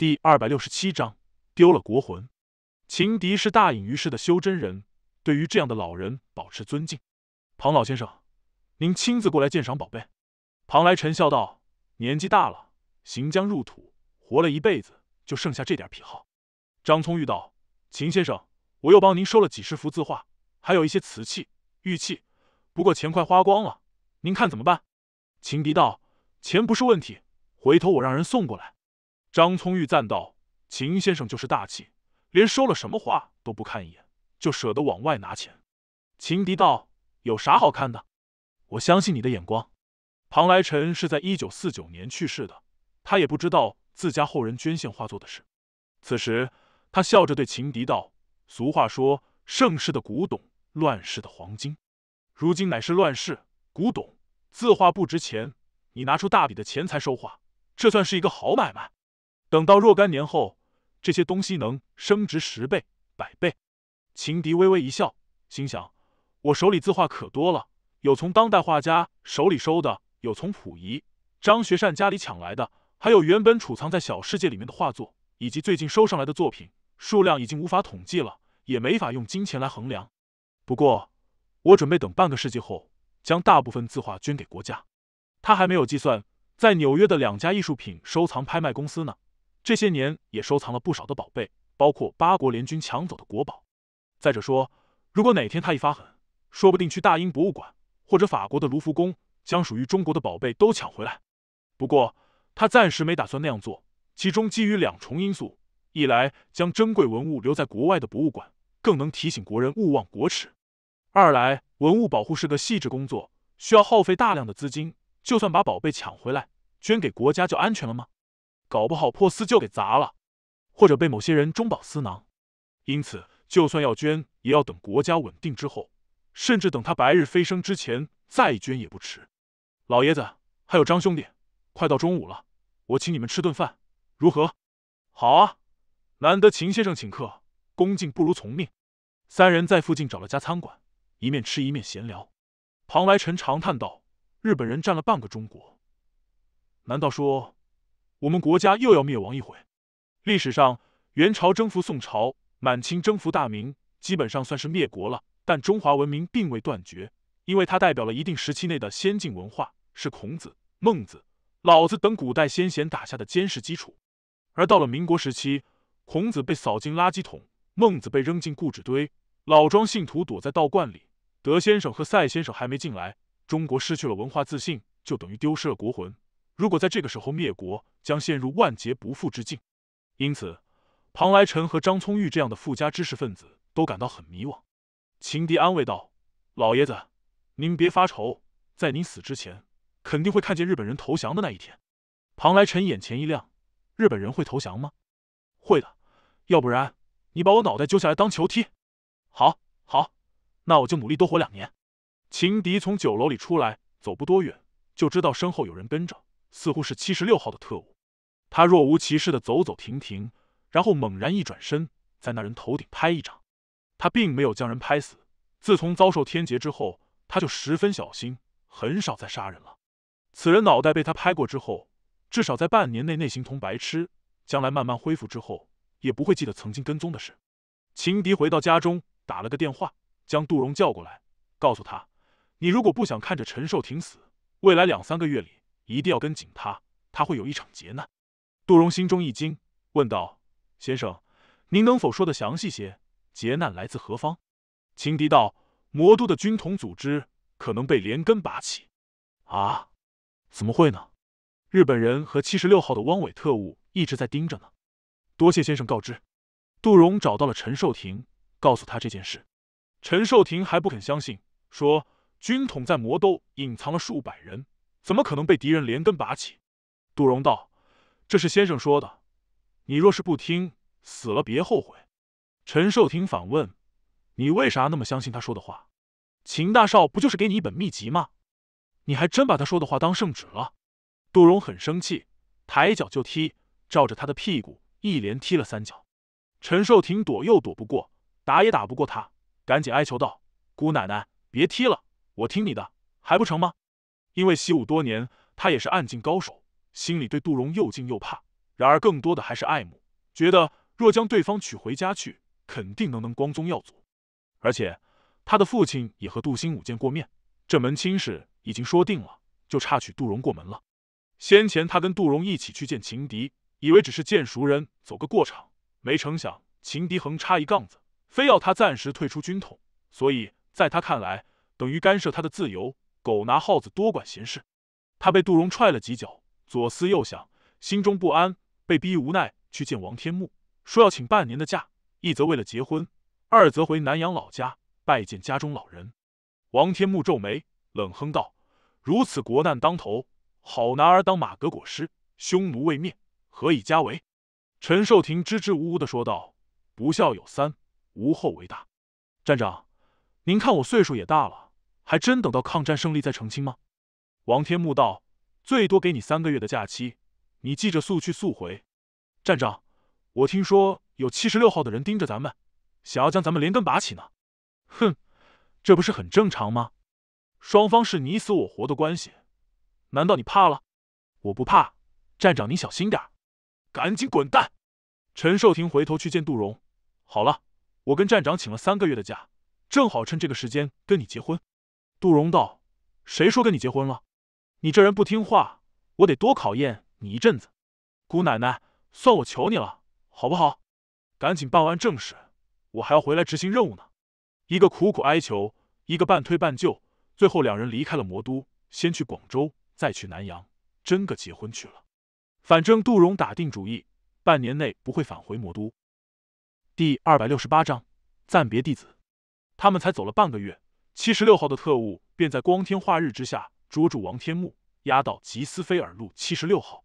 第二百六十七章，丢了国魂。秦敌是大隐于世的修真人，对于这样的老人保持尊敬。庞老先生，您亲自过来鉴赏宝贝。庞来臣笑道：“年纪大了，行将入土，活了一辈子，就剩下这点癖好。”张聪玉道：“秦先生，我又帮您收了几十幅字画，还有一些瓷器、玉器。不过钱快花光了，您看怎么办？”秦迪道：“钱不是问题，回头我让人送过来。”张聪玉赞道：“秦先生就是大气，连收了什么画都不看一眼，就舍得往外拿钱。”秦迪道：“有啥好看的？我相信你的眼光。”庞来臣是在一九四九年去世的，他也不知道自家后人捐献画作的事。此时，他笑着对秦迪道：“俗话说，盛世的古董，乱世的黄金。如今乃是乱世，古董字画不值钱。你拿出大笔的钱财收画，这算是一个好买卖。”等到若干年后，这些东西能升值十倍、百倍。秦迪微微一笑，心想：我手里字画可多了，有从当代画家手里收的，有从溥仪、张学善家里抢来的，还有原本储藏在小世界里面的画作，以及最近收上来的作品，数量已经无法统计了，也没法用金钱来衡量。不过，我准备等半个世纪后，将大部分字画捐给国家。他还没有计算在纽约的两家艺术品收藏拍卖公司呢。这些年也收藏了不少的宝贝，包括八国联军抢走的国宝。再者说，如果哪天他一发狠，说不定去大英博物馆或者法国的卢浮宫，将属于中国的宝贝都抢回来。不过他暂时没打算那样做，其中基于两重因素：一来将珍贵文物留在国外的博物馆，更能提醒国人勿忘国耻；二来文物保护是个细致工作，需要耗费大量的资金，就算把宝贝抢回来，捐给国家就安全了吗？搞不好破司就给砸了，或者被某些人中饱私囊，因此，就算要捐，也要等国家稳定之后，甚至等他白日飞升之前再捐也不迟。老爷子，还有张兄弟，快到中午了，我请你们吃顿饭，如何？好啊，难得秦先生请客，恭敬不如从命。三人在附近找了家餐馆，一面吃一面闲聊。庞来臣长叹道：“日本人占了半个中国，难道说？”我们国家又要灭亡一回。历史上，元朝征服宋朝，满清征服大明，基本上算是灭国了。但中华文明并未断绝，因为它代表了一定时期内的先进文化，是孔子、孟子、老子等古代先贤打下的坚实基础。而到了民国时期，孔子被扫进垃圾桶，孟子被扔进故纸堆，老庄信徒躲在道观里，德先生和赛先生还没进来。中国失去了文化自信，就等于丢失了国魂。如果在这个时候灭国，将陷入万劫不复之境。因此，庞来臣和张聪玉这样的富家知识分子都感到很迷惘。秦迪安慰道：“老爷子，您别发愁，在您死之前，肯定会看见日本人投降的那一天。”庞来臣眼前一亮：“日本人会投降吗？”“会的，要不然你把我脑袋揪下来当球踢。”“好，好，那我就努力多活两年。”秦迪从酒楼里出来，走不多远就知道身后有人跟着。似乎是七十六号的特务，他若无其事的走走停停，然后猛然一转身，在那人头顶拍一掌。他并没有将人拍死。自从遭受天劫之后，他就十分小心，很少再杀人了。此人脑袋被他拍过之后，至少在半年内内形同白痴，将来慢慢恢复之后，也不会记得曾经跟踪的事。情敌回到家中，打了个电话，将杜荣叫过来，告诉他：“你如果不想看着陈寿婷死，未来两三个月里。”一定要跟紧他，他会有一场劫难。杜荣心中一惊，问道：“先生，您能否说的详细些？劫难来自何方？”秦迪道：“魔都的军统组织可能被连根拔起。”啊？怎么会呢？日本人和七十六号的汪伪特务一直在盯着呢。多谢先生告知。杜荣找到了陈寿亭，告诉他这件事。陈寿亭还不肯相信，说：“军统在魔都隐藏了数百人。”怎么可能被敌人连根拔起？杜荣道：“这是先生说的，你若是不听，死了别后悔。”陈寿亭反问：“你为啥那么相信他说的话？秦大少不就是给你一本秘籍吗？你还真把他说的话当圣旨了？”杜荣很生气，抬脚就踢，照着他的屁股一连踢了三脚。陈寿亭躲又躲不过，打也打不过他，赶紧哀求道：“姑奶奶，别踢了，我听你的，还不成吗？”因为习武多年，他也是暗劲高手，心里对杜荣又敬又怕。然而，更多的还是爱慕，觉得若将对方娶回家去，肯定能能光宗耀祖。而且，他的父亲也和杜兴武见过面，这门亲事已经说定了，就差娶杜荣过门了。先前他跟杜荣一起去见情敌，以为只是见熟人走个过场，没成想情敌横插一杠子，非要他暂时退出军统，所以在他看来，等于干涉他的自由。狗拿耗子，多管闲事。他被杜荣踹了几脚，左思右想，心中不安，被逼无奈去见王天木，说要请半年的假，一则为了结婚，二则回南阳老家拜见家中老人。王天木皱眉，冷哼道：“如此国难当头，好男儿当马革裹尸。匈奴未灭，何以家为？”陈寿亭支支吾吾的说道：“不孝有三，无后为大。站长，您看我岁数也大了。”还真等到抗战胜利再成亲吗？王天木道：“最多给你三个月的假期，你记着速去速回。”站长，我听说有七十六号的人盯着咱们，想要将咱们连根拔起呢。哼，这不是很正常吗？双方是你死我活的关系，难道你怕了？我不怕，站长你小心点赶紧滚蛋！陈寿亭回头去见杜荣。好了，我跟站长请了三个月的假，正好趁这个时间跟你结婚。杜荣道：“谁说跟你结婚了？你这人不听话，我得多考验你一阵子。”姑奶奶，算我求你了，好不好？赶紧办完正事，我还要回来执行任务呢。一个苦苦哀求，一个半推半就，最后两人离开了魔都，先去广州，再去南阳，真个结婚去了。反正杜荣打定主意，半年内不会返回魔都。第二百六十八章暂别弟子，他们才走了半个月。七十六号的特务便在光天化日之下捉住王天木，押到吉斯菲尔路七十六号。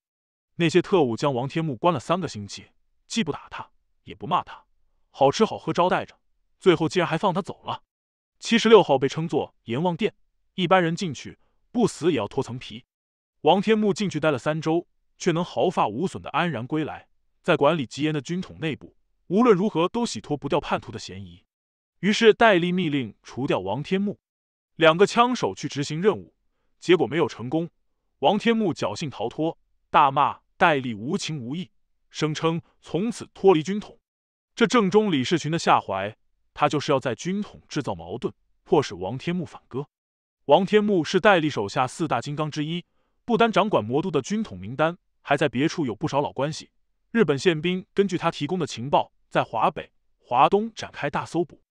那些特务将王天木关了三个星期，既不打他，也不骂他，好吃好喝招待着，最后竟然还放他走了。七十六号被称作阎王殿，一般人进去不死也要脱层皮。王天木进去待了三周，却能毫发无损的安然归来。在管理吉言的军统内部，无论如何都洗脱不掉叛徒的嫌疑。于是戴笠密令除掉王天木，两个枪手去执行任务，结果没有成功。王天木侥幸逃脱，大骂戴笠无情无义，声称从此脱离军统。这正中李士群的下怀，他就是要在军统制造矛盾，迫使王天木反戈。王天木是戴笠手下四大金刚之一，不单掌管魔都的军统名单，还在别处有不少老关系。日本宪兵根据他提供的情报，在华北、华东展开大搜捕。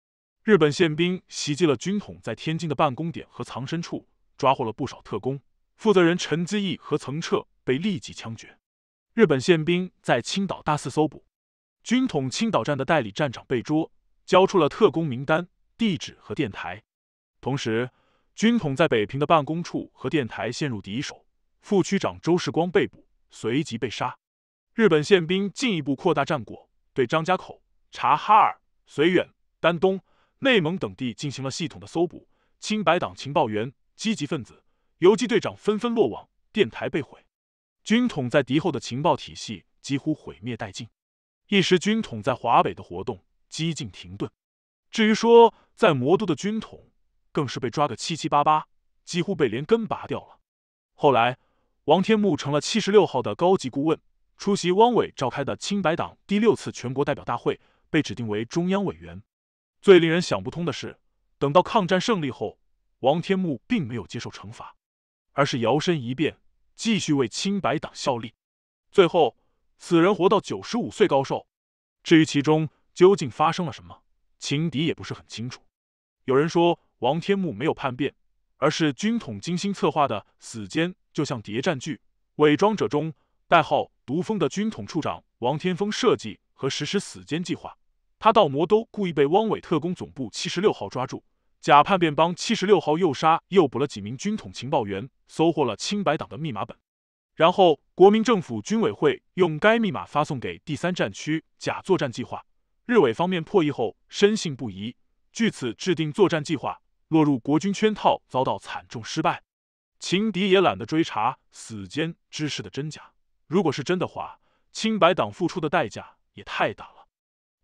日本宪兵袭击了军统在天津的办公点和藏身处，抓获了不少特工。负责人陈子义和曾彻被立即枪决。日本宪兵在青岛大肆搜捕，军统青岛站的代理站长被捉，交出了特工名单、地址和电台。同时，军统在北平的办公处和电台陷入敌手，副区长周世光被捕，随即被杀。日本宪兵进一步扩大战果，对张家口、察哈尔、绥远、丹东。内蒙等地进行了系统的搜捕，青白党情报员、积极分子、游击队长纷纷落网，电台被毁，军统在敌后的情报体系几乎毁灭殆尽。一时，军统在华北的活动几近停顿。至于说在魔都的军统，更是被抓个七七八八，几乎被连根拔掉了。后来，王天木成了七十六号的高级顾问，出席汪伪召开的青白党第六次全国代表大会，被指定为中央委员。最令人想不通的是，等到抗战胜利后，王天木并没有接受惩罚，而是摇身一变，继续为清白党效力。最后，此人活到九十五岁高寿。至于其中究竟发生了什么，情敌也不是很清楚。有人说，王天木没有叛变，而是军统精心策划的死间，就像谍战剧《伪装者》中代号“毒蜂”的军统处长王天风设计和实施死间计划。他到魔都故意被汪伪特工总部七十六号抓住，假叛变帮七十六号诱杀诱捕了几名军统情报员，收获了清白党的密码本。然后国民政府军委会用该密码发送给第三战区假作战计划，日伪方面破译后深信不疑，据此制定作战计划，落入国军圈套，遭到惨重失败。情敌也懒得追查死间之事的真假，如果是真的话，清白党付出的代价也太大了。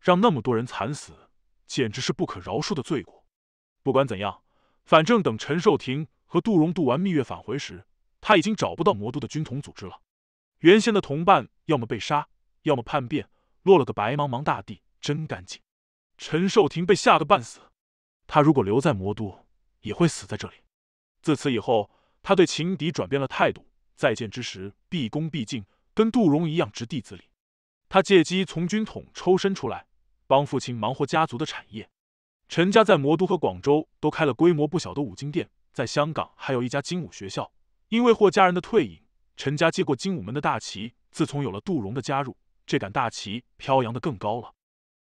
让那么多人惨死，简直是不可饶恕的罪过。不管怎样，反正等陈寿亭和杜荣度完蜜月返回时，他已经找不到魔都的军统组织了。原先的同伴要么被杀，要么叛变，落了个白茫茫大地真干净。陈寿亭被吓得半死。他如果留在魔都，也会死在这里。自此以后，他对情敌转变了态度。再见之时，毕恭毕敬，跟杜荣一样执弟子礼。他借机从军统抽身出来。帮父亲忙活家族的产业，陈家在魔都和广州都开了规模不小的五金店，在香港还有一家精武学校。因为霍家人的退隐，陈家接过精武门的大旗。自从有了杜荣的加入，这杆大旗飘扬的更高了。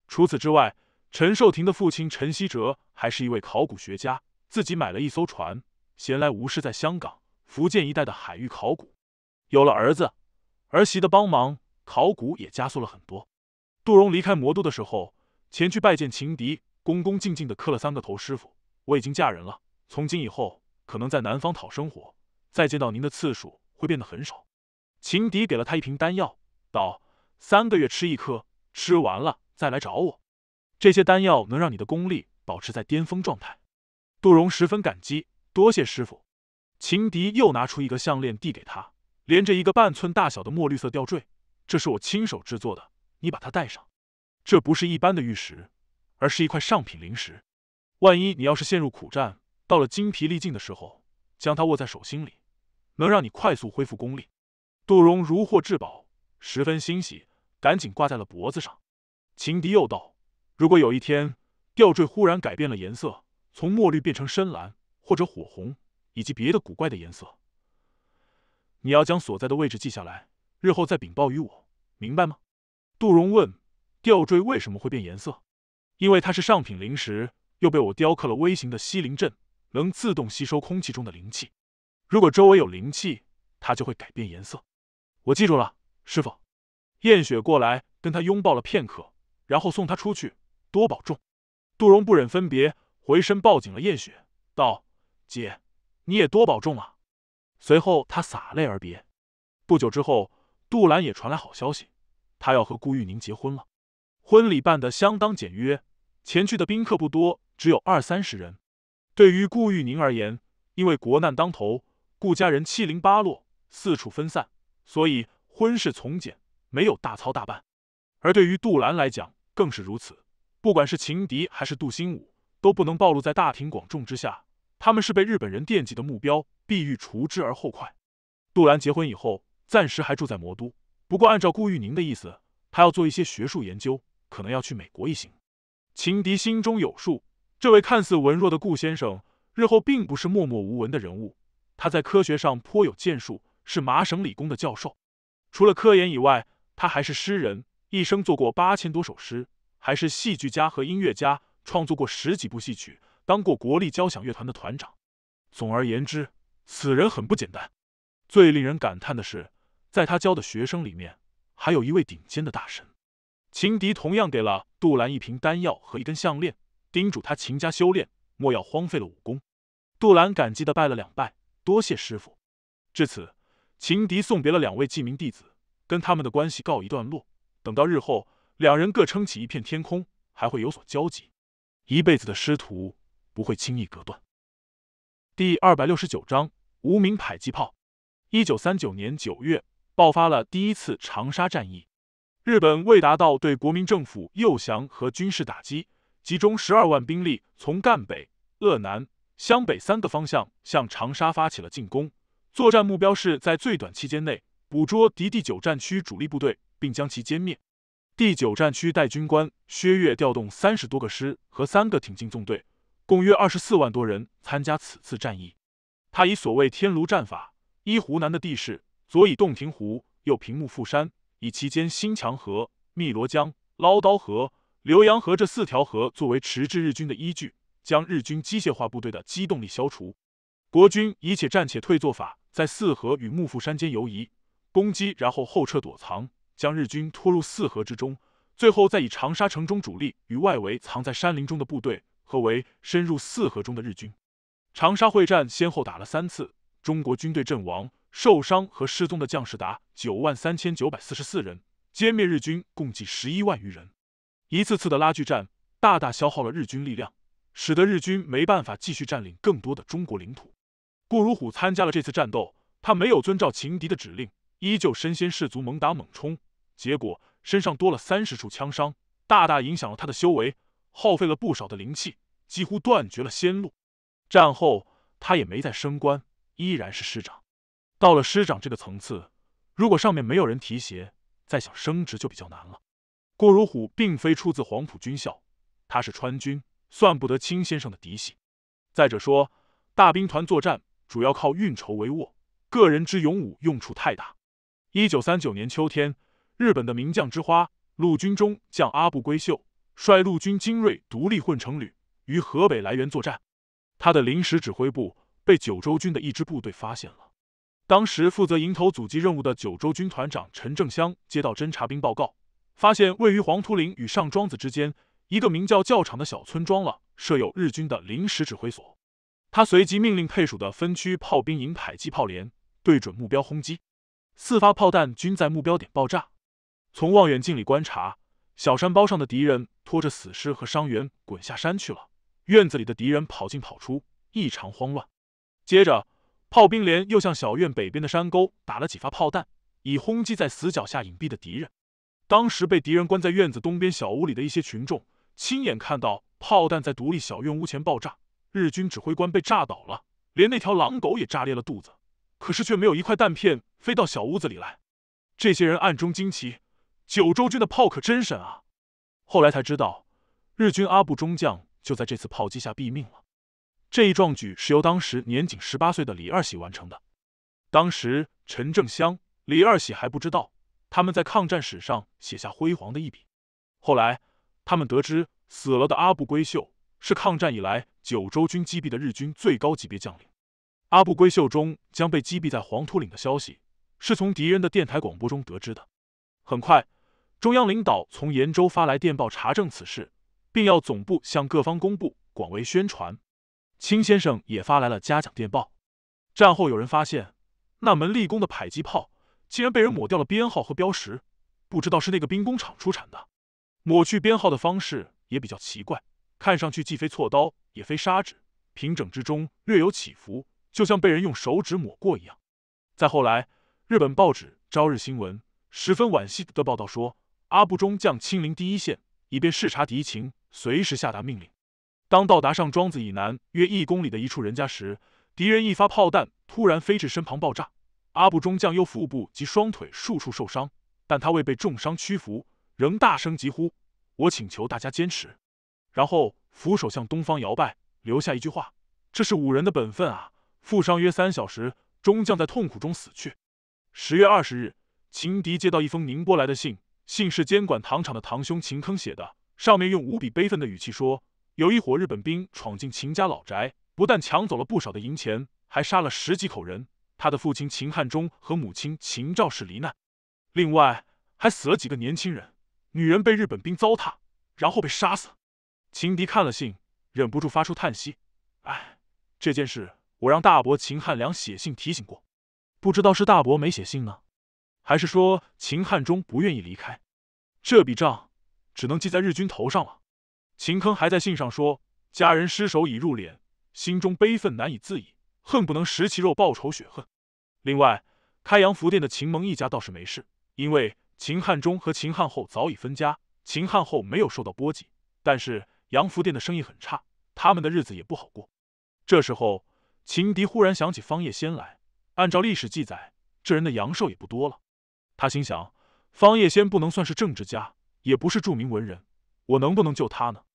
除此之外，陈寿亭的父亲陈希哲还是一位考古学家，自己买了一艘船，闲来无事在香港、福建一带的海域考古。有了儿子、儿媳的帮忙，考古也加速了很多。杜荣离开魔都的时候。前去拜见情敌，恭恭敬敬的磕了三个头。师傅，我已经嫁人了，从今以后可能在南方讨生活，再见到您的次数会变得很少。情敌给了他一瓶丹药，道：“三个月吃一颗，吃完了再来找我。这些丹药能让你的功力保持在巅峰状态。”杜荣十分感激，多谢师傅。情敌又拿出一个项链递给他，连着一个半寸大小的墨绿色吊坠，这是我亲手制作的，你把它戴上。这不是一般的玉石，而是一块上品灵石。万一你要是陷入苦战，到了精疲力尽的时候，将它握在手心里，能让你快速恢复功力。杜荣如获至宝，十分欣喜，赶紧挂在了脖子上。情敌又道：“如果有一天，吊坠忽然改变了颜色，从墨绿变成深蓝，或者火红，以及别的古怪的颜色，你要将所在的位置记下来，日后再禀报于我，明白吗？”杜荣问。吊坠为什么会变颜色？因为它是上品灵石，又被我雕刻了微型的吸灵阵，能自动吸收空气中的灵气。如果周围有灵气，它就会改变颜色。我记住了，师傅。燕雪过来跟他拥抱了片刻，然后送他出去，多保重。杜荣不忍分别，回身抱紧了燕雪，道：“姐，你也多保重啊。”随后他洒泪而别。不久之后，杜兰也传来好消息，他要和顾玉宁结婚了。婚礼办得相当简约，前去的宾客不多，只有二三十人。对于顾玉宁而言，因为国难当头，顾家人七零八落，四处分散，所以婚事从简，没有大操大办。而对于杜兰来讲，更是如此。不管是情敌还是杜新武，都不能暴露在大庭广众之下。他们是被日本人惦记的目标，必欲除之而后快。杜兰结婚以后，暂时还住在魔都。不过，按照顾玉宁的意思，他要做一些学术研究。可能要去美国一行，情敌心中有数。这位看似文弱的顾先生，日后并不是默默无闻的人物。他在科学上颇有建树，是麻省理工的教授。除了科研以外，他还是诗人，一生做过八千多首诗，还是戏剧家和音乐家，创作过十几部戏曲，当过国立交响乐团的团长。总而言之，此人很不简单。最令人感叹的是，在他教的学生里面，还有一位顶尖的大神。秦迪同样给了杜兰一瓶丹药和一根项链，叮嘱他勤加修炼，莫要荒废了武功。杜兰感激的拜了两拜，多谢师傅。至此，秦迪送别了两位记名弟子，跟他们的关系告一段落。等到日后，两人各撑起一片天空，还会有所交集。一辈子的师徒不会轻易隔断。第二百六十九章无名迫击炮。一九三九年九月，爆发了第一次长沙战役。日本为达到对国民政府诱降和军事打击，集中十二万兵力，从赣北、鄂南、湘北三个方向向长沙发起了进攻。作战目标是在最短期间内捕捉敌第九战区主力部队，并将其歼灭。第九战区代军官薛岳调动三十多个师和三个挺进纵队，共约二十四万多人参加此次战役。他以所谓“天炉战法”，依湖南的地势，左以洞庭湖，右平幕富山。以其间新墙河、汨罗江、捞刀河、浏阳河这四条河作为迟滞日军的依据，将日军机械化部队的机动力消除。国军以且战且退做法，在四河与幕阜山间游移攻击，然后后撤躲藏，将日军拖入四河之中，最后再以长沙城中主力与外围藏在山林中的部队合围深入四河中的日军。长沙会战先后打了三次，中国军队阵亡。受伤和失踪的将士达九万三千九百四十四人，歼灭日军共计十一万余人。一次次的拉锯战大大消耗了日军力量，使得日军没办法继续占领更多的中国领土。顾如虎参加了这次战斗，他没有遵照情敌的指令，依旧身先士卒，猛打猛冲，结果身上多了三十处枪伤，大大影响了他的修为，耗费了不少的灵气，几乎断绝了仙路。战后他也没再升官，依然是师长。到了师长这个层次，如果上面没有人提携，再想升职就比较难了。郭如虎并非出自黄埔军校，他是川军，算不得清先生的嫡系。再者说，大兵团作战主要靠运筹帷幄，个人之勇武用处太大。一九三九年秋天，日本的名将之花陆军中将阿部规秀率陆军精锐独立混成旅于河北涞源作战，他的临时指挥部被九州军的一支部队发现了。当时负责迎头阻击任务的九州军团长陈正湘接到侦察兵报告，发现位于黄土岭与上庄子之间一个名叫教场的小村庄了设有日军的临时指挥所。他随即命令配属的分区炮兵营迫击炮连对准目标轰击，四发炮弹均在目标点爆炸。从望远镜里观察，小山包上的敌人拖着死尸和伤员滚下山去了，院子里的敌人跑进跑出，异常慌乱。接着。炮兵连又向小院北边的山沟打了几发炮弹，以轰击在死角下隐蔽的敌人。当时被敌人关在院子东边小屋里的一些群众，亲眼看到炮弹在独立小院屋前爆炸，日军指挥官被炸倒了，连那条狼狗也炸裂了肚子。可是却没有一块弹片飞到小屋子里来。这些人暗中惊奇：九州军的炮可真神啊！后来才知道，日军阿部中将就在这次炮击下毙命了。这一壮举是由当时年仅十八岁的李二喜完成的。当时，陈正湘、李二喜还不知道，他们在抗战史上写下辉煌的一笔。后来，他们得知，死了的阿部规秀是抗战以来九州军击毙的日军最高级别将领。阿部规秀中将被击毙在黄土岭的消息，是从敌人的电台广播中得知的。很快，中央领导从延州发来电报查证此事，并要总部向各方公布，广为宣传。青先生也发来了嘉奖电报。战后有人发现，那门立功的迫击炮竟然被人抹掉了编号和标识，不知道是那个兵工厂出产的。抹去编号的方式也比较奇怪，看上去既非锉刀，也非砂纸，平整之中略有起伏，就像被人用手指抹过一样。再后来，日本报纸《朝日新闻》十分惋惜的报道说，阿部中将亲临第一线，以便视察敌情，随时下达命令。当到达上庄子以南约一公里的一处人家时，敌人一发炮弹突然飞至身旁爆炸，阿布中将右腹部及双腿数处受伤，但他未被重伤屈服，仍大声疾呼：“我请求大家坚持！”然后俯首向东方摇拜，留下一句话：“这是五人的本分啊！”负伤约三小时，中将在痛苦中死去。十月二十日，秦敌接到一封宁波来的信，信是监管糖厂的堂兄秦坑写的，上面用无比悲愤的语气说。有一伙日本兵闯进秦家老宅，不但抢走了不少的银钱，还杀了十几口人。他的父亲秦汉忠和母亲秦赵氏罹难，另外还死了几个年轻人，女人被日本兵糟蹋，然后被杀死。秦迪看了信，忍不住发出叹息：“哎，这件事我让大伯秦汉良写信提醒过，不知道是大伯没写信呢，还是说秦汉忠不愿意离开。这笔账只能记在日军头上了。”秦坑还在信上说：“家人失手已入殓，心中悲愤难以自已，恨不能食其肉报仇雪恨。”另外，开阳福店的秦蒙一家倒是没事，因为秦汉忠和秦汉后早已分家，秦汉后没有受到波及。但是，杨福店的生意很差，他们的日子也不好过。这时候，秦迪忽然想起方叶仙来。按照历史记载，这人的阳寿也不多了。他心想：方叶仙不能算是政治家，也不是著名文人，我能不能救他呢？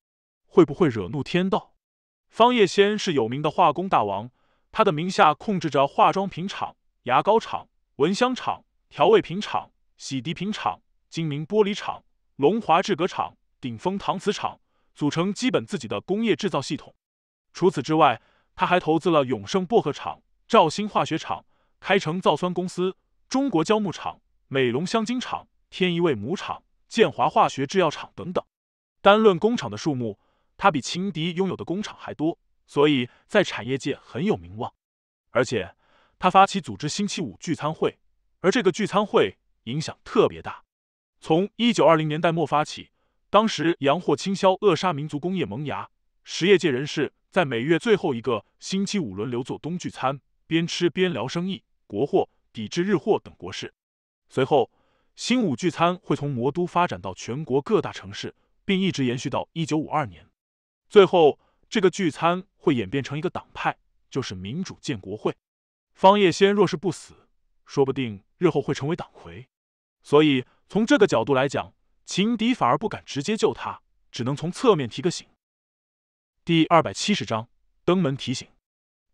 会不会惹怒天道？方叶仙是有名的化工大王，他的名下控制着化妆品厂、牙膏厂、蚊香厂、调味品厂、洗涤品厂、精明玻璃厂、龙华制革厂、鼎峰搪瓷厂，组成基本自己的工业制造系统。除此之外，他还投资了永盛薄荷厂、兆鑫化学厂、开成皂酸公司、中国胶木厂、美龙香精厂、天一味母厂、建华化学制药厂等等。单论工厂的数目。他比情敌拥有的工厂还多，所以在产业界很有名望。而且，他发起组织星期五聚餐会，而这个聚餐会影响特别大。从一九二零年代末发起，当时洋货倾销扼杀民族工业萌芽，实业界人士在每月最后一个星期五轮流做东聚餐，边吃边聊生意、国货、抵制日货等国事。随后，新五聚餐会从魔都发展到全国各大城市，并一直延续到一九五二年。最后，这个聚餐会演变成一个党派，就是民主建国会。方叶仙若是不死，说不定日后会成为党魁。所以，从这个角度来讲，情敌反而不敢直接救他，只能从侧面提个醒。第二百七十章登门提醒。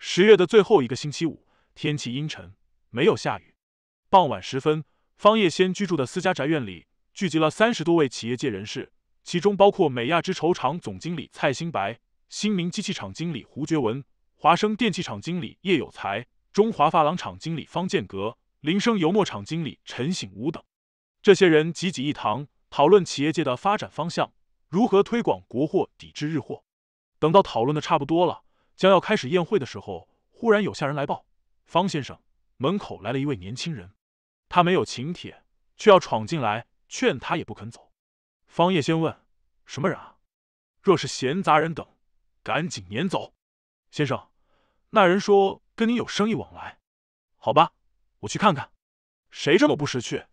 十月的最后一个星期五，天气阴沉，没有下雨。傍晚时分，方叶仙居住的私家宅院里聚集了三十多位企业界人士。其中包括美亚之绸厂总经理蔡兴白、新民机器厂经理胡觉文、华生电器厂经理叶有才、中华发廊厂经理方建格、林生油墨厂经理陈醒吾等。这些人集集一堂，讨论企业界的发展方向，如何推广国货，抵制日货。等到讨论的差不多了，将要开始宴会的时候，忽然有下人来报：“方先生，门口来了一位年轻人，他没有请帖，却要闯进来，劝他也不肯走。”方叶先问：“什么人啊？若是闲杂人等，赶紧撵走。”先生，那人说跟您有生意往来，好吧，我去看看。谁这么不识趣？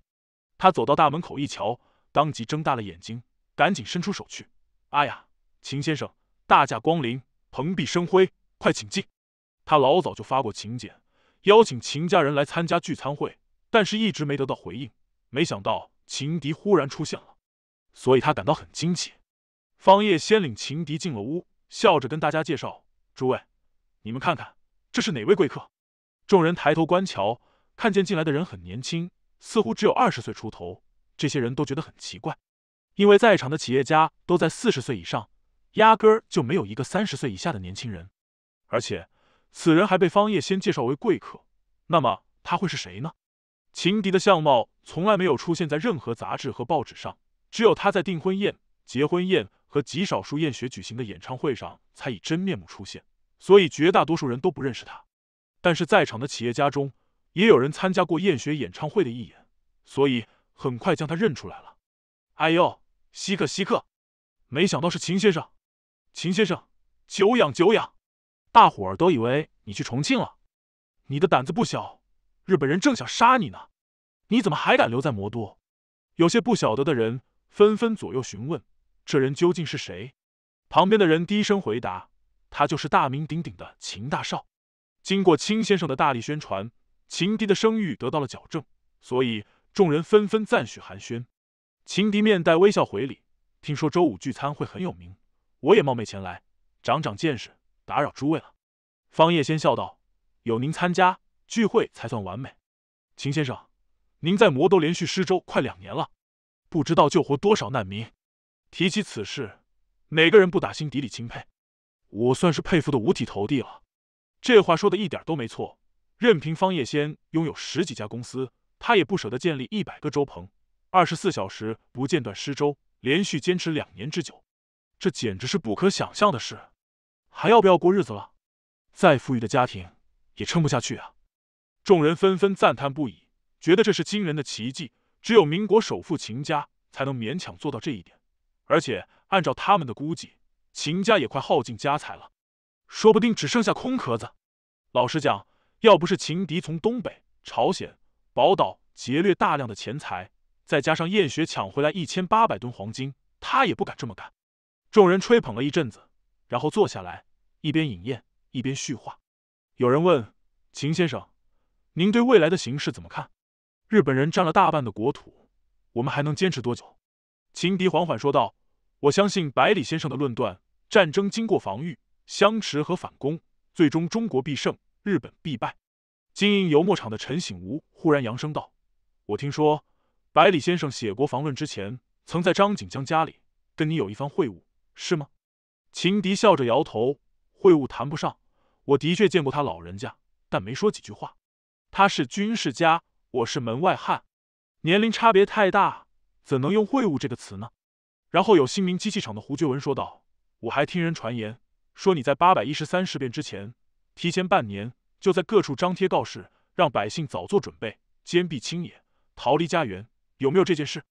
他走到大门口一瞧，当即睁大了眼睛，赶紧伸出手去。哎呀，秦先生大驾光临，蓬荜生辉，快请进。他老早就发过请柬，邀请秦家人来参加聚餐会，但是一直没得到回应。没想到秦敌忽然出现了。所以他感到很惊奇。方叶先领秦迪进了屋，笑着跟大家介绍：“诸位，你们看看，这是哪位贵客？”众人抬头观瞧，看见进来的人很年轻，似乎只有二十岁出头。这些人都觉得很奇怪，因为在场的企业家都在四十岁以上，压根儿就没有一个三十岁以下的年轻人。而且，此人还被方叶先介绍为贵客，那么他会是谁呢？秦迪的相貌从来没有出现在任何杂志和报纸上。只有他在订婚宴、结婚宴和极少数厌学举行的演唱会上才以真面目出现，所以绝大多数人都不认识他。但是在场的企业家中，也有人参加过厌学演唱会的一眼，所以很快将他认出来了。哎呦，稀客稀客！没想到是秦先生，秦先生，久仰久仰！大伙儿都以为你去重庆了。你的胆子不小，日本人正想杀你呢，你怎么还敢留在魔都？有些不晓得的人。纷纷左右询问，这人究竟是谁？旁边的人低声回答：“他就是大名鼎鼎的秦大少。”经过秦先生的大力宣传，秦迪的声誉得到了矫正，所以众人纷纷赞许寒暄。秦迪面带微笑回礼：“听说周五聚餐会很有名，我也冒昧前来，长长见识，打扰诸位了。”方叶先笑道：“有您参加聚会才算完美。”秦先生，您在魔都连续施粥快两年了。不知道救活多少难民，提起此事，哪个人不打心底里钦佩？我算是佩服的五体投地了。这话说的一点都没错。任凭方叶仙拥有十几家公司，他也不舍得建立一百个粥棚，二十四小时不间断施粥，连续坚持两年之久，这简直是不可想象的事。还要不要过日子了？再富裕的家庭也撑不下去啊！众人纷纷赞叹不已，觉得这是惊人的奇迹。只有民国首富秦家才能勉强做到这一点，而且按照他们的估计，秦家也快耗尽家财了，说不定只剩下空壳子。老实讲，要不是秦迪从东北、朝鲜、宝岛劫掠大量的钱财，再加上燕雪抢回来一千八百吨黄金，他也不敢这么干。众人吹捧了一阵子，然后坐下来，一边饮宴一边叙话。有人问秦先生：“您对未来的形势怎么看？”日本人占了大半的国土，我们还能坚持多久？秦迪缓缓说道：“我相信百里先生的论断，战争经过防御、相持和反攻，最终中国必胜，日本必败。”经营油墨厂的陈醒吾忽然扬声道：“我听说百里先生写《国防论》之前，曾在张景江家里跟你有一番会晤，是吗？”秦迪笑着摇头：“会晤谈不上，我的确见过他老人家，但没说几句话。他是军事家。”我是门外汉，年龄差别太大，怎能用会晤这个词呢？然后有新民机器厂的胡觉文说道：“我还听人传言说你在八百一十三事变之前，提前半年就在各处张贴告示，让百姓早做准备，坚壁清野，逃离家园。有没有这件事？”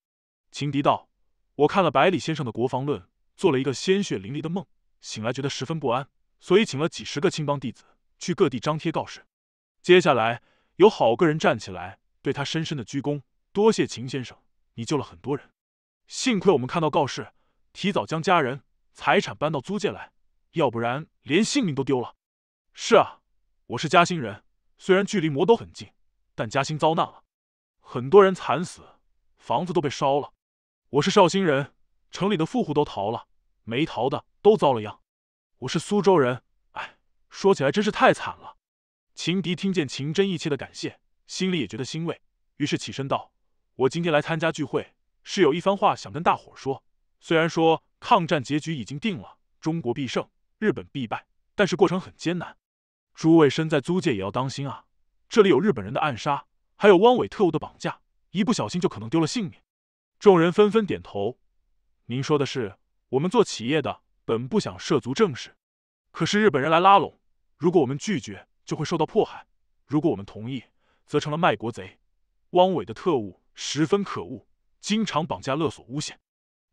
秦迪道：“我看了百里先生的《国防论》，做了一个鲜血淋漓的梦，醒来觉得十分不安，所以请了几十个青帮弟子去各地张贴告示。”接下来有好个人站起来。对他深深的鞠躬，多谢秦先生，你救了很多人。幸亏我们看到告示，提早将家人、财产搬到租界来，要不然连性命都丢了。是啊，我是嘉兴人，虽然距离魔都很近，但嘉兴遭难了，很多人惨死，房子都被烧了。我是绍兴人，城里的富户都逃了，没逃的都遭了殃。我是苏州人，哎，说起来真是太惨了。秦迪听见情真意切的感谢。心里也觉得欣慰，于是起身道：“我今天来参加聚会，是有一番话想跟大伙说。虽然说抗战结局已经定了，中国必胜，日本必败，但是过程很艰难。诸位身在租界也要当心啊，这里有日本人的暗杀，还有汪伪特务的绑架，一不小心就可能丢了性命。”众人纷纷点头：“您说的是，我们做企业的本不想涉足政事，可是日本人来拉拢，如果我们拒绝，就会受到迫害；如果我们同意，”则成了卖国贼，汪伪的特务十分可恶，经常绑架勒索诬陷。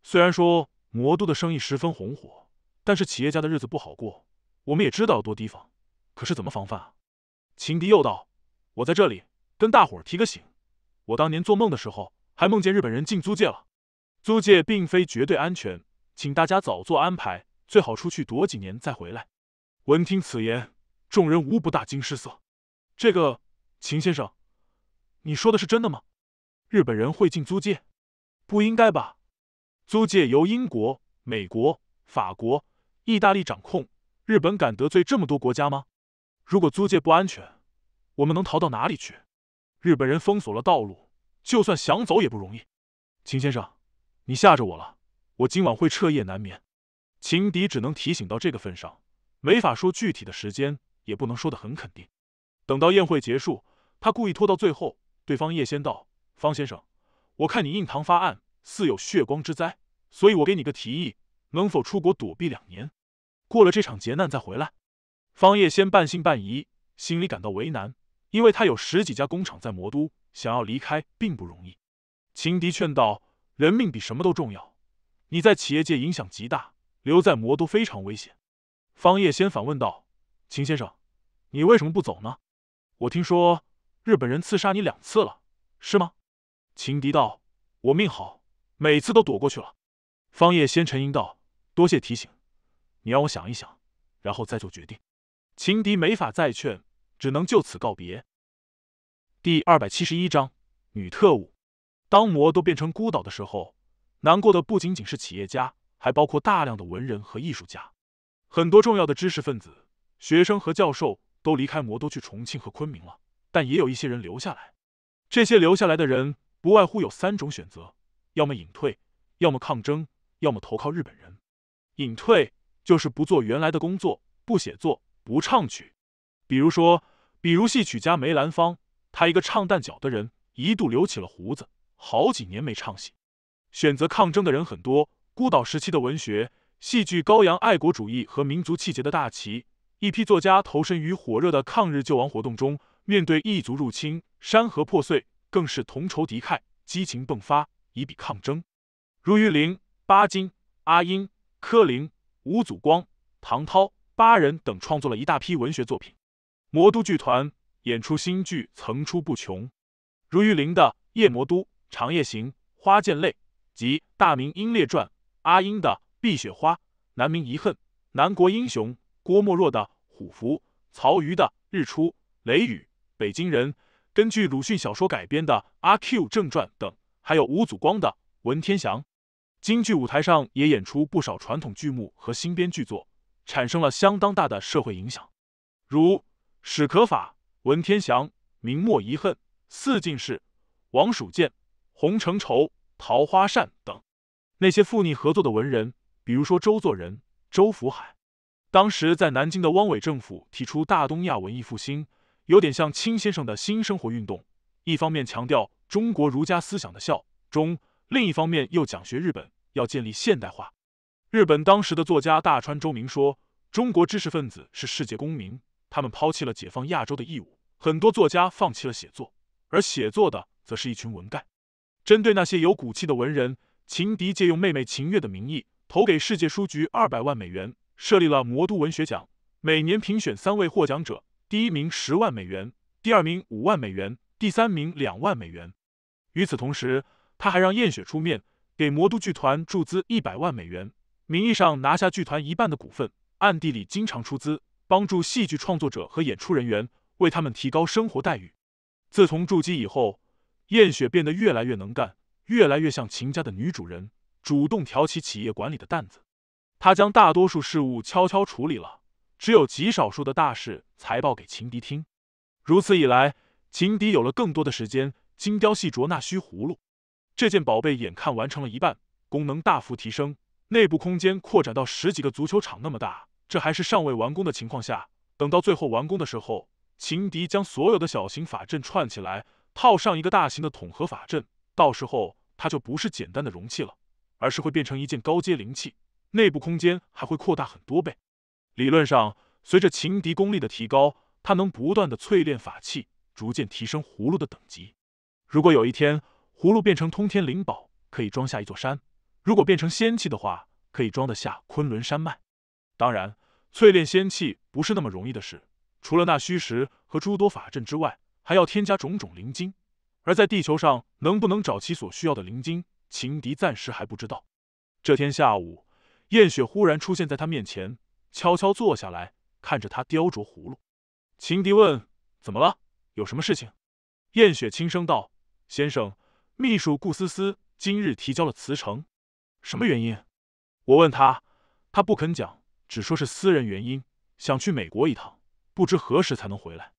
虽然说魔都的生意十分红火，但是企业家的日子不好过。我们也知道要多提防，可是怎么防范啊？秦迪又道：“我在这里跟大伙提个醒，我当年做梦的时候还梦见日本人进租界了。租界并非绝对安全，请大家早做安排，最好出去躲几年再回来。”闻听此言，众人无不大惊失色。这个。秦先生，你说的是真的吗？日本人会进租界？不应该吧。租界由英国、美国、法国、意大利掌控，日本敢得罪这么多国家吗？如果租界不安全，我们能逃到哪里去？日本人封锁了道路，就算想走也不容易。秦先生，你吓着我了，我今晚会彻夜难眠。情敌只能提醒到这个份上，没法说具体的时间，也不能说的很肯定。等到宴会结束。他故意拖到最后，对方叶先道：“方先生，我看你印堂发暗，似有血光之灾，所以我给你个提议，能否出国躲避两年，过了这场劫难再回来？”方叶先半信半疑，心里感到为难，因为他有十几家工厂在魔都，想要离开并不容易。秦迪劝道：“人命比什么都重要，你在企业界影响极大，留在魔都非常危险。”方叶先反问道：“秦先生，你为什么不走呢？我听说……”日本人刺杀你两次了，是吗？秦迪道：“我命好，每次都躲过去了。”方叶先沉吟道：“多谢提醒，你让我想一想，然后再做决定。”秦迪没法再劝，只能就此告别。第二百七十一章女特务。当魔都变成孤岛的时候，难过的不仅仅是企业家，还包括大量的文人和艺术家，很多重要的知识分子、学生和教授都离开魔都去重庆和昆明了。但也有一些人留下来，这些留下来的人不外乎有三种选择：要么隐退，要么抗争，要么投靠日本人。隐退就是不做原来的工作，不写作，不唱曲。比如说，比如戏曲家梅兰芳，他一个唱旦角的人，一度留起了胡子，好几年没唱戏。选择抗争的人很多，孤岛时期的文学戏剧高扬爱国主义和民族气节的大旗，一批作家投身于火热的抗日救亡活动中。面对异族入侵，山河破碎，更是同仇敌忾，激情迸发，以笔抗争。如玉玲、巴金、阿英、柯林、吴祖光、唐涛八人等创作了一大批文学作品，魔都剧团演出新剧层出不穷。如玉玲的《夜魔都》《长夜行》《花溅泪》，及《大明英烈传》；阿英的《碧雪花》《南明遗恨》《南国英雄》；郭沫若的《虎符》，曹禺的《日出》《雷雨》。北京人，根据鲁迅小说改编的《阿 Q 正传》等，还有吴祖光的《文天祥》，京剧舞台上也演出不少传统剧目和新编剧作，产生了相当大的社会影响，如《史可法》《文天祥》《明末遗恨》《四进士》《王蜀剑》《洪承畴》《桃花扇》等。那些附逆合作的文人，比如说周作人、周福海，当时在南京的汪伪政府提出“大东亚文艺复兴”。有点像清先生的新生活运动，一方面强调中国儒家思想的孝忠，另一方面又讲学日本，要建立现代化。日本当时的作家大川周明说：“中国知识分子是世界公民，他们抛弃了解放亚洲的义务。很多作家放弃了写作，而写作的则是一群文干。”针对那些有骨气的文人，秦迪借用妹妹秦月的名义，投给世界书局二百万美元，设立了魔都文学奖，每年评选三位获奖者。第一名十万美元，第二名五万美元，第三名两万美元。与此同时，他还让燕雪出面给魔都剧团注资一百万美元，名义上拿下剧团一半的股份，暗地里经常出资帮助戏剧创作者和演出人员，为他们提高生活待遇。自从筑基以后，燕雪变得越来越能干，越来越像秦家的女主人，主动挑起企业管理的担子，她将大多数事务悄悄处理了。只有极少数的大事才报给情敌听，如此一来，情敌有了更多的时间精雕细琢那虚葫芦。这件宝贝眼看完成了一半，功能大幅提升，内部空间扩展到十几个足球场那么大。这还是尚未完工的情况下，等到最后完工的时候，情敌将所有的小型法阵串起来，套上一个大型的统合法阵，到时候它就不是简单的容器了，而是会变成一件高阶灵器，内部空间还会扩大很多倍。理论上，随着情敌功力的提高，他能不断的淬炼法器，逐渐提升葫芦的等级。如果有一天葫芦变成通天灵宝，可以装下一座山；如果变成仙器的话，可以装得下昆仑山脉。当然，淬炼仙器不是那么容易的事，除了那虚石和诸多法阵之外，还要添加种种灵晶。而在地球上能不能找齐所需要的灵晶，情敌暂时还不知道。这天下午，燕雪忽然出现在他面前。悄悄坐下来看着他雕琢葫芦，秦迪问：“怎么了？有什么事情？”燕雪轻声道：“先生，秘书顾思思今日提交了辞呈，什么原因？”我问他，他不肯讲，只说是私人原因，想去美国一趟，不知何时才能回来。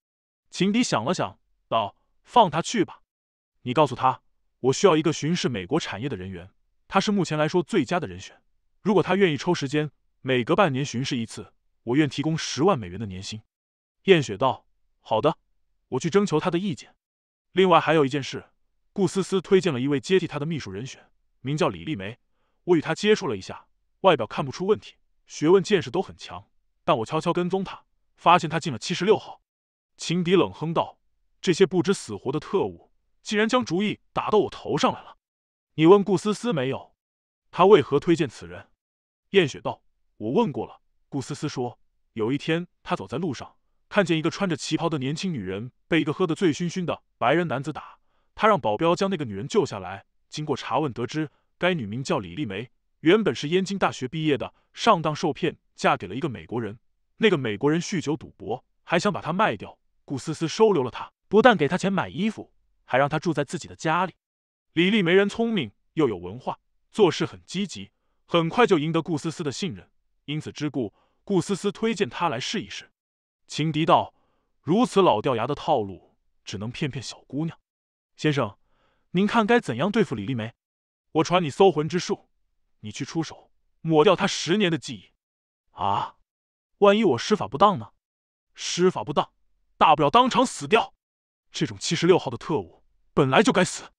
秦迪想了想，道：“放他去吧。你告诉他，我需要一个巡视美国产业的人员，他是目前来说最佳的人选。如果他愿意抽时间。”每隔半年巡视一次，我愿提供十万美元的年薪。燕雪道：“好的，我去征求他的意见。另外还有一件事，顾思思推荐了一位接替他的秘书人选，名叫李丽梅。我与她接触了一下，外表看不出问题，学问见识都很强。但我悄悄跟踪他，发现他进了七十六号。”情敌冷哼道：“这些不知死活的特务，竟然将主意打到我头上来了。你问顾思思没有？他为何推荐此人？”燕雪道。我问过了，顾思思说，有一天他走在路上，看见一个穿着旗袍的年轻女人被一个喝得醉醺醺的白人男子打，他让保镖将那个女人救下来。经过查问得知，该女名叫李丽梅，原本是燕京大学毕业的，上当受骗，嫁给了一个美国人。那个美国人酗酒赌博，还想把她卖掉。顾思思收留了她，不但给她钱买衣服，还让她住在自己的家里。李丽梅人聪明又有文化，做事很积极，很快就赢得顾思思的信任。因此之故，顾思思推荐他来试一试。情敌道：“如此老掉牙的套路，只能骗骗小姑娘。先生，您看该怎样对付李丽梅？我传你搜魂之术，你去出手抹掉她十年的记忆。啊，万一我施法不当呢？施法不当，大不了当场死掉。这种七十六号的特务本来就该死。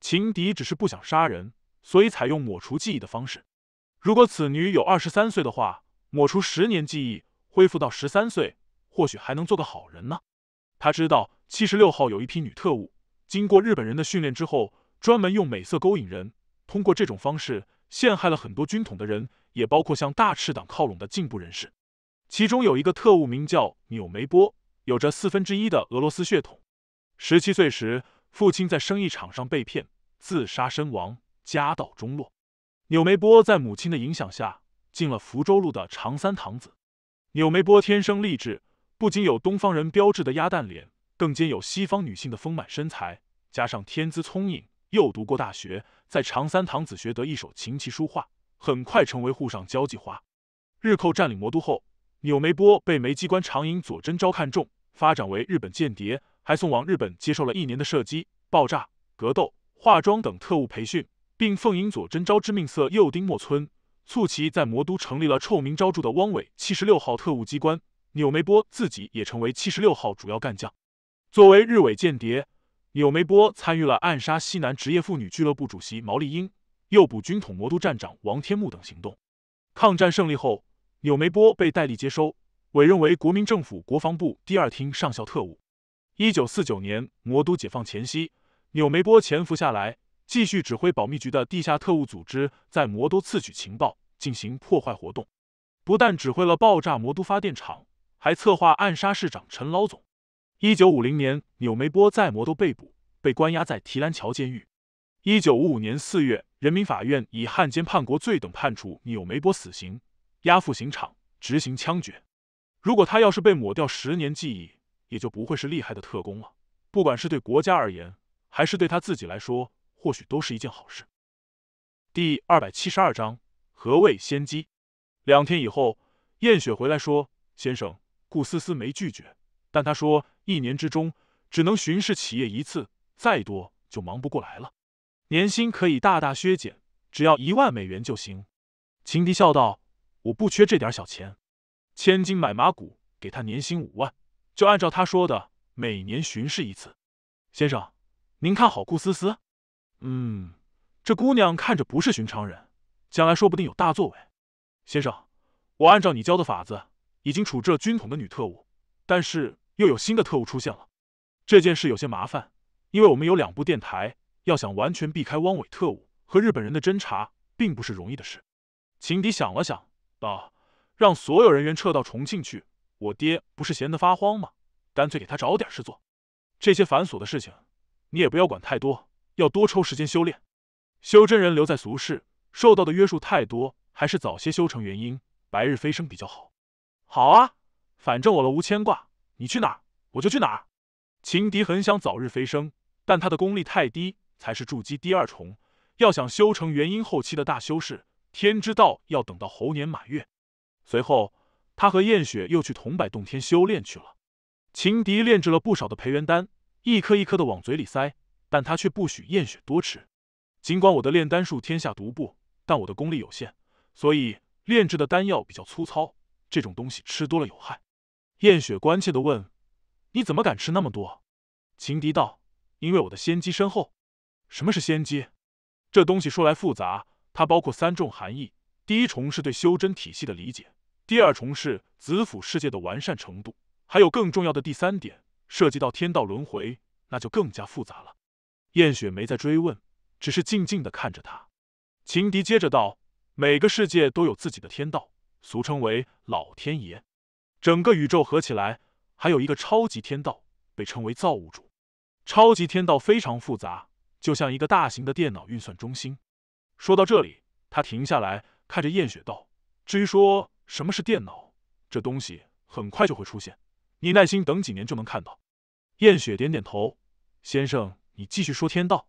情敌只是不想杀人，所以采用抹除记忆的方式。”如果此女有二十三岁的话，抹除十年记忆，恢复到十三岁，或许还能做个好人呢。他知道七十六号有一批女特务，经过日本人的训练之后，专门用美色勾引人，通过这种方式陷害了很多军统的人，也包括向大赤党靠拢的进步人士。其中有一个特务名叫纽梅波，有着四分之一的俄罗斯血统。十七岁时，父亲在生意场上被骗，自杀身亡，家道中落。纽梅波在母亲的影响下，进了福州路的长三堂子。纽梅波天生丽质，不仅有东方人标志的鸭蛋脸，更兼有西方女性的丰满身材，加上天资聪颖，又读过大学，在长三堂子学得一手琴棋书画，很快成为沪上交际花。日寇占领魔都后，纽梅波被梅机关长影佐真昭看中，发展为日本间谍，还送往日本接受了一年的射击、爆炸、格斗、化妆等特务培训。并奉引左真昭之命色诱丁莫村，促其在魔都成立了臭名昭著的汪伪七十六号特务机关。纽梅波自己也成为七十六号主要干将。作为日伪间谍，纽梅波参与了暗杀西南职业妇女俱乐部主席毛利英、诱捕军统魔都站长王天木等行动。抗战胜利后，纽梅波被戴笠接收，委任为国民政府国防部第二厅上校特务。一九四九年魔都解放前夕，纽梅波潜伏下来。继续指挥保密局的地下特务组织在魔都刺取情报，进行破坏活动。不但指挥了爆炸魔都发电厂，还策划暗杀市长陈老总。一九五零年，纽梅波在魔都被捕，被关押在提篮桥监狱。一九五五年四月，人民法院以汉奸叛国罪等判处纽梅波死刑，押赴刑场执行枪决。如果他要是被抹掉十年记忆，也就不会是厉害的特工了。不管是对国家而言，还是对他自己来说。或许都是一件好事。第二百七十二章何谓先机？两天以后，燕雪回来说：“先生，顾思思没拒绝，但她说一年之中只能巡视企业一次，再多就忙不过来了。年薪可以大大削减，只要一万美元就行。”秦迪笑道：“我不缺这点小钱，千金买马骨，给他年薪五万，就按照他说的每年巡视一次。先生，您看好顾思思？”嗯，这姑娘看着不是寻常人，将来说不定有大作为。先生，我按照你教的法子，已经处置了军统的女特务，但是又有新的特务出现了。这件事有些麻烦，因为我们有两部电台，要想完全避开汪伪特务和日本人的侦查，并不是容易的事。秦迪想了想，道：“让所有人员撤到重庆去。我爹不是闲得发慌吗？干脆给他找点事做。这些繁琐的事情，你也不要管太多。”要多抽时间修炼，修真人留在俗世受到的约束太多，还是早些修成元婴，白日飞升比较好。好啊，反正我了无牵挂，你去哪儿我就去哪儿。情敌很想早日飞升，但他的功力太低，才是筑基第二重，要想修成元婴后期的大修士，天之道要等到猴年马月。随后，他和燕雪又去桐柏洞天修炼去了。情敌炼制了不少的培元丹，一颗一颗的往嘴里塞。但他却不许燕雪多吃。尽管我的炼丹术天下独步，但我的功力有限，所以炼制的丹药比较粗糙。这种东西吃多了有害。燕雪关切地问：“你怎么敢吃那么多？”情敌道：“因为我的先机深厚。”什么是先机？这东西说来复杂，它包括三种含义：第一重是对修真体系的理解；第二重是紫府世界的完善程度；还有更重要的第三点，涉及到天道轮回，那就更加复杂了。燕雪没再追问，只是静静的看着他。秦迪接着道：“每个世界都有自己的天道，俗称为老天爷。整个宇宙合起来，还有一个超级天道，被称为造物主。超级天道非常复杂，就像一个大型的电脑运算中心。”说到这里，他停下来看着燕雪道：“至于说什么是电脑，这东西很快就会出现，你耐心等几年就能看到。”燕雪点点头，先生。你继续说天道，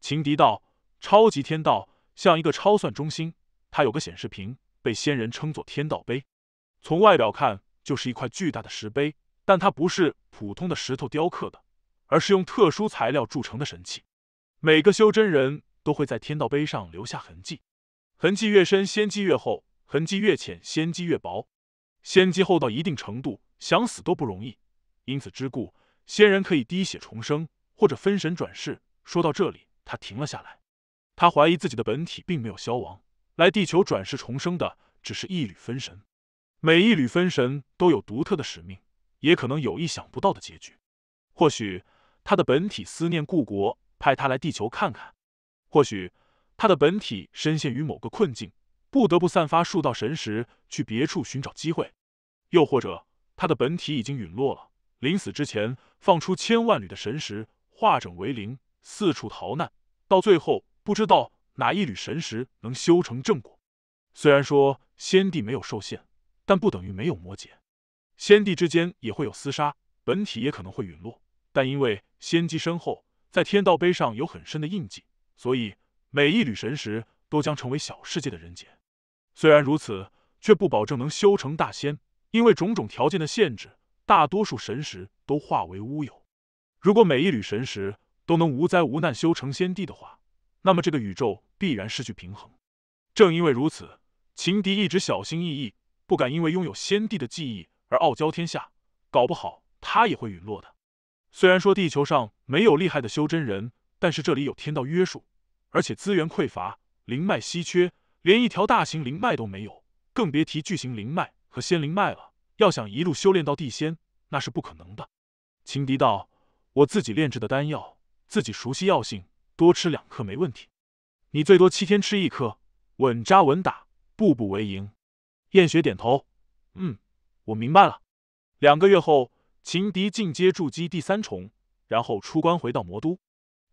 情敌道超级天道像一个超算中心，它有个显示屏，被仙人称作天道碑。从外表看，就是一块巨大的石碑，但它不是普通的石头雕刻的，而是用特殊材料铸成的神器。每个修真人，都会在天道碑上留下痕迹，痕迹越深，仙机越厚；痕迹越浅，仙机越薄。仙机厚到一定程度，想死都不容易。因此之故，仙人可以滴血重生。或者分神转世。说到这里，他停了下来。他怀疑自己的本体并没有消亡，来地球转世重生的只是一缕分神。每一缕分神都有独特的使命，也可能有意想不到的结局。或许他的本体思念故国，派他来地球看看；或许他的本体深陷于某个困境，不得不散发数道神识去别处寻找机会；又或者他的本体已经陨落了，临死之前放出千万缕的神识化整为零，四处逃难，到最后不知道哪一缕神石能修成正果。虽然说先帝没有受限，但不等于没有魔劫。先帝之间也会有厮杀，本体也可能会陨落。但因为先机深厚，在天道碑上有很深的印记，所以每一缕神石都将成为小世界的人杰。虽然如此，却不保证能修成大仙，因为种种条件的限制，大多数神石都化为乌有。如果每一缕神石都能无灾无难修成仙帝的话，那么这个宇宙必然失去平衡。正因为如此，秦迪一直小心翼翼，不敢因为拥有仙帝的记忆而傲娇天下，搞不好他也会陨落的。虽然说地球上没有厉害的修真人，但是这里有天道约束，而且资源匮乏，灵脉稀缺，连一条大型灵脉都没有，更别提巨型灵脉和仙灵脉了。要想一路修炼到地仙，那是不可能的。秦迪道。我自己炼制的丹药，自己熟悉药性，多吃两颗没问题。你最多七天吃一颗，稳扎稳打，步步为营。燕雪点头，嗯，我明白了。两个月后，秦迪进阶筑基第三重，然后出关回到魔都。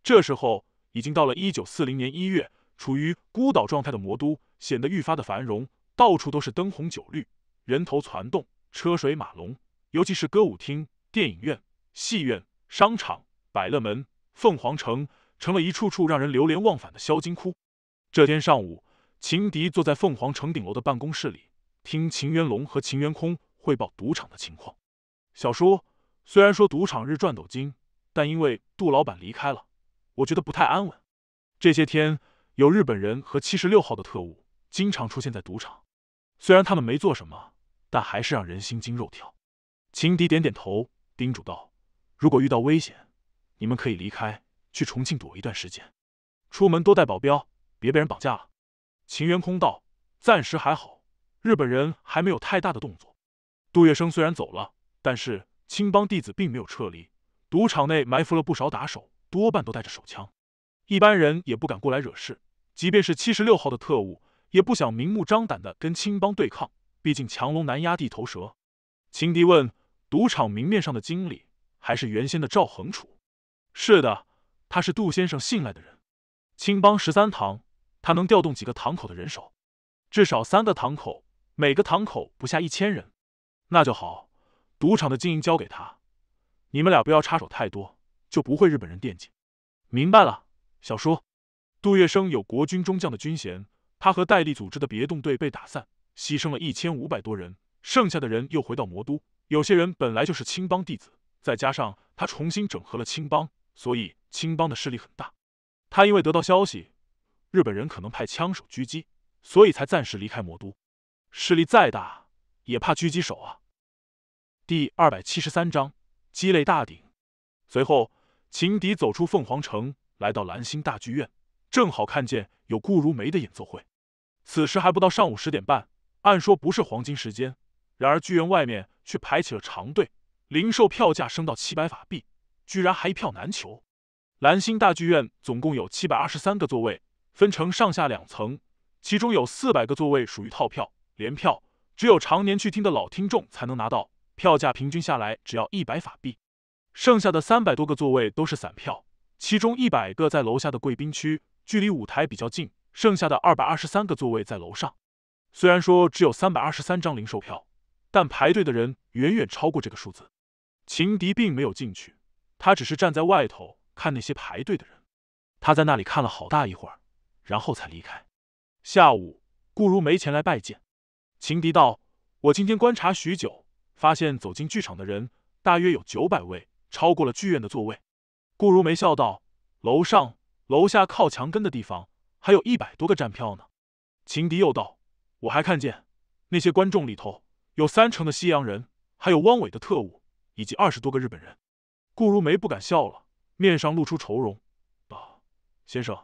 这时候已经到了一九四零年一月，处于孤岛状态的魔都显得愈发的繁荣，到处都是灯红酒绿，人头攒动，车水马龙。尤其是歌舞厅、电影院、戏院。商场、百乐门、凤凰城，成了一处处让人流连忘返的销金窟。这天上午，秦迪坐在凤凰城顶楼的办公室里，听秦元龙和秦元空汇报赌场的情况。小叔，虽然说赌场日赚斗金，但因为杜老板离开了，我觉得不太安稳。这些天，有日本人和七十六号的特务经常出现在赌场，虽然他们没做什么，但还是让人心惊肉跳。秦迪点点头，叮嘱道。如果遇到危险，你们可以离开，去重庆躲一段时间。出门多带保镖，别被人绑架了。秦元空道，暂时还好，日本人还没有太大的动作。杜月笙虽然走了，但是青帮弟子并没有撤离，赌场内埋伏了不少打手，多半都带着手枪，一般人也不敢过来惹事。即便是七十六号的特务，也不想明目张胆的跟青帮对抗，毕竟强龙难压地头蛇。秦迪问，赌场明面上的经理。还是原先的赵恒楚，是的，他是杜先生信赖的人。青帮十三堂，他能调动几个堂口的人手？至少三个堂口，每个堂口不下一千人。那就好，赌场的经营交给他，你们俩不要插手太多，就不会日本人惦记。明白了，小叔。杜月笙有国军中将的军衔，他和戴笠组织的别动队被打散，牺牲了一千五百多人，剩下的人又回到魔都，有些人本来就是青帮弟子。再加上他重新整合了青帮，所以青帮的势力很大。他因为得到消息，日本人可能派枪手狙击，所以才暂时离开魔都。势力再大，也怕狙击手啊。第二百七十三章鸡肋大鼎。随后，秦迪走出凤凰城，来到蓝星大剧院，正好看见有顾如梅的演奏会。此时还不到上午十点半，按说不是黄金时间，然而剧院外面却排起了长队。零售票价升到七百法币，居然还一票难求。蓝星大剧院总共有七百二十三个座位，分成上下两层，其中有四百个座位属于套票、联票，只有常年去听的老听众才能拿到，票价平均下来只要一百法币。剩下的三百多个座位都是散票，其中一百个在楼下的贵宾区，距离舞台比较近；剩下的二百二十三个座位在楼上。虽然说只有三百二十三张零售票，但排队的人远远超过这个数字。秦迪并没有进去，他只是站在外头看那些排队的人。他在那里看了好大一会儿，然后才离开。下午，顾如梅前来拜见。秦迪道：“我今天观察许久，发现走进剧场的人大约有九百位，超过了剧院的座位。”顾如梅笑道：“楼上、楼下靠墙根的地方还有一百多个站票呢。”秦迪又道：“我还看见，那些观众里头有三成的西洋人，还有汪伪的特务。”以及二十多个日本人，顾如梅不敢笑了，面上露出愁容，道：“先生，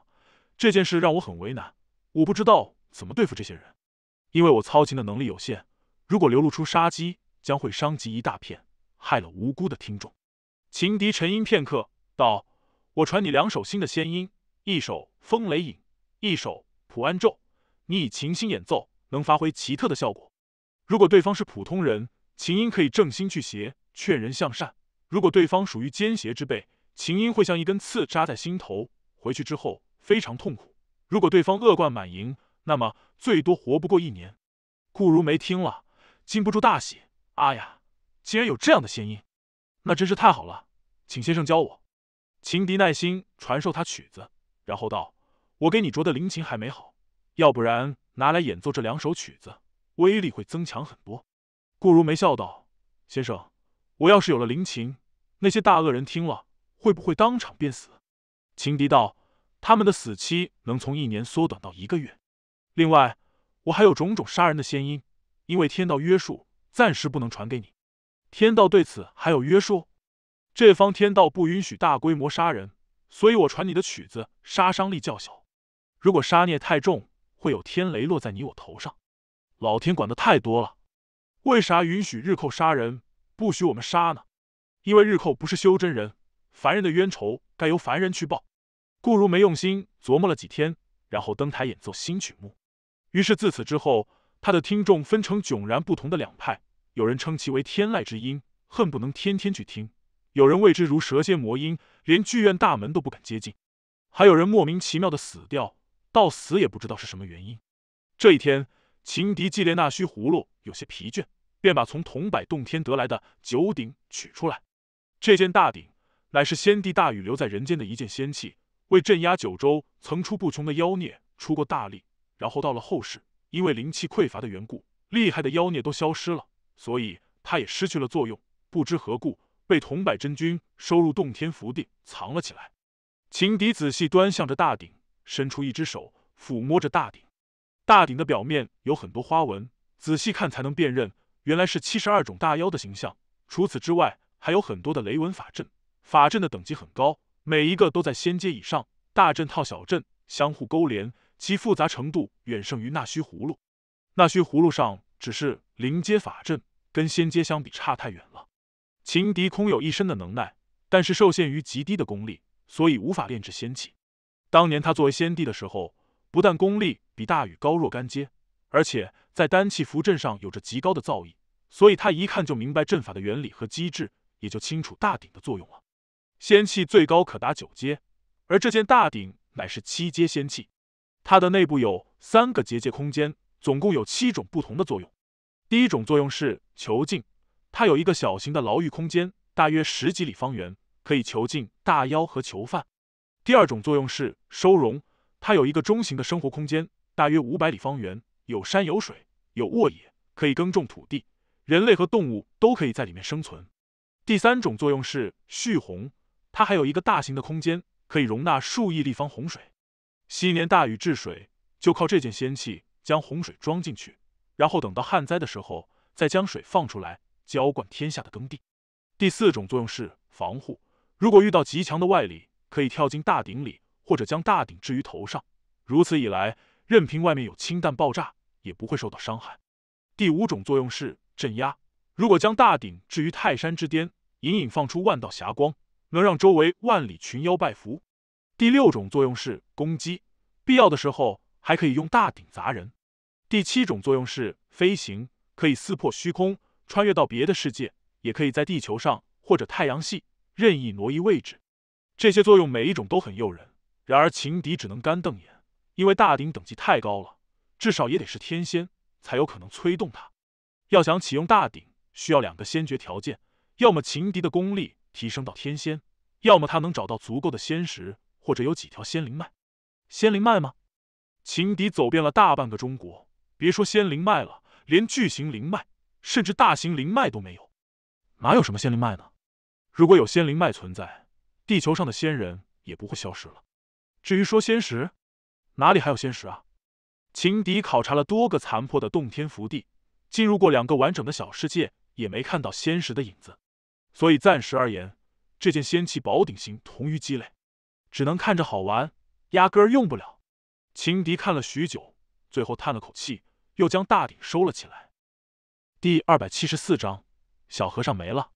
这件事让我很为难，我不知道怎么对付这些人，因为我操琴的能力有限，如果流露出杀机，将会伤及一大片，害了无辜的听众。”情笛沉吟片刻，道：“我传你两首新的仙音，一首《风雷引》，一首《普安咒》，你以琴心演奏，能发挥奇特的效果。如果对方是普通人，琴音可以正心去邪。”劝人向善。如果对方属于奸邪之辈，琴音会像一根刺扎在心头，回去之后非常痛苦。如果对方恶贯满盈，那么最多活不过一年。顾如梅听了，禁不住大喜：“啊呀，竟然有这样的仙音，那真是太好了！请先生教我。”情敌耐心传授他曲子，然后道：“我给你着的灵琴还没好，要不然拿来演奏这两首曲子，威力会增强很多。”顾如梅笑道：“先生。”我要是有了灵琴，那些大恶人听了会不会当场便死？秦敌道：“他们的死期能从一年缩短到一个月。另外，我还有种种杀人的仙音，因为天道约束，暂时不能传给你。天道对此还有约束，这方天道不允许大规模杀人，所以我传你的曲子杀伤力较小。如果杀孽太重，会有天雷落在你我头上。老天管得太多了，为啥允许日寇杀人？”不许我们杀呢，因为日寇不是修真人，凡人的冤仇该由凡人去报。顾如没用心琢磨了几天，然后登台演奏新曲目。于是自此之后，他的听众分成迥然不同的两派：有人称其为天籁之音，恨不能天天去听；有人谓之如蛇蝎魔音，连剧院大门都不敢接近；还有人莫名其妙的死掉，到死也不知道是什么原因。这一天，情敌季列纳须葫芦有些疲倦。便把从桐柏洞天得来的九鼎取出来。这件大鼎乃是先帝大禹留在人间的一件仙器，为镇压九州层出不穷的妖孽出过大力。然后到了后世，因为灵气匮乏的缘故，厉害的妖孽都消失了，所以它也失去了作用。不知何故，被桐柏真君收入洞天福地藏了起来。秦迪仔细端详着大鼎，伸出一只手抚摸着大鼎。大鼎的表面有很多花纹，仔细看才能辨认。原来是七十二种大妖的形象，除此之外还有很多的雷纹法阵，法阵的等级很高，每一个都在仙阶以上，大阵套小阵，相互勾连，其复杂程度远胜于纳须葫芦。纳须葫芦上只是灵阶法阵，跟仙阶相比差太远了。秦敌空有一身的能耐，但是受限于极低的功力，所以无法炼制仙器。当年他作为先帝的时候，不但功力比大禹高若干阶，而且。在丹气符阵上有着极高的造诣，所以他一看就明白阵法的原理和机制，也就清楚大鼎的作用了。仙气最高可达九阶，而这件大鼎乃是七阶仙气，它的内部有三个结界空间，总共有七种不同的作用。第一种作用是囚禁，它有一个小型的牢狱空间，大约十几里方圆，可以囚禁大妖和囚犯。第二种作用是收容，它有一个中型的生活空间，大约五百里方圆。有山有水有沃野，可以耕种土地，人类和动物都可以在里面生存。第三种作用是蓄洪，它还有一个大型的空间，可以容纳数亿立方洪水。昔年大禹治水，就靠这件仙器将洪水装进去，然后等到旱灾的时候，再将水放出来浇灌天下的耕地。第四种作用是防护，如果遇到极强的外力，可以跳进大鼎里，或者将大鼎置于头上，如此一来，任凭外面有氢弹爆炸。也不会受到伤害。第五种作用是镇压，如果将大鼎置于泰山之巅，隐隐放出万道霞光，能让周围万里群妖拜服。第六种作用是攻击，必要的时候还可以用大鼎砸人。第七种作用是飞行，可以撕破虚空，穿越到别的世界，也可以在地球上或者太阳系任意挪移位置。这些作用每一种都很诱人，然而情敌只能干瞪眼，因为大鼎等级太高了。至少也得是天仙，才有可能催动它。要想启用大鼎，需要两个先决条件：要么情敌的功力提升到天仙，要么他能找到足够的仙石，或者有几条仙灵脉。仙灵脉吗？情敌走遍了大半个中国，别说仙灵脉了，连巨型灵脉，甚至大型灵脉都没有，哪有什么仙灵脉呢？如果有仙灵脉存在，地球上的仙人也不会消失了。至于说仙石，哪里还有仙石啊？情敌考察了多个残破的洞天福地，进入过两个完整的小世界，也没看到仙石的影子。所以暂时而言，这件仙器宝鼎形同于鸡肋，只能看着好玩，压根用不了。情敌看了许久，最后叹了口气，又将大鼎收了起来。第二百七十四章：小和尚没了。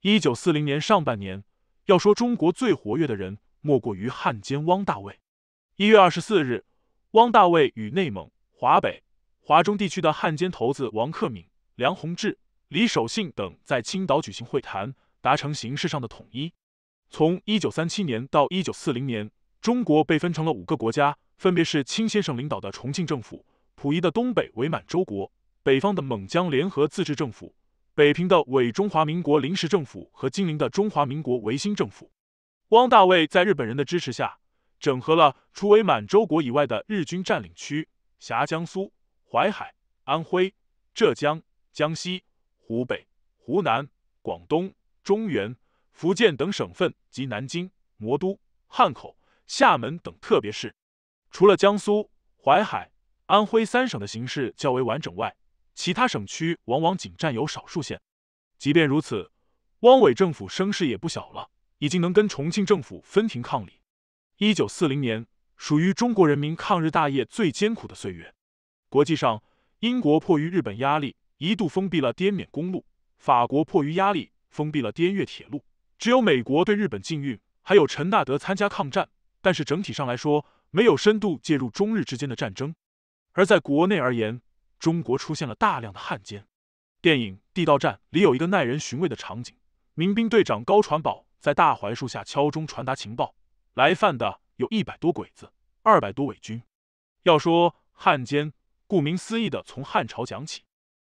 一九四零年上半年，要说中国最活跃的人，莫过于汉奸汪大卫。一月二十四日。汪大卫与内蒙、华北、华中地区的汉奸头子王克敏、梁鸿志、李守信等在青岛举行会谈，达成形式上的统一。从一九三七年到一九四零年，中国被分成了五个国家，分别是：亲先生领导的重庆政府、溥仪的东北伪满洲国、北方的蒙疆联合自治政府、北平的伪中华民国临时政府和金陵的中华民国维新政府。汪大卫在日本人的支持下。整合了除伪满洲国以外的日军占领区，辖江苏、淮海、安徽、浙江、江西、湖北、湖南、广东、中原、福建等省份及南京、魔都、汉口、厦门等特别市。除了江苏、淮海、安徽三省的形势较为完整外，其他省区往往仅占有少数县。即便如此，汪伪政府声势也不小了，已经能跟重庆政府分庭抗礼。一九四零年属于中国人民抗日大业最艰苦的岁月。国际上，英国迫于日本压力，一度封闭了滇缅公路；法国迫于压力，封闭了滇越铁路。只有美国对日本禁运，还有陈纳德参加抗战，但是整体上来说，没有深度介入中日之间的战争。而在国内而言，中国出现了大量的汉奸。电影《地道战》里有一个耐人寻味的场景：民兵队长高传宝在大槐树下敲钟传达情报。来犯的有一百多鬼子，二百多伪军。要说汉奸，顾名思义的从汉朝讲起，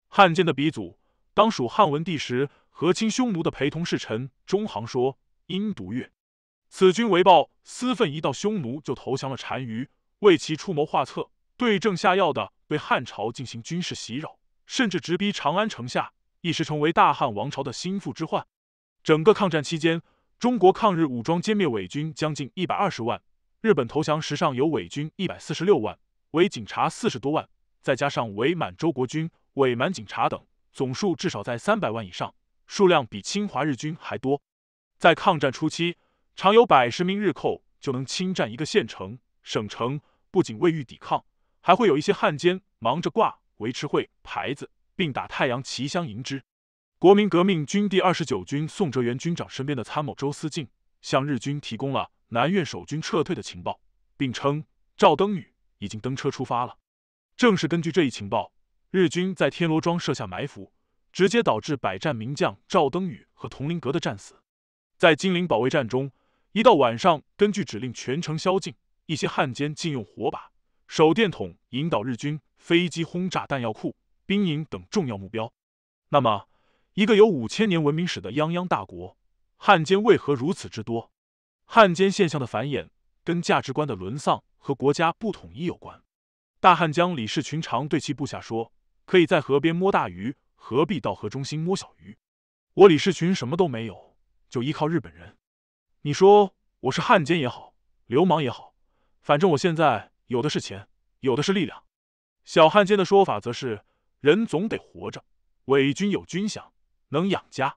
汉奸的鼻祖当属汉文帝时和亲匈奴的陪同侍臣中行说殷毒月。此君为报私愤，一到匈奴就投降了单于，为其出谋划策，对症下药的对汉朝进行军事袭扰，甚至直逼长安城下，一时成为大汉王朝的心腹之患。整个抗战期间。中国抗日武装歼灭伪军将近一百二十万，日本投降时尚有伪军一百四十六万，伪警察四十多万，再加上伪满洲国军、伪满警察等，总数至少在三百万以上，数量比侵华日军还多。在抗战初期，常有百十名日寇就能侵占一个县城、省城，不仅未遇抵抗，还会有一些汉奸忙着挂维持会牌子，并打太阳旗相迎之。国民革命军第二十九军宋哲元军长身边的参谋周思敬向日军提供了南苑守军撤退的情报，并称赵登禹已经登车出发了。正是根据这一情报，日军在天罗庄设下埋伏，直接导致百战名将赵登禹和佟麟阁的战死。在金陵保卫战中，一到晚上，根据指令全城宵禁，一些汉奸竟用火把、手电筒引导日军飞机轰炸弹药库、兵营等重要目标。那么，一个有五千年文明史的泱泱大国，汉奸为何如此之多？汉奸现象的繁衍跟价值观的沦丧和国家不统一有关。大汉江李世群常对其部下说：“可以在河边摸大鱼，何必到河中心摸小鱼？”我李世群什么都没有，就依靠日本人。你说我是汉奸也好，流氓也好，反正我现在有的是钱，有的是力量。小汉奸的说法则是：人总得活着，伪军有军饷。能养家。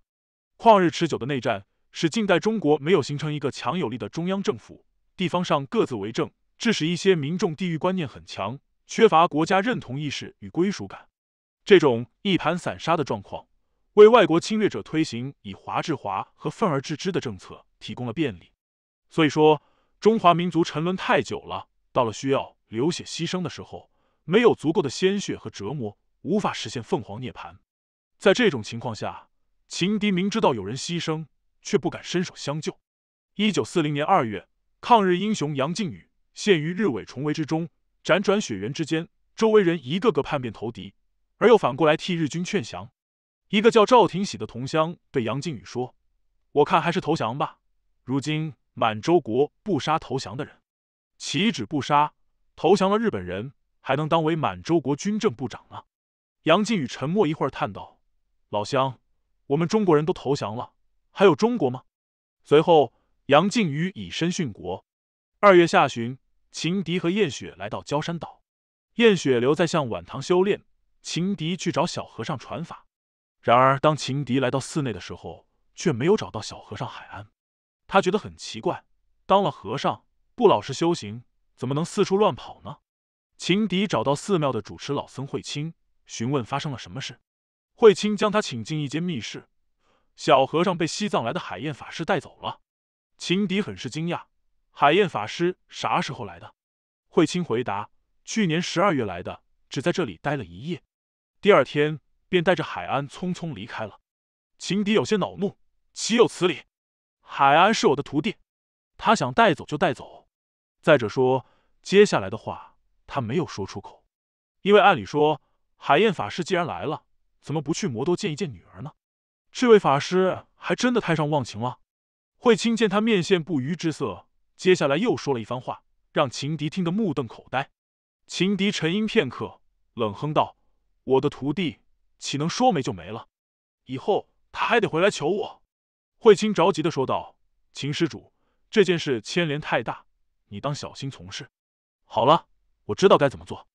旷日持久的内战使近代中国没有形成一个强有力的中央政府，地方上各自为政，致使一些民众地域观念很强，缺乏国家认同意识与归属感。这种一盘散沙的状况，为外国侵略者推行以华制华和分而治之的政策提供了便利。所以说，中华民族沉沦太久了，到了需要流血牺牲的时候，没有足够的鲜血和折磨，无法实现凤凰涅槃。在这种情况下，情敌明知道有人牺牲，却不敢伸手相救。一九四零年二月，抗日英雄杨靖宇陷于日伪重围之中，辗转雪原之间，周围人一个个叛变投敌，而又反过来替日军劝降。一个叫赵廷喜的同乡对杨靖宇说：“我看还是投降吧。如今满洲国不杀投降的人，岂止不杀？投降了日本人，还能当为满洲国军政部长呢？”杨靖宇沉默一会儿，叹道。老乡，我们中国人都投降了，还有中国吗？随后，杨靖宇以身殉国。二月下旬，秦迪和燕雪来到焦山岛，燕雪留在向晚堂修炼，秦迪去找小和尚传法。然而，当秦迪来到寺内的时候，却没有找到小和尚海安。他觉得很奇怪，当了和尚不老实修行，怎么能四处乱跑呢？秦迪找到寺庙的主持老僧慧清，询问发生了什么事。慧清将他请进一间密室，小和尚被西藏来的海燕法师带走了。秦迪很是惊讶，海燕法师啥时候来的？慧清回答：去年十二月来的，只在这里待了一夜，第二天便带着海安匆匆离开了。秦迪有些恼怒，岂有此理！海安是我的徒弟，他想带走就带走。再者说，接下来的话他没有说出口，因为按理说，海燕法师既然来了。怎么不去魔都见一见女儿呢？这位法师还真的太上忘情了。慧清见他面现不愉之色，接下来又说了一番话，让秦迪听得目瞪口呆。秦迪沉吟片刻，冷哼道：“我的徒弟岂能说没就没了？以后他还得回来求我。”慧清着急的说道：“秦施主，这件事牵连太大，你当小心从事。好了，我知道该怎么做。”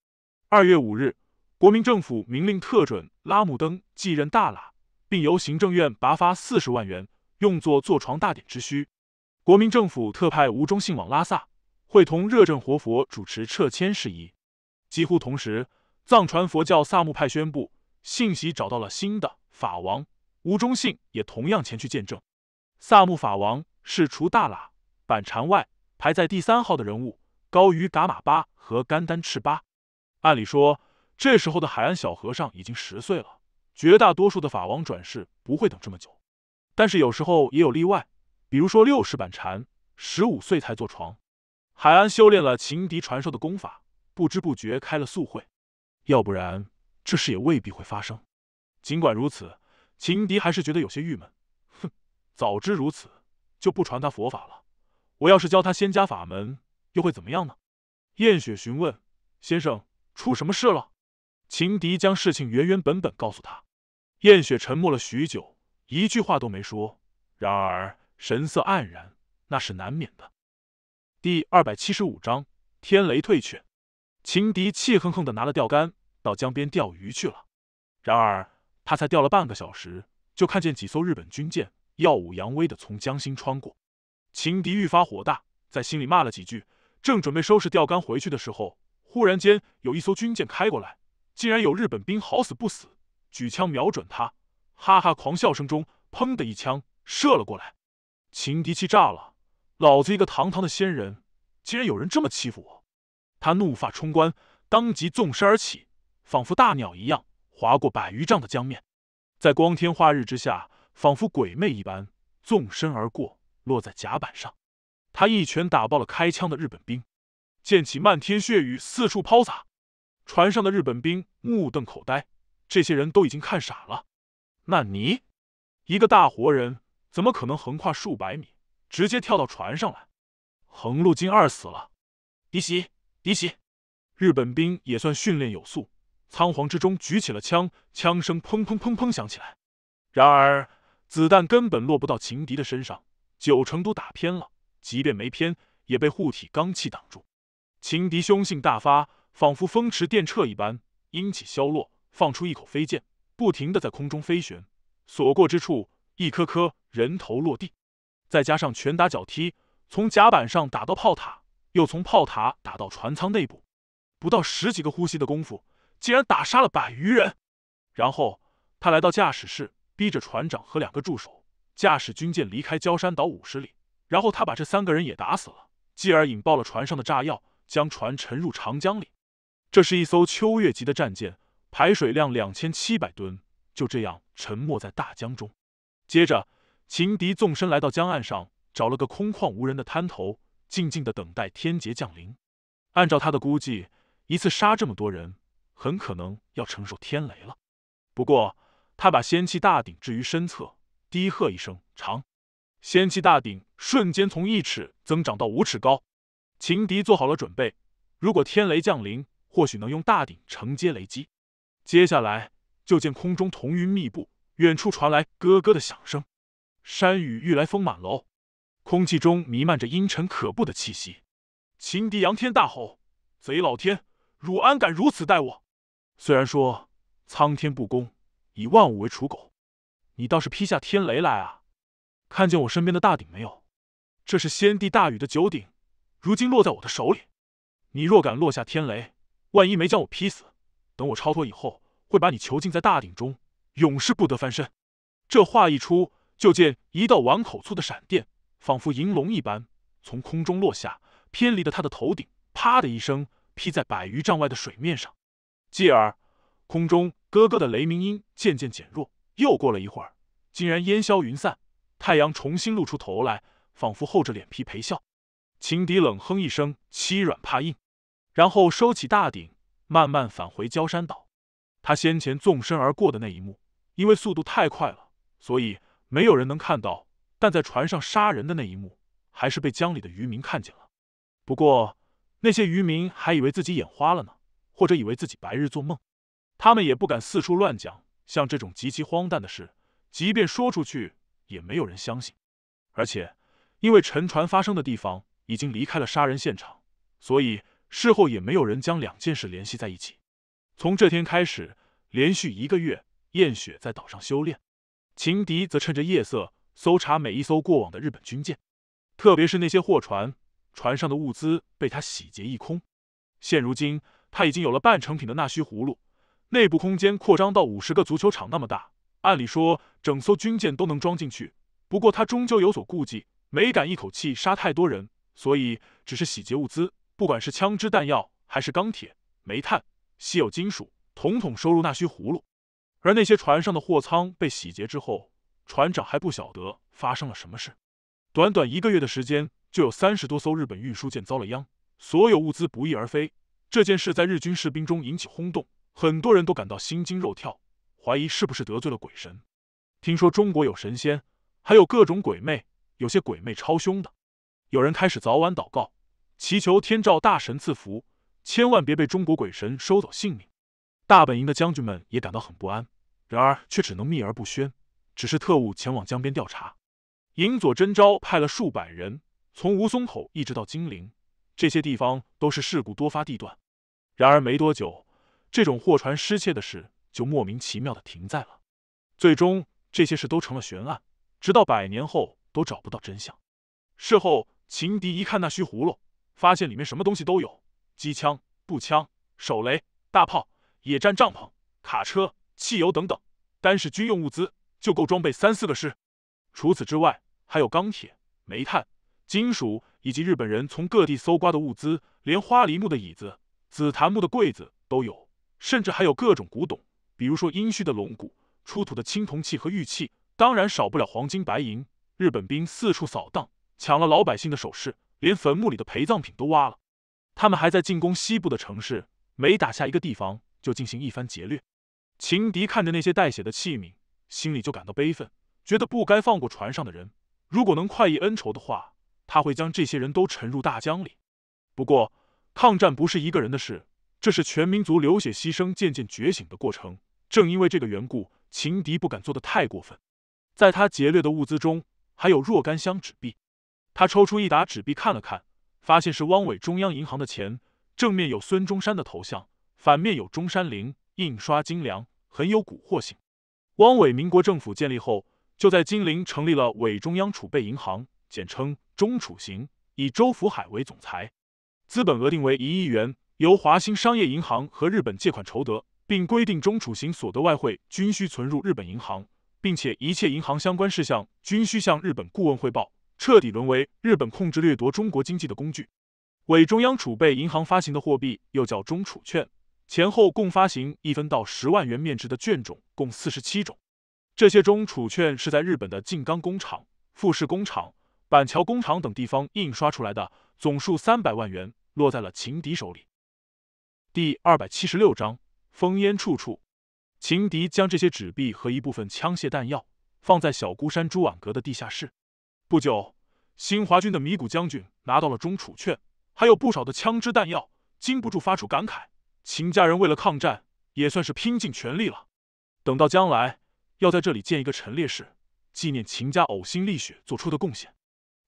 二月五日。国民政府明令特准拉木登继任大喇，并由行政院拔发四十万元用作坐床大典之需。国民政府特派吴忠信往拉萨，会同热镇活佛主持撤迁事宜。几乎同时，藏传佛教萨木派宣布信息找到了新的法王，吴忠信也同样前去见证。萨木法王是除大喇板禅外排在第三号的人物，高于噶玛巴和甘丹赤巴。按理说。这时候的海安小和尚已经十岁了，绝大多数的法王转世不会等这么久，但是有时候也有例外，比如说六世板禅十五岁才坐床。海安修炼了情敌传授的功法，不知不觉开了宿会，要不然这事也未必会发生。尽管如此，情敌还是觉得有些郁闷。哼，早知如此，就不传他佛法了。我要是教他仙家法门，又会怎么样呢？燕雪询问先生出什么事了？情敌将事情原原本本告诉他，燕雪沉默了许久，一句话都没说。然而神色黯然，那是难免的。第二百七十五章天雷退却。情敌气哼哼的拿了钓竿到江边钓鱼去了。然而他才钓了半个小时，就看见几艘日本军舰耀武扬威的从江心穿过。情敌愈发火大，在心里骂了几句，正准备收拾钓竿回去的时候，忽然间有一艘军舰开过来。竟然有日本兵好死不死，举枪瞄准他，哈哈狂笑声中，砰的一枪射了过来。秦敌气炸了，老子一个堂堂的仙人，竟然有人这么欺负我！他怒发冲冠，当即纵身而起，仿佛大鸟一样划过百余丈的江面，在光天化日之下，仿佛鬼魅一般纵身而过，落在甲板上。他一拳打爆了开枪的日本兵，溅起漫天血雨，四处抛洒。船上的日本兵目瞪口呆，这些人都已经看傻了。曼尼？一个大活人怎么可能横跨数百米，直接跳到船上来？横路金二死了！敌袭！敌袭！日本兵也算训练有素，仓皇之中举起了枪，枪声砰砰砰砰响起来。然而子弹根本落不到情敌的身上，九成都打偏了。即便没偏，也被护体罡气挡住。情敌凶性大发。仿佛风驰电掣一般，阴气消落，放出一口飞剑，不停的在空中飞旋，所过之处，一颗颗人头落地。再加上拳打脚踢，从甲板上打到炮塔，又从炮塔打到船舱内部，不到十几个呼吸的功夫，竟然打杀了百余人。然后他来到驾驶室，逼着船长和两个助手驾驶军舰离开焦山岛五十里，然后他把这三个人也打死了，继而引爆了船上的炸药，将船沉入长江里。这是一艘秋月级的战舰，排水量两千七百吨，就这样沉没在大江中。接着，秦迪纵身来到江岸上，找了个空旷无人的滩头，静静的等待天劫降临。按照他的估计，一次杀这么多人，很可能要承受天雷了。不过，他把仙气大鼎置于身侧，低喝一声“长”，仙气大鼎瞬间从一尺增长到五尺高。秦迪做好了准备，如果天雷降临。或许能用大鼎承接雷击。接下来，就见空中彤云密布，远处传来咯咯的响声。山雨欲来风满楼，空气中弥漫着阴沉可怖的气息。秦敌仰天大吼：“贼老天，汝安敢如此待我？”虽然说苍天不公，以万物为刍狗，你倒是劈下天雷来啊！看见我身边的大鼎没有？这是先帝大禹的九鼎，如今落在我的手里。你若敢落下天雷！万一没将我劈死，等我超脱以后，会把你囚禁在大鼎中，永世不得翻身。这话一出，就见一道碗口粗的闪电，仿佛银龙一般，从空中落下，偏离了他的头顶，啪的一声，劈在百余丈外的水面上。继而，空中咯咯的雷鸣音渐渐减弱，又过了一会儿，竟然烟消云散，太阳重新露出头来，仿佛厚着脸皮陪笑。情敌冷哼一声，欺软怕硬。然后收起大鼎，慢慢返回焦山岛。他先前纵身而过的那一幕，因为速度太快了，所以没有人能看到；但在船上杀人的那一幕，还是被江里的渔民看见了。不过，那些渔民还以为自己眼花了呢，或者以为自己白日做梦。他们也不敢四处乱讲，像这种极其荒诞的事，即便说出去，也没有人相信。而且，因为沉船发生的地方已经离开了杀人现场，所以。事后也没有人将两件事联系在一起。从这天开始，连续一个月，燕雪在岛上修炼，秦敌则趁着夜色搜查每一艘过往的日本军舰，特别是那些货船，船上的物资被他洗劫一空。现如今，他已经有了半成品的纳须葫芦，内部空间扩张到五十个足球场那么大，按理说整艘军舰都能装进去。不过他终究有所顾忌，没敢一口气杀太多人，所以只是洗劫物资。不管是枪支弹药，还是钢铁、煤炭、稀有金属，统统收入纳虚葫芦。而那些船上的货仓被洗劫之后，船长还不晓得发生了什么事。短短一个月的时间，就有三十多艘日本运输舰遭了殃，所有物资不翼而飞。这件事在日军士兵中引起轰动，很多人都感到心惊肉跳，怀疑是不是得罪了鬼神。听说中国有神仙，还有各种鬼魅，有些鬼魅超凶的，有人开始早晚祷告。祈求天照大神赐福，千万别被中国鬼神收走性命。大本营的将军们也感到很不安，然而却只能秘而不宣。只是特务前往江边调查，影佐真昭派了数百人从吴淞口一直到金陵，这些地方都是事故多发地段。然而没多久，这种货船失窃的事就莫名其妙的停在了。最终，这些事都成了悬案，直到百年后都找不到真相。事后，秦敌一看那虚葫芦。发现里面什么东西都有，机枪、步枪、手雷、大炮、野战帐篷、卡车、汽油等等。单是军用物资就够装备三四个师。除此之外，还有钢铁、煤炭、金属以及日本人从各地搜刮的物资，连花梨木的椅子、紫檀木的柜子都有，甚至还有各种古董，比如说殷墟的龙骨、出土的青铜器和玉器。当然，少不了黄金白银。日本兵四处扫荡，抢了老百姓的首饰。连坟墓里的陪葬品都挖了，他们还在进攻西部的城市，每打下一个地方就进行一番劫掠。秦敌看着那些带血的器皿，心里就感到悲愤，觉得不该放过船上的人。如果能快意恩仇的话，他会将这些人都沉入大江里。不过，抗战不是一个人的事，这是全民族流血牺牲、渐渐觉醒的过程。正因为这个缘故，秦敌不敢做得太过分。在他劫掠的物资中，还有若干箱纸币。他抽出一沓纸币看了看，发现是汪伪中央银行的钱，正面有孙中山的头像，反面有中山陵，印刷精良，很有蛊惑性。汪伪民国政府建立后，就在金陵成立了伪中央储备银行，简称中储行，以周福海为总裁，资本额定为一亿元，由华兴商业银行和日本借款筹得，并规定中储行所得外汇均需存入日本银行，并且一切银行相关事项均需向日本顾问汇报。彻底沦为日本控制掠夺中国经济的工具，伪中央储备银行发行的货币又叫中储券，前后共发行一分到十万元面值的券种共四十七种，这些中储券是在日本的静冈工厂、富士工厂、板桥工厂等地方印刷出来的，总数三百万元落在了情敌手里。第二百七十六章，烽烟处处，情敌将这些纸币和一部分枪械弹药放在小孤山朱婉阁的地下室。不久，新华军的米谷将军拿到了中储券，还有不少的枪支弹药，禁不住发出感慨：秦家人为了抗战，也算是拼尽全力了。等到将来，要在这里建一个陈列室，纪念秦家呕心沥血做出的贡献。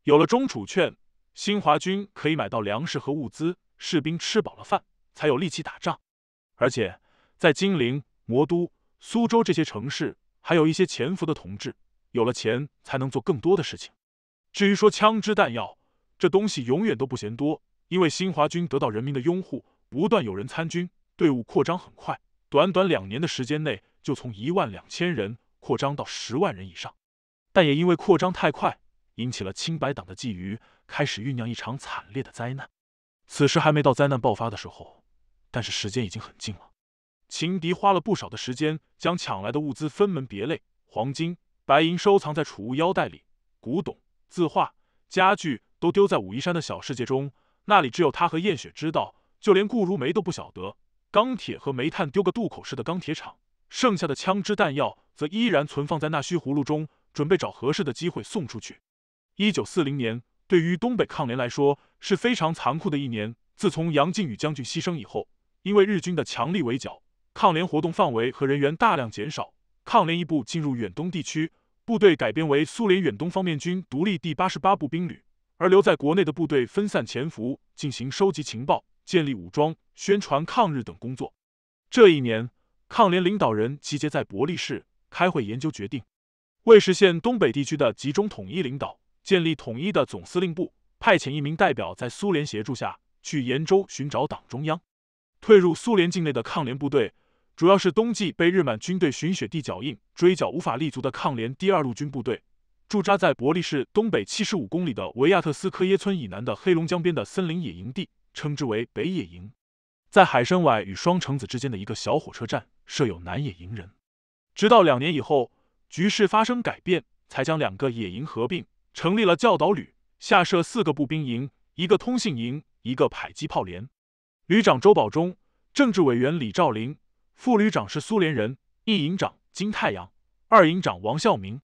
有了中储券，新华军可以买到粮食和物资，士兵吃饱了饭，才有力气打仗。而且，在金陵、魔都、苏州这些城市，还有一些潜伏的同志，有了钱，才能做更多的事情。至于说枪支弹药，这东西永远都不嫌多，因为新华军得到人民的拥护，不断有人参军，队伍扩张很快，短短两年的时间内就从一万两千人扩张到十万人以上。但也因为扩张太快，引起了清白党的觊觎，开始酝酿一场惨烈的灾难。此时还没到灾难爆发的时候，但是时间已经很近了。情敌花了不少的时间，将抢来的物资分门别类，黄金、白银收藏在储物腰带里，古董。字画、家具都丢在武夷山的小世界中，那里只有他和燕雪知道，就连顾如梅都不晓得。钢铁和煤炭丢个渡口式的钢铁厂，剩下的枪支弹药则依然存放在那虚葫芦中，准备找合适的机会送出去。一九四零年，对于东北抗联来说是非常残酷的一年。自从杨靖宇将军牺牲以后，因为日军的强力围剿，抗联活动范围和人员大量减少，抗联一部进入远东地区。部队改编为苏联远东方面军独立第八十八步兵旅，而留在国内的部队分散潜伏，进行收集情报、建立武装、宣传抗日等工作。这一年，抗联领导人集结在伯利市开会研究，决定为实现东北地区的集中统一领导，建立统一的总司令部，派遣一名代表在苏联协助下去延州寻找党中央。退入苏联境内的抗联部队。主要是冬季被日满军队寻雪地脚印追剿无法立足的抗联第二路军部队，驻扎在伯利市东北七十五公里的维亚特斯科耶村以南的黑龙江边的森林野营地，称之为北野营，在海参崴与双城子之间的一个小火车站设有南野营人，直到两年以后局势发生改变，才将两个野营合并，成立了教导旅，下设四个步兵营、一个通信营、一个迫击炮连，旅长周保中，政治委员李兆麟。副旅长是苏联人，一营长金太阳，二营长王孝明。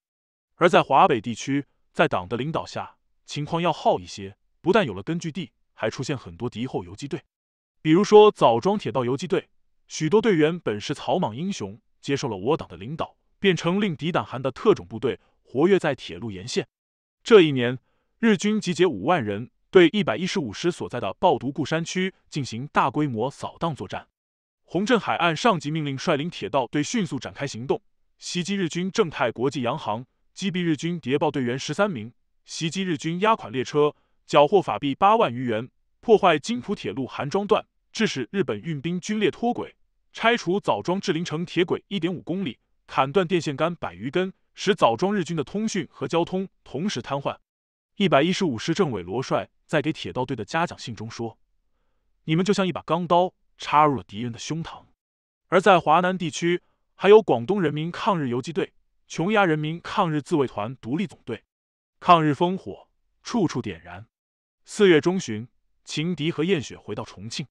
而在华北地区，在党的领导下，情况要好一些。不但有了根据地，还出现很多敌后游击队，比如说枣庄铁道游击队。许多队员本是草莽英雄，接受了我党的领导，变成令敌胆寒的特种部队，活跃在铁路沿线。这一年，日军集结五万人，对一百一十五师所在的暴毒固山区进行大规模扫荡作战。洪振海按上级命令，率领铁道队迅速展开行动，袭击日军正泰国际洋行，击毙日军谍报队员十三名；袭击日军押款列车，缴获法币八万余元；破坏津浦铁路韩庄段，致使日本运兵军列脱轨；拆除枣庄至临城铁轨一点五公里，砍断电线杆百余根，使枣庄日军的通讯和交通同时瘫痪。一百一十五师政委罗帅在给铁道队的嘉奖信中说：“你们就像一把钢刀。”插入了敌人的胸膛，而在华南地区，还有广东人民抗日游击队、琼崖人民抗日自卫团独立总队，抗日烽火处处点燃。四月中旬，秦敌和燕雪回到重庆，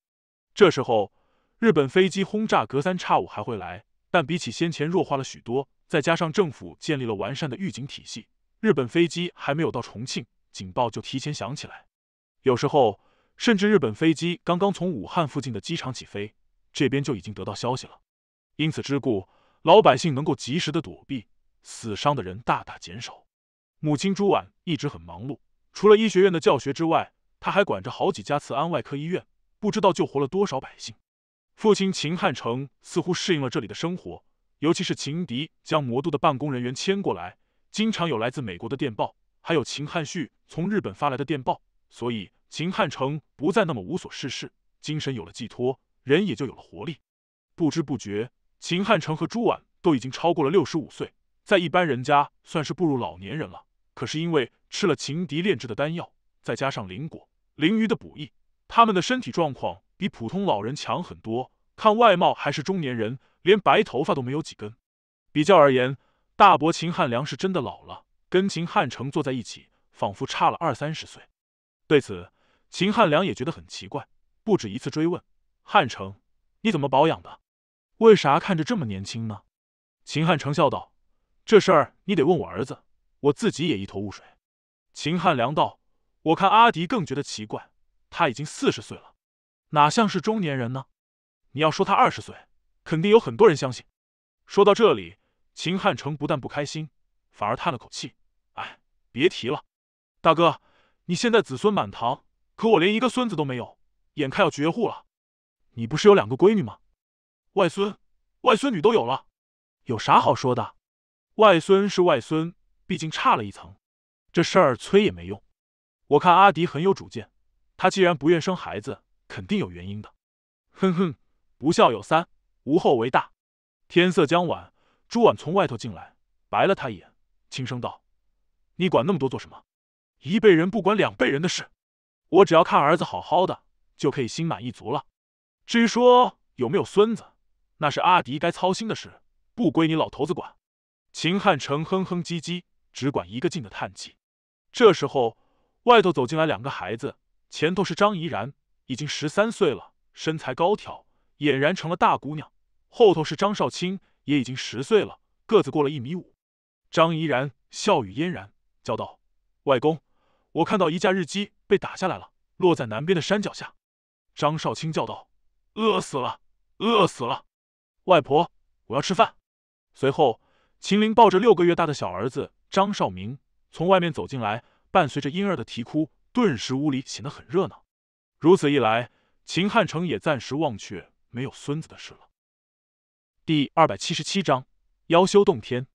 这时候日本飞机轰炸隔三差五还会来，但比起先前弱化了许多。再加上政府建立了完善的预警体系，日本飞机还没有到重庆，警报就提前响起来。有时候。甚至日本飞机刚刚从武汉附近的机场起飞，这边就已经得到消息了。因此之故，老百姓能够及时的躲避，死伤的人大大减少。母亲朱婉一直很忙碌，除了医学院的教学之外，她还管着好几家慈安外科医院，不知道救活了多少百姓。父亲秦汉成似乎适应了这里的生活，尤其是秦迪将魔都的办公人员迁过来，经常有来自美国的电报，还有秦汉旭从日本发来的电报，所以。秦汉城不再那么无所事事，精神有了寄托，人也就有了活力。不知不觉，秦汉城和朱婉都已经超过了六十五岁，在一般人家算是步入老年人了。可是因为吃了秦敌炼制的丹药，再加上灵果、灵鱼的补益，他们的身体状况比普通老人强很多。看外貌还是中年人，连白头发都没有几根。比较而言，大伯秦汉良是真的老了，跟秦汉城坐在一起，仿佛差了二三十岁。对此。秦汉良也觉得很奇怪，不止一次追问：“汉城，你怎么保养的？为啥看着这么年轻呢？”秦汉成笑道：“这事儿你得问我儿子，我自己也一头雾水。”秦汉良道：“我看阿迪更觉得奇怪，他已经四十岁了，哪像是中年人呢？你要说他二十岁，肯定有很多人相信。”说到这里，秦汉成不但不开心，反而叹了口气：“哎，别提了，大哥，你现在子孙满堂。”可我连一个孙子都没有，眼看要绝户了。你不是有两个闺女吗？外孙、外孙女都有了，有啥好说的？外孙是外孙，毕竟差了一层，这事儿催也没用。我看阿迪很有主见，他既然不愿生孩子，肯定有原因的。哼哼，不孝有三，无后为大。天色将晚，朱婉从外头进来，白了他一眼，轻声道：“你管那么多做什么？一辈人不管两辈人的事。”我只要看儿子好好的，就可以心满意足了。至于说有没有孙子，那是阿迪该操心的事，不归你老头子管。秦汉成哼哼唧唧，只管一个劲的叹气。这时候，外头走进来两个孩子，前头是张怡然，已经十三岁了，身材高挑，俨然成了大姑娘；后头是张少卿，也已经十岁了，个子过了一米五。张怡然笑语嫣然，叫道：“外公，我看到一架日机。”被打下来了，落在南边的山脚下。张少清叫道：“饿死了，饿死了！外婆，我要吃饭。”随后，秦玲抱着六个月大的小儿子张少明从外面走进来，伴随着婴儿的啼哭，顿时屋里显得很热闹。如此一来，秦汉城也暂时忘却没有孙子的事了。第二百七十七章：妖修洞天。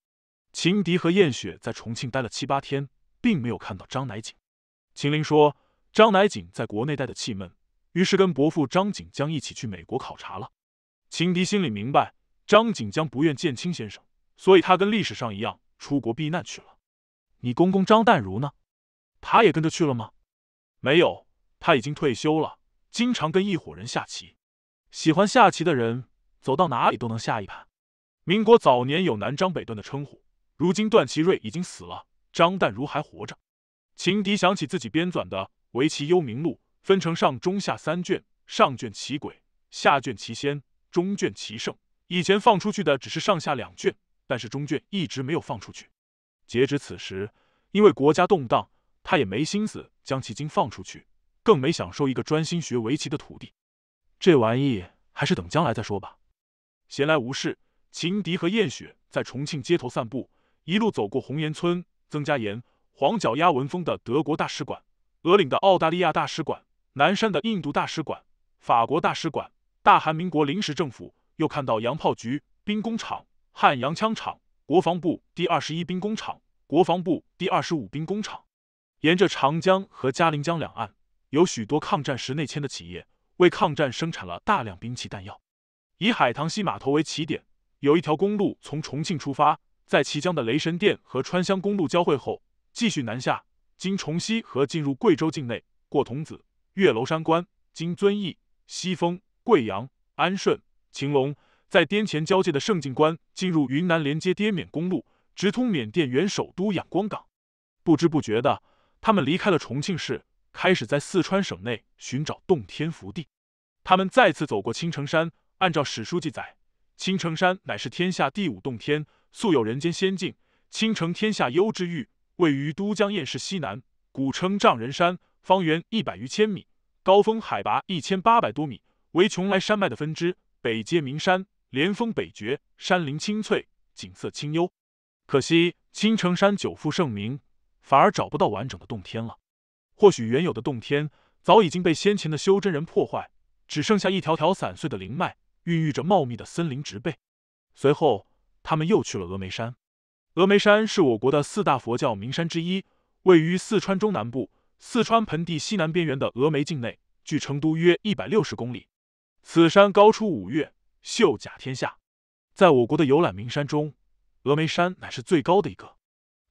秦迪和燕雪在重庆待了七八天，并没有看到张乃景。秦林说：“张乃景在国内待的气闷，于是跟伯父张景江一起去美国考察了。”秦迪心里明白，张景江不愿见清先生，所以他跟历史上一样出国避难去了。你公公张淡如呢？他也跟着去了吗？没有，他已经退休了，经常跟一伙人下棋。喜欢下棋的人走到哪里都能下一盘。民国早年有南张北段的称呼，如今段祺瑞已经死了，张淡如还活着。秦迪想起自己编纂的《围棋幽冥录》，分成上中下三卷，上卷奇鬼，下卷奇仙，中卷奇圣。以前放出去的只是上下两卷，但是中卷一直没有放出去。截止此时，因为国家动荡，他也没心思将其经放出去，更没想收一个专心学围棋的徒弟。这玩意还是等将来再说吧。闲来无事，秦迪和燕雪在重庆街头散步，一路走过红岩村、曾家岩。黄脚丫文风的德国大使馆，俄岭的澳大利亚大使馆，南山的印度大使馆，法国大使馆，大韩民国临时政府又看到洋炮局、兵工厂、汉阳枪厂、国防部第二十一兵工厂、国防部第二十五兵工厂。沿着长江和嘉陵江两岸，有许多抗战时内迁的企业，为抗战生产了大量兵器弹药。以海棠溪码头为起点，有一条公路从重庆出发，在綦江的雷神殿和川湘公路交汇后。继续南下，经重溪河进入贵州境内，过桐梓、越娄山关，经遵义、西丰、贵阳、安顺、晴隆，在滇黔交界的胜境关进入云南，连接滇缅公路，直通缅甸原首都仰光港。不知不觉的，他们离开了重庆市，开始在四川省内寻找洞天福地。他们再次走过青城山，按照史书记载，青城山乃是天下第五洞天，素有人间仙境、青城天下幽之玉。位于都江堰市西南，古称丈人山，方圆一百余千米，高峰海拔一千八百多米，为邛崃山脉的分支。北接名山，连峰北绝，山林青翠，景色清幽。可惜青城山久负盛名，反而找不到完整的洞天了。或许原有的洞天早已经被先前的修真人破坏，只剩下一条条散碎的灵脉，孕育着茂密的森林植被。随后，他们又去了峨眉山。峨眉山是我国的四大佛教名山之一，位于四川中南部、四川盆地西南边缘的峨眉境内，距成都约一百六十公里。此山高出五岳，秀甲天下。在我国的游览名山中，峨眉山乃是最高的一个。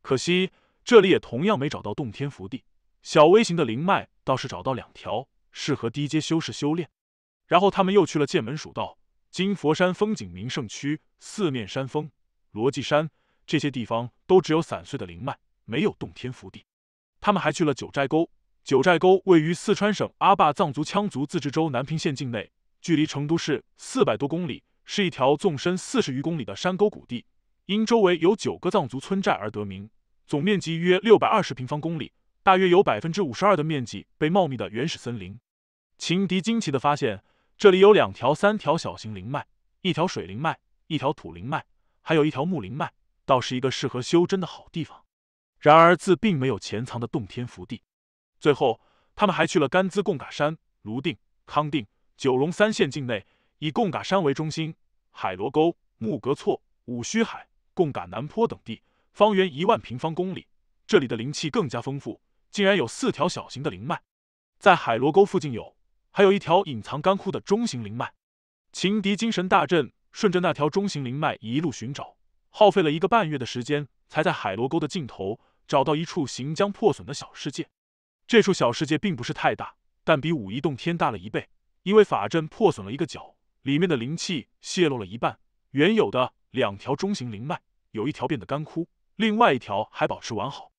可惜这里也同样没找到洞天福地，小微型的灵脉倒是找到两条，适合低阶修士修炼。然后他们又去了剑门蜀道、今佛山风景名胜区、四面山峰、罗髻山。这些地方都只有散碎的灵脉，没有洞天福地。他们还去了九寨沟。九寨沟位于四川省阿坝藏族羌族自治州南平县境内，距离成都市四百多公里，是一条纵深四十余公里的山沟谷地，因周围有九个藏族村寨而得名。总面积约六百二十平方公里，大约有百分之五十二的面积被茂密的原始森林。秦迪惊奇的发现，这里有两条、三条小型灵脉，一条水灵脉，一条土灵脉，还有一条木灵脉。倒是一个适合修真的好地方，然而自并没有潜藏的洞天福地。最后，他们还去了甘孜贡嘎山、泸定、康定、九龙三县境内，以贡嘎山为中心，海螺沟、木格措、五须海、贡嘎南坡等地方，方圆一万平方公里。这里的灵气更加丰富，竟然有四条小型的灵脉，在海螺沟附近有，还有一条隐藏干枯的中型灵脉。秦迪精神大振，顺着那条中型灵脉一路寻找。耗费了一个半月的时间，才在海螺沟的尽头找到一处行将破损的小世界。这处小世界并不是太大，但比武夷洞天大了一倍。因为法阵破损了一个角，里面的灵气泄露了一半。原有的两条中型灵脉，有一条变得干枯，另外一条还保持完好。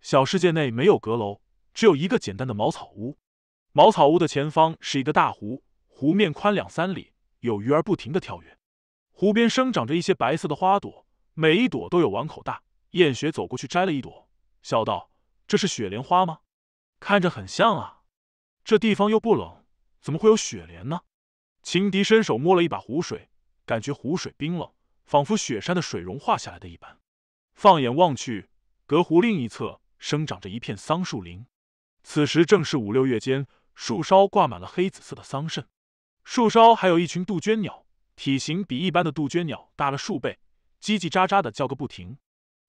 小世界内没有阁楼，只有一个简单的茅草屋。茅草屋的前方是一个大湖，湖面宽两三里，有鱼儿不停的跳跃。湖边生长着一些白色的花朵。每一朵都有碗口大，燕雪走过去摘了一朵，笑道：“这是雪莲花吗？看着很像啊。这地方又不冷，怎么会有雪莲呢？”情敌伸手摸了一把湖水，感觉湖水冰冷，仿佛雪山的水融化下来的一般。放眼望去，隔湖另一侧生长着一片桑树林，此时正是五六月间，树梢挂满了黑紫色的桑葚，树梢还有一群杜鹃鸟，体型比一般的杜鹃鸟大了数倍。叽叽喳喳的叫个不停。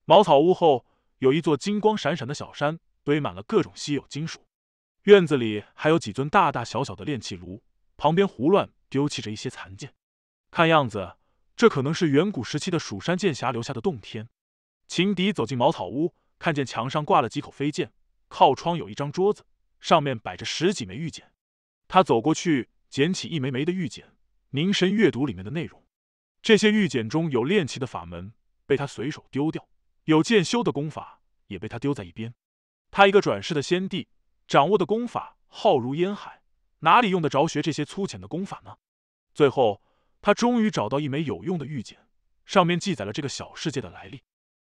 茅草屋后有一座金光闪闪的小山，堆满了各种稀有金属。院子里还有几尊大大小小的炼器炉，旁边胡乱丢弃着一些残剑。看样子，这可能是远古时期的蜀山剑侠留下的洞天。秦迪走进茅草屋，看见墙上挂了几口飞剑，靠窗有一张桌子，上面摆着十几枚玉简。他走过去，捡起一枚枚的玉简，凝神阅读里面的内容。这些玉简中有炼器的法门，被他随手丢掉；有剑修的功法，也被他丢在一边。他一个转世的仙帝，掌握的功法浩如烟海，哪里用得着学这些粗浅的功法呢？最后，他终于找到一枚有用的玉简，上面记载了这个小世界的来历。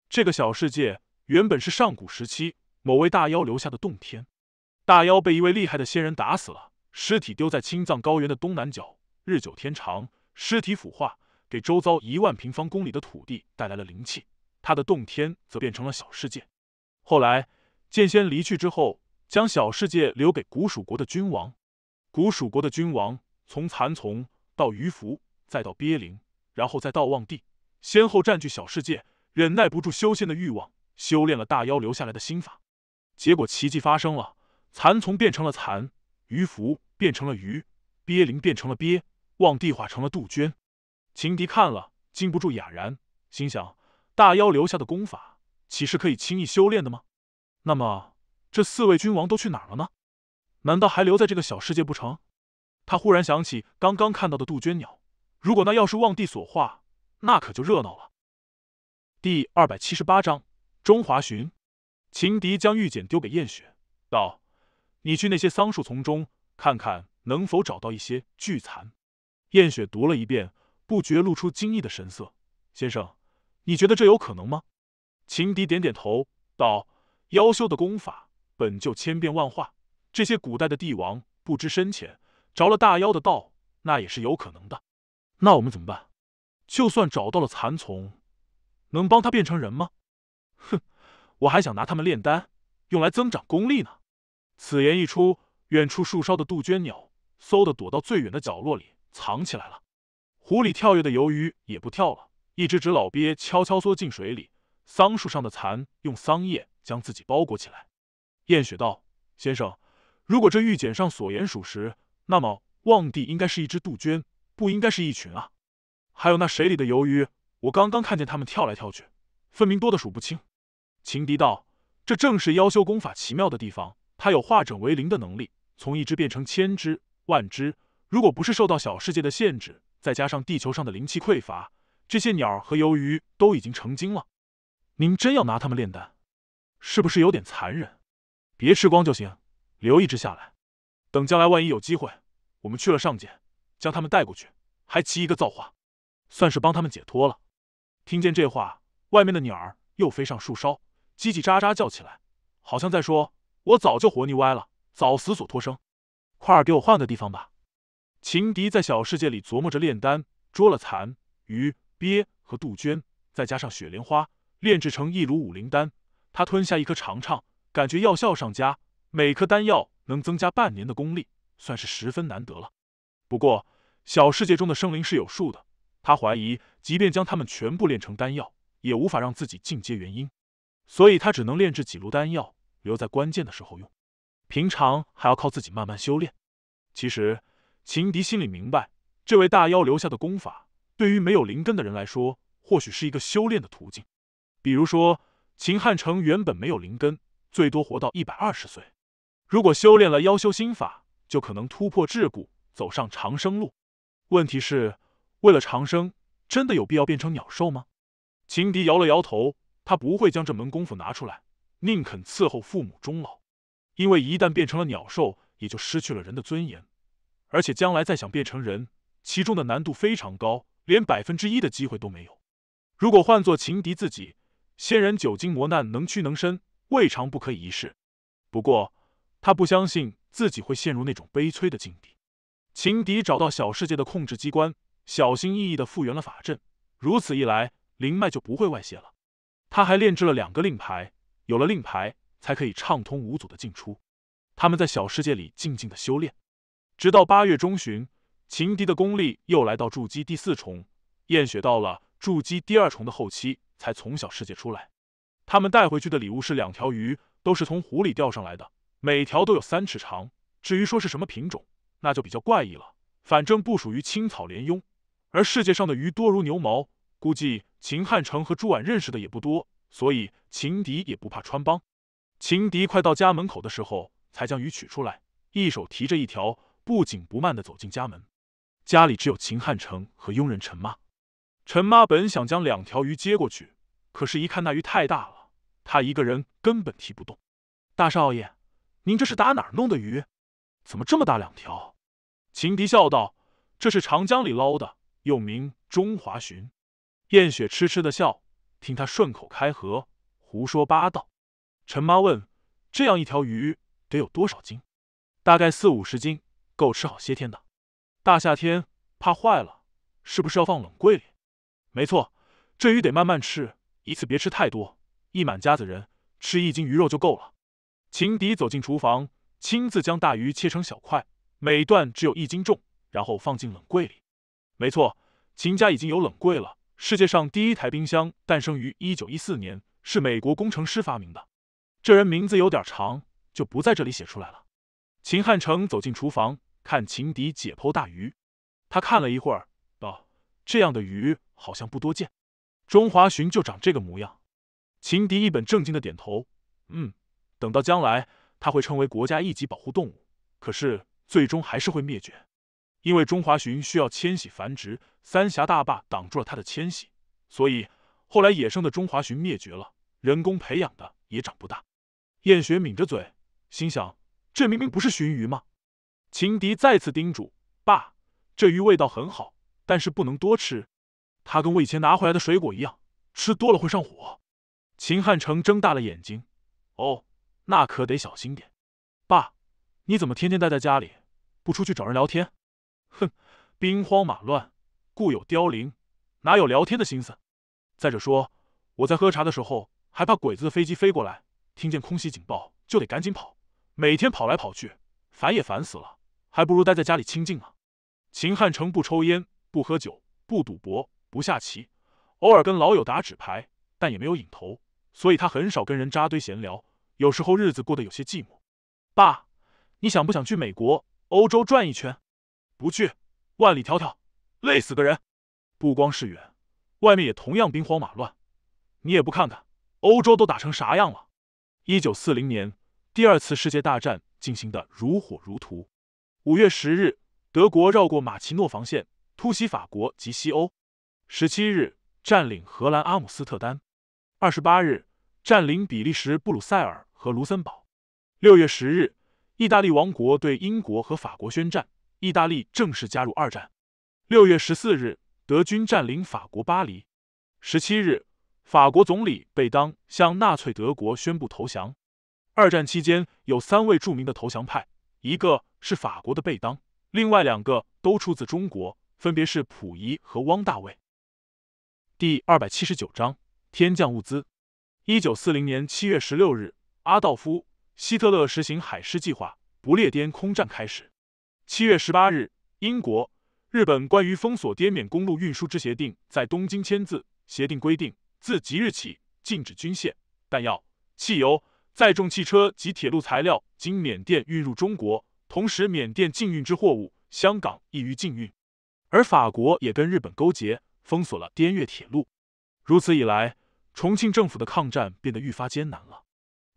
这个小世界原本是上古时期某位大妖留下的洞天，大妖被一位厉害的仙人打死了，尸体丢在青藏高原的东南角，日久天长，尸体腐化。给周遭一万平方公里的土地带来了灵气，他的洞天则变成了小世界。后来剑仙离去之后，将小世界留给古蜀国的君王。古蜀国的君王从蚕丛到鱼凫，再到鳖灵，然后再到望帝，先后占据小世界，忍耐不住修仙的欲望，修炼了大妖留下来的心法。结果奇迹发生了：蚕丛变成了蚕，鱼凫变成了鱼，鳖灵变成了鳖，望帝化成了杜鹃。情敌看了，禁不住哑然，心想：大妖留下的功法，岂是可以轻易修炼的吗？那么，这四位君王都去哪了呢？难道还留在这个小世界不成？他忽然想起刚刚看到的杜鹃鸟，如果那要是望帝所化，那可就热闹了。第二百七十八章中华寻。情敌将玉简丢给燕雪，道：“你去那些桑树丛中，看看能否找到一些巨蚕。”燕雪读了一遍。不觉露出惊异的神色，先生，你觉得这有可能吗？秦迪点点头道：“妖修的功法本就千变万化，这些古代的帝王不知深浅，着了大妖的道，那也是有可能的。那我们怎么办？就算找到了蚕丛，能帮他变成人吗？哼，我还想拿他们炼丹，用来增长功力呢。”此言一出，远处树梢的杜鹃鸟嗖的躲到最远的角落里藏起来了。湖里跳跃的鱿鱼也不跳了，一只只老鳖悄悄缩进水里。桑树上的蚕用桑叶将自己包裹起来。燕雪道：“先生，如果这玉简上所言属实，那么望帝应该是一只杜鹃，不应该是一群啊。还有那水里的鱿鱼，我刚刚看见它们跳来跳去，分明多得数不清。”秦迪道：“这正是妖修功法奇妙的地方，它有化整为零的能力，从一只变成千只、万只。如果不是受到小世界的限制。”再加上地球上的灵气匮乏，这些鸟儿和鱿鱼都已经成精了。您真要拿它们炼丹，是不是有点残忍？别吃光就行，留一只下来。等将来万一有机会，我们去了上界，将它们带过去，还其一个造化，算是帮它们解脱了。听见这话，外面的鸟儿又飞上树梢，叽叽喳喳叫起来，好像在说：“我早就活腻歪了，早死所托生。”快儿给我换个地方吧。情敌在小世界里琢磨着炼丹，捉了蚕、鱼、鳖和杜鹃，再加上雪莲花，炼制成一炉五灵丹。他吞下一颗尝尝，感觉药效上佳，每颗丹药能增加半年的功力，算是十分难得了。不过，小世界中的生灵是有数的，他怀疑即便将他们全部炼成丹药，也无法让自己进阶。元婴，所以他只能炼制几炉丹药，留在关键的时候用，平常还要靠自己慢慢修炼。其实。秦迪心里明白，这位大妖留下的功法对于没有灵根的人来说，或许是一个修炼的途径。比如说，秦汉成原本没有灵根，最多活到一百二十岁，如果修炼了妖修心法，就可能突破桎梏，走上长生路。问题是为了长生，真的有必要变成鸟兽吗？秦迪摇了摇头，他不会将这门功夫拿出来，宁肯伺候父母终老，因为一旦变成了鸟兽，也就失去了人的尊严。而且将来再想变成人，其中的难度非常高，连百分之一的机会都没有。如果换做情敌自己，仙人久经磨难，能屈能伸，未尝不可以一试。不过，他不相信自己会陷入那种悲催的境地。情敌找到小世界的控制机关，小心翼翼地复原了法阵。如此一来，灵脉就不会外泄了。他还炼制了两个令牌，有了令牌，才可以畅通无阻的进出。他们在小世界里静静的修炼。直到八月中旬，秦迪的功力又来到筑基第四重，燕雪到了筑基第二重的后期，才从小世界出来。他们带回去的礼物是两条鱼，都是从湖里钓上来的，每条都有三尺长。至于说是什么品种，那就比较怪异了，反正不属于青草鲢鳙。而世界上的鱼多如牛毛，估计秦汉城和朱婉认识的也不多，所以秦迪也不怕穿帮。秦迪快到家门口的时候，才将鱼取出来，一手提着一条。不紧不慢的走进家门，家里只有秦汉城和佣人陈妈。陈妈本想将两条鱼接过去，可是一看那鱼太大了，她一个人根本提不动。大少爷，您这是打哪儿弄的鱼？怎么这么大两条？秦迪笑道：“这是长江里捞的，又名中华鲟。”燕雪痴痴的笑，听他顺口开河，胡说八道。陈妈问：“这样一条鱼得有多少斤？”“大概四五十斤。”够吃好些天的，大夏天怕坏了，是不是要放冷柜里？没错，这鱼得慢慢吃，一次别吃太多，一满家子人吃一斤鱼肉就够了。秦迪走进厨房，亲自将大鱼切成小块，每段只有一斤重，然后放进冷柜里。没错，秦家已经有冷柜了。世界上第一台冰箱诞生于一九一四年，是美国工程师发明的，这人名字有点长，就不在这里写出来了。秦汉成走进厨房。看情敌解剖大鱼，他看了一会儿，道：“这样的鱼好像不多见，中华鲟就长这个模样。”情敌一本正经的点头，嗯，等到将来，它会成为国家一级保护动物，可是最终还是会灭绝，因为中华鲟需要迁徙繁殖，三峡大坝挡住了它的迁徙，所以后来野生的中华鲟灭绝了，人工培养的也长不大。燕雪抿着嘴，心想：这明明不是鲟鱼吗？情敌再次叮嘱：“爸，这鱼味道很好，但是不能多吃。它跟我以前拿回来的水果一样，吃多了会上火。”秦汉成睁大了眼睛：“哦，那可得小心点。”“爸，你怎么天天待在家里，不出去找人聊天？”“哼，兵荒马乱，故有凋零，哪有聊天的心思？再者说，我在喝茶的时候还怕鬼子的飞机飞过来，听见空袭警报就得赶紧跑，每天跑来跑去，烦也烦死了。”还不如待在家里清静呢。秦汉成不抽烟，不喝酒，不赌博，不下棋，偶尔跟老友打纸牌，但也没有瘾头，所以他很少跟人扎堆闲聊。有时候日子过得有些寂寞。爸，你想不想去美国、欧洲转一圈？不去，万里迢迢，累死个人。不光是远，外面也同样兵荒马乱。你也不看看，欧洲都打成啥样了？一九四零年，第二次世界大战进行的如火如荼。五月十日，德国绕过马奇诺防线，突袭法国及西欧。十七日，占领荷兰阿姆斯特丹。二十八日，占领比利时布鲁塞尔和卢森堡。六月十日，意大利王国对英国和法国宣战，意大利正式加入二战。六月十四日，德军占领法国巴黎。十七日，法国总理贝当向纳粹德国宣布投降。二战期间有三位著名的投降派，一个。是法国的贝当，另外两个都出自中国，分别是溥仪和汪大卫。第二百七十九章天降物资。一九四零年七月十六日，阿道夫·希特勒实行海狮计划，不列颠空战开始。七月十八日，英国、日本关于封锁滇缅公路运输之协定在东京签字。协定规定，自即日起禁止军械、弹药、汽油、载重汽车及铁路材料经缅甸运入中国。同时，缅甸禁运之货物，香港易于禁运；而法国也跟日本勾结，封锁了滇越铁路。如此一来，重庆政府的抗战变得愈发艰难了。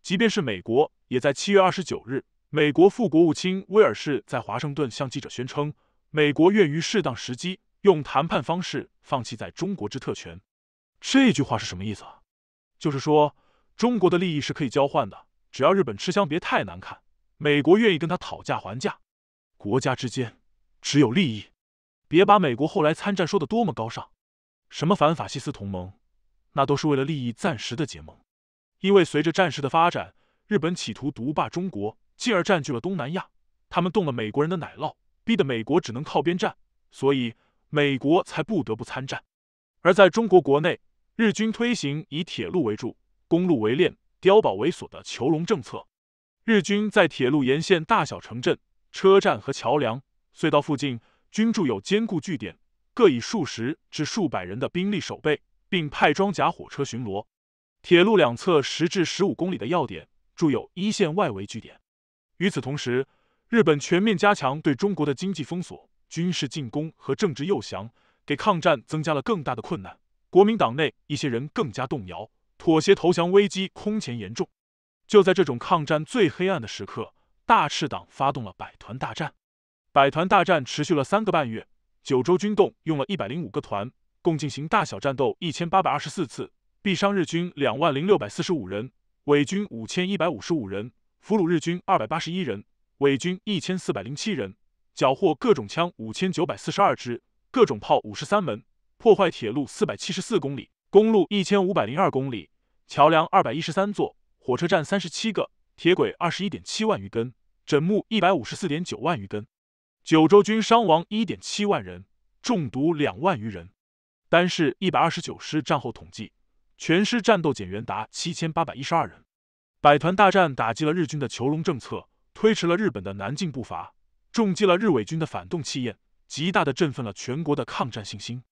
即便是美国，也在七月二十九日，美国副国务卿威尔士在华盛顿向记者宣称：“美国愿于适当时机，用谈判方式放弃在中国之特权。”这句话是什么意思啊？就是说，中国的利益是可以交换的，只要日本吃香别太难看。美国愿意跟他讨价还价，国家之间只有利益，别把美国后来参战说的多么高尚，什么反法西斯同盟，那都是为了利益暂时的结盟。因为随着战事的发展，日本企图独霸中国，进而占据了东南亚，他们动了美国人的奶酪，逼得美国只能靠边站，所以美国才不得不参战。而在中国国内，日军推行以铁路为主、公路为链、碉堡为锁的囚笼政策。日军在铁路沿线大小城镇、车站和桥梁、隧道附近均筑有坚固据点，各以数十至数百人的兵力守备，并派装甲火车巡逻。铁路两侧十至十五公里的要点筑有一线外围据点。与此同时，日本全面加强对中国的经济封锁、军事进攻和政治诱降，给抗战增加了更大的困难。国民党内一些人更加动摇，妥协投降危机空前严重。就在这种抗战最黑暗的时刻，大赤党发动了百团大战。百团大战持续了三个半月，九州军动用了一百零五个团，共进行大小战斗一千八百二十四次，毙伤日军两万零六百四十五人，伪军五千一百五十五人，俘虏日军二百八十一人，伪军一千四百零七人，缴获各种枪五千九百四十二支，各种炮五十三门，破坏铁路四百七十四公里，公路一千五百零二公里，桥梁二百一十三座。火车站三十七个，铁轨二十一点七万余根，枕木一百五十四点九万余根。九州军伤亡一点七万人，中毒两万余人。单是一百二十九师战后统计，全师战斗减员达七千八百一十二人。百团大战打击了日军的囚笼政策，推迟了日本的南进步伐，重击了日伪军的反动气焰，极大的振奋了全国的抗战信心。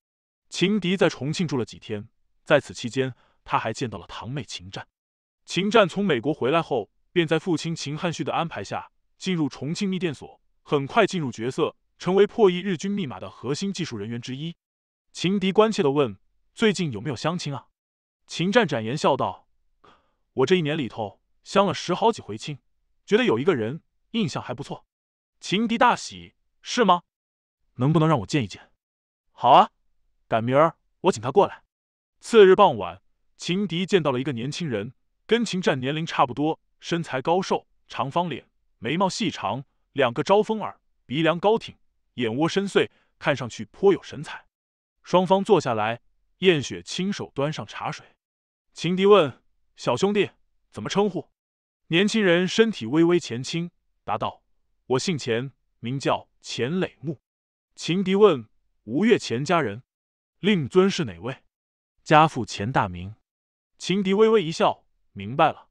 秦迪在重庆住了几天，在此期间，他还见到了堂妹秦战。秦战从美国回来后，便在父亲秦汉旭的安排下进入重庆密电所，很快进入角色，成为破译日军密码的核心技术人员之一。秦迪关切的问：“最近有没有相亲啊？”秦战展颜笑道：“我这一年里头相了十好几回亲，觉得有一个人印象还不错。”秦迪大喜：“是吗？能不能让我见一见？”“好啊，赶明儿我请他过来。”次日傍晚，秦迪见到了一个年轻人。跟秦战年龄差不多，身材高瘦，长方脸，眉毛细长，两个招风耳，鼻梁高挺，眼窝深邃，看上去颇有神采。双方坐下来，燕雪亲手端上茶水。秦迪问：“小兄弟，怎么称呼？”年轻人身体微微前倾，答道：“我姓钱，名叫钱磊木。”秦迪问：“吴越钱家人，令尊是哪位？”“家父钱大明。”秦迪微微一笑。明白了，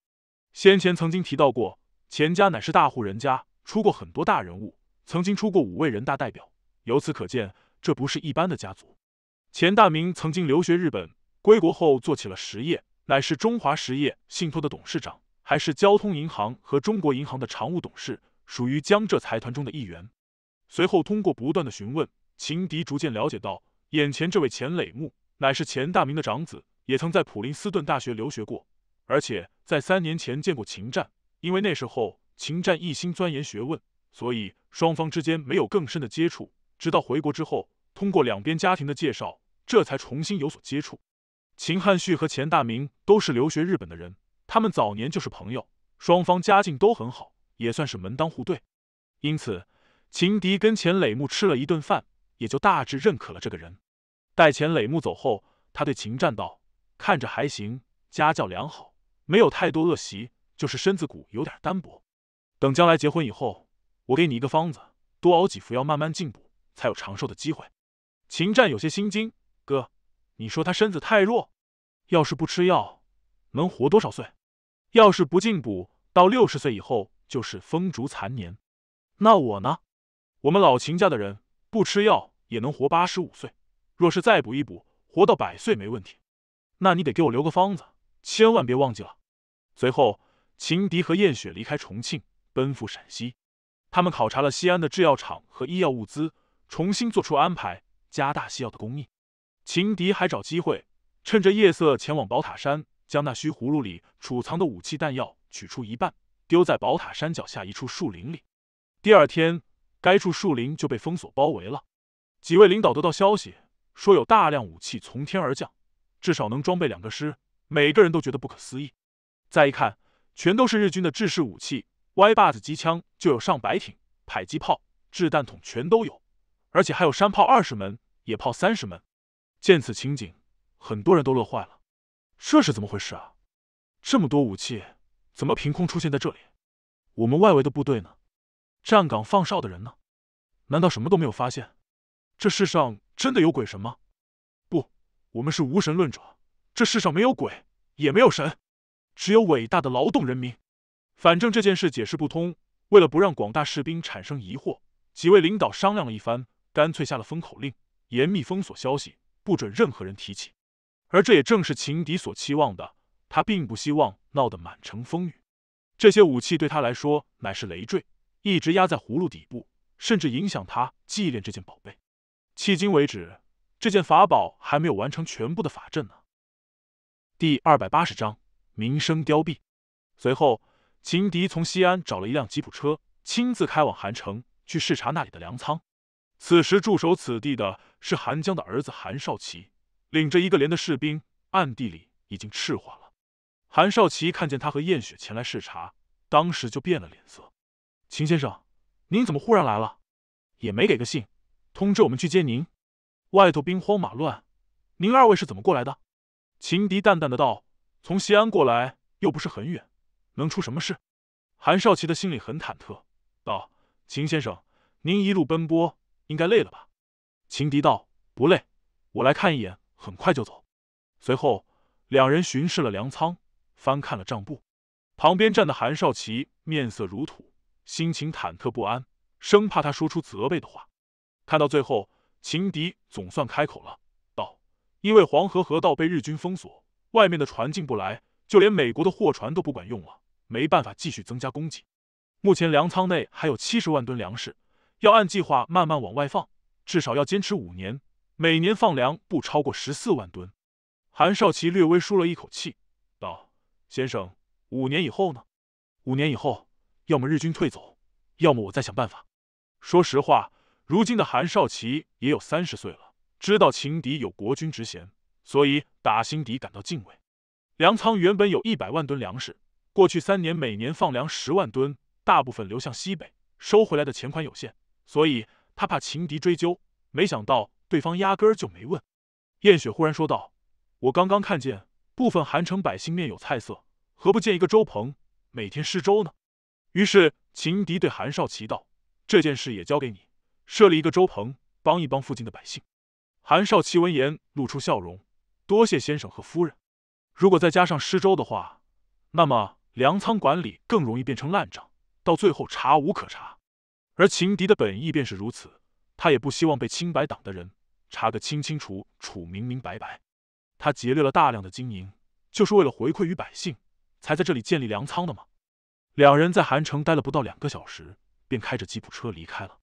先前曾经提到过，钱家乃是大户人家，出过很多大人物，曾经出过五位人大代表。由此可见，这不是一般的家族。钱大明曾经留学日本，归国后做起了实业，乃是中华实业信托的董事长，还是交通银行和中国银行的常务董事，属于江浙财团中的一员。随后，通过不断的询问，情敌逐渐了解到，眼前这位钱磊木乃是钱大明的长子，也曾在普林斯顿大学留学过。而且在三年前见过秦战，因为那时候秦战一心钻研学问，所以双方之间没有更深的接触。直到回国之后，通过两边家庭的介绍，这才重新有所接触。秦汉旭和钱大明都是留学日本的人，他们早年就是朋友，双方家境都很好，也算是门当户对。因此，秦迪跟钱磊木吃了一顿饭，也就大致认可了这个人。待钱磊木走后，他对秦战道：“看着还行，家教良好。”没有太多恶习，就是身子骨有点单薄。等将来结婚以后，我给你一个方子，多熬几服药，慢慢进补，才有长寿的机会。秦战有些心惊，哥，你说他身子太弱，要是不吃药，能活多少岁？要是不进补，到六十岁以后就是风烛残年。那我呢？我们老秦家的人不吃药也能活八十五岁，若是再补一补，活到百岁没问题。那你得给我留个方子。千万别忘记了。随后，秦迪和燕雪离开重庆，奔赴陕西。他们考察了西安的制药厂和医药物资，重新做出安排，加大西药的供应。秦迪还找机会，趁着夜色前往宝塔山，将那须葫芦里储藏的武器弹药取出一半，丢在宝塔山脚下一处树林里。第二天，该处树林就被封锁包围了。几位领导得到消息，说有大量武器从天而降，至少能装备两个师。每个人都觉得不可思议。再一看，全都是日军的制式武器，歪把子机枪就有上百挺，迫击炮、掷弹筒全都有，而且还有山炮二十门，野炮三十门。见此情景，很多人都乐坏了。这是怎么回事啊？这么多武器怎么凭空出现在这里？我们外围的部队呢？站岗放哨的人呢？难道什么都没有发现？这世上真的有鬼神吗？不，我们是无神论者。这世上没有鬼，也没有神，只有伟大的劳动人民。反正这件事解释不通，为了不让广大士兵产生疑惑，几位领导商量了一番，干脆下了封口令，严密封锁消息，不准任何人提起。而这也正是情敌所期望的，他并不希望闹得满城风雨。这些武器对他来说乃是累赘，一直压在葫芦底部，甚至影响他祭炼这件宝贝。迄今为止，这件法宝还没有完成全部的法阵呢。第二百八十章，民生凋敝。随后，秦迪从西安找了一辆吉普车，亲自开往韩城去视察那里的粮仓。此时驻守此地的是韩江的儿子韩少奇，领着一个连的士兵，暗地里已经赤化了。韩少奇看见他和燕雪前来视察，当时就变了脸色。秦先生，您怎么忽然来了？也没给个信通知我们去接您。外头兵荒马乱，您二位是怎么过来的？秦迪淡淡的道：“从西安过来又不是很远，能出什么事？”韩少奇的心里很忐忑，道：“秦先生，您一路奔波，应该累了吧？”秦迪道：“不累，我来看一眼，很快就走。”随后，两人巡视了粮仓，翻看了账簿。旁边站的韩少奇面色如土，心情忐忑不安，生怕他说出责备的话。看到最后，秦迪总算开口了。因为黄河河道被日军封锁，外面的船进不来，就连美国的货船都不管用了，没办法继续增加供给。目前粮仓内还有七十万吨粮食，要按计划慢慢往外放，至少要坚持五年，每年放粮不超过十四万吨。韩少奇略微舒了一口气，道：“先生，五年以后呢？五年以后，要么日军退走，要么我再想办法。”说实话，如今的韩少奇也有三十岁了。知道情敌有国君之贤，所以打心底感到敬畏。粮仓原本有一百万吨粮食，过去三年每年放粮十万吨，大部分流向西北，收回来的钱款有限，所以他怕情敌追究。没想到对方压根儿就没问。燕雪忽然说道：“我刚刚看见部分韩城百姓面有菜色，何不见一个粥棚，每天施粥呢？”于是情敌对韩少奇道：“这件事也交给你，设立一个粥棚，帮一帮附近的百姓。”韩少奇闻言露出笑容，多谢先生和夫人。如果再加上施粥的话，那么粮仓管理更容易变成烂账，到最后查无可查。而秦敌的本意便是如此，他也不希望被清白党的人查个清清楚楚、明明白白。他劫掠了大量的金银，就是为了回馈于百姓，才在这里建立粮仓的吗？两人在韩城待了不到两个小时，便开着吉普车离开了。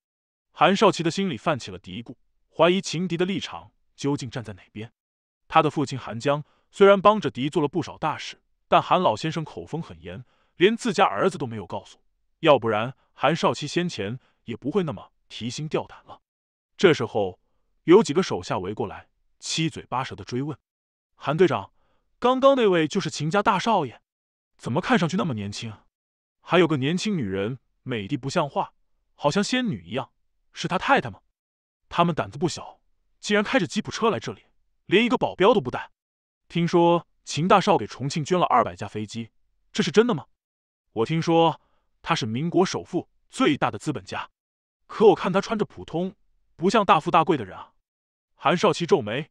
韩少奇的心里泛起了嘀咕。怀疑秦敌的立场究竟站在哪边？他的父亲韩江虽然帮着敌做了不少大事，但韩老先生口风很严，连自家儿子都没有告诉。要不然，韩少奇先前也不会那么提心吊胆了。这时候，有几个手下围过来，七嘴八舌的追问：“韩队长，刚刚那位就是秦家大少爷？怎么看上去那么年轻？还有个年轻女人，美的不像话，好像仙女一样，是他太太吗？”他们胆子不小，竟然开着吉普车来这里，连一个保镖都不带。听说秦大少给重庆捐了二百架飞机，这是真的吗？我听说他是民国首富、最大的资本家，可我看他穿着普通，不像大富大贵的人啊。韩少奇皱眉：“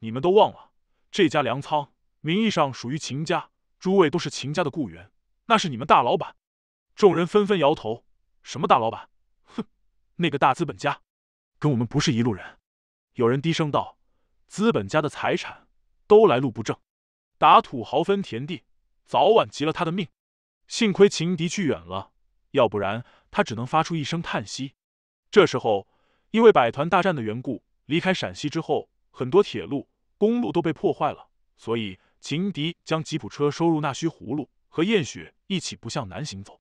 你们都忘了，这家粮仓名义上属于秦家，诸位都是秦家的雇员，那是你们大老板。”众人纷纷摇头：“什么大老板？哼，那个大资本家。”跟我们不是一路人，有人低声道：“资本家的财产都来路不正，打土豪分田地，早晚急了他的命。幸亏秦敌去远了，要不然他只能发出一声叹息。”这时候，因为百团大战的缘故，离开陕西之后，很多铁路、公路都被破坏了，所以秦敌将吉普车收入纳须葫芦和燕雪一起，不向南行走。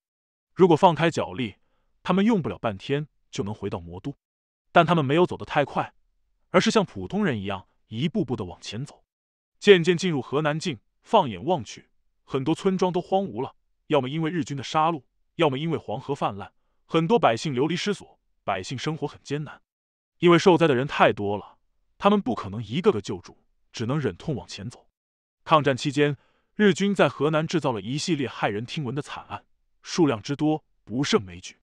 如果放开脚力，他们用不了半天就能回到魔都。但他们没有走得太快，而是像普通人一样一步步的往前走，渐渐进入河南境。放眼望去，很多村庄都荒芜了，要么因为日军的杀戮，要么因为黄河泛滥，很多百姓流离失所，百姓生活很艰难。因为受灾的人太多了，他们不可能一个个救助，只能忍痛往前走。抗战期间，日军在河南制造了一系列骇人听闻的惨案，数量之多，不胜枚举。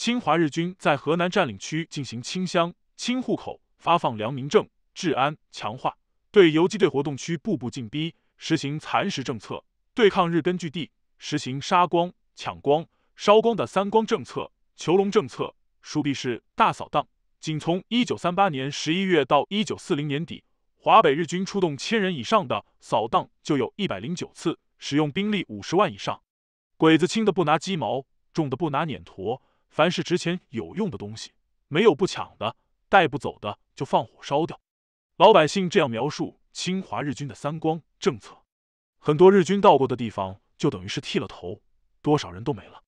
侵华日军在河南占领区进行清乡、清户口、发放良民证、治安强化，对游击队活动区步步进逼，实行蚕食政策；对抗日根据地，实行杀光、抢光、烧光的“三光”政策、囚笼政策、数币是大扫荡。仅从1938年11月到1940年底，华北日军出动千人以上的扫荡就有一百零九次，使用兵力五十万以上。鬼子轻的不拿鸡毛，重的不拿碾坨。凡是值钱有用的东西，没有不抢的；带不走的，就放火烧掉。老百姓这样描述侵华日军的“三光”政策：，很多日军到过的地方，就等于是剃了头，多少人都没了。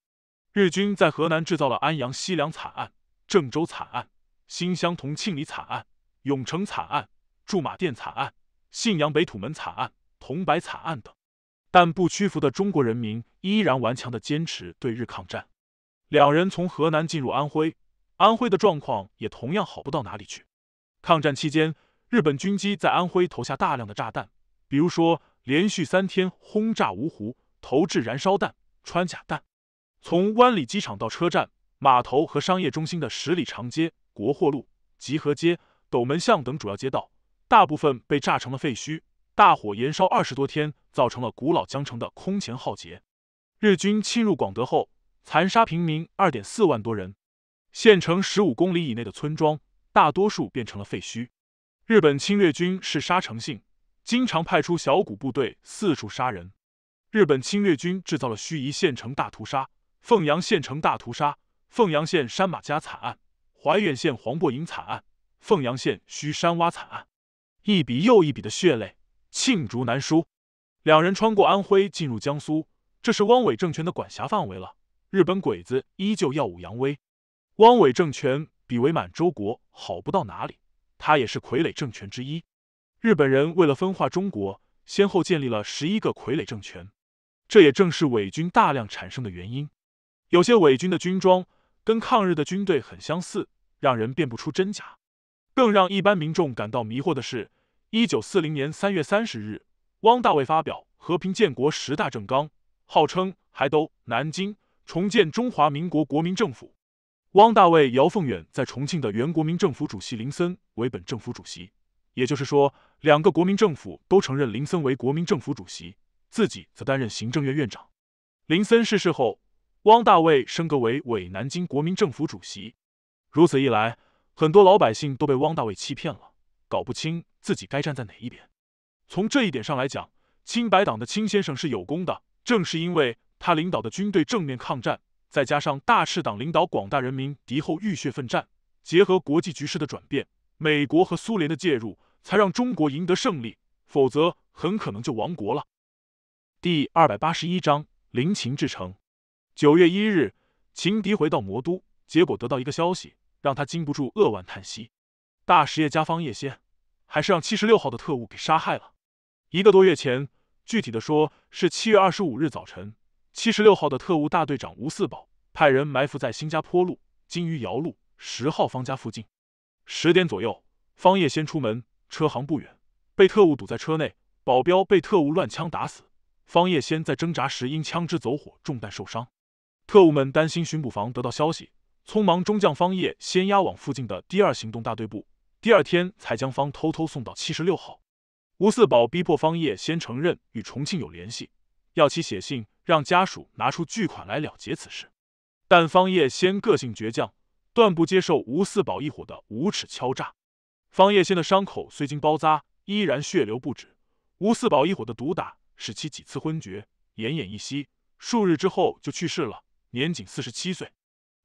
日军在河南制造了安阳西凉惨案、郑州惨案、新乡同庆里惨案、永城惨案、驻马店惨案、信阳北土门惨案、桐柏惨案等，但不屈服的中国人民依然顽强的坚持对日抗战。两人从河南进入安徽，安徽的状况也同样好不到哪里去。抗战期间，日本军机在安徽投下大量的炸弹，比如说连续三天轰炸芜湖，投掷燃烧弹、穿甲弹。从湾里机场到车站、码头和商业中心的十里长街——国货路、集合街、斗门巷等主要街道，大部分被炸成了废墟，大火燃烧二十多天，造成了古老江城的空前浩劫。日军侵入广德后。残杀平民二点四万多人，县城十五公里以内的村庄大多数变成了废墟。日本侵略军是杀成性，经常派出小股部队四处杀人。日本侵略军制造了盱眙县城大屠杀、凤阳县城大屠杀、凤阳县山马家惨案、怀远县黄伯营惨案、凤阳县徐山洼惨案，一笔又一笔的血泪，罄竹难书。两人穿过安徽进入江苏，这是汪伪政权的管辖范围了。日本鬼子依旧耀武扬威，汪伪政权比伪满洲国好不到哪里，他也是傀儡政权之一。日本人为了分化中国，先后建立了十一个傀儡政权，这也正是伪军大量产生的原因。有些伪军的军装跟抗日的军队很相似，让人辨不出真假。更让一般民众感到迷惑的是，一九四零年三月三十日，汪大卫发表《和平建国十大政纲》，号称还都南京。重建中华民国国民政府，汪大卫、姚凤远在重庆的原国民政府主席林森为本政府主席，也就是说，两个国民政府都承认林森为国民政府主席，自己则担任行政院院长。林森逝世后，汪大卫升格为伪南京国民政府主席。如此一来，很多老百姓都被汪大卫欺骗了，搞不清自己该站在哪一边。从这一点上来讲，清白党的清先生是有功的，正是因为。他领导的军队正面抗战，再加上大赤党领导广大人民敌后浴血奋战，结合国际局势的转变、美国和苏联的介入，才让中国赢得胜利。否则，很可能就亡国了。第二百八十一章临秦之城。九月一日，秦敌回到魔都，结果得到一个消息，让他禁不住扼腕叹息：大实业家方叶先，还是让七十六号的特务给杀害了。一个多月前，具体的说是七月二十五日早晨。七十六号的特务大队长吴四宝派人埋伏在新加坡路金鱼窑路十号方家附近。十点左右，方叶先出门，车行不远，被特务堵在车内，保镖被特务乱枪打死。方叶先在挣扎时，因枪支走火中弹受伤。特务们担心巡捕房得到消息，匆忙中将方叶先押往附近的第二行动大队部。第二天才将方偷偷送到七十六号。吴四宝逼迫方叶先承认与重庆有联系，要其写信。让家属拿出巨款来了结此事，但方叶先个性倔强，断不接受吴四宝一伙的无耻敲诈。方叶先的伤口虽经包扎，依然血流不止。吴四宝一伙的毒打使其几次昏厥，奄奄一息，数日之后就去世了，年仅四十七岁。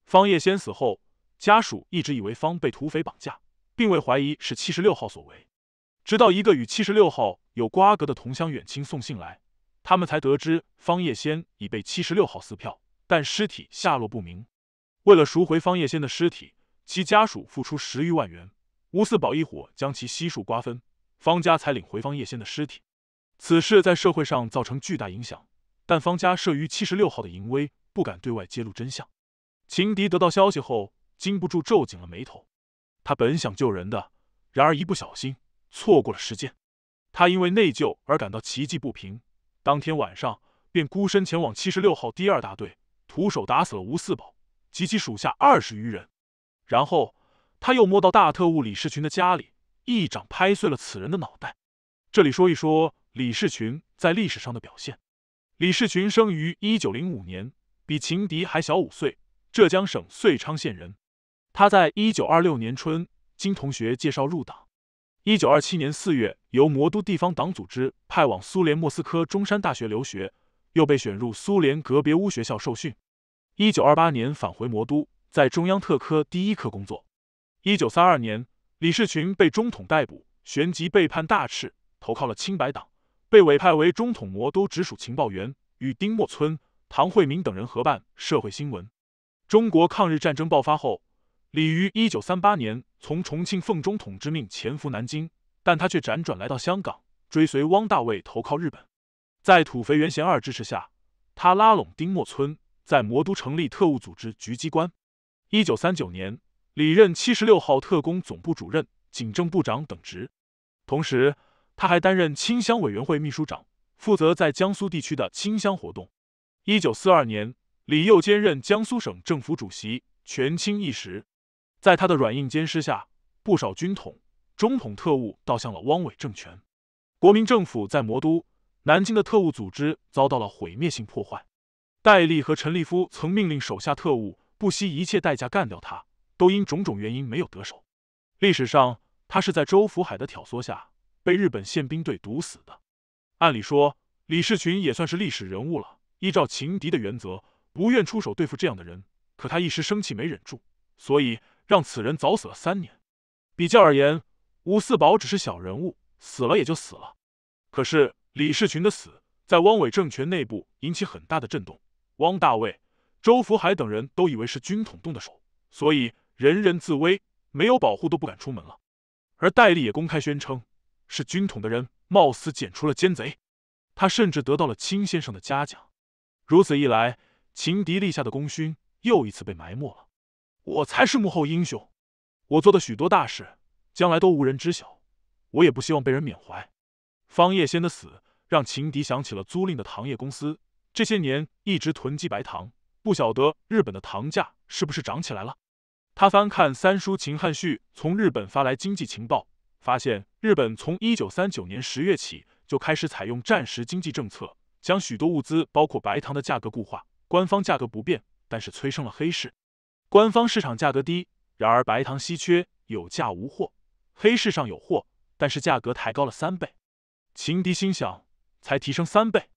方叶先死后，家属一直以为方被土匪绑架，并未怀疑是七十六号所为，直到一个与七十六号有瓜葛的同乡远亲送信来。他们才得知方叶仙已被七十六号撕票，但尸体下落不明。为了赎回方叶仙的尸体，其家属付出十余万元，吴四宝一伙将其悉数瓜分，方家才领回方叶仙的尸体。此事在社会上造成巨大影响，但方家慑于七十六号的淫威，不敢对外揭露真相。情敌得到消息后，禁不住皱紧了眉头。他本想救人，的然而一不小心错过了时间。他因为内疚而感到奇迹不平。当天晚上，便孤身前往七十六号第二大队，徒手打死了吴四宝及其属下二十余人。然后，他又摸到大特务李士群的家里，一掌拍碎了此人的脑袋。这里说一说李士群在历史上的表现。李士群生于一九零五年，比情敌还小五岁，浙江省遂昌县人。他在一九二六年春，经同学介绍入党。一九二七年四月，由魔都地方党组织派往苏联莫斯科中山大学留学，又被选入苏联格别乌学校受训。一九二八年返回魔都，在中央特科第一科工作。一九三二年，李士群被中统逮捕，旋即被判大斥，投靠了清白党，被委派为中统魔都直属情报员，与丁默村、唐慧明等人合办《社会新闻》。中国抗日战争爆发后，李于一九三八年。从重庆奉中统之命潜伏南京，但他却辗转来到香港，追随汪大卫投靠日本。在土肥原贤二支持下，他拉拢丁默村，在魔都成立特务组织局机关。一九三九年，李任七十六号特工总部主任、警政部长等职，同时他还担任清乡委员会秘书长，负责在江苏地区的清乡活动。一九四二年，李又兼任江苏省政府主席，权倾一时。在他的软硬兼施下，不少军统、中统特务倒向了汪伪政权。国民政府在魔都南京的特务组织遭到了毁灭性破坏。戴笠和陈立夫曾命令手下特务不惜一切代价干掉他，都因种种原因没有得手。历史上，他是在周福海的挑唆下被日本宪兵队毒死的。按理说，李士群也算是历史人物了。依照情敌的原则，不愿出手对付这样的人，可他一时生气没忍住，所以。让此人早死了三年。比较而言，吴四宝只是小人物，死了也就死了。可是李士群的死，在汪伪政权内部引起很大的震动。汪大卫、周福海等人都以为是军统动的手，所以人人自危，没有保护都不敢出门了。而戴笠也公开宣称是军统的人冒死捡出了奸贼，他甚至得到了亲先生的嘉奖。如此一来，秦迪立下的功勋又一次被埋没了。我才是幕后英雄，我做的许多大事，将来都无人知晓，我也不希望被人缅怀。方叶仙的死让秦迪想起了租赁的糖业公司，这些年一直囤积白糖，不晓得日本的糖价是不是涨起来了。他翻看三叔秦汉旭从日本发来经济情报，发现日本从一九三九年十月起就开始采用战时经济政策，将许多物资，包括白糖的价格固化，官方价格不变，但是催生了黑市。官方市场价格低，然而白糖稀缺，有价无货。黑市上有货，但是价格抬高了三倍。秦迪心想，才提升三倍，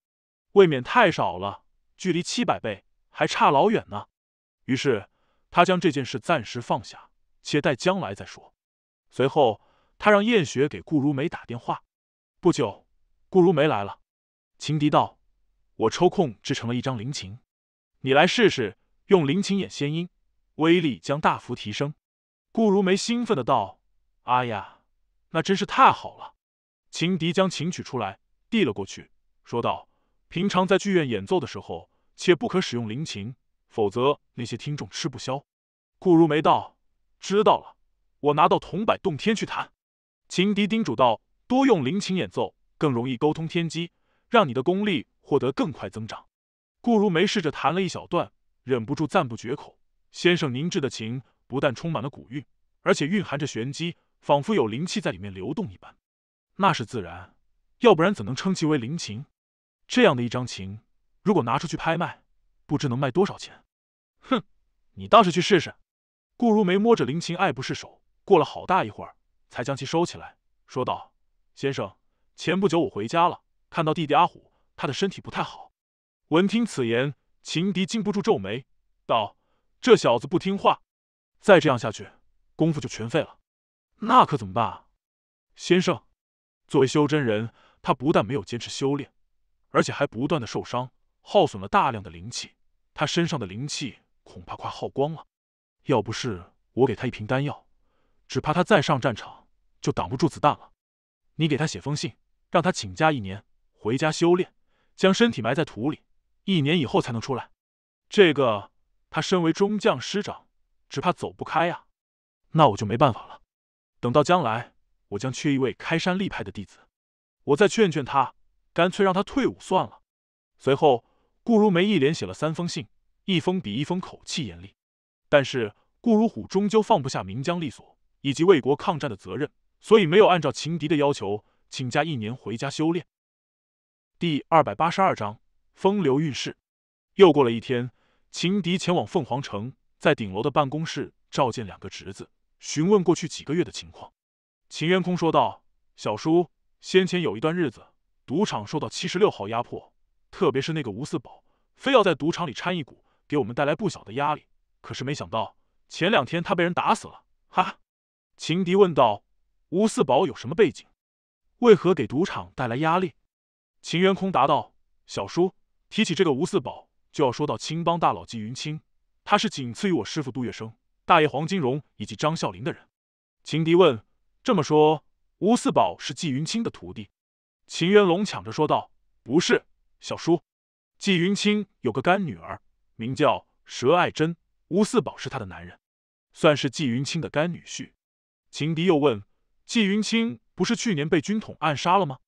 未免太少了，距离七百倍还差老远呢。于是他将这件事暂时放下，且待将来再说。随后，他让燕雪给顾如梅打电话。不久，顾如梅来了。秦迪道：“我抽空制成了一张灵琴，你来试试，用灵琴演仙音。”威力将大幅提升，顾如梅兴奋的道：“啊呀，那真是太好了！”情笛将琴取出来，递了过去，说道：“平常在剧院演奏的时候，切不可使用灵琴，否则那些听众吃不消。”顾如梅道：“知道了，我拿到铜百洞天去弹。”情笛叮嘱道：“多用灵琴演奏，更容易沟通天机，让你的功力获得更快增长。”顾如梅试着弹了一小段，忍不住赞不绝口。先生，您制的琴不但充满了古韵，而且蕴含着玄机，仿佛有灵气在里面流动一般。那是自然，要不然怎能称其为灵琴？这样的一张琴，如果拿出去拍卖，不知能卖多少钱。哼，你倒是去试试。顾如梅摸着灵琴，爱不释手，过了好大一会儿，才将其收起来，说道：“先生，前不久我回家了，看到弟弟阿虎，他的身体不太好。”闻听此言，情敌禁不住皱眉，道。这小子不听话，再这样下去，功夫就全废了。那可怎么办啊？先生，作为修真人，他不但没有坚持修炼，而且还不断的受伤，耗损了大量的灵气。他身上的灵气恐怕快耗光了。要不是我给他一瓶丹药，只怕他再上战场就挡不住子弹了。你给他写封信，让他请假一年，回家修炼，将身体埋在土里，一年以后才能出来。这个。他身为中将师长，只怕走不开呀。那我就没办法了。等到将来，我将缺一位开山立派的弟子，我再劝劝他，干脆让他退伍算了。随后，顾如梅一连写了三封信，一封比一封口气严厉。但是，顾如虎终究放不下名将立所以及为国抗战的责任，所以没有按照情敌的要求请假一年回家修炼。第二百八十二章风流韵事。又过了一天。秦迪前往凤凰城，在顶楼的办公室召见两个侄子，询问过去几个月的情况。秦元空说道：“小叔，先前有一段日子，赌场受到七十六号压迫，特别是那个吴四宝，非要在赌场里掺一股，给我们带来不小的压力。可是没想到，前两天他被人打死了。”哈，秦迪问道：“吴四宝有什么背景？为何给赌场带来压力？”秦元空答道：“小叔，提起这个吴四宝。”就要说到青帮大佬季云清，他是仅次于我师傅杜月笙、大爷黄金荣以及张啸林的人。秦迪问：“这么说，吴四宝是季云清的徒弟？”秦元龙抢着说道：“不是，小叔，季云清有个干女儿，名叫佘爱珍，吴四宝是他的男人，算是季云清的干女婿。”秦迪又问：“季云清不是去年被军统暗杀了吗？”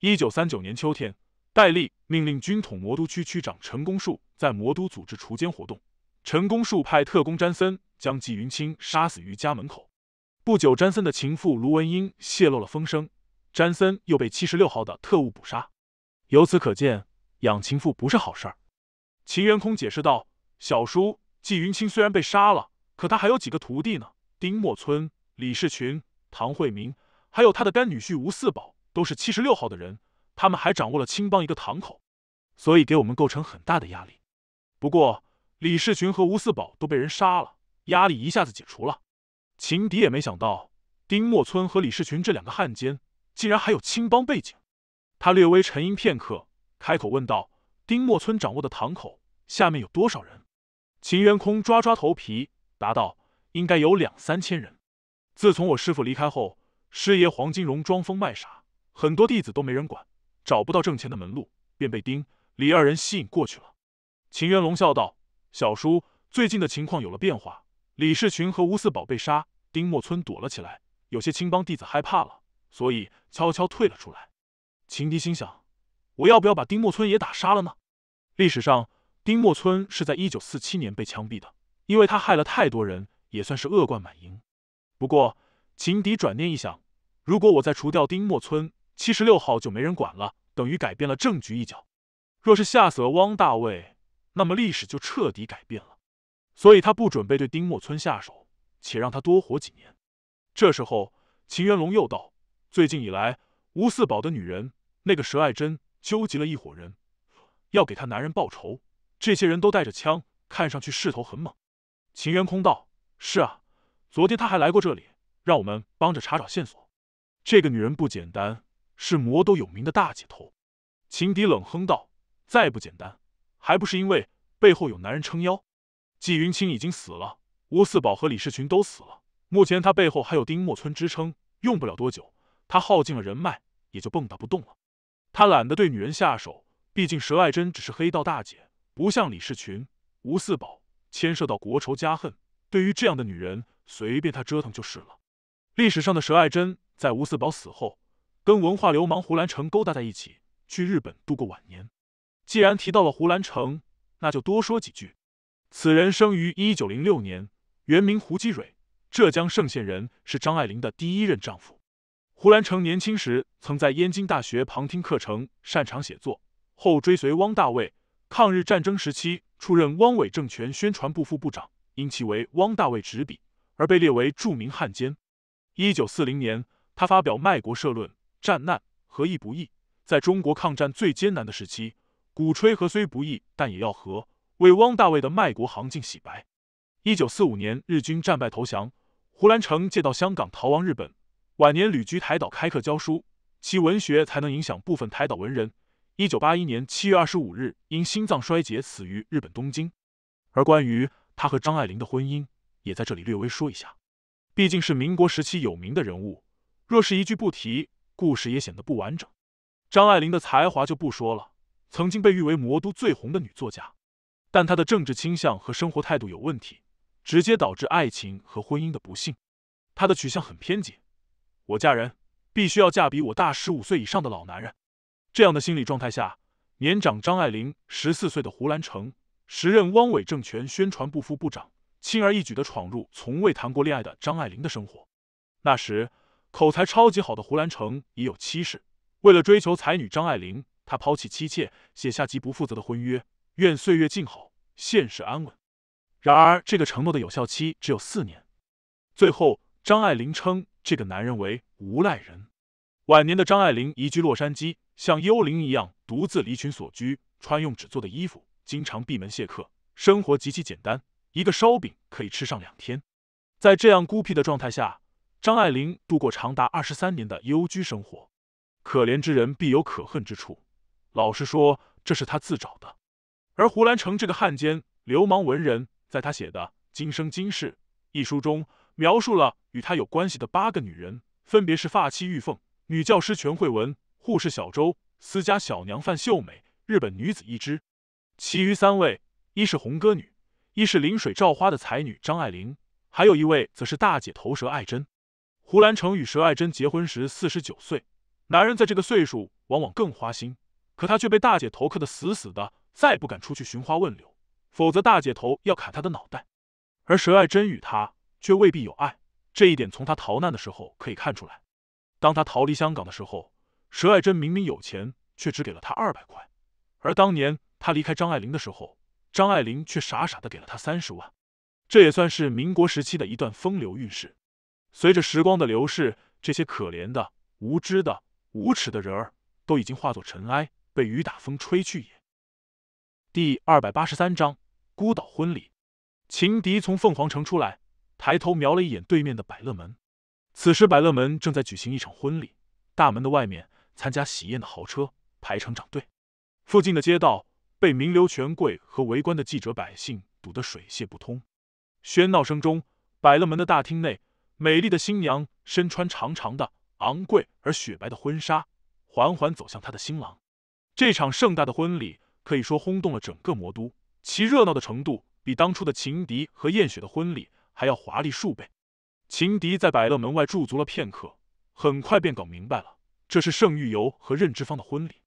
一九三九年秋天。戴笠命令军统魔都区区长陈恭树在魔都组织锄奸活动。陈恭树派特工詹森将季云清杀死于家门口。不久，詹森的情妇卢文英泄露了风声，詹森又被七十六号的特务捕杀。由此可见，养情妇不是好事儿。秦元空解释道：“小叔，季云清虽然被杀了，可他还有几个徒弟呢？丁默村、李世群、唐惠民，还有他的干女婿吴四宝，都是七十六号的人。”他们还掌握了青帮一个堂口，所以给我们构成很大的压力。不过李世群和吴四宝都被人杀了，压力一下子解除了。秦迪也没想到丁默村和李世群这两个汉奸竟然还有青帮背景。他略微沉吟片刻，开口问道：“丁默村掌握的堂口下面有多少人？”秦元空抓抓头皮，答道：“应该有两三千人。自从我师傅离开后，师爷黄金荣装疯卖傻，很多弟子都没人管。”找不到挣钱的门路，便被丁李二人吸引过去了。秦元龙笑道：“小叔，最近的情况有了变化，李世群和吴四宝被杀，丁墨村躲了起来，有些青帮弟子害怕了，所以悄悄退了出来。”秦迪心想：“我要不要把丁墨村也打杀了呢？”历史上，丁墨村是在一九四七年被枪毙的，因为他害了太多人，也算是恶贯满盈。不过，秦迪转念一想，如果我再除掉丁墨村，七十六号就没人管了，等于改变了政局一角。若是吓死了汪大卫，那么历史就彻底改变了。所以他不准备对丁默村下手，且让他多活几年。这时候，秦元龙又道：“最近以来，吴四宝的女人那个佘爱珍纠集了一伙人，要给她男人报仇。这些人都带着枪，看上去势头很猛。”秦元空道：“是啊，昨天他还来过这里，让我们帮着查找线索。这个女人不简单。”是魔都有名的大姐头，秦迪冷哼道：“再不简单，还不是因为背后有男人撑腰？季云清已经死了，吴四宝和李世群都死了。目前他背后还有丁墨村支撑，用不了多久，他耗尽了人脉，也就蹦跶不动了。他懒得对女人下手，毕竟佘爱珍只是黑道大姐，不像李世群、吴四宝，牵涉到国仇家恨。对于这样的女人，随便他折腾就是了。历史上的佘爱珍，在吴四宝死后。”跟文化流氓胡兰成勾搭在一起，去日本度过晚年。既然提到了胡兰成，那就多说几句。此人生于一九零六年，原名胡基蕊，浙江嵊县人，是张爱玲的第一任丈夫。胡兰成年轻时曾在燕京大学旁听课程，擅长写作。后追随汪大卫。抗日战争时期出任汪伪政权宣传部副部长，因其为汪大卫执笔而被列为著名汉奸。一九四零年，他发表卖国社论。战难何意不义，在中国抗战最艰难的时期，鼓吹和虽不易，但也要和，为汪大卫的卖国行径洗白。一九四五年日军战败投降，胡兰成借到香港逃亡日本，晚年旅居台岛开课教书，其文学才能影响部分台岛文人。一九八一年七月二十五日，因心脏衰竭死于日本东京。而关于他和张爱玲的婚姻，也在这里略微说一下，毕竟是民国时期有名的人物，若是一句不提。故事也显得不完整。张爱玲的才华就不说了，曾经被誉为魔都最红的女作家，但她的政治倾向和生活态度有问题，直接导致爱情和婚姻的不幸。她的取向很偏激，我嫁人必须要嫁比我大十五岁以上的老男人。这样的心理状态下，年长张爱玲十四岁的胡兰成，时任汪伪政权宣传部副部长，轻而易举的闯入从未谈过恋爱的张爱玲的生活。那时。口才超级好的胡兰成已有妻室，为了追求才女张爱玲，他抛弃妻妾，写下极不负责的婚约，愿岁月静好，现实安稳。然而这个承诺的有效期只有四年。最后张爱玲称这个男人为无赖人。晚年的张爱玲移居洛杉矶，像幽灵一样独自离群所居，穿用纸做的衣服，经常闭门谢客，生活极其简单，一个烧饼可以吃上两天。在这样孤僻的状态下。张爱玲度过长达二十三年的幽居生活，可怜之人必有可恨之处。老实说，这是她自找的。而胡兰成这个汉奸、流氓文人，在他写的《今生今世》一书中，描述了与他有关系的八个女人，分别是发妻玉凤、女教师全慧文、护士小周、私家小娘范秀美、日本女子一只。其余三位，一是红歌女，一是临水照花的才女张爱玲，还有一位则是大姐头蛇爱珍。胡兰成与佘爱珍结婚时四十九岁，男人在这个岁数往往更花心，可他却被大姐头克的死死的，再不敢出去寻花问柳，否则大姐头要砍他的脑袋。而佘爱珍与他却未必有爱，这一点从他逃难的时候可以看出来。当他逃离香港的时候，佘爱珍明明有钱，却只给了他二百块；而当年他离开张爱玲的时候，张爱玲却傻傻的给了他三十万，这也算是民国时期的一段风流韵事。随着时光的流逝，这些可怜的、无知的、无耻的人儿都已经化作尘埃，被雨打风吹去也。第二百八十三章孤岛婚礼。秦迪从凤凰城出来，抬头瞄了一眼对面的百乐门，此时百乐门正在举行一场婚礼，大门的外面参加喜宴的豪车排成长队，附近的街道被名流权贵和围观的记者百姓堵得水泄不通，喧闹声中，百乐门的大厅内。美丽的新娘身穿长长的、昂贵而雪白的婚纱，缓缓走向她的新郎。这场盛大的婚礼可以说轰动了整个魔都，其热闹的程度比当初的情敌和燕雪的婚礼还要华丽数倍。情敌在百乐门外驻足了片刻，很快便搞明白了，这是盛玉游和任之芳的婚礼。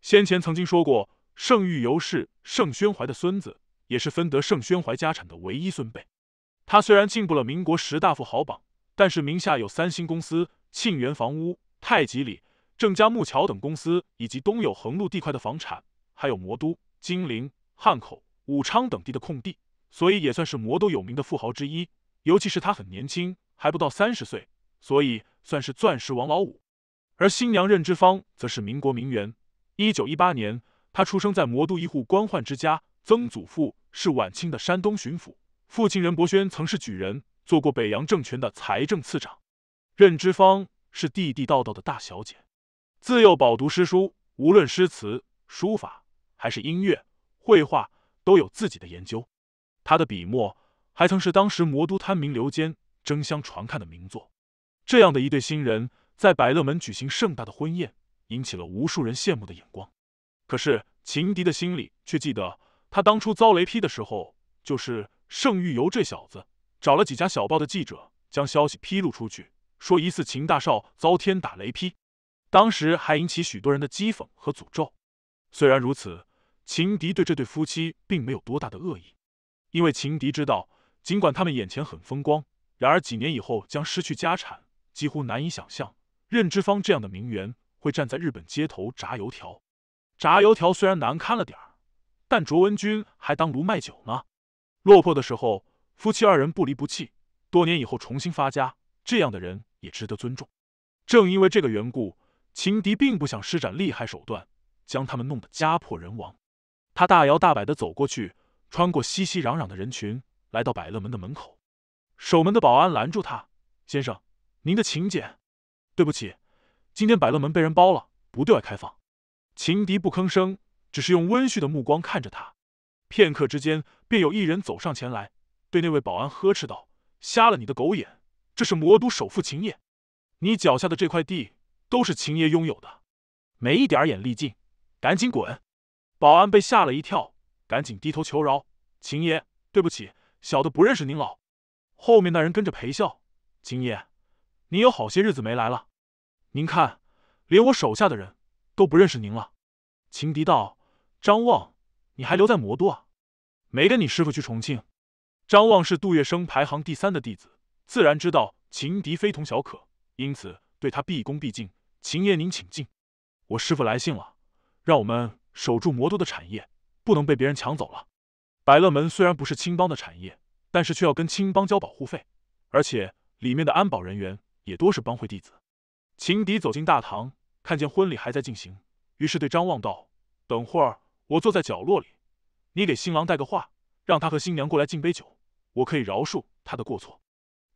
先前曾经说过，盛玉游是盛宣怀的孙子，也是分得盛宣怀家产的唯一孙辈。他虽然进步了民国十大富豪榜，但是名下有三星公司、沁园房屋、太极里、郑家木桥等公司，以及东有横路地块的房产，还有魔都、金陵、汉口、武昌等地的空地，所以也算是魔都有名的富豪之一。尤其是他很年轻，还不到三十岁，所以算是钻石王老五。而新娘任之芳则是民国名媛。一九一八年，她出生在魔都一户官宦之家，曾祖父是晚清的山东巡抚，父亲任伯轩曾是举人。做过北洋政权的财政次长，任之方是地地道道的大小姐，自幼饱读诗书，无论诗词、书法还是音乐、绘画都有自己的研究。他的笔墨还曾是当时魔都滩名流间争相传看的名作。这样的一对新人在百乐门举行盛大的婚宴，引起了无数人羡慕的眼光。可是情敌的心里却记得，他当初遭雷劈的时候，就是盛玉游这小子。找了几家小报的记者，将消息披露出去，说疑似秦大少遭天打雷劈，当时还引起许多人的讥讽和诅咒。虽然如此，秦敌对这对夫妻并没有多大的恶意，因为秦敌知道，尽管他们眼前很风光，然而几年以后将失去家产，几乎难以想象。任之芳这样的名媛会站在日本街头炸油条，炸油条虽然难堪了点儿，但卓文君还当炉卖酒呢。落魄的时候。夫妻二人不离不弃，多年以后重新发家，这样的人也值得尊重。正因为这个缘故，情敌并不想施展厉害手段将他们弄得家破人亡。他大摇大摆的走过去，穿过熙熙攘攘的人群，来到百乐门的门口。守门的保安拦住他：“先生，您的请柬。”“对不起，今天百乐门被人包了，不对外开放。”情敌不吭声，只是用温煦的目光看着他。片刻之间，便有一人走上前来。对那位保安呵斥道：“瞎了你的狗眼！这是魔都首富秦爷，你脚下的这块地都是秦爷拥有的，没一点眼力劲，赶紧滚！”保安被吓了一跳，赶紧低头求饶：“秦爷，对不起，小的不认识您老。”后面那人跟着陪笑：“秦爷，您有好些日子没来了，您看，连我手下的人都不认识您了。”秦迪道：“张望，你还留在魔都啊？没跟你师傅去重庆？”张望是杜月笙排行第三的弟子，自然知道秦敌非同小可，因此对他毕恭毕敬。秦爷，您请进。我师父来信了，让我们守住魔都的产业，不能被别人抢走了。百乐门虽然不是青帮的产业，但是却要跟青帮交保护费，而且里面的安保人员也多是帮会弟子。秦迪走进大堂，看见婚礼还在进行，于是对张望道：“等会儿我坐在角落里，你给新郎带个话。”让他和新娘过来敬杯酒，我可以饶恕他的过错。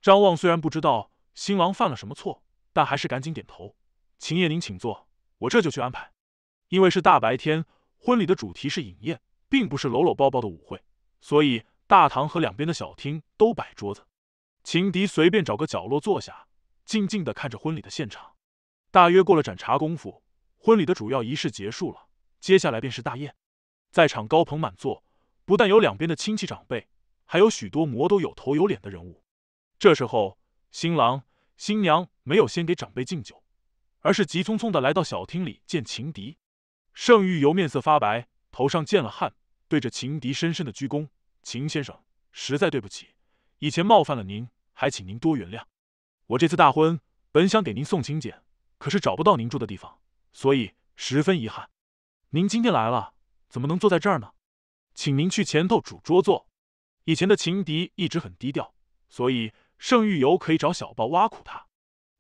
张望虽然不知道新郎犯了什么错，但还是赶紧点头。秦爷您请坐，我这就去安排。因为是大白天，婚礼的主题是饮宴，并不是搂搂抱抱的舞会，所以大堂和两边的小厅都摆桌子。秦迪随便找个角落坐下，静静的看着婚礼的现场。大约过了盏茶功夫，婚礼的主要仪式结束了，接下来便是大宴，在场高朋满座。不但有两边的亲戚长辈，还有许多魔都有头有脸的人物。这时候，新郎新娘没有先给长辈敬酒，而是急匆匆的来到小厅里见情敌。盛玉由面色发白，头上见了汗，对着情敌深深的鞠躬：“秦先生，实在对不起，以前冒犯了您，还请您多原谅。我这次大婚，本想给您送请柬，可是找不到您住的地方，所以十分遗憾。您今天来了，怎么能坐在这儿呢？”请您去前头主桌坐。以前的情敌一直很低调，所以盛玉游可以找小报挖苦他。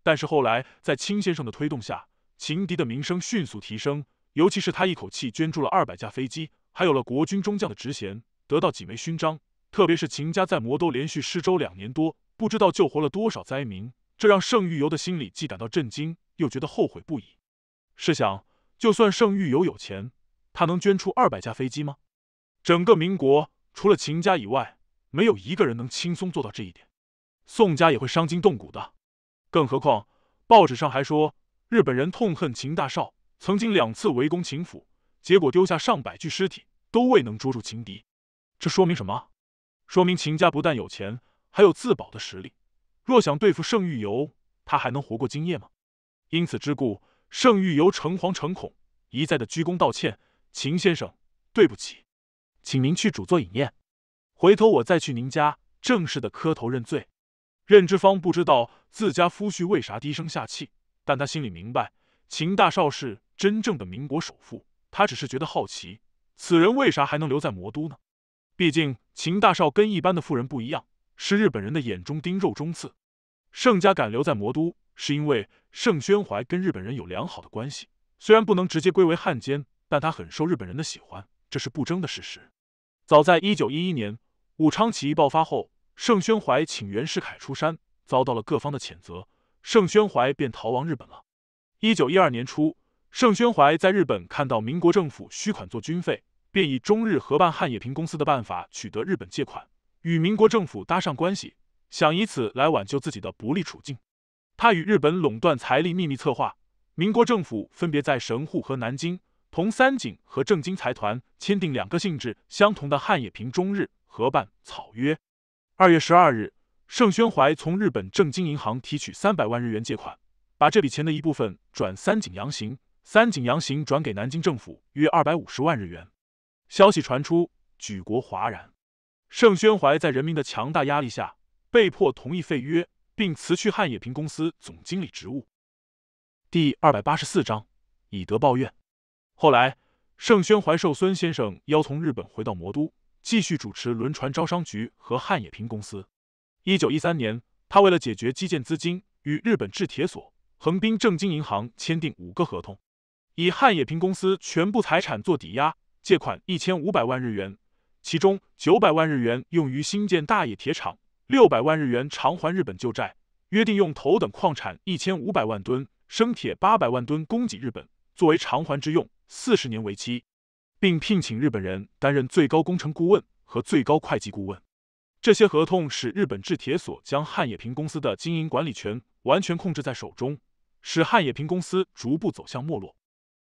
但是后来，在清先生的推动下，情敌的名声迅速提升。尤其是他一口气捐助了二百架飞机，还有了国军中将的职衔，得到几枚勋章。特别是秦家在魔都连续施粥两年多，不知道救活了多少灾民，这让盛玉游的心里既感到震惊，又觉得后悔不已。试想，就算盛玉游有钱，他能捐出二百架飞机吗？整个民国除了秦家以外，没有一个人能轻松做到这一点。宋家也会伤筋动骨的，更何况报纸上还说日本人痛恨秦大少，曾经两次围攻秦府，结果丢下上百具尸体，都未能捉住情敌。这说明什么？说明秦家不但有钱，还有自保的实力。若想对付盛玉游，他还能活过今夜吗？因此之故，盛玉游诚惶诚恐，一再的鞠躬道歉：“秦先生，对不起。”请您去主座饮宴，回头我再去您家正式的磕头认罪。任之芳不知道自家夫婿为啥低声下气，但他心里明白，秦大少是真正的民国首富。他只是觉得好奇，此人为啥还能留在魔都呢？毕竟秦大少跟一般的富人不一样，是日本人的眼中钉、肉中刺。盛家敢留在魔都，是因为盛宣怀跟日本人有良好的关系，虽然不能直接归为汉奸，但他很受日本人的喜欢，这是不争的事实。早在一九一一年，武昌起义爆发后，盛宣怀请袁世凯出山，遭到了各方的谴责。盛宣怀便逃亡日本了。一九一二年初，盛宣怀在日本看到民国政府虚款做军费，便以中日合办汉冶萍公司的办法取得日本借款，与民国政府搭上关系，想以此来挽救自己的不利处境。他与日本垄断财力秘密策划，民国政府分别在神户和南京。同三井和正金财团签订两个性质相同的汉冶萍中日合办草约。二月十二日，盛宣怀从日本正金银行提取三百万日元借款，把这笔钱的一部分转三井洋行，三井洋行转给南京政府约二百五十万日元。消息传出，举国哗然。盛宣怀在人民的强大压力下，被迫同意废约，并辞去汉冶萍公司总经理职务。第二百八十四章：以德报怨。后来，盛宣怀寿孙先生邀，从日本回到魔都，继续主持轮船招商局和汉冶萍公司。一九一三年，他为了解决基建资金，与日本制铁所、横滨正金银行签订五个合同，以汉冶萍公司全部财产做抵押，借款一千五百万日元，其中九百万日元用于新建大冶铁厂，六百万日元偿还日本旧债，约定用头等矿产一千五百万吨、生铁八百万吨供给日本，作为偿还之用。四十年为期，并聘请日本人担任最高工程顾问和最高会计顾问。这些合同使日本制铁所将汉冶萍公司的经营管理权完全控制在手中，使汉冶萍公司逐步走向没落。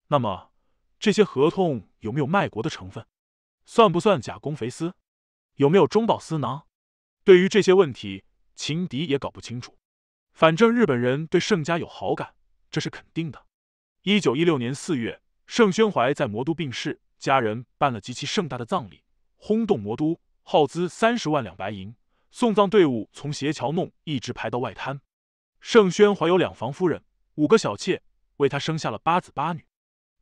那么，这些合同有没有卖国的成分？算不算假公肥私？有没有中饱私囊？对于这些问题，秦迪也搞不清楚。反正日本人对盛家有好感，这是肯定的。一九一六年四月。盛宣怀在魔都病逝，家人办了极其盛大的葬礼，轰动魔都，耗资三十万两白银。送葬队伍从斜桥弄一直排到外滩。盛宣怀有两房夫人，五个小妾，为他生下了八子八女。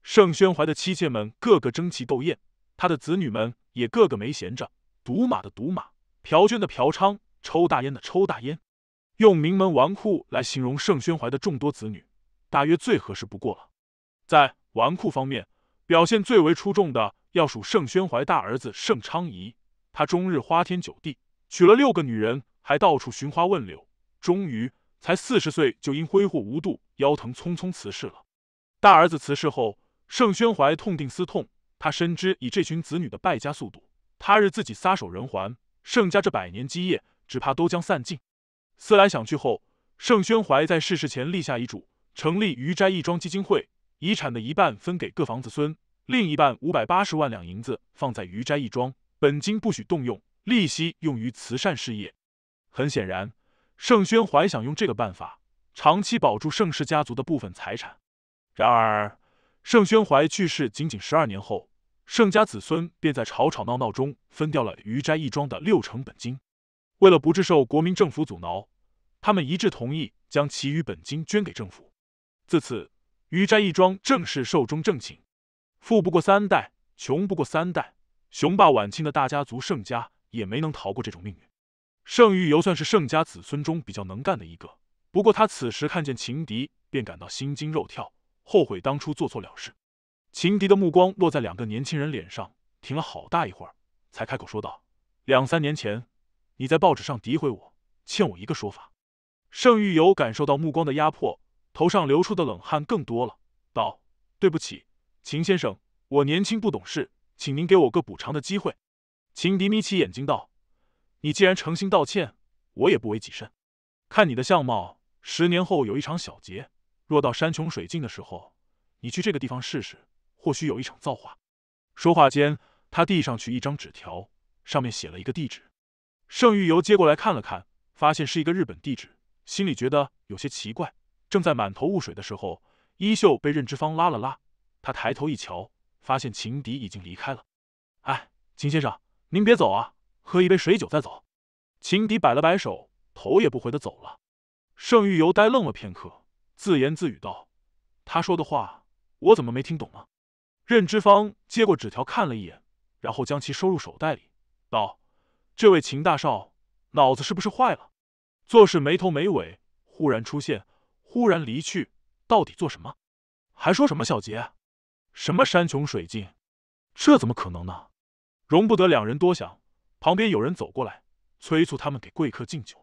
盛宣怀的妻妾们个个争奇斗艳，他的子女们也个个没闲着，赌马的赌马，嫖娟的嫖娼，抽大烟的抽大烟。用名门纨绔来形容盛宣怀的众多子女，大约最合适不过了。在纨绔方面表现最为出众的，要数盛宣怀大儿子盛昌仪。他终日花天酒地，娶了六个女人，还到处寻花问柳，终于才四十岁就因挥霍无度，腰疼匆匆辞世了。大儿子辞世后，盛宣怀痛定思痛，他深知以这群子女的败家速度，他日自己撒手人寰，盛家这百年基业只怕都将散尽。思来想去后，盛宣怀在逝世前立下遗嘱，成立余斋义庄基金会。遗产的一半分给各房子孙，另一半五百八十万两银子放在余斋义庄，本金不许动用，利息用于慈善事业。很显然，盛宣怀想用这个办法长期保住盛氏家族的部分财产。然而，盛宣怀去世仅仅十二年后，盛家子孙便在吵吵闹闹中分掉了余斋义庄的六成本金。为了不致受国民政府阻挠，他们一致同意将其余本金捐给政府。自此。余斋一庄正是寿终正寝，富不过三代，穷不过三代。雄霸晚清的大家族盛家也没能逃过这种命运。盛玉游算是盛家子孙中比较能干的一个，不过他此时看见情敌，便感到心惊肉跳，后悔当初做错了事。情敌的目光落在两个年轻人脸上，停了好大一会儿，才开口说道：“两三年前，你在报纸上诋毁我，欠我一个说法。”盛玉游感受到目光的压迫。头上流出的冷汗更多了，道：“对不起，秦先生，我年轻不懂事，请您给我个补偿的机会。”秦迪眯起眼睛道：“你既然诚心道歉，我也不为己甚。看你的相貌，十年后有一场小劫。若到山穷水尽的时候，你去这个地方试试，或许有一场造化。”说话间，他递上去一张纸条，上面写了一个地址。盛玉游接过来看了看，发现是一个日本地址，心里觉得有些奇怪。正在满头雾水的时候，衣袖被任之方拉了拉。他抬头一瞧，发现情敌已经离开了。哎，秦先生，您别走啊，喝一杯水酒再走。情敌摆了摆手，头也不回的走了。盛玉游呆愣了片刻，自言自语道：“他说的话，我怎么没听懂呢？”任之方接过纸条看了一眼，然后将其收入手袋里，道：“这位秦大少，脑子是不是坏了？做事没头没尾，忽然出现。”忽然离去，到底做什么？还说什么小杰，什么山穷水尽，这怎么可能呢？容不得两人多想，旁边有人走过来，催促他们给贵客敬酒。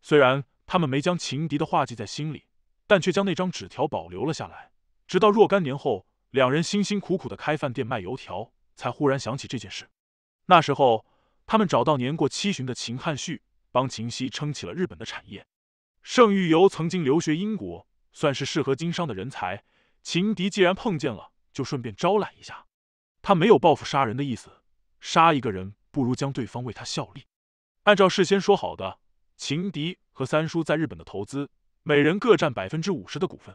虽然他们没将情敌的话记在心里，但却将那张纸条保留了下来。直到若干年后，两人辛辛苦苦的开饭店卖油条，才忽然想起这件事。那时候，他们找到年过七旬的秦汉旭，帮秦熙撑起了日本的产业。盛玉游曾经留学英国，算是适合经商的人才。情敌既然碰见了，就顺便招揽一下。他没有报复杀人的意思，杀一个人不如将对方为他效力。按照事先说好的，情敌和三叔在日本的投资，每人各占百分之五十的股份。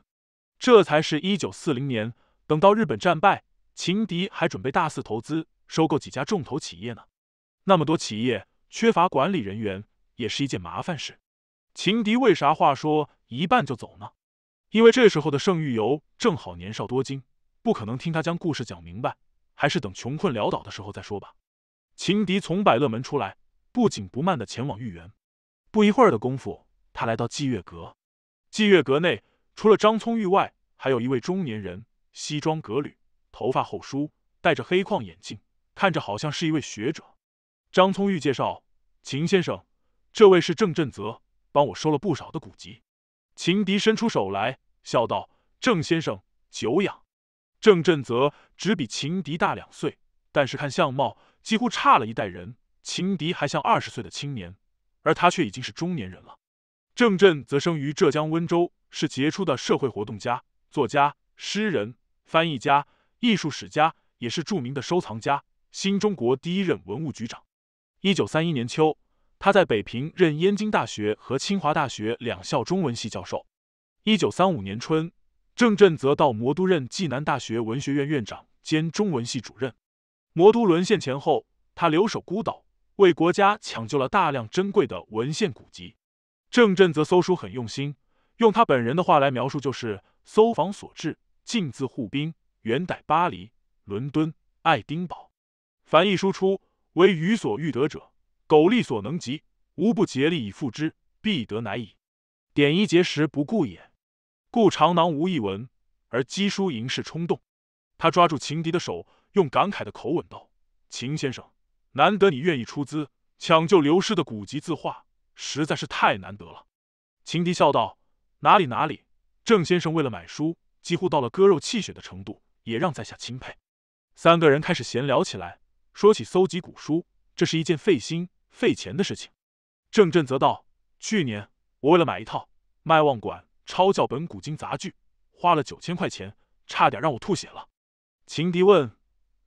这才是一九四零年。等到日本战败，情敌还准备大肆投资，收购几家重头企业呢。那么多企业缺乏管理人员，也是一件麻烦事。情敌为啥话说一半就走呢？因为这时候的盛玉游正好年少多金，不可能听他将故事讲明白，还是等穷困潦倒的时候再说吧。情敌从百乐门出来，不紧不慢的前往豫园。不一会儿的功夫，他来到霁月阁。霁月阁内除了张聪玉外，还有一位中年人，西装革履，头发后梳，戴着黑框眼镜，看着好像是一位学者。张聪玉介绍：“秦先生，这位是郑振泽。”帮我收了不少的古籍。秦迪伸出手来，笑道：“郑先生，久仰。”郑振泽只比秦迪大两岁，但是看相貌，几乎差了一代人。秦迪还像二十岁的青年，而他却已经是中年人了。郑振泽生于浙江温州，是杰出的社会活动家、作家、诗人、翻译家、艺术史家，也是著名的收藏家。新中国第一任文物局长。一九三一年秋。他在北平任燕京大学和清华大学两校中文系教授。一九三五年春，郑振泽到魔都任暨南大学文学院院长兼中文系主任。魔都沦陷前后，他留守孤岛，为国家抢救了大量珍贵的文献古籍。郑振泽搜书很用心，用他本人的话来描述，就是“搜访所至，尽自护兵，远逮巴黎、伦敦、爱丁堡，凡一输出，为予所欲得者。”苟力所能及，无不竭力以复之，必得乃已。典一节时不顾也。故长囊无一文，而积书盈是冲动。他抓住秦敌的手，用感慨的口吻道：“秦先生，难得你愿意出资抢救流失的古籍字画，实在是太难得了。”秦迪笑道：“哪里哪里，郑先生为了买书，几乎到了割肉泣血的程度，也让在下钦佩。”三个人开始闲聊起来，说起搜集古书，这是一件费心。费钱的事情，郑振则道：“去年我为了买一套《卖望馆抄校本古今杂剧》，花了九千块钱，差点让我吐血了。”秦迪问：“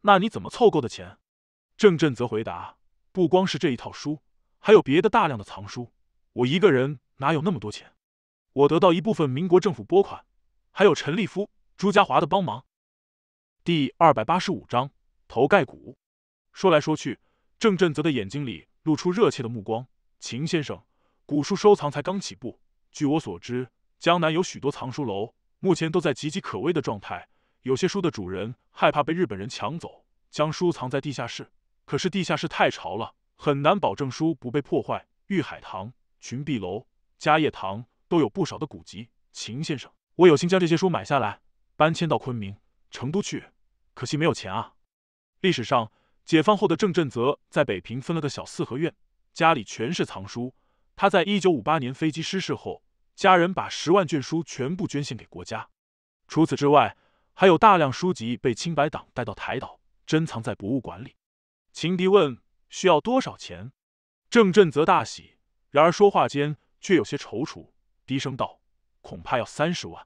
那你怎么凑够的钱？”郑振则回答：“不光是这一套书，还有别的大量的藏书，我一个人哪有那么多钱？我得到一部分民国政府拨款，还有陈立夫、朱家华的帮忙。”第二百八十五章头盖骨。说来说去，郑振泽的眼睛里。露出热切的目光，秦先生，古书收藏才刚起步。据我所知，江南有许多藏书楼，目前都在岌岌可危的状态。有些书的主人害怕被日本人抢走，将书藏在地下室。可是地下室太潮了，很难保证书不被破坏。玉海棠、群碧楼、嘉业堂都有不少的古籍。秦先生，我有心将这些书买下来，搬迁到昆明、成都去，可惜没有钱啊。历史上。解放后的郑振泽在北平分了个小四合院，家里全是藏书。他在一九五八年飞机失事后，家人把十万卷书全部捐献给国家。除此之外，还有大量书籍被清白党带到台岛，珍藏在博物馆里。情敌问：“需要多少钱？”郑振泽大喜，然而说话间却有些踌躇，低声道：“恐怕要三十万。”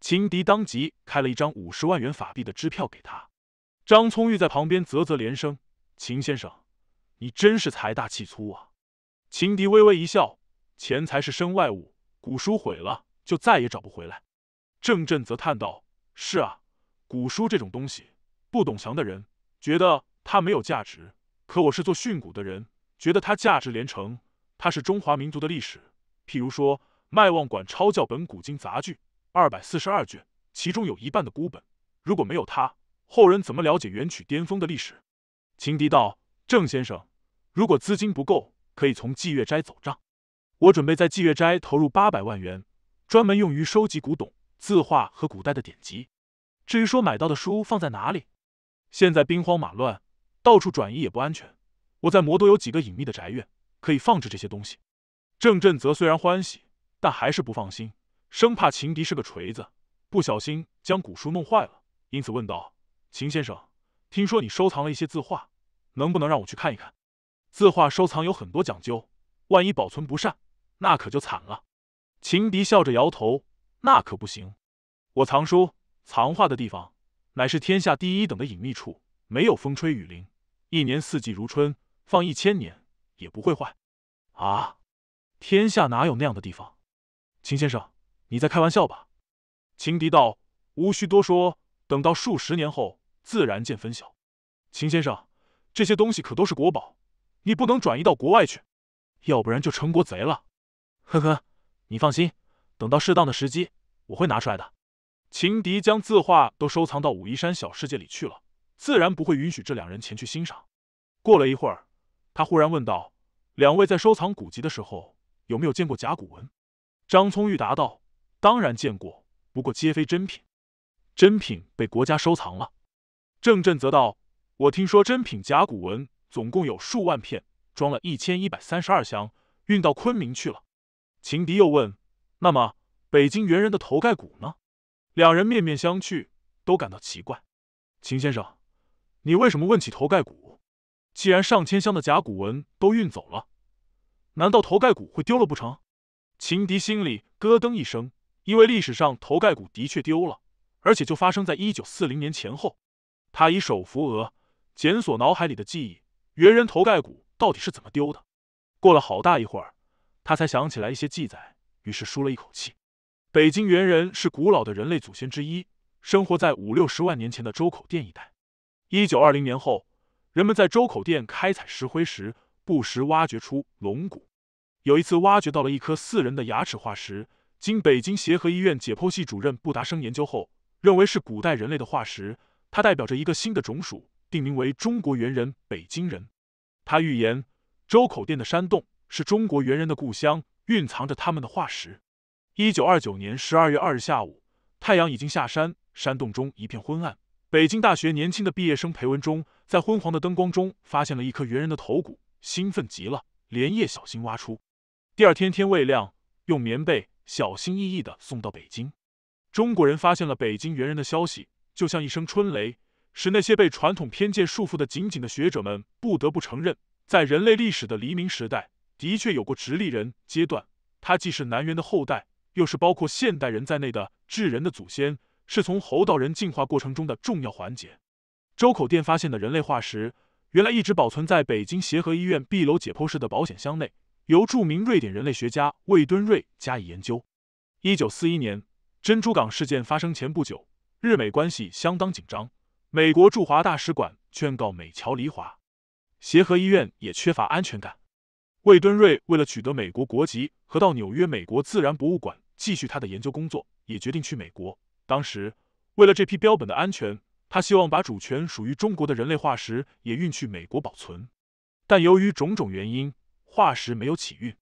情敌当即开了一张五十万元法币的支票给他。张聪玉在旁边啧啧连声：“秦先生，你真是财大气粗啊！”秦迪微微一笑：“钱财是身外物，古书毁了就再也找不回来。”郑振则叹道：“是啊，古书这种东西，不懂行的人觉得它没有价值，可我是做训诂的人，觉得它价值连城。它是中华民族的历史。譬如说，《卖望馆抄校本古今杂剧》二百四十二卷，其中有一半的孤本，如果没有它……”后人怎么了解元曲巅峰的历史？情敌道：“郑先生，如果资金不够，可以从霁月斋走账。我准备在霁月斋投入八百万元，专门用于收集古董、字画和古代的典籍。至于说买到的书放在哪里，现在兵荒马乱，到处转移也不安全。我在魔都有几个隐秘的宅院，可以放置这些东西。”郑振泽虽然欢喜，但还是不放心，生怕情敌是个锤子，不小心将古书弄坏了，因此问道。秦先生，听说你收藏了一些字画，能不能让我去看一看？字画收藏有很多讲究，万一保存不善，那可就惨了。秦迪笑着摇头：“那可不行，我藏书藏画的地方，乃是天下第一等的隐秘处，没有风吹雨淋，一年四季如春，放一千年也不会坏。啊，天下哪有那样的地方？秦先生，你在开玩笑吧？”秦迪道：“无需多说，等到数十年后。”自然见分晓，秦先生，这些东西可都是国宝，你不能转移到国外去，要不然就成国贼了。呵呵，你放心，等到适当的时机，我会拿出来的。秦迪将字画都收藏到武夷山小世界里去了，自然不会允许这两人前去欣赏。过了一会儿，他忽然问道：“两位在收藏古籍的时候，有没有见过甲骨文？”张聪玉答道：“当然见过，不过皆非真品，真品被国家收藏了。”郑振则道：“我听说真品甲骨文总共有数万片，装了一千一百三十二箱，运到昆明去了。”秦迪又问：“那么北京猿人的头盖骨呢？”两人面面相觑，都感到奇怪。秦先生，你为什么问起头盖骨？既然上千箱的甲骨文都运走了，难道头盖骨会丢了不成？秦迪心里咯噔一声，因为历史上头盖骨的确丢了，而且就发生在一九四零年前后。他以手扶额，检索脑海里的记忆：猿人头盖骨到底是怎么丢的？过了好大一会儿，他才想起来一些记载，于是舒了一口气。北京猿人是古老的人类祖先之一，生活在五六十万年前的周口店一带。一九二零年后，人们在周口店开采石灰时，不时挖掘出龙骨。有一次，挖掘到了一颗四人的牙齿化石，经北京协和医院解剖系主任布达生研究后，认为是古代人类的化石。它代表着一个新的种属，定名为中国猿人北京人。他预言周口店的山洞是中国猿人的故乡，蕴藏着他们的化石。一九二九年十二月二日下午，太阳已经下山，山洞中一片昏暗。北京大学年轻的毕业生裴文中在昏黄的灯光中发现了一颗猿人的头骨，兴奋极了，连夜小心挖出。第二天天未亮，用棉被小心翼翼的送到北京。中国人发现了北京猿人的消息。就像一声春雷，使那些被传统偏见束缚的紧紧的学者们不得不承认，在人类历史的黎明时代，的确有过直立人阶段。他既是南猿的后代，又是包括现代人在内的智人的祖先，是从猴到人进化过程中的重要环节。周口店发现的人类化石，原来一直保存在北京协和医院 B 楼解剖室的保险箱内，由著名瑞典人类学家魏敦瑞加以研究。一九四一年珍珠港事件发生前不久。日美关系相当紧张，美国驻华大使馆劝告美侨离华，协和医院也缺乏安全感。魏敦瑞为了取得美国国籍和到纽约美国自然博物馆继续他的研究工作，也决定去美国。当时，为了这批标本的安全，他希望把主权属于中国的人类化石也运去美国保存，但由于种种原因，化石没有起运。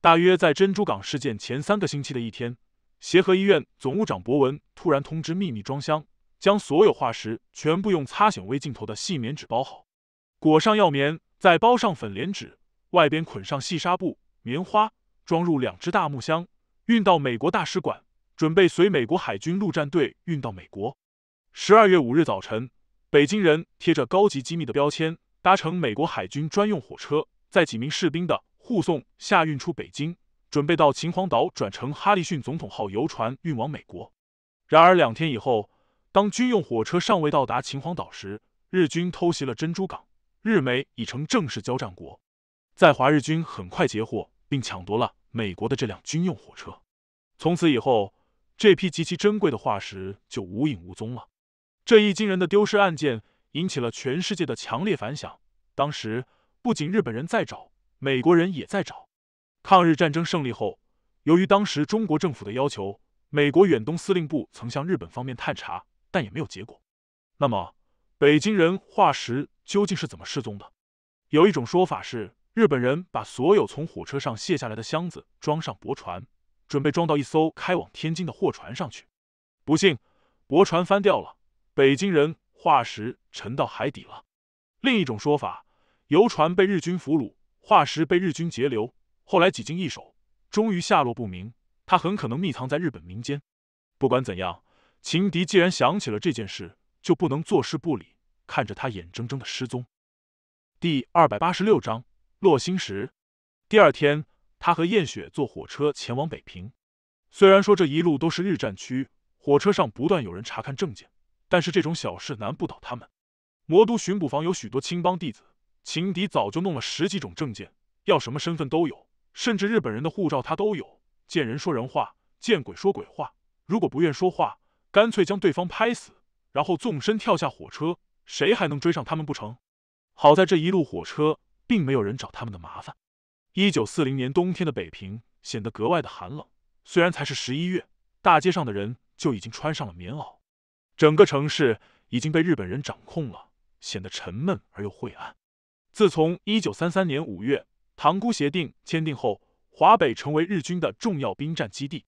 大约在珍珠港事件前三个星期的一天。协和医院总务长博文突然通知秘密装箱，将所有化石全部用擦显微镜头的细棉纸包好，裹上药棉，再包上粉莲纸，外边捆上细纱布、棉花，装入两只大木箱，运到美国大使馆，准备随美国海军陆战队运到美国。十二月五日早晨，北京人贴着高级机密的标签，搭乘美国海军专用火车，在几名士兵的护送下运出北京。准备到秦皇岛转乘“哈利逊总统号”游船运往美国。然而两天以后，当军用火车尚未到达秦皇岛时，日军偷袭了珍珠港，日美已成正式交战国。在华日军很快截获并抢夺了美国的这辆军用火车。从此以后，这批极其珍贵的化石就无影无踪了。这一惊人的丢失案件引起了全世界的强烈反响。当时不仅日本人在找，美国人也在找。抗日战争胜利后，由于当时中国政府的要求，美国远东司令部曾向日本方面探查，但也没有结果。那么，北京人化石究竟是怎么失踪的？有一种说法是，日本人把所有从火车上卸下来的箱子装上驳船，准备装到一艘开往天津的货船上去，不幸驳船翻掉了，北京人化石沉到海底了。另一种说法，游船被日军俘虏，化石被日军截留。后来几经易手，终于下落不明。他很可能密藏在日本民间。不管怎样，秦迪既然想起了这件事，就不能坐视不理，看着他眼睁睁的失踪。第二百八十六章落星石。第二天，他和燕雪坐火车前往北平。虽然说这一路都是日战区，火车上不断有人查看证件，但是这种小事难不倒他们。魔都巡捕房有许多青帮弟子，秦迪早就弄了十几种证件，要什么身份都有。甚至日本人的护照他都有。见人说人话，见鬼说鬼话。如果不愿说话，干脆将对方拍死，然后纵身跳下火车，谁还能追上他们不成？好在这一路火车并没有人找他们的麻烦。一九四零年冬天的北平显得格外的寒冷，虽然才是十一月，大街上的人就已经穿上了棉袄。整个城市已经被日本人掌控了，显得沉闷而又晦暗。自从一九三三年五月。塘沽协定签订后，华北成为日军的重要兵站基地。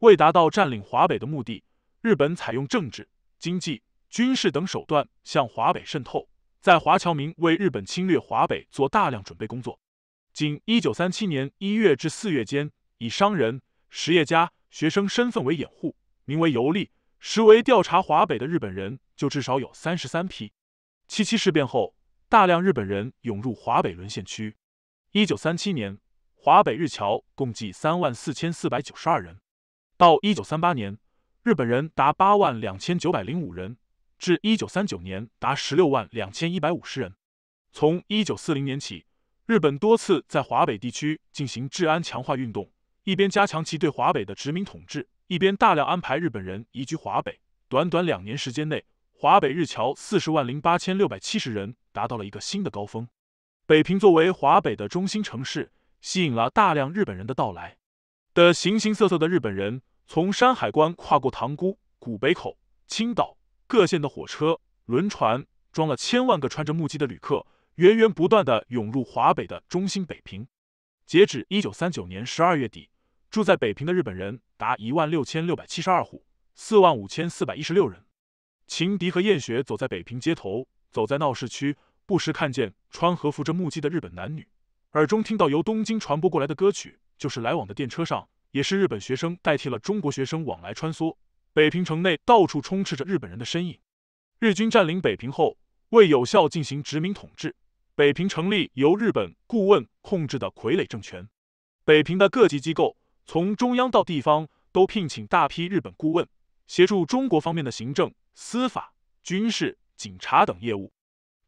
为达到占领华北的目的，日本采用政治、经济、军事等手段向华北渗透，在华侨民为日本侵略华北做大量准备工作。仅1937年1月至4月间，以商人、实业家、学生身份为掩护，名为游历，实为调查华北的日本人就至少有三十三批。七七事变后，大量日本人涌入华北沦陷区。一九三七年，华北日侨共计三万四千四百九十二人；到一九三八年，日本人达八万两千九百零五人；至一九三九年达十六万两千一百五十人。从一九四零年起，日本多次在华北地区进行治安强化运动，一边加强其对华北的殖民统治，一边大量安排日本人移居华北。短短两年时间内，华北日侨四十万零八千六百七十人达到了一个新的高峰。北平作为华北的中心城市，吸引了大量日本人的到来。的形形色色的日本人，从山海关跨过塘沽、古北口、青岛各县的火车、轮船，装了千万个穿着木屐的旅客，源源不断地涌入华北的中心北平。截止一九三九年十二月底，住在北平的日本人达一万六千六百七十二户，四万五千四百一十六人。情迪和燕雪走在北平街头，走在闹市区。不时看见穿和服、着木屐的日本男女，耳中听到由东京传播过来的歌曲，就是来往的电车上，也是日本学生代替了中国学生往来穿梭。北平城内到处充斥着日本人的身影。日军占领北平后，为有效进行殖民统治，北平成立由日本顾问控制的傀儡政权。北平的各级机构，从中央到地方，都聘请大批日本顾问，协助中国方面的行政、司法、军事、警察等业务。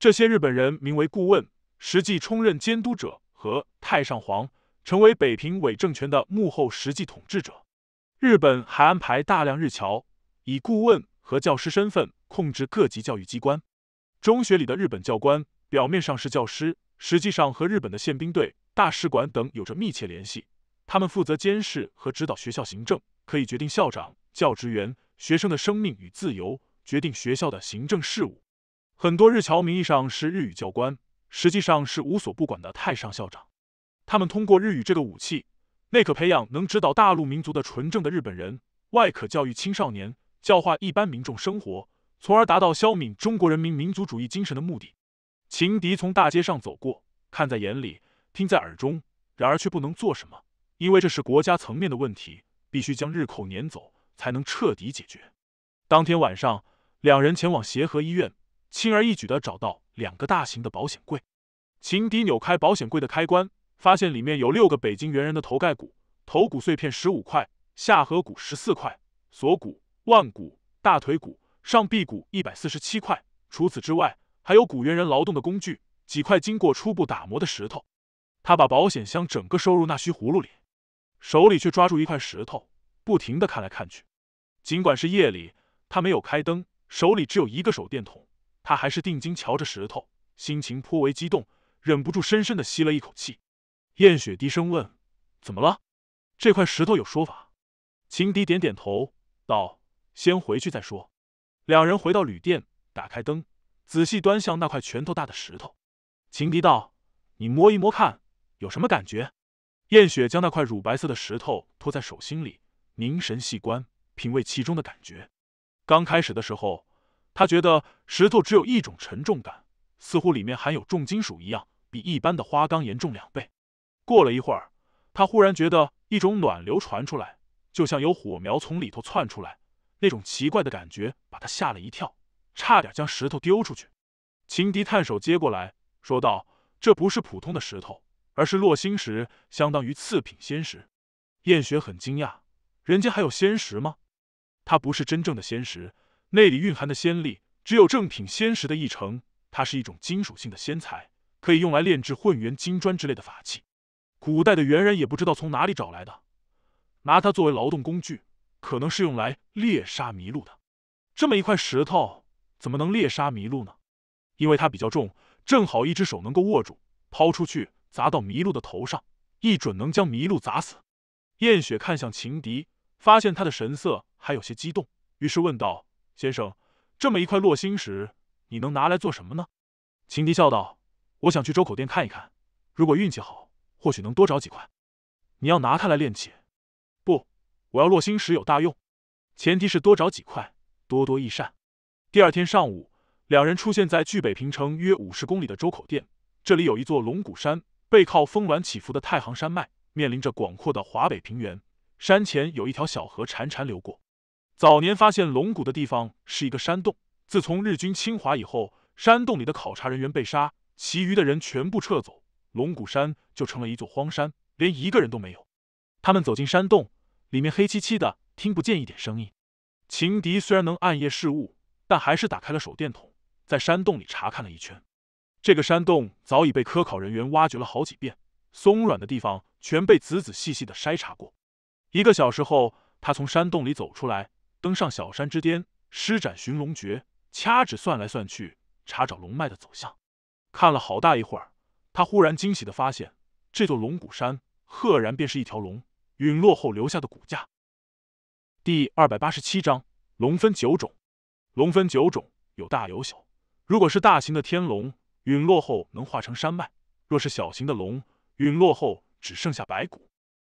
这些日本人名为顾问，实际充任监督者和太上皇，成为北平伪政权的幕后实际统治者。日本还安排大量日侨，以顾问和教师身份控制各级教育机关。中学里的日本教官表面上是教师，实际上和日本的宪兵队、大使馆等有着密切联系。他们负责监视和指导学校行政，可以决定校长、教职员、学生的生命与自由，决定学校的行政事务。很多日侨名义上是日语教官，实际上是无所不管的太上校长。他们通过日语这个武器，内可培养能指导大陆民族的纯正的日本人，外可教育青少年、教化一般民众生活，从而达到消泯中国人民民族主义精神的目的。情敌从大街上走过，看在眼里，听在耳中，然而却不能做什么，因为这是国家层面的问题，必须将日寇撵走才能彻底解决。当天晚上，两人前往协和医院。轻而易举地找到两个大型的保险柜，秦迪扭开保险柜的开关，发现里面有六个北京猿人的头盖骨、头骨碎片十五块、下颌骨十四块、锁骨、腕骨、大腿骨、上臂骨一百四十七块。除此之外，还有古猿人劳动的工具，几块经过初步打磨的石头。他把保险箱整个收入那须葫芦里，手里却抓住一块石头，不停地看来看去。尽管是夜里，他没有开灯，手里只有一个手电筒。他还是定睛瞧着石头，心情颇为激动，忍不住深深的吸了一口气。燕雪低声问：“怎么了？这块石头有说法？”情敌点点头，道：“先回去再说。”两人回到旅店，打开灯，仔细端详那块拳头大的石头。情敌道：“你摸一摸看，有什么感觉？”燕雪将那块乳白色的石头托在手心里，凝神细观，品味其中的感觉。刚开始的时候。他觉得石头只有一种沉重感，似乎里面含有重金属一样，比一般的花岗岩重两倍。过了一会儿，他忽然觉得一种暖流传出来，就像有火苗从里头窜出来，那种奇怪的感觉把他吓了一跳，差点将石头丢出去。秦迪探手接过来，说道：“这不是普通的石头，而是落星石，相当于次品仙石。”燕雪很惊讶：“人家还有仙石吗？他不是真正的仙石。”内里蕴含的仙力只有正品仙石的一成，它是一种金属性的仙材，可以用来炼制混元金砖之类的法器。古代的猿人也不知道从哪里找来的，拿它作为劳动工具，可能是用来猎杀麋鹿的。这么一块石头怎么能猎杀麋鹿呢？因为它比较重，正好一只手能够握住，抛出去砸到麋鹿的头上，一准能将麋鹿砸死。燕雪看向情敌，发现他的神色还有些激动，于是问道。先生，这么一块落星石，你能拿来做什么呢？秦迪笑道：“我想去周口店看一看，如果运气好，或许能多找几块。你要拿它来炼气？不，我要落星石有大用，前提是多找几块，多多益善。”第二天上午，两人出现在距北平城约五十公里的周口店。这里有一座龙骨山，背靠峰峦起伏的太行山脉，面临着广阔的华北平原。山前有一条小河潺潺流过。早年发现龙骨的地方是一个山洞。自从日军侵华以后，山洞里的考察人员被杀，其余的人全部撤走，龙骨山就成了一座荒山，连一个人都没有。他们走进山洞，里面黑漆漆的，听不见一点声音。情敌虽然能暗夜视物，但还是打开了手电筒，在山洞里查看了一圈。这个山洞早已被科考人员挖掘了好几遍，松软的地方全被仔仔细细的筛查过。一个小时后，他从山洞里走出来。登上小山之巅，施展寻龙诀，掐指算来算去，查找龙脉的走向。看了好大一会儿，他忽然惊喜的发现，这座龙骨山赫然便是一条龙陨落后留下的骨架。第二百八十七章：龙分九种。龙分九种，有大有小。如果是大型的天龙，陨落后能化成山脉；若是小型的龙，陨落后只剩下白骨。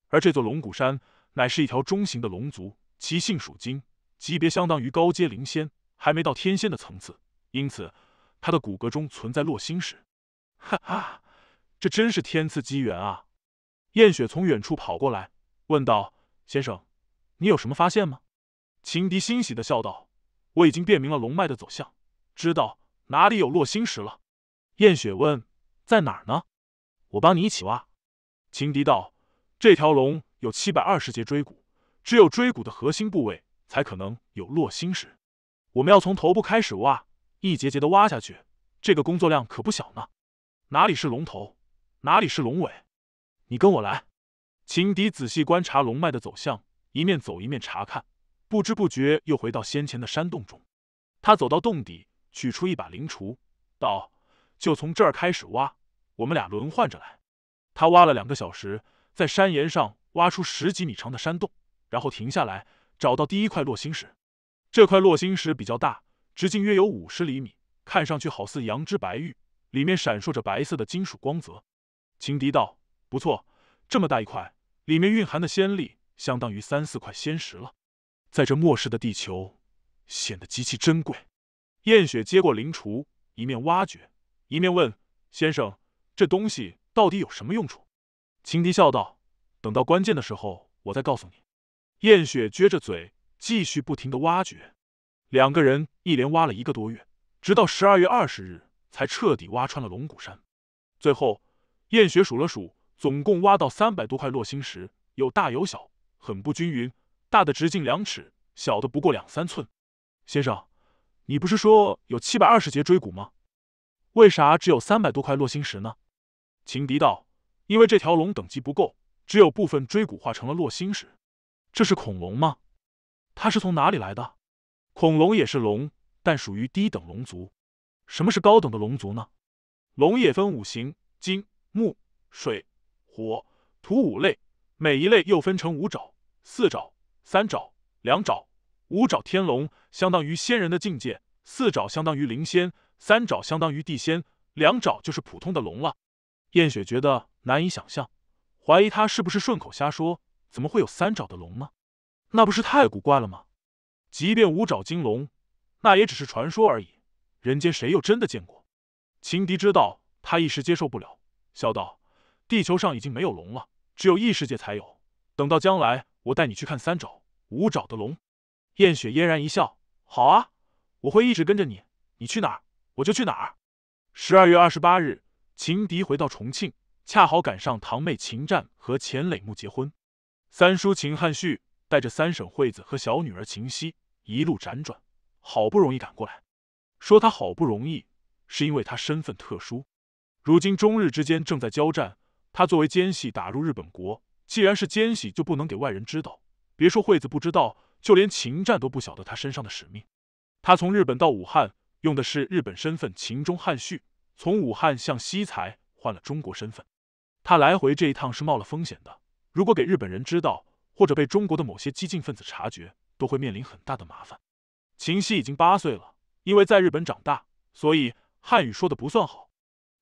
而这座龙骨山，乃是一条中型的龙族，其性属金。级别相当于高阶灵仙，还没到天仙的层次，因此他的骨骼中存在落星石。哈哈，这真是天赐机缘啊！燕雪从远处跑过来问道：“先生，你有什么发现吗？”秦迪欣喜的笑道：“我已经辨明了龙脉的走向，知道哪里有落星石了。”燕雪问：“在哪儿呢？”我帮你一起挖。”秦迪道：“这条龙有七百二十节椎骨，只有椎骨的核心部位。”才可能有落星石。我们要从头部开始挖，一节节的挖下去。这个工作量可不小呢。哪里是龙头，哪里是龙尾？你跟我来。秦迪仔细观察龙脉的走向，一面走一面查看，不知不觉又回到先前的山洞中。他走到洞底，取出一把灵锄，道：“就从这儿开始挖，我们俩轮换着来。”他挖了两个小时，在山岩上挖出十几米长的山洞，然后停下来。找到第一块落星石，这块落星石比较大，直径约有五十厘米，看上去好似羊脂白玉，里面闪烁着白色的金属光泽。情敌道：“不错，这么大一块，里面蕴含的仙力相当于三四块仙石了，在这末世的地球，显得极其珍贵。”燕雪接过灵锄，一面挖掘，一面问：“先生，这东西到底有什么用处？”情敌笑道：“等到关键的时候，我再告诉你。”燕雪撅着嘴，继续不停的挖掘。两个人一连挖了一个多月，直到十二月二十日才彻底挖穿了龙骨山。最后，燕雪数了数，总共挖到三百多块落星石，有大有小，很不均匀。大的直径两尺，小的不过两三寸。先生，你不是说有七百二十节椎骨吗？为啥只有三百多块落星石呢？秦迪道：“因为这条龙等级不够，只有部分椎骨化成了落星石。”这是恐龙吗？它是从哪里来的？恐龙也是龙，但属于低等龙族。什么是高等的龙族呢？龙也分五行：金、木、水、火、土五类，每一类又分成五爪、四爪、三爪、两爪、五爪天龙，相当于仙人的境界；四爪相当于灵仙，三爪相当于地仙，两爪就是普通的龙了。燕雪觉得难以想象，怀疑他是不是顺口瞎说。怎么会有三爪的龙呢？那不是太古怪了吗？即便五爪金龙，那也只是传说而已。人间谁又真的见过？秦迪知道他一时接受不了，笑道：“地球上已经没有龙了，只有异世界才有。等到将来，我带你去看三爪、五爪的龙。”燕雪嫣然一笑：“好啊，我会一直跟着你，你去哪儿我就去哪儿。”十二月二十八日，秦迪回到重庆，恰好赶上堂妹秦战和钱磊木结婚。三叔秦汉旭带着三婶惠子和小女儿秦夕一路辗转，好不容易赶过来。说他好不容易，是因为他身份特殊。如今中日之间正在交战，他作为奸细打入日本国，既然是奸细，就不能给外人知道。别说惠子不知道，就连秦战都不晓得他身上的使命。他从日本到武汉，用的是日本身份秦中汉旭；从武汉向西才换了中国身份。他来回这一趟是冒了风险的。如果给日本人知道，或者被中国的某些激进分子察觉，都会面临很大的麻烦。秦夕已经八岁了，因为在日本长大，所以汉语说的不算好。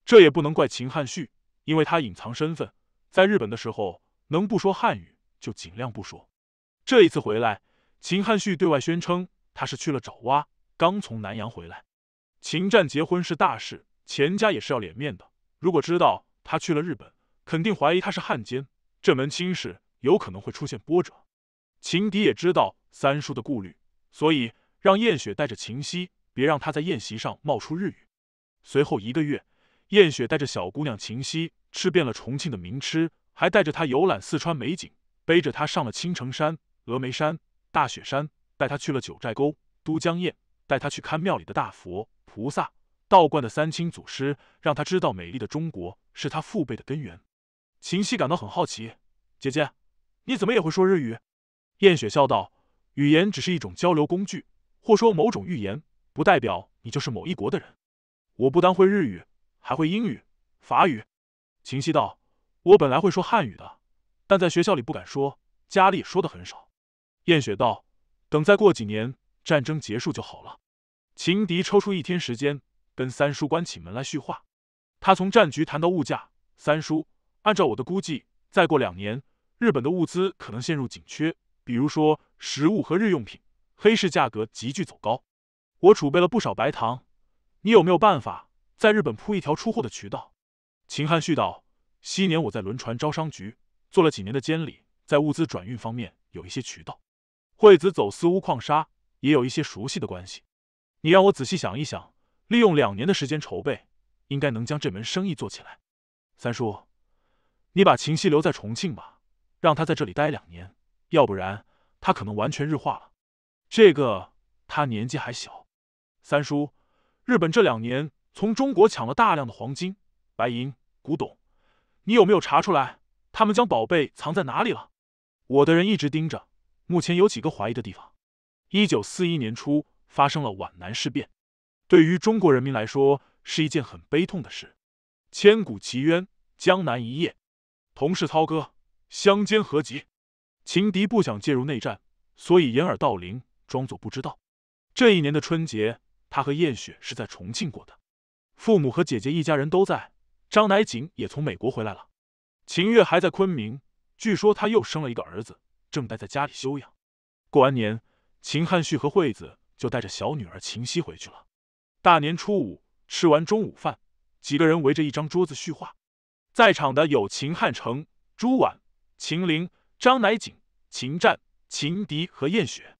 这也不能怪秦汉旭，因为他隐藏身份，在日本的时候能不说汉语就尽量不说。这一次回来，秦汉旭对外宣称他是去了爪哇，刚从南洋回来。秦战结婚是大事，钱家也是要脸面的，如果知道他去了日本，肯定怀疑他是汉奸。这门亲事有可能会出现波折，秦迪也知道三叔的顾虑，所以让燕雪带着秦夕，别让他在宴席上冒出日语。随后一个月，燕雪带着小姑娘秦夕吃遍了重庆的名吃，还带着她游览四川美景，背着他上了青城山、峨眉山、大雪山，带她去了九寨沟、都江堰，带她去看庙里的大佛、菩萨、道观的三清祖师，让她知道美丽的中国是她父辈的根源。秦夕感到很好奇，姐姐，你怎么也会说日语？燕雪笑道：“语言只是一种交流工具，或说某种语言，不代表你就是某一国的人。我不单会日语，还会英语、法语。”秦夕道：“我本来会说汉语的，但在学校里不敢说，家里也说的很少。”燕雪道：“等再过几年，战争结束就好了。”秦迪抽出一天时间，跟三叔关起门来叙话。他从战局谈到物价，三叔。按照我的估计，再过两年，日本的物资可能陷入紧缺，比如说食物和日用品，黑市价格急剧走高。我储备了不少白糖，你有没有办法在日本铺一条出货的渠道？秦汉旭道：“昔年我在轮船招商局做了几年的监理，在物资转运方面有一些渠道。惠子走私钨矿砂，也有一些熟悉的关系。你让我仔细想一想，利用两年的时间筹备，应该能将这门生意做起来。”三叔。你把秦夕留在重庆吧，让他在这里待两年，要不然他可能完全日化了。这个他年纪还小。三叔，日本这两年从中国抢了大量的黄金、白银、古董，你有没有查出来他们将宝贝藏在哪里了？我的人一直盯着，目前有几个怀疑的地方。一九四一年初发生了皖南事变，对于中国人民来说是一件很悲痛的事，千古奇冤，江南一夜。同是操哥，相煎何急？秦敌不想介入内战，所以掩耳盗铃，装作不知道。这一年的春节，他和燕雪是在重庆过的，父母和姐姐一家人都在，张乃景也从美国回来了，秦月还在昆明，据说他又生了一个儿子，正待在家里休养。过完年，秦汉旭和惠子就带着小女儿秦夕回去了。大年初五，吃完中午饭，几个人围着一张桌子叙话。在场的有秦汉城、朱婉、秦陵、张乃景、秦战、秦迪和燕雪。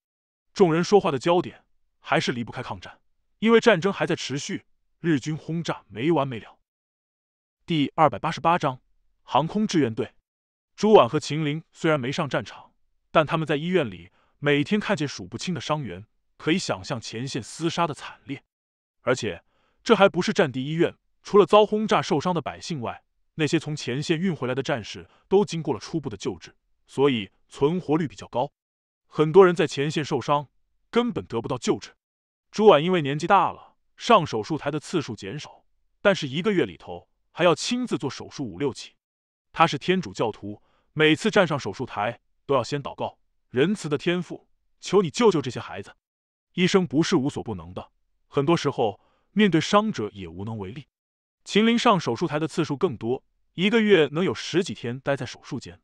众人说话的焦点还是离不开抗战，因为战争还在持续，日军轰炸没完没了。第二百八十八章航空志愿队。朱婉和秦陵虽然没上战场，但他们在医院里每天看见数不清的伤员，可以想象前线厮杀的惨烈。而且这还不是战地医院，除了遭轰炸受伤的百姓外，那些从前线运回来的战士都经过了初步的救治，所以存活率比较高。很多人在前线受伤，根本得不到救治。朱婉因为年纪大了，上手术台的次数减少，但是一个月里头还要亲自做手术五六起。他是天主教徒，每次站上手术台都要先祷告，仁慈的天父，求你救救这些孩子。医生不是无所不能的，很多时候面对伤者也无能为力。秦林上手术台的次数更多，一个月能有十几天待在手术间。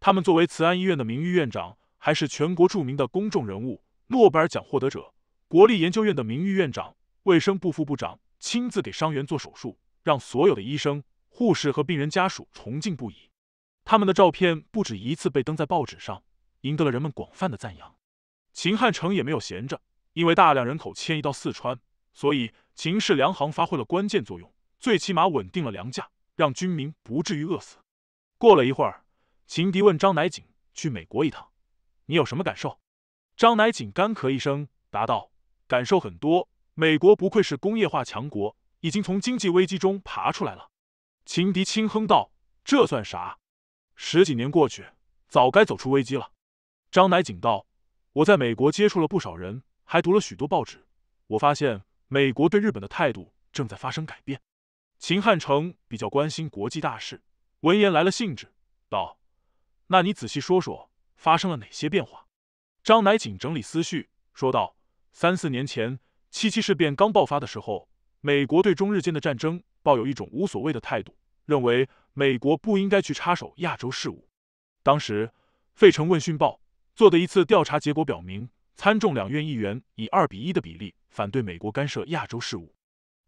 他们作为慈安医院的名誉院长，还是全国著名的公众人物、诺贝尔奖获得者、国立研究院的名誉院长、卫生部副部长，亲自给伤员做手术，让所有的医生、护士和病人家属崇敬不已。他们的照片不止一次被登在报纸上，赢得了人们广泛的赞扬。秦汉城也没有闲着，因为大量人口迁移到四川，所以秦氏粮行发挥了关键作用。最起码稳定了粮价，让军民不至于饿死。过了一会儿，秦迪问张乃景：“去美国一趟，你有什么感受？”张乃景干咳一声，答道：“感受很多。美国不愧是工业化强国，已经从经济危机中爬出来了。”秦迪轻哼道：“这算啥？十几年过去，早该走出危机了。”张乃景道：“我在美国接触了不少人，还读了许多报纸。我发现美国对日本的态度正在发生改变。”秦汉成比较关心国际大事，闻言来了兴致，道：“那你仔细说说，发生了哪些变化？”张乃景整理思绪，说道：“三四年前，七七事变刚爆发的时候，美国对中日间的战争抱有一种无所谓的态度，认为美国不应该去插手亚洲事务。当时，费城问讯报做的一次调查结果表明，参众两院议员以二比一的比例反对美国干涉亚洲事务。”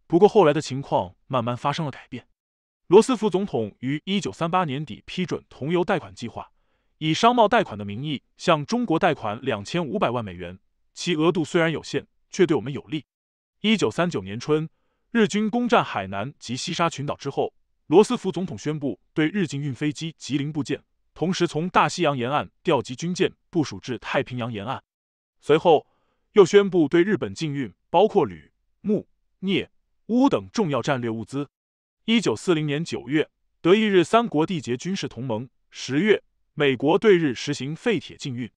不过后来的情况慢慢发生了改变。罗斯福总统于一九三八年底批准同油贷款计划，以商贸贷款的名义向中国贷款两千五百万美元。其额度虽然有限，却对我们有利。一九三九年春，日军攻占海南及西沙群岛之后，罗斯福总统宣布对日禁运飞机及零部件，同时从大西洋沿岸调集军舰部署至太平洋沿岸。随后又宣布对日本禁运，包括铝、钼、镍。钨等重要战略物资。一九四零年九月，德意日三国缔结军事同盟。十月，美国对日实行废铁禁运，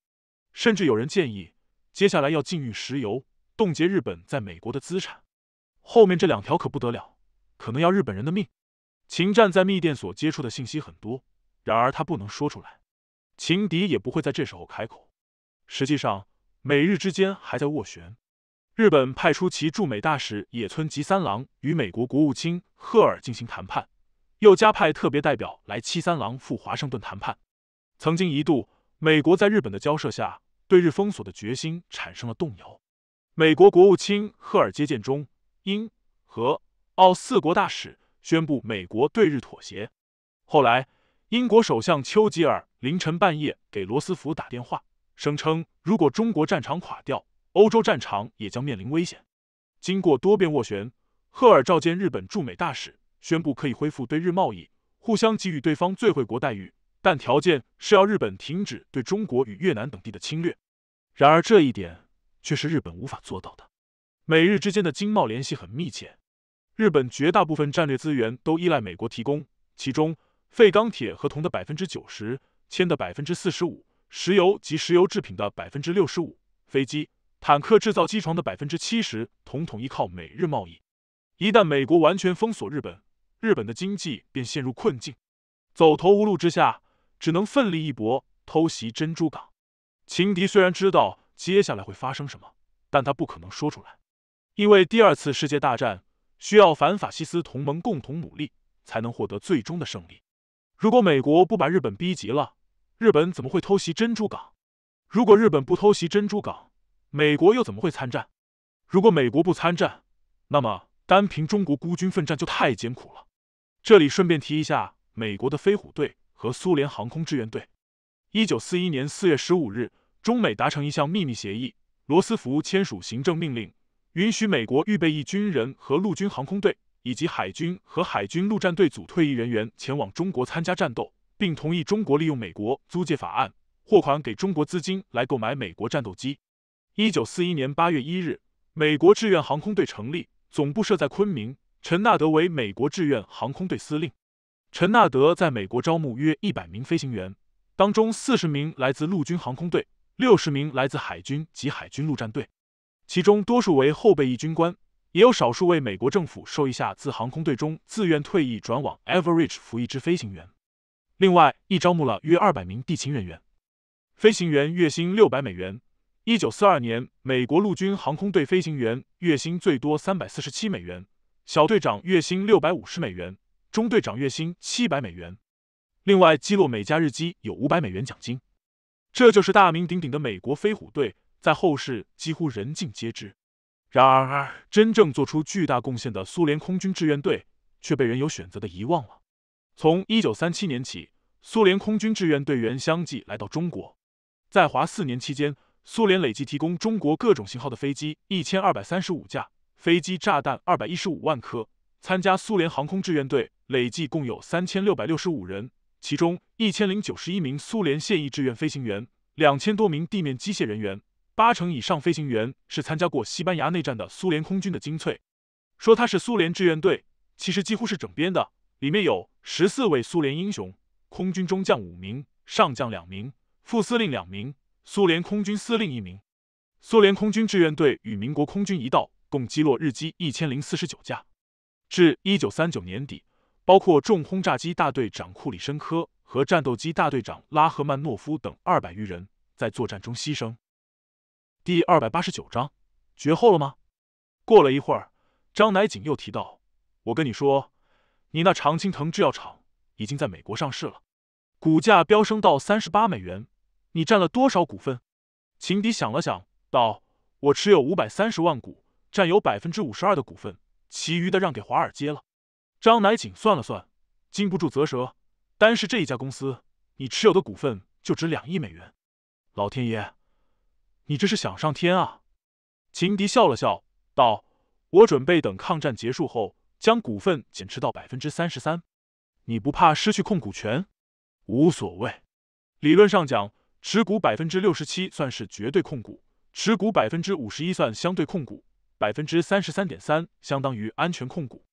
甚至有人建议接下来要禁运石油，冻结日本在美国的资产。后面这两条可不得了，可能要日本人的命。秦战在密电所接触的信息很多，然而他不能说出来，情敌也不会在这时候开口。实际上，美日之间还在斡旋。日本派出其驻美大使野村吉三郎与美国国务卿赫尔进行谈判，又加派特别代表来七三郎赴华盛顿谈判。曾经一度，美国在日本的交涉下，对日封锁的决心产生了动摇。美国国务卿赫尔接见中英、和、澳四国大使，宣布美国对日妥协。后来，英国首相丘吉尔凌晨半夜给罗斯福打电话，声称如果中国战场垮掉。欧洲战场也将面临危险。经过多遍斡旋，赫尔召见日本驻美大使，宣布可以恢复对日贸易，互相给予对方最惠国待遇，但条件是要日本停止对中国与越南等地的侵略。然而这一点却是日本无法做到的。美日之间的经贸联系很密切，日本绝大部分战略资源都依赖美国提供，其中废钢铁和铜的百分之九十，铅的百分之四十五，石油及石油制品的百分之六十五，飞机。坦克制造机床的百分之七十，统统依靠美日贸易。一旦美国完全封锁日本，日本的经济便陷入困境。走投无路之下，只能奋力一搏，偷袭珍珠港。情敌虽然知道接下来会发生什么，但他不可能说出来，因为第二次世界大战需要反法西斯同盟共同努力，才能获得最终的胜利。如果美国不把日本逼急了，日本怎么会偷袭珍珠港？如果日本不偷袭珍珠港，美国又怎么会参战？如果美国不参战，那么单凭中国孤军奋战就太艰苦了。这里顺便提一下美国的飞虎队和苏联航空支援队。一九四一年四月十五日，中美达成一项秘密协议，罗斯福签署行政命令，允许美国预备役军人和陆军航空队以及海军和海军陆战队组退役人员前往中国参加战斗，并同意中国利用美国租借法案货款给中国资金来购买美国战斗机。一九四一年八月一日，美国志愿航空队成立，总部设在昆明。陈纳德为美国志愿航空队司令。陈纳德在美国招募约一百名飞行员，当中四十名来自陆军航空队，六十名来自海军及海军陆战队，其中多数为后备役军官，也有少数为美国政府授意下自航空队中自愿退役转往 a v e r a g e 服役之飞行员。另外，亦招募了约二百名地勤人员。飞行员月薪六百美元。一九四二年，美国陆军航空队飞行员月薪最多三百四十七美元，小队长月薪六百五十美元，中队长月薪七百美元，另外击落每架日机有五百美元奖金。这就是大名鼎鼎的美国飞虎队，在后世几乎人尽皆知。然而，真正做出巨大贡献的苏联空军志愿队却被人有选择的遗忘了。从一九三七年起，苏联空军志愿队员相继来到中国，在华四年期间。苏联累计提供中国各种型号的飞机一千二百三十五架，飞机炸弹二百一十五万颗。参加苏联航空志愿队累计共有三千六百六十五人，其中一千零九十一名苏联现役志愿飞行员，两千多名地面机械人员。八成以上飞行员是参加过西班牙内战的苏联空军的精粹。说他是苏联志愿队，其实几乎是整编的，里面有十四位苏联英雄，空军中将五名，上将两名，副司令两名。苏联空军司令一名，苏联空军志愿队与民国空军一道，共击落日机一千零四十九架。至一九三九年底，包括重轰炸机大队长库里申科和战斗机大队长拉赫曼诺夫等二百余人，在作战中牺牲。第二百八十九章，绝后了吗？过了一会儿，张乃景又提到：“我跟你说，你那常青藤制药厂已经在美国上市了，股价飙升到三十八美元。”你占了多少股份？秦迪想了想，道：“我持有五百三十万股，占有百分之五十二的股份，其余的让给华尔街了。”张乃景算了算，禁不住啧舌：“单是这一家公司，你持有的股份就值两亿美元，老天爷，你这是想上天啊！”秦迪笑了笑，道：“我准备等抗战结束后，将股份减持到百分之三十三。你不怕失去控股权？”“无所谓，理论上讲。”持股百分之六十七算是绝对控股，持股百分之五十一算相对控股，百分之三十三点三相当于安全控股。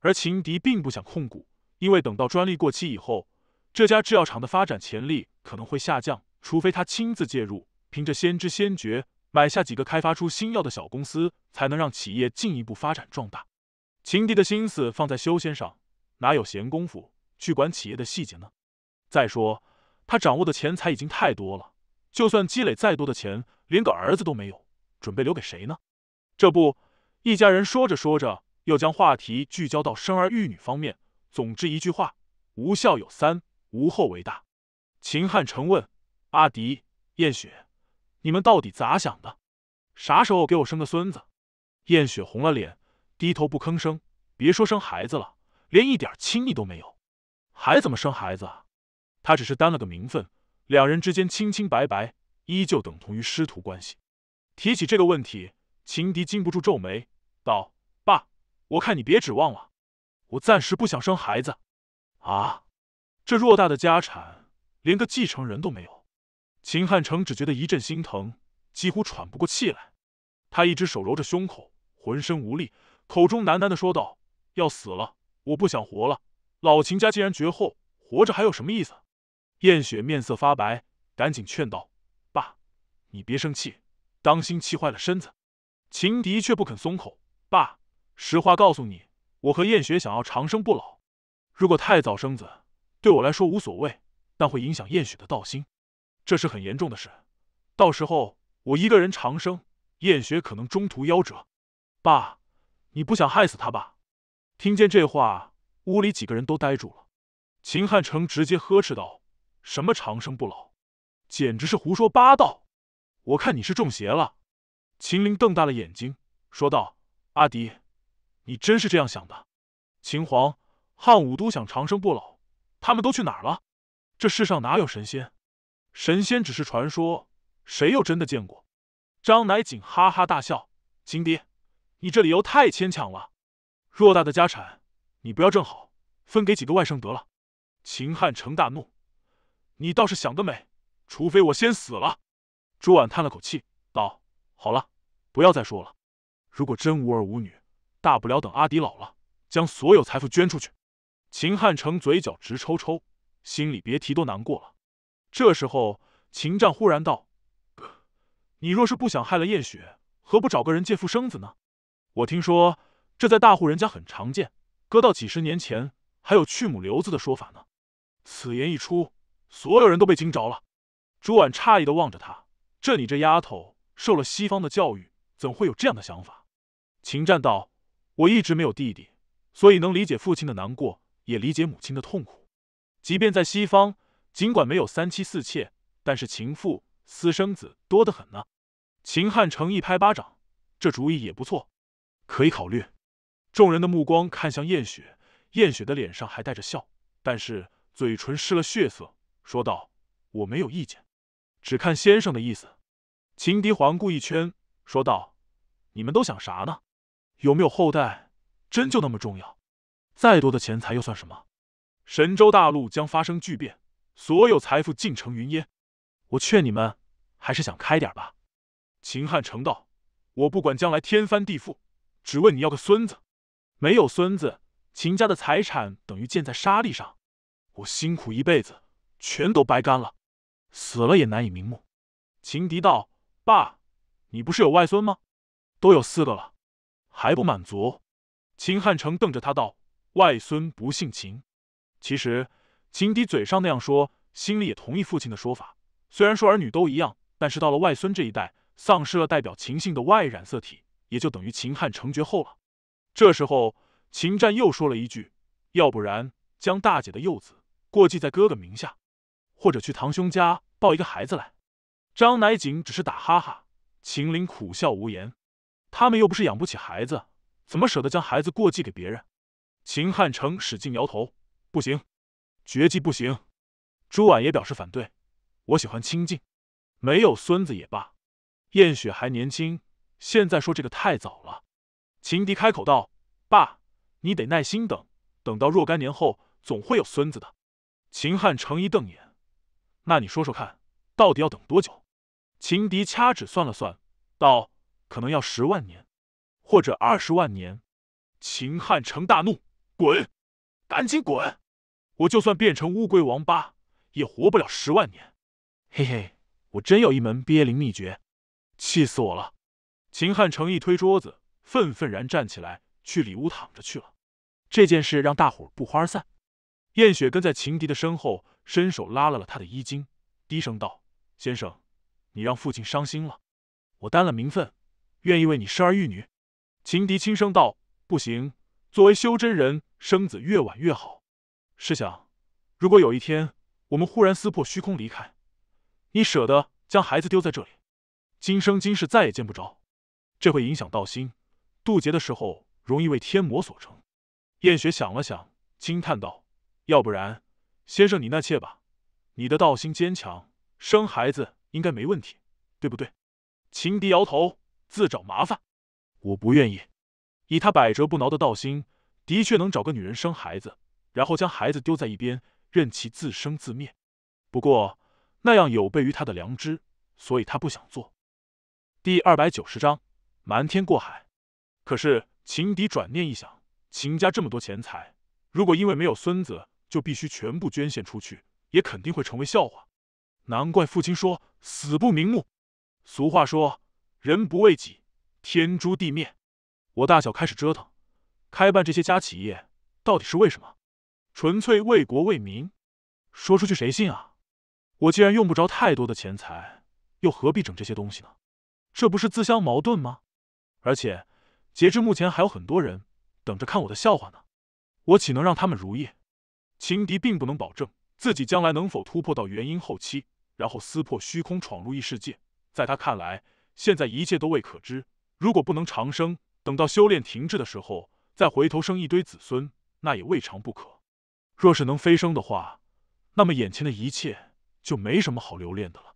而秦迪并不想控股，因为等到专利过期以后，这家制药厂的发展潜力可能会下降，除非他亲自介入，凭着先知先觉买下几个开发出新药的小公司，才能让企业进一步发展壮大。秦迪的心思放在修仙上，哪有闲工夫去管企业的细节呢？再说。他掌握的钱财已经太多了，就算积累再多的钱，连个儿子都没有，准备留给谁呢？这不，一家人说着说着，又将话题聚焦到生儿育女方面。总之一句话，无孝有三，无后为大。秦汉成问阿迪、燕雪：“你们到底咋想的？啥时候给我生个孙子？”燕雪红了脸，低头不吭声。别说生孩子了，连一点亲昵都没有，还怎么生孩子？他只是担了个名分，两人之间清清白白，依旧等同于师徒关系。提起这个问题，秦迪禁不住皱眉道：“爸，我看你别指望了，我暂时不想生孩子。”啊！这偌大的家产，连个继承人都没有。秦汉成只觉得一阵心疼，几乎喘不过气来。他一只手揉着胸口，浑身无力，口中喃喃的说道：“要死了，我不想活了。老秦家既然绝后，活着还有什么意思？”燕雪面色发白，赶紧劝道：“爸，你别生气，当心气坏了身子。”秦迪却不肯松口：“爸，实话告诉你，我和燕雪想要长生不老，如果太早生子，对我来说无所谓，但会影响燕雪的道心，这是很严重的事。到时候我一个人长生，燕雪可能中途夭折。爸，你不想害死他吧？”听见这话，屋里几个人都呆住了。秦汉成直接呵斥道。什么长生不老，简直是胡说八道！我看你是中邪了。”秦陵瞪大了眼睛说道：“阿迪，你真是这样想的？秦皇、汉武都想长生不老，他们都去哪儿了？这世上哪有神仙？神仙只是传说，谁又真的见过？”张乃景哈哈大笑：“秦爹，你这理由太牵强了。偌大的家产，你不要正好分给几个外甥得了？”秦汉成大怒。你倒是想得美，除非我先死了。朱婉叹了口气道：“好了，不要再说了。如果真无儿无女，大不了等阿迪老了，将所有财富捐出去。”秦汉成嘴角直抽抽，心里别提多难过了。这时候，秦战忽然道：“哥，你若是不想害了燕雪，何不找个人借腹生子呢？我听说这在大户人家很常见，搁到几十年前还有‘去母留子’的说法呢。”此言一出。所有人都被惊着了，朱婉诧异的望着他，这你这丫头受了西方的教育，怎会有这样的想法？秦战道，我一直没有弟弟，所以能理解父亲的难过，也理解母亲的痛苦。即便在西方，尽管没有三妻四妾，但是情妇、私生子多得很呢。秦汉成一拍巴掌，这主意也不错，可以考虑。众人的目光看向燕雪，燕雪的脸上还带着笑，但是嘴唇失了血色。说道：“我没有意见，只看先生的意思。”秦迪环顾一圈，说道：“你们都想啥呢？有没有后代，真就那么重要？再多的钱财又算什么？神州大陆将发生巨变，所有财富尽成云烟。我劝你们，还是想开点吧。”秦汉成道：“我不管将来天翻地覆，只问你要个孙子。没有孙子，秦家的财产等于建在沙砾上。我辛苦一辈子。”全都白干了，死了也难以瞑目。秦敌道：“爸，你不是有外孙吗？都有四个了，还不满足？”秦汉成瞪着他道：“外孙不姓秦。”其实，秦迪嘴上那样说，心里也同意父亲的说法。虽然说儿女都一样，但是到了外孙这一代，丧失了代表秦姓的 Y 染色体，也就等于秦汉成绝后了。这时候，秦战又说了一句：“要不然，将大姐的幼子过继在哥哥名下。”或者去堂兄家抱一个孩子来，张乃景只是打哈哈，秦林苦笑无言。他们又不是养不起孩子，怎么舍得将孩子过继给别人？秦汉成使劲摇头，不行，绝技不行。朱婉也表示反对，我喜欢清静，没有孙子也罢。燕雪还年轻，现在说这个太早了。秦迪开口道：“爸，你得耐心等，等到若干年后，总会有孙子的。”秦汉成一瞪眼。那你说说看，到底要等多久？秦迪掐指算了算，道：“可能要十万年，或者二十万年。”秦汉成大怒：“滚，赶紧滚！我就算变成乌龟王八，也活不了十万年。”嘿嘿，我真有一门憋灵秘诀，气死我了！秦汉成一推桌子，愤愤然站起来，去里屋躺着去了。这件事让大伙不欢而散。燕雪跟在秦迪的身后。伸手拉了了他的衣襟，低声道：“先生，你让父亲伤心了。我担了名分，愿意为你生儿育女。”情敌轻声道：“不行，作为修真人，生子越晚越好。试想，如果有一天我们忽然撕破虚空离开，你舍得将孩子丢在这里，今生今世再也见不着，这会影响道心，渡劫的时候容易为天魔所成。”燕雪想了想，惊叹道：“要不然？”先生，你纳妾吧，你的道心坚强，生孩子应该没问题，对不对？秦迪摇头，自找麻烦。我不愿意。以他百折不挠的道心，的确能找个女人生孩子，然后将孩子丢在一边，任其自生自灭。不过那样有悖于他的良知，所以他不想做。第二百九十章瞒天过海。可是秦迪转念一想，秦家这么多钱财，如果因为没有孙子，就必须全部捐献出去，也肯定会成为笑话。难怪父亲说死不瞑目。俗话说：“人不为己，天诛地灭。”我大小开始折腾，开办这些家企业，到底是为什么？纯粹为国为民？说出去谁信啊？我既然用不着太多的钱财，又何必整这些东西呢？这不是自相矛盾吗？而且，截至目前，还有很多人等着看我的笑话呢。我岂能让他们如意？情敌并不能保证自己将来能否突破到元婴后期，然后撕破虚空闯入异世界。在他看来，现在一切都未可知。如果不能长生，等到修炼停滞的时候，再回头生一堆子孙，那也未尝不可。若是能飞升的话，那么眼前的一切就没什么好留恋的了。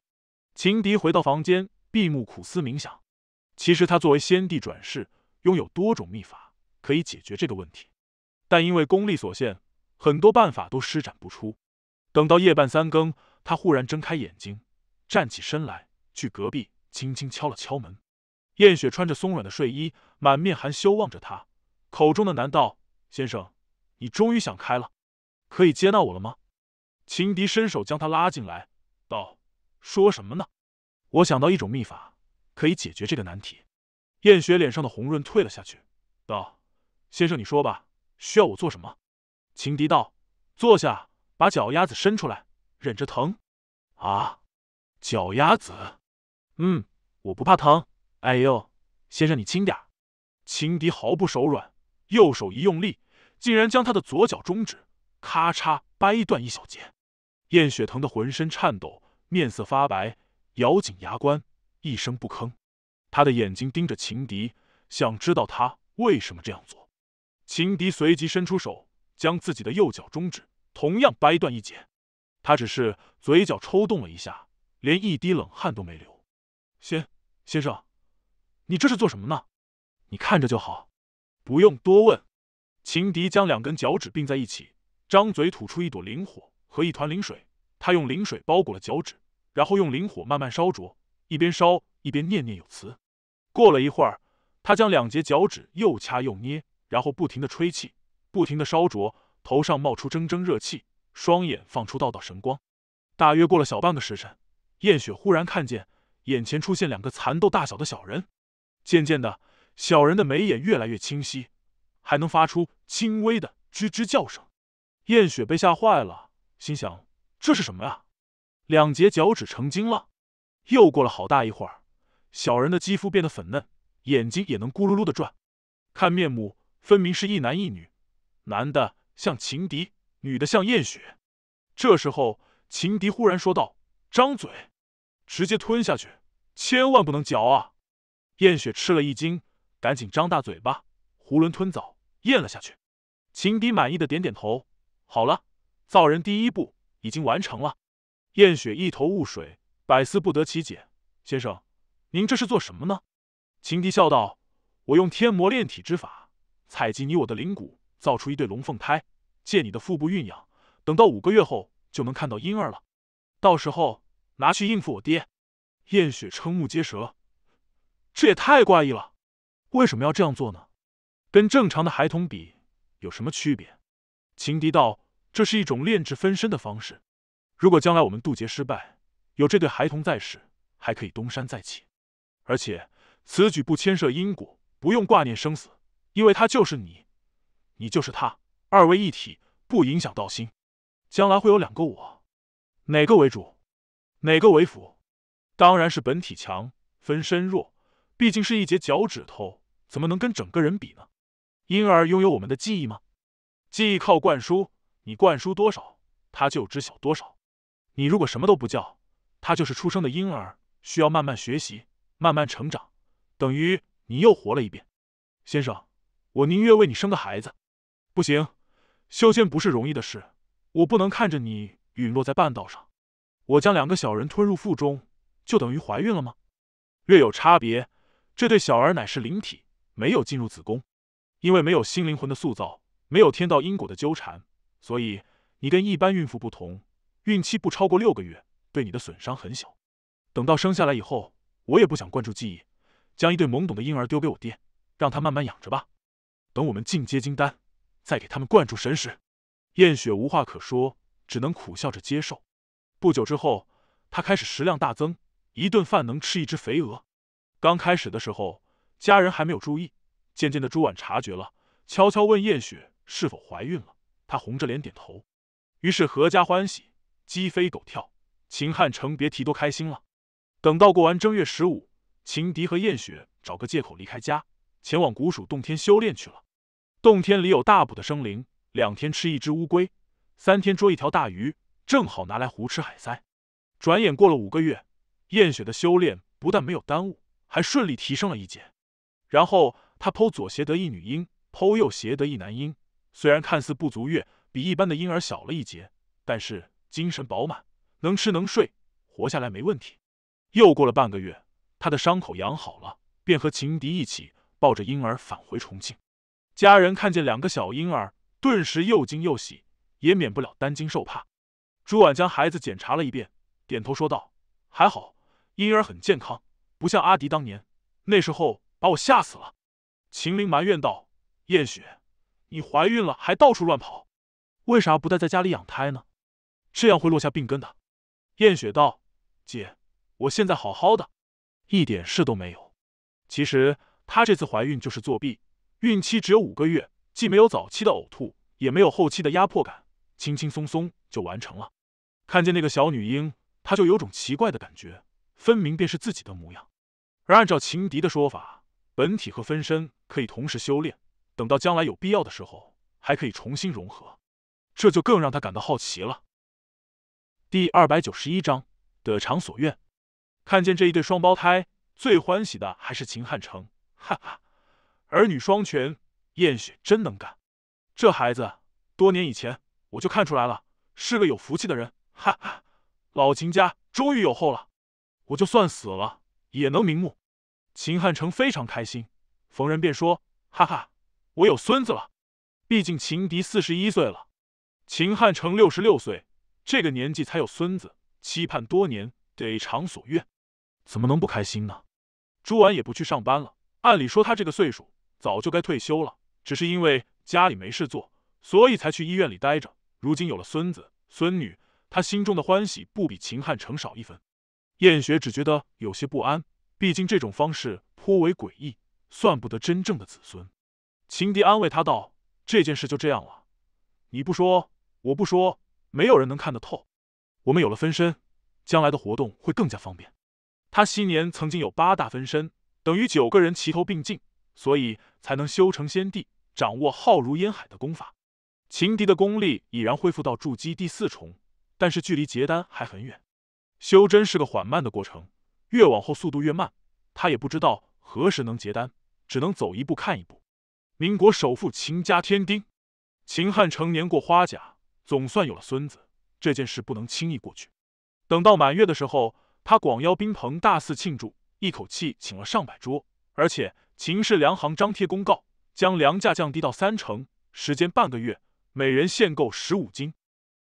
情敌回到房间，闭目苦思冥想。其实他作为先帝转世，拥有多种秘法可以解决这个问题，但因为功力所限。很多办法都施展不出，等到夜半三更，他忽然睁开眼睛，站起身来，去隔壁轻轻敲了敲门。燕雪穿着松软的睡衣，满面含羞望着他，口中的难道先生，你终于想开了，可以接纳我了吗？情敌伸手将他拉进来，道：“说什么呢？我想到一种秘法，可以解决这个难题。”燕雪脸上的红润退了下去，道：“先生，你说吧，需要我做什么？”情敌道：“坐下，把脚丫子伸出来，忍着疼。”啊，脚丫子，嗯，我不怕疼。哎呦，先生你轻点情敌毫不手软，右手一用力，竟然将他的左脚中指咔嚓掰断一小截。燕雪疼得浑身颤抖，面色发白，咬紧牙关，一声不吭。他的眼睛盯着情敌，想知道他为什么这样做。情敌随即伸出手。将自己的右脚中指同样掰断一截，他只是嘴角抽动了一下，连一滴冷汗都没流。先先生，你这是做什么呢？你看着就好，不用多问。情敌将两根脚趾并在一起，张嘴吐出一朵灵火和一团灵水，他用灵水包裹了脚趾，然后用灵火慢慢烧灼，一边烧一边念念有词。过了一会儿，他将两截脚趾又掐又捏，然后不停的吹气。不停的烧灼，头上冒出蒸蒸热气，双眼放出道道神光。大约过了小半个时辰，燕雪忽然看见眼前出现两个蚕豆大小的小人。渐渐的，小人的眉眼越来越清晰，还能发出轻微的吱吱叫声。燕雪被吓坏了，心想：这是什么呀？两截脚趾成精了！又过了好大一会儿，小人的肌肤变得粉嫩，眼睛也能咕噜噜的转。看面目，分明是一男一女。男的像情敌，女的像燕雪。这时候，情敌忽然说道：“张嘴，直接吞下去，千万不能嚼啊！”燕雪吃了一惊，赶紧张大嘴巴，囫囵吞枣，咽了下去。情敌满意的点点头：“好了，造人第一步已经完成了。”燕雪一头雾水，百思不得其解：“先生，您这是做什么呢？”情敌笑道：“我用天魔炼体之法，采集你我的灵骨。”造出一对龙凤胎，借你的腹部孕养，等到五个月后就能看到婴儿了。到时候拿去应付我爹。燕雪瞠目结舌，这也太怪异了。为什么要这样做呢？跟正常的孩童比有什么区别？情敌道：“这是一种炼制分身的方式。如果将来我们渡劫失败，有这对孩童在世，还可以东山再起。而且此举不牵涉因果，不用挂念生死，因为他就是你。”你就是他，二为一体，不影响道心。将来会有两个我，哪个为主，哪个为辅？当然是本体强，分身弱。毕竟是一截脚趾头，怎么能跟整个人比呢？婴儿拥有我们的记忆吗？记忆靠灌输，你灌输多少，他就知晓多少。你如果什么都不叫，他就是出生的婴儿，需要慢慢学习，慢慢成长，等于你又活了一遍。先生，我宁愿为你生个孩子。不行，修仙不是容易的事，我不能看着你陨落在半道上。我将两个小人吞入腹中，就等于怀孕了吗？略有差别，这对小儿乃是灵体，没有进入子宫，因为没有新灵魂的塑造，没有天道因果的纠缠，所以你跟一般孕妇不同，孕期不超过六个月，对你的损伤很小。等到生下来以后，我也不想灌注记忆，将一对懵懂的婴儿丢给我爹，让他慢慢养着吧。等我们进阶金丹。再给他们灌注神识，燕雪无话可说，只能苦笑着接受。不久之后，她开始食量大增，一顿饭能吃一只肥鹅。刚开始的时候，家人还没有注意，渐渐的朱婉察觉了，悄悄问燕雪是否怀孕了。她红着脸点头，于是阖家欢喜，鸡飞狗跳。秦汉成别提多开心了。等到过完正月十五，秦迪和燕雪找个借口离开家，前往古蜀洞天修炼去了。洞天里有大补的生灵，两天吃一只乌龟，三天捉一条大鱼，正好拿来胡吃海塞。转眼过了五个月，燕雪的修炼不但没有耽误，还顺利提升了一阶。然后他剖左胁得一女婴，剖右胁得一男婴。虽然看似不足月，比一般的婴儿小了一截，但是精神饱满，能吃能睡，活下来没问题。又过了半个月，他的伤口养好了，便和情敌一起抱着婴儿返回重庆。家人看见两个小婴儿，顿时又惊又喜，也免不了担惊受怕。朱婉将孩子检查了一遍，点头说道：“还好，婴儿很健康，不像阿迪当年，那时候把我吓死了。”秦玲埋怨道：“燕雪，你怀孕了还到处乱跑，为啥不待在家里养胎呢？这样会落下病根的。”燕雪道：“姐，我现在好好的，一点事都没有。其实她这次怀孕就是作弊。”孕期只有五个月，既没有早期的呕吐，也没有后期的压迫感，轻轻松松就完成了。看见那个小女婴，她就有种奇怪的感觉，分明便是自己的模样。而按照情敌的说法，本体和分身可以同时修炼，等到将来有必要的时候，还可以重新融合，这就更让他感到好奇了。第二百九十一章得偿所愿。看见这一对双胞胎，最欢喜的还是秦汉城，哈哈。儿女双全，燕雪真能干，这孩子，多年以前我就看出来了，是个有福气的人。哈哈，老秦家终于有后了，我就算死了也能瞑目。秦汉成非常开心，逢人便说：“哈哈，我有孙子了。”毕竟秦迪四十一岁了，秦汉成六十六岁，这个年纪才有孙子，期盼多年，得偿所愿，怎么能不开心呢？朱婉也不去上班了，按理说他这个岁数。早就该退休了，只是因为家里没事做，所以才去医院里待着。如今有了孙子孙女，他心中的欢喜不比秦汉成少一分。燕雪只觉得有些不安，毕竟这种方式颇为诡异，算不得真正的子孙。秦迪安慰他道：“这件事就这样了，你不说，我不说，没有人能看得透。我们有了分身，将来的活动会更加方便。他昔年曾经有八大分身，等于九个人齐头并进。”所以才能修成仙帝，掌握浩如烟海的功法。秦敌的功力已然恢复到筑基第四重，但是距离结丹还很远。修真是个缓慢的过程，越往后速度越慢。他也不知道何时能结丹，只能走一步看一步。民国首富秦家天丁，秦汉成年过花甲，总算有了孙子。这件事不能轻易过去。等到满月的时候，他广邀宾朋，大肆庆祝，一口气请了上百桌，而且。秦氏粮行张贴公告，将粮价降低到三成，时间半个月，每人限购十五斤。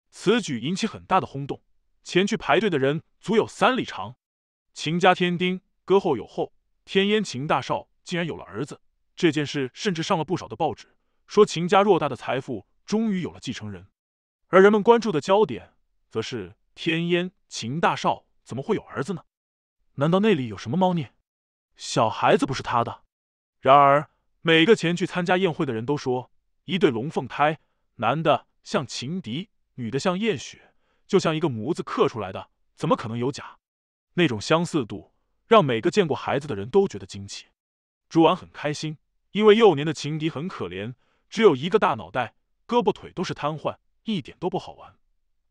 此举引起很大的轰动，前去排队的人足有三里长。秦家天丁割后有后，天烟秦大少竟然有了儿子，这件事甚至上了不少的报纸，说秦家偌大的财富终于有了继承人。而人们关注的焦点，则是天烟秦大少怎么会有儿子呢？难道那里有什么猫腻？小孩子不是他的？然而，每个前去参加宴会的人都说，一对龙凤胎，男的像情敌，女的像艳雪，就像一个模子刻出来的，怎么可能有假？那种相似度让每个见过孩子的人都觉得惊奇。朱婉很开心，因为幼年的情敌很可怜，只有一个大脑袋，胳膊腿都是瘫痪，一点都不好玩。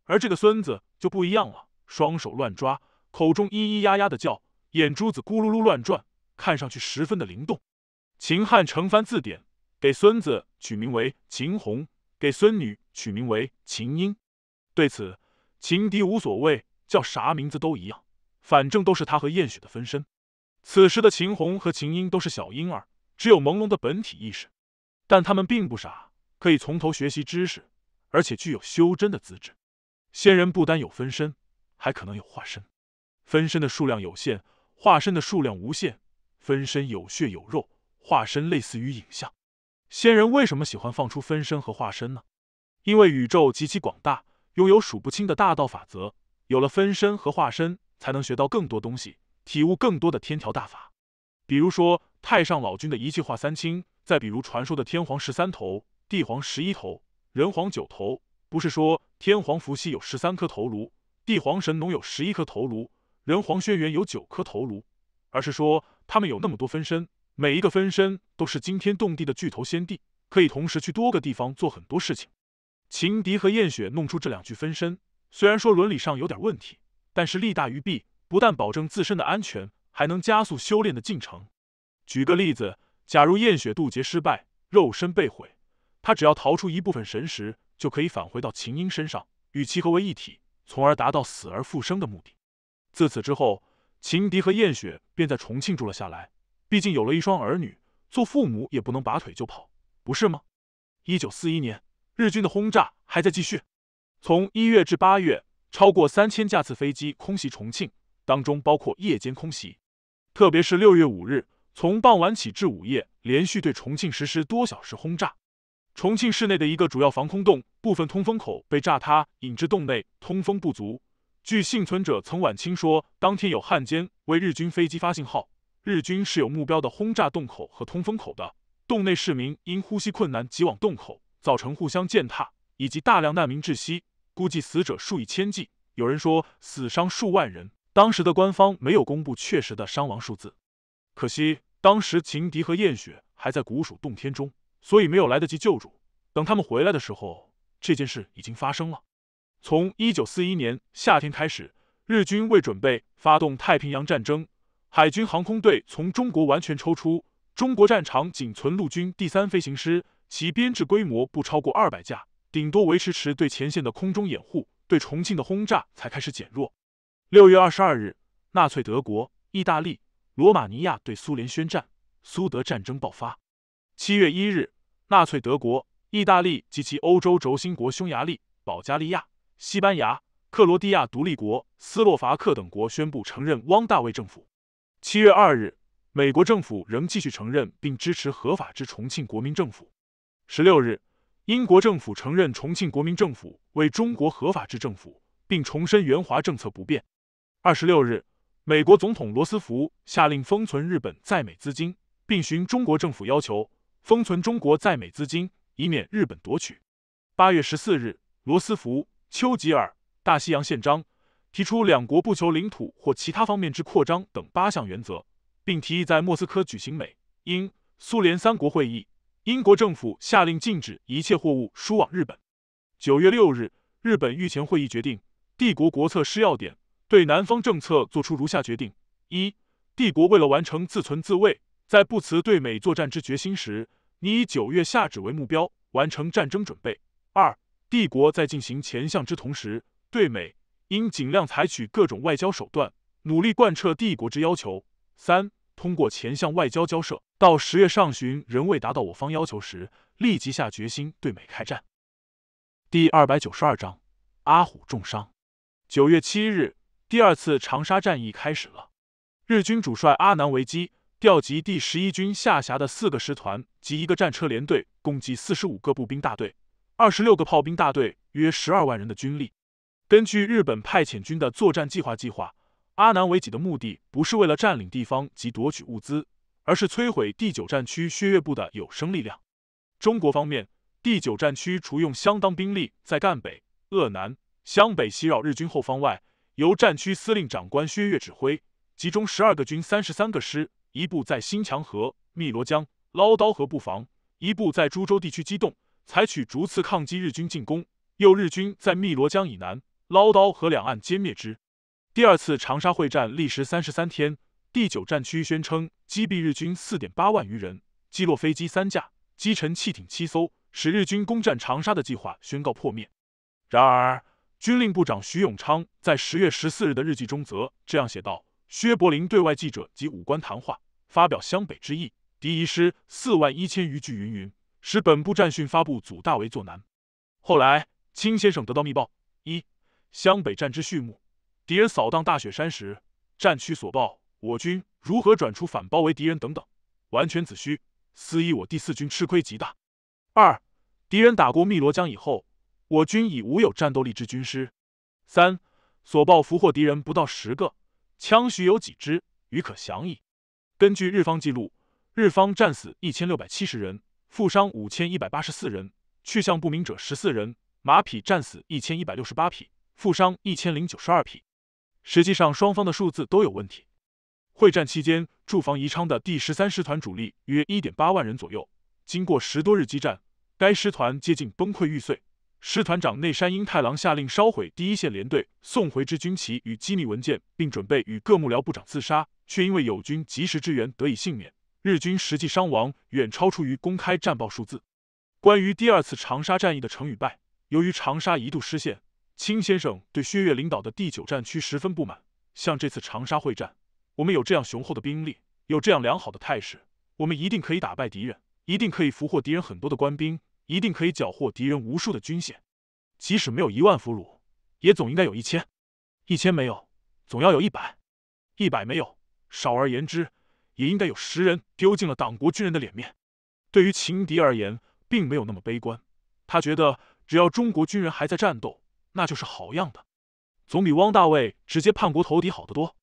而这个孙子就不一样了，双手乱抓，口中咿咿呀呀的叫，眼珠子咕噜噜乱转，看上去十分的灵动。秦汉乘翻字典，给孙子取名为秦红，给孙女取名为秦英。对此，秦迪无所谓，叫啥名字都一样，反正都是他和燕雪的分身。此时的秦红和秦英都是小婴儿，只有朦胧的本体意识，但他们并不傻，可以从头学习知识，而且具有修真的资质。仙人不单有分身，还可能有化身。分身的数量有限，化身的数量无限。分身有血有肉。化身类似于影像，仙人为什么喜欢放出分身和化身呢？因为宇宙极其广大，拥有数不清的大道法则。有了分身和化身，才能学到更多东西，体悟更多的天条大法。比如说太上老君的一气化三清，再比如传说的天皇十三头、地皇十一头、人皇九头。不是说天皇伏羲有十三颗头颅，地皇神农有十一颗头颅，人皇轩辕有九颗头颅，而是说他们有那么多分身。每一个分身都是惊天动地的巨头先帝，可以同时去多个地方做很多事情。秦迪和燕雪弄出这两具分身，虽然说伦理上有点问题，但是利大于弊，不但保证自身的安全，还能加速修炼的进程。举个例子，假如燕雪渡劫失败，肉身被毁，他只要逃出一部分神识，就可以返回到秦英身上，与其合为一体，从而达到死而复生的目的。自此之后，秦迪和燕雪便在重庆住了下来。毕竟有了一双儿女，做父母也不能拔腿就跑，不是吗？一九四一年，日军的轰炸还在继续。从一月至八月，超过三千架次飞机空袭重庆，当中包括夜间空袭。特别是六月五日，从傍晚起至午夜，连续对重庆实施多小时轰炸。重庆市内的一个主要防空洞部分通风口被炸塌，引致洞内通风不足。据幸存者曾晚清说，当天有汉奸为日军飞机发信号。日军是有目标的轰炸洞口和通风口的，洞内市民因呼吸困难急往洞口，造成互相践踏以及大量难民窒息，估计死者数以千计，有人说死伤数万人。当时的官方没有公布确实的伤亡数字，可惜当时秦敌和燕雪还在古蜀洞天中，所以没有来得及救助。等他们回来的时候，这件事已经发生了。从一九四一年夏天开始，日军为准备发动太平洋战争。海军航空队从中国完全抽出，中国战场仅存陆军第三飞行师，其编制规模不超过二百架，顶多维持持对前线的空中掩护，对重庆的轰炸才开始减弱。六月二十二日，纳粹德国、意大利、罗马尼亚对苏联宣战，苏德战争爆发。七月一日，纳粹德国、意大利及其欧洲轴心国匈牙利、保加利亚、西班牙、克罗地亚独立国、斯洛伐克等国宣布承认汪大卫政府。七月二日，美国政府仍继续承认并支持合法之重庆国民政府。十六日，英国政府承认重庆国民政府为中国合法之政府，并重申援华政策不变。二十六日，美国总统罗斯福下令封存日本在美资金，并寻中国政府要求封存中国在美资金，以免日本夺取。八月十四日，罗斯福、丘吉尔《大西洋宪章》。提出两国不求领土或其他方面之扩张等八项原则，并提议在莫斯科举行美英苏联三国会议。英国政府下令禁止一切货物输往日本。九月六日，日本御前会议决定，帝国国策施要点对南方政策作出如下决定：一、帝国为了完成自存自卫，在不辞对美作战之决心时，拟以九月下旨为目标，完成战争准备；二、帝国在进行前项之同时，对美。应尽量采取各种外交手段，努力贯彻帝国之要求。三、通过前向外交交涉，到十月上旬仍未达到我方要求时，立即下决心对美开战。第二百九十二章，阿虎重伤。九月七日，第二次长沙战役开始了。日军主帅阿南维基调集第十一军下辖的四个师团及一个战车联队，共计四十五个步兵大队、二十六个炮兵大队，约十二万人的军力。根据日本派遣军的作战计划，计划阿南惟几的目的不是为了占领地方及夺取物资，而是摧毁第九战区薛岳部的有生力量。中国方面，第九战区除用相当兵力在赣北、鄂南、湘北袭扰日军后方外，由战区司令长官薛岳指挥，集中十二个军、三十三个师，一部在新墙河、汨罗江、捞刀河布防，一部在株洲地区机动，采取逐次抗击日军进攻。又日军在汨罗江以南。捞刀河两岸歼灭之。第二次长沙会战历时三十三天，第九战区宣称击毙日军四点八万余人，击落飞机三架，击沉汽艇七艘，使日军攻占长沙的计划宣告破灭。然而，军令部长徐永昌在十月十四日的日记中则这样写道：“薛伯陵对外记者及武官谈话，发表湘北之意，敌一师四万一千余具云云，使本部战讯发布组大为作难。”后来，清先生得到密报一。湘北战之序幕，敌人扫荡大雪山时，战区所报我军如何转出反包围敌人等等，完全子虚。思一我第四军吃亏极大。二，敌人打过汨罗江以后，我军已无有战斗力之军师。三，所报俘获敌人不到十个，枪许有几支，余可详矣。根据日方记录，日方战死一千六百七十人，负伤五千一百八十四人，去向不明者十四人，马匹战死一千一百六十八匹。负伤一千零九十二匹。实际上，双方的数字都有问题。会战期间，驻防宜昌的第十三师团主力约一点八万人左右。经过十多日激战，该师团接近崩溃玉碎。师团长内山英太郎下令烧毁第一线联队、送回之军旗与机密文件，并准备与各幕僚部长自杀，却因为友军及时支援得以幸免。日军实际伤亡远超出于公开战报数字。关于第二次长沙战役的成与败，由于长沙一度失陷。青先生对薛岳领导的第九战区十分不满。像这次长沙会战，我们有这样雄厚的兵力，有这样良好的态势，我们一定可以打败敌人，一定可以俘获敌人很多的官兵，一定可以缴获敌人无数的军械。即使没有一万俘虏，也总应该有一千；一千没有，总要有一百；一百没有，少而言之，也应该有十人丢尽了党国军人的脸面。对于情敌而言，并没有那么悲观。他觉得，只要中国军人还在战斗，那就是好样的，总比汪大卫直接叛国投敌好得多。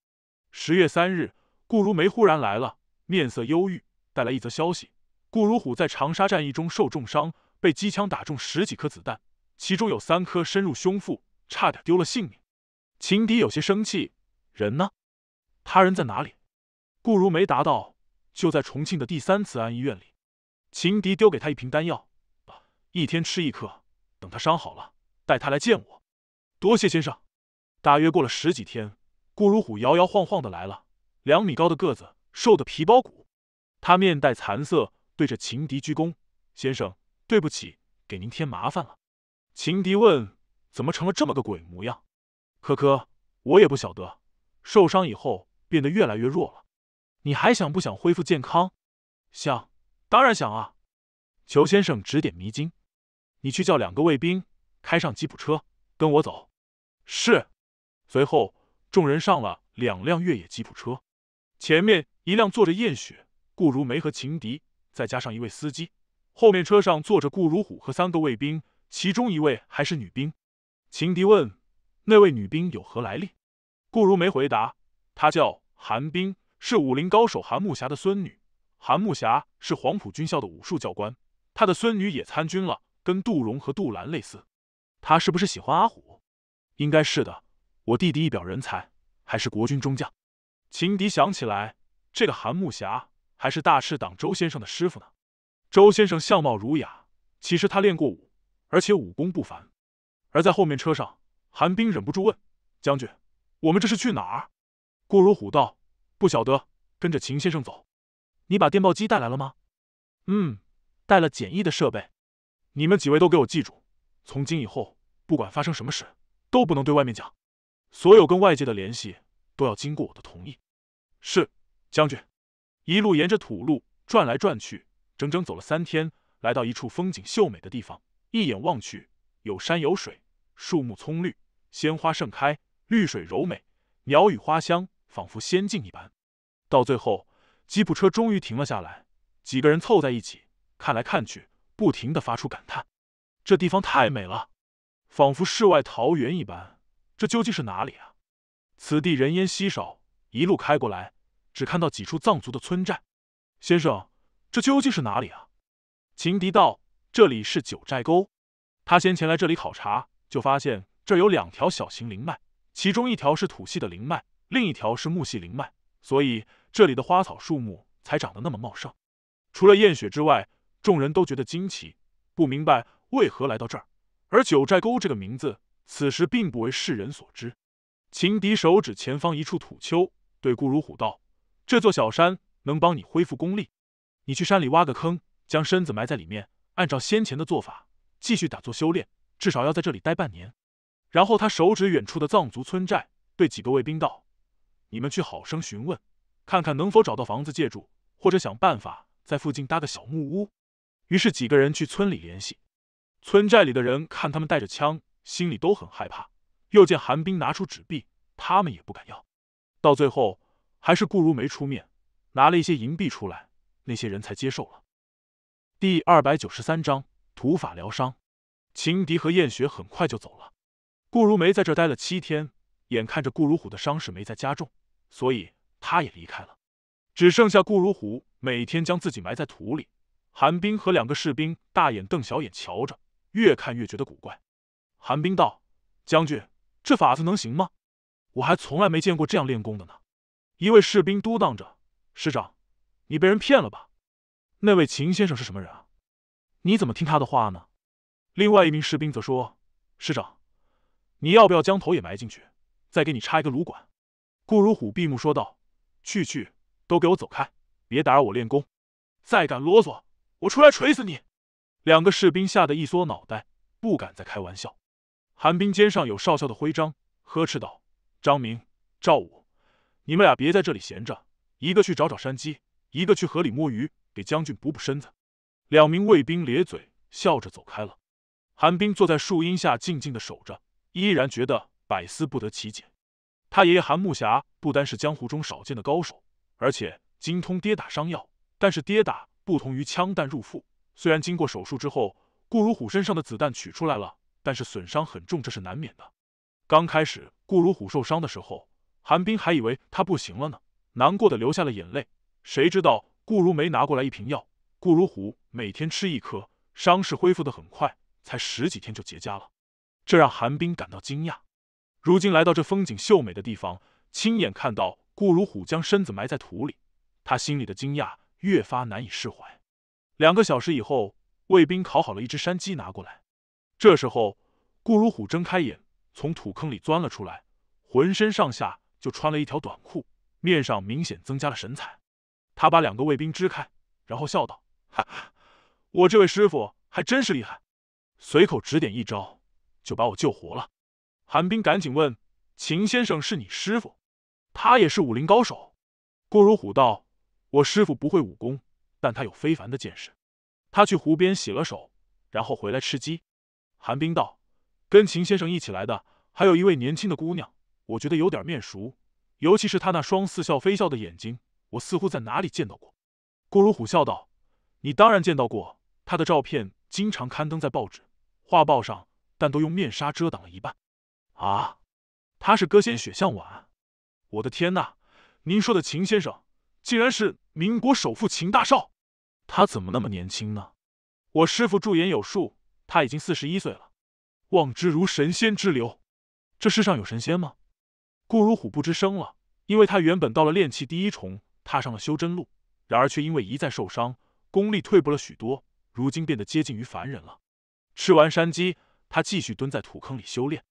十月三日，顾如梅忽然来了，面色忧郁，带来一则消息：顾如虎在长沙战役中受重伤，被机枪打中十几颗子弹，其中有三颗深入胸腹，差点丢了性命。秦敌有些生气，人呢？他人在哪里？顾如梅答道：“就在重庆的第三慈安医院里。”秦敌丢给他一瓶丹药，一天吃一颗，等他伤好了，带他来见我。多谢先生。大约过了十几天，顾如虎摇摇晃晃的来了，两米高的个子，瘦的皮包骨。他面带惭色，对着情敌鞠躬：“先生，对不起，给您添麻烦了。”情敌问：“怎么成了这么个鬼模样？”“呵呵，我也不晓得，受伤以后变得越来越弱了。你还想不想恢复健康？”“想，当然想啊！求先生指点迷津。你去叫两个卫兵，开上吉普车。”跟我走。是。随后，众人上了两辆越野吉普车，前面一辆坐着燕雪、顾如梅和秦迪，再加上一位司机；后面车上坐着顾如虎和三个卫兵，其中一位还是女兵。秦迪问：“那位女兵有何来历？”顾如梅回答：“她叫韩冰，是武林高手韩木侠的孙女。韩木侠是黄埔军校的武术教官，他的孙女也参军了，跟杜荣和杜兰类似。”他是不是喜欢阿虎？应该是的。我弟弟一表人才，还是国军中将。秦迪想起来，这个韩木侠还是大赤党周先生的师傅呢。周先生相貌儒雅，其实他练过武，而且武功不凡。而在后面车上，韩冰忍不住问：“将军，我们这是去哪儿？”郭如虎道：“不晓得，跟着秦先生走。”你把电报机带来了吗？嗯，带了简易的设备。你们几位都给我记住，从今以后。不管发生什么事，都不能对外面讲，所有跟外界的联系都要经过我的同意。是，将军。一路沿着土路转来转去，整整走了三天，来到一处风景秀美的地方。一眼望去，有山有水，树木葱绿，鲜花盛开，绿水柔美，鸟语花香，仿佛仙境一般。到最后，吉普车终于停了下来，几个人凑在一起看来看去，不停的发出感叹：“这地方太美了。”仿佛世外桃源一般，这究竟是哪里啊？此地人烟稀少，一路开过来，只看到几处藏族的村寨。先生，这究竟是哪里啊？秦迪道：“这里是九寨沟。”他先前来这里考察，就发现这有两条小型灵脉，其中一条是土系的灵脉，另一条是木系灵脉，所以这里的花草树木才长得那么茂盛。除了燕雪之外，众人都觉得惊奇，不明白为何来到这儿。而九寨沟这个名字此时并不为世人所知。秦敌手指前方一处土丘，对顾如虎道：“这座小山能帮你恢复功力，你去山里挖个坑，将身子埋在里面，按照先前的做法继续打坐修炼，至少要在这里待半年。”然后他手指远处的藏族村寨，对几个卫兵道：“你们去好生询问，看看能否找到房子借住，或者想办法在附近搭个小木屋。”于是几个人去村里联系。村寨里的人看他们带着枪，心里都很害怕。又见韩冰拿出纸币，他们也不敢要。到最后，还是顾如梅出面，拿了一些银币出来，那些人才接受了。第二百九十三章土法疗伤。秦迪和燕雪很快就走了。顾如梅在这待了七天，眼看着顾如虎的伤势没再加重，所以他也离开了。只剩下顾如虎每天将自己埋在土里。韩冰和两个士兵大眼瞪小眼瞧着。越看越觉得古怪，韩冰道：“将军，这法子能行吗？我还从来没见过这样练功的呢。”一位士兵嘟囔着：“师长，你被人骗了吧？那位秦先生是什么人啊？你怎么听他的话呢？”另外一名士兵则说：“师长，你要不要将头也埋进去，再给你插一个炉管？”顾如虎闭目说道：“去去，都给我走开，别打扰我练功！再敢啰嗦，我出来锤死你！”两个士兵吓得一缩脑袋，不敢再开玩笑。韩冰肩上有少校的徽章，呵斥道：“张明、赵武，你们俩别在这里闲着，一个去找找山鸡，一个去河里摸鱼，给将军补补身子。”两名卫兵咧嘴笑着走开了。韩冰坐在树荫下静静的守着，依然觉得百思不得其解。他爷爷韩慕侠不单是江湖中少见的高手，而且精通跌打伤药，但是跌打不同于枪弹入腹。虽然经过手术之后，顾如虎身上的子弹取出来了，但是损伤很重，这是难免的。刚开始顾如虎受伤的时候，韩冰还以为他不行了呢，难过的流下了眼泪。谁知道顾如梅拿过来一瓶药，顾如虎每天吃一颗，伤势恢复的很快，才十几天就结痂了，这让韩冰感到惊讶。如今来到这风景秀美的地方，亲眼看到顾如虎将身子埋在土里，他心里的惊讶越发难以释怀。两个小时以后，卫兵烤好了一只山鸡，拿过来。这时候，顾如虎睁开眼，从土坑里钻了出来，浑身上下就穿了一条短裤，面上明显增加了神采。他把两个卫兵支开，然后笑道：“哈哈，我这位师傅还真是厉害，随口指点一招，就把我救活了。”韩冰赶紧问：“秦先生是你师傅？他也是武林高手？”顾如虎道：“我师傅不会武功。”但他有非凡的见识，他去湖边洗了手，然后回来吃鸡。韩冰道：“跟秦先生一起来的，还有一位年轻的姑娘，我觉得有点面熟，尤其是她那双似笑非笑的眼睛，我似乎在哪里见到过。”顾如虎笑道：“你当然见到过，她的照片经常刊登在报纸、画报上，但都用面纱遮挡了一半。”啊，她是歌仙雪向晚！我的天哪，您说的秦先生，竟然是……民国首富秦大少，他怎么那么年轻呢？我师傅驻颜有术，他已经四十一岁了，望之如神仙之流。这世上有神仙吗？顾如虎不吱声了，因为他原本到了炼气第一重，踏上了修真路，然而却因为一再受伤，功力退步了许多，如今变得接近于凡人了。吃完山鸡，他继续蹲在土坑里修炼。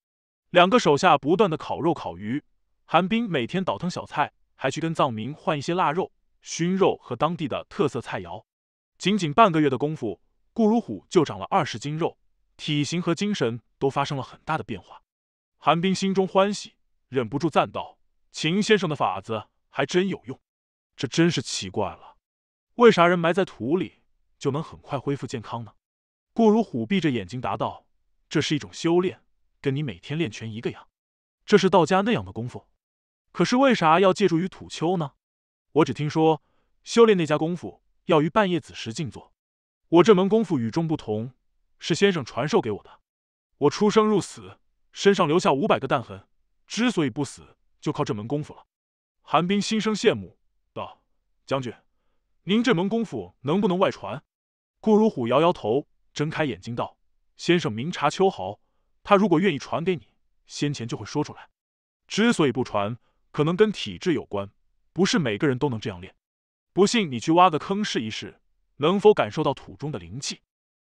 两个手下不断的烤肉烤鱼，韩冰每天倒腾小菜，还去跟藏民换一些腊肉。熏肉和当地的特色菜肴，仅仅半个月的功夫，顾如虎就长了二十斤肉，体型和精神都发生了很大的变化。韩冰心中欢喜，忍不住赞道：“秦先生的法子还真有用，这真是奇怪了，为啥人埋在土里就能很快恢复健康呢？”顾如虎闭着眼睛答道：“这是一种修炼，跟你每天练拳一个样，这是道家那样的功夫。可是为啥要借助于土丘呢？”我只听说修炼那家功夫要于半夜子时静坐，我这门功夫与众不同，是先生传授给我的。我出生入死，身上留下五百个弹痕，之所以不死，就靠这门功夫了。韩冰心生羡慕，道：“将军，您这门功夫能不能外传？”顾如虎摇摇头，睁开眼睛道：“先生明察秋毫，他如果愿意传给你，先前就会说出来。之所以不传，可能跟体质有关。”不是每个人都能这样练，不信你去挖个坑试一试，能否感受到土中的灵气？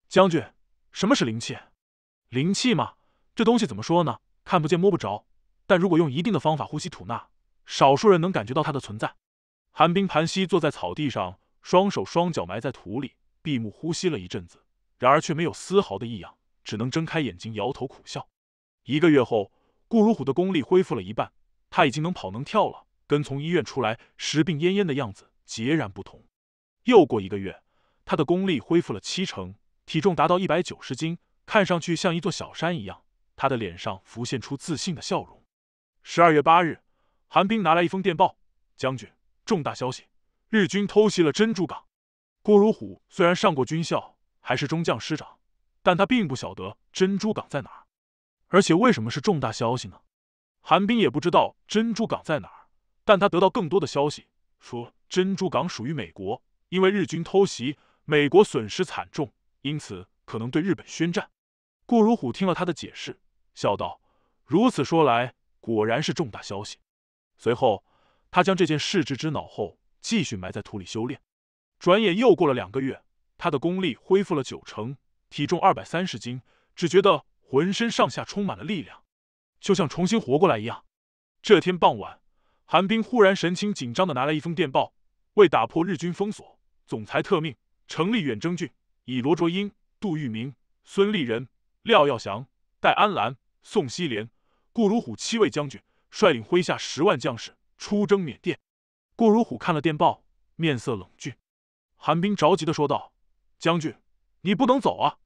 将军，什么是灵气？灵气嘛，这东西怎么说呢？看不见摸不着，但如果用一定的方法呼吸吐纳，少数人能感觉到它的存在。寒冰盘膝坐在草地上，双手双脚埋在土里，闭目呼吸了一阵子，然而却没有丝毫的异样，只能睁开眼睛摇头苦笑。一个月后，顾如虎的功力恢复了一半，他已经能跑能跳了。跟从医院出来时病恹恹的样子截然不同。又过一个月，他的功力恢复了七成，体重达到一百九十斤，看上去像一座小山一样。他的脸上浮现出自信的笑容。十二月八日，韩冰拿来一封电报：“将军，重大消息，日军偷袭了珍珠港。”郭如虎虽然上过军校，还是中将师长，但他并不晓得珍珠港在哪儿，而且为什么是重大消息呢？韩冰也不知道珍珠港在哪但他得到更多的消息，说珍珠港属于美国，因为日军偷袭，美国损失惨重，因此可能对日本宣战。顾如虎听了他的解释，笑道：“如此说来，果然是重大消息。”随后，他将这件事置之脑后，继续埋在土里修炼。转眼又过了两个月，他的功力恢复了九成，体重二百三十斤，只觉得浑身上下充满了力量，就像重新活过来一样。这天傍晚。韩冰忽然神情紧张的拿来一封电报，为打破日军封锁，总裁特命成立远征军，以罗卓英、杜聿明、孙立人、廖耀祥、戴安澜、宋希濂、顾如虎七位将军率领麾下十万将士出征缅甸。顾如虎看了电报，面色冷峻。韩冰着急的说道：“将军，你不能走啊！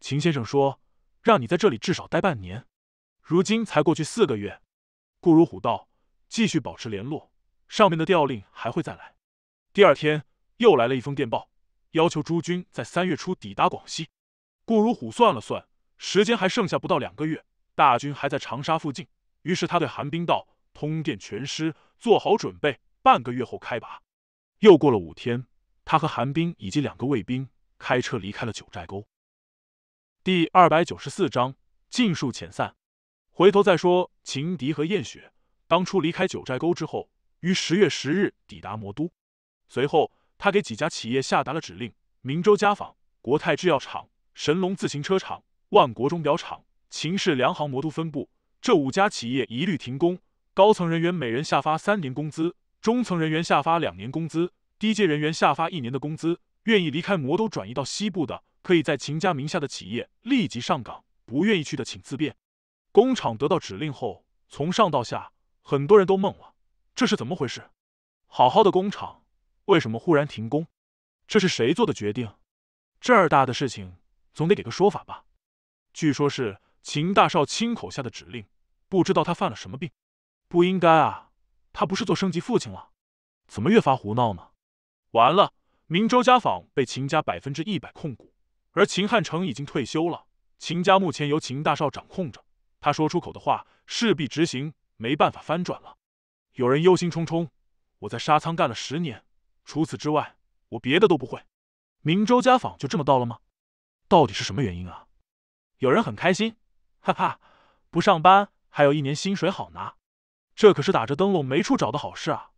秦先生说让你在这里至少待半年，如今才过去四个月。”顾如虎道。继续保持联络，上面的调令还会再来。第二天又来了一封电报，要求诸军在三月初抵达广西。顾如虎算了算，时间还剩下不到两个月，大军还在长沙附近。于是他对韩冰道：“通电全师，做好准备，半个月后开拔。”又过了五天，他和韩冰以及两个卫兵开车离开了九寨沟。第二百九十四章：尽数遣散，回头再说情敌和艳雪。当初离开九寨沟之后，于十月十日抵达魔都，随后他给几家企业下达了指令：明州家纺、国泰制药厂、神龙自行车厂、万国钟表厂、秦氏粮行魔都分部这五家企业一律停工，高层人员每人下发三年工资，中层人员下发两年工资，低阶人员下发一年的工资。愿意离开魔都转移到西部的，可以在秦家名下的企业立即上岗；不愿意去的，请自便。工厂得到指令后，从上到下。很多人都懵了，这是怎么回事？好好的工厂，为什么忽然停工？这是谁做的决定？这儿大的事情，总得给个说法吧。据说，是秦大少亲口下的指令。不知道他犯了什么病？不应该啊，他不是做升级父亲了？怎么越发胡闹呢？完了，明州家纺被秦家百分之一百控股，而秦汉成已经退休了，秦家目前由秦大少掌控着，他说出口的话，势必执行。没办法翻转了，有人忧心忡忡。我在沙仓干了十年，除此之外，我别的都不会。明州家纺就这么到了吗？到底是什么原因啊？有人很开心，哈哈，不上班还有一年薪水好拿，这可是打着灯笼没处找的好事啊！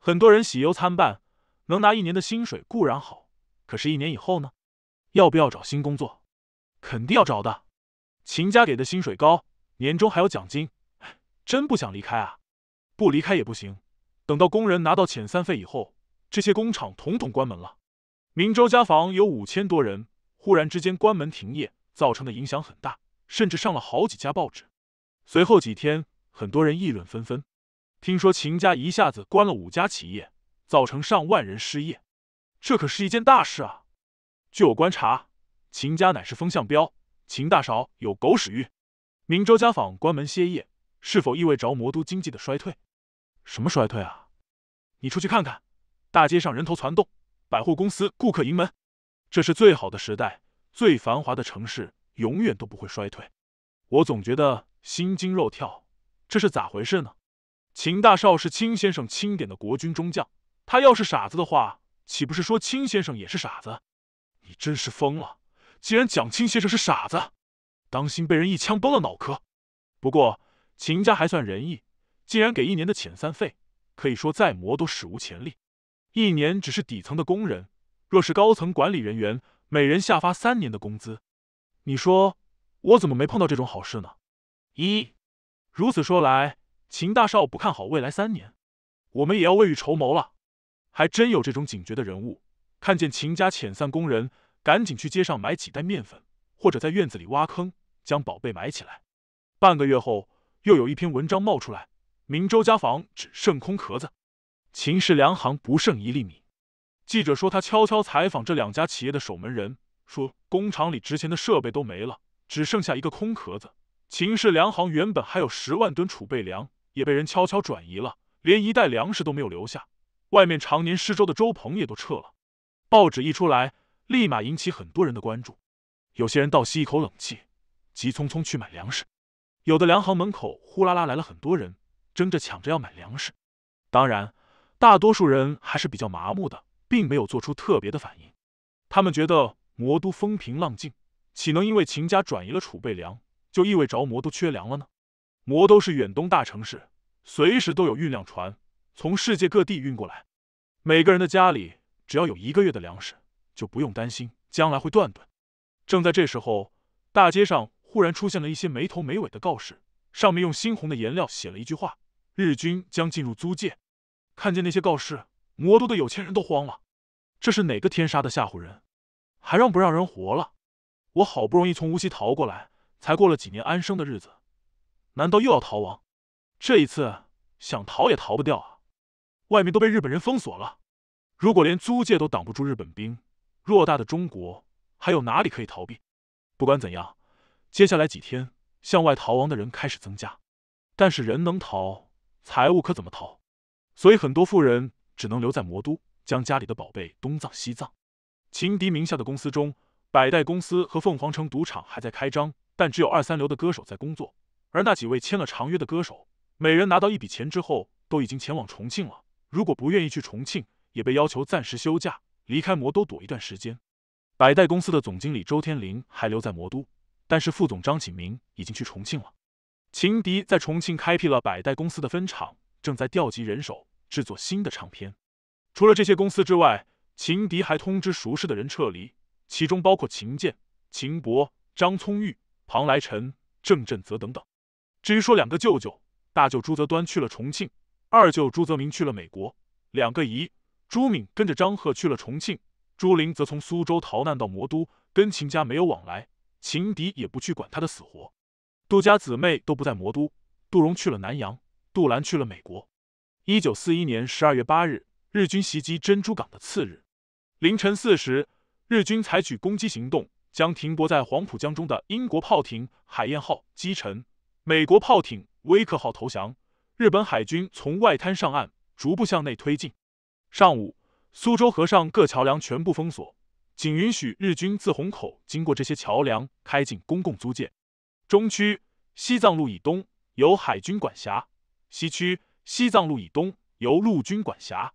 很多人喜忧参半，能拿一年的薪水固然好，可是，一年以后呢？要不要找新工作？肯定要找的。秦家给的薪水高，年终还有奖金。真不想离开啊，不离开也不行。等到工人拿到遣散费以后，这些工厂统统关门了。明州家纺有五千多人，忽然之间关门停业，造成的影响很大，甚至上了好几家报纸。随后几天，很多人议论纷纷。听说秦家一下子关了五家企业，造成上万人失业，这可是一件大事啊！据我观察，秦家乃是风向标，秦大勺有狗屎运。明州家纺关门歇业。是否意味着魔都经济的衰退？什么衰退啊？你出去看看，大街上人头攒动，百货公司顾客盈门，这是最好的时代，最繁华的城市永远都不会衰退。我总觉得心惊肉跳，这是咋回事呢？秦大少是清先生钦点的国军中将，他要是傻子的话，岂不是说清先生也是傻子？你真是疯了！既然蒋钦先生是傻子，当心被人一枪崩了脑壳。不过。秦家还算仁义，竟然给一年的遣散费，可以说再磨都史无前例。一年只是底层的工人，若是高层管理人员，每人下发三年的工资，你说我怎么没碰到这种好事呢？一，如此说来，秦大少不看好未来三年，我们也要未雨绸缪了。还真有这种警觉的人物，看见秦家遣散工人，赶紧去街上买几袋面粉，或者在院子里挖坑，将宝贝埋起来。半个月后。又有一篇文章冒出来：明州家房只剩空壳子，秦氏粮行不剩一粒米。记者说，他悄悄采访这两家企业的守门人，说工厂里值钱的设备都没了，只剩下一个空壳子。秦氏粮行原本还有十万吨储备粮，也被人悄悄转移了，连一袋粮食都没有留下。外面常年失粥的周棚也都撤了。报纸一出来，立马引起很多人的关注，有些人倒吸一口冷气，急匆匆去买粮食。有的粮行门口呼啦啦来了很多人，争着抢着要买粮食。当然，大多数人还是比较麻木的，并没有做出特别的反应。他们觉得魔都风平浪静，岂能因为秦家转移了储备粮，就意味着魔都缺粮了呢？魔都是远东大城市，随时都有运粮船从世界各地运过来。每个人的家里，只要有一个月的粮食，就不用担心将来会断顿。正在这时候，大街上。突然出现了一些没头没尾的告示，上面用猩红的颜料写了一句话：“日军将进入租界。”看见那些告示，魔都的有钱人都慌了。这是哪个天杀的吓唬人？还让不让人活了？我好不容易从无锡逃过来，才过了几年安生的日子，难道又要逃亡？这一次想逃也逃不掉啊！外面都被日本人封锁了，如果连租界都挡不住日本兵，偌大的中国还有哪里可以逃避？不管怎样。接下来几天，向外逃亡的人开始增加，但是人能逃，财物可怎么逃？所以很多富人只能留在魔都，将家里的宝贝东藏西藏。秦迪名下的公司中，百代公司和凤凰城赌场还在开张，但只有二三流的歌手在工作。而那几位签了长约的歌手，每人拿到一笔钱之后，都已经前往重庆了。如果不愿意去重庆，也被要求暂时休假，离开魔都躲一段时间。百代公司的总经理周天林还留在魔都。但是副总张启明已经去重庆了。秦迪在重庆开辟了百代公司的分厂，正在调集人手制作新的唱片。除了这些公司之外，秦迪还通知熟识的人撤离，其中包括秦建、秦博、张聪玉、庞来臣、郑振泽等等。至于说两个舅舅，大舅朱泽端去了重庆，二舅朱泽明去了美国。两个姨，朱敏跟着张赫去了重庆，朱玲则从苏州逃难到魔都，跟秦家没有往来。情敌也不去管他的死活，杜家姊妹都不在魔都，杜荣去了南洋，杜兰去了美国。一九四一年十二月八日，日军袭击珍珠港的次日，凌晨四时，日军采取攻击行动，将停泊在黄浦江中的英国炮艇“海燕号”击沉，美国炮艇“威克号”投降。日本海军从外滩上岸，逐步向内推进。上午，苏州河上各桥梁全部封锁。仅允许日军自虹口经过这些桥梁开进公共租界。中区西藏路以东由海军管辖，西区西藏路以东由陆军管辖。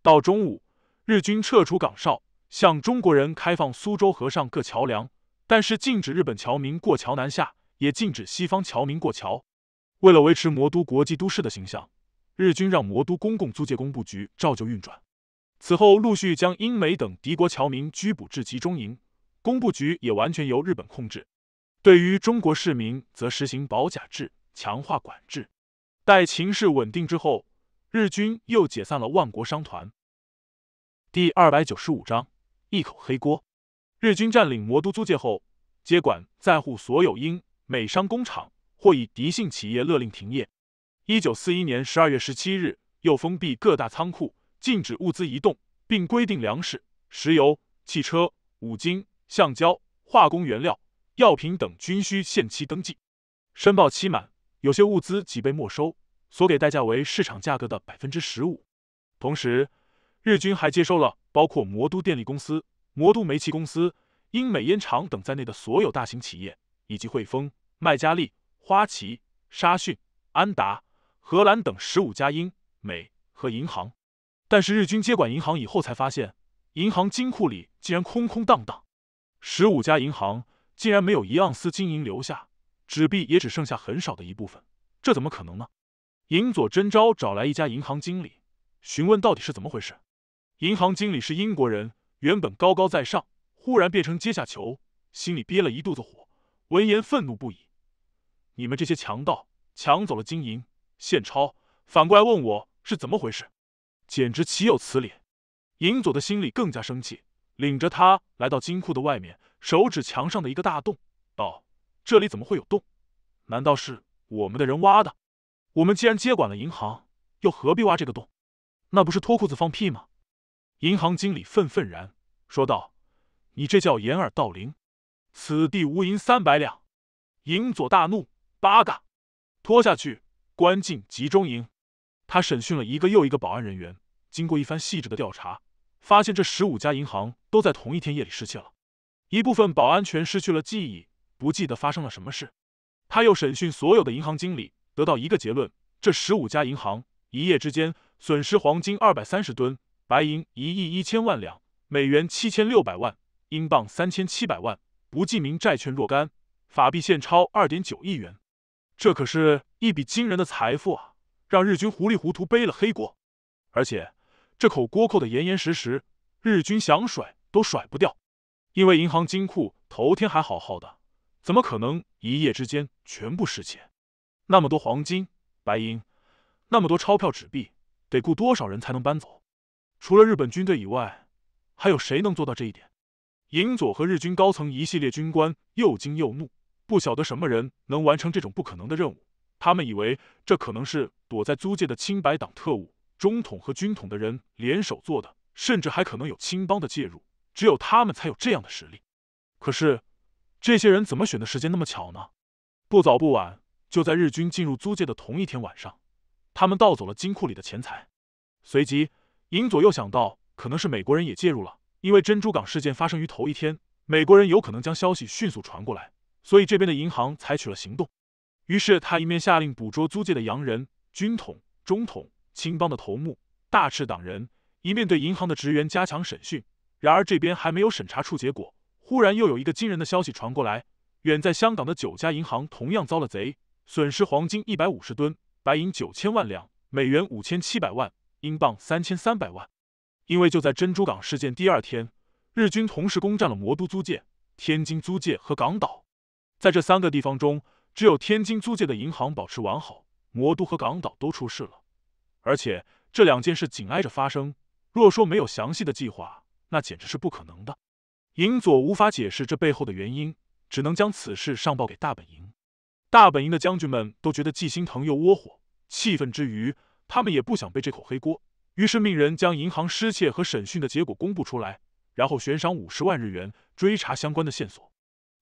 到中午，日军撤出岗哨，向中国人开放苏州河上各桥梁，但是禁止日本侨民过桥南下，也禁止西方侨民过桥。为了维持魔都国际都市的形象，日军让魔都公共租界工部局照旧运转。此后，陆续将英美等敌国侨民拘捕至集中营，工部局也完全由日本控制。对于中国市民，则实行保甲制，强化管制。待情势稳定之后，日军又解散了万国商团。第二百九十五章一口黑锅。日军占领魔都租界后，接管在沪所有英美商工厂，或以敌性企业勒令停业。一九四一年十二月十七日，又封闭各大仓库。禁止物资移动，并规定粮食、石油、汽车、五金、橡胶、化工原料、药品等均需限期登记。申报期满，有些物资即被没收，所给代价为市场价格的百分之十五。同时，日军还接收了包括魔都电力公司、魔都煤气公司、英美烟厂等在内的所有大型企业，以及汇丰、麦加利、花旗、沙逊、安达、荷兰等十五家英美和银行。但是日军接管银行以后，才发现银行金库里竟然空空荡荡，十五家银行竟然没有一盎司金银留下，纸币也只剩下很少的一部分，这怎么可能呢？银佐真昭找来一家银行经理，询问到底是怎么回事。银行经理是英国人，原本高高在上，忽然变成阶下囚，心里憋了一肚子火，闻言愤怒不已：“你们这些强盗抢走了金银、现钞，反过来问我是怎么回事？”简直岂有此理！银佐的心里更加生气，领着他来到金库的外面，手指墙上的一个大洞，道：“这里怎么会有洞？难道是我们的人挖的？我们既然接管了银行，又何必挖这个洞？那不是脱裤子放屁吗？”银行经理愤愤然说道：“你这叫掩耳盗铃，此地无银三百两。”银佐大怒：“八嘎！拖下去，关进集中营！”他审讯了一个又一个保安人员。经过一番细致的调查，发现这十五家银行都在同一天夜里失窃了。一部分保安全失去了记忆，不记得发生了什么事。他又审讯所有的银行经理，得到一个结论：这十五家银行一夜之间损失黄金二百三十吨，白银一亿一千万两，美元七千六百万，英镑三千七百万，不记名债券若干，法币现钞二点九亿元。这可是一笔惊人的财富啊！让日军糊里糊涂背了黑锅，而且。这口锅扣得严严实实，日军想甩都甩不掉。因为银行金库头天还好好的，怎么可能一夜之间全部失窃？那么多黄金、白银，那么多钞票、纸币，得雇多少人才能搬走？除了日本军队以外，还有谁能做到这一点？银佐和日军高层一系列军官又惊又怒，不晓得什么人能完成这种不可能的任务。他们以为这可能是躲在租界的清白党特务。中统和军统的人联手做的，甚至还可能有青帮的介入，只有他们才有这样的实力。可是，这些人怎么选的时间那么巧呢？不早不晚，就在日军进入租界的同一天晚上，他们盗走了金库里的钱财。随即，尹佐又想到，可能是美国人也介入了，因为珍珠港事件发生于头一天，美国人有可能将消息迅速传过来，所以这边的银行采取了行动。于是，他一面下令捕捉租界的洋人、军统、中统。青帮的头目、大赤党人一面对银行的职员加强审讯，然而这边还没有审查出结果，忽然又有一个惊人的消息传过来：远在香港的九家银行同样遭了贼，损失黄金一百五十吨，白银九千万两，美元五千七百万，英镑三千三百万。因为就在珍珠港事件第二天，日军同时攻占了魔都租界、天津租界和港岛，在这三个地方中，只有天津租界的银行保持完好，魔都和港岛都出事了。而且这两件事紧挨着发生，若说没有详细的计划，那简直是不可能的。银佐无法解释这背后的原因，只能将此事上报给大本营。大本营的将军们都觉得既心疼又窝火，气愤之余，他们也不想被这口黑锅，于是命人将银行失窃和审讯的结果公布出来，然后悬赏五十万日元追查相关的线索。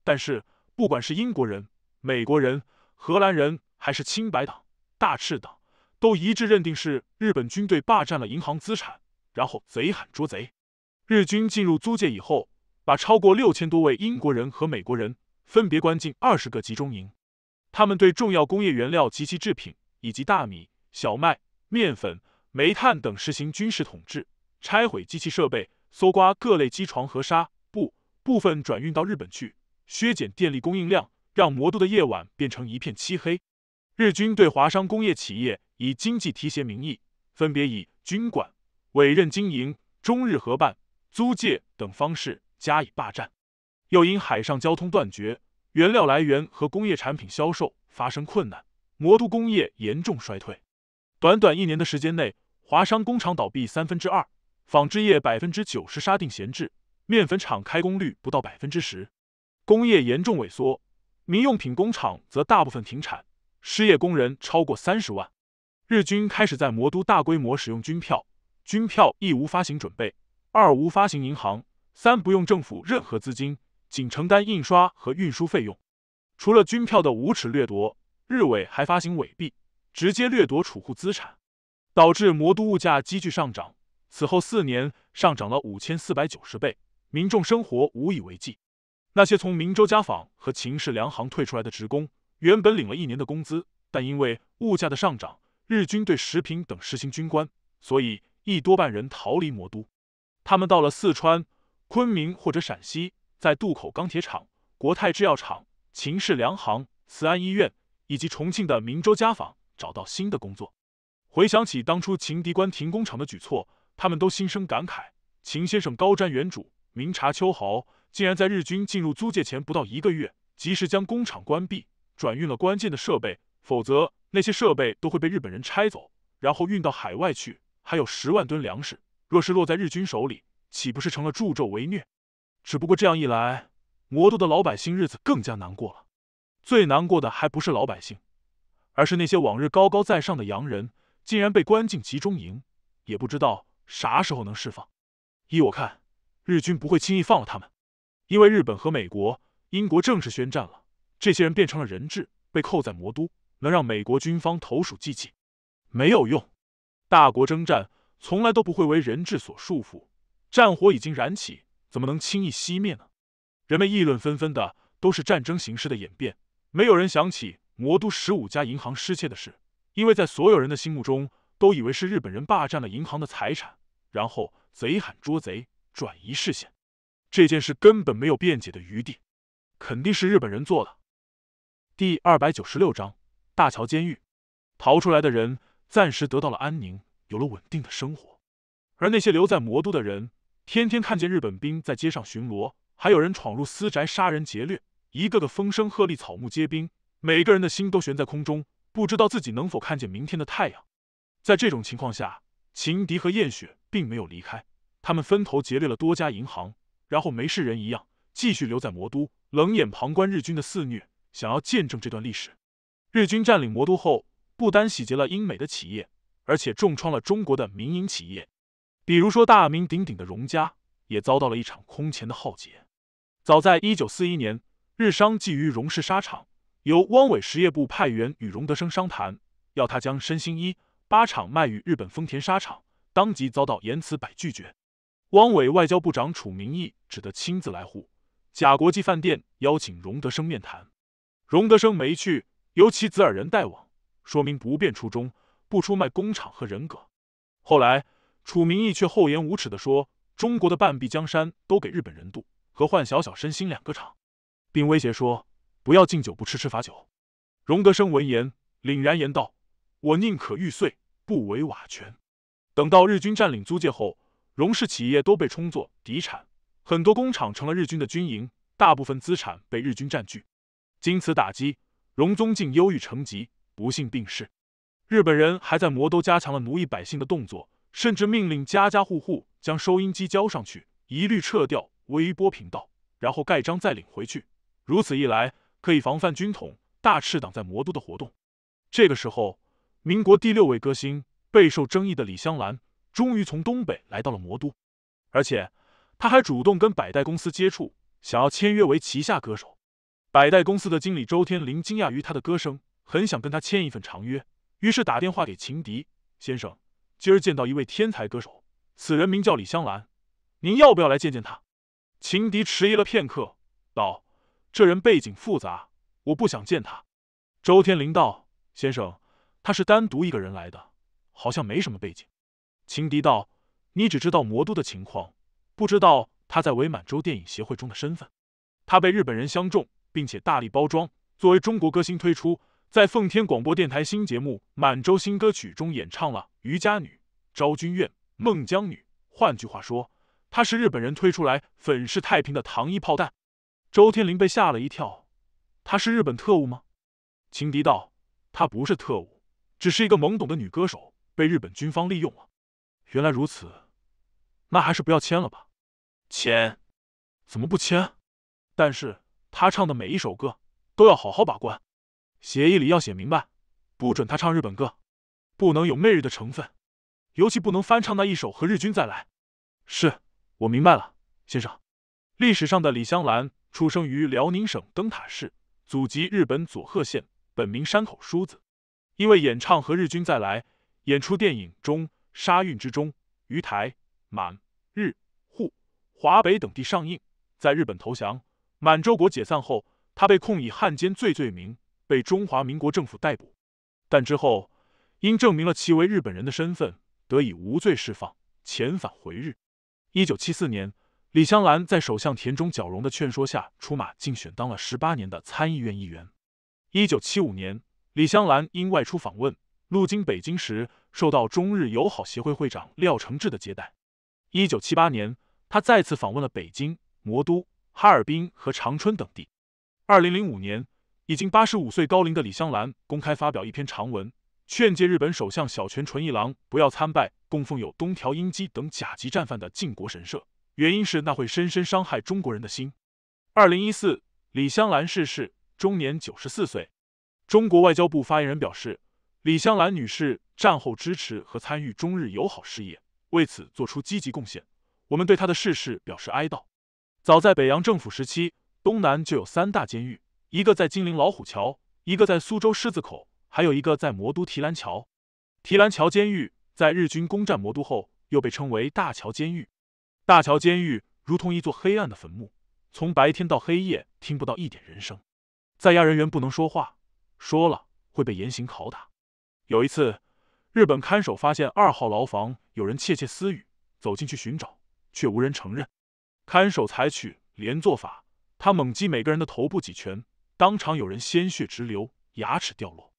但是，不管是英国人、美国人、荷兰人，还是清白党、大赤党。都一致认定是日本军队霸占了银行资产，然后贼喊捉贼。日军进入租界以后，把超过六千多位英国人和美国人分别关进二十个集中营。他们对重要工业原料及其制品，以及大米、小麦、面粉、煤炭等实行军事统治，拆毁机器设备，搜刮各类机床和纱布，部分转运到日本去，削减电力供应量，让魔都的夜晚变成一片漆黑。日军对华商工业企业。以经济提携名义，分别以军管、委任经营、中日合办、租借等方式加以霸占。又因海上交通断绝，原料来源和工业产品销售发生困难，魔都工业严重衰退。短短一年的时间内，华商工厂倒闭三分之二，纺织业百分之九十纱定闲置，面粉厂开工率不到百分之十，工业严重萎缩。民用品工厂则大部分停产，失业工人超过三十万。日军开始在魔都大规模使用军票，军票一无发行准备，二无发行银行，三不用政府任何资金，仅承担印刷和运输费用。除了军票的无耻掠夺，日伪还发行伪币，直接掠夺储户资产，导致魔都物价急剧上涨。此后四年，上涨了五千四百九十倍，民众生活无以为继。那些从明州家纺和秦氏粮行退出来的职工，原本领了一年的工资，但因为物价的上涨，日军对石平等实行军官，所以一多半人逃离魔都。他们到了四川、昆明或者陕西，在渡口钢铁厂、国泰制药厂、秦氏粮行、慈安医院以及重庆的明州家纺找到新的工作。回想起当初秦迪官停工厂的举措，他们都心生感慨：秦先生高瞻远瞩、明察秋毫，竟然在日军进入租界前不到一个月，及时将工厂关闭，转运了关键的设备。否则，那些设备都会被日本人拆走，然后运到海外去。还有十万吨粮食，若是落在日军手里，岂不是成了助纣为虐？只不过这样一来，魔都的老百姓日子更加难过了。最难过的还不是老百姓，而是那些往日高高在上的洋人，竟然被关进集中营，也不知道啥时候能释放。依我看，日军不会轻易放了他们，因为日本和美国、英国正式宣战了，这些人变成了人质，被扣在魔都。能让美国军方投鼠忌器，没有用。大国征战从来都不会为人质所束缚，战火已经燃起，怎么能轻易熄灭呢？人们议论纷纷的都是战争形势的演变，没有人想起魔都十五家银行失窃的事，因为在所有人的心目中都以为是日本人霸占了银行的财产，然后贼喊捉贼，转移视线。这件事根本没有辩解的余地，肯定是日本人做的。第二百九十六章。大桥监狱逃出来的人暂时得到了安宁，有了稳定的生活；而那些留在魔都的人，天天看见日本兵在街上巡逻，还有人闯入私宅杀人劫掠，一个个风声鹤唳，草木皆兵。每个人的心都悬在空中，不知道自己能否看见明天的太阳。在这种情况下，秦敌和燕雪并没有离开，他们分头劫掠了多家银行，然后没事人一样继续留在魔都，冷眼旁观日军的肆虐，想要见证这段历史。日军占领魔都后，不单洗劫了英美的企业，而且重创了中国的民营企业。比如说，大名鼎鼎的荣家也遭到了一场空前的浩劫。早在一九四一年，日商觊觎荣氏纱厂，由汪伪实业部派员与荣德生商谈，要他将身心一八厂卖与日本丰田纱厂，当即遭到严词百拒绝。汪伪外交部长楚明义只得亲自来沪，假国际饭店邀请荣德生面谈，荣德生没去。由其子尔人代往，说明不变初衷，不出卖工厂和人格。后来，楚明义却厚颜无耻地说：“中国的半壁江山都给日本人渡，何换小小身心两个厂？”并威胁说：“不要敬酒不吃吃罚酒。”荣德生闻言，凛然言道：“我宁可玉碎，不为瓦全。”等到日军占领租界后，荣氏企业都被充作敌产，很多工厂成了日军的军营，大部分资产被日军占据。经此打击。荣宗敬忧郁成疾，不幸病逝。日本人还在魔都加强了奴役百姓的动作，甚至命令家家户户将收音机交上去，一律撤掉微波频道，然后盖章再领回去。如此一来，可以防范军统、大赤党在魔都的活动。这个时候，民国第六位歌星、备受争议的李香兰，终于从东北来到了魔都，而且他还主动跟百代公司接触，想要签约为旗下歌手。百代公司的经理周天林惊讶于他的歌声，很想跟他签一份长约，于是打电话给情敌先生：“今儿见到一位天才歌手，此人名叫李香兰，您要不要来见见他？”情敌迟疑了片刻，道：“这人背景复杂，我不想见他。”周天林道：“先生，他是单独一个人来的，好像没什么背景。”情敌道：“你只知道魔都的情况，不知道他在伪满洲电影协会中的身份，他被日本人相中。”并且大力包装，作为中国歌星推出，在奉天广播电台新节目《满洲新歌曲》中演唱了《渔家女》《昭君怨》《孟姜女》。换句话说，她是日本人推出来粉饰太平的糖衣炮弹。周天林被吓了一跳，她是日本特务吗？情敌道：“她不是特务，只是一个懵懂的女歌手，被日本军方利用了。”原来如此，那还是不要签了吧。签？怎么不签？但是。他唱的每一首歌都要好好把关，协议里要写明白，不准他唱日本歌，不能有媚日的成分，尤其不能翻唱那一首《和日军再来》。是我明白了，先生。历史上的李香兰出生于辽宁省灯塔市，祖籍日本佐贺县，本名山口淑子。因为演唱《和日军再来》，演出电影中，沙运之中于台满日沪华北等地上映，在日本投降。满洲国解散后，他被控以汉奸罪罪名，被中华民国政府逮捕，但之后因证明了其为日本人的身份，得以无罪释放，遣返回日。一九七四年，李香兰在首相田中角荣的劝说下出马竞选，当了十八年的参议院议员。一九七五年，李香兰因外出访问，路经北京时受到中日友好协会会长廖承志的接待。一九七八年，他再次访问了北京，魔都。哈尔滨和长春等地。二零零五年，已经八十五岁高龄的李香兰公开发表一篇长文，劝诫日本首相小泉纯一郎不要参拜供奉有东条英机等甲级战犯的靖国神社，原因是那会深深伤害中国人的心。二零一四，李香兰逝世，终年九十四岁。中国外交部发言人表示，李香兰女士战后支持和参与中日友好事业，为此做出积极贡献，我们对她的逝世表示哀悼。早在北洋政府时期，东南就有三大监狱，一个在金陵老虎桥，一个在苏州狮子口，还有一个在魔都提篮桥。提篮桥监狱在日军攻占魔都后，又被称为大桥监狱。大桥监狱如同一座黑暗的坟墓，从白天到黑夜听不到一点人声，在押人员不能说话，说了会被严刑拷打。有一次，日本看守发现二号牢房有人窃窃私语，走进去寻找，却无人承认。看守采取连坐法，他猛击每个人的头部几拳，当场有人鲜血直流，牙齿掉落。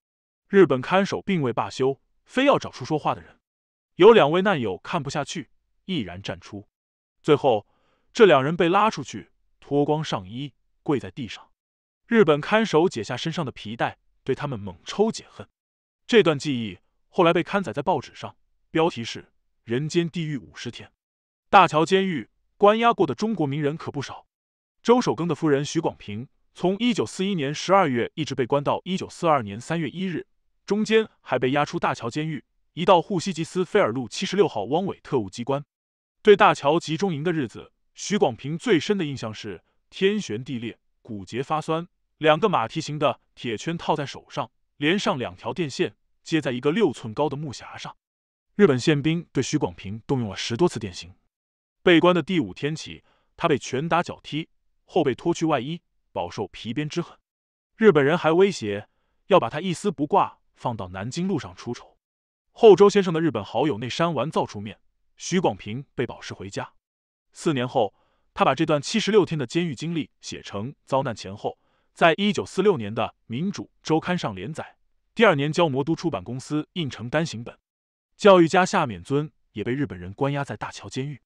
日本看守并未罢休，非要找出说话的人。有两位难友看不下去，毅然站出。最后，这两人被拉出去，脱光上衣，跪在地上。日本看守解下身上的皮带，对他们猛抽解恨。这段记忆后来被刊载在报纸上，标题是《人间地狱五十天》，大桥监狱。关押过的中国名人可不少，周守庚的夫人徐广平从一九四一年十二月一直被关到一九四二年三月一日，中间还被押出大桥监狱，移到沪西吉斯菲尔路七十六号汪伪特务机关对大桥集中营的日子，徐广平最深的印象是天旋地裂，骨节发酸，两个马蹄形的铁圈套在手上，连上两条电线，接在一个六寸高的木匣上。日本宪兵对徐广平动用了十多次电刑。被关的第五天起，他被拳打脚踢，后被脱去外衣，饱受皮鞭之狠。日本人还威胁要把他一丝不挂放到南京路上出丑。后周先生的日本好友内山完造出面，徐广平被保释回家。四年后，他把这段七十六天的监狱经历写成《遭难前后》，在一九四六年的《民主周刊》上连载。第二年，交魔都出版公司印成单行本。教育家夏勉尊也被日本人关押在大桥监狱。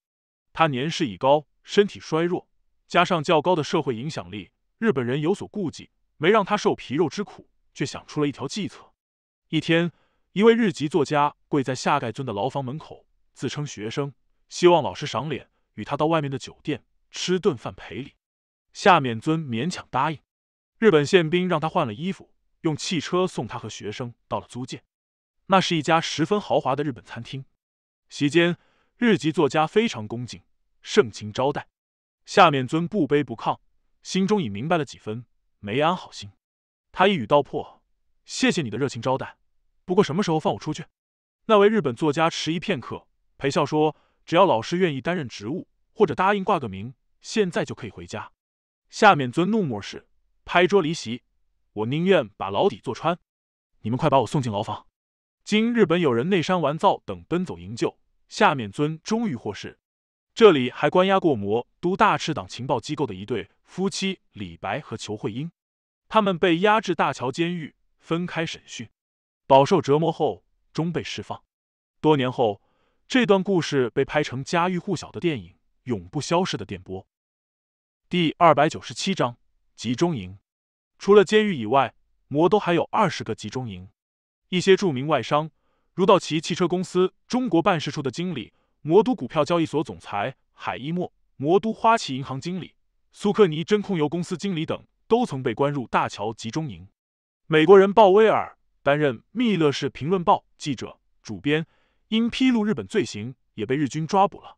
他年事已高，身体衰弱，加上较高的社会影响力，日本人有所顾忌，没让他受皮肉之苦，却想出了一条计策。一天，一位日籍作家跪在夏盖尊的牢房门口，自称学生，希望老师赏脸，与他到外面的酒店吃顿饭赔礼。夏面尊勉强答应。日本宪兵让他换了衣服，用汽车送他和学生到了租界。那是一家十分豪华的日本餐厅。席间。日籍作家非常恭敬，盛情招待。下面尊不卑不亢，心中已明白了几分，没安好心。他一语道破：“谢谢你的热情招待，不过什么时候放我出去？”那位日本作家迟疑片刻，陪笑说：“只要老师愿意担任职务，或者答应挂个名，现在就可以回家。”下面尊怒目视，拍桌离席：“我宁愿把牢底坐穿！你们快把我送进牢房！”今日本友人内山完造等奔走营救。夏面尊终于获释，这里还关押过魔都大赤党情报机构的一对夫妻李白和裘慧英，他们被押至大桥监狱，分开审讯，饱受折磨后终被释放。多年后，这段故事被拍成家喻户晓的电影《永不消逝的电波》。第二百九十七章：集中营。除了监狱以外，魔都还有二十个集中营，一些著名外商。如道奇汽车公司中国办事处的经理、魔都股票交易所总裁海伊莫、魔都花旗银行经理苏克尼、真空油公司经理等，都曾被关入大桥集中营。美国人鲍威尔担任《密勒市评论报》记者、主编，因披露日本罪行，也被日军抓捕了。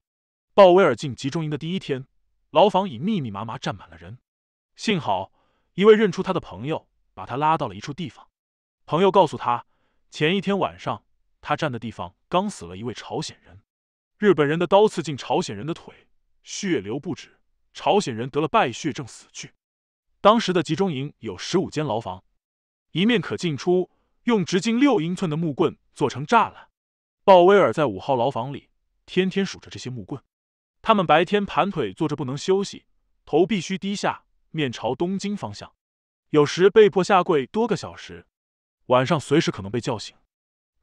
鲍威尔进集中营的第一天，牢房已密密麻麻站满了人。幸好一位认出他的朋友把他拉到了一处地方。朋友告诉他，前一天晚上。他站的地方刚死了一位朝鲜人，日本人的刀刺进朝鲜人的腿，血流不止，朝鲜人得了败血症死去。当时的集中营有十五间牢房，一面可进出，用直径六英寸的木棍做成栅栏。鲍威尔在五号牢房里，天天数着这些木棍。他们白天盘腿坐着不能休息，头必须低下，面朝东京方向，有时被迫下跪多个小时，晚上随时可能被叫醒。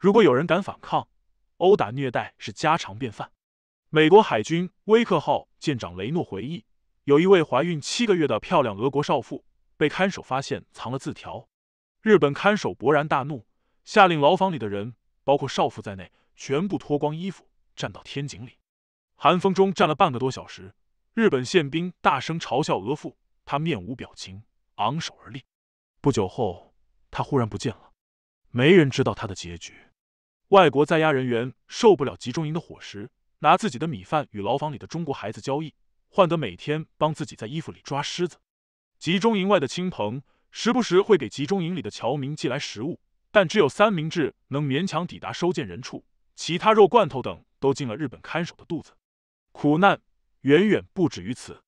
如果有人敢反抗，殴打虐待是家常便饭。美国海军威克号舰长雷诺回忆，有一位怀孕七个月的漂亮俄国少妇被看守发现藏了字条，日本看守勃然大怒，下令牢房里的人，包括少妇在内，全部脱光衣服站到天井里，寒风中站了半个多小时。日本宪兵大声嘲笑俄妇，她面无表情，昂首而立。不久后，她忽然不见了，没人知道她的结局。外国在押人员受不了集中营的伙食，拿自己的米饭与牢房里的中国孩子交易，换得每天帮自己在衣服里抓虱子。集中营外的亲朋时不时会给集中营里的侨民寄来食物，但只有三明治能勉强抵达收件人处，其他肉罐头等都进了日本看守的肚子。苦难远远不止于此，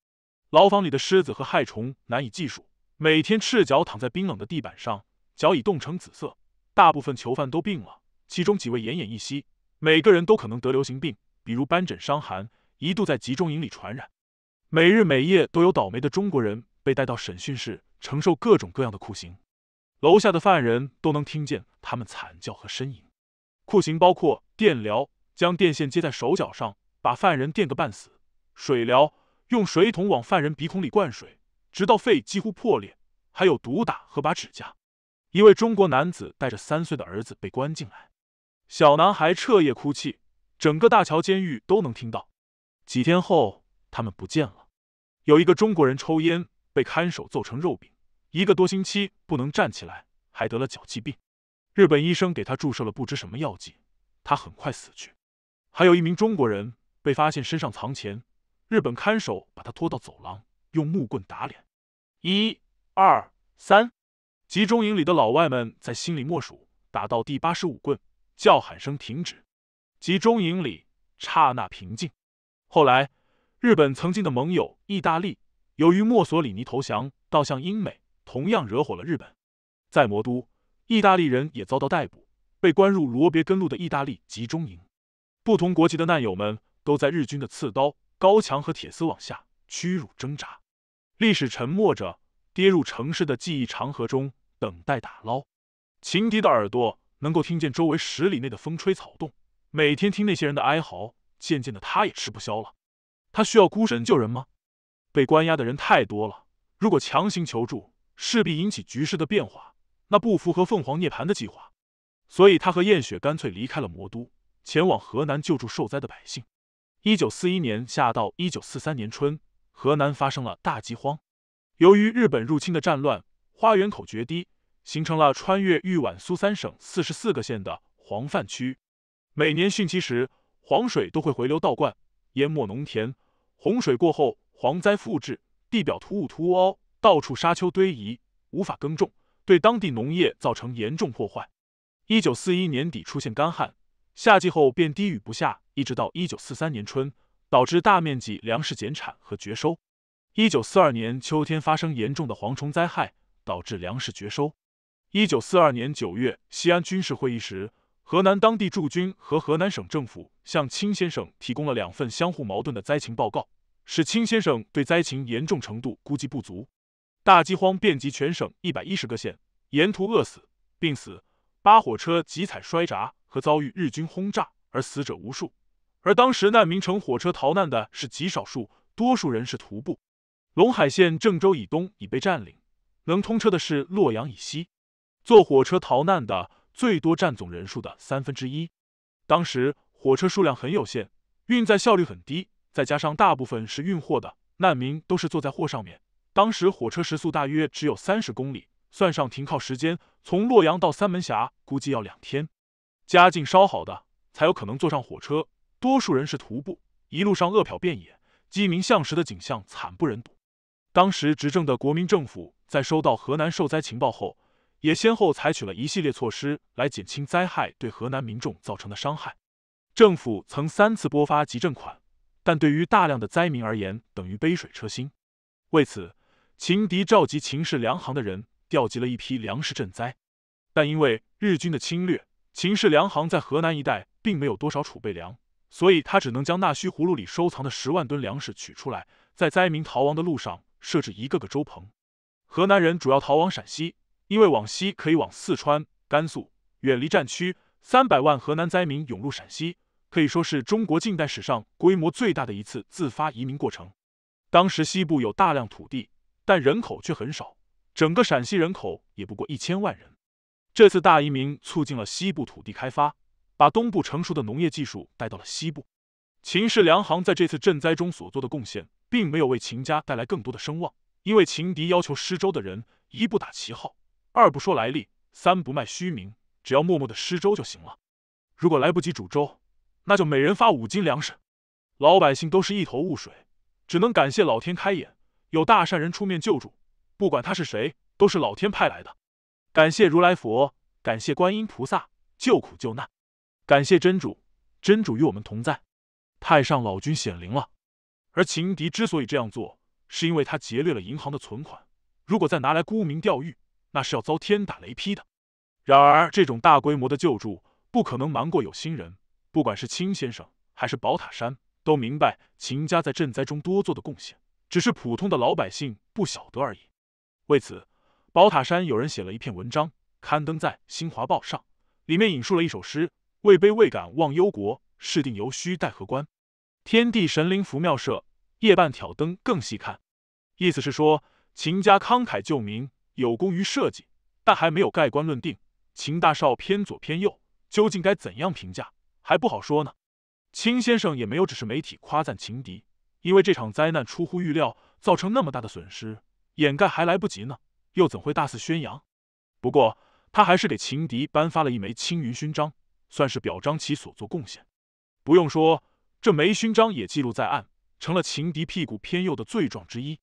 牢房里的虱子和害虫难以计数，每天赤脚躺在冰冷的地板上，脚已冻成紫色。大部分囚犯都病了。其中几位奄奄一息，每个人都可能得流行病，比如斑疹伤寒，一度在集中营里传染。每日每夜都有倒霉的中国人被带到审讯室，承受各种各样的酷刑。楼下的犯人都能听见他们惨叫和呻吟。酷刑包括电疗，将电线接在手脚上，把犯人电个半死；水疗，用水桶往犯人鼻孔里灌水，直到肺几乎破裂；还有毒打和拔指甲。一位中国男子带着三岁的儿子被关进来。小男孩彻夜哭泣，整个大桥监狱都能听到。几天后，他们不见了。有一个中国人抽烟，被看守揍成肉饼，一个多星期不能站起来，还得了脚气病。日本医生给他注射了不知什么药剂，他很快死去。还有一名中国人被发现身上藏钱，日本看守把他拖到走廊，用木棍打脸，一二三，集中营里的老外们在心里默数，打到第八十五棍。叫喊声停止，集中营里刹那平静。后来，日本曾经的盟友意大利，由于墨索里尼投降，倒向英美，同样惹火了日本。在魔都，意大利人也遭到逮捕，被关入罗别根路的意大利集中营。不同国籍的难友们都在日军的刺刀、高墙和铁丝网下屈辱挣扎。历史沉默着，跌入城市的记忆长河中，等待打捞。情敌的耳朵。能够听见周围十里内的风吹草动，每天听那些人的哀嚎，渐渐的他也吃不消了。他需要孤身救人吗？被关押的人太多了，如果强行求助，势必引起局势的变化，那不符合凤凰涅槃的计划。所以，他和燕雪干脆离开了魔都，前往河南救助受灾的百姓。一九四一年夏到一九四三年春，河南发生了大饥荒。由于日本入侵的战乱，花园口决堤。形成了穿越豫皖苏三省四十四个县的黄泛区，每年汛期时，黄水都会回流倒灌，淹没农田。洪水过后，蝗灾复制，地表突兀突凹，到处沙丘堆移，无法耕种，对当地农业造成严重破坏。一九四一年底出现干旱，夏季后便滴雨不下，一直到一九四三年春，导致大面积粮食减产和绝收。一九四二年秋天发生严重的蝗虫灾害，导致粮食绝收。一九四二年九月，西安军事会议时，河南当地驻军和河南省政府向青先生提供了两份相互矛盾的灾情报告，使青先生对灾情严重程度估计不足。大饥荒遍及全省一百一十个县，沿途饿死、病死，八火车集采摔闸和遭遇日军轰炸而死者无数。而当时难民乘火车逃难的是极少数，多数人是徒步。陇海县郑州以东已被占领，能通车的是洛阳以西。坐火车逃难的最多占总人数的三分之一，当时火车数量很有限，运载效率很低，再加上大部分是运货的，难民都是坐在货上面。当时火车时速大约只有三十公里，算上停靠时间，从洛阳到三门峡估计要两天。家境稍好的才有可能坐上火车，多数人是徒步，一路上饿殍遍野，鸡鸣向食的景象惨不忍睹。当时执政的国民政府在收到河南受灾情报后。也先后采取了一系列措施来减轻灾害对河南民众造成的伤害。政府曾三次拨发急赈款，但对于大量的灾民而言，等于杯水车薪。为此，秦敌召集秦氏粮行的人，调集了一批粮食赈灾。但因为日军的侵略，秦氏粮行在河南一带并没有多少储备粮，所以他只能将纳须葫芦里收藏的十万吨粮食取出来，在灾民逃亡的路上设置一个个粥棚。河南人主要逃往陕西。因为往西可以往四川、甘肃，远离战区。三百万河南灾民涌入陕西，可以说是中国近代史上规模最大的一次自发移民过程。当时西部有大量土地，但人口却很少，整个陕西人口也不过一千万人。这次大移民促进了西部土地开发，把东部成熟的农业技术带到了西部。秦氏粮行在这次赈灾中所做的贡献，并没有为秦家带来更多的声望，因为秦敌要求施粥的人一步打旗号。二不说来历，三不卖虚名，只要默默的施粥就行了。如果来不及煮粥，那就每人发五斤粮食。老百姓都是一头雾水，只能感谢老天开眼，有大善人出面救助。不管他是谁，都是老天派来的。感谢如来佛，感谢观音菩萨救苦救难，感谢真主，真主与我们同在。太上老君显灵了。而秦敌之所以这样做，是因为他劫掠了银行的存款，如果再拿来沽名钓誉。那是要遭天打雷劈的。然而，这种大规模的救助不可能瞒过有心人，不管是青先生还是宝塔山，都明白秦家在赈灾中多做的贡献，只是普通的老百姓不晓得而已。为此，宝塔山有人写了一篇文章，刊登在《新华报》上，里面引述了一首诗：“位卑未敢忘忧国，事定犹须待何关。天地神灵福庙舍，夜半挑灯更细看。”意思是说，秦家慷慨救民。有功于设计，但还没有盖棺论定。秦大少偏左偏右，究竟该怎样评价，还不好说呢。青先生也没有只是媒体夸赞情敌，因为这场灾难出乎预料，造成那么大的损失，掩盖还来不及呢，又怎会大肆宣扬？不过他还是给情敌颁发了一枚青云勋章，算是表彰其所做贡献。不用说，这枚勋章也记录在案，成了情敌屁股偏右的罪状之一。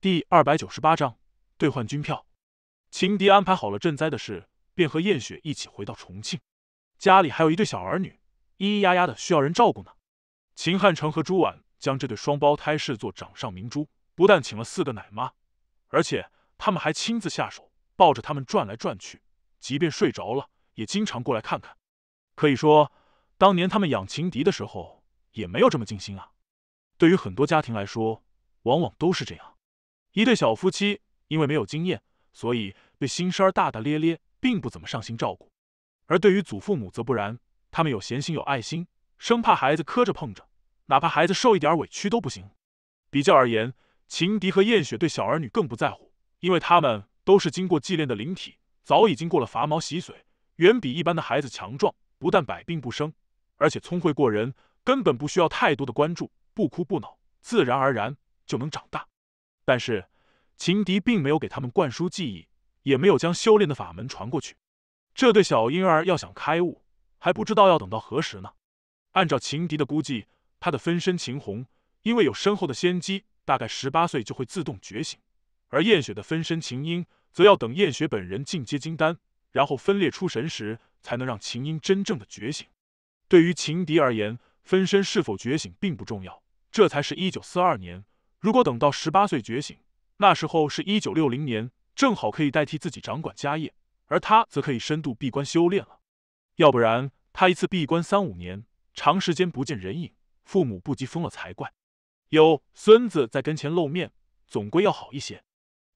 第二百九十八章。兑换军票，秦迪安排好了赈灾的事，便和燕雪一起回到重庆。家里还有一对小儿女，咿咿呀呀的需要人照顾呢。秦汉成和朱婉将这对双胞胎视作掌上明珠，不但请了四个奶妈，而且他们还亲自下手，抱着他们转来转去。即便睡着了，也经常过来看看。可以说，当年他们养秦迪的时候，也没有这么尽心啊。对于很多家庭来说，往往都是这样，一对小夫妻。因为没有经验，所以对新生儿大大咧咧，并不怎么上心照顾；而对于祖父母则不然，他们有闲心有爱心，生怕孩子磕着碰着，哪怕孩子受一点委屈都不行。比较而言，情敌和燕雪对小儿女更不在乎，因为他们都是经过祭炼的灵体，早已经过了伐毛洗髓，远比一般的孩子强壮，不但百病不生，而且聪慧过人，根本不需要太多的关注，不哭不闹，自然而然就能长大。但是。秦迪并没有给他们灌输记忆，也没有将修炼的法门传过去。这对小婴儿要想开悟，还不知道要等到何时呢。按照秦迪的估计，他的分身秦红因为有深厚的先机，大概十八岁就会自动觉醒；而燕雪的分身秦英则要等燕雪本人进阶金丹，然后分裂出神时，才能让秦英真正的觉醒。对于秦迪而言，分身是否觉醒并不重要。这才是一九四二年，如果等到十八岁觉醒。那时候是一九六零年，正好可以代替自己掌管家业，而他则可以深度闭关修炼了。要不然，他一次闭关三五年，长时间不见人影，父母不急疯了才怪。有孙子在跟前露面，总归要好一些。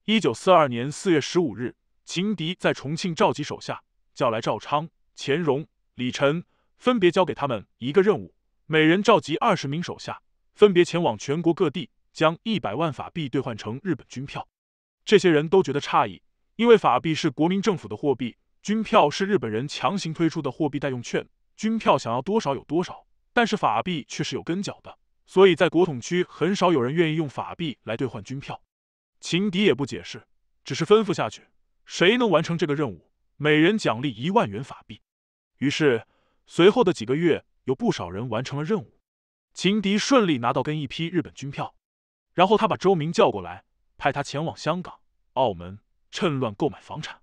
一九四二年四月十五日，秦迪在重庆召集手下，叫来赵昌、钱荣、李晨，分别交给他们一个任务，每人召集二十名手下，分别前往全国各地。将一百万法币兑换成日本军票，这些人都觉得诧异，因为法币是国民政府的货币，军票是日本人强行推出的货币代用券，军票想要多少有多少，但是法币却是有跟脚的，所以在国统区很少有人愿意用法币来兑换军票。秦迪也不解释，只是吩咐下去，谁能完成这个任务，每人奖励一万元法币。于是随后的几个月，有不少人完成了任务，秦迪顺利拿到跟一批日本军票。然后他把周明叫过来，派他前往香港、澳门，趁乱购买房产。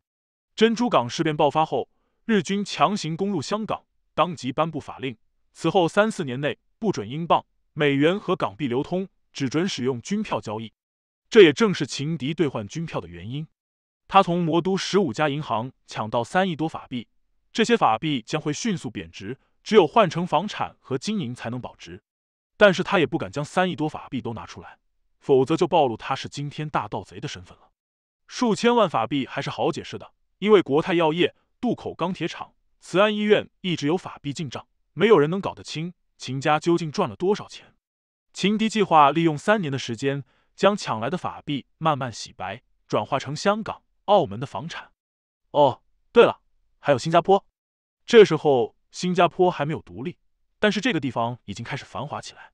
珍珠港事变爆发后，日军强行攻入香港，当即颁布法令，此后三四年内不准英镑、美元和港币流通，只准使用军票交易。这也正是情敌兑换军票的原因。他从魔都十五家银行抢到三亿多法币，这些法币将会迅速贬值，只有换成房产和金银才能保值。但是他也不敢将三亿多法币都拿出来。否则就暴露他是惊天大盗贼的身份了。数千万法币还是好解释的，因为国泰药业、渡口钢铁厂、慈安医院一直有法币进账，没有人能搞得清秦家究竟赚了多少钱。秦迪计划利用三年的时间，将抢来的法币慢慢洗白，转化成香港、澳门的房产。哦，对了，还有新加坡。这时候新加坡还没有独立，但是这个地方已经开始繁华起来。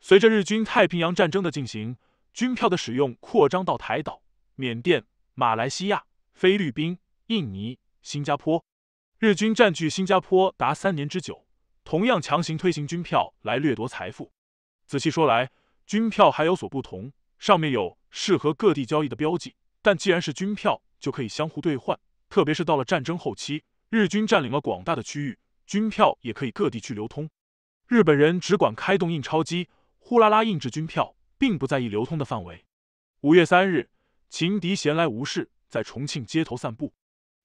随着日军太平洋战争的进行，军票的使用扩张到台岛、缅甸、马来西亚、菲律宾、印尼、新加坡。日军占据新加坡达三年之久，同样强行推行军票来掠夺财富。仔细说来，军票还有所不同，上面有适合各地交易的标记。但既然是军票，就可以相互兑换。特别是到了战争后期，日军占领了广大的区域，军票也可以各地去流通。日本人只管开动印钞机。呼啦啦印制军票，并不在意流通的范围。五月三日，秦迪闲来无事，在重庆街头散步。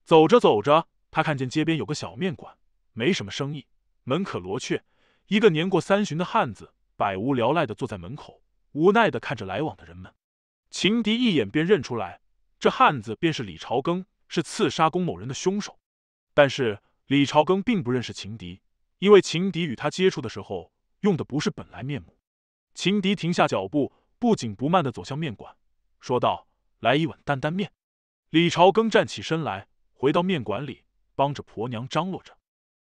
走着走着，他看见街边有个小面馆，没什么生意，门可罗雀。一个年过三旬的汉子，百无聊赖的坐在门口，无奈的看着来往的人们。秦迪一眼便认出来，这汉子便是李朝庚，是刺杀龚某人的凶手。但是李朝庚并不认识秦迪，因为秦迪与他接触的时候，用的不是本来面目。秦迪停下脚步，不紧不慢的走向面馆，说道：“来一碗担担面。”李朝庚站起身来，回到面馆里帮着婆娘张罗着。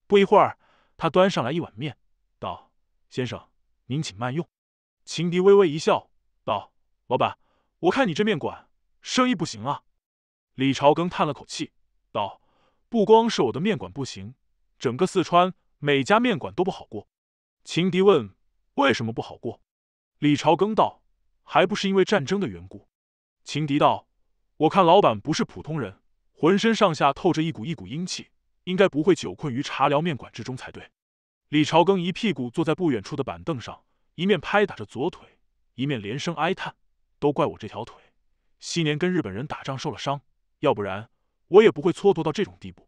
不一会儿，他端上来一碗面，道：“先生，您请慢用。”秦迪微微一笑，道：“老板，我看你这面馆生意不行啊。”李朝庚叹了口气，道：“不光是我的面馆不行，整个四川每家面馆都不好过。”秦迪问：“为什么不好过？”李朝庚道：“还不是因为战争的缘故。”秦迪道：“我看老板不是普通人，浑身上下透着一股一股阴气，应该不会久困于茶寮面馆之中才对。”李朝庚一屁股坐在不远处的板凳上，一面拍打着左腿，一面连声哀叹：“都怪我这条腿，昔年跟日本人打仗受了伤，要不然我也不会蹉跎到这种地步。”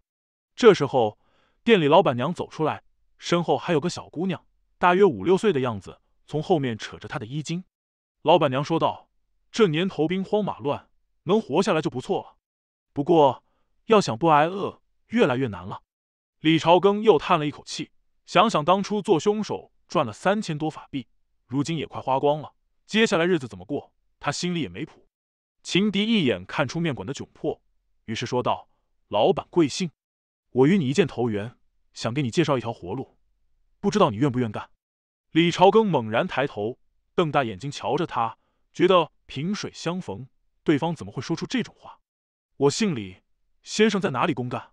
这时候，店里老板娘走出来，身后还有个小姑娘，大约五六岁的样子。从后面扯着他的衣襟，老板娘说道：“这年头兵荒马乱，能活下来就不错了。不过要想不挨饿，越来越难了。”李朝庚又叹了一口气，想想当初做凶手赚了三千多法币，如今也快花光了，接下来日子怎么过，他心里也没谱。情敌一眼看出面馆的窘迫，于是说道：“老板贵姓？我与你一见投缘，想给你介绍一条活路，不知道你愿不愿干？”李朝庚猛然抬头，瞪大眼睛瞧着他，觉得萍水相逢，对方怎么会说出这种话？我姓李，先生在哪里公干？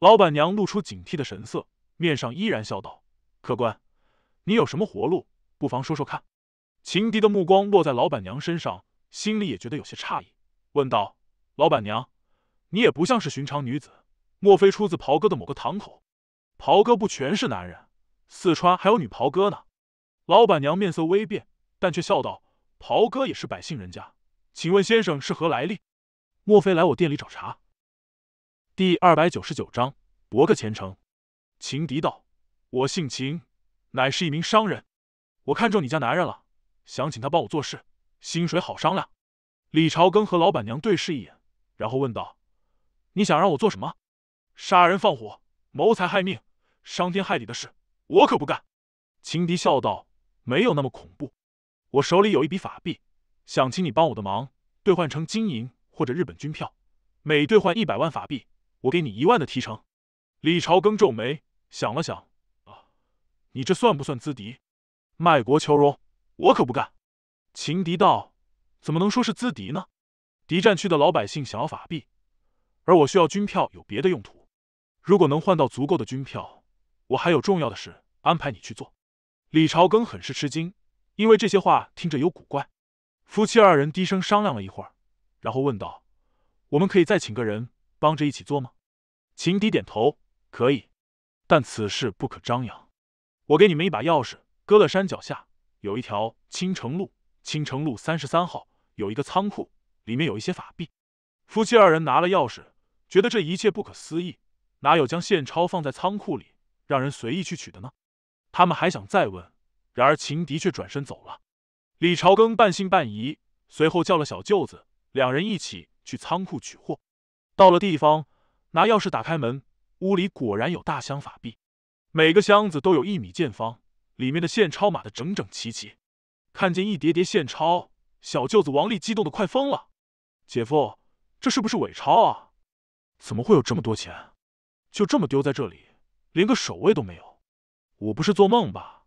老板娘露出警惕的神色，面上依然笑道：“客官，你有什么活路，不妨说说看。”秦迪的目光落在老板娘身上，心里也觉得有些诧异，问道：“老板娘，你也不像是寻常女子，莫非出自袍哥的某个堂口？袍哥不全是男人，四川还有女袍哥呢。”老板娘面色微变，但却笑道：“袍哥也是百姓人家，请问先生是何来历？莫非来我店里找茬？”第二百九十九章博个前程。秦敌道：“我姓秦，乃是一名商人。我看中你家男人了，想请他帮我做事，薪水好商量。”李朝庚和老板娘对视一眼，然后问道：“你想让我做什么？杀人放火、谋财害命、伤天害理的事，我可不干。”秦敌笑道。没有那么恐怖，我手里有一笔法币，想请你帮我的忙，兑换成金银或者日本军票。每兑换一百万法币，我给你一万的提成。李朝庚皱眉想了想，啊，你这算不算资敌？卖国求荣，我可不干。秦敌道，怎么能说是资敌呢？敌占区的老百姓想要法币，而我需要军票有别的用途。如果能换到足够的军票，我还有重要的事安排你去做。李朝庚很是吃惊，因为这些话听着有古怪。夫妻二人低声商量了一会儿，然后问道：“我们可以再请个人帮着一起做吗？”秦迪点头：“可以，但此事不可张扬。我给你们一把钥匙，歌乐山脚下有一条青城路，青城路三十三号有一个仓库，里面有一些法币。”夫妻二人拿了钥匙，觉得这一切不可思议，哪有将现钞放在仓库里让人随意去取的呢？他们还想再问，然而秦的却转身走了。李朝更半信半疑，随后叫了小舅子，两人一起去仓库取货。到了地方，拿钥匙打开门，屋里果然有大箱法币，每个箱子都有一米见方，里面的现钞码的整整齐齐。看见一叠叠现钞，小舅子王丽激动的快疯了：“姐夫，这是不是伪钞啊？怎么会有这么多钱？就这么丢在这里，连个守卫都没有？”我不是做梦吧？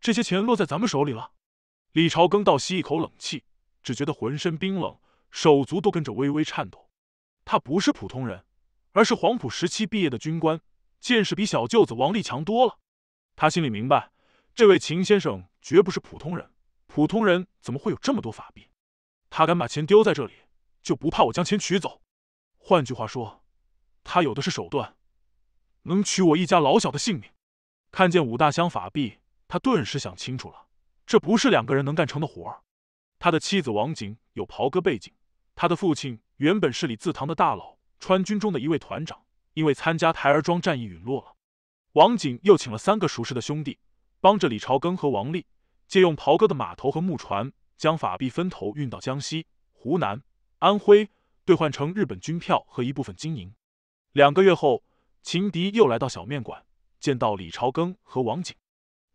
这些钱落在咱们手里了。李朝庚倒吸一口冷气，只觉得浑身冰冷，手足都跟着微微颤抖。他不是普通人，而是黄埔时期毕业的军官，见识比小舅子王立强多了。他心里明白，这位秦先生绝不是普通人。普通人怎么会有这么多法币？他敢把钱丢在这里，就不怕我将钱取走？换句话说，他有的是手段，能取我一家老小的性命。看见五大箱法币，他顿时想清楚了，这不是两个人能干成的活儿。他的妻子王景有袍哥背景，他的父亲原本是李自堂的大佬，川军中的一位团长，因为参加台儿庄战役陨落了。王景又请了三个熟识的兄弟，帮着李朝庚和王立，借用袍哥的码头和木船，将法币分头运到江西、湖南、安徽，兑换成日本军票和一部分金银。两个月后，秦迪又来到小面馆。见到李朝庚和王景，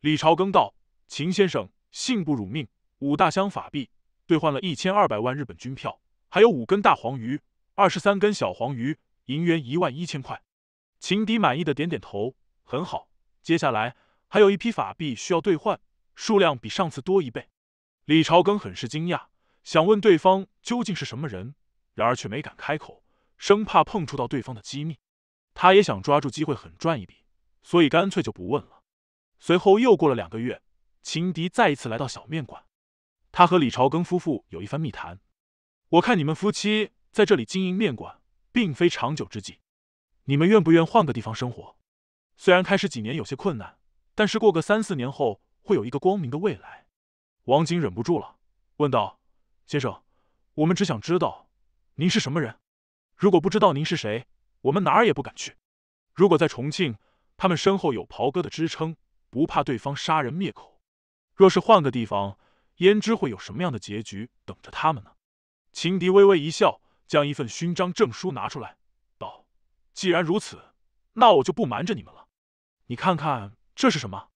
李朝庚道：“秦先生，幸不辱命。五大箱法币兑换了一千二百万日本军票，还有五根大黄鱼，二十三根小黄鱼，银元一万一千块。”秦迪满意的点点头：“很好。接下来还有一批法币需要兑换，数量比上次多一倍。”李朝庚很是惊讶，想问对方究竟是什么人，然而却没敢开口，生怕碰触到对方的机密。他也想抓住机会，狠赚一笔。所以干脆就不问了。随后又过了两个月，情敌再一次来到小面馆，他和李朝庚夫妇有一番密谈。我看你们夫妻在这里经营面馆，并非长久之计。你们愿不愿换个地方生活？虽然开始几年有些困难，但是过个三四年后，会有一个光明的未来。王景忍不住了，问道：“先生，我们只想知道，您是什么人？如果不知道您是谁，我们哪儿也不敢去。如果在重庆……”他们身后有袍哥的支撑，不怕对方杀人灭口。若是换个地方，焉知会有什么样的结局等着他们呢？秦迪微微一笑，将一份勋章证书拿出来，道：“既然如此，那我就不瞒着你们了。你看看这是什么？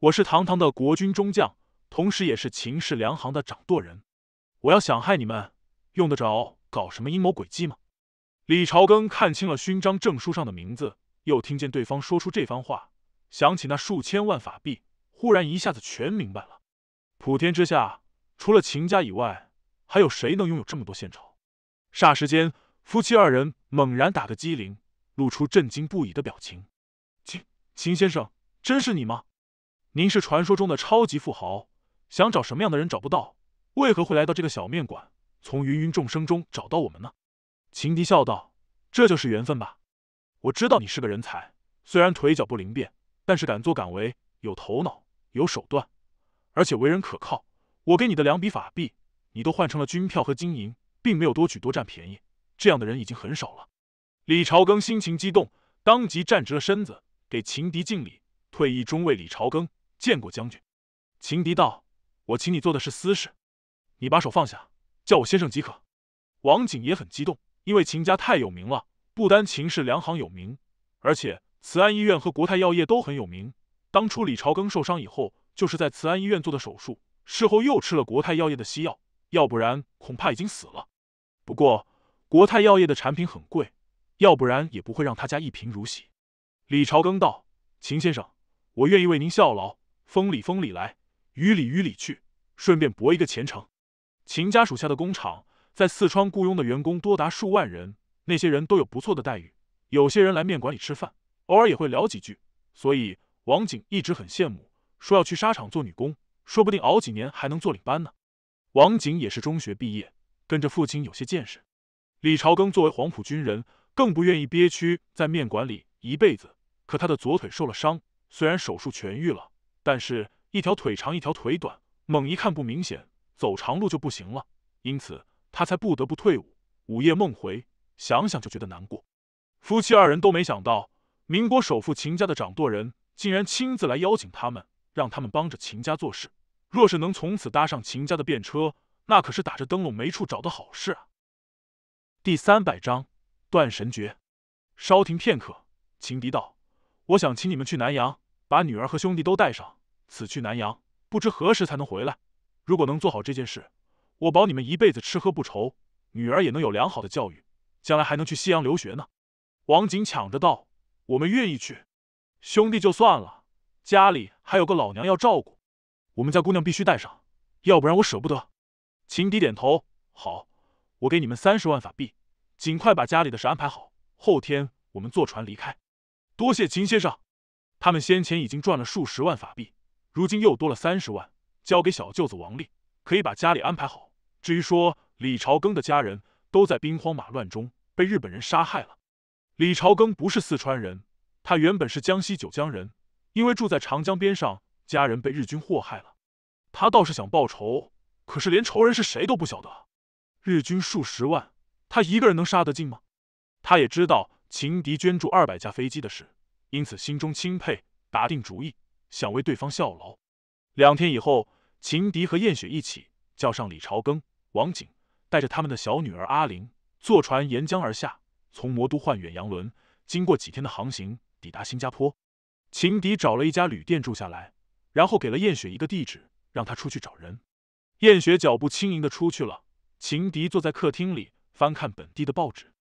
我是堂堂的国军中将，同时也是秦氏粮行的掌舵人。我要想害你们，用得着搞什么阴谋诡计吗？”李朝庚看清了勋章证书上的名字。又听见对方说出这番话，想起那数千万法币，忽然一下子全明白了。普天之下，除了秦家以外，还有谁能拥有这么多现钞？霎时间，夫妻二人猛然打个激灵，露出震惊不已的表情。秦秦先生，真是你吗？您是传说中的超级富豪，想找什么样的人找不到，为何会来到这个小面馆，从芸芸众生中找到我们呢？秦迪笑道：“这就是缘分吧。”我知道你是个人才，虽然腿脚不灵便，但是敢作敢为，有头脑，有手段，而且为人可靠。我给你的两笔法币，你都换成了军票和金银，并没有多取多占便宜。这样的人已经很少了。李朝更心情激动，当即站直了身子，给秦敌敬礼。退役中尉李朝更见过将军。秦敌道：“我请你做的是私事，你把手放下，叫我先生即可。”王景也很激动，因为秦家太有名了。不单秦氏粮行有名，而且慈安医院和国泰药业都很有名。当初李朝庚受伤以后，就是在慈安医院做的手术，事后又吃了国泰药业的西药，要不然恐怕已经死了。不过国泰药业的产品很贵，要不然也不会让他家一贫如洗。李朝庚道：“秦先生，我愿意为您效劳，风里风里来，雨里雨里去，顺便搏一个前程。”秦家属下的工厂在四川雇佣的员工多达数万人。那些人都有不错的待遇，有些人来面馆里吃饭，偶尔也会聊几句。所以王景一直很羡慕，说要去沙场做女工，说不定熬几年还能做领班呢。王景也是中学毕业，跟着父亲有些见识。李朝庚作为黄埔军人，更不愿意憋屈在面馆里一辈子。可他的左腿受了伤，虽然手术痊愈了，但是一条腿长一条腿短，猛一看不明显，走长路就不行了。因此他才不得不退伍。午夜梦回。想想就觉得难过，夫妻二人都没想到，民国首富秦家的掌舵人竟然亲自来邀请他们，让他们帮着秦家做事。若是能从此搭上秦家的便车，那可是打着灯笼没处找的好事啊！第三百章断神诀。稍停片刻，秦迪道：“我想请你们去南阳，把女儿和兄弟都带上。此去南阳，不知何时才能回来。如果能做好这件事，我保你们一辈子吃喝不愁，女儿也能有良好的教育。”将来还能去西洋留学呢，王景抢着道：“我们愿意去，兄弟就算了，家里还有个老娘要照顾，我们家姑娘必须带上，要不然我舍不得。”秦迪点头：“好，我给你们三十万法币，尽快把家里的事安排好，后天我们坐船离开。”多谢秦先生。他们先前已经赚了数十万法币，如今又多了三十万，交给小舅子王立，可以把家里安排好。至于说李朝庚的家人。都在兵荒马乱中被日本人杀害了。李朝庚不是四川人，他原本是江西九江人，因为住在长江边上，家人被日军祸害了。他倒是想报仇，可是连仇人是谁都不晓得。日军数十万，他一个人能杀得尽吗？他也知道秦敌捐助二百架飞机的事，因此心中钦佩，打定主意想为对方效劳。两天以后，秦敌和燕雪一起叫上李朝庚、王景。带着他们的小女儿阿玲坐船沿江而下，从魔都换远洋轮，经过几天的航行，抵达新加坡。情敌找了一家旅店住下来，然后给了燕雪一个地址，让她出去找人。燕雪脚步轻盈的出去了。情敌坐在客厅里翻看本地的报纸。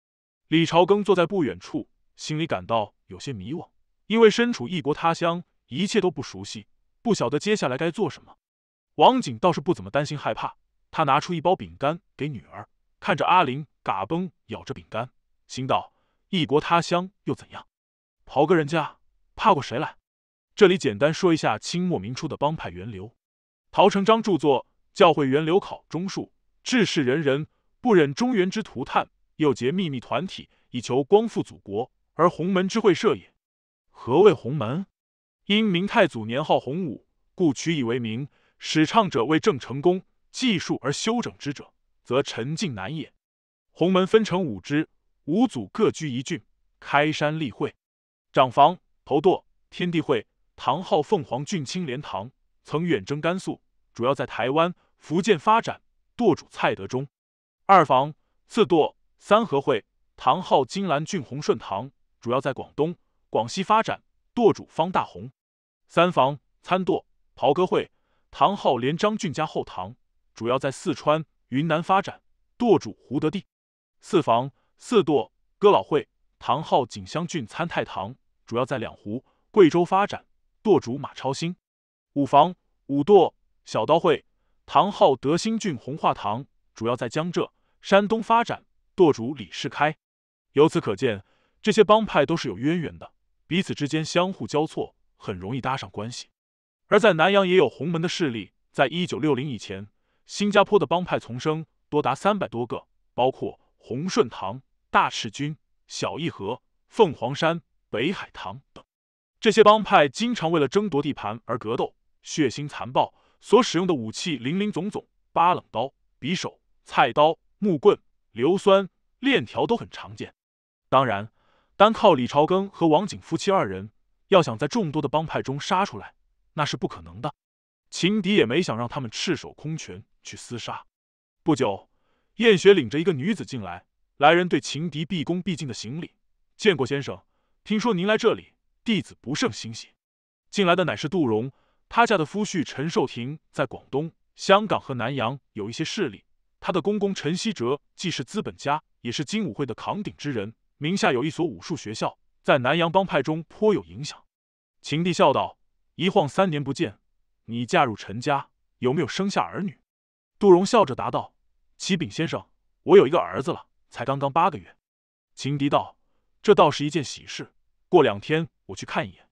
李朝庚坐在不远处，心里感到有些迷惘，因为身处异国他乡，一切都不熟悉，不晓得接下来该做什么。王景倒是不怎么担心害怕。他拿出一包饼干给女儿，看着阿玲嘎嘣咬着饼干，心道：异国他乡又怎样？袍哥人家怕过谁来？这里简单说一下清末明初的帮派源流。陶成章著作《教会源流考》中术》，治世人人不忍中原之涂炭，又结秘密团体以求光复祖国，而洪门之会社也。何谓洪门？因明太祖年号洪武，故取以为名。始倡者为郑成功。技术而修整之者，则沉静难也。洪门分成五支，五组各居一郡，开山立会。长房头舵天地会，唐号凤凰郡青莲堂，曾远征甘肃，主要在台湾、福建发展。舵主蔡德忠，二房次舵三合会，唐号金兰郡洪顺堂，主要在广东、广西发展。舵主方大洪。三房参舵袍哥会，唐号连张郡家后堂。主要在四川、云南发展，舵主胡德帝。四房四舵哥老会，唐号景香郡参太堂；主要在两湖、贵州发展，舵主马超兴，五房五舵小刀会，唐号德兴郡红化堂；主要在江浙、山东发展，舵主李世开。由此可见，这些帮派都是有渊源的，彼此之间相互交错，很容易搭上关系。而在南阳也有洪门的势力，在一九六零以前。新加坡的帮派丛生，多达三百多个，包括洪顺堂、大赤军、小义和、凤凰山、北海堂等。这些帮派经常为了争夺地盘而格斗，血腥残暴。所使用的武器林林总总，八冷刀、匕首、菜刀、木棍、硫酸、链条都很常见。当然，单靠李朝庚和王景夫妻二人，要想在众多的帮派中杀出来，那是不可能的。情敌也没想让他们赤手空拳。去厮杀。不久，燕雪领着一个女子进来。来人对秦敌毕恭毕敬的行礼：“见过先生。听说您来这里，弟子不胜欣喜。”进来的乃是杜荣，他家的夫婿陈寿亭在广东、香港和南洋有一些势力。他的公公陈希哲既是资本家，也是精武会的扛鼎之人，名下有一所武术学校，在南洋帮派中颇有影响。秦帝笑道：“一晃三年不见，你嫁入陈家，有没有生下儿女？”杜荣笑着答道：“启禀先生，我有一个儿子了，才刚刚八个月。”秦迪道：“这倒是一件喜事，过两天我去看一眼。”“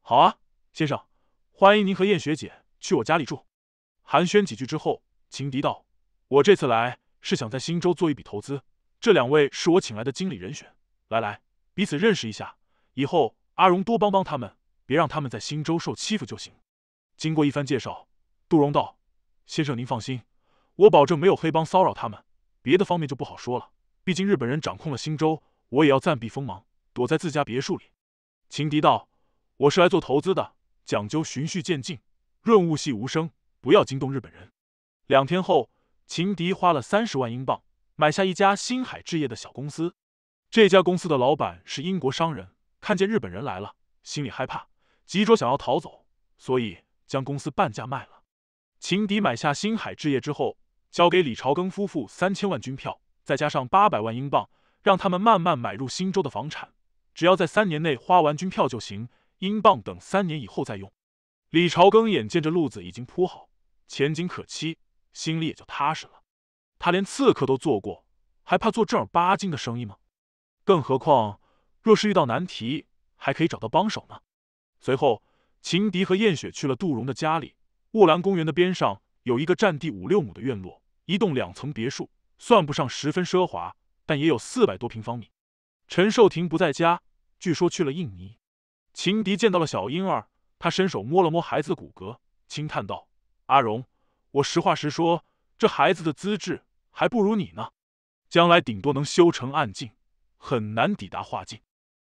好啊，先生，欢迎您和燕学姐去我家里住。”寒暄几句之后，秦迪道：“我这次来是想在新州做一笔投资，这两位是我请来的经理人选。来来，彼此认识一下，以后阿荣多帮帮他们，别让他们在新州受欺负就行。”经过一番介绍，杜荣道：“先生您放心。”我保证没有黑帮骚扰他们，别的方面就不好说了。毕竟日本人掌控了新州，我也要暂避锋芒，躲在自家别墅里。秦迪道：“我是来做投资的，讲究循序渐进，润物细无声，不要惊动日本人。”两天后，秦迪花了三十万英镑买下一家新海置业的小公司。这家公司的老板是英国商人，看见日本人来了，心里害怕，急着想要逃走，所以将公司半价卖了。秦迪买下新海置业之后。交给李朝庚夫妇三千万军票，再加上八百万英镑，让他们慢慢买入新州的房产，只要在三年内花完军票就行，英镑等三年以后再用。李朝庚眼见着路子已经铺好，前景可期，心里也就踏实了。他连刺客都做过，还怕做正儿八经的生意吗？更何况，若是遇到难题，还可以找到帮手呢。随后，秦迪和燕雪去了杜荣的家里。雾兰公园的边上有一个占地五六亩的院落。一栋两层别墅算不上十分奢华，但也有四百多平方米。陈寿亭不在家，据说去了印尼。情敌见到了小婴儿，他伸手摸了摸孩子的骨骼，轻叹道：“阿荣，我实话实说，这孩子的资质还不如你呢，将来顶多能修成暗境，很难抵达化境。”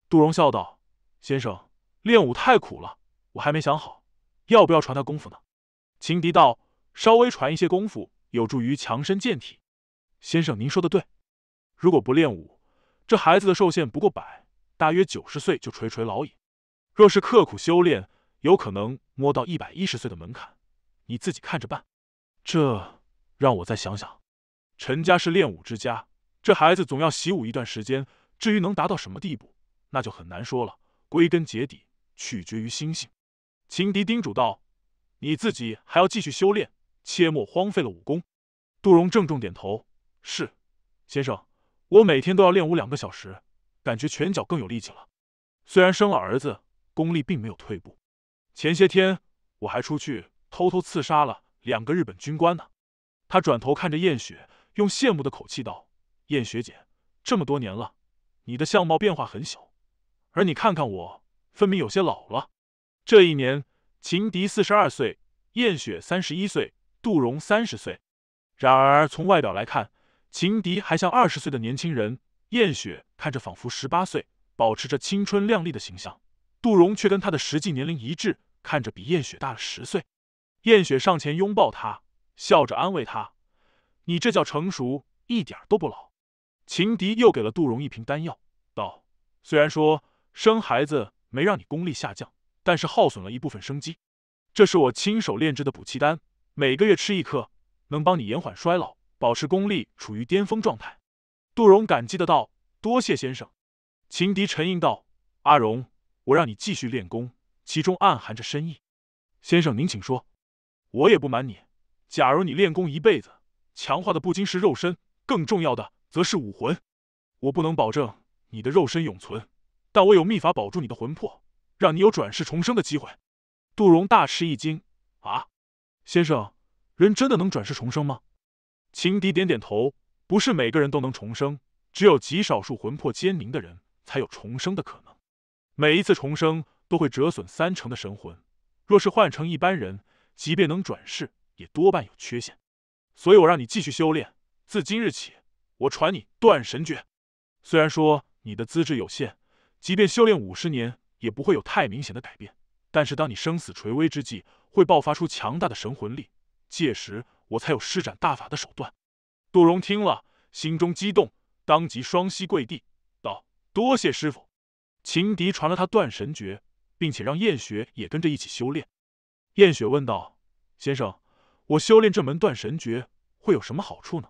杜荣笑道：“先生，练武太苦了，我还没想好要不要传他功夫呢。”情敌道：“稍微传一些功夫。”有助于强身健体，先生，您说的对。如果不练武，这孩子的寿限不过百，大约九十岁就垂垂老矣。若是刻苦修炼，有可能摸到一百一十岁的门槛。你自己看着办。这让我再想想。陈家是练武之家，这孩子总要习武一段时间。至于能达到什么地步，那就很难说了。归根结底，取决于心性。秦迪叮嘱道：“你自己还要继续修炼。”切莫荒废了武功。杜荣郑重点头，是，先生，我每天都要练武两个小时，感觉拳脚更有力气了。虽然生了儿子，功力并没有退步。前些天我还出去偷偷刺杀了两个日本军官呢。他转头看着燕雪，用羡慕的口气道：“燕雪姐，这么多年了，你的相貌变化很小，而你看看我，分明有些老了。这一年，秦敌四十二岁，燕雪三十一岁。”杜荣三十岁，然而从外表来看，情敌还像二十岁的年轻人。燕雪看着仿佛十八岁，保持着青春靓丽的形象。杜荣却跟他的实际年龄一致，看着比燕雪大了十岁。燕雪上前拥抱他，笑着安慰他：“你这叫成熟，一点都不老。”情敌又给了杜荣一瓶丹药，道：“虽然说生孩子没让你功力下降，但是耗损了一部分生机，这是我亲手炼制的补气丹。”每个月吃一颗，能帮你延缓衰老，保持功力处于巅峰状态。杜荣感激的道：“多谢先生。”秦迪沉吟道：“阿荣，我让你继续练功，其中暗含着深意。先生您请说。我也不瞒你，假如你练功一辈子，强化的不仅是肉身，更重要的则是武魂。我不能保证你的肉身永存，但我有秘法保住你的魂魄，让你有转世重生的机会。”杜荣大吃一惊：“啊！”先生，人真的能转世重生吗？情敌点点头，不是每个人都能重生，只有极少数魂魄坚凝的人才有重生的可能。每一次重生都会折损三成的神魂，若是换成一般人，即便能转世，也多半有缺陷。所以，我让你继续修炼，自今日起，我传你断神诀。虽然说你的资质有限，即便修炼五十年，也不会有太明显的改变，但是当你生死垂危之际，会爆发出强大的神魂力，届时我才有施展大法的手段。杜荣听了，心中激动，当即双膝跪地，道：“多谢师傅。”秦迪传了他断神诀，并且让燕雪也跟着一起修炼。燕雪问道：“先生，我修炼这门断神诀会有什么好处呢？”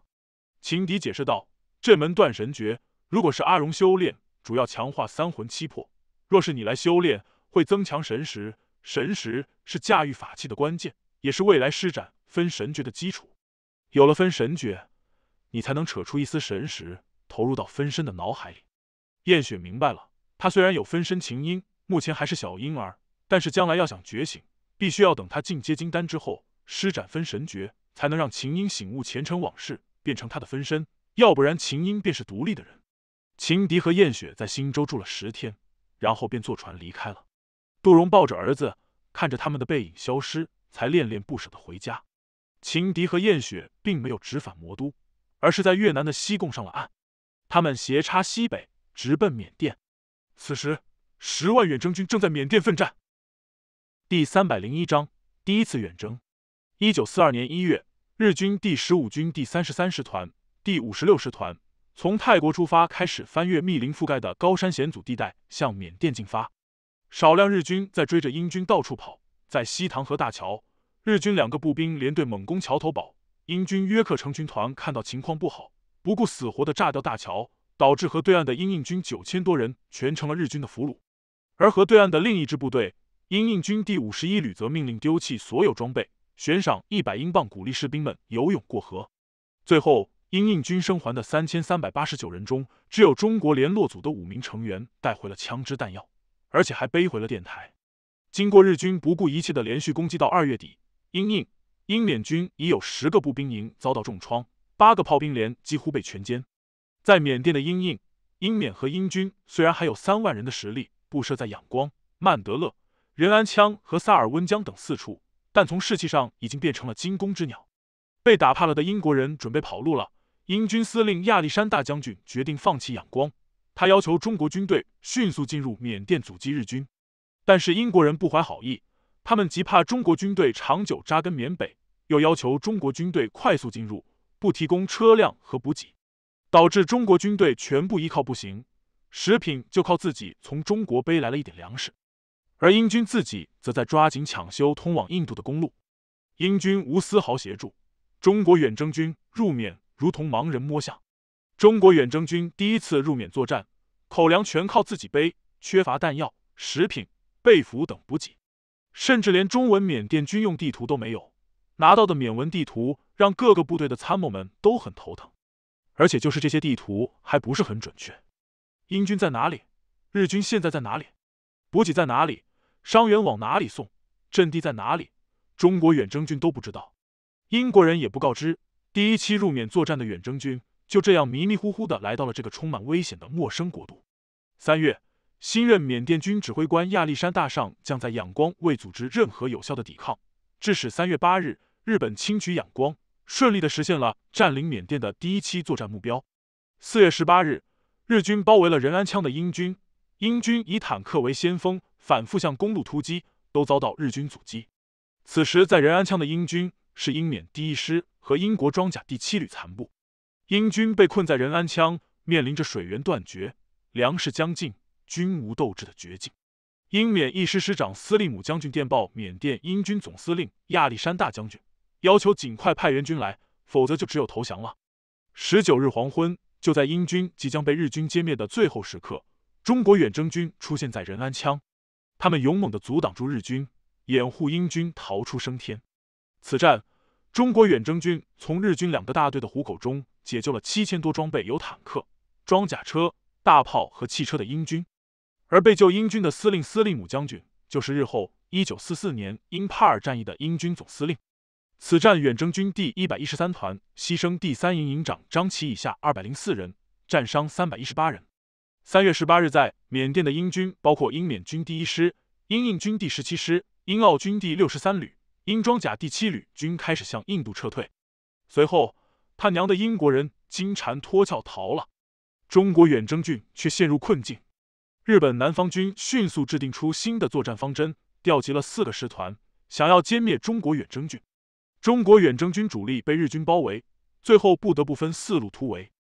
秦迪解释道：“这门断神诀，如果是阿荣修炼，主要强化三魂七魄；若是你来修炼，会增强神识。”神识是驾驭法器的关键，也是未来施展分神诀的基础。有了分神诀，你才能扯出一丝神识，投入到分身的脑海里。燕雪明白了，她虽然有分身琴音，目前还是小婴儿，但是将来要想觉醒，必须要等他进阶金丹之后，施展分神诀，才能让琴音醒悟前尘往事，变成他的分身。要不然，琴音便是独立的人。秦迪和燕雪在新州住了十天，然后便坐船离开了。杜荣抱着儿子，看着他们的背影消失，才恋恋不舍的回家。秦迪和燕雪并没有直返魔都，而是在越南的西贡上了岸。他们斜插西北，直奔缅甸。此时，十万远征军正在缅甸奋战。第三百零一章第一次远征。一九四二年一月，日军第十五军第三十三师团、第五十六师团从泰国出发，开始翻越密林覆盖的高山险阻地带，向缅甸进发。少量日军在追着英军到处跑，在西塘河大桥，日军两个步兵连队猛攻桥头堡，英军约克城军团看到情况不好，不顾死活地炸掉大桥，导致河对岸的英印军九千多人全成了日军的俘虏。而河对岸的另一支部队，英印军第五十一旅则命令丢弃所有装备，悬赏一百英镑鼓励士兵们游泳过河。最后，英印军生还的三千三百八十九人中，只有中国联络组的五名成员带回了枪支弹药。而且还背回了电台。经过日军不顾一切的连续攻击，到二月底，英印英缅军已有十个步兵营遭到重创，八个炮兵连几乎被全歼。在缅甸的英印英缅和英军虽然还有三万人的实力布设在仰光、曼德勒、仁安羌和萨尔温江等四处，但从士气上已经变成了惊弓之鸟。被打怕了的英国人准备跑路了。英军司令亚历山大将军决定放弃仰光。他要求中国军队迅速进入缅甸阻击日军，但是英国人不怀好意，他们既怕中国军队长久扎根缅北，又要求中国军队快速进入，不提供车辆和补给，导致中国军队全部依靠步行，食品就靠自己从中国背来了一点粮食，而英军自己则在抓紧抢修通往印度的公路，英军无丝毫协助，中国远征军入缅如同盲人摸象。中国远征军第一次入缅作战，口粮全靠自己背，缺乏弹药、食品、被服等补给，甚至连中文缅甸军用地图都没有。拿到的缅文地图让各个部队的参谋们都很头疼，而且就是这些地图还不是很准确。英军在哪里？日军现在在哪里？补给在哪里？伤员往哪里送？阵地在哪里？中国远征军都不知道，英国人也不告知。第一期入缅作战的远征军。就这样迷迷糊糊的来到了这个充满危险的陌生国度。三月，新任缅甸军指挥官亚历山大上将在仰光未组织任何有效的抵抗，致使三月八日日本轻取仰光，顺利的实现了占领缅甸的第一期作战目标。四月十八日，日军包围了仁安羌的英军，英军以坦克为先锋，反复向公路突击，都遭到日军阻击。此时在仁安羌的英军是英缅第一师和英国装甲第七旅残部。英军被困在仁安羌，面临着水源断绝、粮食将尽、军无斗志的绝境。英缅一师师长斯利姆将军电报缅甸英军总司令亚历山大将军，要求尽快派援军来，否则就只有投降了。十九日黄昏，就在英军即将被日军歼灭的最后时刻，中国远征军出现在仁安羌，他们勇猛地阻挡住日军，掩护英军逃出升天。此战。中国远征军从日军两个大队的虎口中解救了七千多装备有坦克、装甲车、大炮和汽车的英军，而被救英军的司令斯利姆将军就是日后一九四四年英帕尔战役的英军总司令。此战远征军第一百一十三团牺牲第三营营长张旗以下二百零四人，战伤三百一十八人。三月十八日在缅甸的英军包括英缅军第一师、英印军第十七师、英澳军第六十三旅。英装甲第七旅军开始向印度撤退，随后他娘的英国人金蝉脱壳逃了，中国远征军却陷入困境。日本南方军迅速制定出新的作战方针，调集了四个师团，想要歼灭中国远征军。中国远征军主力被日军包围，最后不得不分四路突围。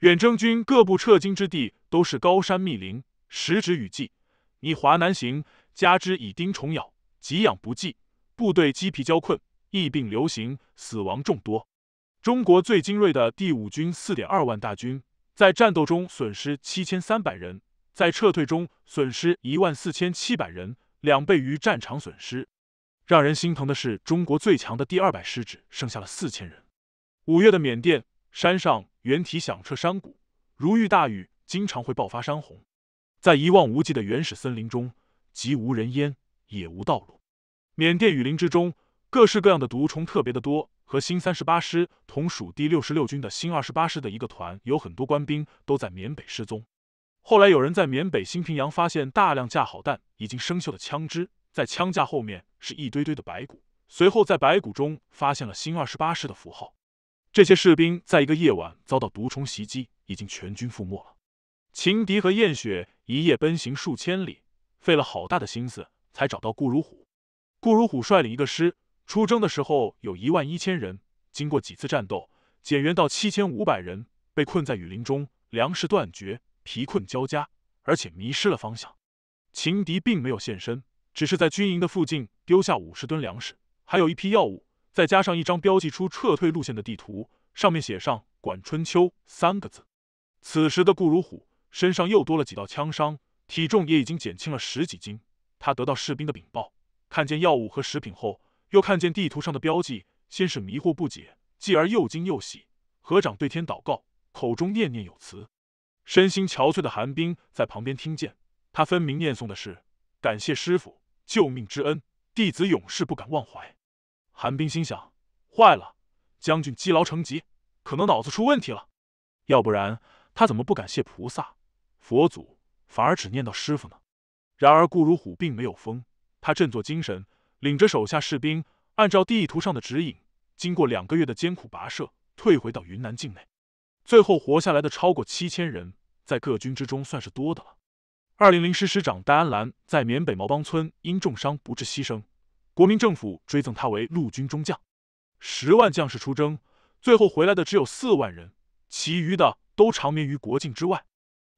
远征军各部撤军之地都是高山密林，时值雨季，泥滑难行，加之以钉虫咬，给养不济，部队饥疲交困，疫病流行，死亡众多。中国最精锐的第五军四点二万大军，在战斗中损失七千三百人，在撤退中损失一万四千七百人，两倍于战场损失。让人心疼的是，中国最强的第二百师只剩下了四千人。五月的缅甸山上原体响彻山谷，如遇大雨，经常会爆发山洪。在一望无际的原始森林中，既无人烟，也无道路。缅甸雨林之中，各式各样的毒虫特别的多。和新三十八师同属第六十六军的新二十八师的一个团，有很多官兵都在缅北失踪。后来有人在缅北新平阳发现大量架好弹、已经生锈的枪支，在枪架后面是一堆堆的白骨。随后在白骨中发现了新二十八师的符号。这些士兵在一个夜晚遭到毒虫袭击，已经全军覆没了。秦敌和燕雪一夜奔行数千里，费了好大的心思，才找到顾如虎。顾如虎率领一个师出征的时候有一万一千人，经过几次战斗减员到七千五百人，被困在雨林中，粮食断绝，疲困交加，而且迷失了方向。秦敌并没有现身，只是在军营的附近丢下五十吨粮食，还有一批药物，再加上一张标记出撤退路线的地图，上面写上“管春秋”三个字。此时的顾如虎身上又多了几道枪伤，体重也已经减轻了十几斤。他得到士兵的禀报。看见药物和食品后，又看见地图上的标记，先是迷惑不解，继而又惊又喜。合掌对天祷告，口中念念有词。身心憔悴的寒冰在旁边听见，他分明念诵的是：“感谢师傅救命之恩，弟子永世不敢忘怀。”寒冰心想：“坏了，将军积劳成疾，可能脑子出问题了。要不然他怎么不感谢菩萨、佛祖，反而只念到师傅呢？”然而顾如虎并没有疯。他振作精神，领着手下士兵，按照地图上的指引，经过两个月的艰苦跋涉，退回到云南境内。最后活下来的超过七千人，在各军之中算是多的了。二零零师师长戴安澜在缅北毛邦村因重伤不治牺牲，国民政府追赠他为陆军中将。十万将士出征，最后回来的只有四万人，其余的都长眠于国境之外。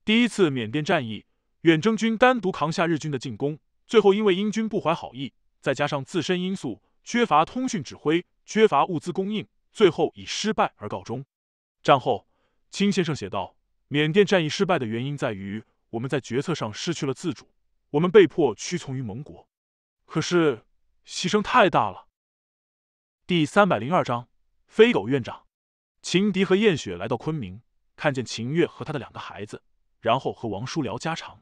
第一次缅甸战役，远征军单独扛下日军的进攻。最后，因为英军不怀好意，再加上自身因素，缺乏通讯指挥，缺乏物资供应，最后以失败而告终。战后，金先生写道：“缅甸战役失败的原因在于我们在决策上失去了自主，我们被迫屈从于盟国，可是牺牲太大了。”第三百零二章：飞狗院长，秦迪和燕雪来到昆明，看见秦月和他的两个孩子，然后和王叔聊家常。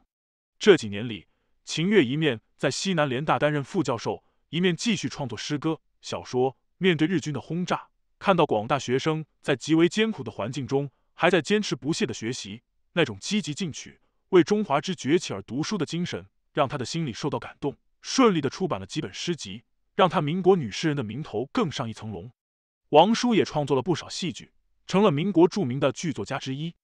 这几年里。秦月一面在西南联大担任副教授，一面继续创作诗歌、小说。面对日军的轰炸，看到广大学生在极为艰苦的环境中还在坚持不懈的学习，那种积极进取、为中华之崛起而读书的精神，让他的心里受到感动。顺利的出版了几本诗集，让他民国女诗人的名头更上一层楼。王叔也创作了不少戏剧，成了民国著名的剧作家之一。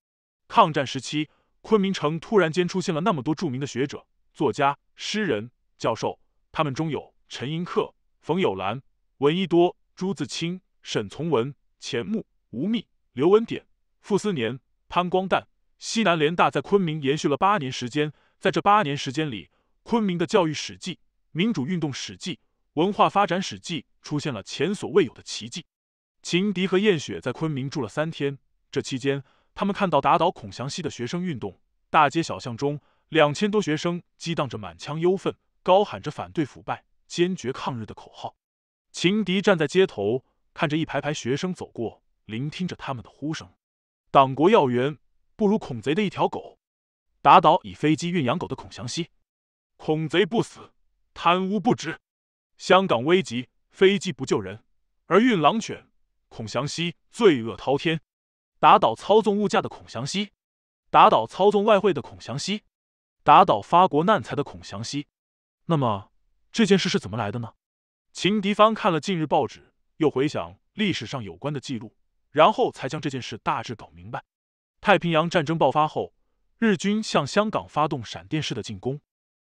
抗战时期，昆明城突然间出现了那么多著名的学者。作家、诗人、教授，他们中有陈寅恪、冯友兰、闻一多、朱自清、沈从文、钱穆、吴宓、刘文典、傅斯年、潘光旦。西南联大在昆明延续了八年时间，在这八年时间里，昆明的教育史记、民主运动史记、文化发展史记出现了前所未有的奇迹。秦迪和燕雪在昆明住了三天，这期间，他们看到打倒孔祥熙的学生运动，大街小巷中。两千多学生激荡着满腔忧愤，高喊着反对腐败、坚决抗日的口号。秦迪站在街头，看着一排排学生走过，聆听着他们的呼声。党国要员不如孔贼的一条狗，打倒以飞机运养狗的孔祥熙。孔贼不死，贪污不止。香港危急，飞机不救人，而运狼犬。孔祥熙罪恶滔天，打倒操纵物价的孔祥熙，打倒操纵外汇的孔祥熙。打倒发国难财的孔祥熙，那么这件事是怎么来的呢？秦迪方看了近日报纸，又回想历史上有关的记录，然后才将这件事大致搞明白。太平洋战争爆发后，日军向香港发动闪电式的进攻。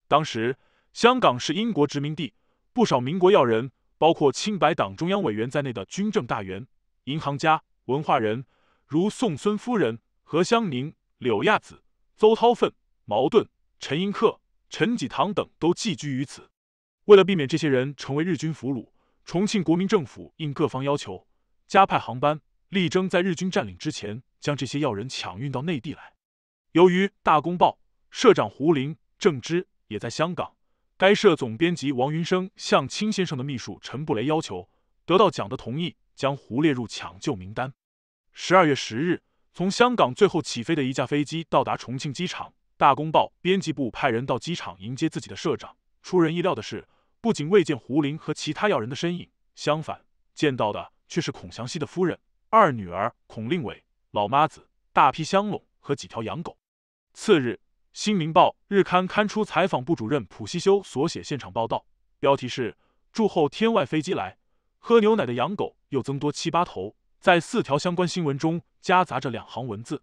当时香港是英国殖民地，不少民国要人，包括清白党中央委员在内的军政大员、银行家、文化人，如宋孙夫人、何香凝、柳亚子、邹韬奋、茅盾。陈寅恪、陈济棠等都寄居于此。为了避免这些人成为日军俘虏，重庆国民政府应各方要求，加派航班，力争在日军占领之前将这些要人抢运到内地来。由于《大公报》社长胡林正芝也在香港，该社总编辑王云生向青先生的秘书陈布雷要求，得到蒋的同意，将胡列入抢救名单。十二月十日，从香港最后起飞的一架飞机到达重庆机场。大公报编辑部派人到机场迎接自己的社长。出人意料的是，不仅未见胡林和其他要人的身影，相反，见到的却是孔祥熙的夫人、二女儿孔令伟、老妈子、大批香笼和几条养狗。次日，《新民报》日刊刊出采访部主任普西修所写现场报道，标题是“祝后天外飞机来，喝牛奶的养狗又增多七八头”。在四条相关新闻中，夹杂着两行文字：“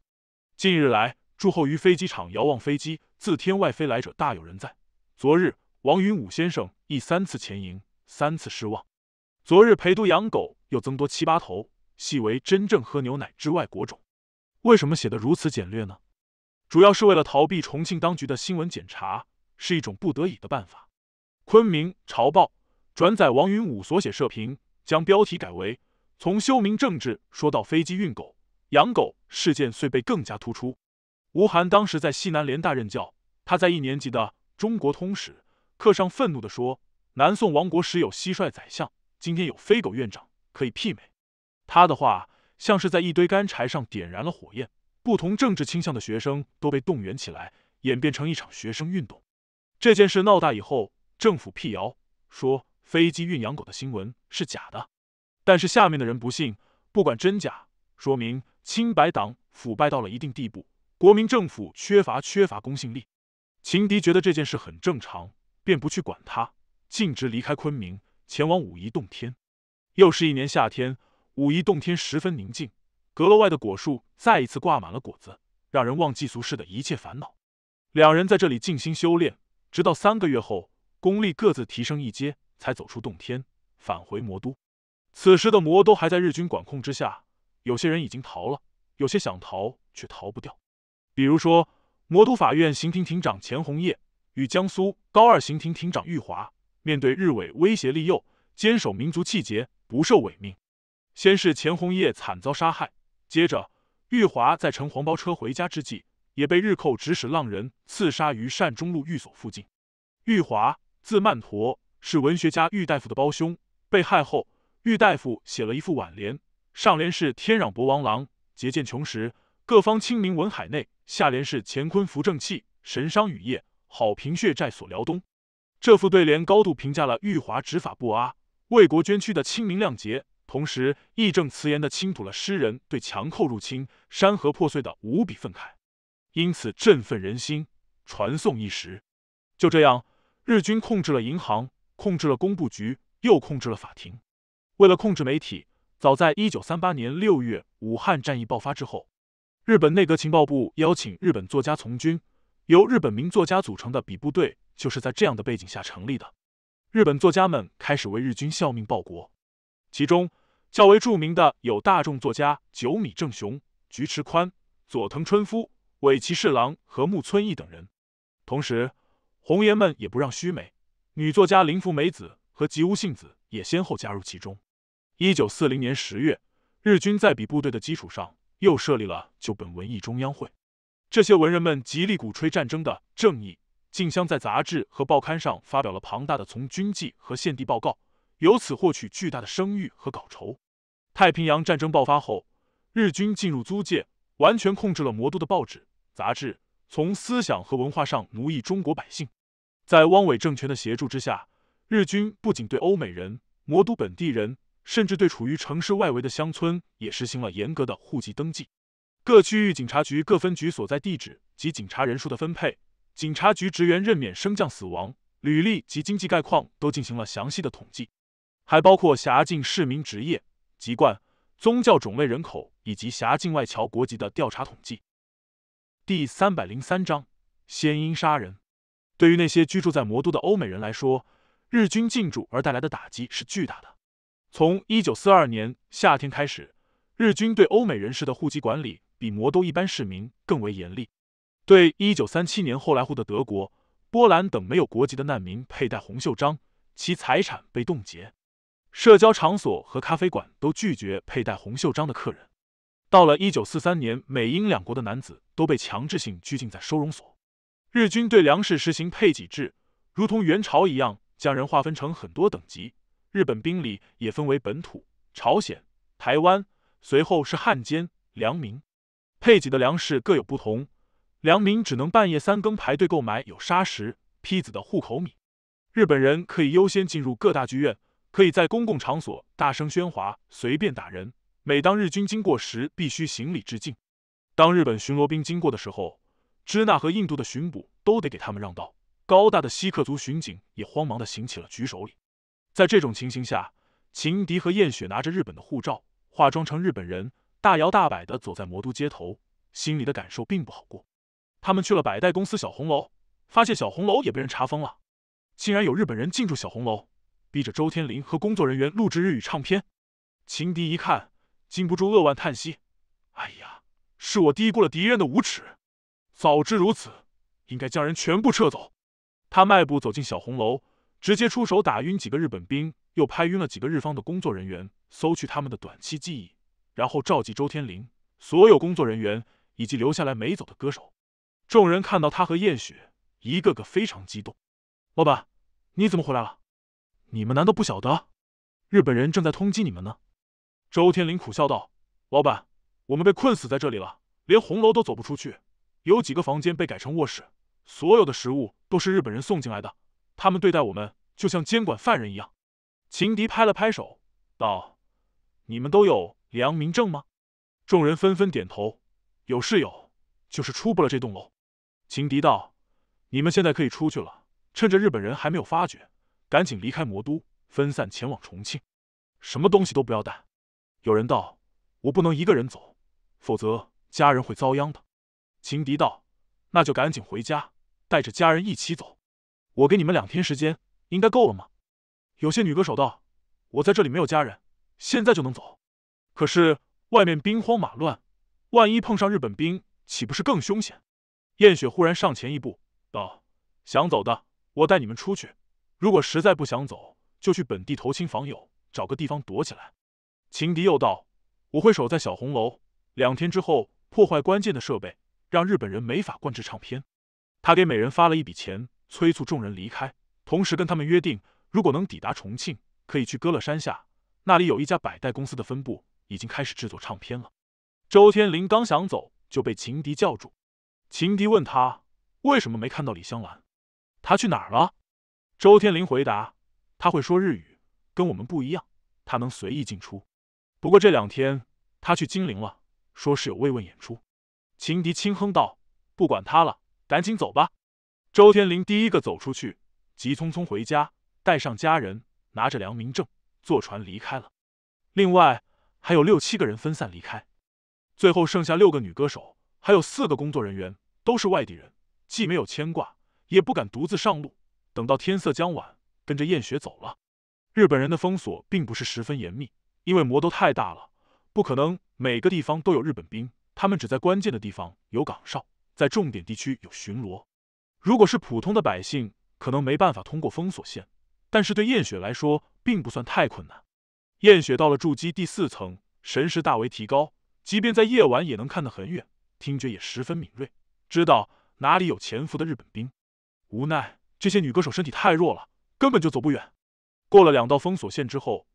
近日来。”驻候于飞机场，遥望飞机自天外飞来者，大有人在。昨日，王云武先生亦三次前迎，三次失望。昨日陪都养狗又增多七八头，系为真正喝牛奶之外国种。为什么写得如此简略呢？主要是为了逃避重庆当局的新闻检查，是一种不得已的办法。《昆明潮报》转载王云武所写社评，将标题改为“从休明政治说到飞机运狗养狗事件”，遂被更加突出。吴晗当时在西南联大任教，他在一年级的中国通史课上愤怒的说：“南宋亡国时有蟋蟀宰相，今天有飞狗院长可以媲美。”他的话像是在一堆干柴上点燃了火焰，不同政治倾向的学生都被动员起来，演变成一场学生运动。这件事闹大以后，政府辟谣说飞机运养狗的新闻是假的，但是下面的人不信，不管真假，说明清白党腐败到了一定地步。国民政府缺乏缺乏公信力，秦迪觉得这件事很正常，便不去管他，径直离开昆明，前往武夷洞天。又是一年夏天，武夷洞天十分宁静，阁楼外的果树再一次挂满了果子，让人忘记俗世的一切烦恼。两人在这里静心修炼，直到三个月后，功力各自提升一阶，才走出洞天，返回魔都。此时的魔都还在日军管控之下，有些人已经逃了，有些想逃却逃不掉。比如说，魔都法院刑庭庭长钱红业与江苏高二刑庭庭长玉华，面对日伪威胁利诱，坚守民族气节，不受伪命。先是钱红业惨遭杀害，接着玉华在乘黄包车回家之际，也被日寇指使浪人刺杀于善中路寓所附近。玉华字曼陀，是文学家玉大夫的胞兄。被害后，玉大夫写了一副挽联，上联是“天壤博王郎，节见穷时”。各方清明文海内，下联是乾坤扶正气，神商雨夜好评血债锁辽东。这副对联高度评价了玉华执法不阿、为国捐躯的清明亮节，同时义正辞严的倾吐了诗人对强寇入侵、山河破碎的无比愤慨，因此振奋人心，传颂一时。就这样，日军控制了银行，控制了工部局，又控制了法庭。为了控制媒体，早在一九三八年六月武汉战役爆发之后。日本内阁情报部邀请日本作家从军，由日本名作家组成的笔部队就是在这样的背景下成立的。日本作家们开始为日军效命报国，其中较为著名的有大众作家久米正雄、菊池宽、佐藤春夫、尾崎侍郎和木村义等人。同时，红颜们也不让须眉，女作家林芙美子和吉屋幸子也先后加入其中。一九四零年十月，日军在比部队的基础上。又设立了旧本文艺中央会，这些文人们极力鼓吹战争的正义，竞相在杂志和报刊上发表了庞大的从军记和献地报告，由此获取巨大的声誉和稿酬。太平洋战争爆发后，日军进入租界，完全控制了魔都的报纸、杂志，从思想和文化上奴役中国百姓。在汪伪政权的协助之下，日军不仅对欧美人、魔都本地人。甚至对处于城市外围的乡村也实行了严格的户籍登记，各区域警察局、各分局所在地址及警察人数的分配，警察局职员任免、升降、死亡、履历及经济概况都进行了详细的统计，还包括辖境市民职业、籍贯、宗教种类、人口以及辖境外侨国籍的调查统计。第三百零三章：先因杀人。对于那些居住在魔都的欧美人来说，日军进驻而带来的打击是巨大的。从一九四二年夏天开始，日军对欧美人士的户籍管理比魔都一般市民更为严厉。对一九三七年后来户的德国、波兰等没有国籍的难民佩戴红袖章，其财产被冻结，社交场所和咖啡馆都拒绝佩戴红袖章的客人。到了一九四三年，美英两国的男子都被强制性拘禁在收容所。日军对粮食实行配给制，如同元朝一样，将人划分成很多等级。日本兵里也分为本土、朝鲜、台湾，随后是汉奸、良民，配给的粮食各有不同。良民只能半夜三更排队购买有砂石坯子的户口米。日本人可以优先进入各大剧院，可以在公共场所大声喧哗，随便打人。每当日军经过时，必须行礼致敬。当日本巡逻兵经过的时候，支那和印度的巡捕都得给他们让道。高大的锡克族巡警也慌忙的行起了举手礼。在这种情形下，秦迪和燕雪拿着日本的护照，化妆成日本人，大摇大摆的走在魔都街头，心里的感受并不好过。他们去了百代公司小红楼，发现小红楼也被人查封了，竟然有日本人进驻小红楼，逼着周天林和工作人员录制日语唱片。秦迪一看，禁不住扼腕叹息：“哎呀，是我低估了敌人的无耻，早知如此，应该将人全部撤走。”他迈步走进小红楼。直接出手打晕几个日本兵，又拍晕了几个日方的工作人员，搜去他们的短期记忆，然后召集周天林、所有工作人员以及留下来没走的歌手。众人看到他和燕雪，一个个非常激动。老板，你怎么回来了？你们难道不晓得日本人正在通缉你们呢？周天林苦笑道：“老板，我们被困死在这里了，连红楼都走不出去。有几个房间被改成卧室，所有的食物都是日本人送进来的。”他们对待我们就像监管犯人一样。秦迪拍了拍手，道：“你们都有良民证吗？”众人纷纷点头。有是有，就是出不了这栋楼。秦迪道：“你们现在可以出去了，趁着日本人还没有发觉，赶紧离开魔都，分散前往重庆，什么东西都不要带。”有人道：“我不能一个人走，否则家人会遭殃的。”秦迪道：“那就赶紧回家，带着家人一起走。”我给你们两天时间，应该够了吗？有些女歌手道：“我在这里没有家人，现在就能走。可是外面兵荒马乱，万一碰上日本兵，岂不是更凶险？”燕雪忽然上前一步道：“想走的，我带你们出去；如果实在不想走，就去本地投亲访友，找个地方躲起来。”情敌又道：“我会守在小红楼，两天之后破坏关键的设备，让日本人没法灌制唱片。”他给每人发了一笔钱。催促众人离开，同时跟他们约定，如果能抵达重庆，可以去歌乐山下，那里有一家百代公司的分部，已经开始制作唱片了。周天林刚想走，就被情敌叫住。情敌问他：“为什么没看到李香兰？她去哪儿了？”周天林回答：“他会说日语，跟我们不一样，他能随意进出。不过这两天他去金陵了，说是有慰问演出。”情敌轻哼道：“不管他了，赶紧走吧。”周天林第一个走出去，急匆匆回家，带上家人，拿着良民证，坐船离开了。另外还有六七个人分散离开，最后剩下六个女歌手，还有四个工作人员，都是外地人，既没有牵挂，也不敢独自上路。等到天色将晚，跟着燕雪走了。日本人的封锁并不是十分严密，因为魔都太大了，不可能每个地方都有日本兵，他们只在关键的地方有岗哨，在重点地区有巡逻。如果是普通的百姓，可能没办法通过封锁线，但是对燕雪来说并不算太困难。燕雪到了筑基第四层，神识大为提高，即便在夜晚也能看得很远，听觉也十分敏锐，知道哪里有潜伏的日本兵。无奈这些女歌手身体太弱了，根本就走不远。过了两道封锁线之后，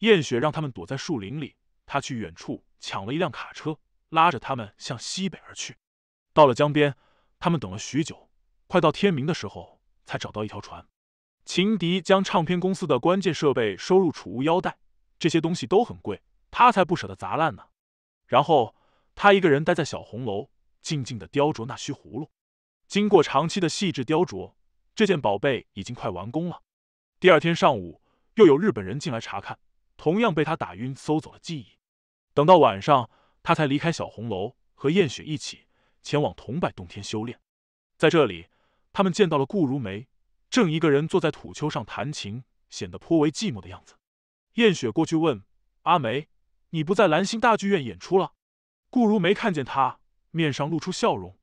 燕雪让他们躲在树林里，她去远处抢了一辆卡车，拉着他们向西北而去。到了江边，他们等了许久。快到天明的时候，才找到一条船。秦迪将唱片公司的关键设备收入储物腰带，这些东西都很贵，他才不舍得砸烂呢。然后他一个人待在小红楼，静静的雕琢那虚葫芦。经过长期的细致雕琢，这件宝贝已经快完工了。第二天上午，又有日本人进来查看，同样被他打晕，搜走了记忆。等到晚上，他才离开小红楼，和燕雪一起前往桐柏洞天修炼。在这里。他们见到了顾如梅，正一个人坐在土丘上弹琴，显得颇为寂寞的样子。燕雪过去问：“阿梅，你不在兰心大剧院演出了？”顾如梅看见她，面上露出笑容：“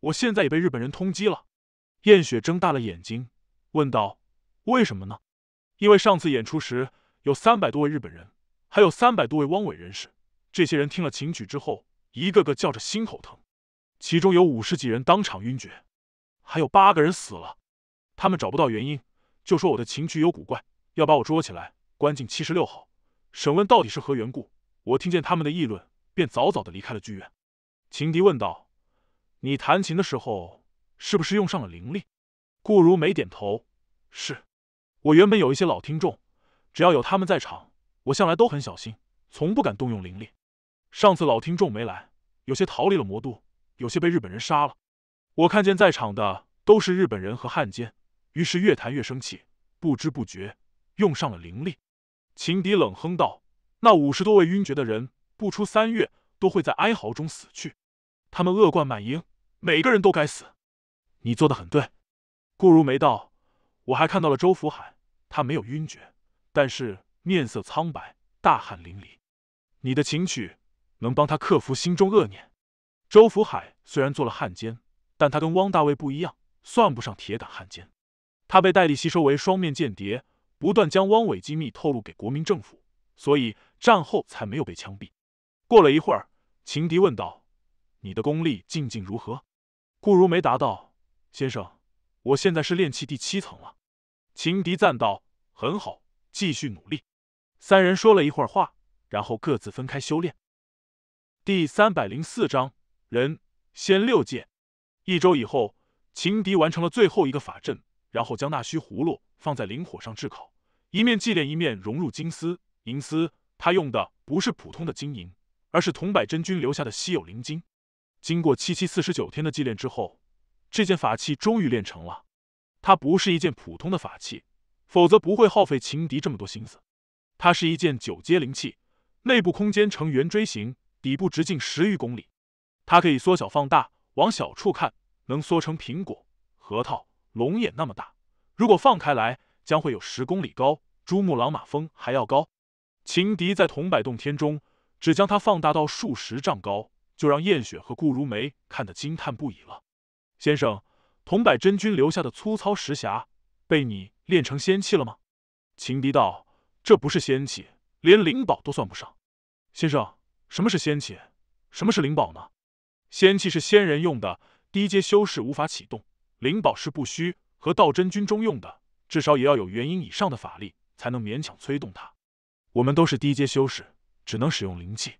我现在也被日本人通缉了。”燕雪睁大了眼睛，问道：“为什么呢？”“因为上次演出时，有三百多位日本人，还有三百多位汪伪人士。这些人听了琴曲之后，一个个叫着心口疼，其中有五十几人当场晕厥。”还有八个人死了，他们找不到原因，就说我的琴曲有古怪，要把我捉起来关进七十六号，审问到底是何缘故。我听见他们的议论，便早早的离开了剧院。情敌问道：“你弹琴的时候是不是用上了灵力？”顾如梅点头：“是，我原本有一些老听众，只要有他们在场，我向来都很小心，从不敢动用灵力。上次老听众没来，有些逃离了魔都，有些被日本人杀了。”我看见在场的都是日本人和汉奸，于是越谈越生气，不知不觉用上了灵力。秦敌冷哼道：“那五十多位晕厥的人，不出三月都会在哀嚎中死去，他们恶贯满盈，每个人都该死。”你做的很对，顾如梅道。我还看到了周福海，他没有晕厥，但是面色苍白，大汗淋漓。你的琴曲能帮他克服心中恶念。周福海虽然做了汉奸。但他跟汪大卫不一样，算不上铁杆汉奸。他被戴笠吸收为双面间谍，不断将汪伪机密透露给国民政府，所以战后才没有被枪毙。过了一会儿，情敌问道：“你的功力进境如何？”顾如梅答道：“先生，我现在是练气第七层了。”情敌赞道：“很好，继续努力。”三人说了一会儿话，然后各自分开修炼。第三百零四章：人仙六界。一周以后，情敌完成了最后一个法阵，然后将那须葫芦放在灵火上炙烤，一面祭炼，一面融入金丝银丝。他用的不是普通的金银，而是桐柏真君留下的稀有灵晶。经过七七四十九天的祭炼之后，这件法器终于练成了。它不是一件普通的法器，否则不会耗费情敌这么多心思。它是一件九阶灵器，内部空间呈圆锥形，底部直径十余公里，它可以缩小放大。往小处看，能缩成苹果、核桃、龙眼那么大；如果放开来，将会有十公里高，珠穆朗玛峰还要高。情敌在桐柏洞天中，只将它放大到数十丈高，就让燕雪和顾如梅看得惊叹不已了。先生，桐柏真君留下的粗糙石匣，被你炼成仙器了吗？情敌道：“这不是仙器，连灵宝都算不上。”先生，什么是仙器？什么是灵宝呢？仙器是仙人用的，低阶修士无法启动。灵宝是不虚和道真君中用的，至少也要有元婴以上的法力才能勉强催动它。我们都是低阶修士，只能使用灵气。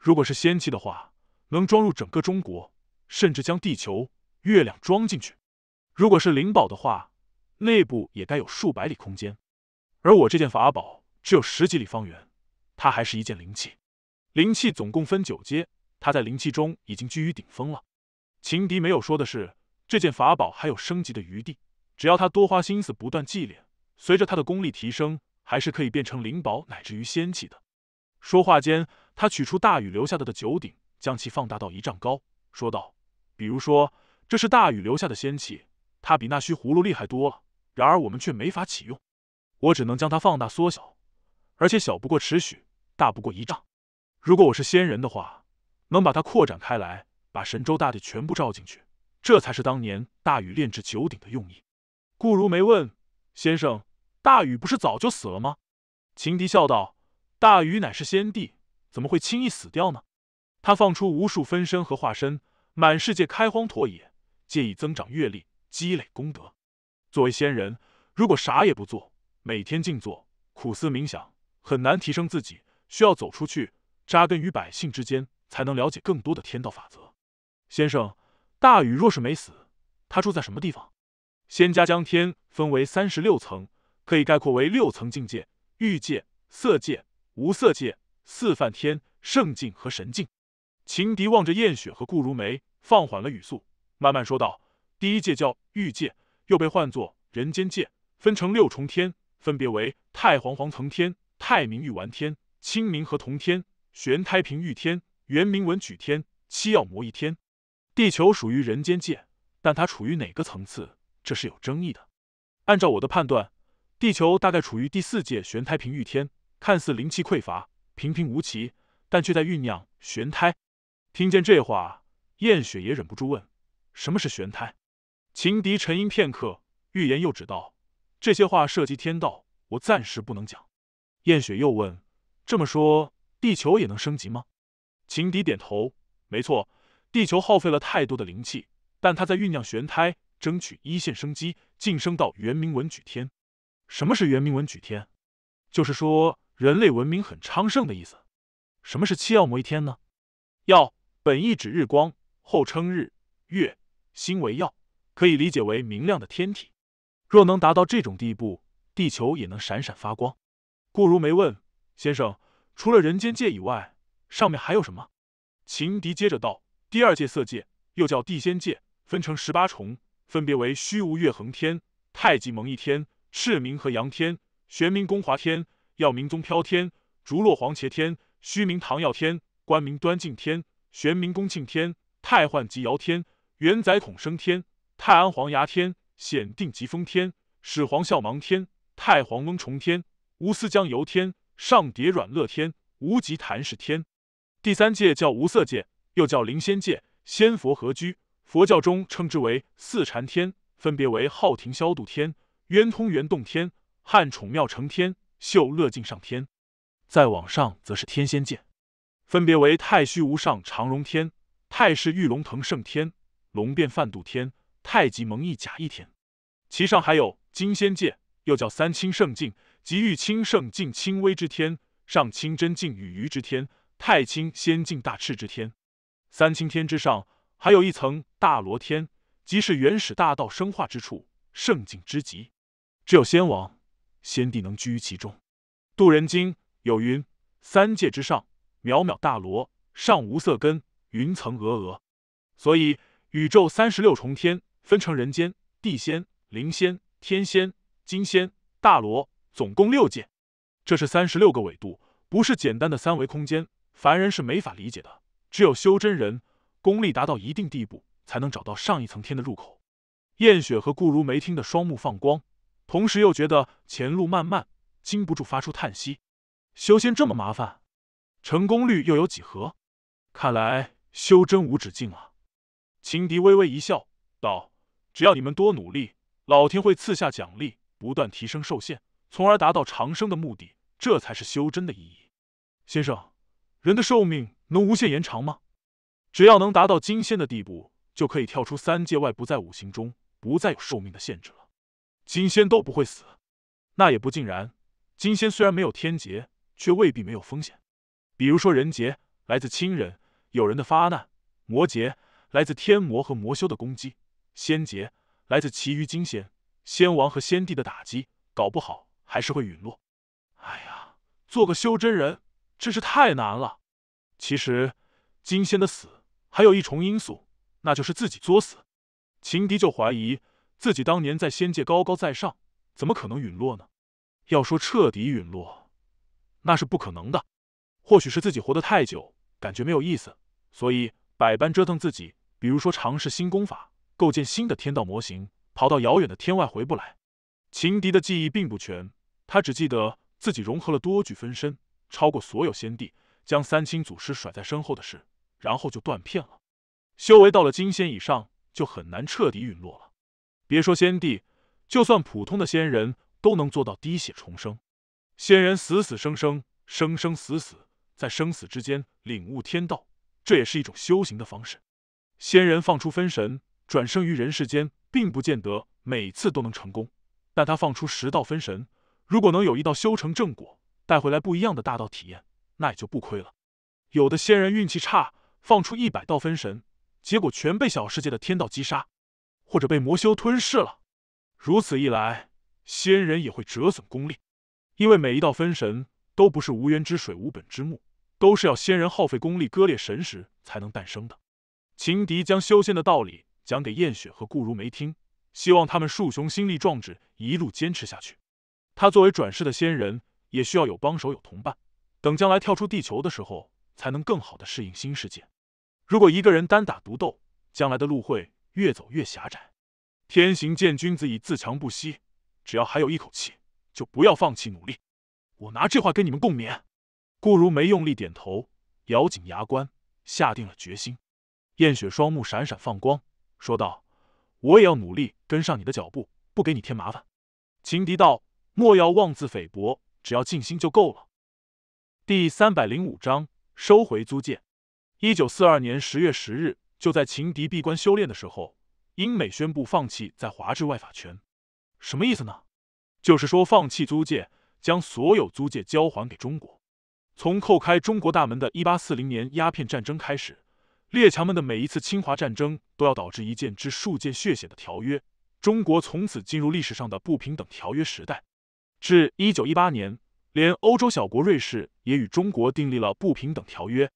如果是仙器的话，能装入整个中国，甚至将地球、月亮装进去。如果是灵宝的话，内部也该有数百里空间。而我这件法宝只有十几里方圆，它还是一件灵器。灵气总共分九阶。他在灵气中已经居于顶峰了。秦迪没有说的是这件法宝还有升级的余地，只要他多花心思不断祭炼，随着他的功力提升，还是可以变成灵宝乃至于仙器的。说话间，他取出大禹留下的的九鼎，将其放大到一丈高，说道：“比如说，这是大禹留下的仙器，它比那须葫芦厉害多了。然而我们却没法启用，我只能将它放大缩小，而且小不过尺许，大不过一丈。如果我是仙人的话。”能把它扩展开来，把神州大地全部罩进去，这才是当年大禹炼制九鼎的用意。顾如梅问：“先生，大禹不是早就死了吗？”秦迪笑道：“大禹乃是先帝，怎么会轻易死掉呢？他放出无数分身和化身，满世界开荒拓野，借以增长阅历、积累功德。作为仙人，如果啥也不做，每天静坐苦思冥想，很难提升自己。需要走出去，扎根于百姓之间。”才能了解更多的天道法则，先生，大禹若是没死，他住在什么地方？仙家将天分为三十六层，可以概括为六层境界：欲界、色界、无色界、四梵天、圣境和神境。秦迪望着燕雪和顾如梅，放缓了语速，慢慢说道：“第一界叫欲界，又被唤作人间界，分成六重天，分别为太皇皇层天、太明玉丸天、清明和同天、玄胎平玉天。”原名文举天，七曜魔一天。地球属于人间界，但它处于哪个层次，这是有争议的。按照我的判断，地球大概处于第四界玄胎平域天。看似灵气匮乏，平平无奇，但却在酝酿玄胎。听见这话，燕雪也忍不住问：“什么是玄胎？”秦迪沉吟片刻，欲言又止道：“这些话涉及天道，我暂时不能讲。”燕雪又问：“这么说，地球也能升级吗？”情敌点头，没错，地球耗费了太多的灵气，但他在酝酿玄胎，争取一线生机，晋升到元明文举天。什么是元明文举天？就是说人类文明很昌盛的意思。什么是七曜摩一天呢？曜本意指日光，后称日、月、星为曜，可以理解为明亮的天体。若能达到这种地步，地球也能闪闪发光。顾如梅问先生：除了人间界以外？上面还有什么？秦迪接着道：“第二界色界又叫地仙界，分成十八重，分别为虚无月恒天、太极蒙一天、赤明和阳天、玄明宫华天、耀明宗飘天、竹落黄茄天、虚明唐耀天、官明端敬天、玄明宫庆天、太幻极瑶天、元宰孔升天、太安黄牙天、险定极风天、始皇笑芒天、太皇翁重天、无私江游天、上叠软乐天、无极谭氏天。”第三界叫无色界，又叫灵仙界，仙佛合居，佛教中称之为四禅天，分别为昊庭消度天、渊通圆洞天、汉宠妙成天、秀乐净上天。再往上则是天仙界，分别为太虚无上长荣天、太师玉龙腾圣天、龙变梵度天、太极蒙毅假义天。其上还有金仙界，又叫三清圣境，即欲清圣境、清微之天上清真境与余之天。太清仙境大赤之天，三清天之上还有一层大罗天，即是原始大道生化之处，圣境之极，只有仙王、先帝能居于其中。《渡人经》有云：“三界之上，渺渺大罗，上无色根，云层峨峨。”所以，宇宙三十六重天分成人间、地仙、灵仙、天仙、金仙、大罗，总共六界。这是三十六个纬度，不是简单的三维空间。凡人是没法理解的，只有修真人功力达到一定地步，才能找到上一层天的入口。燕雪和顾如梅听得双目放光，同时又觉得前路漫漫，禁不住发出叹息：修仙这么麻烦，成功率又有几何？看来修真无止境啊！秦迪微微一笑，道：“只要你们多努力，老天会赐下奖励，不断提升寿限，从而达到长生的目的。这才是修真的意义。”先生。人的寿命能无限延长吗？只要能达到金仙的地步，就可以跳出三界外，不在五行中，不再有寿命的限制了。金仙都不会死，那也不尽然。金仙虽然没有天劫，却未必没有风险。比如说人劫，来自亲人、友人的发难；魔劫，来自天魔和魔修的攻击；仙劫，来自其余金仙、仙王和仙帝的打击。搞不好还是会陨落。哎呀，做个修真人。真是太难了。其实金仙的死还有一重因素，那就是自己作死。情敌就怀疑自己当年在仙界高高在上，怎么可能陨落呢？要说彻底陨落，那是不可能的。或许是自己活得太久，感觉没有意思，所以百般折腾自己，比如说尝试新功法，构建新的天道模型，跑到遥远的天外回不来。情敌的记忆并不全，他只记得自己融合了多具分身。超过所有先帝，将三清祖师甩在身后的事，然后就断片了。修为到了金仙以上，就很难彻底陨落了。别说先帝，就算普通的仙人，都能做到滴血重生。仙人死死生生，生生死死，在生死之间领悟天道，这也是一种修行的方式。仙人放出分神转生于人世间，并不见得每次都能成功。但他放出十道分神，如果能有一道修成正果。带回来不一样的大道体验，那也就不亏了。有的仙人运气差，放出一百道分神，结果全被小世界的天道击杀，或者被魔修吞噬了。如此一来，仙人也会折损功力，因为每一道分神都不是无源之水、无本之木，都是要仙人耗费功力割裂神识才能诞生的。秦迪将修仙的道理讲给燕雪和顾如梅听，希望他们树雄心、力壮志，一路坚持下去。他作为转世的仙人。也需要有帮手、有同伴，等将来跳出地球的时候，才能更好的适应新世界。如果一个人单打独斗，将来的路会越走越狭窄。天行健，君子以自强不息。只要还有一口气，就不要放弃努力。我拿这话跟你们共勉。顾如梅用力点头，咬紧牙关，下定了决心。燕雪双目闪闪放光，说道：“我也要努力跟上你的脚步，不给你添麻烦。”秦迪道：“莫要妄自菲薄。”只要静心就够了。第三百零五章收回租界。一九四二年十月十日，就在秦敌闭关修炼的时候，英美宣布放弃在华治外法权，什么意思呢？就是说放弃租界，将所有租界交还给中国。从叩开中国大门的一八四零年鸦片战争开始，列强们的每一次侵华战争都要导致一件至数件血血的条约，中国从此进入历史上的不平等条约时代。至一九一八年，连欧洲小国瑞士也与中国订立了不平等条约。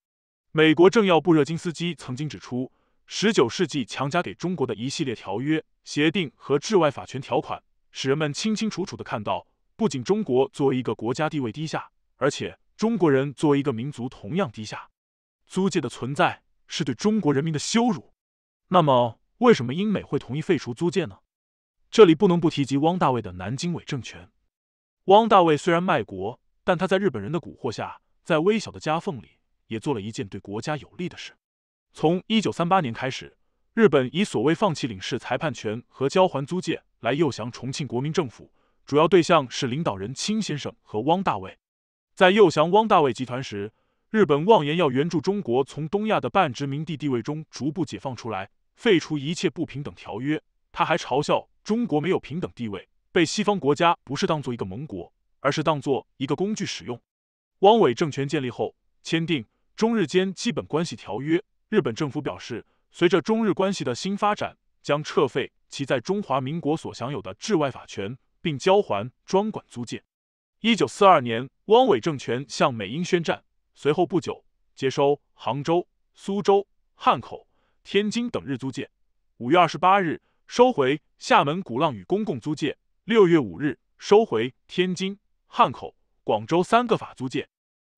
美国政要布热津斯基曾经指出，十九世纪强加给中国的一系列条约、协定和治外法权条款，使人们清清楚楚的看到，不仅中国作为一个国家地位低下，而且中国人作为一个民族同样低下。租界的存在是对中国人民的羞辱。那么，为什么英美会同意废除租界呢？这里不能不提及汪大卫的南京伪政权。汪大卫虽然卖国，但他在日本人的蛊惑下，在微小的夹缝里也做了一件对国家有利的事。从一九三八年开始，日本以所谓放弃领事裁判权和交还租界来诱降重庆国民政府，主要对象是领导人清先生和汪大卫。在诱降汪大卫集团时，日本妄言要援助中国从东亚的半殖民地地位中逐步解放出来，废除一切不平等条约。他还嘲笑中国没有平等地位。被西方国家不是当做一个盟国，而是当做一个工具使用。汪伪政权建立后，签订中日间基本关系条约。日本政府表示，随着中日关系的新发展，将撤废其在中华民国所享有的治外法权，并交还专管租界。一九四二年，汪伪政权向美英宣战，随后不久接收杭州、苏州、汉口、天津等日租界。五月二十八日，收回厦门鼓浪屿公共租界。六月五日，收回天津、汉口、广州三个法租界。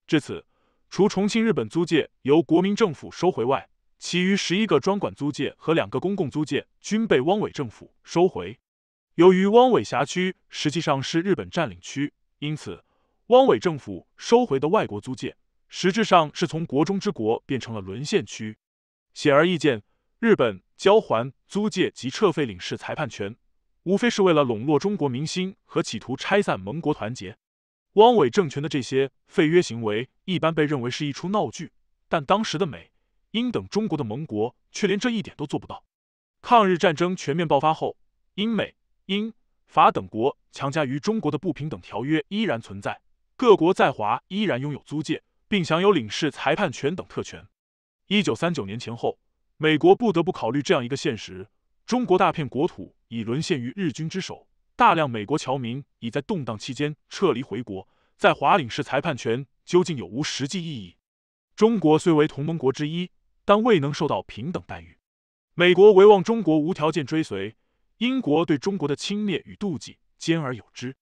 至此，除重庆日本租界由国民政府收回外，其余十一个专管租界和两个公共租界均被汪伪政府收回。由于汪伪辖区实际上是日本占领区，因此汪伪政府收回的外国租界，实质上是从国中之国变成了沦陷区。显而易见，日本交还租界及撤废领事裁判权。无非是为了笼络中国明星和企图拆散盟国团结。汪伪政权的这些废约行为，一般被认为是一出闹剧，但当时的美、英等中国的盟国却连这一点都做不到。抗日战争全面爆发后，英、美、英法等国强加于中国的不平等条约依然存在，各国在华依然拥有租界，并享有领事裁判权等特权。一九三九年前后，美国不得不考虑这样一个现实：中国大片国土。已沦陷于日军之手，大量美国侨民已在动荡期间撤离回国。在华领事裁判权究竟有无实际意义？中国虽为同盟国之一，但未能受到平等待遇。美国唯望中国无条件追随，英国对中国的侵略与妒忌兼而有之。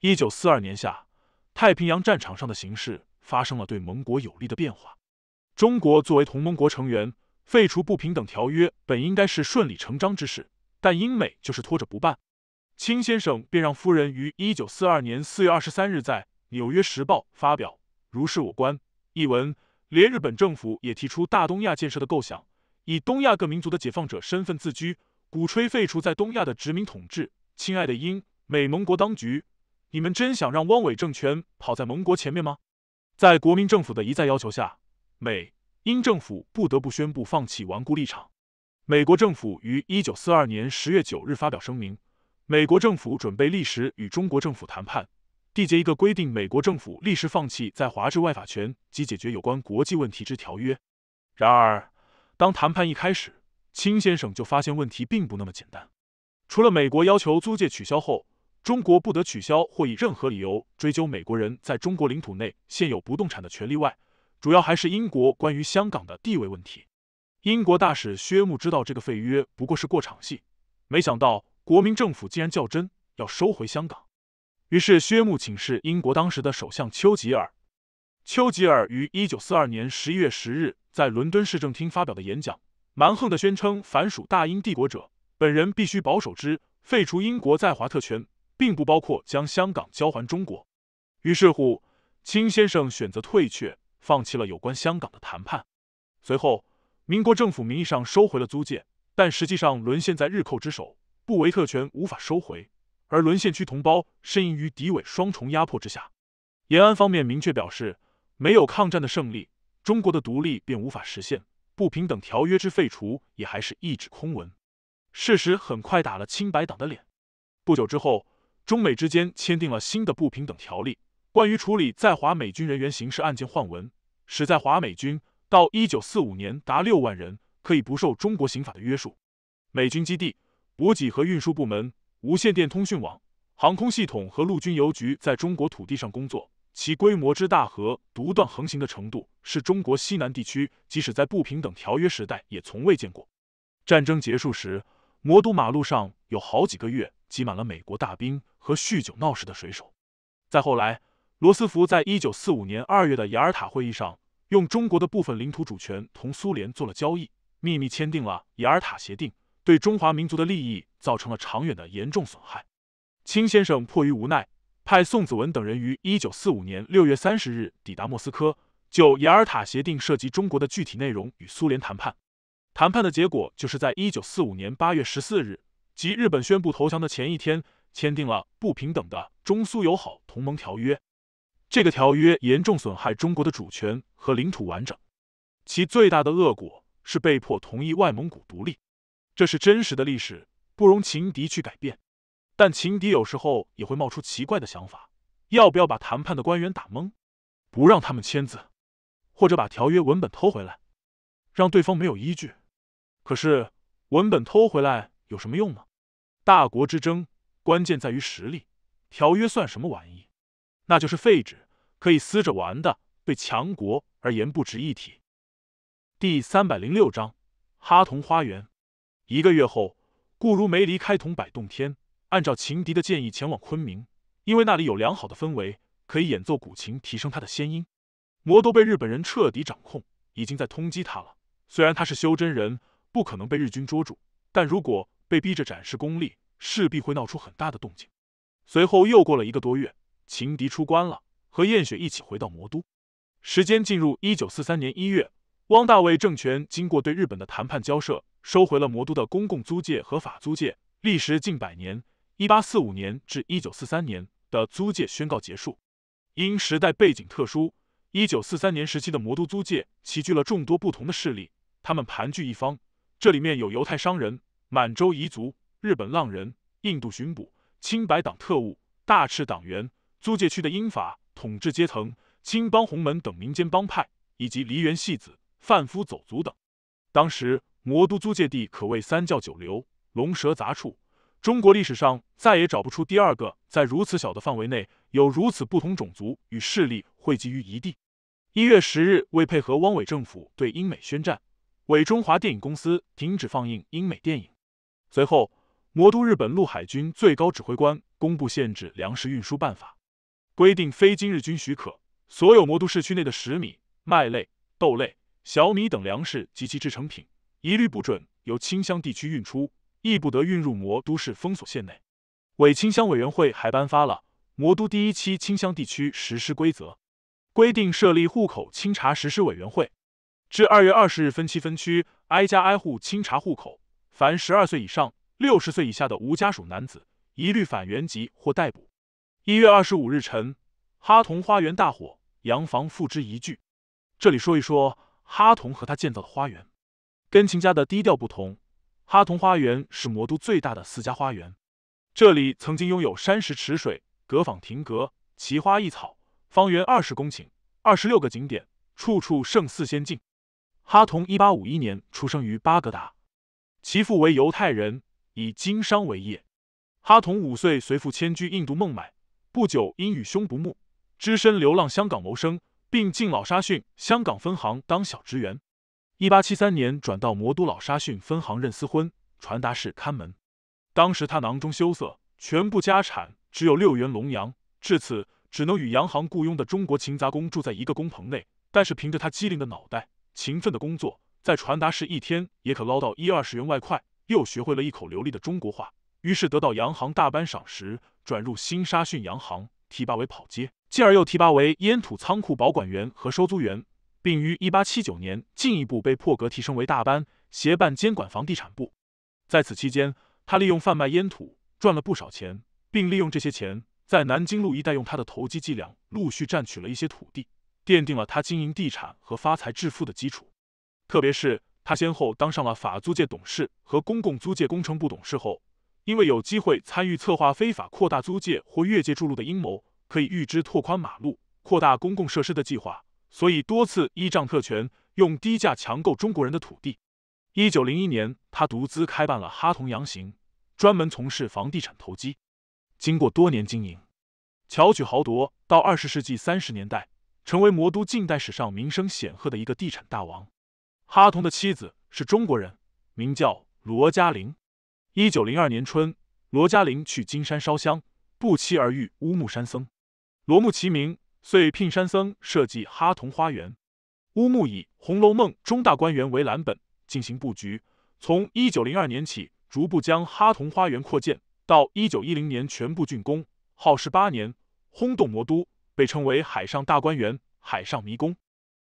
一九四二年夏，太平洋战场上的形势发生了对盟国有利的变化。中国作为同盟国成员，废除不平等条约本应该是顺理成章之事。但英美就是拖着不办，青先生便让夫人于一九四二年四月二十三日在《纽约时报》发表《如是我观》一文。连日本政府也提出大东亚建设的构想，以东亚各民族的解放者身份自居，鼓吹废除在东亚的殖民统治。亲爱的英美盟国当局，你们真想让汪伪政权跑在盟国前面吗？在国民政府的一再要求下，美英政府不得不宣布放弃顽固立场。美国政府于一九四二年十月九日发表声明，美国政府准备立时与中国政府谈判，缔结一个规定美国政府立时放弃在华治外法权及解决有关国际问题之条约。然而，当谈判一开始，清先生就发现问题并不那么简单。除了美国要求租借取消后，中国不得取消或以任何理由追究美国人在中国领土内现有不动产的权利外，主要还是英国关于香港的地位问题。英国大使薛穆知道这个废约不过是过场戏，没想到国民政府竟然较真要收回香港。于是薛穆请示英国当时的首相丘吉尔。丘吉尔于一九四二年十一月十日在伦敦市政厅发表的演讲，蛮横地宣称：“凡属大英帝国者，本人必须保守之。废除英国在华特权，并不包括将香港交还中国。”于是乎，金先生选择退却，放弃了有关香港的谈判。随后。民国政府名义上收回了租界，但实际上沦陷在日寇之手，不为特权无法收回；而沦陷区同胞深陷于敌伪双重压迫之下。延安方面明确表示，没有抗战的胜利，中国的独立便无法实现，不平等条约之废除也还是一纸空文。事实很快打了清白党的脸。不久之后，中美之间签订了新的不平等条例，关于处理在华美军人员刑事案件换文，使在华美军。到一九四五年达六万人，可以不受中国刑法的约束。美军基地、补给和运输部门、无线电通讯网、航空系统和陆军邮局在中国土地上工作，其规模之大和独断横行的程度，是中国西南地区即使在不平等条约时代也从未见过。战争结束时，魔都马路上有好几个月挤满了美国大兵和酗酒闹事的水手。再后来，罗斯福在一九四五年二月的雅尔塔会议上。用中国的部分领土主权同苏联做了交易，秘密签订了《雅尔塔协定》，对中华民族的利益造成了长远的严重损害。清先生迫于无奈，派宋子文等人于一九四五年六月三十日抵达莫斯科，就《雅尔塔协定》涉及中国的具体内容与苏联谈判。谈判的结果，就是在一九四五年八月十四日，即日本宣布投降的前一天，签订了不平等的《中苏友好同盟条约》。这个条约严重损害中国的主权和领土完整，其最大的恶果是被迫同意外蒙古独立。这是真实的历史，不容情敌去改变。但情敌有时候也会冒出奇怪的想法：要不要把谈判的官员打懵，不让他们签字，或者把条约文本偷回来，让对方没有依据？可是文本偷回来有什么用呢？大国之争关键在于实力，条约算什么玩意？那就是废纸，可以撕着玩的。对强国而言不值一提。第三百零六章哈同花园。一个月后，顾如梅离开桐柏洞天，按照情敌的建议前往昆明，因为那里有良好的氛围，可以演奏古琴，提升他的仙音。魔都被日本人彻底掌控，已经在通缉他了。虽然他是修真人，不可能被日军捉住，但如果被逼着展示功力，势必会闹出很大的动静。随后又过了一个多月。情敌出关了，和燕雪一起回到魔都。时间进入一九四三年一月，汪大卫政权经过对日本的谈判交涉，收回了魔都的公共租界和法租界，历时近百年（一八四五年至一九四三年）的租界宣告结束。因时代背景特殊，一九四三年时期的魔都租界齐聚了众多不同的势力，他们盘踞一方。这里面有犹太商人、满洲彝族、日本浪人、印度巡捕、清白党特务、大赤党员。租界区的英法统治阶层、青帮、红门等民间帮派，以及梨园戏子、贩夫走卒等，当时魔都租界地可谓三教九流、龙蛇杂处。中国历史上再也找不出第二个在如此小的范围内有如此不同种族与势力汇集于一地。一月十日，为配合汪伪政府对英美宣战，伪中华电影公司停止放映英美电影。随后，魔都日本陆海军最高指挥官公布限制粮食运输办法。规定非今日军许可，所有魔都市区内的石米、麦类、豆类、小米等粮食及其制成品，一律不准由清乡地区运出，亦不得运入魔都市封锁线内。伪清乡委员会还颁发了魔都第一期清乡地区实施规则，规定设立户口清查实施委员会，至二月二十日分期分区挨家挨户清查户口，凡十二岁以上、六十岁以下的无家属男子，一律返原籍或逮捕。一月二十五日晨，哈同花园大火，洋房付之一炬。这里说一说哈同和他建造的花园。跟秦家的低调不同，哈同花园是魔都最大的私家花园。这里曾经拥有山石、池水、阁房、亭阁、奇花异草，方圆二十公顷，二十六个景点，处处胜似仙境。哈同一八五一年出生于巴格达，其父为犹太人，以经商为业。哈同五岁随父迁居印度孟买。不久，因与兄不睦，只身流浪香港谋生，并进老沙逊香港分行当小职员。一八七三年，转到魔都老沙逊分行任私婚传达室看门。当时他囊中羞涩，全部家产只有六元龙洋，至此只能与洋行雇佣的中国勤杂工住在一个工棚内。但是，凭着他机灵的脑袋、勤奋的工作，在传达室一天也可捞到一二十元外快，又学会了一口流利的中国话，于是得到洋行大班赏识。转入新沙逊洋行，提拔为跑街，继而又提拔为烟土仓库保管员和收租员，并于一八七九年进一步被破格提升为大班，协办监管房地产部。在此期间，他利用贩卖烟土赚了不少钱，并利用这些钱在南京路一带用他的投机伎俩，陆续占取了一些土地，奠定了他经营地产和发财致富的基础。特别是他先后当上了法租界董事和公共租界工程部董事后。因为有机会参与策划非法扩大租界或越界筑路的阴谋，可以预知拓宽马路、扩大公共设施的计划，所以多次依仗特权，用低价强购中国人的土地。一九零一年，他独资开办了哈同洋行，专门从事房地产投机。经过多年经营，巧取豪夺，到二十世纪三十年代，成为魔都近代史上名声显赫的一个地产大王。哈同的妻子是中国人，名叫罗嘉玲。一九零二年春，罗嘉玲去金山烧香，不期而遇乌木山僧。罗木齐名，遂聘山僧设计哈同花园。乌木以《红楼梦》中大观园为蓝本进行布局。从一九零二年起，逐步将哈同花园扩建，到一九一零年全部竣工，耗时八年，轰动魔都，被称为“海上大观园”“海上迷宫”。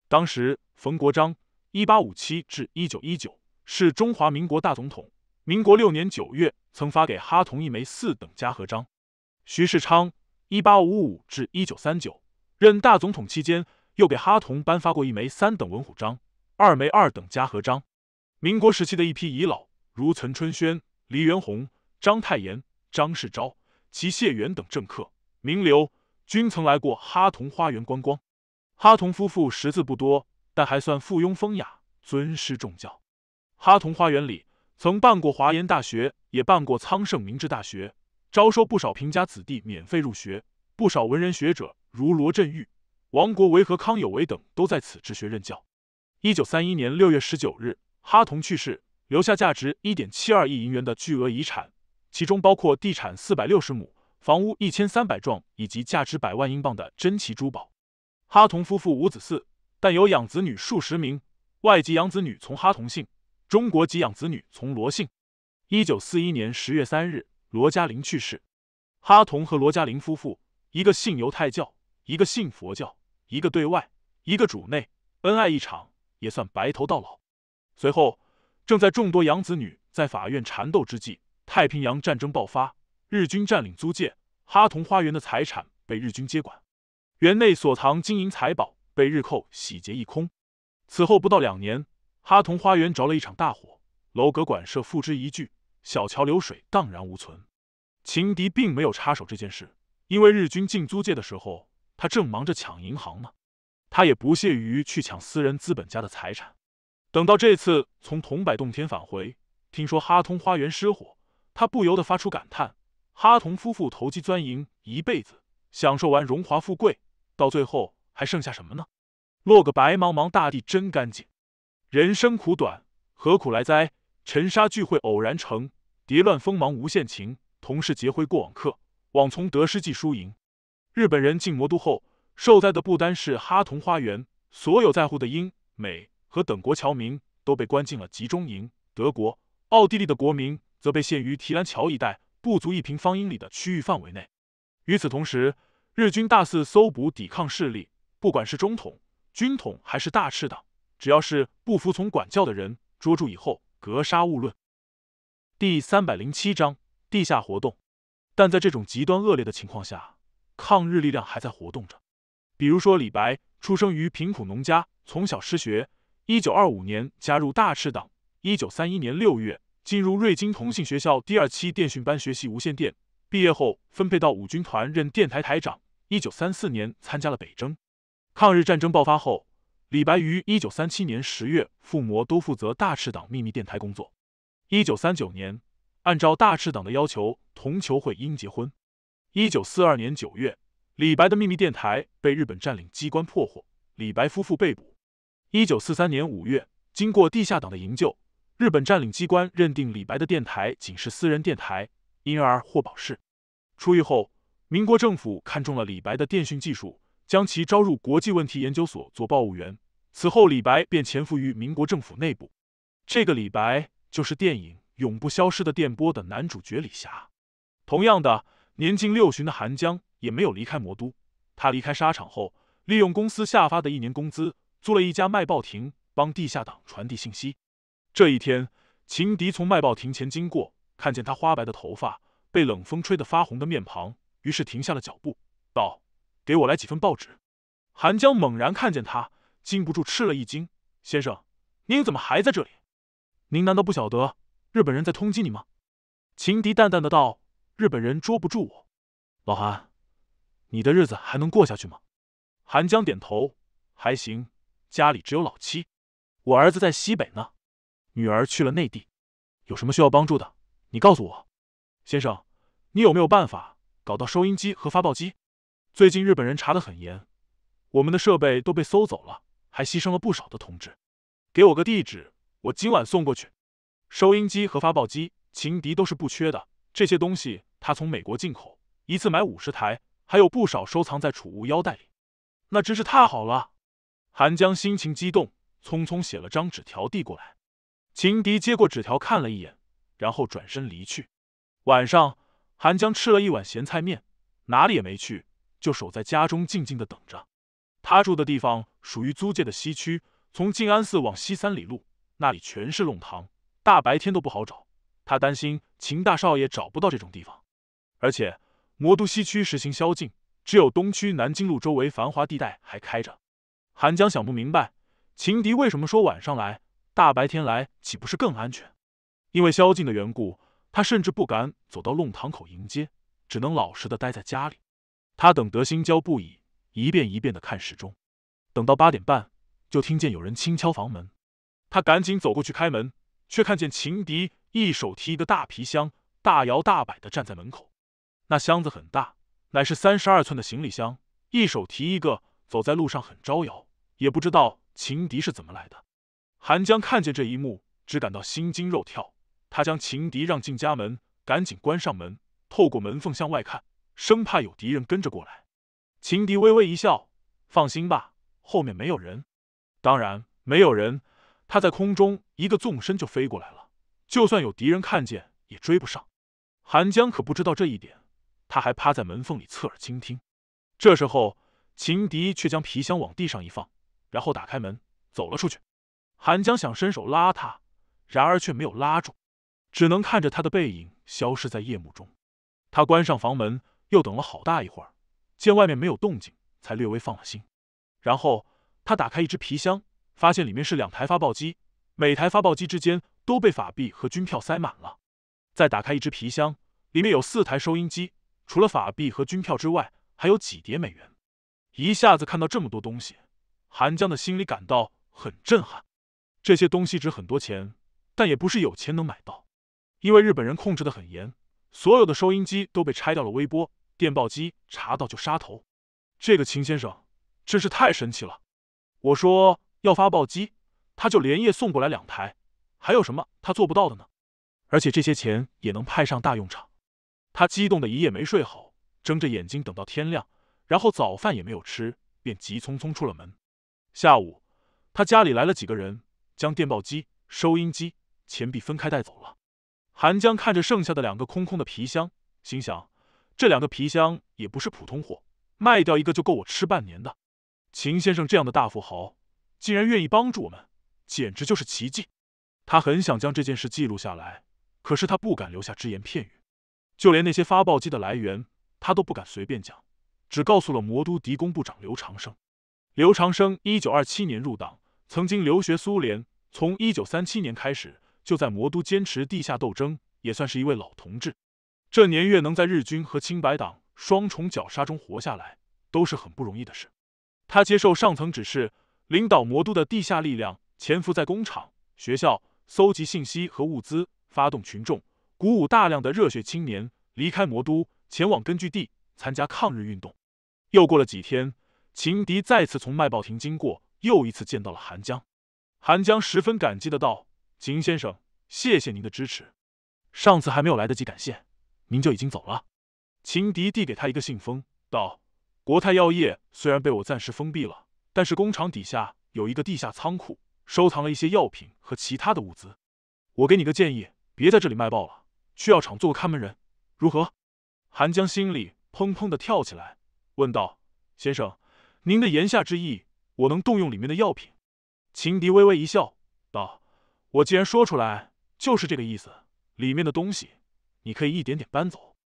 当时，冯国璋（一八五七至一九一九）是中华民国大总统。民国六年九月，曾发给哈同一枚四等嘉禾章。徐世昌（一八五五至一九三九）任大总统期间，又给哈同颁发过一枚三等文虎章、二枚二等嘉禾章。民国时期的一批遗老，如岑春轩、黎元洪、章太炎、张世钊齐谢元等政客、名流，均曾来过哈同花园观光。哈同夫妇识字不多，但还算附庸风雅、尊师重教。哈同花园里。曾办过华严大学，也办过苍盛明治大学，招收不少贫家子弟免费入学。不少文人学者，如罗振玉、王国维和康有为等，都在此治学任教。一九三一年六月十九日，哈同去世，留下价值一点七二亿银元的巨额遗产，其中包括地产四百六十亩、房屋一千三百幢以及价值百万英镑的珍奇珠宝。哈同夫妇无子嗣，但有养子女数十名，外籍养子女从哈同姓。中国籍养子女从罗姓，一九四一年十月三日，罗嘉玲去世。哈同和罗嘉玲夫妇，一个信犹太教，一个信佛教，一个对外，一个主内，恩爱一场，也算白头到老。随后，正在众多养子女在法院缠斗之际，太平洋战争爆发，日军占领租界，哈同花园的财产被日军接管，园内所藏金银财宝被日寇洗劫一空。此后不到两年。哈同花园着了一场大火，楼阁馆舍付之一炬，小桥流水荡然无存。秦迪并没有插手这件事，因为日军进租界的时候，他正忙着抢银行呢。他也不屑于去抢私人资本家的财产。等到这次从桐柏洞天返回，听说哈同花园失火，他不由得发出感叹：哈同夫妇投机钻营一辈子，享受完荣华富贵，到最后还剩下什么呢？落个白茫茫大地真干净。人生苦短，何苦来哉？尘沙聚会，偶然成；蝶乱锋芒，无限情。同是劫灰过往客，枉从得失记输赢。日本人进魔都后，受灾的不单是哈同花园，所有在沪的英、美和等国侨民都被关进了集中营。德国、奥地利的国民则被限于提篮桥一带不足一平方英里的区域范围内。与此同时，日军大肆搜捕抵抗势力，不管是中统、军统还是大赤党。只要是不服从管教的人，捉住以后格杀勿论。第三百零七章地下活动，但在这种极端恶劣的情况下，抗日力量还在活动着。比如说，李白出生于贫苦农家，从小失学。一九二五年加入大赤党。一九三一年六月进入瑞金通信学校第二期电讯班学习无线电。毕业后分配到五军团任电台台长。一九三四年参加了北征。抗日战争爆发后。李白于一九三七年十月赴魔都负责大赤党秘密电台工作。一九三九年，按照大赤党的要求，同裘惠因结婚。一九四二年九月，李白的秘密电台被日本占领机关破获，李白夫妇被捕。一九四三年五月，经过地下党的营救，日本占领机关认定李白的电台仅是私人电台，因而获保释。出狱后，民国政府看中了李白的电讯技术。将其招入国际问题研究所做报务员。此后，李白便潜伏于民国政府内部。这个李白就是电影《永不消失的电波》的男主角李霞。同样的，年近六旬的韩江也没有离开魔都。他离开沙场后，利用公司下发的一年工资，租了一家卖报亭，帮地下党传递信息。这一天，秦迪从卖报亭前经过，看见他花白的头发，被冷风吹得发红的面庞，于是停下了脚步，道。给我来几份报纸。韩江猛然看见他，禁不住吃了一惊：“先生，您怎么还在这里？您难道不晓得日本人在通缉你吗？”秦敌淡淡的道：“日本人捉不住我。”老韩，你的日子还能过下去吗？韩江点头：“还行，家里只有老七，我儿子在西北呢，女儿去了内地。有什么需要帮助的，你告诉我。先生，你有没有办法搞到收音机和发报机？”最近日本人查得很严，我们的设备都被搜走了，还牺牲了不少的同志。给我个地址，我今晚送过去。收音机和发报机，情敌都是不缺的。这些东西他从美国进口，一次买五十台，还有不少收藏在储物腰带里。那真是太好了！韩江心情激动，匆匆写了张纸条递过来。秦迪接过纸条看了一眼，然后转身离去。晚上，韩江吃了一碗咸菜面，哪里也没去。就守在家中静静的等着。他住的地方属于租界的西区，从静安寺往西三里路，那里全是弄堂，大白天都不好找。他担心秦大少爷找不到这种地方，而且魔都西区实行宵禁，只有东区南京路周围繁华地带还开着。韩江想不明白，秦迪为什么说晚上来，大白天来岂不是更安全？因为宵禁的缘故，他甚至不敢走到弄堂口迎接，只能老实的待在家里。他等得心焦不已，一遍一遍的看时钟，等到八点半，就听见有人轻敲房门。他赶紧走过去开门，却看见情敌一手提一个大皮箱，大摇大摆的站在门口。那箱子很大，乃是三十二寸的行李箱，一手提一个，走在路上很招摇。也不知道情敌是怎么来的。韩江看见这一幕，只感到心惊肉跳。他将情敌让进家门，赶紧关上门，透过门缝向外看。生怕有敌人跟着过来，秦迪微微一笑：“放心吧，后面没有人，当然没有人。”他在空中一个纵身就飞过来了，就算有敌人看见也追不上。韩江可不知道这一点，他还趴在门缝里侧耳倾听。这时候，秦迪却将皮箱往地上一放，然后打开门走了出去。韩江想伸手拉他，然而却没有拉住，只能看着他的背影消失在夜幕中。他关上房门。又等了好大一会儿，见外面没有动静，才略微放了心。然后他打开一只皮箱，发现里面是两台发报机，每台发报机之间都被法币和军票塞满了。再打开一只皮箱，里面有四台收音机，除了法币和军票之外，还有几叠美元。一下子看到这么多东西，韩江的心里感到很震撼。这些东西值很多钱，但也不是有钱能买到，因为日本人控制的很严。所有的收音机都被拆掉了，微波电报机查到就杀头。这个秦先生真是太神奇了！我说要发报机，他就连夜送过来两台，还有什么他做不到的呢？而且这些钱也能派上大用场。他激动的一夜没睡好，睁着眼睛等到天亮，然后早饭也没有吃，便急匆匆出了门。下午，他家里来了几个人，将电报机、收音机、钱币分开带走了。韩江看着剩下的两个空空的皮箱，心想：这两个皮箱也不是普通货，卖掉一个就够我吃半年的。秦先生这样的大富豪，竟然愿意帮助我们，简直就是奇迹。他很想将这件事记录下来，可是他不敢留下只言片语，就连那些发报机的来源，他都不敢随便讲，只告诉了魔都敌工部长刘长生。刘长生一九二七年入党，曾经留学苏联，从一九三七年开始。就在魔都坚持地下斗争，也算是一位老同志。这年月能在日军和青白党双重绞杀中活下来，都是很不容易的事。他接受上层指示，领导魔都的地下力量，潜伏在工厂、学校，搜集信息和物资，发动群众，鼓舞大量的热血青年离开魔都，前往根据地参加抗日运动。又过了几天，秦迪再次从卖报亭经过，又一次见到了韩江。韩江十分感激的道。秦先生，谢谢您的支持。上次还没有来得及感谢，您就已经走了。秦迪递给他一个信封，道：“国泰药业虽然被我暂时封闭了，但是工厂底下有一个地下仓库，收藏了一些药品和其他的物资。我给你个建议，别在这里卖报了，去药厂做个看门人，如何？”韩江心里砰砰的跳起来，问道：“先生，您的言下之意，我能动用里面的药品？”秦迪微微一笑。我既然说出来，就是这个意思。里面的东西你可以一点点搬走，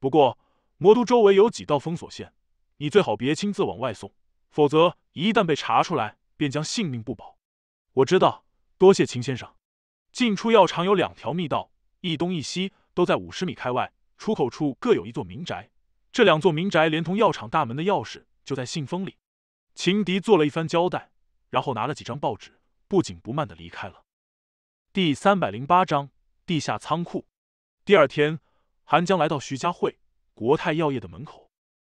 不过魔都周围有几道封锁线，你最好别亲自往外送，否则一旦被查出来，便将性命不保。我知道，多谢秦先生。进出药厂有两条密道，一东一西，都在五十米开外，出口处各有一座民宅。这两座民宅连同药厂大门的钥匙，就在信封里。秦迪做了一番交代，然后拿了几张报纸，不紧不慢的离开了。第三百零八章地下仓库。第二天，韩江来到徐家汇国泰药业的门口，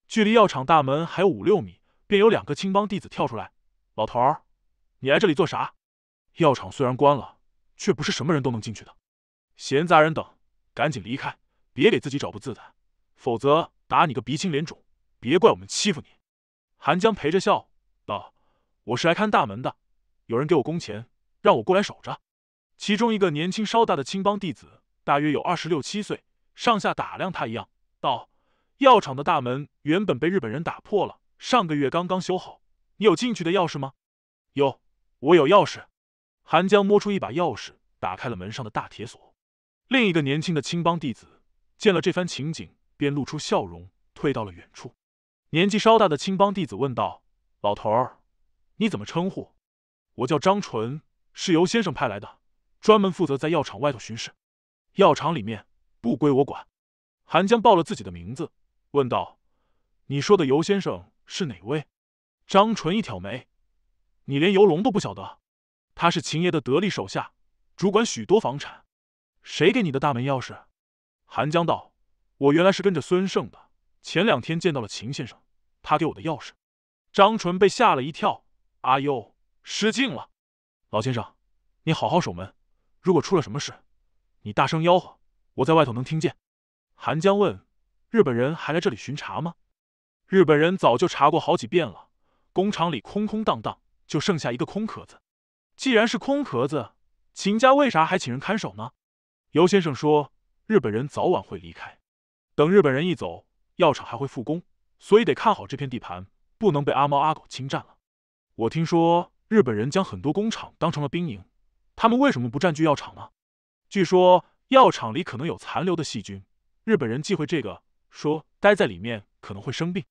距离药厂大门还有五六米，便有两个青帮弟子跳出来：“老头儿，你来这里做啥？药厂虽然关了，却不是什么人都能进去的。闲杂人等，赶紧离开，别给自己找不自在，否则打你个鼻青脸肿，别怪我们欺负你。”韩江陪着笑道：“我是来看大门的，有人给我工钱，让我过来守着。”其中一个年轻稍大的青帮弟子，大约有二十六七岁，上下打量他一样，道：“药厂的大门原本被日本人打破了，上个月刚刚修好。你有进去的钥匙吗？”“有，我有钥匙。”韩江摸出一把钥匙，打开了门上的大铁锁。另一个年轻的青帮弟子见了这番情景，便露出笑容，退到了远处。年纪稍大的青帮弟子问道：“老头儿，你怎么称呼？”“我叫张纯，是由先生派来的。”专门负责在药厂外头巡视，药厂里面不归我管。韩江报了自己的名字，问道：“你说的尤先生是哪位？”张纯一挑眉：“你连游龙都不晓得？他是秦爷的得力手下，主管许多房产。谁给你的大门钥匙？”韩江道：“我原来是跟着孙胜的，前两天见到了秦先生，他给我的钥匙。”张纯被吓了一跳：“阿尤失敬了，老先生，你好好守门。”如果出了什么事，你大声吆喝，我在外头能听见。韩江问：“日本人还来这里巡查吗？”日本人早就查过好几遍了，工厂里空空荡荡，就剩下一个空壳子。既然是空壳子，秦家为啥还请人看守呢？尤先生说：“日本人早晚会离开，等日本人一走，药厂还会复工，所以得看好这片地盘，不能被阿猫阿狗侵占了。”我听说日本人将很多工厂当成了兵营。他们为什么不占据药厂呢？据说药厂里可能有残留的细菌，日本人忌讳这个，说待在里面可能会生病。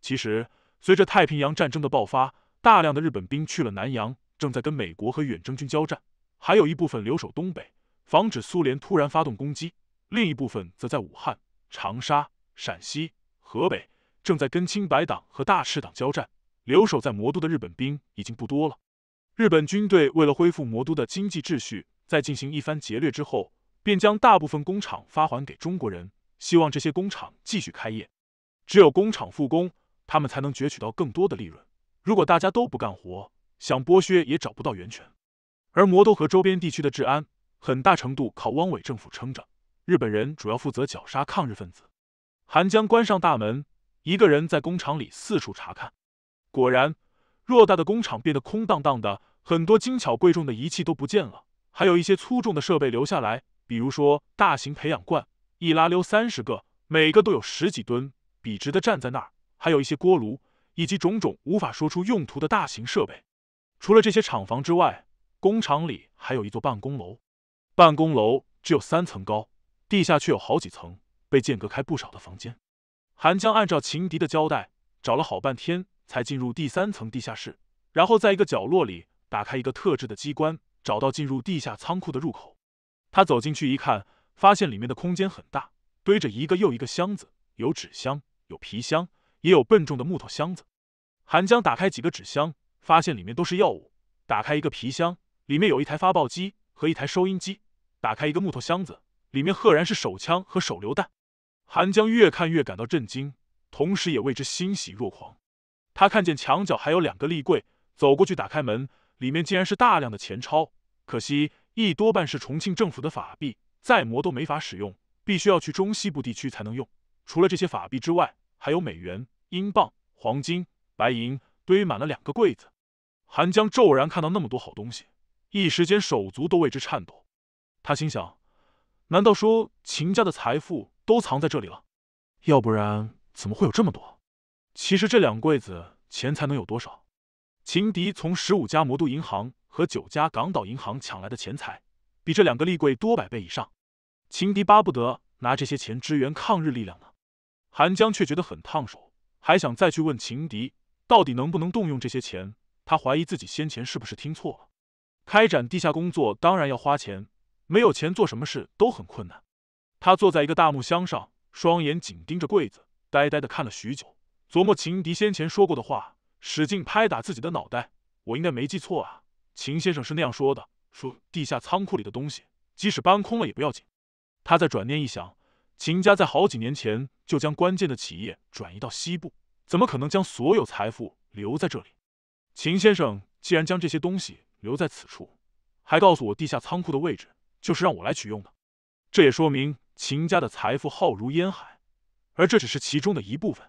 其实，随着太平洋战争的爆发，大量的日本兵去了南洋，正在跟美国和远征军交战；还有一部分留守东北，防止苏联突然发动攻击；另一部分则在武汉、长沙、陕西、河北，正在跟清白党和大赤党交战。留守在魔都的日本兵已经不多了。日本军队为了恢复魔都的经济秩序，在进行一番劫掠之后，便将大部分工厂发还给中国人，希望这些工厂继续开业。只有工厂复工，他们才能攫取到更多的利润。如果大家都不干活，想剥削也找不到源泉。而魔都和周边地区的治安，很大程度靠汪伪政府撑着。日本人主要负责绞杀抗日分子。韩江关上大门，一个人在工厂里四处查看。果然，偌大的工厂变得空荡荡的。很多精巧贵重的仪器都不见了，还有一些粗重的设备留下来，比如说大型培养罐，一拉溜三十个，每个都有十几吨，笔直的站在那儿；还有一些锅炉，以及种种无法说出用途的大型设备。除了这些厂房之外，工厂里还有一座办公楼，办公楼只有三层高，地下却有好几层，被间隔开不少的房间。韩江按照情敌的交代找了好半天，才进入第三层地下室，然后在一个角落里。打开一个特制的机关，找到进入地下仓库的入口。他走进去一看，发现里面的空间很大，堆着一个又一个箱子，有纸箱，有皮箱，也有笨重的木头箱子。韩江打开几个纸箱，发现里面都是药物；打开一个皮箱，里面有一台发报机和一台收音机；打开一个木头箱子，里面赫然是手枪和手榴弹。韩江越看越感到震惊，同时也为之欣喜若狂。他看见墙角还有两个立柜，走过去打开门。里面竟然是大量的钱钞，可惜一多半是重庆政府的法币，再磨都没法使用，必须要去中西部地区才能用。除了这些法币之外，还有美元、英镑、黄金、白银，堆满了两个柜子。韩江骤然看到那么多好东西，一时间手足都为之颤抖。他心想：难道说秦家的财富都藏在这里了？要不然怎么会有这么多？其实这两柜子钱才能有多少？秦迪从十五家魔都银行和九家港岛银行抢来的钱财，比这两个利贵多百倍以上。秦迪巴不得拿这些钱支援抗日力量呢。韩江却觉得很烫手，还想再去问秦迪到底能不能动用这些钱。他怀疑自己先前是不是听错了。开展地下工作当然要花钱，没有钱做什么事都很困难。他坐在一个大木箱上，双眼紧盯着柜子，呆呆地看了许久，琢磨秦迪先前说过的话。使劲拍打自己的脑袋，我应该没记错啊。秦先生是那样说的，说地下仓库里的东西，即使搬空了也不要紧。他在转念一想，秦家在好几年前就将关键的企业转移到西部，怎么可能将所有财富留在这里？秦先生既然将这些东西留在此处，还告诉我地下仓库的位置，就是让我来取用的。这也说明秦家的财富浩如烟海，而这只是其中的一部分。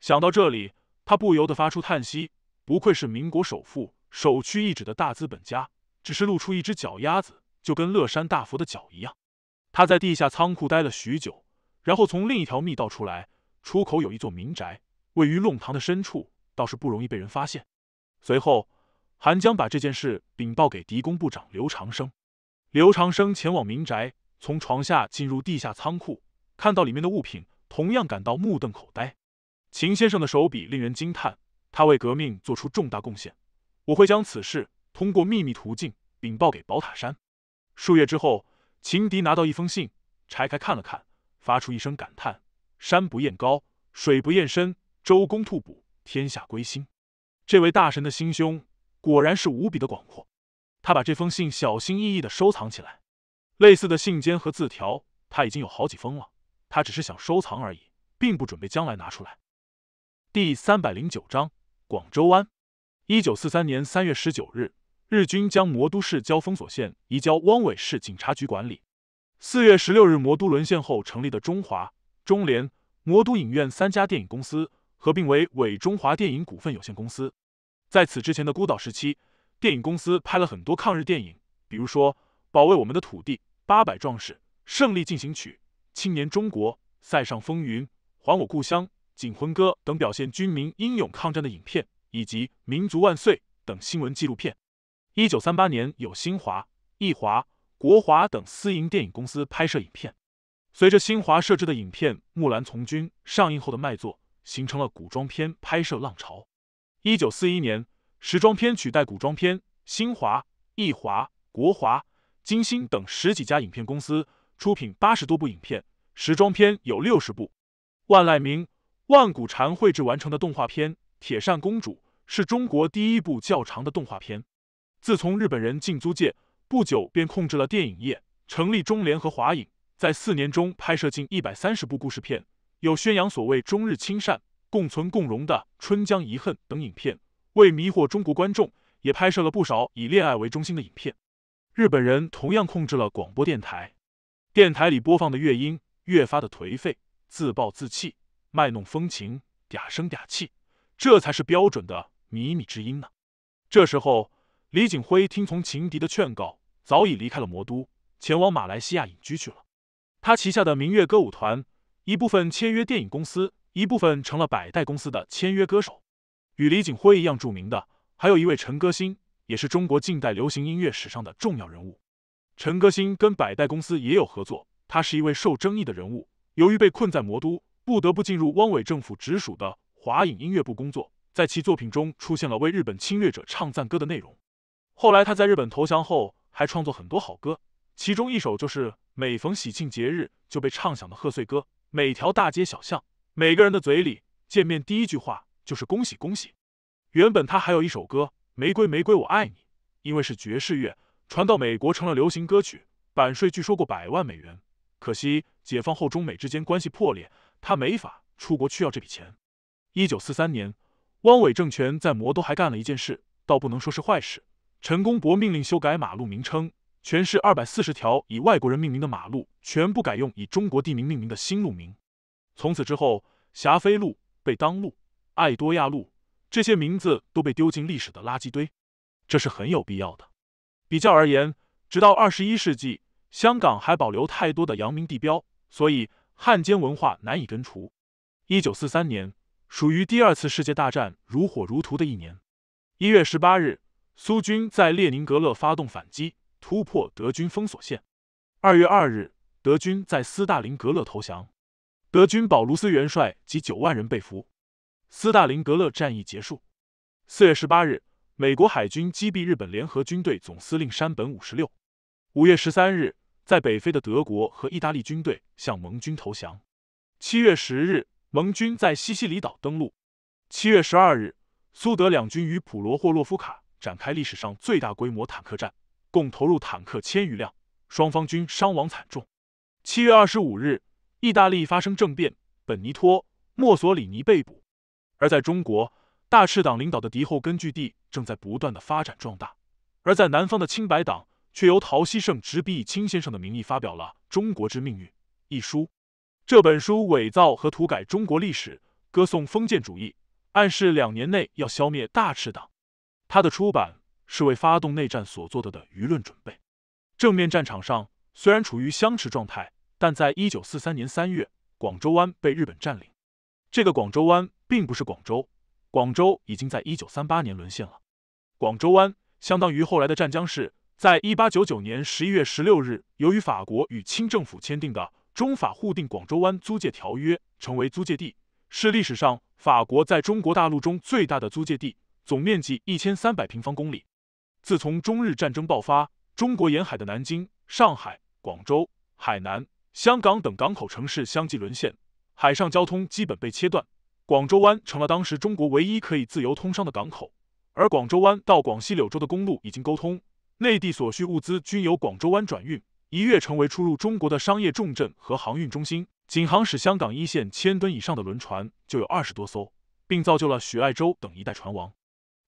想到这里。他不由得发出叹息，不愧是民国首富，首屈一指的大资本家，只是露出一只脚丫子，就跟乐山大佛的脚一样。他在地下仓库待了许久，然后从另一条密道出来，出口有一座民宅，位于弄堂的深处，倒是不容易被人发现。随后，韩江把这件事禀报给狄工部长刘长生，刘长生前往民宅，从床下进入地下仓库，看到里面的物品，同样感到目瞪口呆。秦先生的手笔令人惊叹，他为革命做出重大贡献。我会将此事通过秘密途径禀报给宝塔山。数月之后，秦迪拿到一封信，拆开看了看，发出一声感叹：“山不厌高，水不厌深。周公吐哺，天下归心。”这位大神的心胸果然是无比的广阔。他把这封信小心翼翼的收藏起来。类似的信笺和字条，他已经有好几封了。他只是想收藏而已，并不准备将来拿出来。第三百零九章广州湾。一九四三年三月十九日，日军将魔都市交封锁线移交汪伪市警察局管理。四月十六日，魔都沦陷后成立的中华、中联、魔都影院三家电影公司合并为伪中华电影股份有限公司。在此之前的孤岛时期，电影公司拍了很多抗日电影，比如说《保卫我们的土地》《八百壮士》《胜利进行曲》《青年中国》《塞上风云》《还我故乡》。《警魂歌》等表现军民英勇抗战的影片，以及《民族万岁》等新闻纪录片。一九三八年，有新华、艺华、国华等私营电影公司拍摄影片。随着新华设置的影片《木兰从军》上映后的卖座，形成了古装片拍摄浪潮。一九四一年，时装片取代古装片。新华、艺华、国华、金星等十几家影片公司出品八十多部影片，时装片有六十部。万籁鸣。万古禅》绘制完成的动画片《铁扇公主》是中国第一部较长的动画片。自从日本人进租界不久，便控制了电影业，成立中联和华影，在四年中拍摄近一百三十部故事片，有宣扬所谓“中日亲善、共存共荣”的《春江遗恨》等影片，为迷惑中国观众，也拍摄了不少以恋爱为中心的影片。日本人同样控制了广播电台，电台里播放的乐音越发的颓废，自暴自弃。卖弄风情，嗲声嗲气，这才是标准的靡靡之音呢。这时候，李景辉听从情敌的劝告，早已离开了魔都，前往马来西亚隐居去了。他旗下的明月歌舞团，一部分签约电影公司，一部分成了百代公司的签约歌手。与李景辉一样著名的，还有一位陈歌星，也是中国近代流行音乐史上的重要人物。陈歌星跟百代公司也有合作。他是一位受争议的人物，由于被困在魔都。不得不进入汪伪政府直属的华影音乐部工作，在其作品中出现了为日本侵略者唱赞歌的内容。后来他在日本投降后还创作很多好歌，其中一首就是每逢喜庆节日就被唱响的贺岁歌。每条大街小巷，每个人的嘴里，见面第一句话就是恭喜恭喜。原本他还有一首歌《玫瑰玫瑰我爱你》，因为是爵士乐，传到美国成了流行歌曲，版税据说过百万美元。可惜解放后中美之间关系破裂。他没法出国去要这笔钱。一九四三年，汪伪政权在魔都还干了一件事，倒不能说是坏事。陈公博命令修改马路名称，全市二百四十条以外国人命名的马路，全部改用以中国地名命名的新路名。从此之后，霞飞路、贝当路、爱多亚路这些名字都被丢进历史的垃圾堆。这是很有必要的。比较而言，直到二十一世纪，香港还保留太多的洋名地标，所以。汉奸文化难以根除。一九四三年属于第二次世界大战如火如荼的一年。一月十八日，苏军在列宁格勒发动反击，突破德军封锁线。二月二日，德军在斯大林格勒投降，德军保卢斯元帅及九万人被俘，斯大林格勒战役结束。四月十八日，美国海军击毙日本联合军队总司令山本五十六。五月十三日。在北非的德国和意大利军队向盟军投降。七月十日，盟军在西西里岛登陆。七月十二日，苏德两军与普罗霍洛夫卡展开历史上最大规模坦克战，共投入坦克千余辆，双方军伤亡惨重。七月二十五日，意大利发生政变，本尼托·墨索里尼被捕。而在中国，大赤党领导的敌后根据地正在不断的发展壮大，而在南方的青白党。却由陶希圣执笔以清先生的名义发表了《中国之命运》一书。这本书伪造和涂改中国历史，歌颂封建主义，暗示两年内要消灭大赤党。他的出版是为发动内战所做的的舆论准备。正面战场上虽然处于相持状态，但在一九四三年三月，广州湾被日本占领。这个广州湾并不是广州，广州已经在一九三八年沦陷了。广州湾相当于后来的湛江市。在一八九九年十一月十六日，由于法国与清政府签订的《中法互定广州湾租界条约》成为租界地，是历史上法国在中国大陆中最大的租界地，总面积一千三百平方公里。自从中日战争爆发，中国沿海的南京、上海、广州、海南、香港等港口城市相继沦陷，海上交通基本被切断，广州湾成了当时中国唯一可以自由通商的港口，而广州湾到广西柳州的公路已经沟通。内地所需物资均由广州湾转运，一跃成为出入中国的商业重镇和航运中心。仅航驶香港一线千吨以上的轮船就有二十多艘，并造就了许爱洲等一代船王。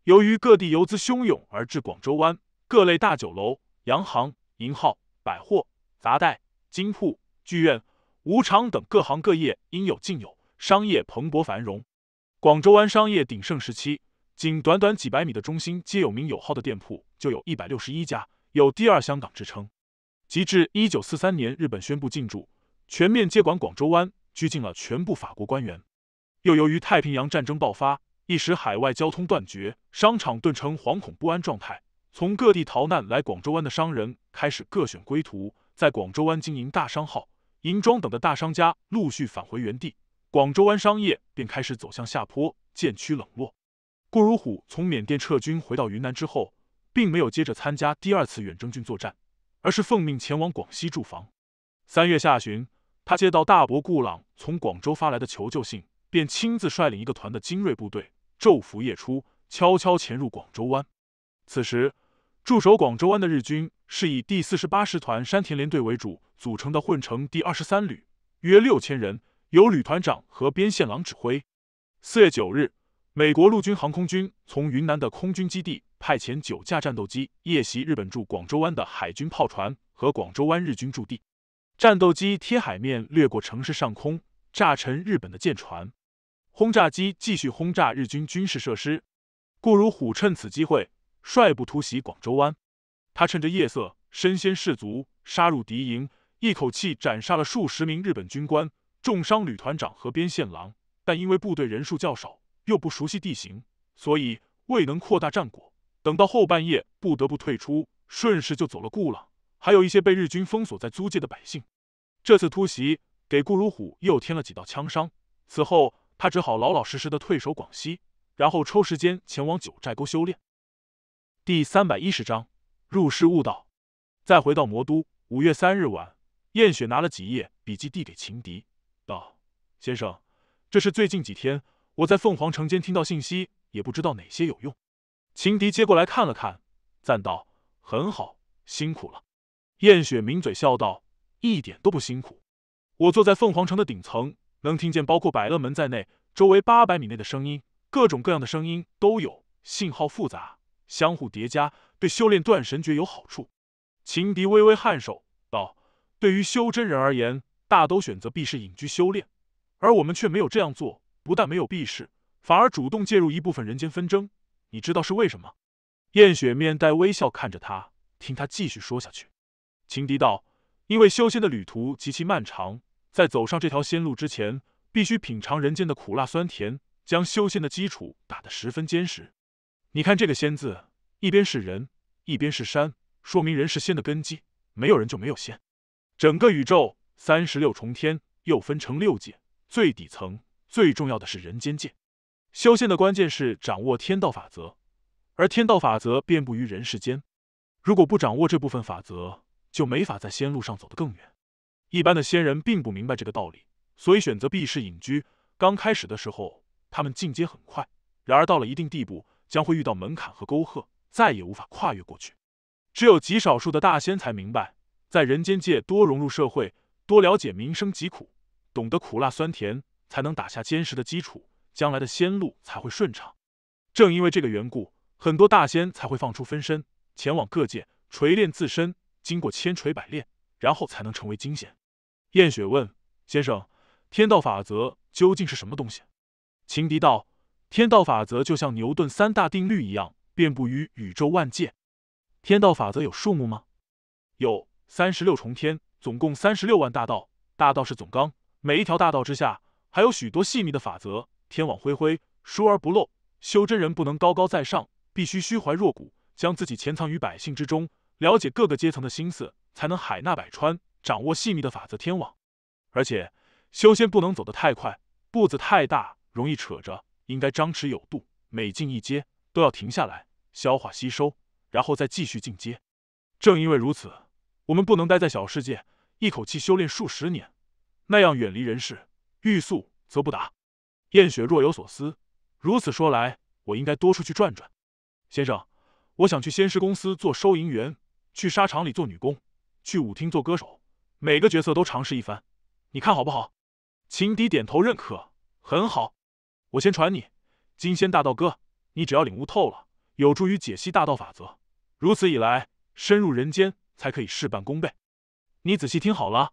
由于各地游资汹涌而至广州湾，各类大酒楼、洋行、银号、百货、杂代、金铺、剧院、舞场等各行各业应有尽有，商业蓬勃繁荣。广州湾商业鼎盛时期，仅短短几百米的中心，皆有名有号的店铺。就有一百六十一家，有“第二香港”之称。及至一九四三年，日本宣布进驻，全面接管广州湾，拘禁了全部法国官员。又由于太平洋战争爆发，一时海外交通断绝，商场顿成惶恐不安状态。从各地逃难来广州湾的商人开始各选归途，在广州湾经营大商号、银庄等的大商家陆续返回原地，广州湾商业便开始走向下坡，渐趋冷落。顾如虎从缅甸撤军回到云南之后。并没有接着参加第二次远征军作战，而是奉命前往广西驻防。三月下旬，他接到大伯顾朗从广州发来的求救信，便亲自率领一个团的精锐部队，昼伏夜出，悄悄潜入广州湾。此时驻守广州湾的日军是以第四十八师团山田联队为主组成的混成第二十三旅，约六千人，由旅团长和边线郎指挥。四月九日。美国陆军航空军从云南的空军基地派遣九架战斗机夜袭日本驻广州湾的海军炮船和广州湾日军驻地，战斗机贴海面掠过城市上空，炸沉日本的舰船；轰炸机继续轰炸日军军事设施。顾如虎趁此机会率部突袭广州湾，他趁着夜色身先士卒杀入敌营，一口气斩杀了数十名日本军官，重伤旅团长和边线郎，但因为部队人数较少。又不熟悉地形，所以未能扩大战果。等到后半夜，不得不退出，顺势就走了。顾了。还有一些被日军封锁在租界的百姓，这次突袭给顾如虎又添了几道枪伤。此后，他只好老老实实的退守广西，然后抽时间前往九寨沟修炼。第三百一十章入世悟道。再回到魔都，五月三日晚，燕雪拿了几页笔记递给秦迪，道：“先生，这是最近几天。”我在凤凰城间听到信息，也不知道哪些有用。秦迪接过来看了看，赞道：“很好，辛苦了。”燕雪抿嘴笑道：“一点都不辛苦。”我坐在凤凰城的顶层，能听见包括百乐门在内周围八百米内的声音，各种各样的声音都有，信号复杂，相互叠加，对修炼断神诀有好处。秦迪微微颔首道：“对于修真人而言，大都选择避世隐居修炼，而我们却没有这样做。”不但没有避世，反而主动介入一部分人间纷争。你知道是为什么？燕雪面带微笑看着他，听他继续说下去。情敌道：“因为修仙的旅途极其漫长，在走上这条仙路之前，必须品尝人间的苦辣酸甜，将修仙的基础打得十分坚实。你看这个‘仙’字，一边是人，一边是山，说明人是仙的根基，没有人就没有仙。整个宇宙三十六重天又分成六界，最底层。”最重要的是人间界，修仙的关键是掌握天道法则，而天道法则遍布于人世间。如果不掌握这部分法则，就没法在仙路上走得更远。一般的仙人并不明白这个道理，所以选择避世隐居。刚开始的时候，他们进阶很快；然而到了一定地步，将会遇到门槛和沟壑，再也无法跨越过去。只有极少数的大仙才明白，在人间界多融入社会，多了解民生疾苦，懂得苦辣酸甜。才能打下坚实的基础，将来的仙路才会顺畅。正因为这个缘故，很多大仙才会放出分身，前往各界锤炼自身，经过千锤百炼，然后才能成为金仙。燕雪问先生：“天道法则究竟是什么东西？”秦迪道：“天道法则就像牛顿三大定律一样，遍布于宇宙万界。天道法则有数目吗？”“有，三十六重天，总共三十六万大道。大道是总纲，每一条大道之下。”还有许多细密的法则，天网恢恢，疏而不漏。修真人不能高高在上，必须虚怀若谷，将自己潜藏于百姓之中，了解各个阶层的心思，才能海纳百川，掌握细密的法则天网。而且，修仙不能走得太快，步子太大容易扯着，应该张弛有度，每进一阶都要停下来消化吸收，然后再继续进阶。正因为如此，我们不能待在小世界，一口气修炼数十年，那样远离人世。欲速则不达，燕雪若有所思。如此说来，我应该多出去转转。先生，我想去仙师公司做收银员，去沙场里做女工，去舞厅做歌手，每个角色都尝试一番。你看好不好？秦迪点头认可，很好。我先传你《金仙大道歌》，你只要领悟透了，有助于解析大道法则。如此一来，深入人间才可以事半功倍。你仔细听好了，《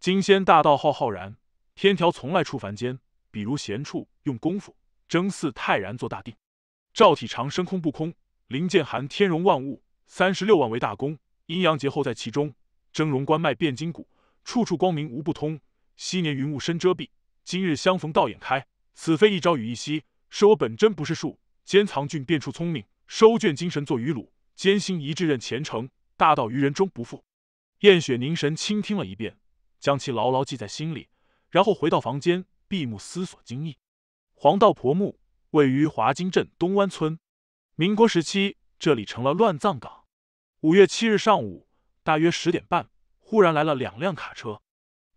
金仙大道浩浩然》。天条从来出凡间，比如闲处用功夫，争似泰然做大定。照体长生空不空，灵剑寒天容万物。三十六万为大功，阴阳劫后在其中。峥嵘关脉变筋骨，处处光明无不通。昔年云雾深遮蔽，今日相逢道眼开。此非一朝与一夕，是我本真不是术。兼藏俊变出聪明，收卷精神作鱼鲁。艰辛一志任前程，大道于人终不负。燕雪凝神倾听了一遍，将其牢牢记在心里。然后回到房间，闭目思索经意。黄道婆墓位于华金镇东湾村。民国时期，这里成了乱葬岗。五月七日上午，大约十点半，忽然来了两辆卡车，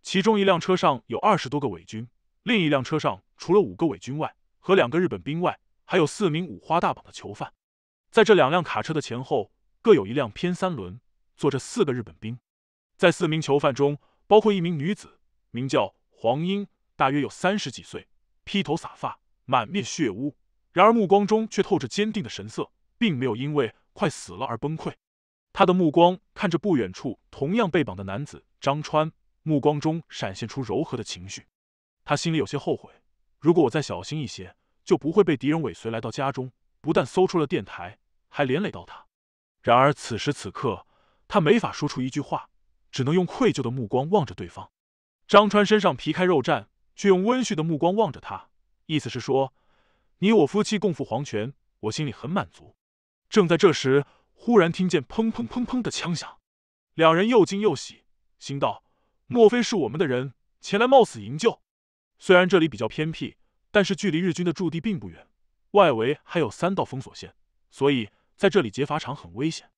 其中一辆车上有二十多个伪军，另一辆车上除了五个伪军外，和两个日本兵外，还有四名五花大绑的囚犯。在这两辆卡车的前后，各有一辆偏三轮，坐着四个日本兵。在四名囚犯中，包括一名女子，名叫。黄英大约有三十几岁，披头散发，满面血污，然而目光中却透着坚定的神色，并没有因为快死了而崩溃。他的目光看着不远处同样被绑的男子张川，目光中闪现出柔和的情绪。他心里有些后悔，如果我再小心一些，就不会被敌人尾随来到家中，不但搜出了电台，还连累到他。然而此时此刻，他没法说出一句话，只能用愧疚的目光望着对方。张川身上皮开肉绽，却用温煦的目光望着他，意思是说：“你我夫妻共赴黄泉，我心里很满足。”正在这时，忽然听见砰砰砰砰的枪响，两人又惊又喜，心道：“莫非是我们的人前来冒死营救？”虽然这里比较偏僻，但是距离日军的驻地并不远，外围还有三道封锁线，所以在这里劫法场很危险。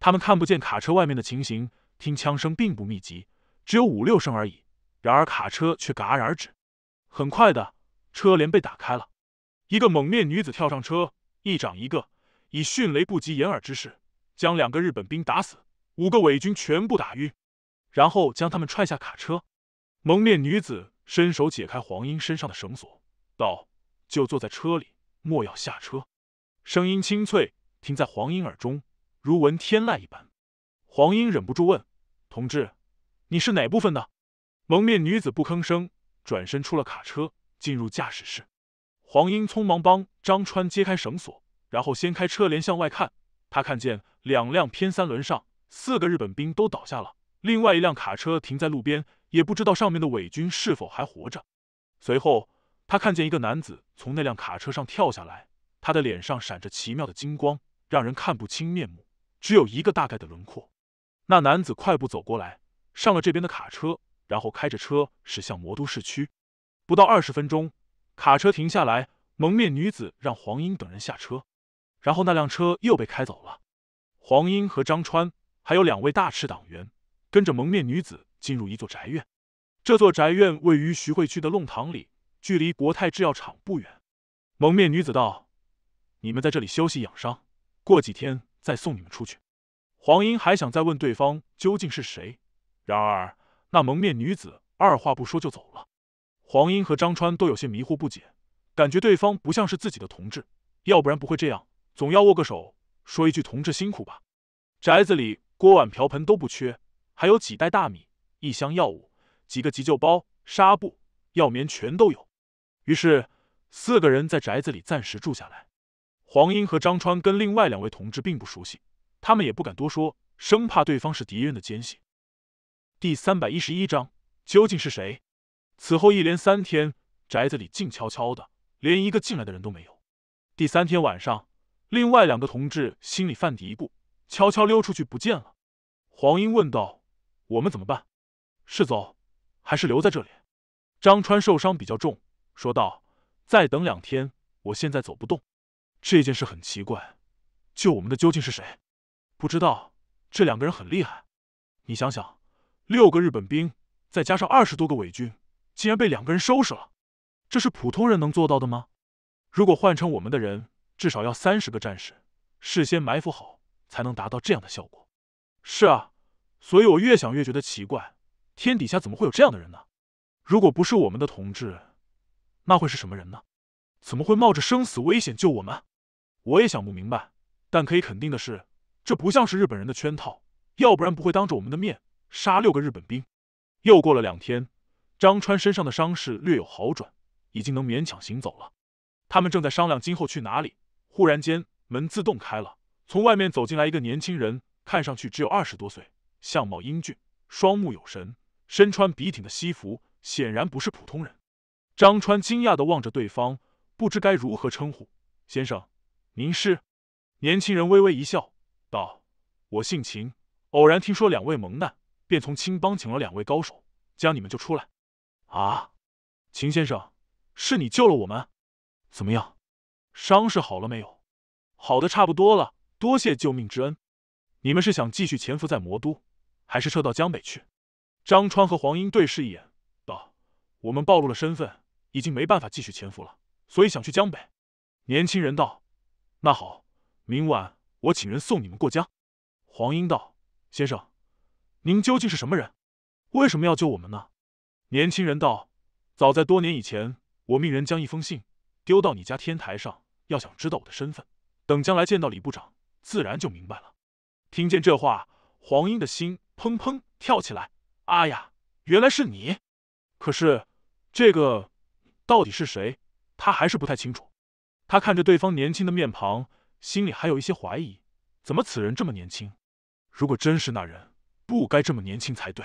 他们看不见卡车外面的情形，听枪声并不密集，只有五六声而已。然而，卡车却戛然而止。很快的，车帘被打开了，一个蒙面女子跳上车，一掌一个，以迅雷不及掩耳之势将两个日本兵打死，五个伪军全部打晕，然后将他们踹下卡车。蒙面女子伸手解开黄英身上的绳索，道：“就坐在车里，莫要下车。”声音清脆，停在黄英耳中如闻天籁一般。黄英忍不住问：“同志，你是哪部分的？”蒙面女子不吭声，转身出了卡车，进入驾驶室。黄英匆忙帮张川解开绳索，然后掀开车帘向外看。他看见两辆偏三轮上四个日本兵都倒下了，另外一辆卡车停在路边，也不知道上面的伪军是否还活着。随后，他看见一个男子从那辆卡车上跳下来，他的脸上闪着奇妙的金光，让人看不清面目，只有一个大概的轮廓。那男子快步走过来，上了这边的卡车。然后开着车驶向魔都市区，不到二十分钟，卡车停下来，蒙面女子让黄英等人下车，然后那辆车又被开走了。黄英和张川还有两位大赤党员跟着蒙面女子进入一座宅院，这座宅院位于徐汇区的弄堂里，距离国泰制药厂不远。蒙面女子道：“你们在这里休息养伤，过几天再送你们出去。”黄英还想再问对方究竟是谁，然而。那蒙面女子二话不说就走了，黄英和张川都有些迷惑不解，感觉对方不像是自己的同志，要不然不会这样，总要握个手，说一句“同志辛苦吧”。宅子里锅碗瓢盆都不缺，还有几袋大米、一箱药物、几个急救包、纱布、药棉全都有。于是四个人在宅子里暂时住下来。黄英和张川跟另外两位同志并不熟悉，他们也不敢多说，生怕对方是敌人的奸细。第三百一十一章，究竟是谁？此后一连三天，宅子里静悄悄的，连一个进来的人都没有。第三天晚上，另外两个同志心里犯嘀咕，悄悄溜出去不见了。黄英问道：“我们怎么办？是走，还是留在这里？”张川受伤比较重，说道：“再等两天，我现在走不动。”这件事很奇怪，救我们的究竟是谁？不知道，这两个人很厉害。你想想。六个日本兵，再加上二十多个伪军，竟然被两个人收拾了，这是普通人能做到的吗？如果换成我们的人，至少要三十个战士，事先埋伏好，才能达到这样的效果。是啊，所以我越想越觉得奇怪，天底下怎么会有这样的人呢？如果不是我们的同志，那会是什么人呢？怎么会冒着生死危险救我们？我也想不明白，但可以肯定的是，这不像是日本人的圈套，要不然不会当着我们的面。杀六个日本兵。又过了两天，张川身上的伤势略有好转，已经能勉强行走了。他们正在商量今后去哪里，忽然间门自动开了，从外面走进来一个年轻人，看上去只有二十多岁，相貌英俊，双目有神，身穿笔挺的西服，显然不是普通人。张川惊讶的望着对方，不知该如何称呼。先生，您是？年轻人微微一笑，道：“我姓秦，偶然听说两位蒙难。”便从青帮请了两位高手，将你们救出来。啊，秦先生，是你救了我们？怎么样，伤势好了没有？好的差不多了，多谢救命之恩。你们是想继续潜伏在魔都，还是撤到江北去？张川和黄英对视一眼，道：“我们暴露了身份，已经没办法继续潜伏了，所以想去江北。”年轻人道：“那好，明晚我请人送你们过江。”黄英道：“先生。”您究竟是什么人？为什么要救我们呢？年轻人道：“早在多年以前，我命人将一封信丢到你家天台上。要想知道我的身份，等将来见到李部长，自然就明白了。”听见这话，黄英的心砰砰跳起来。“啊呀，原来是你！”可是这个到底是谁？他还是不太清楚。他看着对方年轻的面庞，心里还有一些怀疑：怎么此人这么年轻？如果真是那人，不该这么年轻才对，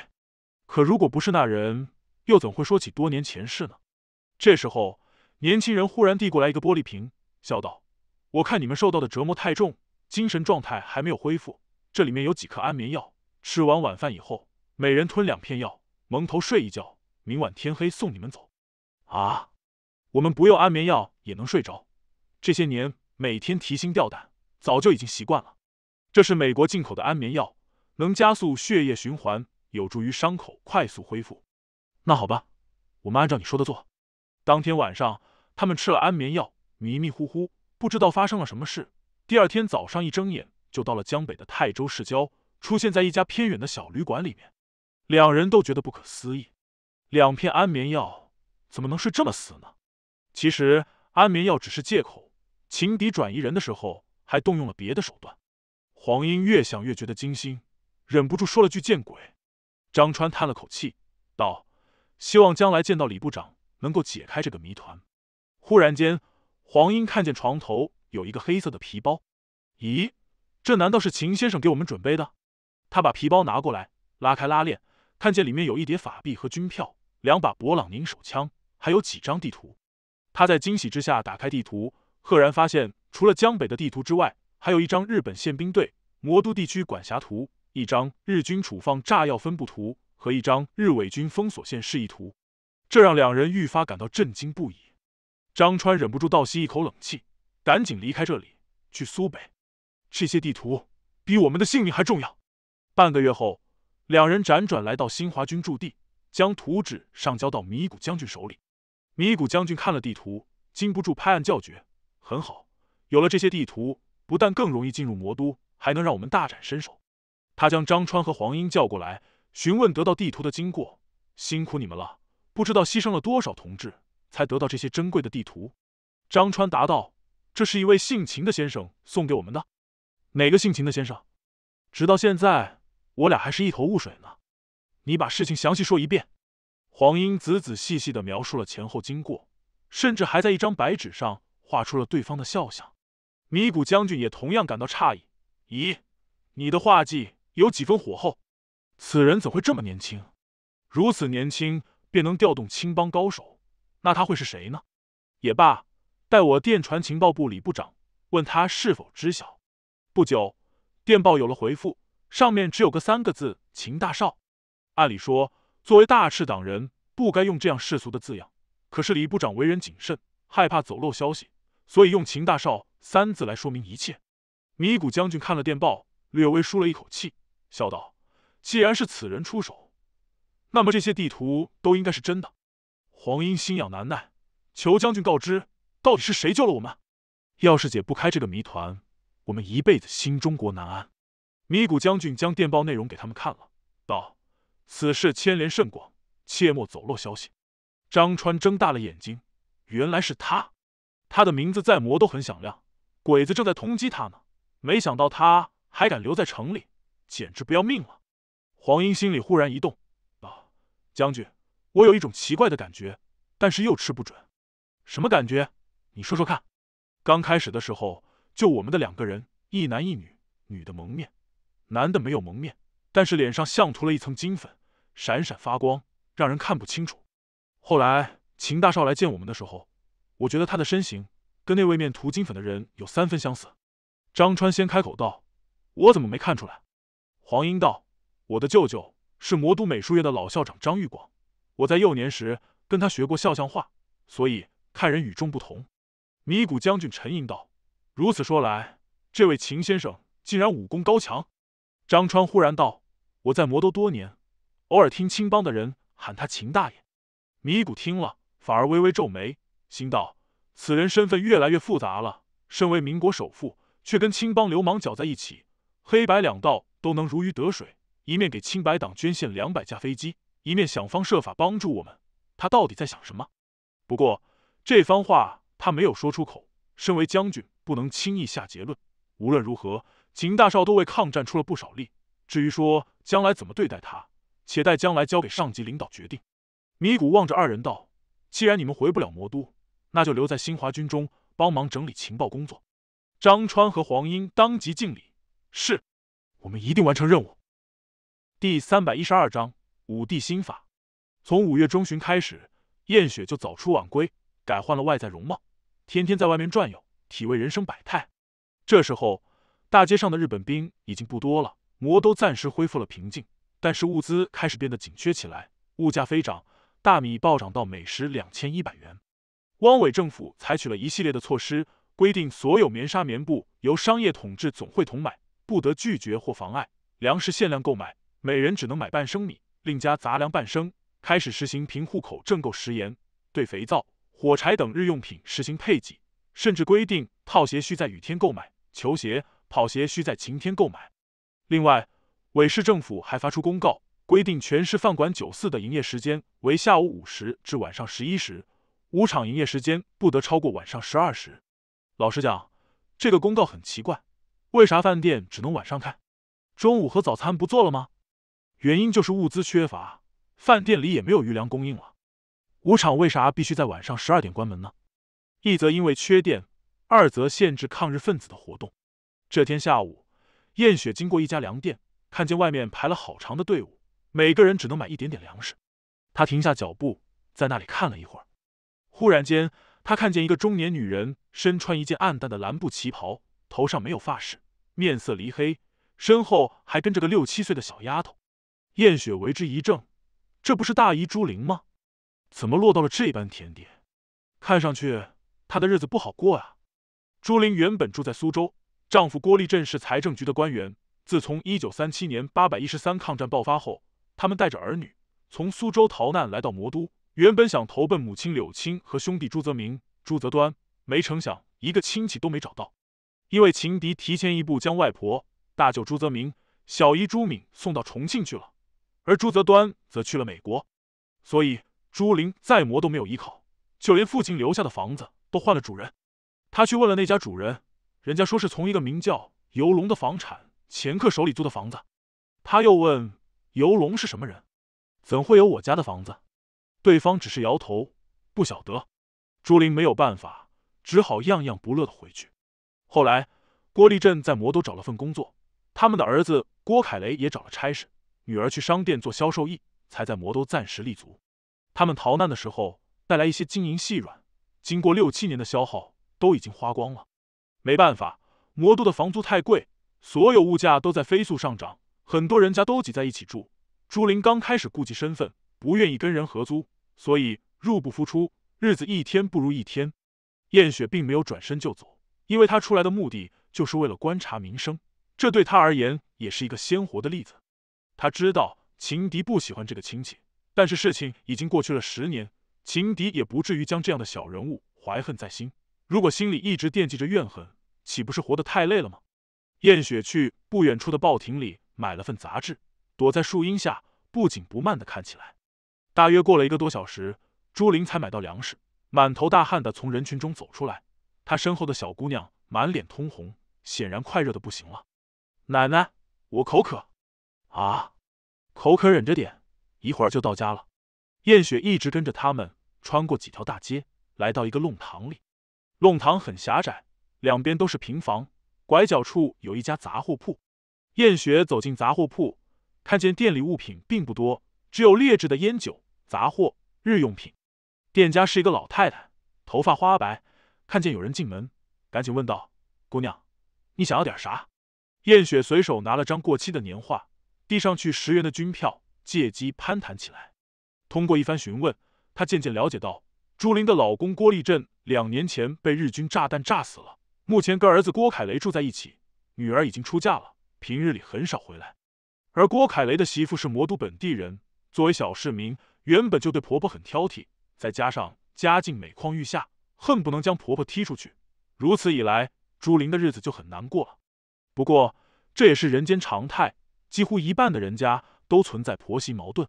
可如果不是那人，又怎会说起多年前事呢？这时候，年轻人忽然递过来一个玻璃瓶，笑道：“我看你们受到的折磨太重，精神状态还没有恢复，这里面有几颗安眠药，吃完晚饭以后，每人吞两片药，蒙头睡一觉，明晚天黑送你们走。”啊！我们不用安眠药也能睡着，这些年每天提心吊胆，早就已经习惯了。这是美国进口的安眠药。能加速血液循环，有助于伤口快速恢复。那好吧，我们按照你说的做。当天晚上，他们吃了安眠药，迷迷糊糊，不知道发生了什么事。第二天早上一睁眼，就到了江北的泰州市郊，出现在一家偏远的小旅馆里面。两人都觉得不可思议：两片安眠药怎么能睡这么死呢？其实，安眠药只是借口。情敌转移人的时候，还动用了别的手段。黄英越想越觉得惊心。忍不住说了句“见鬼”，张川叹了口气，道：“希望将来见到李部长，能够解开这个谜团。”忽然间，黄英看见床头有一个黑色的皮包，“咦，这难道是秦先生给我们准备的？”他把皮包拿过来，拉开拉链，看见里面有一叠法币和军票，两把勃朗宁手枪，还有几张地图。他在惊喜之下打开地图，赫然发现，除了江北的地图之外，还有一张日本宪兵队魔都地区管辖图。一张日军处放炸药分布图和一张日伪军封锁线示意图，这让两人愈发感到震惊不已。张川忍不住倒吸一口冷气，赶紧离开这里，去苏北。这些地图比我们的性命还重要。半个月后，两人辗转来到新华军驻地，将图纸上交到米谷将军手里。米谷将军看了地图，禁不住拍案叫绝：“很好，有了这些地图，不但更容易进入魔都，还能让我们大展身手。”他将张川和黄英叫过来，询问得到地图的经过。辛苦你们了，不知道牺牲了多少同志才得到这些珍贵的地图。张川答道：“这是一位姓秦的先生送给我们的。”哪个姓秦的先生？直到现在，我俩还是一头雾水呢。你把事情详细说一遍。黄英仔仔细细地描述了前后经过，甚至还在一张白纸上画出了对方的肖像。米谷将军也同样感到诧异：“咦，你的画技？”有几分火候，此人怎会这么年轻？如此年轻便能调动青帮高手，那他会是谁呢？也罢，待我电传情报部李部长，问他是否知晓。不久，电报有了回复，上面只有个三个字：“秦大少。”按理说，作为大赤党人，不该用这样世俗的字样。可是李部长为人谨慎，害怕走漏消息，所以用“秦大少”三字来说明一切。米谷将军看了电报，略微舒了一口气。笑道：“既然是此人出手，那么这些地图都应该是真的。”黄英心痒难耐，求将军告知到底是谁救了我们。要是解不开这个谜团，我们一辈子新中国难安。米谷将军将电报内容给他们看了，道：“此事牵连甚广，切莫走漏消息。”张川睁大了眼睛，原来是他。他的名字再魔都很响亮，鬼子正在通缉他呢。没想到他还敢留在城里。简直不要命了！黄英心里忽然一动，啊，将军，我有一种奇怪的感觉，但是又吃不准。什么感觉？你说说看。刚开始的时候，就我们的两个人，一男一女，女的蒙面，男的没有蒙面，但是脸上像涂了一层金粉，闪闪发光，让人看不清楚。后来秦大少来见我们的时候，我觉得他的身形跟那位面涂金粉的人有三分相似。张川先开口道：“我怎么没看出来？”黄英道：“我的舅舅是魔都美术院的老校长张玉广，我在幼年时跟他学过肖像画，所以看人与众不同。”米古将军沉吟道：“如此说来，这位秦先生竟然武功高强。”张川忽然道：“我在魔都多年，偶尔听青帮的人喊他秦大爷。”米古听了，反而微微皱眉，心道：“此人身份越来越复杂了，身为民国首富，却跟青帮流氓搅在一起，黑白两道。”都能如鱼得水，一面给清白党捐献两百架飞机，一面想方设法帮助我们。他到底在想什么？不过这番话他没有说出口。身为将军，不能轻易下结论。无论如何，秦大少都为抗战出了不少力。至于说将来怎么对待他，且待将来交给上级领导决定。米谷望着二人道：“既然你们回不了魔都，那就留在新华军中帮忙整理情报工作。”张川和黄英当即敬礼：“是。”我们一定完成任务。第三百一十二章五帝心法。从五月中旬开始，燕雪就早出晚归，改换了外在容貌，天天在外面转悠，体味人生百态。这时候，大街上的日本兵已经不多了，魔都暂时恢复了平静，但是物资开始变得紧缺起来，物价飞涨，大米暴涨到每石两千一百元。汪伪政府采取了一系列的措施，规定所有棉纱、棉布由商业统治总会统买。不得拒绝或妨碍粮食限量购买，每人只能买半升米，另加杂粮半升。开始实行凭户口证购食盐，对肥皂、火柴等日用品实行配给，甚至规定套鞋需在雨天购买，球鞋、跑鞋需在晴天购买。另外，伪市政府还发出公告，规定全市饭馆、酒肆的营业时间为下午五时至晚上十一时，舞场营业时间不得超过晚上十二时。老实讲，这个公告很奇怪。为啥饭店只能晚上开？中午和早餐不做了吗？原因就是物资缺乏，饭店里也没有余粮供应了。舞场为啥必须在晚上十二点关门呢？一则因为缺电，二则限制抗日分子的活动。这天下午，燕雪经过一家粮店，看见外面排了好长的队伍，每个人只能买一点点粮食。她停下脚步，在那里看了一会儿。忽然间，他看见一个中年女人，身穿一件暗淡的蓝布旗袍。头上没有发饰，面色黧黑，身后还跟着个六七岁的小丫头。燕雪为之一怔，这不是大姨朱玲吗？怎么落到了这般田地？看上去她的日子不好过啊。朱玲原本住在苏州，丈夫郭立镇是财政局的官员。自从一九三七年八百一十三抗战爆发后，他们带着儿女从苏州逃难来到魔都，原本想投奔母亲柳青和兄弟朱泽明、朱泽端，没成想一个亲戚都没找到。因为情敌提前一步将外婆、大舅朱泽明、小姨朱敏送到重庆去了，而朱泽端则去了美国，所以朱玲再磨都没有依靠，就连父亲留下的房子都换了主人。他去问了那家主人，人家说是从一个名叫游龙的房产前客手里租的房子。他又问游龙是什么人，怎会有我家的房子？对方只是摇头，不晓得。朱玲没有办法，只好样样不乐的回去。后来，郭立振在魔都找了份工作，他们的儿子郭凯雷也找了差事，女儿去商店做销售员，才在魔都暂时立足。他们逃难的时候带来一些金银细软，经过六七年的消耗，都已经花光了。没办法，魔都的房租太贵，所有物价都在飞速上涨，很多人家都挤在一起住。朱琳刚开始顾及身份，不愿意跟人合租，所以入不敷出，日子一天不如一天。燕雪并没有转身就走。因为他出来的目的就是为了观察民生，这对他而言也是一个鲜活的例子。他知道情敌不喜欢这个亲戚，但是事情已经过去了十年，情敌也不至于将这样的小人物怀恨在心。如果心里一直惦记着怨恨，岂不是活得太累了吗？燕雪去不远处的报亭里买了份杂志，躲在树荫下不紧不慢的看起来。大约过了一个多小时，朱琳才买到粮食，满头大汗的从人群中走出来。他身后的小姑娘满脸通红，显然快热的不行了。奶奶，我口渴。啊，口渴忍着点，一会儿就到家了。燕雪一直跟着他们穿过几条大街，来到一个弄堂里。弄堂很狭窄，两边都是平房，拐角处有一家杂货铺。燕雪走进杂货铺，看见店里物品并不多，只有劣质的烟酒、杂货、日用品。店家是一个老太太，头发花白。看见有人进门，赶紧问道：“姑娘，你想要点啥？”燕雪随手拿了张过期的年画，递上去十元的军票，借机攀谈起来。通过一番询问，她渐渐了解到，朱琳的老公郭立振两年前被日军炸弹炸死了，目前跟儿子郭凯雷住在一起，女儿已经出嫁了，平日里很少回来。而郭凯雷的媳妇是魔都本地人，作为小市民，原本就对婆婆很挑剔，再加上家境每况愈下。恨不能将婆婆踢出去，如此一来，朱玲的日子就很难过了。不过，这也是人间常态，几乎一半的人家都存在婆媳矛盾。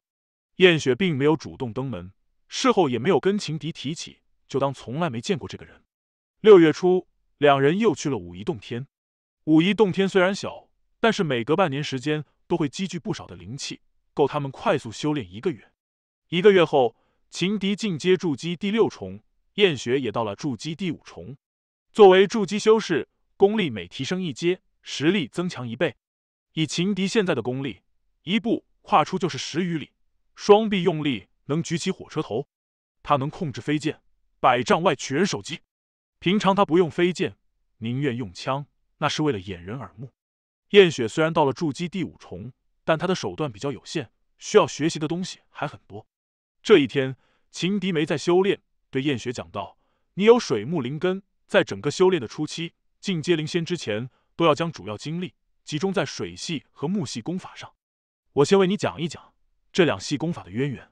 燕雪并没有主动登门，事后也没有跟情敌提起，就当从来没见过这个人。六月初，两人又去了武夷洞天。武夷洞天虽然小，但是每隔半年时间都会积聚不少的灵气，够他们快速修炼一个月。一个月后，情敌进阶筑基第六重。燕雪也到了筑基第五重。作为筑基修士，功力每提升一阶，实力增强一倍。以秦迪现在的功力，一步跨出就是十余里，双臂用力能举起火车头。他能控制飞剑，百丈外取人首级。平常他不用飞剑，宁愿用枪，那是为了掩人耳目。燕雪虽然到了筑基第五重，但他的手段比较有限，需要学习的东西还很多。这一天，秦迪没在修炼。对燕雪讲道：“你有水木灵根，在整个修炼的初期，进阶灵仙之前，都要将主要精力集中在水系和木系功法上。我先为你讲一讲这两系功法的渊源。”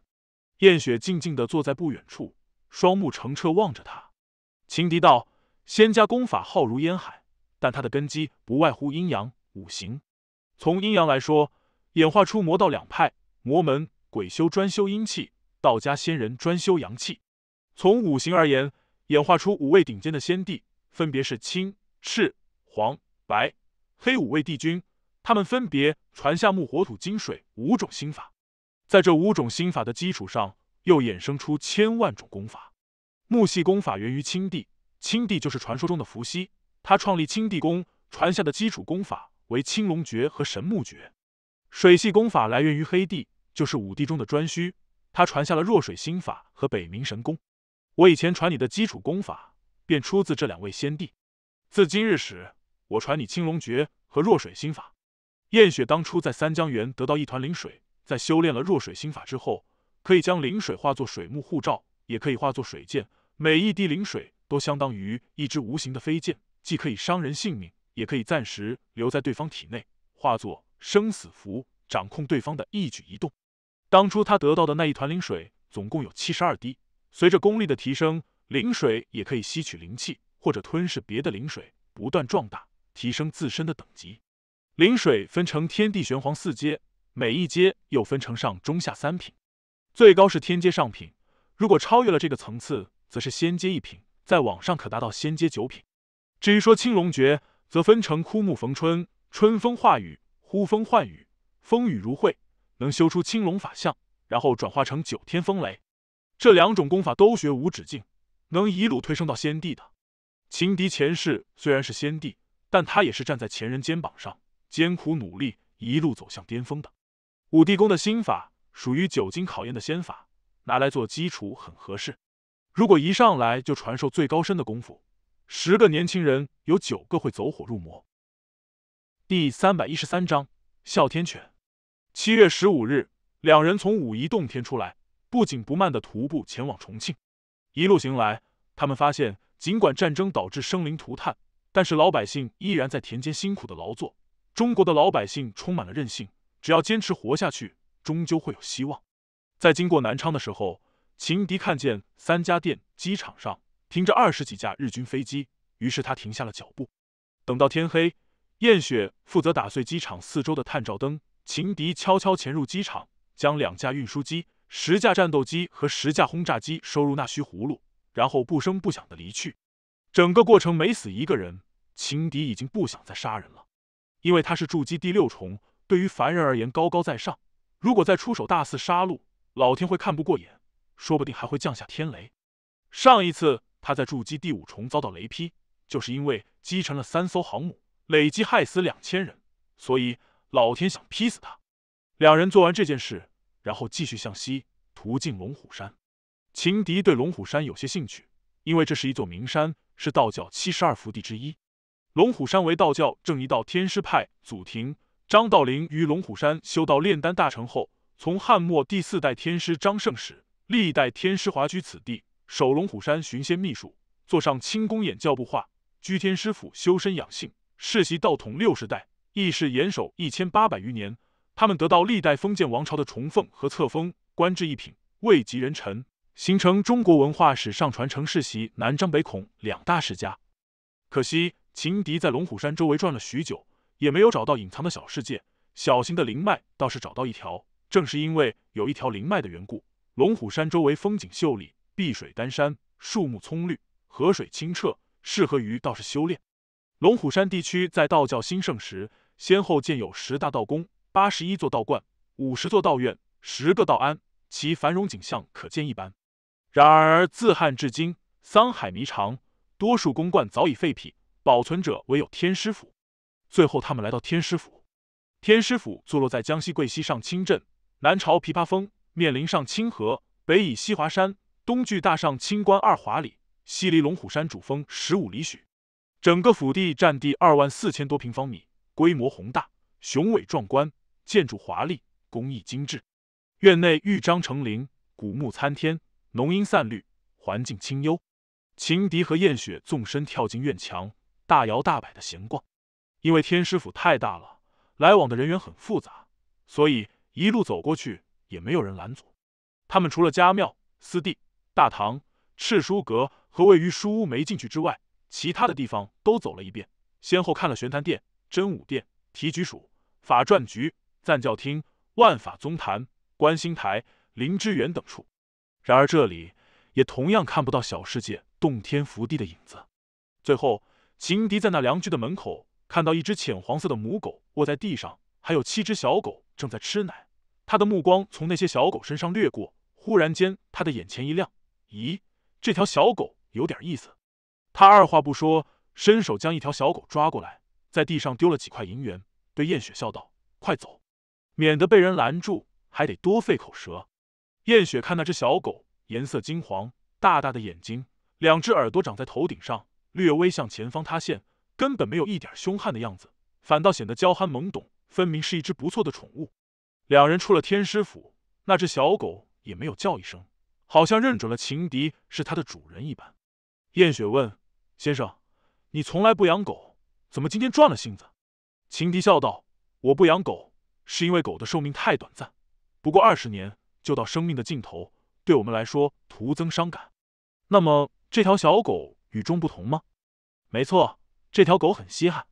燕雪静静地坐在不远处，双目澄澈望着他。情敌道：“仙家功法浩如烟海，但它的根基不外乎阴阳五行。从阴阳来说，演化出魔道两派，魔门鬼修专修阴气，道家仙人专修阳气。”从五行而言，演化出五位顶尖的先帝，分别是青、赤、黄、白、黑五位帝君。他们分别传下木、火、土、金、水五种心法。在这五种心法的基础上，又衍生出千万种功法。木系功法源于青帝，青帝就是传说中的伏羲，他创立青帝宫，传下的基础功法为青龙诀和神木诀。水系功法来源于黑帝，就是五帝中的颛顼，他传下了弱水心法和北冥神功。我以前传你的基础功法，便出自这两位先帝。自今日始，我传你青龙诀和弱水心法。燕雪当初在三江源得到一团灵水，在修炼了弱水心法之后，可以将灵水化作水幕护罩，也可以化作水剑。每一滴灵水都相当于一支无形的飞剑，既可以伤人性命，也可以暂时留在对方体内，化作生死符，掌控对方的一举一动。当初他得到的那一团灵水，总共有七十二滴。随着功力的提升，灵水也可以吸取灵气或者吞噬别的灵水，不断壮大，提升自身的等级。灵水分成天地玄黄四阶，每一阶又分成上中下三品，最高是天阶上品。如果超越了这个层次，则是仙阶一品，在往上可达到仙阶九品。至于说青龙诀，则分成枯木逢春、春风化雨、呼风唤雨、风雨如晦，能修出青龙法相，然后转化成九天风雷。这两种功法都学无止境，能一路推升到仙帝的。情敌前世虽然是仙帝，但他也是站在前人肩膀上，艰苦努力一路走向巅峰的。武帝宫的心法属于久经考验的仙法，拿来做基础很合适。如果一上来就传授最高深的功夫，十个年轻人有九个会走火入魔。第三百一十三章：哮天犬。七月十五日，两人从武夷洞天出来。不紧不慢的徒步前往重庆，一路行来，他们发现，尽管战争导致生灵涂炭，但是老百姓依然在田间辛苦的劳作。中国的老百姓充满了韧性，只要坚持活下去，终究会有希望。在经过南昌的时候，秦迪看见三家店机场上停着二十几架日军飞机，于是他停下了脚步。等到天黑，燕雪负责打碎机场四周的探照灯，秦迪悄悄潜入机场，将两架运输机。十架战斗机和十架轰炸机收入那虚葫芦，然后不声不响的离去。整个过程没死一个人，情敌已经不想再杀人了，因为他是筑基第六重，对于凡人而言高高在上。如果再出手大肆杀戮，老天会看不过眼，说不定还会降下天雷。上一次他在筑基第五重遭到雷劈，就是因为击沉了三艘航母，累计害死两千人，所以老天想劈死他。两人做完这件事。然后继续向西，途径龙虎山。秦敌对龙虎山有些兴趣，因为这是一座名山，是道教七十二福地之一。龙虎山为道教正一道天师派祖庭。张道陵于龙虎山修道炼丹大成后，从汉末第四代天师张圣始，历代天师华居此地，守龙虎山寻仙秘术，坐上清宫演教布画，居天师府修身养性，世袭道统六十代，义是严守一千八百余年。他们得到历代封建王朝的崇奉和册封，官至一品，位极人臣，形成中国文化史上传承世袭南张北孔两大世家。可惜秦迪在龙虎山周围转了许久，也没有找到隐藏的小世界。小型的灵脉倒是找到一条。正是因为有一条灵脉的缘故，龙虎山周围风景秀丽，碧水丹山，树木葱绿，河水清澈，适合于道士修炼。龙虎山地区在道教兴盛时，先后建有十大道宫。八十一座道观，五十座道院，十个道庵，其繁荣景象可见一斑。然而自汉至今，桑海迷长，多数宫观早已废品，保存者唯有天师府。最后，他们来到天师府。天师府坐落在江西贵溪上清镇，南朝琵琶峰，面临上清河，北倚西华山，东距大上清关二华里，西离龙虎山主峰十五里许。整个府地占地二万四千多平方米，规模宏大，雄伟壮观。建筑华丽，工艺精致，院内玉章成林，古木参天，浓荫散绿，环境清幽。秦迪和燕雪纵身跳进院墙，大摇大摆的闲逛。因为天师府太大了，来往的人员很复杂，所以一路走过去也没有人拦阻。他们除了家庙、私地、大堂、赤书阁和位于书屋没进去之外，其他的地方都走了一遍，先后看了玄坛殿、真武殿、提局署、法篆局。赞教厅、万法宗坛、观星台、灵芝园等处，然而这里也同样看不到小世界洞天福地的影子。最后，秦迪在那良居的门口看到一只浅黄色的母狗卧在地上，还有七只小狗正在吃奶。他的目光从那些小狗身上掠过，忽然间，他的眼前一亮：“咦，这条小狗有点意思。”他二话不说，伸手将一条小狗抓过来，在地上丢了几块银元，对燕雪笑道：“快走。”免得被人拦住，还得多费口舌。燕雪看那只小狗，颜色金黄，大大的眼睛，两只耳朵长在头顶上，略微向前方塌陷，根本没有一点凶悍的样子，反倒显得娇憨懵懂，分明是一只不错的宠物。两人出了天师府，那只小狗也没有叫一声，好像认准了情敌是它的主人一般。燕雪问：“先生，你从来不养狗，怎么今天转了性子？”情敌笑道：“我不养狗。”是因为狗的寿命太短暂，不过二十年就到生命的尽头，对我们来说徒增伤感。那么这条小狗与众不同吗？没错，这条狗很稀罕。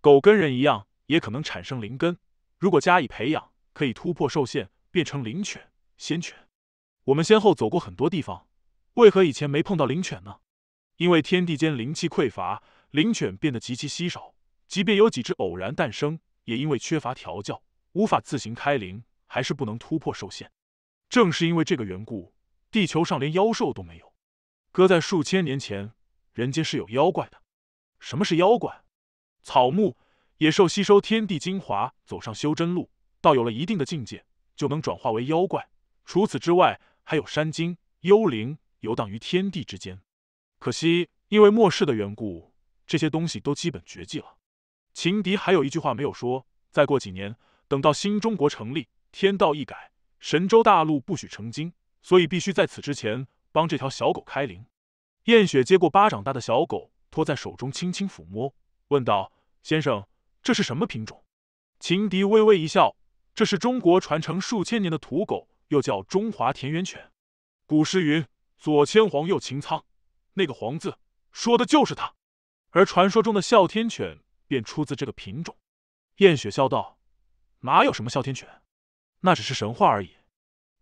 狗跟人一样，也可能产生灵根，如果加以培养，可以突破受限，变成灵犬、仙犬。我们先后走过很多地方，为何以前没碰到灵犬呢？因为天地间灵气匮乏，灵犬变得极其稀少。即便有几只偶然诞生，也因为缺乏调教。无法自行开灵，还是不能突破受限。正是因为这个缘故，地球上连妖兽都没有。搁在数千年前，人间是有妖怪的。什么是妖怪？草木、野兽吸收天地精华，走上修真路，到有了一定的境界，就能转化为妖怪。除此之外，还有山精、幽灵游荡于天地之间。可惜，因为末世的缘故，这些东西都基本绝迹了。情敌还有一句话没有说：再过几年。等到新中国成立，天道一改，神州大陆不许成精，所以必须在此之前帮这条小狗开灵。燕雪接过巴掌大的小狗，托在手中轻轻抚摸，问道：“先生，这是什么品种？”秦迪微微一笑：“这是中国传承数千年的土狗，又叫中华田园犬。古诗云‘左牵黄，右擎苍’，那个‘黄’字说的就是它。而传说中的哮天犬便出自这个品种。”燕雪笑道。哪有什么哮天犬？那只是神话而已。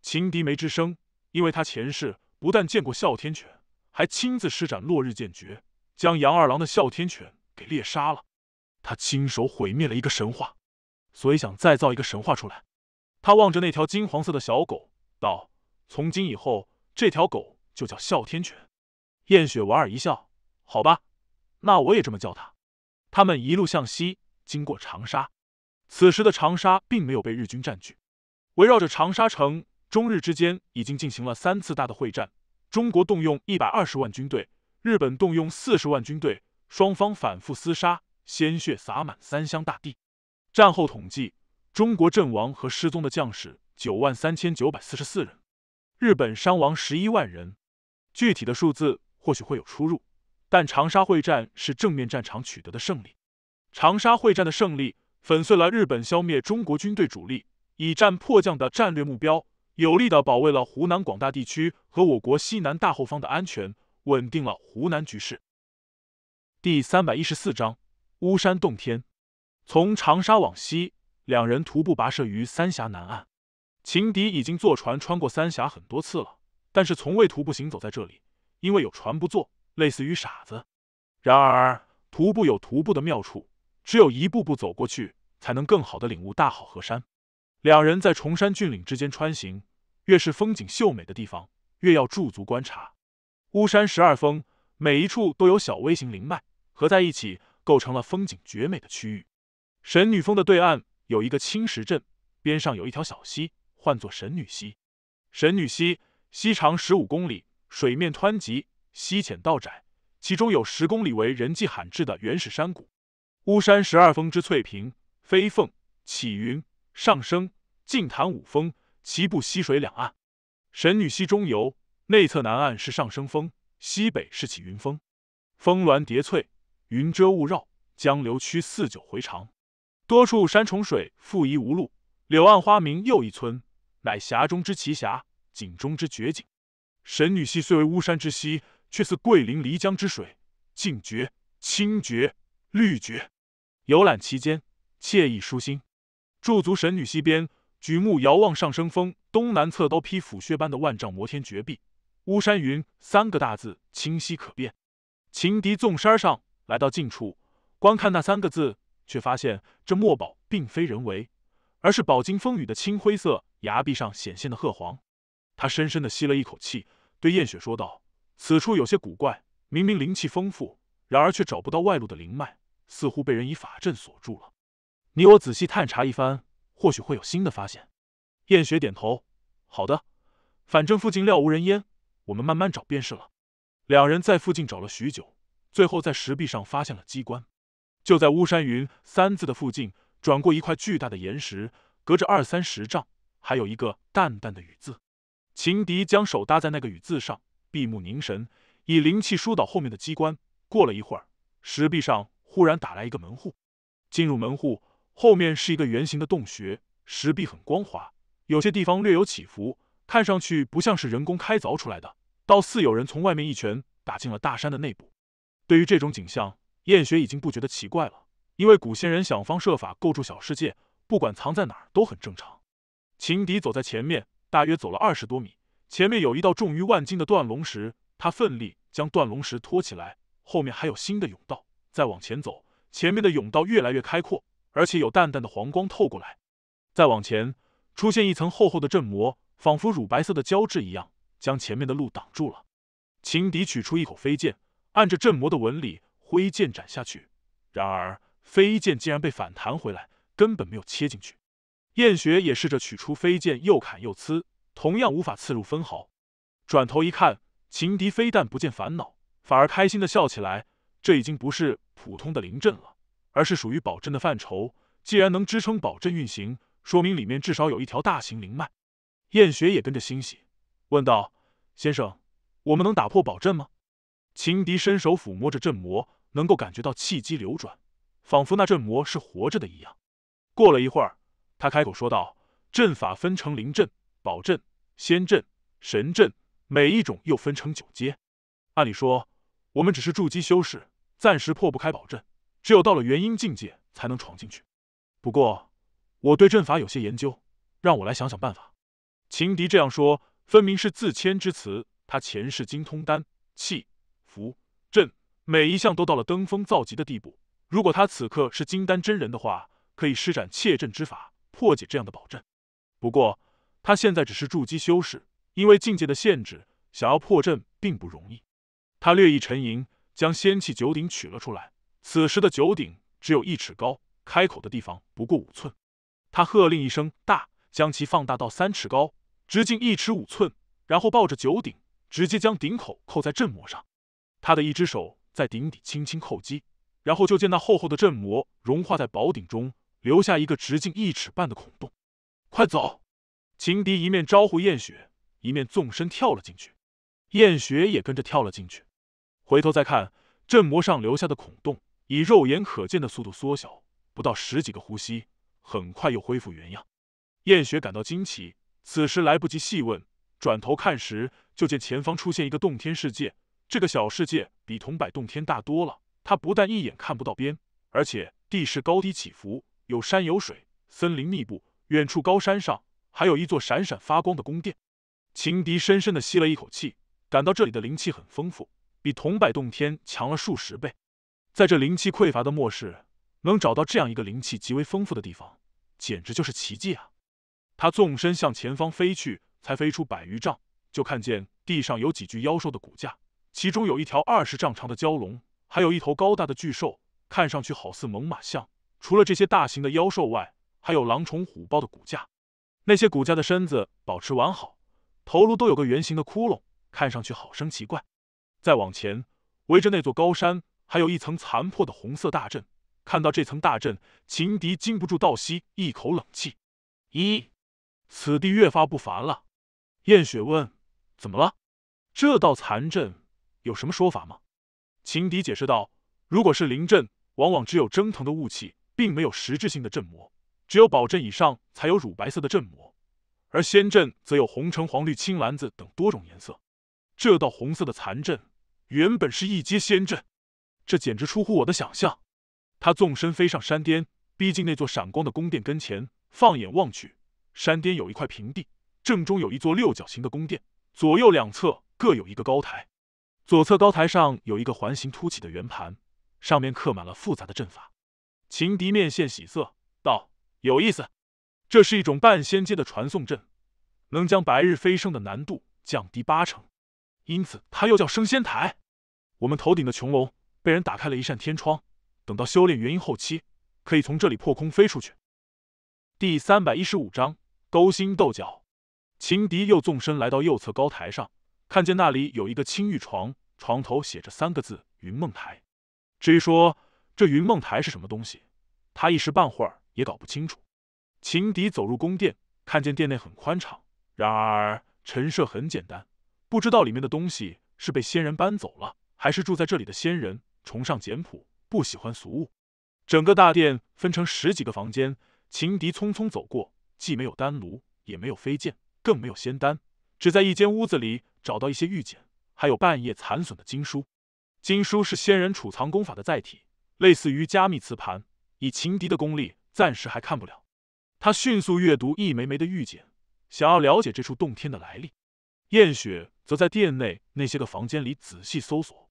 秦迪没吱声，因为他前世不但见过哮天犬，还亲自施展落日剑诀，将杨二郎的哮天犬给猎杀了。他亲手毁灭了一个神话，所以想再造一个神话出来。他望着那条金黄色的小狗，道：“从今以后，这条狗就叫哮天犬。”燕雪莞尔一笑：“好吧，那我也这么叫它。”他们一路向西，经过长沙。此时的长沙并没有被日军占据，围绕着长沙城，中日之间已经进行了三次大的会战。中国动用一百二十万军队，日本动用四十万军队，双方反复厮杀，鲜血洒满三湘大地。战后统计，中国阵亡和失踪的将士九万三千九百四十四人，日本伤亡十一万人。具体的数字或许会有出入，但长沙会战是正面战场取得的胜利。长沙会战的胜利。粉碎了日本消灭中国军队主力、以战迫降的战略目标，有力地保卫了湖南广大地区和我国西南大后方的安全，稳定了湖南局势。第三百一十四章：巫山洞天。从长沙往西，两人徒步跋涉于三峡南岸。情敌已经坐船穿过三峡很多次了，但是从未徒步行走在这里，因为有船不坐，类似于傻子。然而，徒步有徒步的妙处。只有一步步走过去，才能更好的领悟大好河山。两人在崇山峻岭之间穿行，越是风景秀美的地方，越要驻足观察。巫山十二峰，每一处都有小微型灵脉，合在一起构成了风景绝美的区域。神女峰的对岸有一个青石镇，边上有一条小溪，唤作神女溪。神女溪溪长十五公里，水面湍急，溪浅道窄，其中有十公里为人迹罕至的原始山谷。巫山十二峰之翠屏、飞凤、启云、上升、净坛五峰齐步溪水两岸，神女溪中游内侧南岸是上升峰，西北是启云峰，峰峦叠翠，云遮雾绕，江流曲似九回肠，多处山重水复疑无路，柳暗花明又一村，乃峡中之奇峡，景中之绝景。神女溪虽为巫山之溪，却似桂林漓江之水，静绝、清绝、绿绝。游览期间，惬意舒心。驻足神女溪边，举目遥望上升峰东南侧，都披斧削般的万丈摩天绝壁。巫山云三个大字清晰可辨。秦笛纵山上，来到近处观看那三个字，却发现这墨宝并非人为，而是饱经风雨的青灰色崖壁上显现的褐黄。他深深的吸了一口气，对燕雪说道：“此处有些古怪，明明灵气丰富，然而却找不到外露的灵脉。”似乎被人以法阵锁住了，你我仔细探查一番，或许会有新的发现。燕雪点头，好的。反正附近料无人烟，我们慢慢找便是了。两人在附近找了许久，最后在石壁上发现了机关，就在“巫山云”三字的附近。转过一块巨大的岩石，隔着二三十丈，还有一个淡淡的“雨”字。秦迪将手搭在那个“雨”字上，闭目凝神，以灵气疏导后面的机关。过了一会儿，石壁上。忽然打来一个门户，进入门户后面是一个圆形的洞穴，石壁很光滑，有些地方略有起伏，看上去不像是人工开凿出来的，倒似有人从外面一拳打进了大山的内部。对于这种景象，燕雪已经不觉得奇怪了，因为古仙人想方设法构筑小世界，不管藏在哪儿都很正常。情敌走在前面，大约走了二十多米，前面有一道重于万斤的断龙石，他奋力将断龙石拖起来，后面还有新的甬道。再往前走，前面的甬道越来越开阔，而且有淡淡的黄光透过来。再往前，出现一层厚厚的阵膜，仿佛乳白色的胶质一样，将前面的路挡住了。情敌取出一口飞剑，按着阵膜的纹理挥剑斩下去，然而飞剑竟然被反弹回来，根本没有切进去。燕雪也试着取出飞剑，又砍又刺，同样无法刺入分毫。转头一看，情敌非但不见烦恼，反而开心的笑起来。这已经不是普通的灵阵了，而是属于宝阵的范畴。既然能支撑宝阵运行，说明里面至少有一条大型灵脉。燕雪也跟着欣喜，问道：“先生，我们能打破宝阵吗？”秦迪伸手抚摸着阵魔，能够感觉到气机流转，仿佛那阵魔是活着的一样。过了一会儿，他开口说道：“阵法分成灵阵、宝阵、仙阵、神阵，每一种又分成九阶。按理说，我们只是筑基修士。”暂时破不开宝阵，只有到了元婴境界才能闯进去。不过，我对阵法有些研究，让我来想想办法。情敌这样说，分明是自谦之词。他前世精通丹、气、符、阵，每一项都到了登峰造极的地步。如果他此刻是金丹真人的话，可以施展切阵之法破解这样的宝阵。不过，他现在只是筑基修士，因为境界的限制，想要破阵并不容易。他略一沉吟。将仙气九鼎取了出来，此时的九鼎只有一尺高，开口的地方不过五寸。他喝令一声“大”，将其放大到三尺高，直径一尺五寸，然后抱着九鼎，直接将顶口扣在镇膜上。他的一只手在顶底轻轻叩击，然后就见那厚厚的镇膜融化在宝鼎中，留下一个直径一尺半的孔洞。快走！秦敌一面招呼燕雪，一面纵身跳了进去。燕雪也跟着跳了进去。回头再看，镇膜上留下的孔洞以肉眼可见的速度缩小，不到十几个呼吸，很快又恢复原样。燕雪感到惊奇，此时来不及细问，转头看时，就见前方出现一个洞天世界。这个小世界比桐柏洞天大多了，它不但一眼看不到边，而且地势高低起伏，有山有水，森林密布。远处高山上还有一座闪闪发光的宫殿。情敌深深的吸了一口气，感到这里的灵气很丰富。比桐柏洞天强了数十倍，在这灵气匮乏的末世，能找到这样一个灵气极为丰富的地方，简直就是奇迹啊！他纵身向前方飞去，才飞出百余丈，就看见地上有几具妖兽的骨架，其中有一条二十丈长的蛟龙，还有一头高大的巨兽，看上去好似猛犸象。除了这些大型的妖兽外，还有狼虫虎豹的骨架，那些骨架的身子保持完好，头颅都有个圆形的窟窿，看上去好生奇怪。再往前，围着那座高山还有一层残破的红色大阵。看到这层大阵，秦迪禁不住倒吸一口冷气：“一，此地越发不凡了。”燕雪问：“怎么了？这道残阵有什么说法吗？”秦迪解释道：“如果是灵阵，往往只有蒸腾的雾气，并没有实质性的阵魔；只有宝阵以上才有乳白色的阵魔，而仙阵则有红、橙、黄、绿、青、蓝、紫等多种颜色。这道红色的残阵……”原本是一阶仙阵，这简直出乎我的想象。他纵身飞上山巅，逼近那座闪光的宫殿跟前，放眼望去，山巅有一块平地，正中有一座六角形的宫殿，左右两侧各有一个高台。左侧高台上有一个环形凸起的圆盘，上面刻满了复杂的阵法。情敌面现喜色道：“有意思，这是一种半仙阶的传送阵，能将白日飞升的难度降低八成，因此它又叫升仙台。”我们头顶的穹隆被人打开了一扇天窗，等到修炼元婴后期，可以从这里破空飞出去。第三百一十五章勾心斗角。秦迪又纵身来到右侧高台上，看见那里有一个青玉床，床头写着三个字“云梦台”。至于说这云梦台是什么东西，他一时半会儿也搞不清楚。秦迪走入宫殿，看见殿内很宽敞，然而陈设很简单，不知道里面的东西是被仙人搬走了。还是住在这里的仙人崇尚简朴，不喜欢俗物。整个大殿分成十几个房间，秦迪匆匆走过，既没有丹炉，也没有飞剑，更没有仙丹，只在一间屋子里找到一些玉简，还有半夜残损的经书。经书是仙人储藏功法的载体，类似于加密磁盘。以秦迪的功力，暂时还看不了。他迅速阅读一枚枚的玉简，想要了解这处洞天的来历。燕雪则在殿内那些个房间里仔细搜索。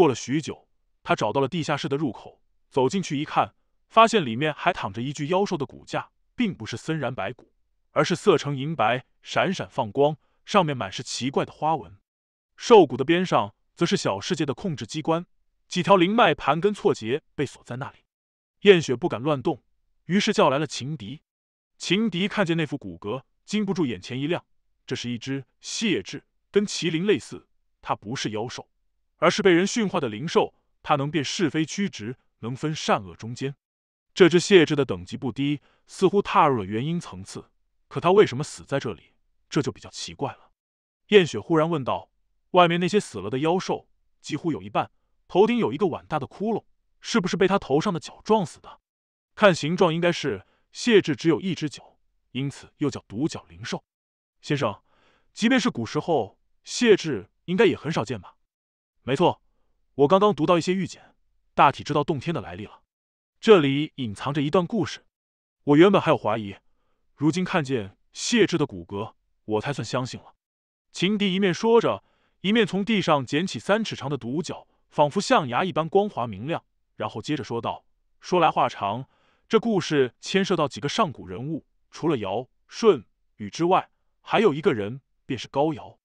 过了许久，他找到了地下室的入口，走进去一看，发现里面还躺着一具妖兽的骨架，并不是森然白骨，而是色成银白，闪闪放光，上面满是奇怪的花纹。兽骨的边上，则是小世界的控制机关，几条灵脉盘根错节，被锁在那里。燕雪不敢乱动，于是叫来了情敌。情敌看见那副骨骼，禁不住眼前一亮，这是一只蟹蜴跟麒麟类似，它不是妖兽。而是被人驯化的灵兽，它能辨是非曲直，能分善恶中间。这只蟹豸的等级不低，似乎踏入了元婴层次。可它为什么死在这里？这就比较奇怪了。燕雪忽然问道：“外面那些死了的妖兽，几乎有一半头顶有一个碗大的窟窿，是不是被它头上的角撞死的？看形状，应该是蟹豸只有一只角，因此又叫独角灵兽。先生，即便是古时候，蟹豸应该也很少见吧？”没错，我刚刚读到一些玉简，大体知道洞天的来历了。这里隐藏着一段故事，我原本还有怀疑，如今看见谢志的骨骼，我才算相信了。秦迪一面说着，一面从地上捡起三尺长的独角，仿佛象牙一般光滑明亮，然后接着说道：“说来话长，这故事牵涉到几个上古人物，除了尧、舜、禹之外，还有一个人，便是高尧。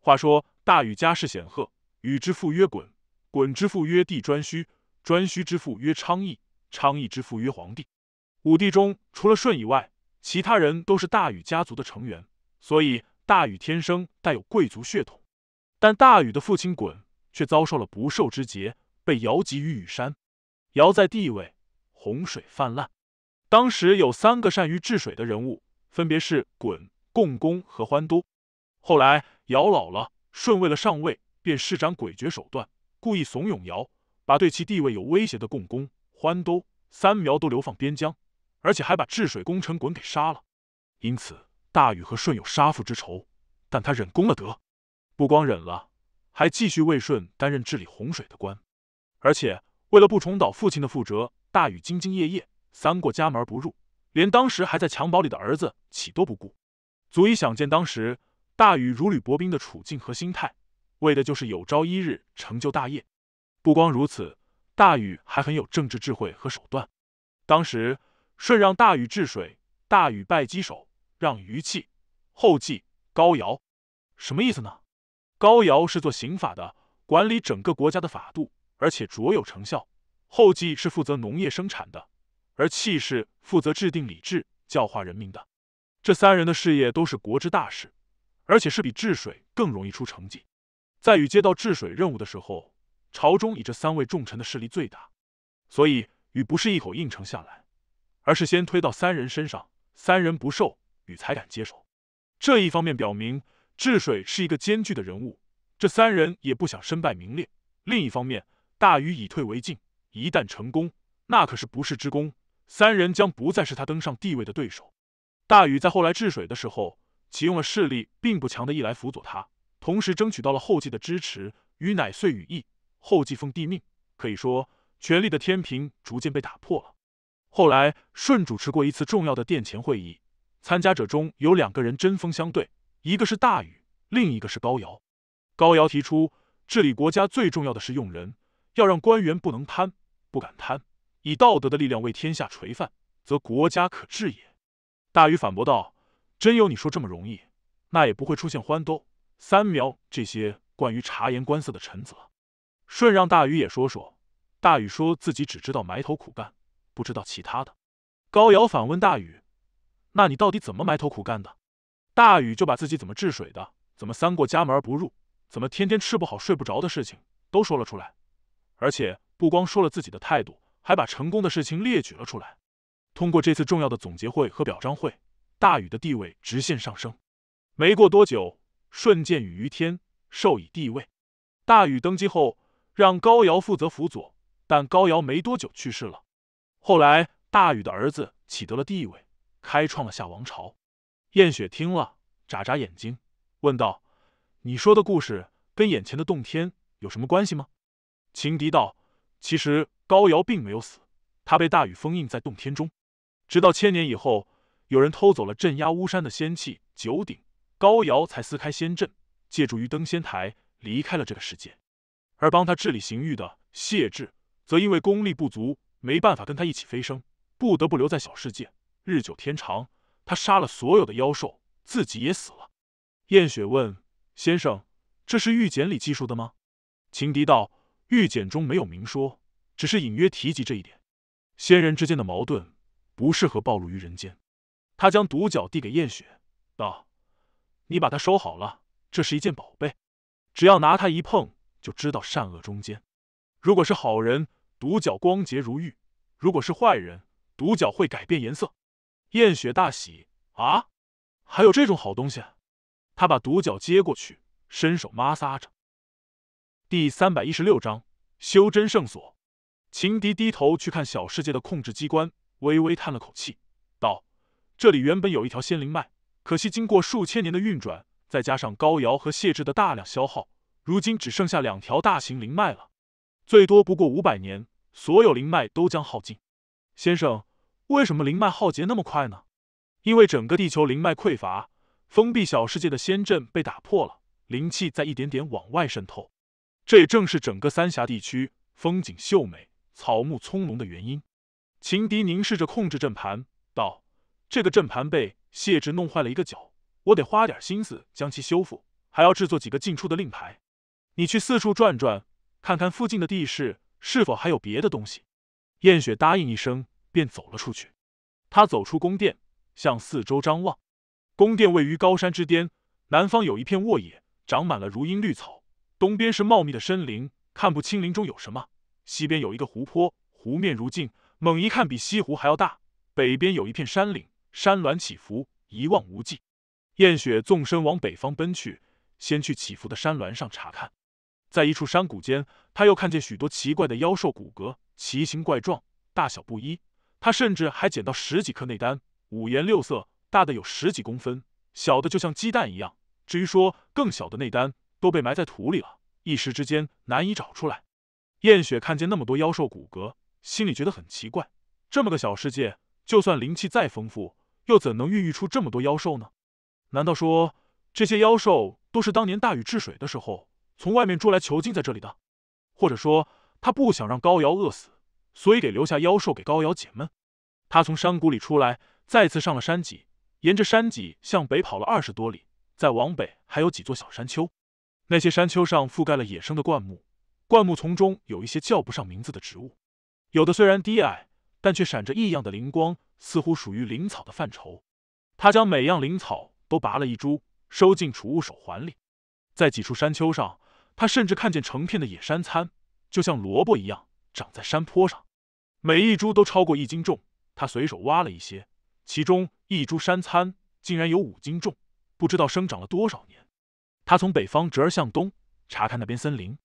话说大禹家世显赫。”禹之父曰鲧，鲧之父曰帝颛顼，颛顼之父曰昌邑，昌邑之父曰黄帝。五帝中，除了舜以外，其他人都是大禹家族的成员，所以大禹天生带有贵族血统。但大禹的父亲鲧却遭受了不寿之劫，被尧殛于羽山。尧在帝位，洪水泛滥。当时有三个善于治水的人物，分别是鲧、共工和欢都。后来尧老了，舜为了上位。便施展诡谲手段，故意怂恿尧，把对其地位有威胁的共工、欢都、三苗都流放边疆，而且还把治水功臣滚给杀了。因此，大禹和舜有杀父之仇，但他忍功了得，不光忍了，还继续为舜担任治理洪水的官。而且，为了不重蹈父亲的覆辙，大禹兢兢业业，三过家门而不入，连当时还在襁褓里的儿子启都不顾。足以想见当时大禹如履薄冰的处境和心态。为的就是有朝一日成就大业。不光如此，大禹还很有政治智慧和手段。当时，舜让大禹治水，大禹拜稽首，让禹器，后继高尧。什么意思呢？高尧是做刑法的，管理整个国家的法度，而且卓有成效。后继是负责农业生产的，而气是负责制定礼制、教化人民的。这三人的事业都是国之大事，而且是比治水更容易出成绩。在与接到治水任务的时候，朝中以这三位重臣的势力最大，所以禹不是一口应承下来，而是先推到三人身上，三人不受，禹才敢接手。这一方面表明治水是一个艰巨的人物，这三人也不想身败名裂；另一方面，大禹以退为进，一旦成功，那可是不世之功，三人将不再是他登上帝位的对手。大禹在后来治水的时候，启用了势力并不强的伊来辅佐他。同时，争取到了后继的支持与乃岁羽翼，后继奉帝命，可以说权力的天平逐渐被打破了。后来，舜主持过一次重要的殿前会议，参加者中有两个人针锋相对，一个是大禹，另一个是高尧。高尧提出，治理国家最重要的是用人，要让官员不能贪、不敢贪，以道德的力量为天下垂范，则国家可治也。大禹反驳道：“真有你说这么容易，那也不会出现欢兜。”三苗这些惯于察言观色的臣子顺让大禹也说说。大禹说自己只知道埋头苦干，不知道其他的。高尧反问大禹：“那你到底怎么埋头苦干的？”大禹就把自己怎么治水的，怎么三过家门而不入，怎么天天吃不好睡不着的事情都说了出来。而且不光说了自己的态度，还把成功的事情列举了出来。通过这次重要的总结会和表彰会，大禹的地位直线上升。没过多久。瞬见与于天，授以帝位。大禹登基后，让高尧负责辅佐，但高尧没多久去世了。后来，大禹的儿子取得了帝位，开创了夏王朝。燕雪听了，眨眨眼睛，问道：“你说的故事跟眼前的洞天有什么关系吗？”情敌道：“其实高尧并没有死，他被大禹封印在洞天中，直到千年以后，有人偷走了镇压巫山的仙器九鼎。”高瑶才撕开仙阵，借助于登仙台离开了这个世界。而帮他治理刑狱的谢志，则因为功力不足，没办法跟他一起飞升，不得不留在小世界。日久天长，他杀了所有的妖兽，自己也死了。燕雪问先生：“这是玉简里记述的吗？”秦笛道：“玉简中没有明说，只是隐约提及这一点。仙人之间的矛盾不适合暴露于人间。”他将独角递给燕雪，道。你把它收好了，这是一件宝贝。只要拿它一碰，就知道善恶中间。如果是好人，独角光洁如玉；如果是坏人，独角会改变颜色。燕雪大喜啊，还有这种好东西！他把独角接过去，伸手摩挲着。第三百一十六章修真圣所。秦迪低头去看小世界的控制机关，微微叹了口气，道：“这里原本有一条仙灵脉。”可惜，经过数千年的运转，再加上高瑶和谢志的大量消耗，如今只剩下两条大型灵脉了。最多不过五百年，所有灵脉都将耗尽。先生，为什么灵脉耗竭那么快呢？因为整个地球灵脉匮乏，封闭小世界的仙阵被打破了，灵气在一点点往外渗透。这也正是整个三峡地区风景秀美、草木葱茏的原因。秦迪凝视着控制阵盘，道：“这个阵盘被……”谢稚弄坏了一个角，我得花点心思将其修复，还要制作几个进出的令牌。你去四处转转，看看附近的地势是否还有别的东西。燕雪答应一声，便走了出去。她走出宫殿，向四周张望。宫殿位于高山之巅，南方有一片沃野，长满了如茵绿草；东边是茂密的森林，看不清林中有什么；西边有一个湖泊，湖面如镜，猛一看比西湖还要大；北边有一片山岭。山峦起伏，一望无际。燕雪纵身往北方奔去，先去起伏的山峦上查看。在一处山谷间，他又看见许多奇怪的妖兽骨骼，奇形怪状，大小不一。他甚至还捡到十几颗内丹，五颜六色，大的有十几公分，小的就像鸡蛋一样。至于说更小的内丹，都被埋在土里了，一时之间难以找出来。燕雪看见那么多妖兽骨骼，心里觉得很奇怪：这么个小世界，就算灵气再丰富。又怎能孕育出这么多妖兽呢？难道说这些妖兽都是当年大禹治水的时候从外面捉来囚禁在这里的？或者说，他不想让高瑶饿死，所以给留下妖兽给高瑶解闷？他从山谷里出来，再次上了山脊，沿着山脊向北跑了二十多里，再往北还有几座小山丘。那些山丘上覆盖了野生的灌木，灌木丛中有一些叫不上名字的植物，有的虽然低矮，但却闪着异样的灵光。似乎属于灵草的范畴，他将每样灵草都拔了一株，收进储物手环里。在几处山丘上，他甚至看见成片的野山参，就像萝卜一样长在山坡上，每一株都超过一斤重。他随手挖了一些，其中一株山参竟然有五斤重，不知道生长了多少年。他从北方折而向东，查看那边森林。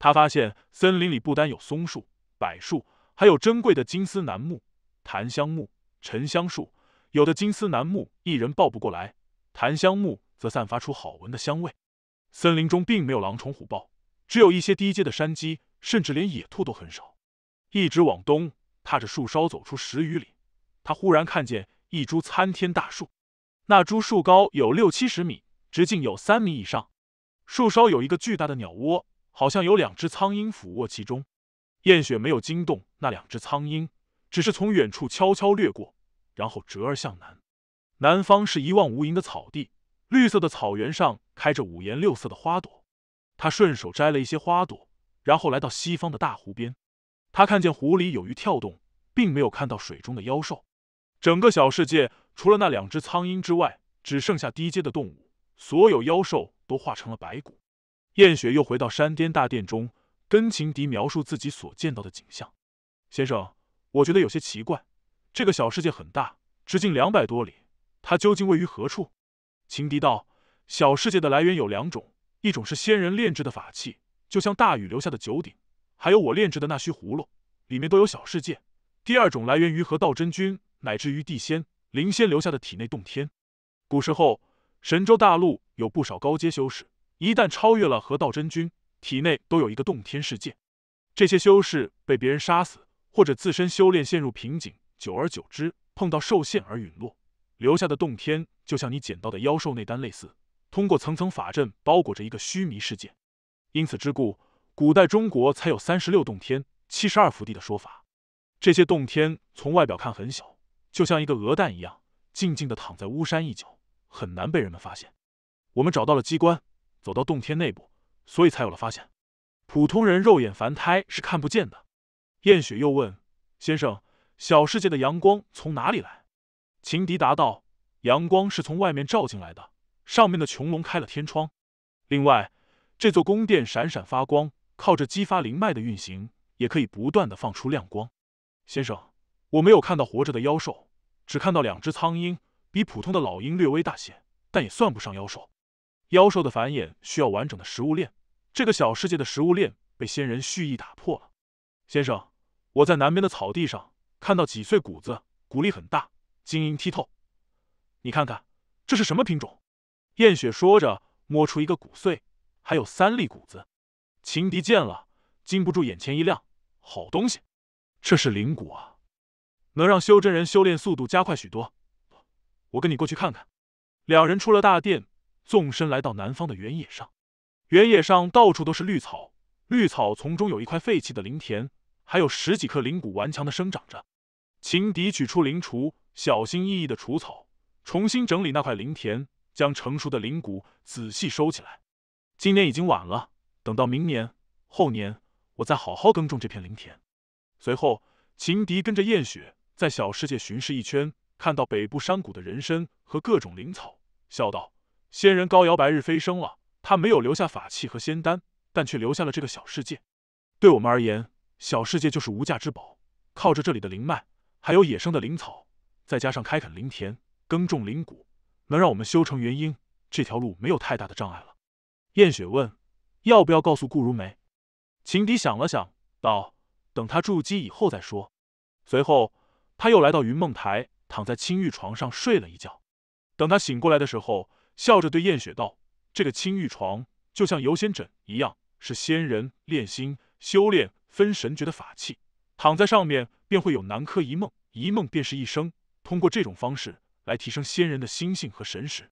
他发现森林里不单有松树、柏树，还有珍贵的金丝楠木、檀香木。沉香树，有的金丝楠木一人抱不过来，檀香木则散发出好闻的香味。森林中并没有狼虫虎豹，只有一些低阶的山鸡，甚至连野兔都很少。一直往东，踏着树梢走出十余里，他忽然看见一株参天大树，那株树高有六七十米，直径有三米以上。树梢有一个巨大的鸟窝，好像有两只苍鹰俯卧其中。燕雪没有惊动那两只苍鹰。只是从远处悄悄掠过，然后折而向南。南方是一望无垠的草地，绿色的草原上开着五颜六色的花朵。他顺手摘了一些花朵，然后来到西方的大湖边。他看见湖里有鱼跳动，并没有看到水中的妖兽。整个小世界除了那两只苍鹰之外，只剩下低阶的动物，所有妖兽都化成了白骨。燕雪又回到山巅大殿中，跟情敌描述自己所见到的景象，先生。我觉得有些奇怪，这个小世界很大，直径两百多里，它究竟位于何处？情敌道：小世界的来源有两种，一种是仙人炼制的法器，就像大禹留下的九鼎，还有我炼制的那须葫芦，里面都有小世界；第二种来源于河道真君，乃至于地仙、灵仙留下的体内洞天。古时候，神州大陆有不少高阶修士，一旦超越了河道真君，体内都有一个洞天世界。这些修士被别人杀死。或者自身修炼陷入瓶颈，久而久之碰到受限而陨落，留下的洞天就像你捡到的妖兽内丹类似，通过层层法阵包裹着一个虚弥世界。因此之故，古代中国才有三十六洞天、七十二福地的说法。这些洞天从外表看很小，就像一个鹅蛋一样，静静的躺在巫山一角，很难被人们发现。我们找到了机关，走到洞天内部，所以才有了发现。普通人肉眼凡胎是看不见的。燕雪又问：“先生，小世界的阳光从哪里来？”情敌答道：“阳光是从外面照进来的，上面的穹隆开了天窗。另外，这座宫殿闪闪发光，靠着激发灵脉的运行，也可以不断的放出亮光。”先生，我没有看到活着的妖兽，只看到两只苍鹰，比普通的老鹰略微大些，但也算不上妖兽。妖兽的繁衍需要完整的食物链，这个小世界的食物链被仙人蓄意打破了。先生。我在南边的草地上看到几穗谷子，谷粒很大，晶莹剔透。你看看，这是什么品种？燕雪说着，摸出一个谷穗，还有三粒谷子。秦迪见了，禁不住眼前一亮，好东西，这是灵谷啊，能让修真人修炼速度加快许多。我跟你过去看看。两人出了大殿，纵身来到南方的原野上。原野上到处都是绿草，绿草丛中有一块废弃的林田。还有十几棵灵骨顽强地生长着。秦迪取出灵锄，小心翼翼地除草，重新整理那块灵田，将成熟的灵骨仔细收起来。今年已经晚了，等到明年、后年，我再好好耕种这片灵田。随后，秦迪跟着燕雪在小世界巡视一圈，看到北部山谷的人参和各种灵草，笑道：“仙人高摇白日飞升了，他没有留下法器和仙丹，但却留下了这个小世界。对我们而言。”小世界就是无价之宝，靠着这里的灵脉，还有野生的灵草，再加上开垦灵田、耕种灵谷，能让我们修成元婴，这条路没有太大的障碍了。燕雪问：“要不要告诉顾如梅？”秦迪想了想，道：“等他筑基以后再说。”随后，他又来到云梦台，躺在青玉床上睡了一觉。等他醒过来的时候，笑着对燕雪道：“这个青玉床就像游仙枕一样，是仙人炼心修炼。”分神诀的法器，躺在上面便会有南柯一梦，一梦便是一生。通过这种方式来提升仙人的心性和神识。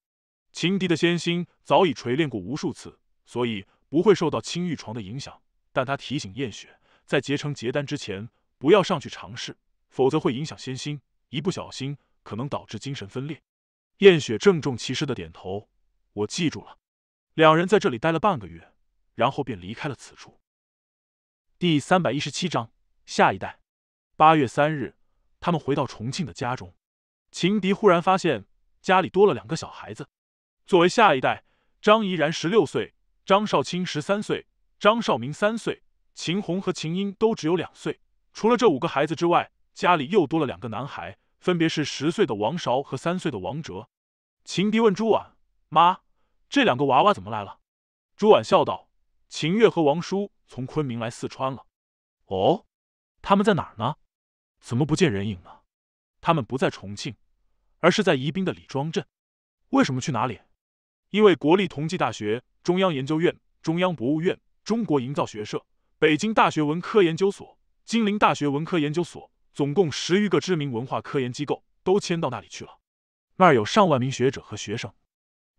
秦迪的仙心早已锤炼过无数次，所以不会受到青玉床的影响。但他提醒燕雪，在结成结丹之前不要上去尝试，否则会影响仙心，一不小心可能导致精神分裂。燕雪郑重其事的点头，我记住了。两人在这里待了半个月，然后便离开了此处。第三百一十七章下一代。八月三日，他们回到重庆的家中。秦迪忽然发现家里多了两个小孩子。作为下一代，张怡然十六岁，张少清十三岁，张少明三岁，秦红和秦英都只有两岁。除了这五个孩子之外，家里又多了两个男孩，分别是十岁的王韶和三岁的王哲。秦迪问朱婉：“妈，这两个娃娃怎么来了？”朱婉笑道。秦月和王叔从昆明来四川了。哦，他们在哪儿呢？怎么不见人影呢？他们不在重庆，而是在宜宾的李庄镇。为什么去哪里？因为国立同济大学、中央研究院、中央博物院、中国营造学社、北京大学文科研究所、金陵大学文科研究所，总共十余个知名文化科研机构都迁到那里去了。那儿有上万名学者和学生，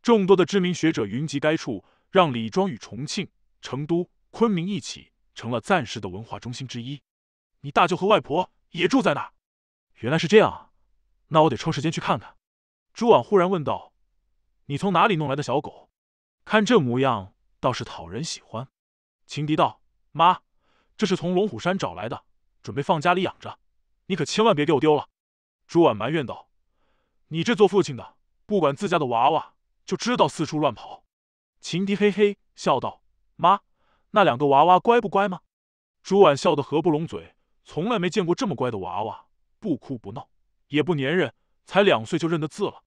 众多的知名学者云集该处，让李庄与重庆。成都、昆明一起成了暂时的文化中心之一，你大舅和外婆也住在那原来是这样啊，那我得抽时间去看看。朱婉忽然问道：“你从哪里弄来的小狗？看这模样倒是讨人喜欢。”情敌道：“妈，这是从龙虎山找来的，准备放家里养着。你可千万别给我丢了。”朱婉埋怨道：“你这做父亲的不管自家的娃娃，就知道四处乱跑。”情敌嘿嘿笑道。妈，那两个娃娃乖不乖吗？朱婉笑得合不拢嘴，从来没见过这么乖的娃娃，不哭不闹，也不粘人，才两岁就认得字了。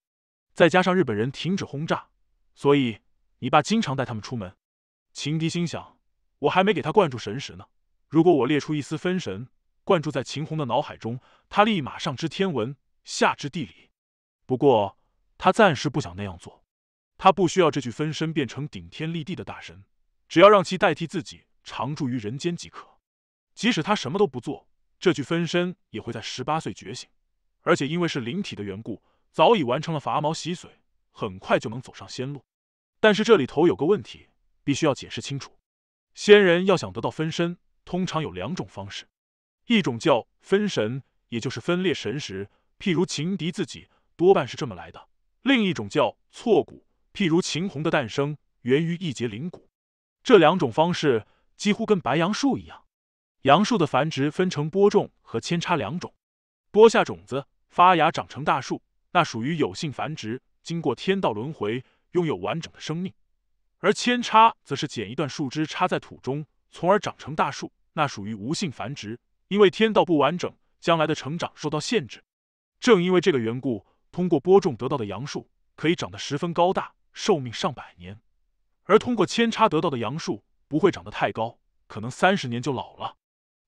再加上日本人停止轰炸，所以你爸经常带他们出门。秦迪心想，我还没给他灌注神识呢，如果我列出一丝分神，灌注在秦红的脑海中，他立马上知天文，下知地理。不过他暂时不想那样做，他不需要这具分身变成顶天立地的大神。只要让其代替自己常驻于人间即可，即使他什么都不做，这具分身也会在十八岁觉醒，而且因为是灵体的缘故，早已完成了伐毛洗髓，很快就能走上仙路。但是这里头有个问题，必须要解释清楚：仙人要想得到分身，通常有两种方式，一种叫分神，也就是分裂神识，譬如情敌自己多半是这么来的；另一种叫错骨，譬如秦红的诞生源于一节灵骨。这两种方式几乎跟白杨树一样，杨树的繁殖分成播种和扦插两种。播下种子发芽长成大树，那属于有性繁殖，经过天道轮回，拥有完整的生命；而扦插则是剪一段树枝插在土中，从而长成大树，那属于无性繁殖，因为天道不完整，将来的成长受到限制。正因为这个缘故，通过播种得到的杨树可以长得十分高大，寿命上百年。而通过扦插得到的杨树不会长得太高，可能三十年就老了。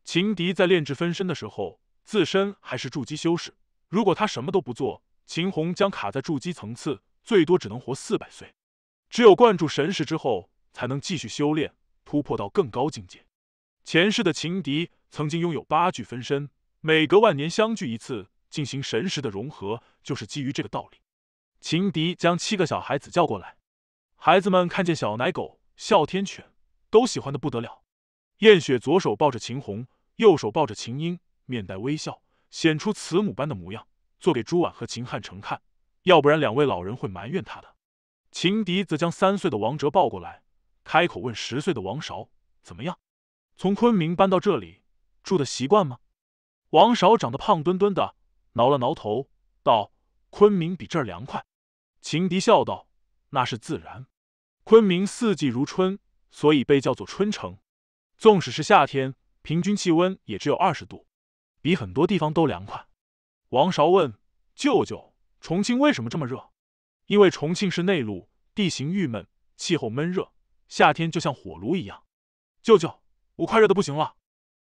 秦迪在炼制分身的时候，自身还是筑基修士。如果他什么都不做，秦红将卡在筑基层次，最多只能活四百岁。只有灌注神识之后，才能继续修炼，突破到更高境界。前世的秦迪曾经拥有八具分身，每隔万年相聚一次进行神识的融合，就是基于这个道理。秦迪将七个小孩子叫过来。孩子们看见小奶狗、哮天犬，都喜欢的不得了。燕雪左手抱着秦红，右手抱着秦英，面带微笑，显出慈母般的模样，做给朱婉和秦汉成看，要不然两位老人会埋怨他的。秦迪则将三岁的王哲抱过来，开口问十岁的王韶：“怎么样？从昆明搬到这里，住的习惯吗？”王韶长得胖墩墩的，挠了挠头，道：“昆明比这儿凉快。”秦迪笑道。那是自然，昆明四季如春，所以被叫做春城。纵使是夏天，平均气温也只有二十度，比很多地方都凉快。王韶问舅舅：“重庆为什么这么热？”因为重庆是内陆，地形郁闷，气候闷热，夏天就像火炉一样。舅舅，我快热的不行了。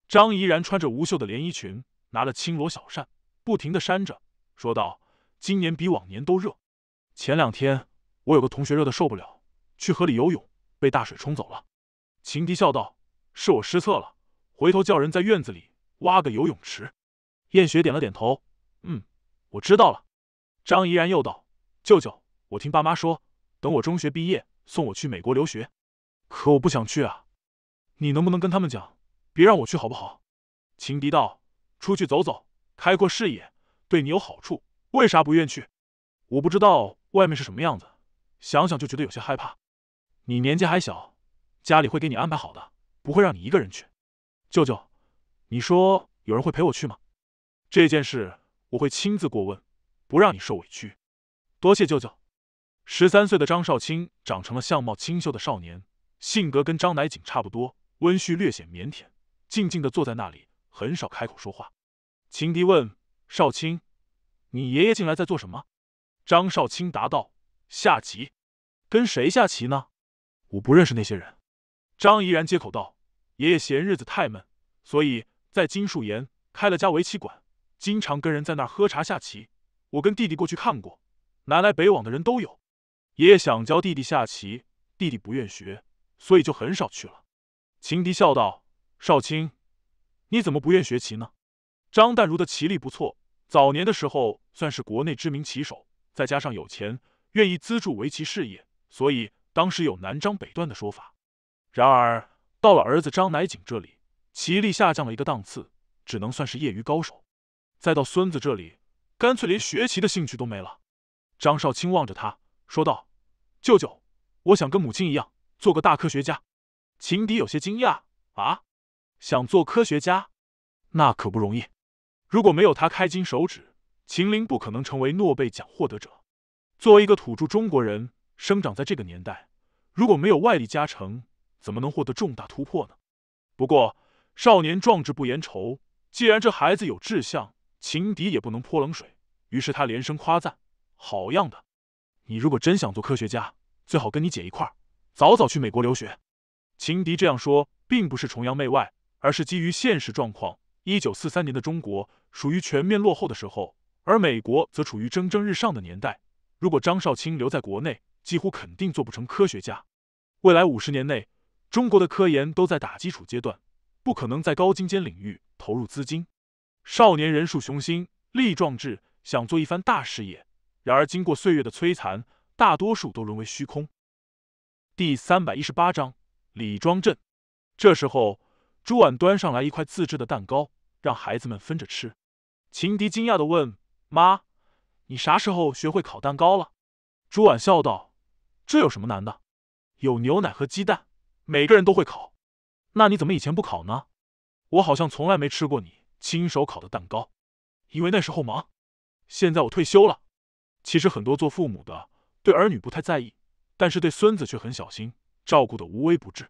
张怡然穿着无袖的连衣裙，拿了青罗小扇，不停的扇着，说道：“今年比往年都热，前两天。”我有个同学热的受不了，去河里游泳，被大水冲走了。秦迪笑道：“是我失策了，回头叫人在院子里挖个游泳池。”燕雪点了点头：“嗯，我知道了。”张怡然又道：“舅舅，我听爸妈说，等我中学毕业送我去美国留学，可我不想去啊。你能不能跟他们讲，别让我去好不好？”秦迪道：“出去走走，开阔视野，对你有好处。为啥不愿去？我不知道外面是什么样子。”想想就觉得有些害怕。你年纪还小，家里会给你安排好的，不会让你一个人去。舅舅，你说有人会陪我去吗？这件事我会亲自过问，不让你受委屈。多谢舅舅。十三岁的张少清长成了相貌清秀的少年，性格跟张乃景差不多，温煦略显腼腆，静静的坐在那里，很少开口说话。秦迪问少卿：“你爷爷近来在做什么？”张少卿答道。下棋，跟谁下棋呢？我不认识那些人。张怡然接口道：“爷爷嫌日子太闷，所以在金树岩开了家围棋馆，经常跟人在那儿喝茶下棋。我跟弟弟过去看过，南来北往的人都有。爷爷想教弟弟下棋，弟弟不愿学，所以就很少去了。”秦迪笑道：“少卿，你怎么不愿学棋呢？”张淡如的棋力不错，早年的时候算是国内知名棋手，再加上有钱。愿意资助围棋事业，所以当时有南张北段的说法。然而到了儿子张乃景这里，棋力下降了一个档次，只能算是业余高手。再到孙子这里，干脆连学棋的兴趣都没了。张少清望着他说道：“舅舅，我想跟母亲一样，做个大科学家。”秦迪有些惊讶：“啊，想做科学家？那可不容易。如果没有他开金手指，秦林不可能成为诺贝尔奖获得者。”作为一个土著中国人，生长在这个年代，如果没有外力加成，怎么能获得重大突破呢？不过，少年壮志不言愁，既然这孩子有志向，情敌也不能泼冷水。于是他连声夸赞：“好样的！你如果真想做科学家，最好跟你姐一块儿，早早去美国留学。”情敌这样说，并不是崇洋媚外，而是基于现实状况。一九四三年的中国属于全面落后的时候，而美国则处于蒸蒸日上的年代。如果张少清留在国内，几乎肯定做不成科学家。未来五十年内，中国的科研都在打基础阶段，不可能在高精尖领域投入资金。少年人数雄心力壮志，想做一番大事业，然而经过岁月的摧残，大多数都沦为虚空。第三百一十八章李庄镇。这时候，朱婉端上来一块自制的蛋糕，让孩子们分着吃。秦迪惊讶的问：“妈。”你啥时候学会烤蛋糕了？朱婉笑道：“这有什么难的？有牛奶和鸡蛋，每个人都会烤。那你怎么以前不烤呢？我好像从来没吃过你亲手烤的蛋糕，因为那时候忙。现在我退休了。其实很多做父母的对儿女不太在意，但是对孙子却很小心，照顾的无微不至。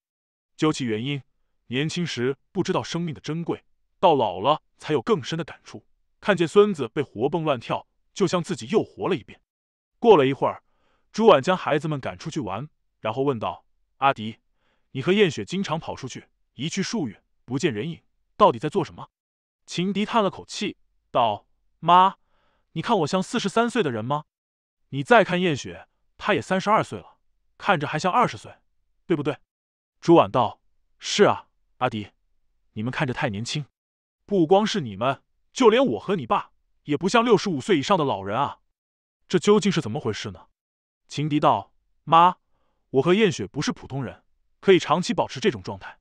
究其原因，年轻时不知道生命的珍贵，到老了才有更深的感触。看见孙子被活蹦乱跳。”就像自己又活了一遍。过了一会儿，朱婉将孩子们赶出去玩，然后问道：“阿迪，你和燕雪经常跑出去，一去数月不见人影，到底在做什么？”秦迪叹了口气道：“妈，你看我像四十三岁的人吗？你再看燕雪，她也三十二岁了，看着还像二十岁，对不对？”朱婉道：“是啊，阿迪，你们看着太年轻。不光是你们，就连我和你爸。”也不像六十五岁以上的老人啊，这究竟是怎么回事呢？秦迪道：“妈，我和燕雪不是普通人，可以长期保持这种状态。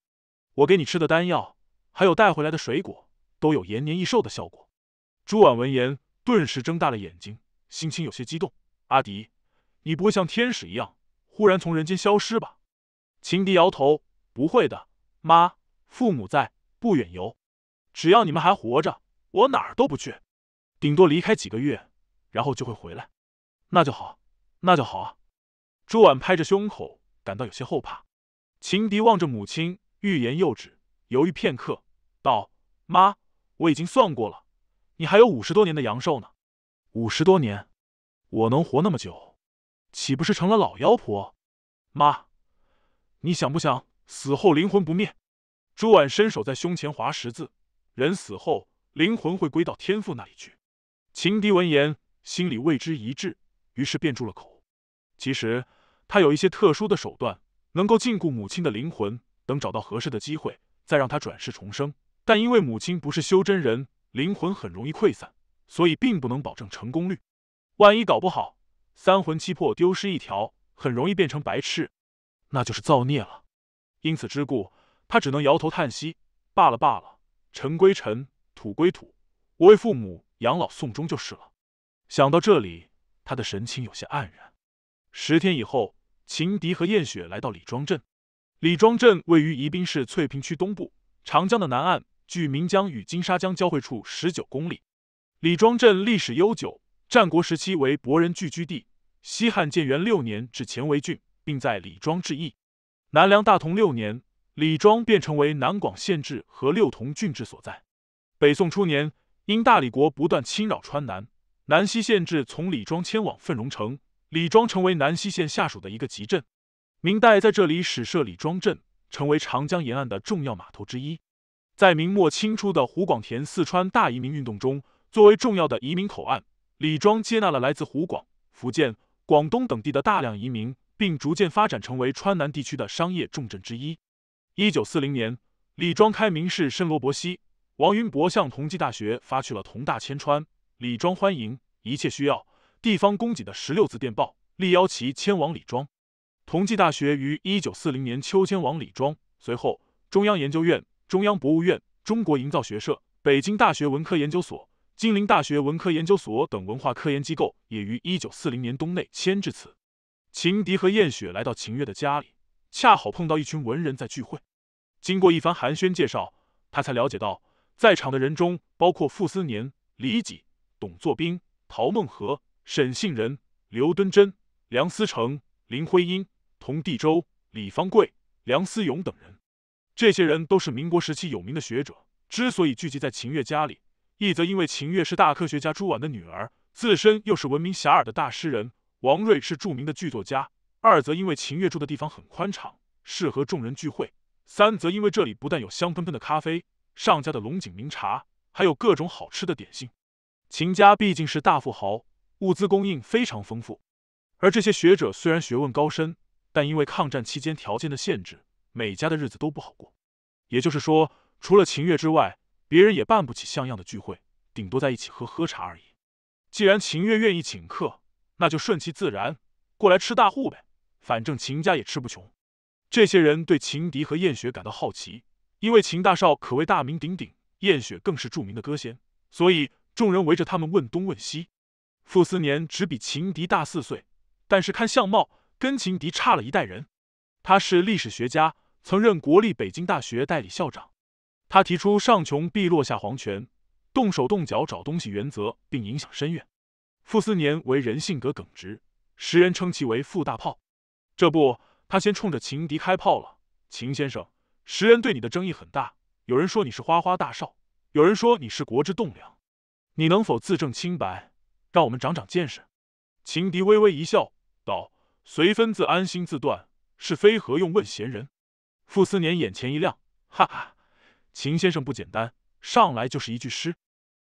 我给你吃的丹药，还有带回来的水果，都有延年益寿的效果。”朱婉闻言，顿时睁大了眼睛，心情有些激动：“阿迪，你不会像天使一样，忽然从人间消失吧？”秦迪摇头：“不会的，妈，父母在，不远游。只要你们还活着，我哪儿都不去。”顶多离开几个月，然后就会回来，那就好，那就好。啊！朱婉拍着胸口，感到有些后怕。秦迪望着母亲，欲言又止，犹豫片刻，道：“妈，我已经算过了，你还有五十多年的阳寿呢。五十多年，我能活那么久，岂不是成了老妖婆？妈，你想不想死后灵魂不灭？”朱婉伸手在胸前划十字，人死后灵魂会归到天父那里去。情敌闻言，心里为之一滞，于是便住了口。其实他有一些特殊的手段，能够禁锢母亲的灵魂，等找到合适的机会，再让她转世重生。但因为母亲不是修真人，灵魂很容易溃散，所以并不能保证成功率。万一搞不好，三魂七魄丢失一条，很容易变成白痴，那就是造孽了。因此之故，他只能摇头叹息：“罢了罢了，尘归尘，土归土。”我为父母养老送终就是了。想到这里，他的神情有些黯然。十天以后，秦迪和燕雪来到李庄镇。李庄镇位于宜宾市翠屏区东部长江的南岸，距岷江与金沙江交汇处十九公里。李庄镇历史悠久，战国时期为博人聚居地。西汉建元六年，至前为郡，并在李庄置邑。南梁大同六年，李庄便成为南广县治和六同郡治所在。北宋初年。因大理国不断侵扰川南，南溪县治从李庄迁往奋荣城，李庄成为南溪县下属的一个集镇。明代在这里始设李庄镇，成为长江沿岸的重要码头之一。在明末清初的湖广填四川大移民运动中，作为重要的移民口岸，李庄接纳了来自湖广、福建、广东等地的大量移民，并逐渐发展成为川南地区的商业重镇之一。一九四零年，李庄开明市绅罗伯西王云博向同济大学发去了“同大千川，李庄欢迎，一切需要地方供给”的十六字电报，力邀其迁往李庄。同济大学于一九四零年秋迁往李庄。随后，中央研究院、中央博物院、中国营造学社、北京大学文科研究所、金陵大学文科研究所等文化科研机构也于一九四零年冬内迁至此。秦迪和燕雪来到秦月的家里，恰好碰到一群文人在聚会。经过一番寒暄介绍，他才了解到。在场的人中，包括傅斯年、李己、董作宾、陶孟和、沈信仁、刘敦桢、梁思成、林徽因、童第周、李方贵、梁思永等人。这些人都是民国时期有名的学者。之所以聚集在秦月家里，一则因为秦月是大科学家朱婉的女儿，自身又是闻名遐迩的大诗人王瑞是著名的剧作家；二则因为秦月住的地方很宽敞，适合众人聚会；三则因为这里不但有香喷喷的咖啡。上家的龙井名茶，还有各种好吃的点心。秦家毕竟是大富豪，物资供应非常丰富。而这些学者虽然学问高深，但因为抗战期间条件的限制，每家的日子都不好过。也就是说，除了秦月之外，别人也办不起像样的聚会，顶多在一起喝喝茶而已。既然秦月愿意请客，那就顺其自然，过来吃大户呗。反正秦家也吃不穷。这些人对秦迪和燕雪感到好奇。因为秦大少可谓大名鼎鼎，燕雪更是著名的歌仙，所以众人围着他们问东问西。傅斯年只比秦敌大四岁，但是看相貌，跟秦敌差了一代人。他是历史学家，曾任国立北京大学代理校长。他提出“上穷碧落下黄泉，动手动脚找东西”原则，并影响深远。傅斯年为人性格耿直，时人称其为“傅大炮”。这不，他先冲着秦敌开炮了，秦先生。时人对你的争议很大，有人说你是花花大少，有人说你是国之栋梁，你能否自证清白，让我们长长见识？秦笛微微一笑，道：“随分自安心自断，是非何用问闲人。”傅斯年眼前一亮，哈哈，秦先生不简单，上来就是一句诗。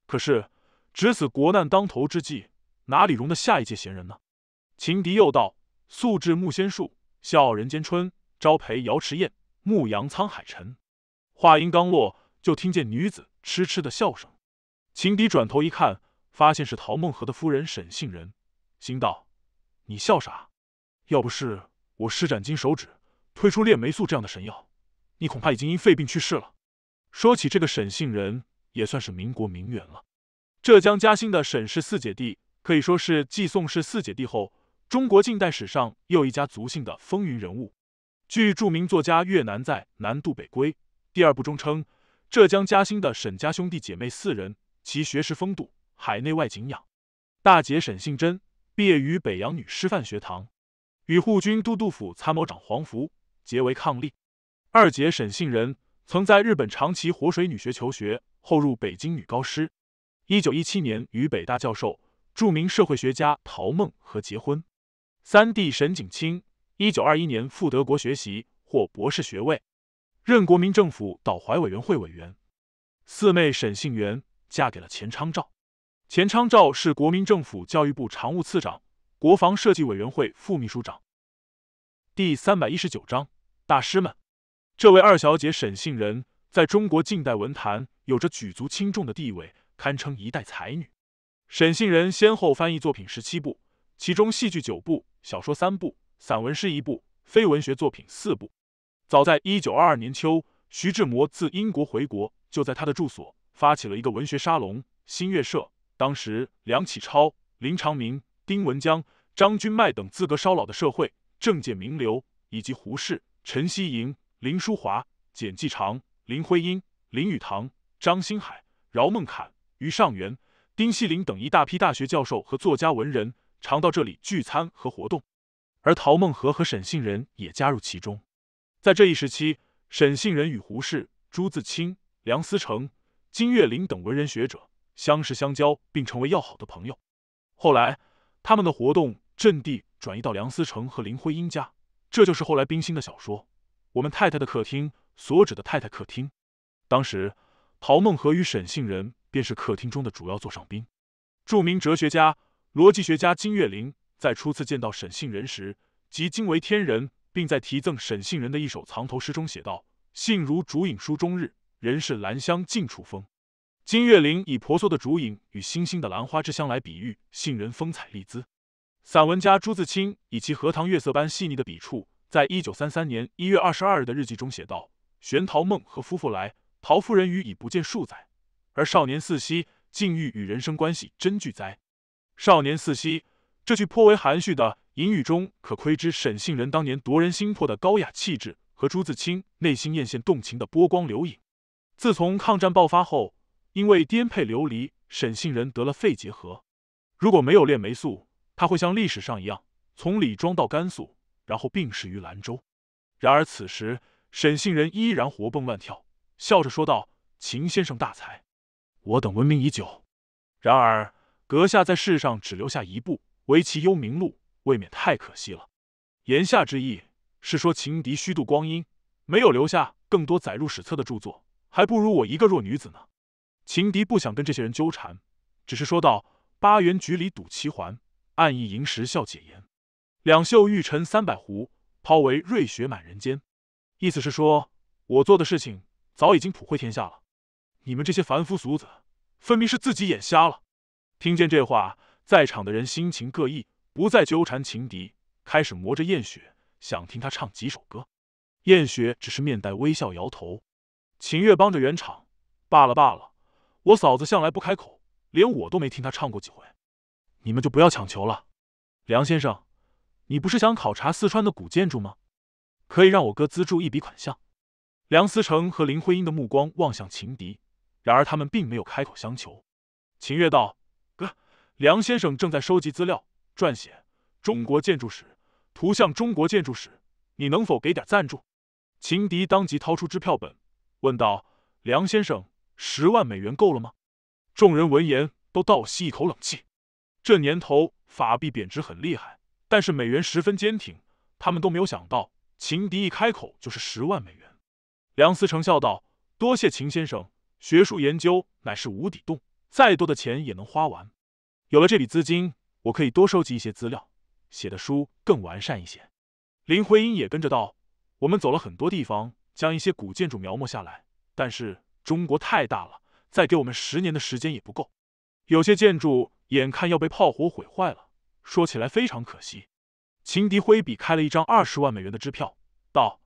可是，值此国难当头之际，哪里容得下一届闲人呢？秦笛又道：“素质木仙树，笑傲人间春，招陪瑶池宴。”牧羊沧海尘，话音刚落，就听见女子痴痴的笑声。秦迪转头一看，发现是陶梦河的夫人沈杏仁，心道：“你笑啥？要不是我施展金手指，推出炼霉素这样的神药，你恐怕已经因肺病去世了。”说起这个沈杏仁，也算是民国名媛了。浙江嘉兴的沈氏四姐弟可以说是继宋氏四姐弟后，中国近代史上又一家族姓的风云人物。据著名作家越南在《南渡北归》第二部中称，浙江嘉兴的沈家兄弟姐妹四人，其学识风度，海内外景仰。大姐沈杏珍毕业于北洋女师范学堂，与护军都督府参谋长黄福结为伉俪。二姐沈杏仁曾在日本长崎活水女学求学，后入北京女高师。一九一七年与北大教授、著名社会学家陶梦和结婚。三弟沈景清。一九二一年赴德国学习，获博士学位，任国民政府倒淮委员会委员。四妹沈杏元嫁给了钱昌照，钱昌照是国民政府教育部常务次长、国防设计委员会副秘书长。第三百一十九章大师们，这位二小姐沈杏仁在中国近代文坛有着举足轻重的地位，堪称一代才女。沈杏仁先后翻译作品十七部，其中戏剧九部，小说三部。散文诗一部，非文学作品四部。早在一九二二年秋，徐志摩自英国回国，就在他的住所发起了一个文学沙龙——新月社。当时，梁启超、林长民、丁文江、张君迈等资格稍老的社会政界名流，以及胡适、陈希莹、林淑华、简继长、林徽因、林语堂、张新海、饶孟侃、余上元、丁锡林等一大批大学教授和作家文人，常到这里聚餐和活动。而陶孟和和沈杏仁也加入其中，在这一时期，沈杏仁与胡适、朱自清、梁思成、金岳霖等文人学者相识相交，并成为要好的朋友。后来，他们的活动阵地转移到梁思成和林徽因家，这就是后来冰心的小说《我们太太的客厅》所指的太太客厅。当时，陶孟和与沈杏仁便是客厅中的主要座上宾。著名哲学家、逻辑学家金岳霖。在初次见到沈杏仁时，即惊为天人，并在题赠沈杏仁的一首藏头诗中写道：“杏如竹影书中日，人是兰香尽处风。”金岳霖以婆娑的竹影与星星的兰花之香来比喻杏仁风采丽姿。散文家朱自清以其荷塘月色般细腻的笔触，在一九三三年一月二十二日的日记中写道：“玄陶梦和夫妇来，陶夫人与已不见数载，而少年四夕境遇与人生关系真俱哉，少年四夕。”这句颇为含蓄的隐语中，可窥知沈杏仁当年夺人心魄的高雅气质和朱自清内心艳羡动情的波光流影。自从抗战爆发后，因为颠沛流离，沈杏仁得了肺结核。如果没有链霉素，他会像历史上一样，从李庄到甘肃，然后病逝于兰州。然而此时，沈杏仁依然活蹦乱跳，笑着说道：“秦先生大才，我等闻名已久。然而阁下在世上只留下一部。”为其幽冥路，未免太可惜了，言下之意是说情敌虚度光阴，没有留下更多载入史册的著作，还不如我一个弱女子呢。情敌不想跟这些人纠缠，只是说道：“八元局里赌棋环，暗意盈石笑解颜，两袖玉尘三百壶，抛为瑞雪满人间。”意思是说我做的事情早已经普惠天下了，你们这些凡夫俗子分明是自己眼瞎了。听见这话。在场的人心情各异，不再纠缠情敌，开始磨着燕雪，想听她唱几首歌。燕雪只是面带微笑摇头。秦月帮着圆场，罢了罢了，我嫂子向来不开口，连我都没听她唱过几回，你们就不要强求了。梁先生，你不是想考察四川的古建筑吗？可以让我哥资助一笔款项。梁思成和林徽因的目光望向情敌，然而他们并没有开口相求。秦月道。梁先生正在收集资料，撰写《中国建筑史》图像《中国建筑史》，你能否给点赞助？秦迪当即掏出支票本，问道：“梁先生，十万美元够了吗？”众人闻言都倒吸一口冷气。这年头法币贬值很厉害，但是美元十分坚挺。他们都没有想到，秦迪一开口就是十万美元。梁思成笑道：“多谢秦先生，学术研究乃是无底洞，再多的钱也能花完。”有了这笔资金，我可以多收集一些资料，写的书更完善一些。林徽因也跟着道：“我们走了很多地方，将一些古建筑描摹下来，但是中国太大了，再给我们十年的时间也不够。有些建筑眼看要被炮火毁坏了，说起来非常可惜。”秦迪挥笔开了一张二十万美元的支票，道：“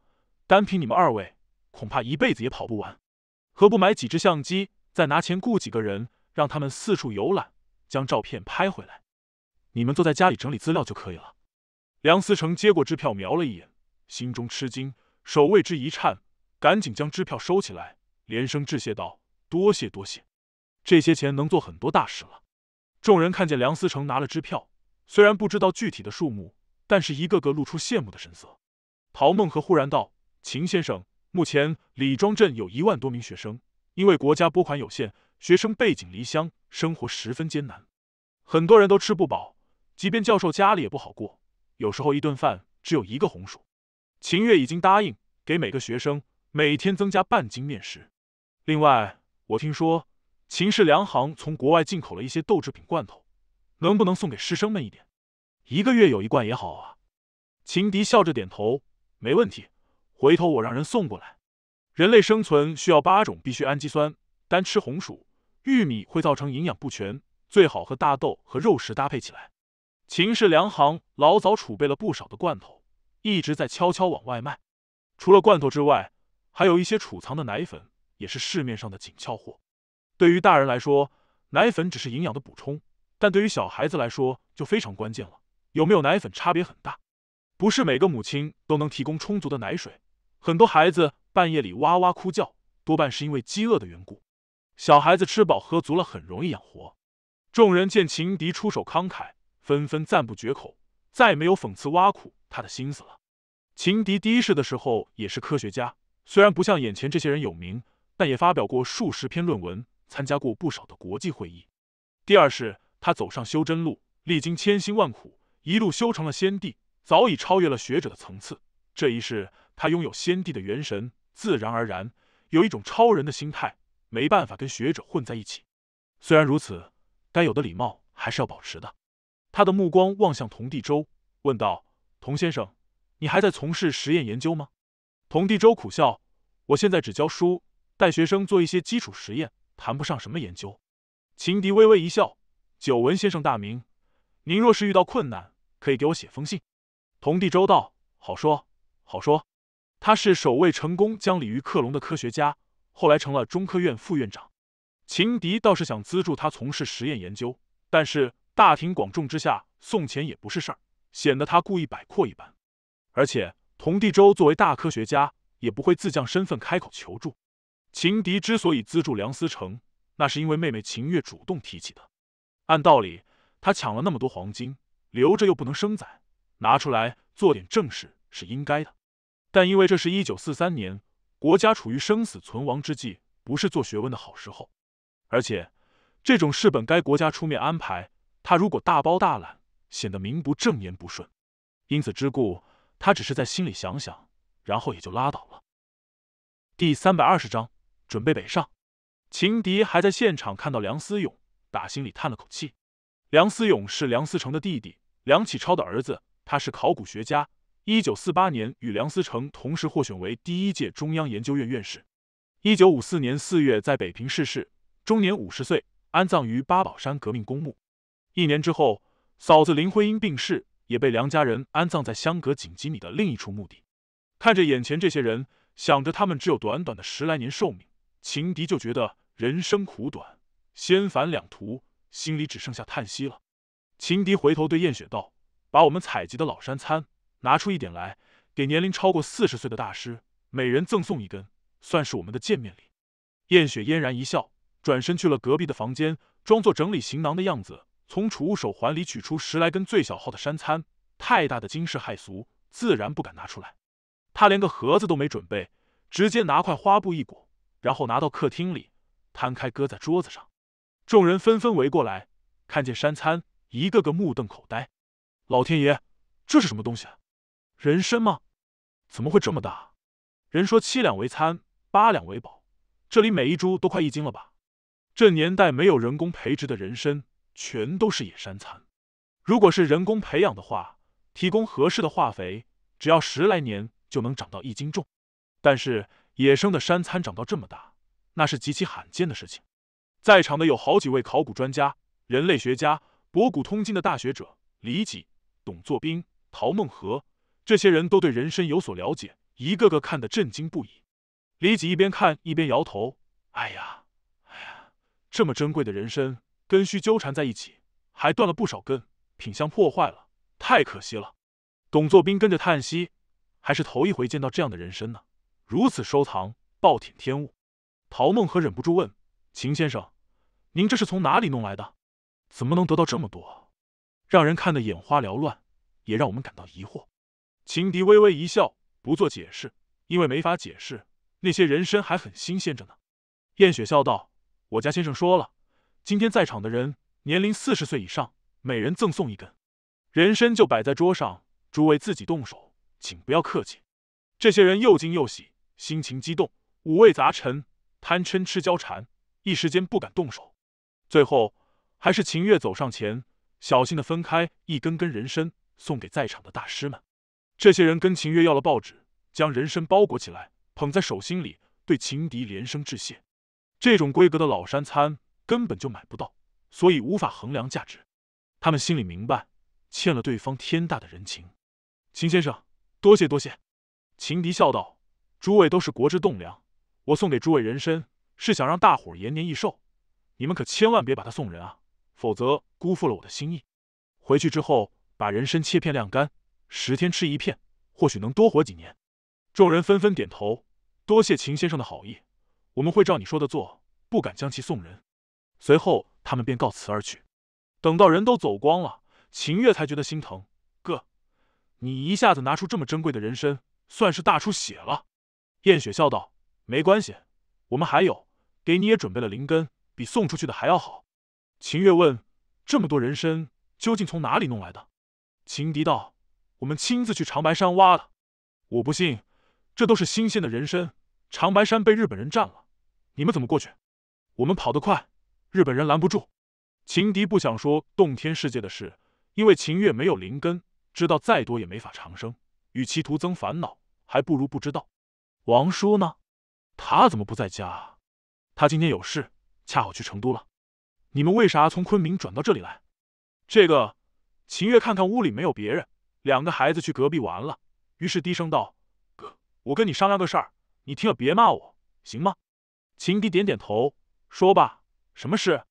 单凭你们二位，恐怕一辈子也跑不完，何不买几只相机，再拿钱雇几个人，让他们四处游览？”将照片拍回来，你们坐在家里整理资料就可以了。梁思成接过支票，瞄了一眼，心中吃惊，手为之一颤，赶紧将支票收起来，连声致谢道：“多谢多谢，这些钱能做很多大事了。”众人看见梁思成拿了支票，虽然不知道具体的数目，但是一个个露出羡慕的神色。陶梦和忽然道：“秦先生，目前李庄镇有一万多名学生，因为国家拨款有限。”学生背井离乡，生活十分艰难，很多人都吃不饱。即便教授家里也不好过，有时候一顿饭只有一个红薯。秦月已经答应给每个学生每天增加半斤面食。另外，我听说秦氏粮行从国外进口了一些豆制品罐头，能不能送给师生们一点？一个月有一罐也好啊。秦迪笑着点头，没问题，回头我让人送过来。人类生存需要八种必需氨基酸。单吃红薯、玉米会造成营养不全，最好和大豆和肉食搭配起来。秦氏粮行老早储备了不少的罐头，一直在悄悄往外卖。除了罐头之外，还有一些储藏的奶粉，也是市面上的紧俏货。对于大人来说，奶粉只是营养的补充，但对于小孩子来说就非常关键了。有没有奶粉差别很大，不是每个母亲都能提供充足的奶水。很多孩子半夜里哇哇哭叫，多半是因为饥饿的缘故。小孩子吃饱喝足了，很容易养活。众人见秦迪出手慷慨，纷纷赞不绝口，再没有讽刺挖苦他的心思了。秦迪第一世的时候也是科学家，虽然不像眼前这些人有名，但也发表过数十篇论文，参加过不少的国际会议。第二世，他走上修真路，历经千辛万苦，一路修成了先帝，早已超越了学者的层次。这一世，他拥有先帝的元神，自然而然有一种超人的心态。没办法跟学者混在一起，虽然如此，该有的礼貌还是要保持的。他的目光望向童地周，问道：“童先生，你还在从事实验研究吗？”童地周苦笑：“我现在只教书，带学生做一些基础实验，谈不上什么研究。”秦迪微微一笑：“久闻先生大名，您若是遇到困难，可以给我写封信。”童地周道：“好说，好说。”他是首位成功将鲤鱼克隆的科学家。后来成了中科院副院长，秦迪倒是想资助他从事实验研究，但是大庭广众之下送钱也不是事儿，显得他故意摆阔一般。而且童第周作为大科学家，也不会自降身份开口求助。秦迪之所以资助梁思成，那是因为妹妹秦月主动提起的。按道理，他抢了那么多黄金，留着又不能生崽，拿出来做点正事是应该的。但因为这是一九四三年。国家处于生死存亡之际，不是做学问的好时候。而且，这种事本该国家出面安排，他如果大包大揽，显得名不正言不顺。因此之故，他只是在心里想想，然后也就拉倒了。第三百二十章准备北上。秦迪还在现场看到梁思永，打心里叹了口气。梁思永是梁思成的弟弟，梁启超的儿子，他是考古学家。一九四八年，与梁思成同时获选为第一届中央研究院院士。一九五四年四月，在北平逝世，终年五十岁，安葬于八宝山革命公墓。一年之后，嫂子林徽因病逝，也被梁家人安葬在相隔仅几米的另一处墓地。看着眼前这些人，想着他们只有短短的十来年寿命，秦迪就觉得人生苦短，仙凡两途，心里只剩下叹息了。秦迪回头对燕雪道：“把我们采集的老山参。”拿出一点来，给年龄超过四十岁的大师每人赠送一根，算是我们的见面礼。燕雪嫣然一笑，转身去了隔壁的房间，装作整理行囊的样子，从储物手环里取出十来根最小号的山参，太大的惊世骇俗，自然不敢拿出来。他连个盒子都没准备，直接拿块花布一裹，然后拿到客厅里，摊开搁在桌子上。众人纷纷围过来，看见山参，一个个目瞪口呆。老天爷，这是什么东西？人参吗？怎么会这么大？人说七两为参，八两为宝。这里每一株都快一斤了吧？这年代没有人工培植的人参，全都是野山参。如果是人工培养的话，提供合适的化肥，只要十来年就能长到一斤重。但是野生的山参长到这么大，那是极其罕见的事情。在场的有好几位考古专家、人类学家、博古通今的大学者：李己、董作宾、陶孟和。这些人都对人参有所了解，一个个看得震惊不已。李几一边看一边摇头：“哎呀，哎呀，这么珍贵的人参，根须纠缠在一起，还断了不少根，品相破坏了，太可惜了。”董作宾跟着叹息：“还是头一回见到这样的人参呢，如此收藏，暴殄天物。”陶孟和忍不住问：“秦先生，您这是从哪里弄来的？怎么能得到这么多，让人看得眼花缭乱，也让我们感到疑惑。”情敌微微一笑，不做解释，因为没法解释。那些人参还很新鲜着呢。燕雪笑道：“我家先生说了，今天在场的人年龄四十岁以上，每人赠送一根人参，就摆在桌上，诸位自己动手，请不要客气。”这些人又惊又喜，心情激动，五味杂陈，贪嗔痴交缠，一时间不敢动手。最后，还是秦月走上前，小心的分开一根根人参，送给在场的大师们。这些人跟秦月要了报纸，将人参包裹起来，捧在手心里，对秦迪连声致谢。这种规格的老山参根本就买不到，所以无法衡量价值。他们心里明白，欠了对方天大的人情。秦先生，多谢多谢。秦迪笑道：“诸位都是国之栋梁，我送给诸位人参，是想让大伙延年益寿。你们可千万别把它送人啊，否则辜负了我的心意。回去之后，把人参切片晾干。”十天吃一片，或许能多活几年。众人纷纷点头，多谢秦先生的好意，我们会照你说的做，不敢将其送人。随后他们便告辞而去。等到人都走光了，秦月才觉得心疼。哥，你一下子拿出这么珍贵的人参，算是大出血了。燕雪笑道：“没关系，我们还有，给你也准备了灵根，比送出去的还要好。”秦月问：“这么多人参究竟从哪里弄来的？”秦迪道。我们亲自去长白山挖的，我不信，这都是新鲜的人参。长白山被日本人占了，你们怎么过去？我们跑得快，日本人拦不住。秦迪不想说洞天世界的事，因为秦月没有灵根，知道再多也没法长生，与其徒增烦恼，还不如不知道。王叔呢？他怎么不在家？他今天有事，恰好去成都了。你们为啥从昆明转到这里来？这个，秦月看看屋里没有别人。两个孩子去隔壁玩了，于是低声道：“哥，我跟你商量个事儿，你听了别骂我，行吗？”秦迪点点头，说：“吧，什么事？”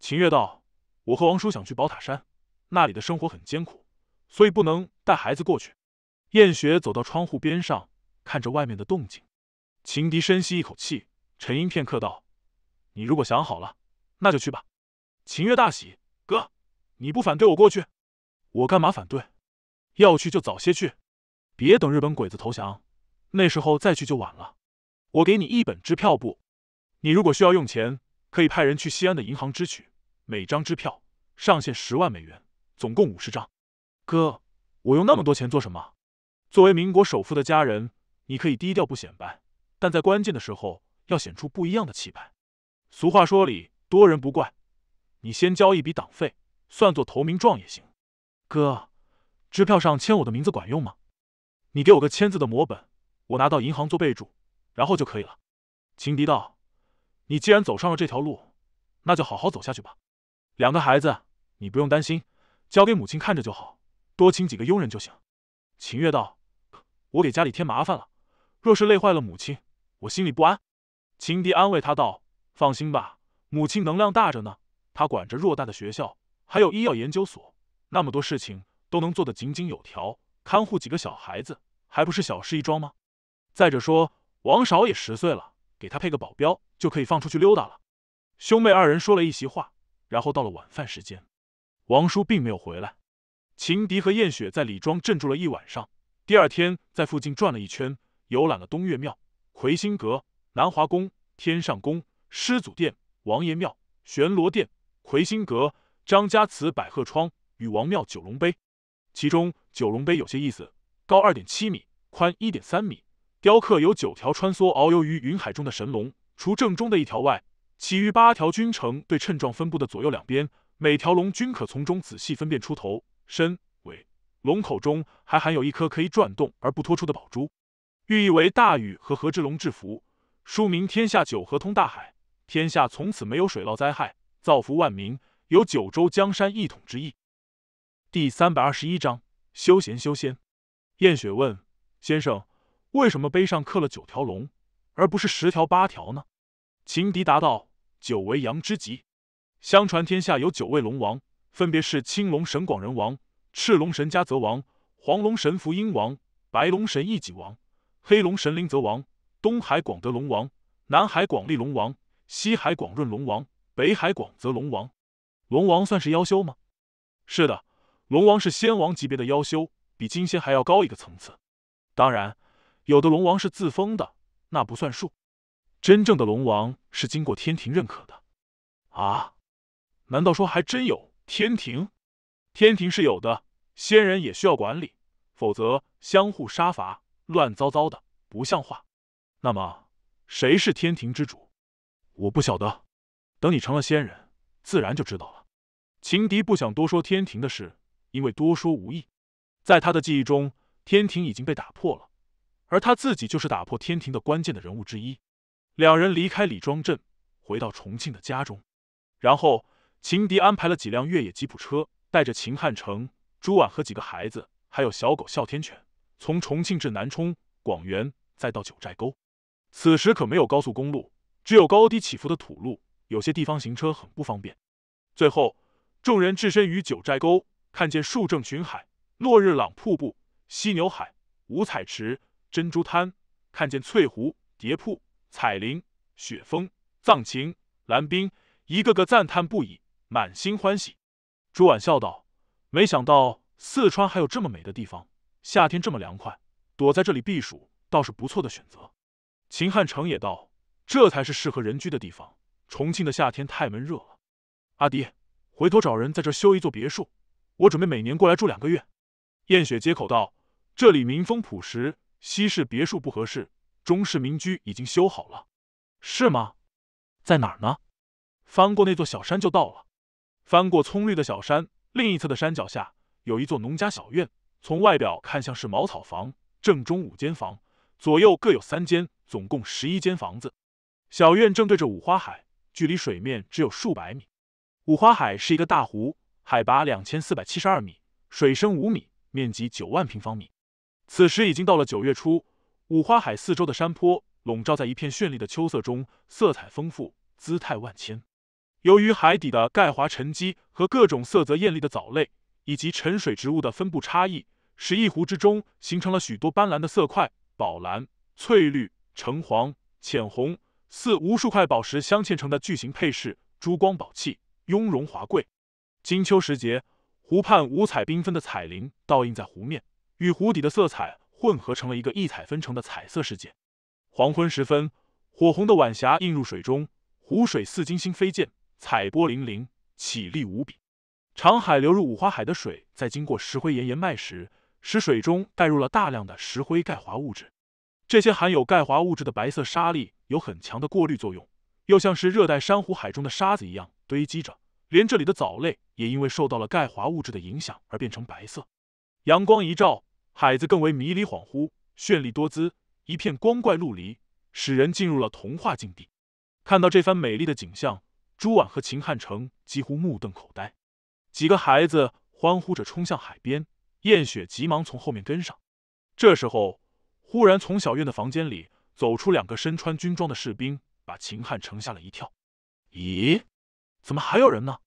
秦月道：“我和王叔想去宝塔山，那里的生活很艰苦，所以不能带孩子过去。”燕雪走到窗户边上，看着外面的动静。秦迪深吸一口气，沉吟片刻道：“你如果想好了，那就去吧。”秦月大喜：“哥，你不反对我过去，我干嘛反对？”要去就早些去，别等日本鬼子投降，那时候再去就晚了。我给你一本支票簿，你如果需要用钱，可以派人去西安的银行支取。每张支票上限十万美元，总共五十张。哥，我用那么多钱做什么？作为民国首富的家人，你可以低调不显摆，但在关键的时候要显出不一样的气派。俗话说里，多人不怪。你先交一笔党费，算作投名状也行。哥。支票上签我的名字管用吗？你给我个签字的模本，我拿到银行做备注，然后就可以了。秦迪道：“你既然走上了这条路，那就好好走下去吧。”两个孩子，你不用担心，交给母亲看着就好，多请几个佣人就行。秦月道：“我给家里添麻烦了，若是累坏了母亲，我心里不安。”秦迪安慰他道：“放心吧，母亲能量大着呢，她管着偌大的学校，还有医药研究所，那么多事情。”都能做得井井有条，看护几个小孩子，还不是小事一桩吗？再者说，王少也十岁了，给他配个保镖就可以放出去溜达了。兄妹二人说了一席话，然后到了晚饭时间，王叔并没有回来。秦迪和燕雪在李庄镇住了一晚上，第二天在附近转了一圈，游览了东岳庙、魁星阁、南华宫、天上宫、师祖殿、王爷庙、玄罗殿、魁星阁、张家祠、百鹤窗、禹王庙、九龙碑。其中九龙碑有些意思，高二点七米，宽一点三米，雕刻有九条穿梭遨游于云海中的神龙，除正中的一条外，其余八条均呈对称状分布的左右两边，每条龙均可从中仔细分辨出头、身、尾，龙口中还含有一颗可以转动而不脱出的宝珠，寓意为大禹和河之龙制服，书名天下九河通大海，天下从此没有水涝灾害，造福万民，有九州江山一统之意。第三百二十一章休闲修仙。燕雪问：“先生，为什么碑上刻了九条龙，而不是十条、八条呢？”秦迪答道：“九为阳之极。相传天下有九位龙王，分别是青龙神广仁王、赤龙神嘉泽王、黄龙神福英王、白龙神义己王、黑龙神灵泽王、东海广德龙王、南海广利龙王、西海广润龙王、北海广泽龙王。龙王算是妖修吗？”“是的。”龙王是仙王级别的妖修，比金仙还要高一个层次。当然，有的龙王是自封的，那不算数。真正的龙王是经过天庭认可的。啊？难道说还真有天庭？天庭是有的，仙人也需要管理，否则相互杀伐，乱糟糟的，不像话。那么，谁是天庭之主？我不晓得。等你成了仙人，自然就知道了。情敌不想多说天庭的事。因为多说无益，在他的记忆中，天庭已经被打破了，而他自己就是打破天庭的关键的人物之一。两人离开李庄镇，回到重庆的家中，然后秦迪安排了几辆越野吉普车，带着秦汉成、朱婉和几个孩子，还有小狗哮天犬，从重庆至南充、广元，再到九寨沟。此时可没有高速公路，只有高低起伏的土路，有些地方行车很不方便。最后，众人置身于九寨沟。看见树正群海、落日朗瀑布、犀牛海、五彩池、珍珠滩，看见翠湖、叠瀑、彩林、雪峰、藏情、蓝冰，一个个赞叹不已，满心欢喜。朱婉笑道：“没想到四川还有这么美的地方，夏天这么凉快，躲在这里避暑倒是不错的选择。”秦汉城也道：“这才是适合人居的地方。重庆的夏天太闷热了。”阿迪，回头找人在这修一座别墅。我准备每年过来住两个月。燕雪接口道：“这里民风朴实，西式别墅不合适，中式民居已经修好了，是吗？在哪儿呢？翻过那座小山就到了。翻过葱绿的小山，另一侧的山脚下有一座农家小院，从外表看像是茅草房，正中五间房，左右各有三间，总共十一间房子。小院正对着五花海，距离水面只有数百米。五花海是一个大湖。”海拔两千四百七十二米，水深五米，面积九万平方米。此时已经到了九月初，五花海四周的山坡笼罩在一片绚丽的秋色中，色彩丰富，姿态万千。由于海底的钙华沉积和各种色泽艳丽的藻类以及沉水植物的分布差异，使一湖之中形成了许多斑斓的色块，宝蓝、翠绿、橙黄、浅红，似无数块宝石镶嵌成的巨型配饰，珠光宝气，雍容华贵。金秋时节，湖畔五彩缤纷的彩铃倒映在湖面，与湖底的色彩混合成了一个异彩纷呈的彩色世界。黄昏时分，火红的晚霞映入水中，湖水似金星飞溅，彩波粼粼，绮丽无比。长海流入五花海的水，在经过石灰岩岩脉时，使水中带入了大量的石灰钙华物质。这些含有钙华物质的白色沙粒有很强的过滤作用，又像是热带珊瑚海中的沙子一样堆积着。连这里的藻类也因为受到了钙华物质的影响而变成白色，阳光一照，海子更为迷离恍惚、绚丽多姿，一片光怪陆离，使人进入了童话境地。看到这番美丽的景象，朱婉和秦汉城几乎目瞪口呆。几个孩子欢呼着冲向海边，燕雪急忙从后面跟上。这时候，忽然从小院的房间里走出两个身穿军装的士兵，把秦汉城吓了一跳。咦？怎么还有人呢？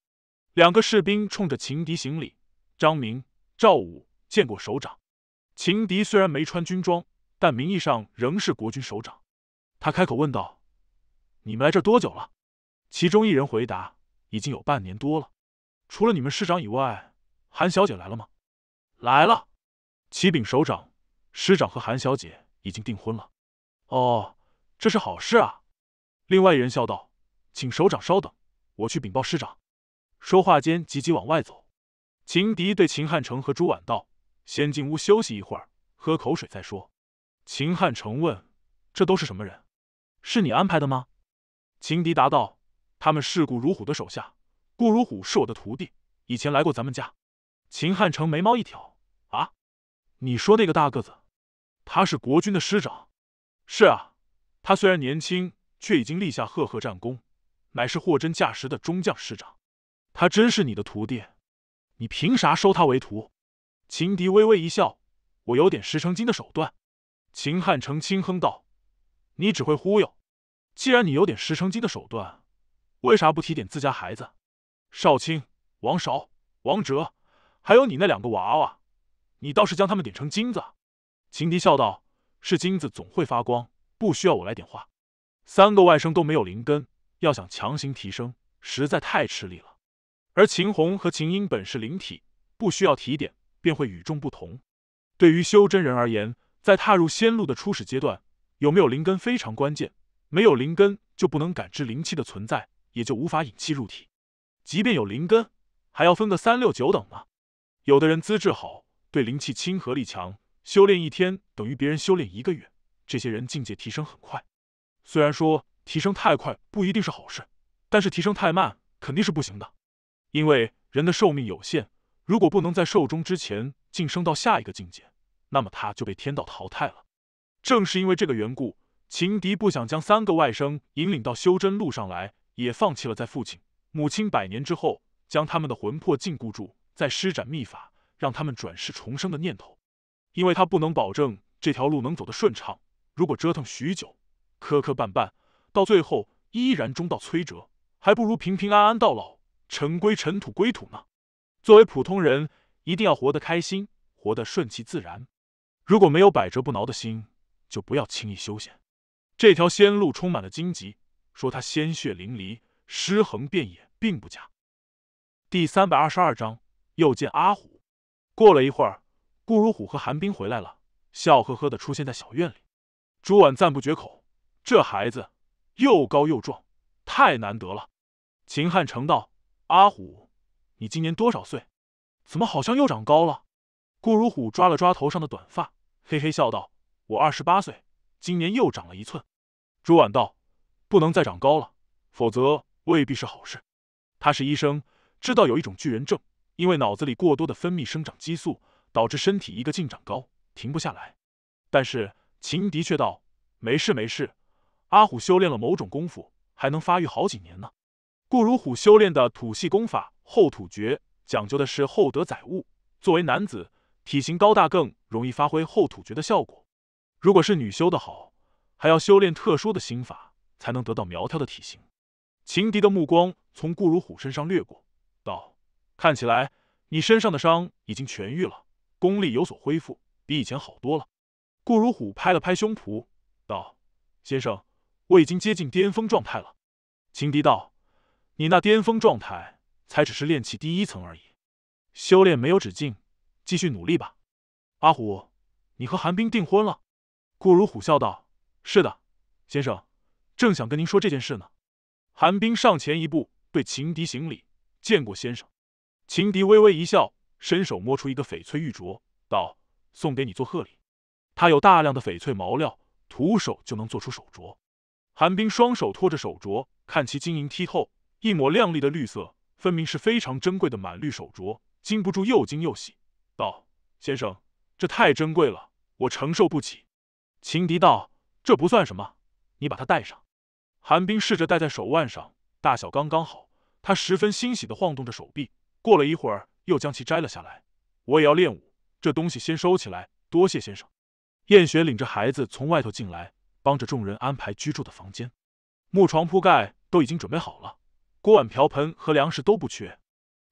两个士兵冲着秦敌行礼：“张明、赵武，见过首长。”秦敌虽然没穿军装，但名义上仍是国军首长。他开口问道：“你们来这多久了？”其中一人回答：“已经有半年多了。”除了你们师长以外，韩小姐来了吗？来了。启禀首长，师长和韩小姐已经订婚了。哦，这是好事啊！另外一人笑道：“请首长稍等。”我去禀报师长。说话间，急急往外走。秦迪对秦汉成和朱婉道：“先进屋休息一会儿，喝口水再说。”秦汉成问：“这都是什么人？是你安排的吗？”秦迪答道：“他们是顾如虎的手下。顾如虎是我的徒弟，以前来过咱们家。”秦汉成眉毛一挑：“啊？你说那个大个子？他是国军的师长？是啊，他虽然年轻，却已经立下赫赫战功。”乃是货真价实的中将师长，他真是你的徒弟？你凭啥收他为徒？秦迪微微一笑：“我有点石成金的手段。”秦汉成轻哼道：“你只会忽悠。既然你有点石成金的手段，为啥不提点自家孩子？少卿、王韶、王哲，还有你那两个娃娃，你倒是将他们点成金子。”秦迪笑道：“是金子总会发光，不需要我来点化。三个外甥都没有灵根。”要想强行提升，实在太吃力了。而秦红和秦英本是灵体，不需要提点，便会与众不同。对于修真人而言，在踏入仙路的初始阶段，有没有灵根非常关键。没有灵根，就不能感知灵气的存在，也就无法引气入体。即便有灵根，还要分个三六九等呢。有的人资质好，对灵气亲和力强，修炼一天等于别人修炼一个月，这些人境界提升很快。虽然说。提升太快不一定是好事，但是提升太慢肯定是不行的，因为人的寿命有限，如果不能在寿终之前晋升到下一个境界，那么他就被天道淘汰了。正是因为这个缘故，秦迪不想将三个外甥引领到修真路上来，也放弃了在父亲、母亲百年之后将他们的魂魄禁锢住，再施展秘法让他们转世重生的念头，因为他不能保证这条路能走得顺畅，如果折腾许久，磕磕绊绊。到最后依然终到摧折，还不如平平安安到老，尘归尘土归土呢。作为普通人，一定要活得开心，活得顺其自然。如果没有百折不挠的心，就不要轻易修仙。这条仙路充满了荆棘，说它鲜血淋漓、尸横遍野，并不假。第三百二十二章，又见阿虎。过了一会儿，顾如虎和韩冰回来了，笑呵呵的出现在小院里。朱婉赞不绝口：“这孩子。”又高又壮，太难得了。秦汉成道：“阿虎，你今年多少岁？怎么好像又长高了？”顾如虎抓了抓头上的短发，嘿嘿笑道：“我二十八岁，今年又长了一寸。”朱婉道：“不能再长高了，否则未必是好事。”他是医生，知道有一种巨人症，因为脑子里过多的分泌生长激素，导致身体一个劲长高，停不下来。但是秦的确道：“没事，没事。”阿虎修炼了某种功夫，还能发育好几年呢。顾如虎修炼的土系功法《后土诀》，讲究的是厚德载物。作为男子，体型高大更容易发挥后土诀的效果。如果是女修的好，还要修炼特殊的心法，才能得到苗条的体型。情敌的目光从顾如虎身上掠过，道：“看起来你身上的伤已经痊愈了，功力有所恢复，比以前好多了。”顾如虎拍了拍胸脯，道：“先生。”我已经接近巅峰状态了，情敌道：“你那巅峰状态才只是练气第一层而已，修炼没有止境，继续努力吧。”阿虎，你和韩冰订婚了？顾如虎笑道：“是的，先生，正想跟您说这件事呢。”韩冰上前一步，对情敌行礼：“见过先生。”情敌微微一笑，伸手摸出一个翡翠玉镯，道：“送给你做贺礼。他有大量的翡翠毛料，徒手就能做出手镯。”寒冰双手托着手镯，看其晶莹剔透，一抹亮丽的绿色，分明是非常珍贵的满绿手镯，禁不住又惊又喜，道：“先生，这太珍贵了，我承受不起。”秦迪道：“这不算什么，你把它戴上。”寒冰试着戴在手腕上，大小刚刚好，他十分欣喜的晃动着手臂，过了一会儿，又将其摘了下来。我也要练武，这东西先收起来，多谢先生。燕雪领着孩子从外头进来。帮着众人安排居住的房间，木床铺盖都已经准备好了，锅碗瓢盆和粮食都不缺。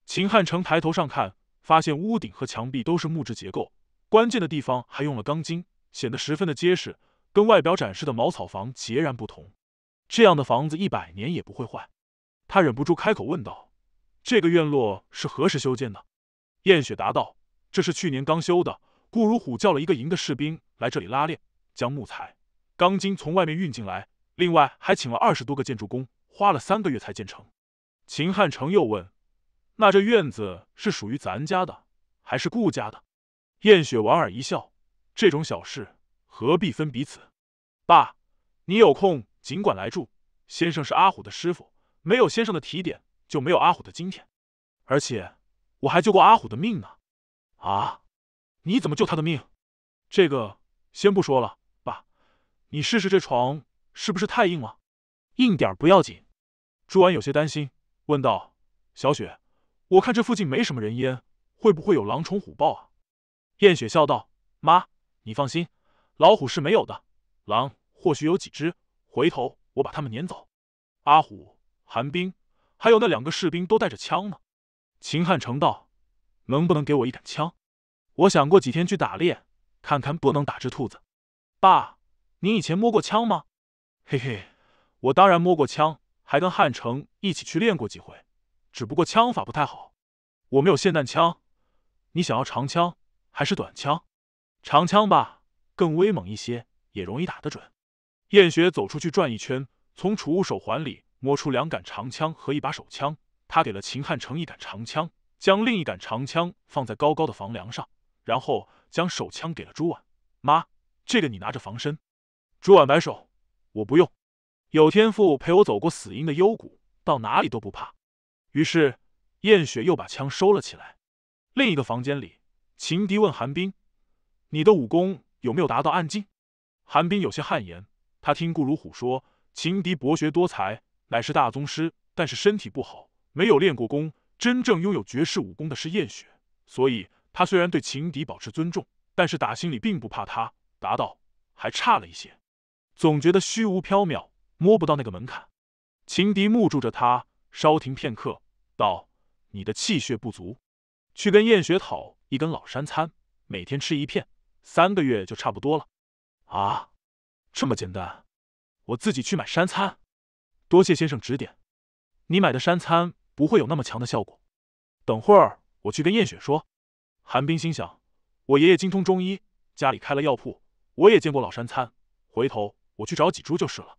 秦汉城抬头上看，发现屋顶和墙壁都是木质结构，关键的地方还用了钢筋，显得十分的结实，跟外表展示的茅草房截然不同。这样的房子一百年也不会坏。他忍不住开口问道：“这个院落是何时修建的？”燕雪答道：“这是去年刚修的。顾如虎叫了一个营的士兵来这里拉练，将木材。”钢筋从外面运进来，另外还请了二十多个建筑工，花了三个月才建成。秦汉成又问：“那这院子是属于咱家的，还是顾家的？”燕雪莞尔一笑：“这种小事何必分彼此？爸，你有空尽管来住。先生是阿虎的师傅，没有先生的提点，就没有阿虎的今天。而且我还救过阿虎的命呢。啊，你怎么救他的命？这个先不说了。”你试试这床是不是太硬了？硬点儿不要紧。朱婉有些担心，问道：“小雪，我看这附近没什么人烟，会不会有狼虫虎豹啊？”燕雪笑道：“妈，你放心，老虎是没有的，狼或许有几只。回头我把他们撵走。”阿虎、寒冰，还有那两个士兵都带着枪呢。秦汉成道：“能不能给我一杆枪？我想过几天去打猎，看看不能打只兔子。”爸。你以前摸过枪吗？嘿嘿，我当然摸过枪，还跟汉城一起去练过几回，只不过枪法不太好。我没有霰弹枪，你想要长枪还是短枪？长枪吧，更威猛一些，也容易打得准。燕雪走出去转一圈，从储物手环里摸出两杆长枪和一把手枪。他给了秦汉成一杆长枪，将另一杆长枪放在高高的房梁上，然后将手枪给了朱婉妈，这个你拿着防身。朱婉摆手，我不用，有天赋陪我走过死荫的幽谷，到哪里都不怕。于是，燕雪又把枪收了起来。另一个房间里，秦迪问寒冰：“你的武功有没有达到暗境？”寒冰有些汗颜。他听顾如虎说，秦迪博学多才，乃是大宗师，但是身体不好，没有练过功。真正拥有绝世武功的是燕雪，所以，他虽然对秦迪保持尊重，但是打心里并不怕他。答道：“还差了一些。”总觉得虚无缥缈，摸不到那个门槛。秦迪目注着他，稍停片刻，道：“你的气血不足，去跟燕雪讨一根老山参，每天吃一片，三个月就差不多了。”啊，这么简单？我自己去买山参。多谢先生指点。你买的山参不会有那么强的效果。等会儿我去跟燕雪说。韩冰心想：我爷爷精通中医，家里开了药铺，我也见过老山参。回头。我去找几株就是了。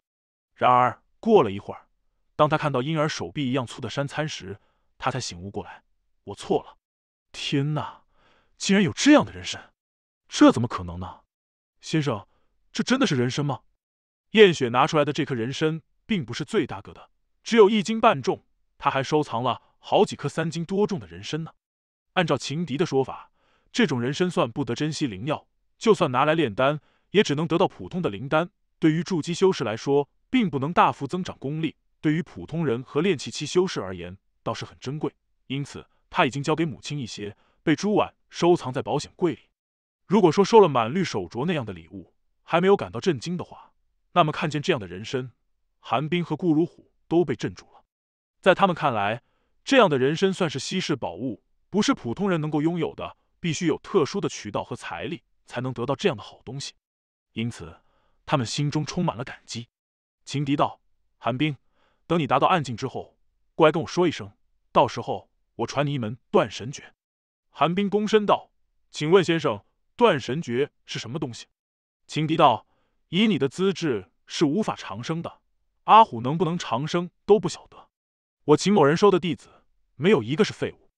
然而，过了一会儿，当他看到婴儿手臂一样粗的山参时，他才醒悟过来：我错了。天哪，竟然有这样的人参！这怎么可能呢？先生，这真的是人参吗？燕雪拿出来的这颗人参并不是最大个的，只有一斤半重。他还收藏了好几颗三斤多重的人参呢。按照情敌的说法，这种人参算不得珍惜灵药，就算拿来炼丹，也只能得到普通的灵丹。对于筑基修士来说，并不能大幅增长功力；对于普通人和练气期修士而言，倒是很珍贵。因此，他已经交给母亲一些，被朱婉收藏在保险柜里。如果说收了满绿手镯那样的礼物还没有感到震惊的话，那么看见这样的人参，韩冰和顾如虎都被镇住了。在他们看来，这样的人参算是稀世宝物，不是普通人能够拥有的，必须有特殊的渠道和财力才能得到这样的好东西。因此。他们心中充满了感激。秦迪道：“寒冰，等你达到暗境之后，过来跟我说一声。到时候，我传你一门断神诀。”寒冰躬身道：“请问先生，断神诀是什么东西？”秦迪道：“以你的资质，是无法长生的。阿虎能不能长生都不晓得。我秦某人收的弟子，没有一个是废物。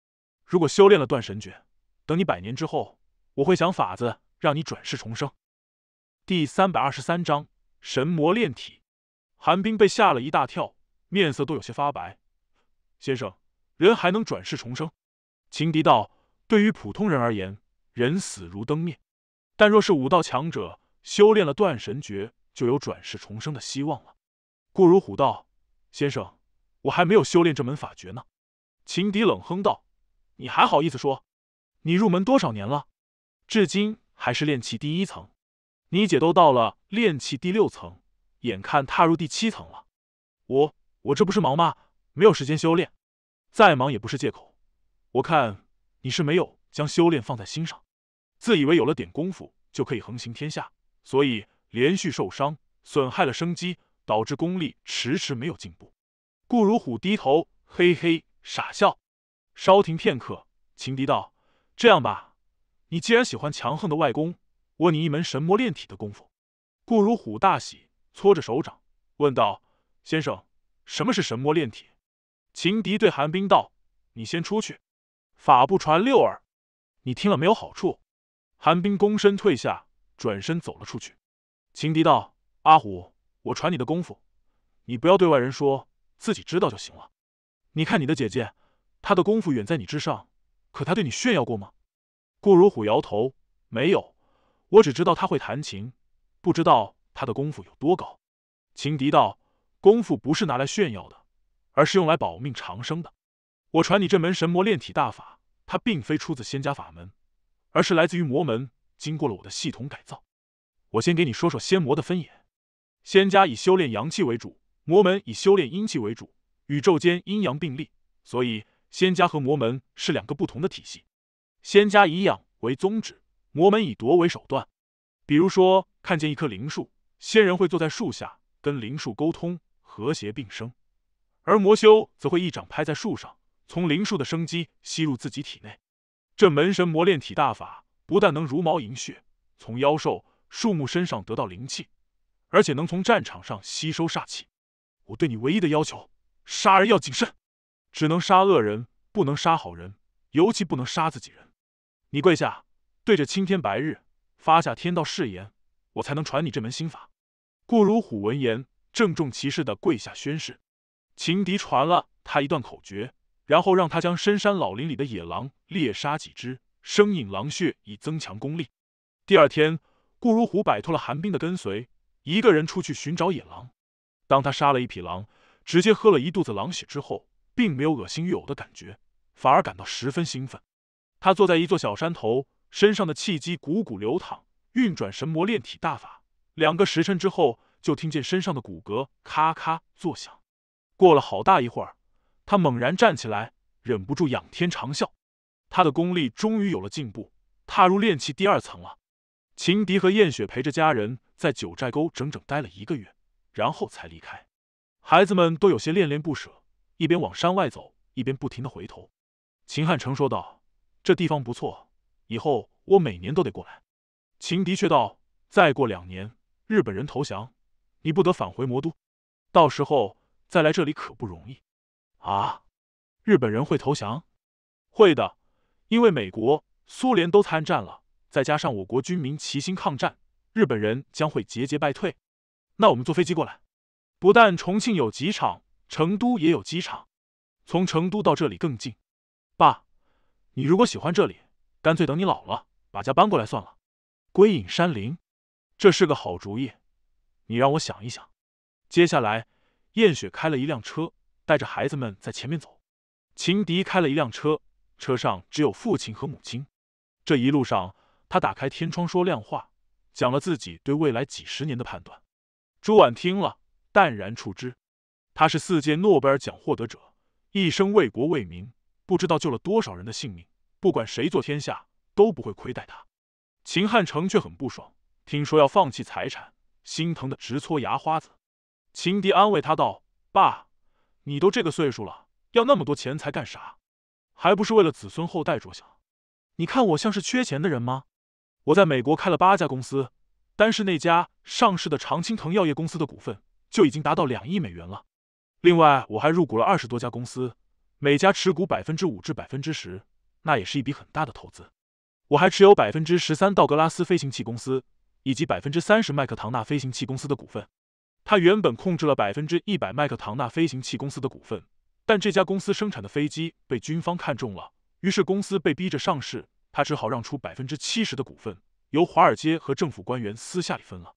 如果修炼了断神诀，等你百年之后，我会想法子让你转世重生。”第三百二十三章神魔炼体。寒冰被吓了一大跳，面色都有些发白。先生，人还能转世重生？情敌道：“对于普通人而言，人死如灯灭；但若是武道强者，修炼了断神诀，就有转世重生的希望了。”顾如虎道：“先生，我还没有修炼这门法诀呢。”情敌冷哼道：“你还好意思说？你入门多少年了？至今还是练气第一层。”你姐都到了炼气第六层，眼看踏入第七层了。我我这不是忙吗？没有时间修炼，再忙也不是借口。我看你是没有将修炼放在心上，自以为有了点功夫就可以横行天下，所以连续受伤，损害了生机，导致功力迟迟没有进步。顾如虎低头嘿嘿傻笑，稍停片刻，情敌道：“这样吧，你既然喜欢强横的外功。”握你一门神魔炼体的功夫，顾如虎大喜，搓着手掌，问道：“先生，什么是神魔炼体？”秦迪对寒冰道：“你先出去，法不传六耳，你听了没有好处？”寒冰躬身退下，转身走了出去。秦迪道：“阿虎，我传你的功夫，你不要对外人说，自己知道就行了。你看你的姐姐，她的功夫远在你之上，可她对你炫耀过吗？”顾如虎摇头：“没有。”我只知道他会弹琴，不知道他的功夫有多高。情敌道：“功夫不是拿来炫耀的，而是用来保命长生的。我传你这门神魔炼体大法，它并非出自仙家法门，而是来自于魔门，经过了我的系统改造。我先给你说说仙魔的分野：仙家以修炼阳气为主，魔门以修炼阴气为主。宇宙间阴阳并立，所以仙家和魔门是两个不同的体系。仙家以养为宗旨。”魔门以夺为手段，比如说看见一棵灵树，仙人会坐在树下跟灵树沟通，和谐并生；而魔修则会一掌拍在树上，从灵树的生机吸入自己体内。这门神魔炼体大法不但能茹毛饮血，从妖兽、树木身上得到灵气，而且能从战场上吸收煞气。我对你唯一的要求：杀人要谨慎，只能杀恶人，不能杀好人，尤其不能杀自己人。你跪下。对着青天白日发下天道誓言，我才能传你这门心法。顾如虎闻言，郑重其事的跪下宣誓。情敌传了他一段口诀，然后让他将深山老林里的野狼猎杀几只，生饮狼血以增强功力。第二天，顾如虎摆脱了寒冰的跟随，一个人出去寻找野狼。当他杀了一匹狼，直接喝了一肚子狼血之后，并没有恶心欲呕的感觉，反而感到十分兴奋。他坐在一座小山头。身上的气机汩汩流淌，运转神魔炼体大法。两个时辰之后，就听见身上的骨骼咔咔作响。过了好大一会儿，他猛然站起来，忍不住仰天长啸。他的功力终于有了进步，踏入炼气第二层了。秦迪和燕雪陪着家人在九寨沟整整待了一个月，然后才离开。孩子们都有些恋恋不舍，一边往山外走，一边不停的回头。秦汉成说道：“这地方不错。”以后我每年都得过来。秦的确道：“再过两年，日本人投降，你不得返回魔都，到时候再来这里可不容易啊！”日本人会投降？会的，因为美国、苏联都参战了，再加上我国军民齐心抗战，日本人将会节节败退。那我们坐飞机过来？不但重庆有机场，成都也有机场，从成都到这里更近。爸，你如果喜欢这里。干脆等你老了，把家搬过来算了。归隐山林，这是个好主意。你让我想一想。接下来，燕雪开了一辆车，带着孩子们在前面走。秦迪开了一辆车，车上只有父亲和母亲。这一路上，他打开天窗说亮话，讲了自己对未来几十年的判断。朱婉听了，淡然处之。他是四届诺贝尔奖获得者，一生为国为民，不知道救了多少人的性命。不管谁做天下，都不会亏待他。秦汉成却很不爽，听说要放弃财产，心疼的直搓牙花子。秦迪安慰他道：“爸，你都这个岁数了，要那么多钱财干啥？还不是为了子孙后代着想？你看我像是缺钱的人吗？我在美国开了八家公司，单是那家上市的常青藤药业公司的股份就已经达到两亿美元了。另外，我还入股了二十多家公司，每家持股百分之五至百分之十。”那也是一笔很大的投资。我还持有百分之十三道格拉斯飞行器公司以及百分之三十麦克唐纳飞行器公司的股份。他原本控制了百分之一百麦克唐纳飞行器公司的股份，但这家公司生产的飞机被军方看中了，于是公司被逼着上市，他只好让出百分之七十的股份，由华尔街和政府官员私下里分了。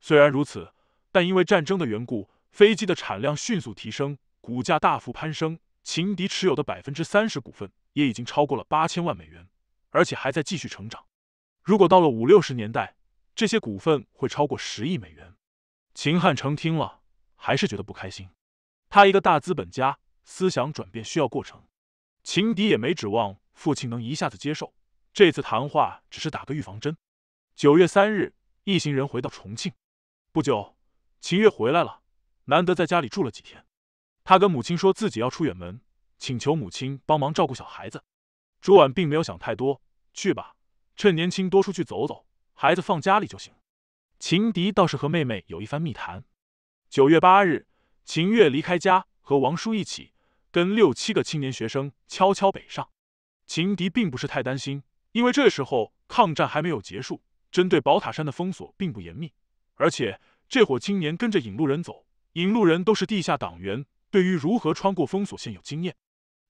虽然如此，但因为战争的缘故，飞机的产量迅速提升，股价大幅攀升。情敌持有的百分之三十股份。也已经超过了八千万美元，而且还在继续成长。如果到了五六十年代，这些股份会超过十亿美元。秦汉成听了还是觉得不开心。他一个大资本家，思想转变需要过程。秦迪也没指望父亲能一下子接受。这次谈话只是打个预防针。九月三日，一行人回到重庆。不久，秦月回来了，难得在家里住了几天。他跟母亲说自己要出远门。请求母亲帮忙照顾小孩子，朱婉并没有想太多，去吧，趁年轻多出去走走，孩子放家里就行。秦迪倒是和妹妹有一番密谈。九月八日，秦月离开家，和王叔一起，跟六七个青年学生悄悄北上。秦迪并不是太担心，因为这时候抗战还没有结束，针对宝塔山的封锁并不严密，而且这伙青年跟着引路人走，引路人都是地下党员，对于如何穿过封锁线有经验。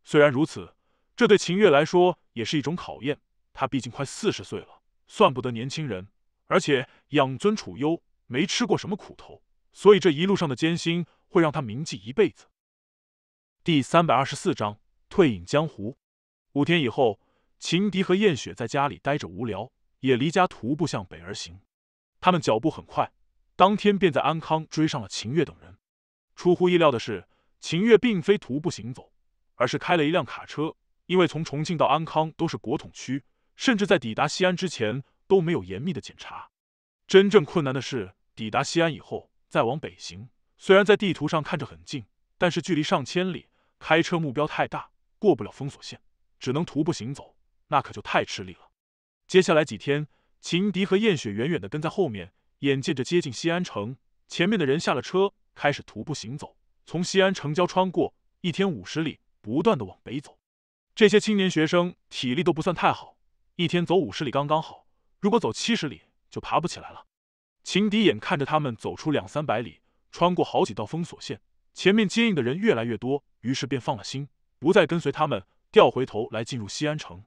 虽然如此，这对秦月来说也是一种考验。他毕竟快四十岁了，算不得年轻人，而且养尊处优，没吃过什么苦头，所以这一路上的艰辛会让他铭记一辈子。第三百二十四章：退隐江湖。五天以后，秦迪和燕雪在家里呆着无聊，也离家徒步向北而行。他们脚步很快，当天便在安康追上了秦月等人。出乎意料的是，秦月并非徒步行走。而是开了一辆卡车，因为从重庆到安康都是国统区，甚至在抵达西安之前都没有严密的检查。真正困难的是抵达西安以后再往北行，虽然在地图上看着很近，但是距离上千里，开车目标太大，过不了封锁线，只能徒步行走，那可就太吃力了。接下来几天，秦迪和燕雪远远的跟在后面，眼见着接近西安城，前面的人下了车，开始徒步行走，从西安城郊穿过，一天五十里。不断的往北走，这些青年学生体力都不算太好，一天走五十里刚刚好，如果走七十里就爬不起来了。秦迪眼看着他们走出两三百里，穿过好几道封锁线，前面接应的人越来越多，于是便放了心，不再跟随他们，调回头来进入西安城。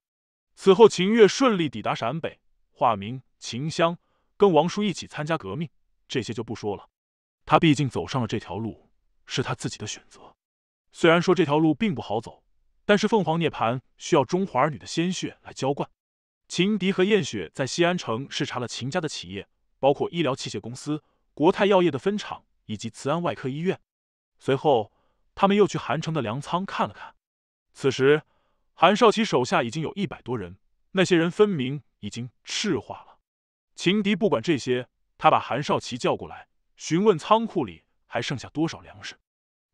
此后，秦月顺利抵达陕北，化名秦香，跟王叔一起参加革命，这些就不说了。他毕竟走上了这条路，是他自己的选择。虽然说这条路并不好走，但是凤凰涅槃需要中华儿女的鲜血来浇灌。秦迪和燕雪在西安城视察了秦家的企业，包括医疗器械公司、国泰药业的分厂以及慈安外科医院。随后，他们又去韩城的粮仓看了看。此时，韩少奇手下已经有一百多人，那些人分明已经赤化了。秦迪不管这些，他把韩少奇叫过来，询问仓库里还剩下多少粮食。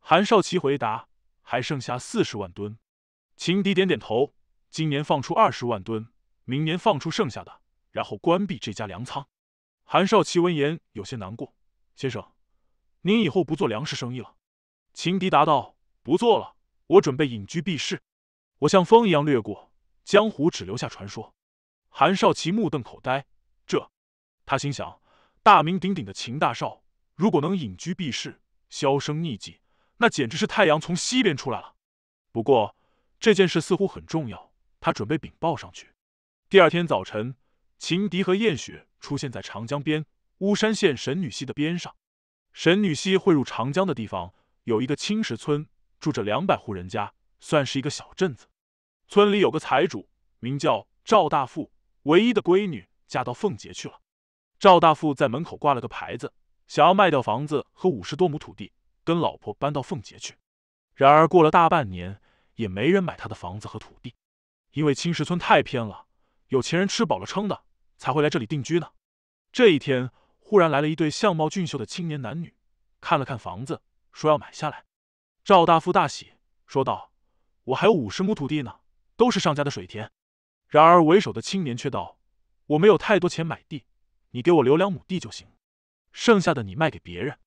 韩少奇回答：“还剩下四十万吨。”秦迪点点头：“今年放出二十万吨，明年放出剩下的，然后关闭这家粮仓。”韩少奇闻言有些难过：“先生，您以后不做粮食生意了？”秦迪答道：“不做了，我准备隐居避世。我像风一样掠过江湖，只留下传说。”韩少奇目瞪口呆：“这……”他心想：“大名鼎鼎的秦大少，如果能隐居避世，销声匿迹……”那简直是太阳从西边出来了。不过这件事似乎很重要，他准备禀报上去。第二天早晨，秦迪和燕雪出现在长江边，巫山县神女溪的边上。神女溪汇入长江的地方有一个青石村，住着两百户人家，算是一个小镇子。村里有个财主，名叫赵大富，唯一的闺女嫁到凤节去了。赵大富在门口挂了个牌子，想要卖掉房子和五十多亩土地。跟老婆搬到奉节去，然而过了大半年，也没人买他的房子和土地，因为青石村太偏了，有钱人吃饱了撑的才会来这里定居呢。这一天，忽然来了一对相貌俊秀的青年男女，看了看房子，说要买下来。赵大富大喜，说道：“我还有五十亩土地呢，都是上家的水田。”然而为首的青年却道：“我没有太多钱买地，你给我留两亩地就行，剩下的你卖给别人。”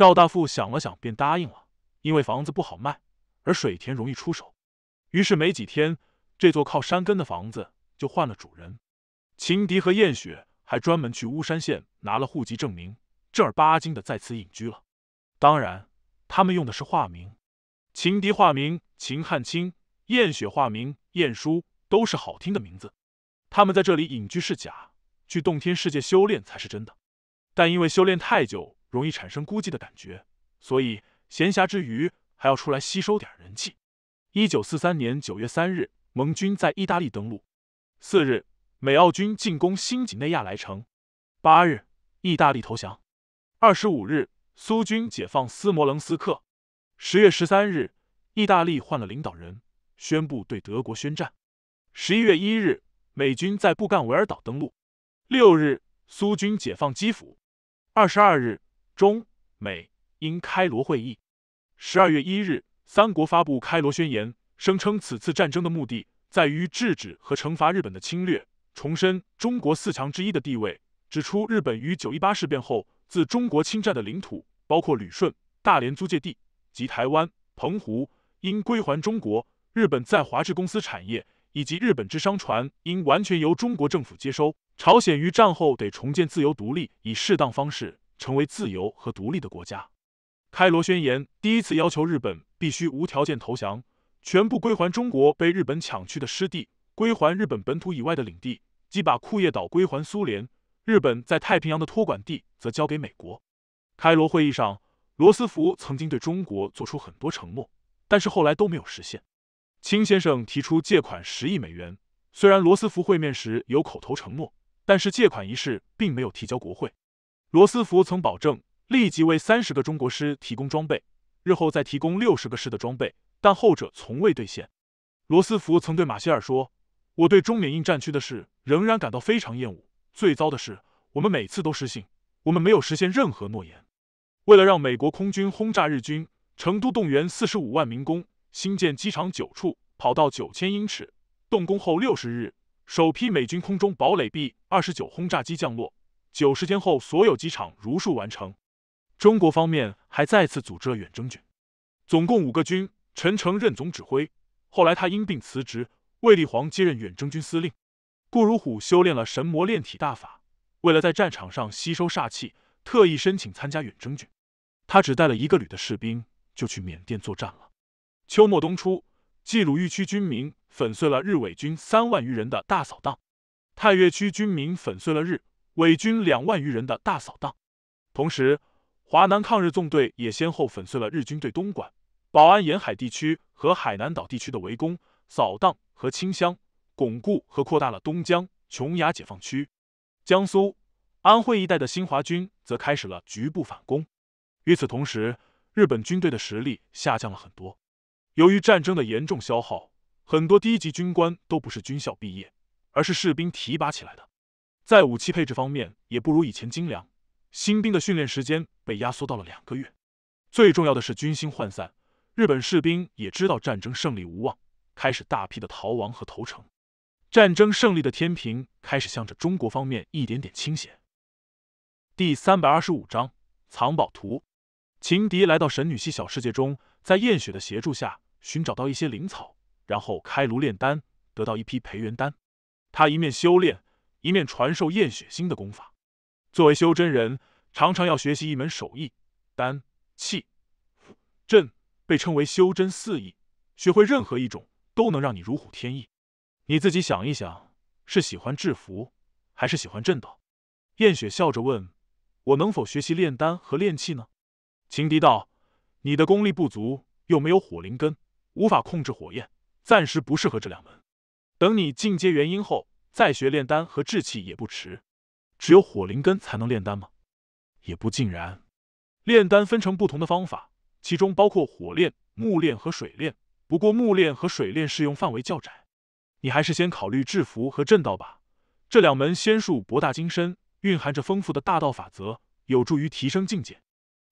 赵大富想了想，便答应了。因为房子不好卖，而水田容易出手。于是没几天，这座靠山根的房子就换了主人。秦迪和燕雪还专门去巫山县拿了户籍证明，正儿八经的在此隐居了。当然，他们用的是化名。秦迪化名秦汉清，燕雪化名燕殊，都是好听的名字。他们在这里隐居是假，去洞天世界修炼才是真的。但因为修炼太久。容易产生孤寂的感觉，所以闲暇之余还要出来吸收点人气。一九四三年九月三日，盟军在意大利登陆；四日，美澳军进攻新几内亚莱城；八日，意大利投降；二十五日，苏军解放斯摩棱斯克；十月十三日，意大利换了领导人，宣布对德国宣战；十一月一日，美军在布干维尔岛登陆；六日，苏军解放基辅；二十二日。中美英开罗会议，十二月一日，三国发布开罗宣言，声称此次战争的目的在于制止和惩罚日本的侵略，重申中国四强之一的地位，指出日本于九一八事变后自中国侵占的领土，包括旅顺、大连租借地及台湾、澎湖，应归还中国；日本在华制公司产业以及日本之商船，应完全由中国政府接收；朝鲜于战后得重建自由独立，以适当方式。成为自由和独立的国家，《开罗宣言》第一次要求日本必须无条件投降，全部归还中国被日本抢去的失地，归还日本本土以外的领地，即把库页岛归还苏联，日本在太平洋的托管地则交给美国。开罗会议上，罗斯福曾经对中国做出很多承诺，但是后来都没有实现。清先生提出借款十亿美元，虽然罗斯福会面时有口头承诺，但是借款一事并没有提交国会。罗斯福曾保证立即为三十个中国师提供装备，日后再提供六十个师的装备，但后者从未兑现。罗斯福曾对马歇尔说：“我对中缅印战区的事仍然感到非常厌恶。最糟的是，我们每次都失信，我们没有实现任何诺言。”为了让美国空军轰炸日军，成都动员四十五万民工，新建机场九处，跑道九千英尺。动工后六十日，首批美军空中堡垒 B 二十九轰炸机降落。九十天后，所有机场如数完成。中国方面还再次组织了远征军，总共五个军，陈诚任总指挥。后来他因病辞职，卫立煌接任远征军司令。顾如虎修炼了神魔炼体大法，为了在战场上吸收煞气，特意申请参加远征军。他只带了一个旅的士兵，就去缅甸作战了。秋末冬初，冀鲁豫区军民粉碎了日伪军三万余人的大扫荡；太岳区军民粉碎了日。伪军两万余人的大扫荡，同时，华南抗日纵队也先后粉碎了日军对东莞、宝安沿海地区和海南岛地区的围攻、扫荡和清乡，巩固和扩大了东江琼崖解放区。江苏、安徽一带的新华军则开始了局部反攻。与此同时，日本军队的实力下降了很多。由于战争的严重消耗，很多低级军官都不是军校毕业，而是士兵提拔起来的。在武器配置方面也不如以前精良，新兵的训练时间被压缩到了两个月。最重要的是军心涣散，日本士兵也知道战争胜利无望，开始大批的逃亡和投诚，战争胜利的天平开始向着中国方面一点点倾斜。第三百二十五章藏宝图，秦迪来到神女系小世界中，在燕雪的协助下寻找到一些灵草，然后开炉炼丹，得到一批培元丹。他一面修炼。一面传授燕雪心的功法。作为修真人，常常要学习一门手艺，丹、气、阵，被称为修真四艺。学会任何一种，都能让你如虎添翼。你自己想一想，是喜欢制服，还是喜欢正道？燕雪笑着问：“我能否学习炼丹和炼气呢？”秦迪道：“你的功力不足，又没有火灵根，无法控制火焰，暂时不适合这两门。等你进阶元婴后。”再学炼丹和制气也不迟，只有火灵根才能炼丹吗？也不尽然，炼丹分成不同的方法，其中包括火炼、木炼和水炼。不过木炼和水炼适用范围较窄，你还是先考虑制服和阵道吧。这两门仙术博大精深，蕴含着丰富的大道法则，有助于提升境界。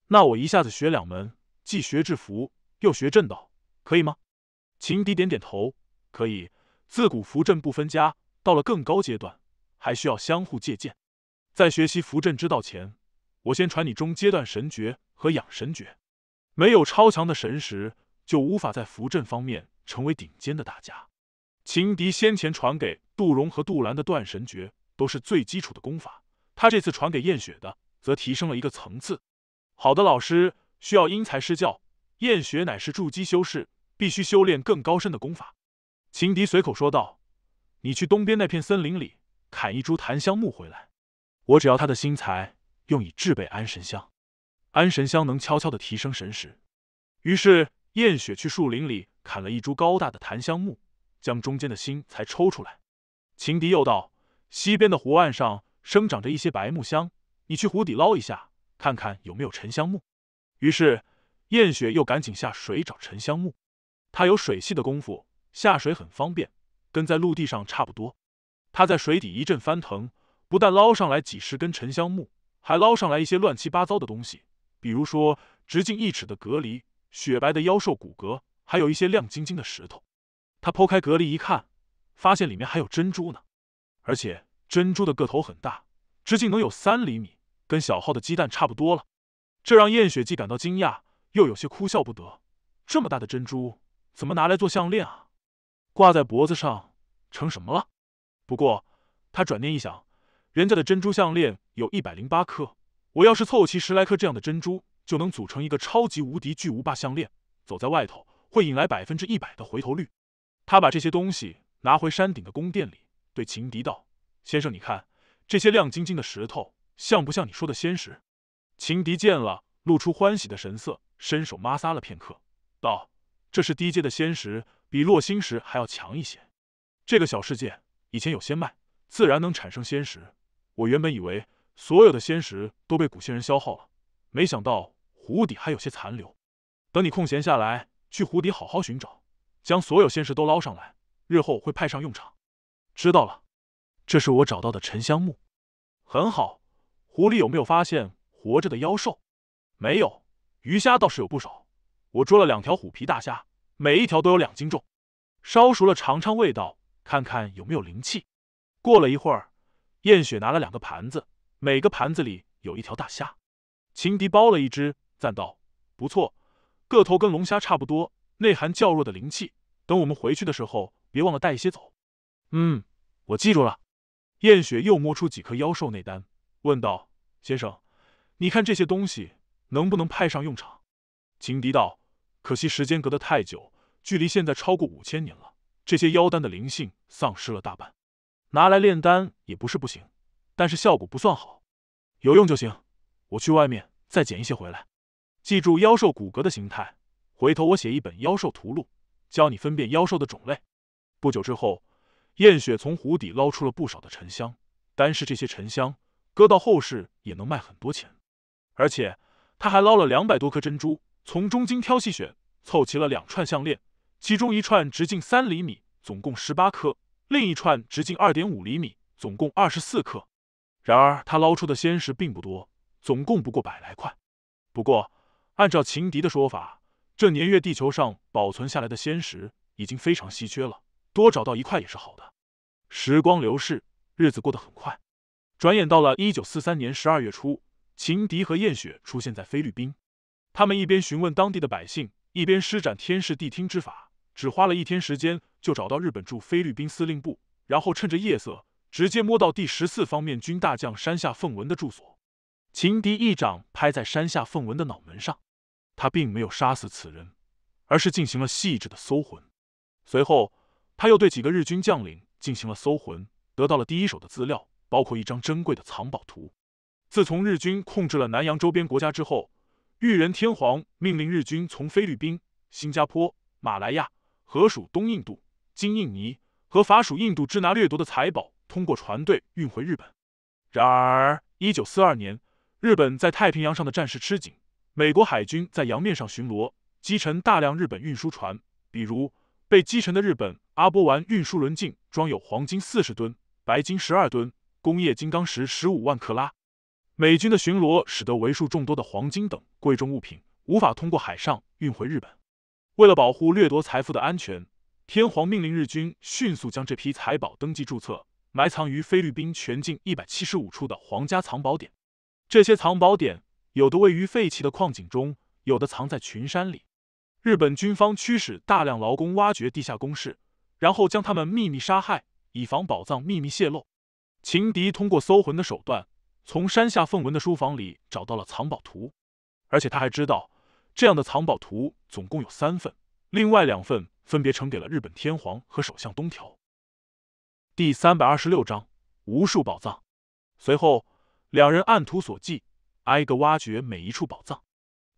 那我一下子学两门，既学制服又学阵道，可以吗？秦迪点点头，可以。自古符阵不分家。到了更高阶段，还需要相互借鉴。在学习扶阵之道前，我先传你中阶段神诀和养神诀。没有超强的神识，就无法在扶阵方面成为顶尖的大家。情敌先前传给杜荣和杜兰的断神诀都是最基础的功法，他这次传给燕雪的，则提升了一个层次。好的，老师需要因材施教。燕雪乃是筑基修士，必须修炼更高深的功法。情敌随口说道。你去东边那片森林里砍一株檀香木回来，我只要它的心材，用以制备安神香。安神香能悄悄的提升神识。于是燕雪去树林里砍了一株高大的檀香木，将中间的心材抽出来。情敌又道：西边的湖岸上生长着一些白木香，你去湖底捞一下，看看有没有沉香木。于是燕雪又赶紧下水找沉香木，她有水系的功夫，下水很方便。跟在陆地上差不多，他在水底一阵翻腾，不但捞上来几十根沉香木，还捞上来一些乱七八糟的东西，比如说直径一尺的隔离、雪白的妖兽骨骼，还有一些亮晶晶的石头。他剖开隔离一看，发现里面还有珍珠呢，而且珍珠的个头很大，直径能有三厘米，跟小号的鸡蛋差不多了。这让燕雪既感到惊讶，又有些哭笑不得：这么大的珍珠，怎么拿来做项链啊？挂在脖子上。成什么了？不过他转念一想，人家的珍珠项链有一百零八颗，我要是凑齐十来颗这样的珍珠，就能组成一个超级无敌巨无霸项链，走在外头会引来百分之一百的回头率。他把这些东西拿回山顶的宫殿里，对情敌道：“先生，你看这些亮晶晶的石头，像不像你说的仙石？”情敌见了，露出欢喜的神色，伸手摩挲了片刻，道：“这是低阶的仙石，比落星石还要强一些。”这个小世界以前有仙脉，自然能产生仙石。我原本以为所有的仙石都被古仙人消耗了，没想到湖底还有些残留。等你空闲下来，去湖底好好寻找，将所有仙石都捞上来，日后会派上用场。知道了，这是我找到的沉香木，很好。湖里有没有发现活着的妖兽？没有，鱼虾倒是有不少。我捉了两条虎皮大虾，每一条都有两斤重，烧熟了尝尝味道。看看有没有灵气。过了一会儿，燕雪拿了两个盘子，每个盘子里有一条大虾。秦迪剥了一只，赞道：“不错，个头跟龙虾差不多，内含较弱的灵气。等我们回去的时候，别忘了带一些走。”“嗯，我记住了。”燕雪又摸出几颗妖兽内丹，问道：“先生，你看这些东西能不能派上用场？”秦迪道：“可惜时间隔得太久，距离现在超过五千年了。”这些妖丹的灵性丧失了大半，拿来炼丹也不是不行，但是效果不算好，有用就行。我去外面再捡一些回来，记住妖兽骨骼的形态，回头我写一本《妖兽图录》，教你分辨妖兽的种类。不久之后，燕雪从湖底捞出了不少的沉香，单是这些沉香，搁到后世也能卖很多钱。而且他还捞了两百多颗珍珠，从中精挑细选，凑齐了两串项链。其中一串直径三厘米，总共十八颗；另一串直径二点五厘米，总共二十四颗。然而他捞出的仙石并不多，总共不过百来块。不过按照秦迪的说法，这年月地球上保存下来的仙石已经非常稀缺了，多找到一块也是好的。时光流逝，日子过得很快，转眼到了一九四三年十二月初，秦迪和燕雪出现在菲律宾。他们一边询问当地的百姓，一边施展天视地听之法。只花了一天时间就找到日本驻菲律宾司令部，然后趁着夜色直接摸到第十四方面军大将山下奉文的住所。秦迪一掌拍在山下奉文的脑门上，他并没有杀死此人，而是进行了细致的搜魂。随后，他又对几个日军将领进行了搜魂，得到了第一手的资料，包括一张珍贵的藏宝图。自从日军控制了南洋周边国家之后，裕仁天皇命令日军从菲律宾、新加坡、马来亚。荷属东印度、金印尼和法属印度支那掠夺的财宝，通过船队运回日本。然而，一九四二年，日本在太平洋上的战事吃紧，美国海军在洋面上巡逻，击沉大量日本运输船，比如被击沉的日本阿波丸运输轮，竟装有黄金四十吨、白金十二吨、工业金刚石十五万克拉。美军的巡逻使得为数众多的黄金等贵重物品无法通过海上运回日本。为了保护掠夺财富的安全，天皇命令日军迅速将这批财宝登记注册，埋藏于菲律宾全境一百七十五处的皇家藏宝点。这些藏宝点有的位于废弃的矿井中，有的藏在群山里。日本军方驱使大量劳工挖掘地下工事，然后将他们秘密杀害，以防宝藏秘密泄露。情敌通过搜魂的手段，从山下奉文的书房里找到了藏宝图，而且他还知道。这样的藏宝图总共有三份，另外两份分别呈给了日本天皇和首相东条。第三百二十六章无数宝藏。随后，两人按图索骥，挨个挖掘每一处宝藏。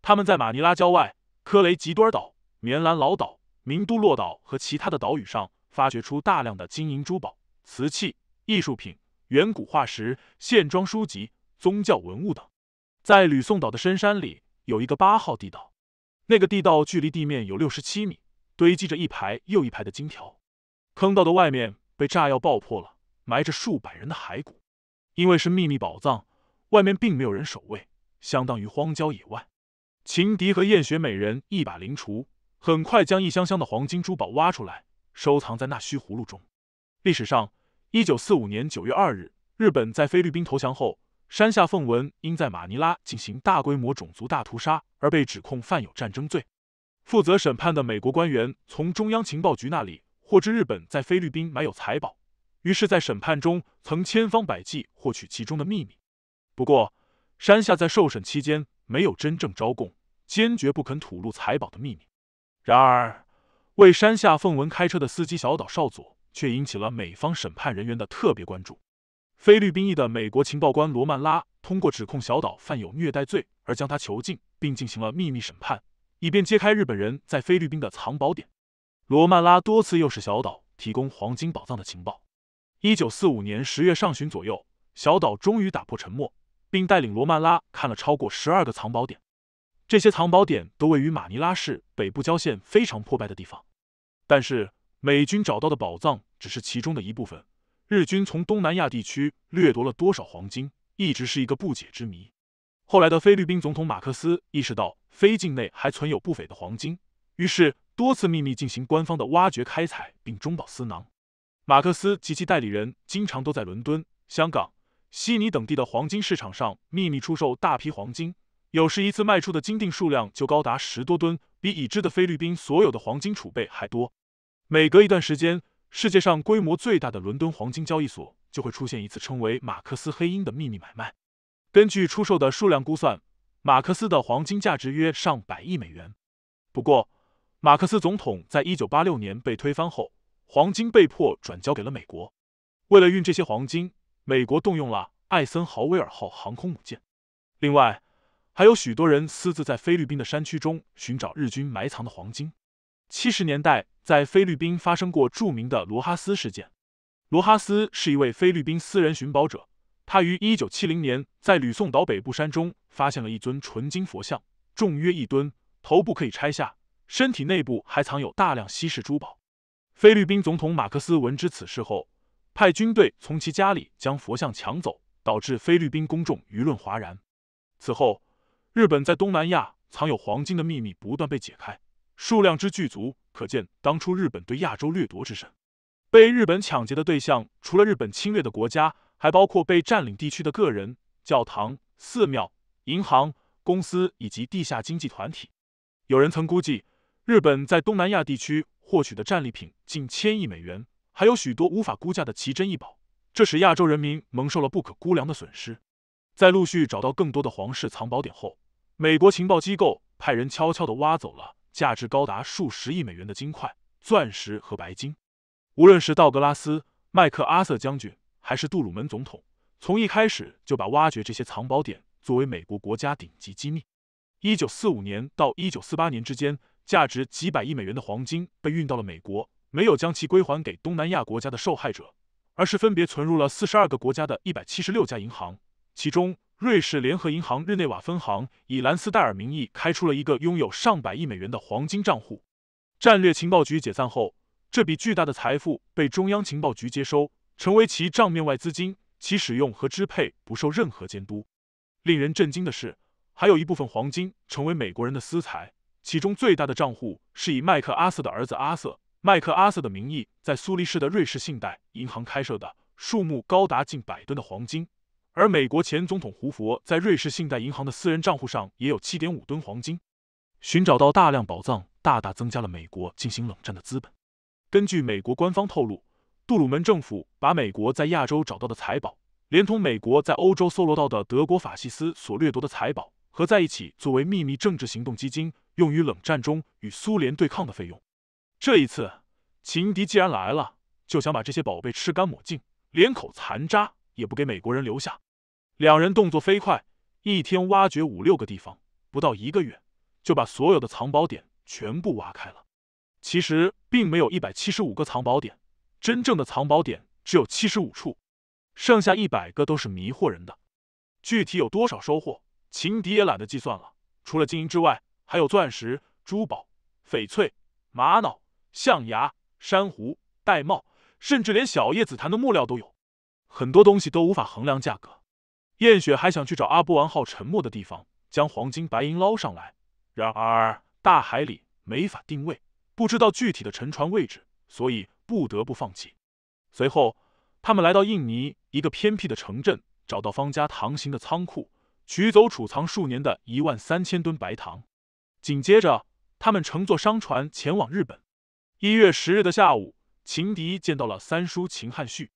他们在马尼拉郊外、科雷吉多尔岛、棉兰老岛、明都洛岛和其他的岛屿上发掘出大量的金银珠宝、瓷器、艺术品、远古化石、线装书籍、宗教文物等。在吕宋岛的深山里，有一个八号地道。那个地道距离地面有六十七米，堆积着一排又一排的金条。坑道的外面被炸药爆破了，埋着数百人的骸骨。因为是秘密宝藏，外面并没有人守卫，相当于荒郊野外。情敌和艳雪美人一把灵锄，很快将一箱箱的黄金珠宝挖出来，收藏在那虚葫芦中。历史上，一九四五年九月二日，日本在菲律宾投降后，山下奉文因在马尼拉进行大规模种族大屠杀。而被指控犯有战争罪，负责审判的美国官员从中央情报局那里获知日本在菲律宾埋有财宝，于是，在审判中曾千方百计获取其中的秘密。不过，山下在受审期间没有真正招供，坚决不肯吐露财宝的秘密。然而，为山下奉文开车的司机小岛少佐却引起了美方审判人员的特别关注。菲律宾裔的美国情报官罗曼拉通过指控小岛犯有虐待罪而将他囚禁。并进行了秘密审判，以便揭开日本人在菲律宾的藏宝点。罗曼拉多次诱使小岛提供黄金宝藏的情报。一九四五年十月上旬左右，小岛终于打破沉默，并带领罗曼拉看了超过十二个藏宝点。这些藏宝点都位于马尼拉市北部郊县非常破败的地方。但是，美军找到的宝藏只是其中的一部分。日军从东南亚地区掠夺了多少黄金，一直是一个不解之谜。后来的菲律宾总统马克思意识到，菲境内还存有不菲的黄金，于是多次秘密进行官方的挖掘开采，并中饱私囊。马克思及其代理人经常都在伦敦、香港、悉尼等地的黄金市场上秘密出售大批黄金，有时一次卖出的金锭数量就高达十多吨，比已知的菲律宾所有的黄金储备还多。每隔一段时间，世界上规模最大的伦敦黄金交易所就会出现一次称为“马克思黑鹰”的秘密买卖。根据出售的数量估算，马克思的黄金价值约上百亿美元。不过，马克思总统在一九八六年被推翻后，黄金被迫转交给了美国。为了运这些黄金，美国动用了艾森豪威尔号航空母舰。另外，还有许多人私自在菲律宾的山区中寻找日军埋藏的黄金。七十年代，在菲律宾发生过著名的罗哈斯事件。罗哈斯是一位菲律宾私人寻宝者。他于一九七零年在吕宋岛北部山中发现了一尊纯金佛像，重约一吨，头部可以拆下，身体内部还藏有大量稀世珠宝。菲律宾总统马克思闻知此事后，派军队从其家里将佛像抢走，导致菲律宾公众舆论哗然。此后，日本在东南亚藏有黄金的秘密不断被解开，数量之巨足可见当初日本对亚洲掠夺之深。被日本抢劫的对象除了日本侵略的国家。还包括被占领地区的个人、教堂、寺庙、银行、公司以及地下经济团体。有人曾估计，日本在东南亚地区获取的战利品近千亿美元，还有许多无法估价的奇珍异宝，这使亚洲人民蒙受了不可估量的损失。在陆续找到更多的皇室藏宝点后，美国情报机构派人悄悄地挖走了价值高达数十亿美元的金块、钻石和白金。无论是道格拉斯·麦克阿瑟将军。还是杜鲁门总统从一开始就把挖掘这些藏宝点作为美国国家顶级机密。一九四五年到一九四八年之间，价值几百亿美元的黄金被运到了美国，没有将其归还给东南亚国家的受害者，而是分别存入了四十二个国家的一百七十六家银行，其中瑞士联合银行日内瓦分行以兰斯戴尔名义开出了一个拥有上百亿美元的黄金账户。战略情报局解散后，这笔巨大的财富被中央情报局接收。成为其账面外资金，其使用和支配不受任何监督。令人震惊的是，还有一部分黄金成为美国人的私财，其中最大的账户是以麦克阿瑟的儿子阿瑟·麦克阿瑟的名义在苏黎世的瑞士信贷银行开设的，数目高达近百吨的黄金。而美国前总统胡佛在瑞士信贷银行的私人账户上也有七点五吨黄金。寻找到大量宝藏，大大增加了美国进行冷战的资本。根据美国官方透露。杜鲁门政府把美国在亚洲找到的财宝，连同美国在欧洲搜罗到的德国法西斯所掠夺的财宝合在一起，作为秘密政治行动基金，用于冷战中与苏联对抗的费用。这一次，情敌既然来了，就想把这些宝贝吃干抹净，连口残渣也不给美国人留下。两人动作飞快，一天挖掘五六个地方，不到一个月，就把所有的藏宝点全部挖开了。其实，并没有一百七十五个藏宝点。真正的藏宝点只有七十五处，剩下一百个都是迷惑人的。具体有多少收获，情敌也懒得计算了。除了金银之外，还有钻石、珠宝、翡翠、玛瑙、象牙、珊瑚、玳瑁，甚至连小叶紫檀的木料都有。很多东西都无法衡量价格。燕雪还想去找阿波丸号沉没的地方，将黄金白银捞上来，然而大海里没法定位，不知道具体的沉船位置，所以。不得不放弃。随后，他们来到印尼一个偏僻的城镇，找到方家糖行的仓库，取走储藏数年的一万三千吨白糖。紧接着，他们乘坐商船前往日本。一月十日的下午，秦迪见到了三叔秦汉旭。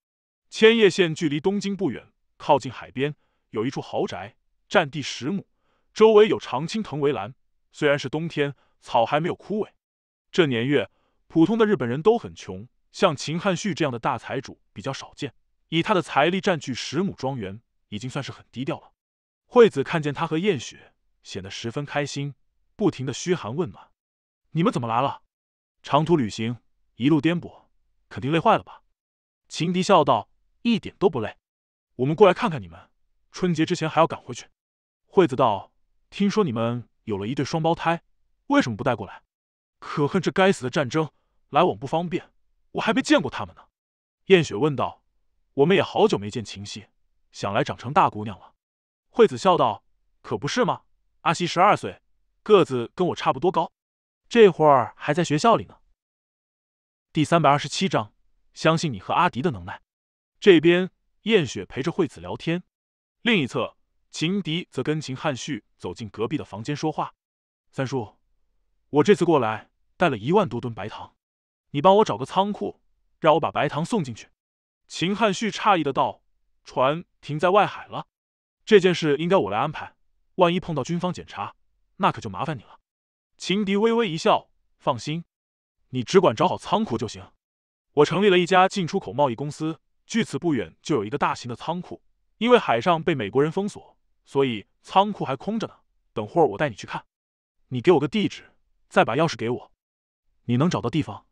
千叶县距离东京不远，靠近海边有一处豪宅，占地十亩，周围有常青藤围栏。虽然是冬天，草还没有枯萎。这年月，普通的日本人都很穷。像秦汉旭这样的大财主比较少见，以他的财力占据十亩庄园，已经算是很低调了。惠子看见他和燕雪，显得十分开心，不停的嘘寒问暖：“你们怎么来了？长途旅行，一路颠簸，肯定累坏了吧？”秦迪笑道：“一点都不累，我们过来看看你们。春节之前还要赶回去。”惠子道：“听说你们有了一对双胞胎，为什么不带过来？”可恨这该死的战争，来往不方便。我还没见过他们呢，燕雪问道。我们也好久没见秦夕，想来长成大姑娘了。惠子笑道：“可不是吗？阿西十二岁，个子跟我差不多高，这会儿还在学校里呢。”第三百二十七章，相信你和阿迪的能耐。这边燕雪陪着惠子聊天，另一侧秦迪则跟秦汉旭走进隔壁的房间说话。三叔，我这次过来带了一万多吨白糖。你帮我找个仓库，让我把白糖送进去。秦汉旭诧异的道：“船停在外海了，这件事应该我来安排。万一碰到军方检查，那可就麻烦你了。”秦迪微微一笑：“放心，你只管找好仓库就行。我成立了一家进出口贸易公司，距此不远就有一个大型的仓库。因为海上被美国人封锁，所以仓库还空着呢。等会儿我带你去看。你给我个地址，再把钥匙给我。你能找到地方？”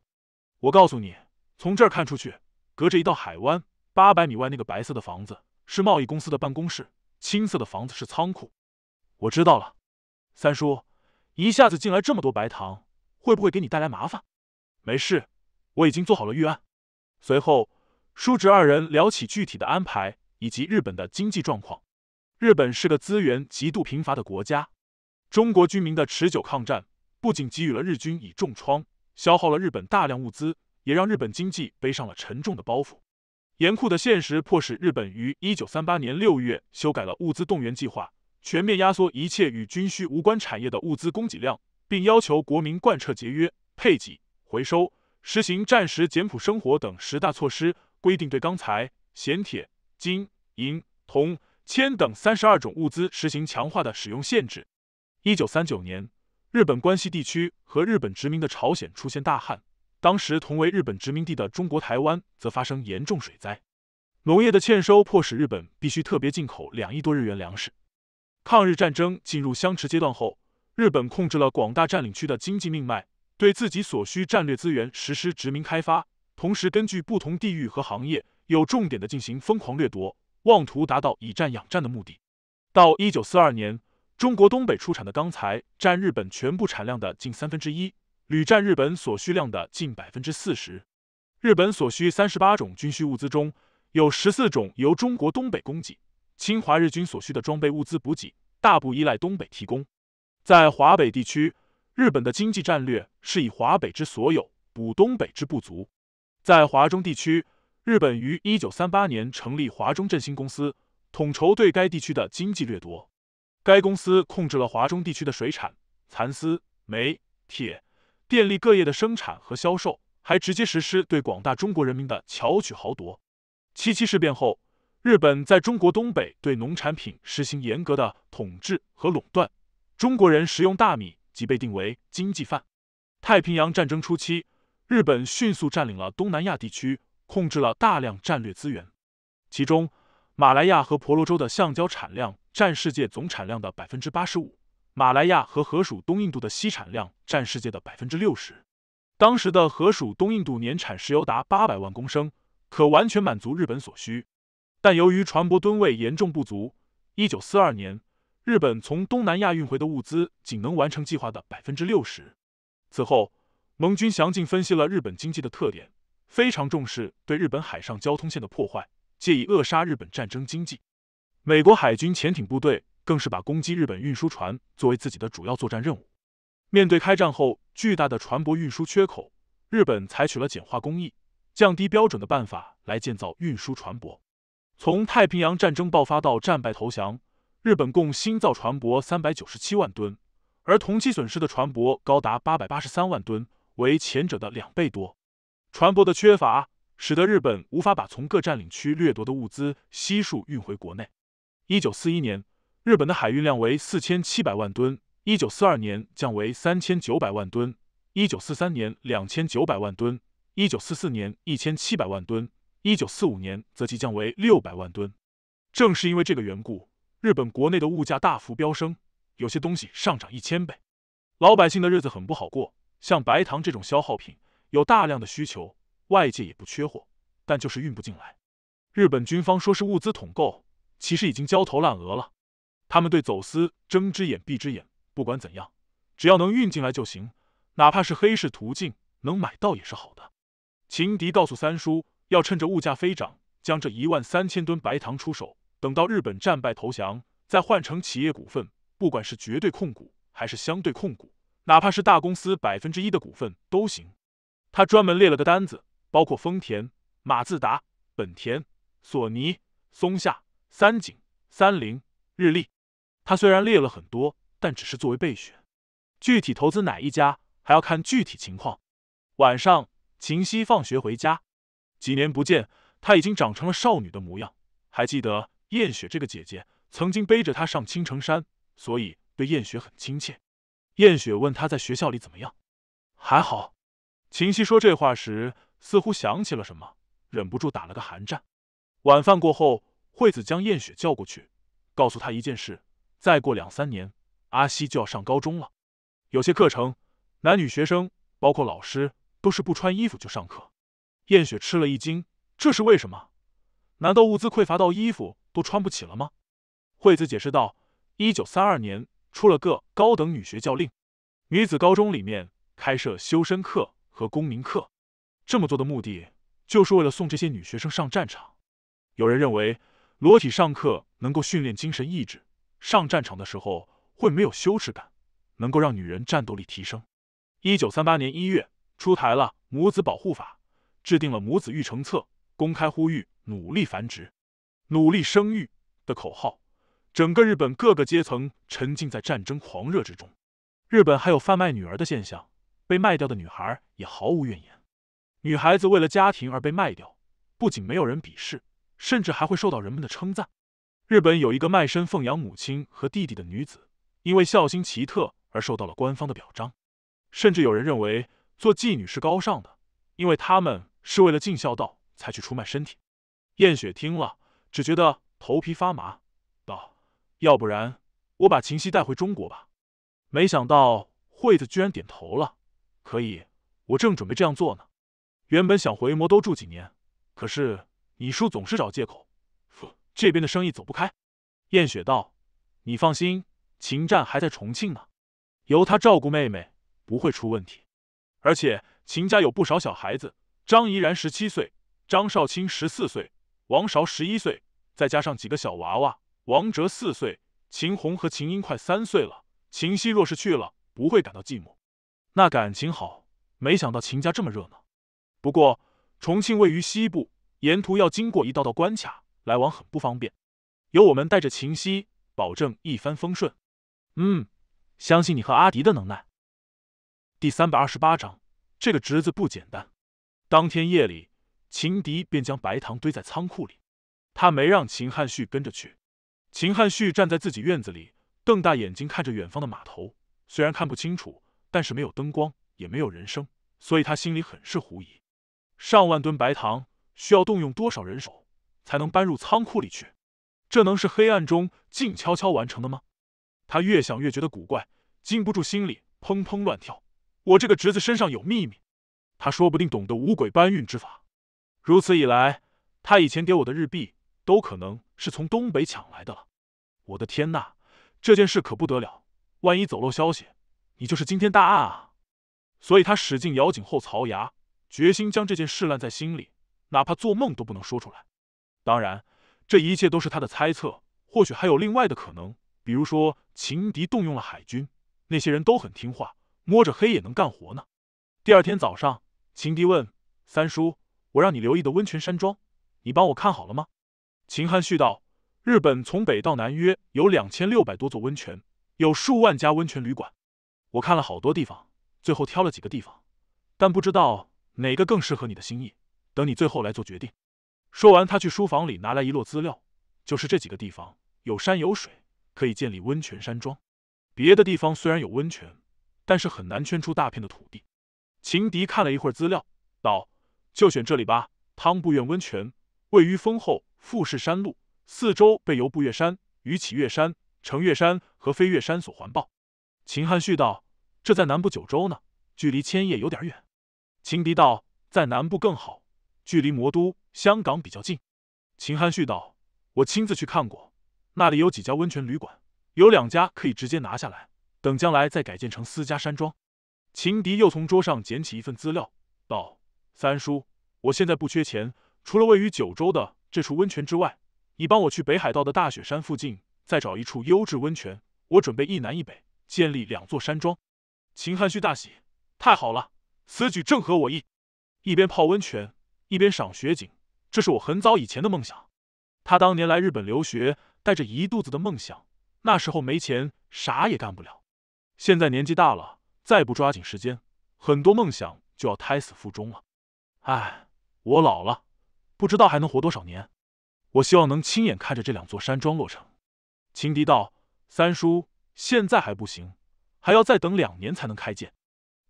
我告诉你，从这儿看出去，隔着一道海湾，八百米外那个白色的房子是贸易公司的办公室，青色的房子是仓库。我知道了，三叔，一下子进来这么多白糖，会不会给你带来麻烦？没事，我已经做好了预案。随后，叔侄二人聊起具体的安排以及日本的经济状况。日本是个资源极度贫乏的国家，中国军民的持久抗战不仅给予了日军以重创。消耗了日本大量物资，也让日本经济背上了沉重的包袱。严酷的现实迫使日本于一九三八年六月修改了物资动员计划，全面压缩一切与军需无关产业的物资供给量，并要求国民贯彻节约、配给、回收，实行战时简朴生活等十大措施。规定对钢材、咸铁、金、银、铜、铅等三十二种物资实行强化的使用限制。一九三九年。日本关西地区和日本殖民的朝鲜出现大旱，当时同为日本殖民地的中国台湾则发生严重水灾，农业的欠收迫使日本必须特别进口两亿多日元粮食。抗日战争进入相持阶段后，日本控制了广大占领区的经济命脉，对自己所需战略资源实施殖民开发，同时根据不同地域和行业有重点的进行疯狂掠夺，妄图达到以战养战的目的。到一九四二年。中国东北出产的钢材占日本全部产量的近三分之一，铝占日本所需量的近百分之四十。日本所需三十八种军需物资中有十四种由中国东北供给，侵华日军所需的装备物资补给大部依赖东北提供。在华北地区，日本的经济战略是以华北之所有补东北之不足。在华中地区，日本于一九三八年成立华中振兴公司，统筹对该地区的经济掠夺。该公司控制了华中地区的水产、蚕丝、煤、铁、电力各业的生产和销售，还直接实施对广大中国人民的巧取豪夺。七七事变后，日本在中国东北对农产品实行严格的统治和垄断，中国人食用大米即被定为经济犯。太平洋战争初期，日本迅速占领了东南亚地区，控制了大量战略资源，其中马来亚和婆罗洲的橡胶产量。占世界总产量的百分之八十五，马来亚和河属东印度的西产量占世界的百分之六十。当时的河属东印度年产石油达八百万公升，可完全满足日本所需。但由于船舶吨位严重不足，一九四二年，日本从东南亚运回的物资仅能完成计划的百分之六十。此后，盟军详尽分析了日本经济的特点，非常重视对日本海上交通线的破坏，借以扼杀日本战争经济。美国海军潜艇部队更是把攻击日本运输船作为自己的主要作战任务。面对开战后巨大的船舶运输缺口，日本采取了简化工艺、降低标准的办法来建造运输船舶。从太平洋战争爆发到战败投降，日本共新造船舶三百九十七万吨，而同期损失的船舶高达八百八十三万吨，为前者的两倍多。船舶的缺乏，使得日本无法把从各占领区掠夺的物资悉数运回国内。一九四一年，日本的海运量为四千七百万吨；一九四二年降为三千九百万吨；一九四三年两千九百万吨；一九四四年一千七百万吨；一九四五年则即降为六百万吨。正是因为这个缘故，日本国内的物价大幅飙升，有些东西上涨一千倍，老百姓的日子很不好过。像白糖这种消耗品，有大量的需求，外界也不缺货，但就是运不进来。日本军方说是物资统购。其实已经焦头烂额了，他们对走私睁只眼闭只眼，不管怎样，只要能运进来就行，哪怕是黑市途径能买到也是好的。秦迪告诉三叔，要趁着物价飞涨，将这一万三千吨白糖出手，等到日本战败投降，再换成企业股份，不管是绝对控股还是相对控股，哪怕是大公司百分之一的股份都行。他专门列了个单子，包括丰田、马自达、本田、索尼、松下。三井、三菱、日立，他虽然列了很多，但只是作为备选。具体投资哪一家，还要看具体情况。晚上，秦夕放学回家，几年不见，她已经长成了少女的模样。还记得燕雪这个姐姐曾经背着她上青城山，所以对燕雪很亲切。燕雪问她在学校里怎么样，还好。秦夕说这话时，似乎想起了什么，忍不住打了个寒战。晚饭过后。惠子将燕雪叫过去，告诉她一件事：再过两三年，阿西就要上高中了。有些课程，男女学生，包括老师，都是不穿衣服就上课。燕雪吃了一惊，这是为什么？难道物资匮乏到衣服都穿不起了吗？惠子解释道：一九三二年出了个高等女学教令，女子高中里面开设修身课和公民课。这么做的目的，就是为了送这些女学生上战场。有人认为。裸体上课能够训练精神意志，上战场的时候会没有羞耻感，能够让女人战斗力提升。一九三八年一月出台了《母子保护法》，制定了《母子育成册》，公开呼吁努力繁殖、努力生育的口号。整个日本各个阶层沉浸在战争狂热之中。日本还有贩卖女儿的现象，被卖掉的女孩也毫无怨言。女孩子为了家庭而被卖掉，不仅没有人鄙视。甚至还会受到人们的称赞。日本有一个卖身奉养母亲和弟弟的女子，因为孝心奇特而受到了官方的表彰。甚至有人认为做妓女是高尚的，因为他们是为了尽孝道才去出卖身体。燕雪听了，只觉得头皮发麻，道：“要不然我把秦夕带回中国吧？”没想到惠子居然点头了：“可以，我正准备这样做呢。原本想回魔都住几年，可是……”你叔总是找借口，这边的生意走不开。燕雪道：“你放心，秦战还在重庆呢，由他照顾妹妹，不会出问题。而且秦家有不少小孩子，张怡然十七岁，张少卿十四岁，王韶十一岁，再加上几个小娃娃，王哲四岁，秦红和秦英快三岁了。秦夕若是去了，不会感到寂寞。那感情好，没想到秦家这么热闹。不过重庆位于西部。”沿途要经过一道道关卡，来往很不方便。由我们带着秦夕，保证一帆风顺。嗯，相信你和阿迪的能耐。第三百二十八章，这个侄子不简单。当天夜里，秦迪便将白糖堆在仓库里。他没让秦汉旭跟着去。秦汉旭站在自己院子里，瞪大眼睛看着远方的码头。虽然看不清楚，但是没有灯光，也没有人声，所以他心里很是狐疑。上万吨白糖。需要动用多少人手才能搬入仓库里去？这能是黑暗中静悄悄完成的吗？他越想越觉得古怪，禁不住心里砰砰乱跳。我这个侄子身上有秘密，他说不定懂得五鬼搬运之法。如此一来，他以前给我的日币都可能是从东北抢来的了。我的天呐，这件事可不得了！万一走漏消息，你就是惊天大案啊！所以他使劲咬紧后槽牙，决心将这件事烂在心里。哪怕做梦都不能说出来。当然，这一切都是他的猜测。或许还有另外的可能，比如说秦敌动用了海军，那些人都很听话，摸着黑也能干活呢。第二天早上，秦敌问三叔：“我让你留意的温泉山庄，你帮我看好了吗？”秦汉絮道：“日本从北到南约有两千六百多座温泉，有数万家温泉旅馆。我看了好多地方，最后挑了几个地方，但不知道哪个更适合你的心意。”等你最后来做决定。说完，他去书房里拿来一摞资料，就是这几个地方有山有水，可以建立温泉山庄。别的地方虽然有温泉，但是很难圈出大片的土地。秦迪看了一会儿资料，道：“就选这里吧。”汤布院温泉位于丰厚富士山路，四周被由步月山、宇启月山、城月山和飞越山所环抱。秦汉旭道：“这在南部九州呢，距离千叶有点远。”秦迪道：“在南部更好。”距离魔都香港比较近，秦汉旭道：“我亲自去看过，那里有几家温泉旅馆，有两家可以直接拿下来，等将来再改建成私家山庄。”秦迪又从桌上捡起一份资料，道：“三叔，我现在不缺钱，除了位于九州的这处温泉之外，你帮我去北海道的大雪山附近再找一处优质温泉，我准备一南一北建立两座山庄。”秦汉旭大喜：“太好了，此举正合我意。”一边泡温泉。一边赏雪景，这是我很早以前的梦想。他当年来日本留学，带着一肚子的梦想。那时候没钱，啥也干不了。现在年纪大了，再不抓紧时间，很多梦想就要胎死腹中了。唉，我老了，不知道还能活多少年。我希望能亲眼看着这两座山庄落成。情敌道：“三叔，现在还不行，还要再等两年才能开建。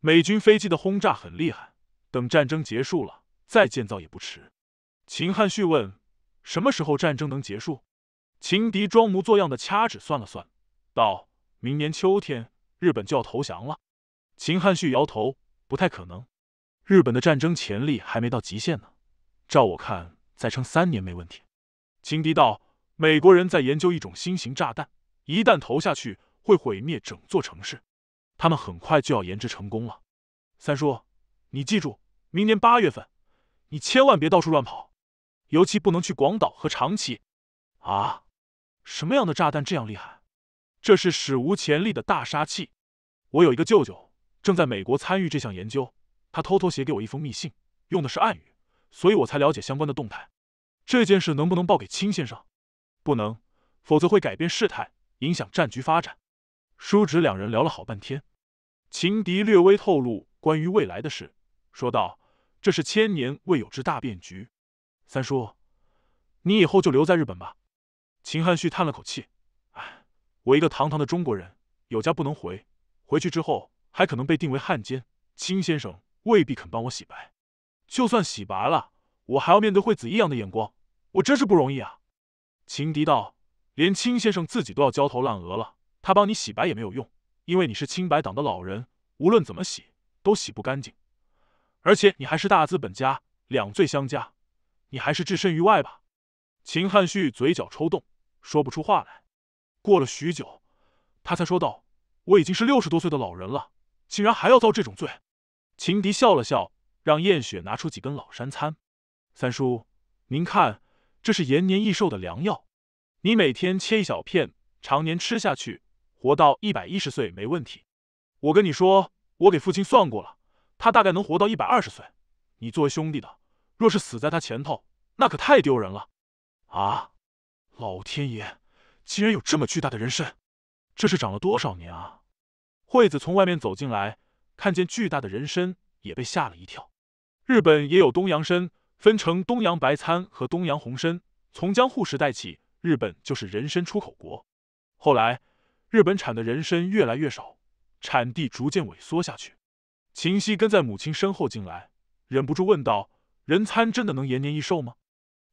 美军飞机的轰炸很厉害，等战争结束了。”再建造也不迟。秦汉旭问：“什么时候战争能结束？”秦敌装模作样的掐指算了算，道：“明年秋天，日本就要投降了。”秦汉旭摇头：“不太可能，日本的战争潜力还没到极限呢。照我看，再撑三年没问题。”秦敌道：“美国人，在研究一种新型炸弹，一旦投下去，会毁灭整座城市。他们很快就要研制成功了。三叔，你记住，明年八月份。”你千万别到处乱跑，尤其不能去广岛和长崎，啊！什么样的炸弹这样厉害？这是史无前例的大杀器。我有一个舅舅正在美国参与这项研究，他偷偷写给我一封密信，用的是暗语，所以我才了解相关的动态。这件事能不能报给青先生？不能，否则会改变事态，影响战局发展。叔侄两人聊了好半天，秦敌略微透露关于未来的事，说道。这是千年未有之大变局，三叔，你以后就留在日本吧。秦汉旭叹了口气，哎，我一个堂堂的中国人，有家不能回，回去之后还可能被定为汉奸，秦先生未必肯帮我洗白。就算洗白了，我还要面对惠子异样的眼光，我真是不容易啊。秦迪道，连金先生自己都要焦头烂额了，他帮你洗白也没有用，因为你是清白党的老人，无论怎么洗都洗不干净。而且你还是大资本家，两罪相加，你还是置身于外吧。秦汉旭嘴角抽动，说不出话来。过了许久，他才说道：“我已经是六十多岁的老人了，竟然还要遭这种罪。”秦迪笑了笑，让燕雪拿出几根老山参。“三叔，您看，这是延年益寿的良药，你每天切一小片，常年吃下去，活到一百一十岁没问题。我跟你说，我给父亲算过了。”他大概能活到一百二十岁，你作为兄弟的，若是死在他前头，那可太丢人了。啊！老天爷，竟然有这么巨大的人参，这是长了多少年啊？惠子从外面走进来，看见巨大的人参，也被吓了一跳。日本也有东洋参，分成东洋白参和东洋红参。从江户时代起，日本就是人参出口国。后来，日本产的人参越来越少，产地逐渐萎缩下去。秦夕跟在母亲身后进来，忍不住问道：“人参真的能延年益寿吗？”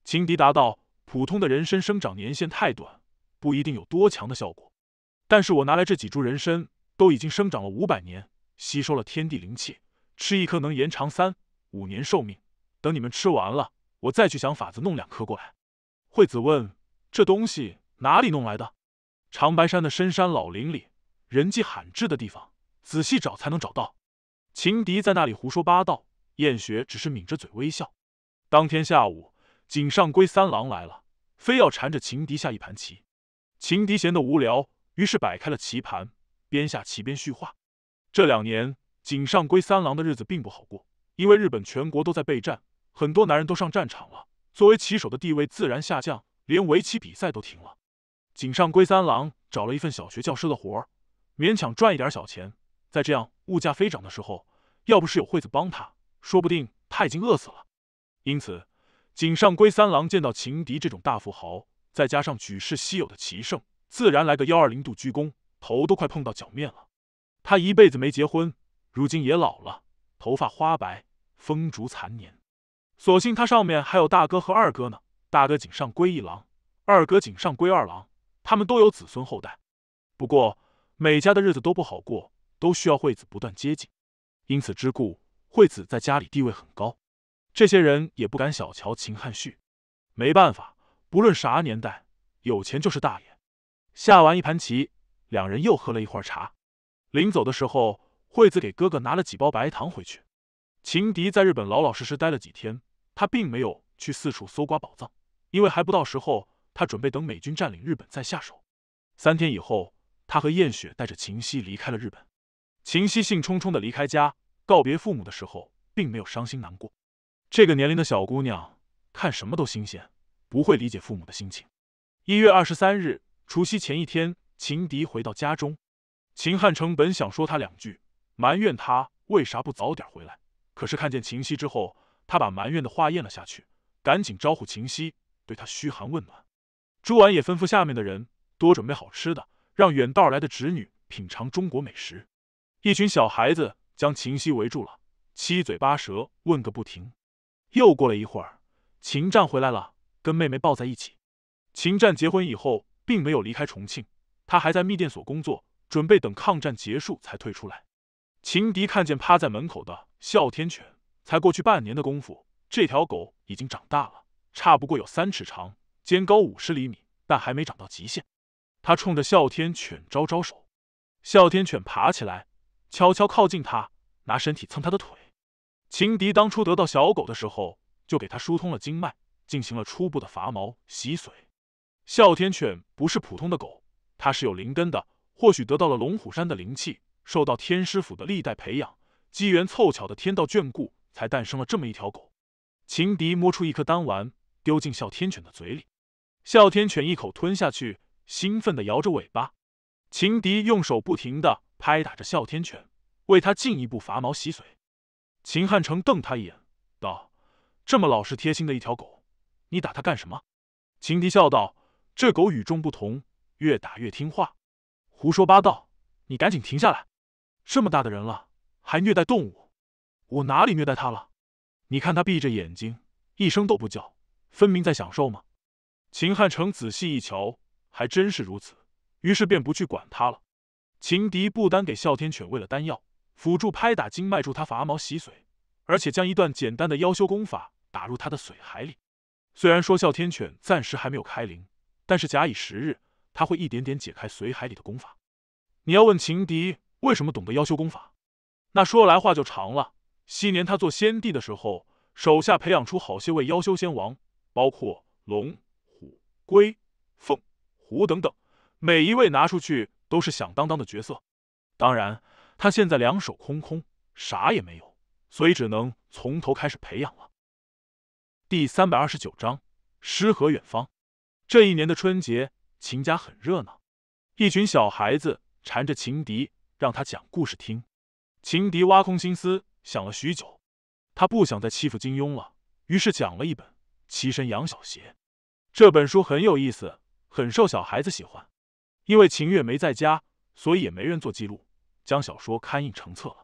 秦迪答道：“普通的人参生长年限太短，不一定有多强的效果。但是我拿来这几株人参都已经生长了五百年，吸收了天地灵气，吃一颗能延长三五年寿命。等你们吃完了，我再去想法子弄两颗过来。”惠子问：“这东西哪里弄来的？”长白山的深山老林里，人迹罕至的地方，仔细找才能找到。情敌在那里胡说八道，燕雪只是抿着嘴微笑。当天下午，井上龟三郎来了，非要缠着情敌下一盘棋。情敌闲得无聊，于是摆开了棋盘，边下棋边叙话。这两年，井上龟三郎的日子并不好过，因为日本全国都在备战，很多男人都上战场了，作为棋手的地位自然下降，连围棋比赛都停了。井上龟三郎找了一份小学教师的活儿，勉强赚一点小钱。在这样物价飞涨的时候。要不是有惠子帮他，说不定他已经饿死了。因此，井上龟三郎见到情敌这种大富豪，再加上举世稀有的奇胜，自然来个幺二零度鞠躬，头都快碰到脚面了。他一辈子没结婚，如今也老了，头发花白，风烛残年。所幸他上面还有大哥和二哥呢，大哥井上龟一郎，二哥井上龟二郎，他们都有子孙后代。不过每家的日子都不好过，都需要惠子不断接济。因此之故，惠子在家里地位很高，这些人也不敢小瞧秦汉旭。没办法，不论啥年代，有钱就是大爷。下完一盘棋，两人又喝了一会儿茶。临走的时候，惠子给哥哥拿了几包白糖回去。秦迪在日本老老实实待了几天，他并没有去四处搜刮宝藏，因为还不到时候。他准备等美军占领日本再下手。三天以后，他和燕雪带着秦夕离开了日本。秦夕兴冲冲的离开家，告别父母的时候，并没有伤心难过。这个年龄的小姑娘，看什么都新鲜，不会理解父母的心情。一月二十三日，除夕前一天，秦迪回到家中。秦汉成本想说他两句，埋怨他为啥不早点回来，可是看见秦夕之后，他把埋怨的话咽了下去，赶紧招呼秦夕，对他嘘寒问暖。朱婉也吩咐下面的人多准备好吃的，让远道而来的侄女品尝中国美食。一群小孩子将秦熙围住了，七嘴八舌问个不停。又过了一会儿，秦战回来了，跟妹妹抱在一起。秦战结婚以后并没有离开重庆，他还在密电所工作，准备等抗战结束才退出来。秦迪看见趴在门口的哮天犬，才过去半年的功夫，这条狗已经长大了，差不过有三尺长，肩高五十厘米，但还没长到极限。他冲着哮天犬招招手，哮天犬爬起来。悄悄靠近他，拿身体蹭他的腿。情敌当初得到小狗的时候，就给他疏通了经脉，进行了初步的伐毛洗髓。哮天犬不是普通的狗，它是有灵根的。或许得到了龙虎山的灵气，受到天师府的历代培养，机缘凑巧的天道眷顾，才诞生了这么一条狗。情敌摸出一颗丹丸，丢进哮天犬的嘴里。哮天犬一口吞下去，兴奋的摇着尾巴。情敌用手不停的。拍打着哮天犬，为他进一步拔毛洗髓。秦汉成瞪他一眼，道：“这么老实贴心的一条狗，你打它干什么？”秦迪笑道：“这狗与众不同，越打越听话。”“胡说八道！”“你赶紧停下来！这么大的人了，还虐待动物！我哪里虐待他了？你看他闭着眼睛，一声都不叫，分明在享受吗？”秦汉成仔细一瞧，还真是如此，于是便不去管他了。情敌不单给哮天犬喂了丹药，辅助拍打经脉助他拔毛洗髓，而且将一段简单的妖修功法打入他的髓海里。虽然说哮天犬暂时还没有开灵，但是假以时日，他会一点点解开髓海里的功法。你要问情敌为什么懂得妖修功法，那说来话就长了。昔年他做先帝的时候，手下培养出好些位妖修仙王，包括龙、虎、龟、凤、狐等等，每一位拿出去。都是响当当的角色，当然，他现在两手空空，啥也没有，所以只能从头开始培养了。第三百二十九章诗和远方。这一年的春节，秦家很热闹，一群小孩子缠着秦迪，让他讲故事听。秦迪挖空心思想了许久，他不想再欺负金庸了，于是讲了一本《奇身杨小邪》。这本书很有意思，很受小孩子喜欢。因为秦月没在家，所以也没人做记录，将小说刊印成册了。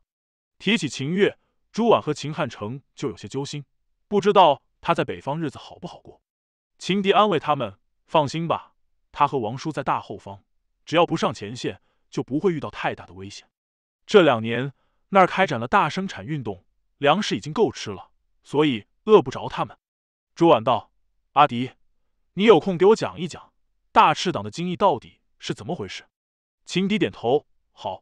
提起秦月，朱婉和秦汉成就有些揪心，不知道他在北方日子好不好过。秦迪安慰他们：“放心吧，他和王叔在大后方，只要不上前线，就不会遇到太大的危险。这两年那儿开展了大生产运动，粮食已经够吃了，所以饿不着他们。”朱婉道：“阿迪，你有空给我讲一讲大赤党的经历到底。”是怎么回事？情敌点头，好，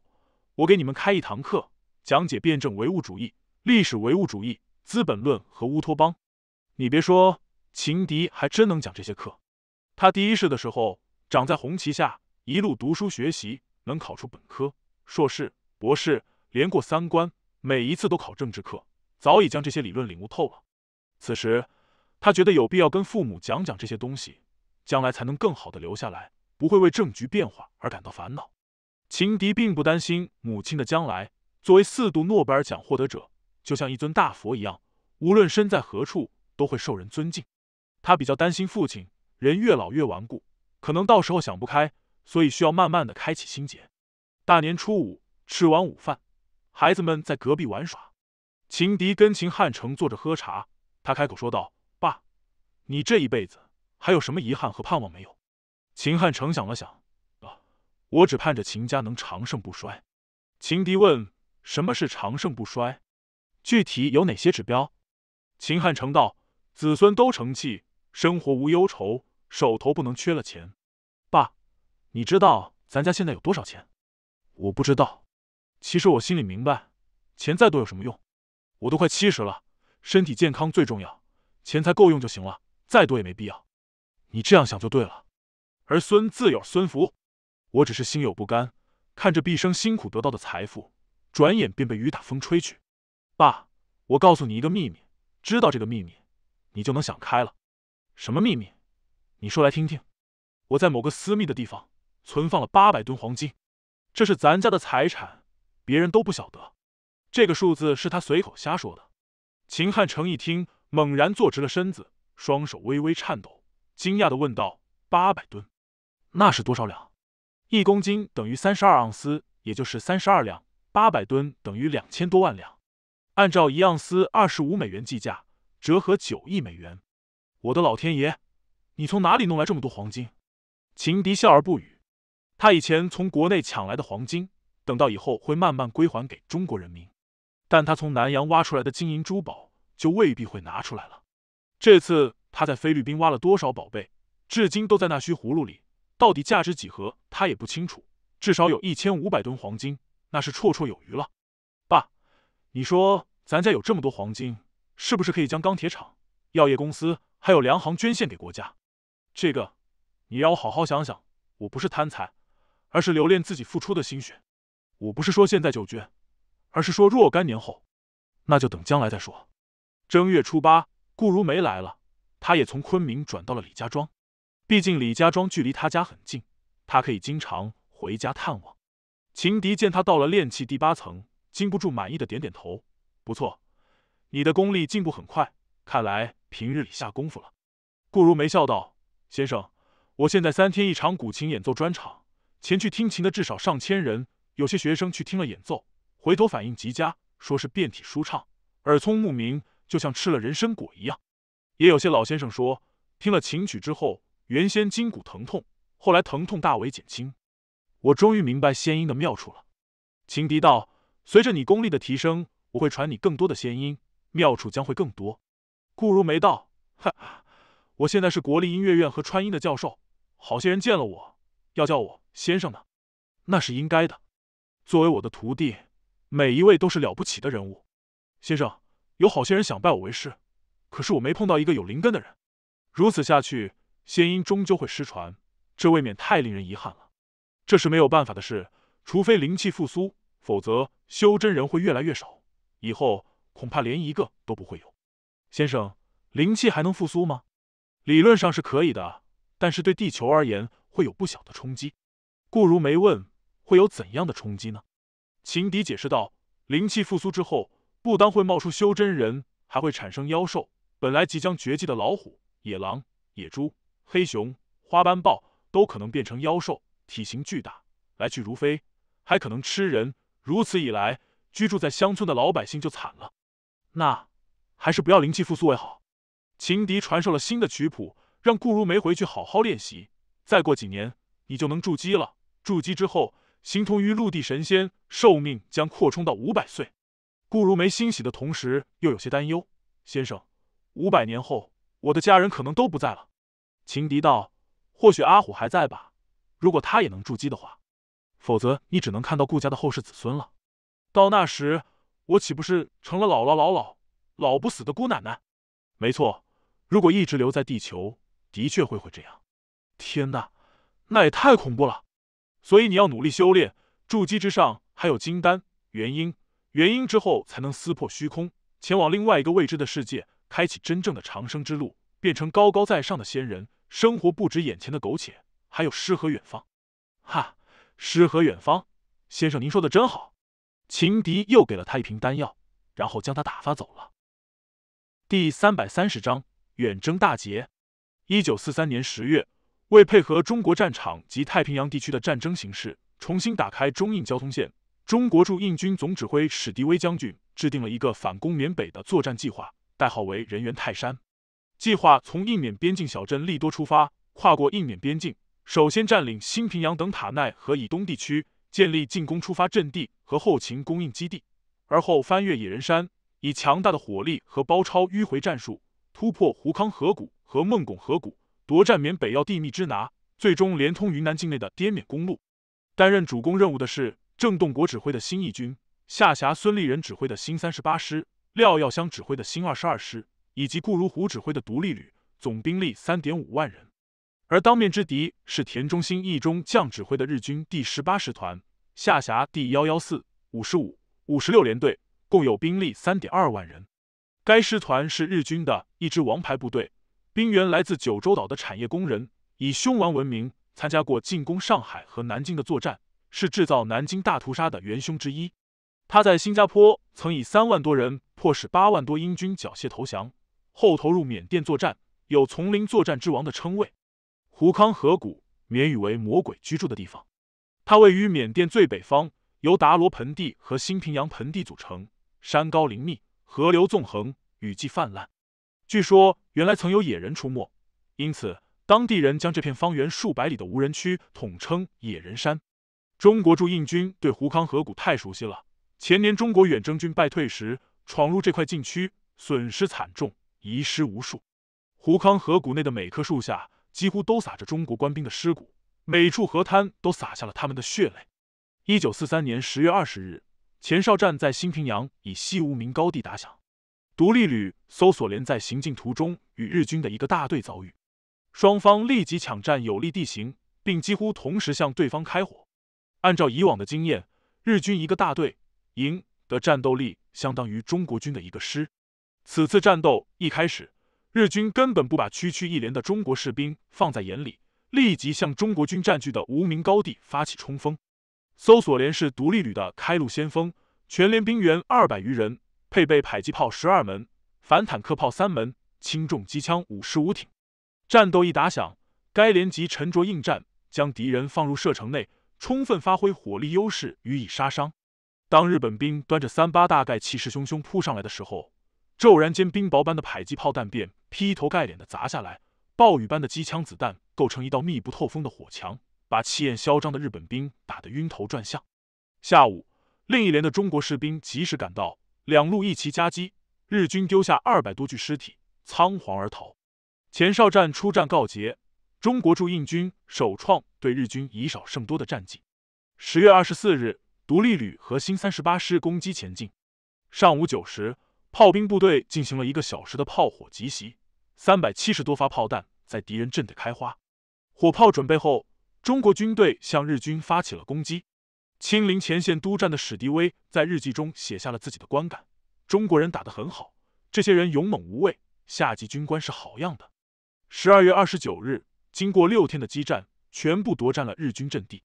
我给你们开一堂课，讲解辩证唯物主义、历史唯物主义、《资本论》和《乌托邦》。你别说，情敌还真能讲这些课。他第一世的时候，长在红旗下，一路读书学习，能考出本科、硕士、博士，连过三关，每一次都考政治课，早已将这些理论领悟透了。此时，他觉得有必要跟父母讲讲这些东西，将来才能更好的留下来。不会为政局变化而感到烦恼，秦迪并不担心母亲的将来。作为四度诺贝尔奖获得者，就像一尊大佛一样，无论身在何处都会受人尊敬。他比较担心父亲，人越老越顽固，可能到时候想不开，所以需要慢慢的开启心结。大年初五吃完午饭，孩子们在隔壁玩耍，秦迪跟秦汉城坐着喝茶。他开口说道：“爸，你这一辈子还有什么遗憾和盼望没有？”秦汉成想了想，啊，我只盼着秦家能长盛不衰。秦迪问：“什么是长盛不衰？具体有哪些指标？”秦汉成道：“子孙都成器，生活无忧愁，手头不能缺了钱。”爸，你知道咱家现在有多少钱？我不知道。其实我心里明白，钱再多有什么用？我都快七十了，身体健康最重要，钱财够用就行了，再多也没必要。你这样想就对了。儿孙自有孙福，我只是心有不甘，看着毕生辛苦得到的财富，转眼便被雨打风吹去。爸，我告诉你一个秘密，知道这个秘密，你就能想开了。什么秘密？你说来听听。我在某个私密的地方存放了八百吨黄金，这是咱家的财产，别人都不晓得。这个数字是他随口瞎说的。秦汉成一听，猛然坐直了身子，双手微微颤抖，惊讶的问道：“八百吨？”那是多少两？一公斤等于三十二盎司，也就是三十二两。八百吨等于两千多万两。按照一盎司二十五美元计价，折合九亿美元。我的老天爷，你从哪里弄来这么多黄金？情敌笑而不语。他以前从国内抢来的黄金，等到以后会慢慢归还给中国人民。但他从南洋挖出来的金银珠宝，就未必会拿出来了。这次他在菲律宾挖了多少宝贝，至今都在那须葫芦里。到底价值几何，他也不清楚。至少有一千五百吨黄金，那是绰绰有余了。爸，你说咱家有这么多黄金，是不是可以将钢铁厂、药业公司还有粮行捐献给国家？这个，你让我好好想想。我不是贪财，而是留恋自己付出的心血。我不是说现在就捐，而是说若干年后，那就等将来再说。正月初八，顾如梅来了，她也从昆明转到了李家庄。毕竟李家庄距离他家很近，他可以经常回家探望。秦迪见他到了炼气第八层，禁不住满意的点点头：“不错，你的功力进步很快，看来平日里下功夫了。”顾如梅笑道：“先生，我现在三天一场古琴演奏专场，前去听琴的至少上千人，有些学生去听了演奏，回头反应极佳，说是遍体舒畅，耳聪目明，就像吃了人参果一样。也有些老先生说，听了琴曲之后。”原先筋骨疼痛，后来疼痛大为减轻。我终于明白仙音的妙处了。情敌道：“随着你功力的提升，我会传你更多的仙音，妙处将会更多。”顾如梅道：“哈哈，我现在是国立音乐院和川音的教授，好些人见了我要叫我先生呢，那是应该的。作为我的徒弟，每一位都是了不起的人物。先生，有好些人想拜我为师，可是我没碰到一个有灵根的人。如此下去……”仙音终究会失传，这未免太令人遗憾了。这是没有办法的事，除非灵气复苏，否则修真人会越来越少，以后恐怕连一个都不会有。先生，灵气还能复苏吗？理论上是可以的，但是对地球而言会有不小的冲击。顾如梅问：“会有怎样的冲击呢？”秦迪解释道：“灵气复苏之后，不单会冒出修真人，还会产生妖兽。本来即将绝迹的老虎、野狼、野猪。”黑熊、花斑豹都可能变成妖兽，体型巨大，来去如飞，还可能吃人。如此一来，居住在乡村的老百姓就惨了。那还是不要灵气复苏为好。情敌传授了新的曲谱，让顾如梅回去好好练习。再过几年，你就能筑基了。筑基之后，形同于陆地神仙，寿命将扩充到五百岁。顾如梅欣喜的同时，又有些担忧。先生，五百年后，我的家人可能都不在了。情敌道：“或许阿虎还在吧，如果他也能筑基的话，否则你只能看到顾家的后世子孙了。到那时，我岂不是成了姥姥老老老不死的姑奶奶？没错，如果一直留在地球，的确会会这样。天哪，那也太恐怖了！所以你要努力修炼，筑基之上还有金丹、元婴，元婴之后才能撕破虚空，前往另外一个未知的世界，开启真正的长生之路。”变成高高在上的仙人，生活不止眼前的苟且，还有诗和远方。哈，诗和远方，先生您说的真好。秦迪又给了他一瓶丹药，然后将他打发走了。第三百三十章远征大捷。一九四三年十月，为配合中国战场及太平洋地区的战争形势，重新打开中印交通线，中国驻印军总指挥史迪威将军制定了一个反攻缅北的作战计划，代号为“人猿泰山”。计划从印缅边境小镇利多出发，跨过印缅边境，首先占领新平洋等塔奈和以东地区，建立进攻出发阵地和后勤供应基地，而后翻越野人山，以强大的火力和包抄迂回战术，突破胡康河谷和孟拱河谷，夺占缅北要地密支拿，最终连通云南境内的滇缅公路。担任主攻任务的是郑洞国指挥的新一军，下辖孙立人指挥的新三十八师、廖耀湘指挥的新二十二师。以及顾如虎指挥的独立旅，总兵力三点五万人，而当面之敌是田中兴一中将指挥的日军第十八师团，下辖第幺幺四、五十五、五十六联队，共有兵力三点二万人。该师团是日军的一支王牌部队，兵员来自九州岛的产业工人，以凶顽闻名，参加过进攻上海和南京的作战，是制造南京大屠杀的元凶之一。他在新加坡曾以三万多人迫使八万多英军缴械投降。后投入缅甸作战，有丛林作战之王的称谓。胡康河谷，缅语为魔鬼居住的地方。它位于缅甸最北方，由达罗盆地和新平洋盆地组成，山高林密，河流纵横，雨季泛滥。据说原来曾有野人出没，因此当地人将这片方圆数百里的无人区统称野人山。中国驻印军对胡康河谷太熟悉了，前年中国远征军败退时闯入这块禁区，损失惨重。遗失无数，胡康河谷内的每棵树下几乎都撒着中国官兵的尸骨，每处河滩都洒下了他们的血泪。一九四三年十月二十日，前哨战在新平阳以西无名高地打响。独立旅搜索连在行进途中与日军的一个大队遭遇，双方立即抢占有利地形，并几乎同时向对方开火。按照以往的经验，日军一个大队营的战斗力相当于中国军的一个师。此次战斗一开始，日军根本不把区区一连的中国士兵放在眼里，立即向中国军占据的无名高地发起冲锋。搜索连是独立旅的开路先锋，全连兵员二百余人，配备迫击炮十二门、反坦克炮三门、轻重机枪五十五挺。战斗一打响，该连即沉着应战，将敌人放入射程内，充分发挥火力优势予以杀伤。当日本兵端着三八大盖，气势汹汹扑上来的时候，骤然间，冰雹般的迫击炮弹便劈头盖脸的砸下来，暴雨般的机枪子弹构成一道密不透风的火墙，把气焰嚣张的日本兵打得晕头转向。下午，另一连的中国士兵及时赶到，两路一齐夹击，日军丢下二百多具尸体，仓皇而逃。前哨战出战告捷，中国驻印军首创对日军以少胜多的战绩。十月二十四日，独立旅和新三十八师攻击前进。上午九时。炮兵部队进行了一个小时的炮火集袭，三百七十多发炮弹在敌人阵地开花。火炮准备后，中国军队向日军发起了攻击。亲临前线督战的史迪威在日记中写下了自己的观感：“中国人打得很好，这些人勇猛无畏，下级军官是好样的。”十二月二十九日，经过六天的激战，全部夺占了日军阵地。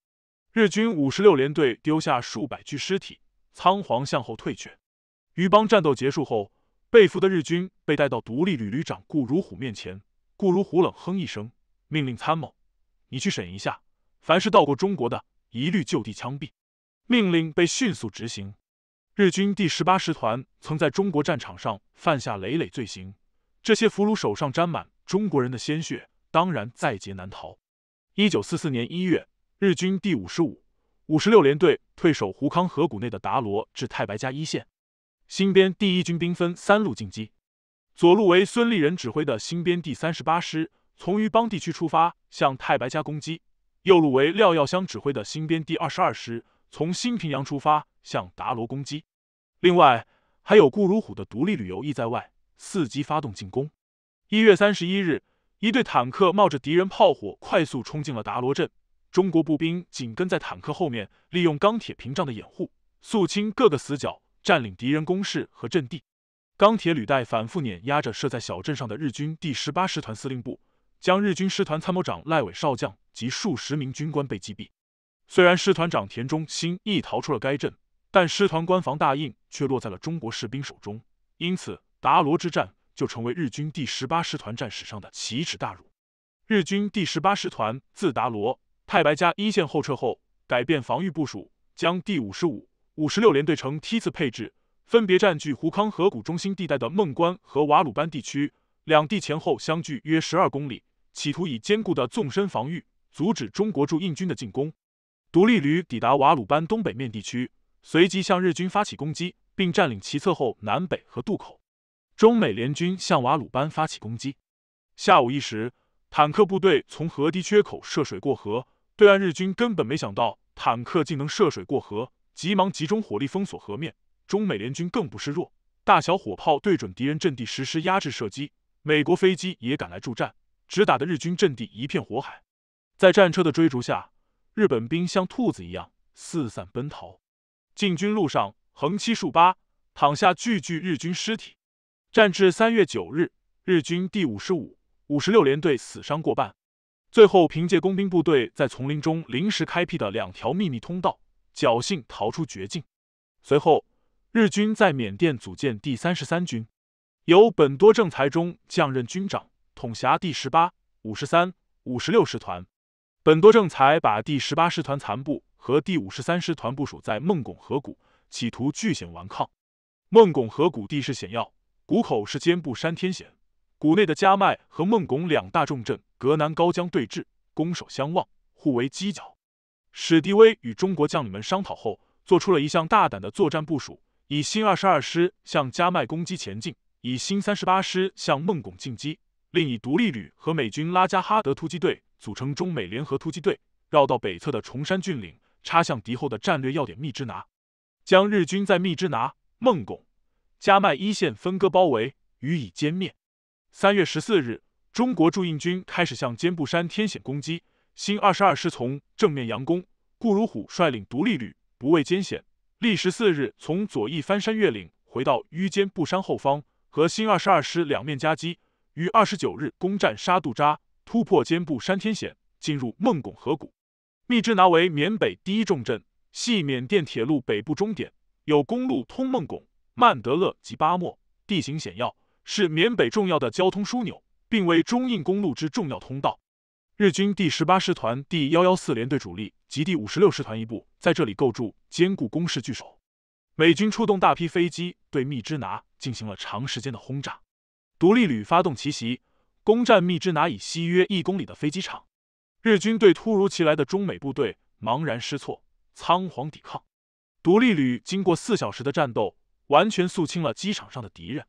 日军五十六联队丢下数百具尸体，仓皇向后退却。渔邦战斗结束后，被俘的日军被带到独立旅旅长顾如虎面前。顾如虎冷哼一声，命令参谋：“你去审一下，凡是到过中国的一律就地枪毙。”命令被迅速执行。日军第十八师团曾在中国战场上犯下累累罪行，这些俘虏手上沾满中国人的鲜血，当然在劫难逃。一九四四年一月，日军第五十五、五十六联队退守胡康河谷内的达罗至太白加一线。新编第一军兵分三路进击，左路为孙立人指挥的新编第三十八师，从渔邦地区出发，向太白家攻击；右路为廖耀湘指挥的新编第二十二师，从新平阳出发，向达罗攻击。另外，还有顾如虎的独立旅游弋在外，伺机发动进攻。一月三十一日，一队坦克冒着敌人炮火，快速冲进了达罗镇，中国步兵紧跟在坦克后面，利用钢铁屏障的掩护，肃清各个死角。占领敌人工事和阵地，钢铁履带反复碾压着设在小镇上的日军第十八师团司令部，将日军师团参谋长赖伟少将及数十名军官被击毙。虽然师团长田中新一逃出了该镇，但师团官防大印却落在了中国士兵手中。因此，达罗之战就成为日军第十八师团战史上的奇耻大辱。日军第十八师团自达罗太白家一线后撤后，改变防御部署，将第五十五。五十六联队呈梯次配置，分别占据胡康河谷中心地带的孟关和瓦鲁班地区，两地前后相距约十二公里，企图以坚固的纵深防御阻止中国驻印军的进攻。独立旅抵达瓦鲁班东北面地区，随即向日军发起攻击，并占领其侧后南北和渡口。中美联军向瓦鲁班发起攻击。下午一时，坦克部队从河堤缺口涉水过河，对岸日军根本没想到坦克竟能涉水过河。急忙集中火力封锁河面，中美联军更不示弱，大小火炮对准敌人阵地实施压制射击，美国飞机也赶来助战，直打得日军阵地一片火海。在战车的追逐下，日本兵像兔子一样四散奔逃。进军路上横七竖八躺下具具日军尸体。战至三月九日，日军第五十五、五十六联队死伤过半，最后凭借工兵部队在丛林中临时开辟的两条秘密通道。侥幸逃出绝境。随后，日军在缅甸组建第三十三军，由本多正才中将任军长，统辖第十八、五十三、五十六师团。本多正才把第十八师团残部和第五十三师团部署在孟拱河谷，企图据险顽抗。孟拱河谷地势险要，谷口是肩部山天险，谷内的加麦和孟拱两大重镇隔南高江对峙，攻守相望，互为犄角。史迪威与中国将领们商讨后，做出了一项大胆的作战部署：以新二十二师向加麦攻击前进，以新三十八师向孟拱进击，另以独立旅和美军拉加哈德突击队组成中美联合突击队，绕到北侧的崇山峻岭，插向敌后的战略要点密支拿，将日军在密支拿、孟拱、加麦一线分割包围，予以歼灭。三月十四日，中国驻印军开始向尖部山天险攻击。新二十二师从正面佯攻，顾如虎率领独立旅不畏艰险，历时四日从左翼翻山越岭，回到淤尖布山后方，和新二十二师两面夹击，于二十九日攻占沙杜扎，突破尖布山天险，进入孟拱河谷。密支那为缅北第一重镇，系缅甸铁路北部终点，有公路通孟拱、曼德勒及巴莫，地形险要，是缅北重要的交通枢纽，并为中印公路之重要通道。日军第十八师团第幺幺四联队主力及第五十六师团一部在这里构筑坚固工事据守，美军出动大批飞机对密支拿进行了长时间的轰炸。独立旅发动奇袭，攻占密支拿以西约一公里的飞机场。日军对突如其来的中美部队茫然失措，仓皇抵抗。独立旅经过四小时的战斗，完全肃清了机场上的敌人，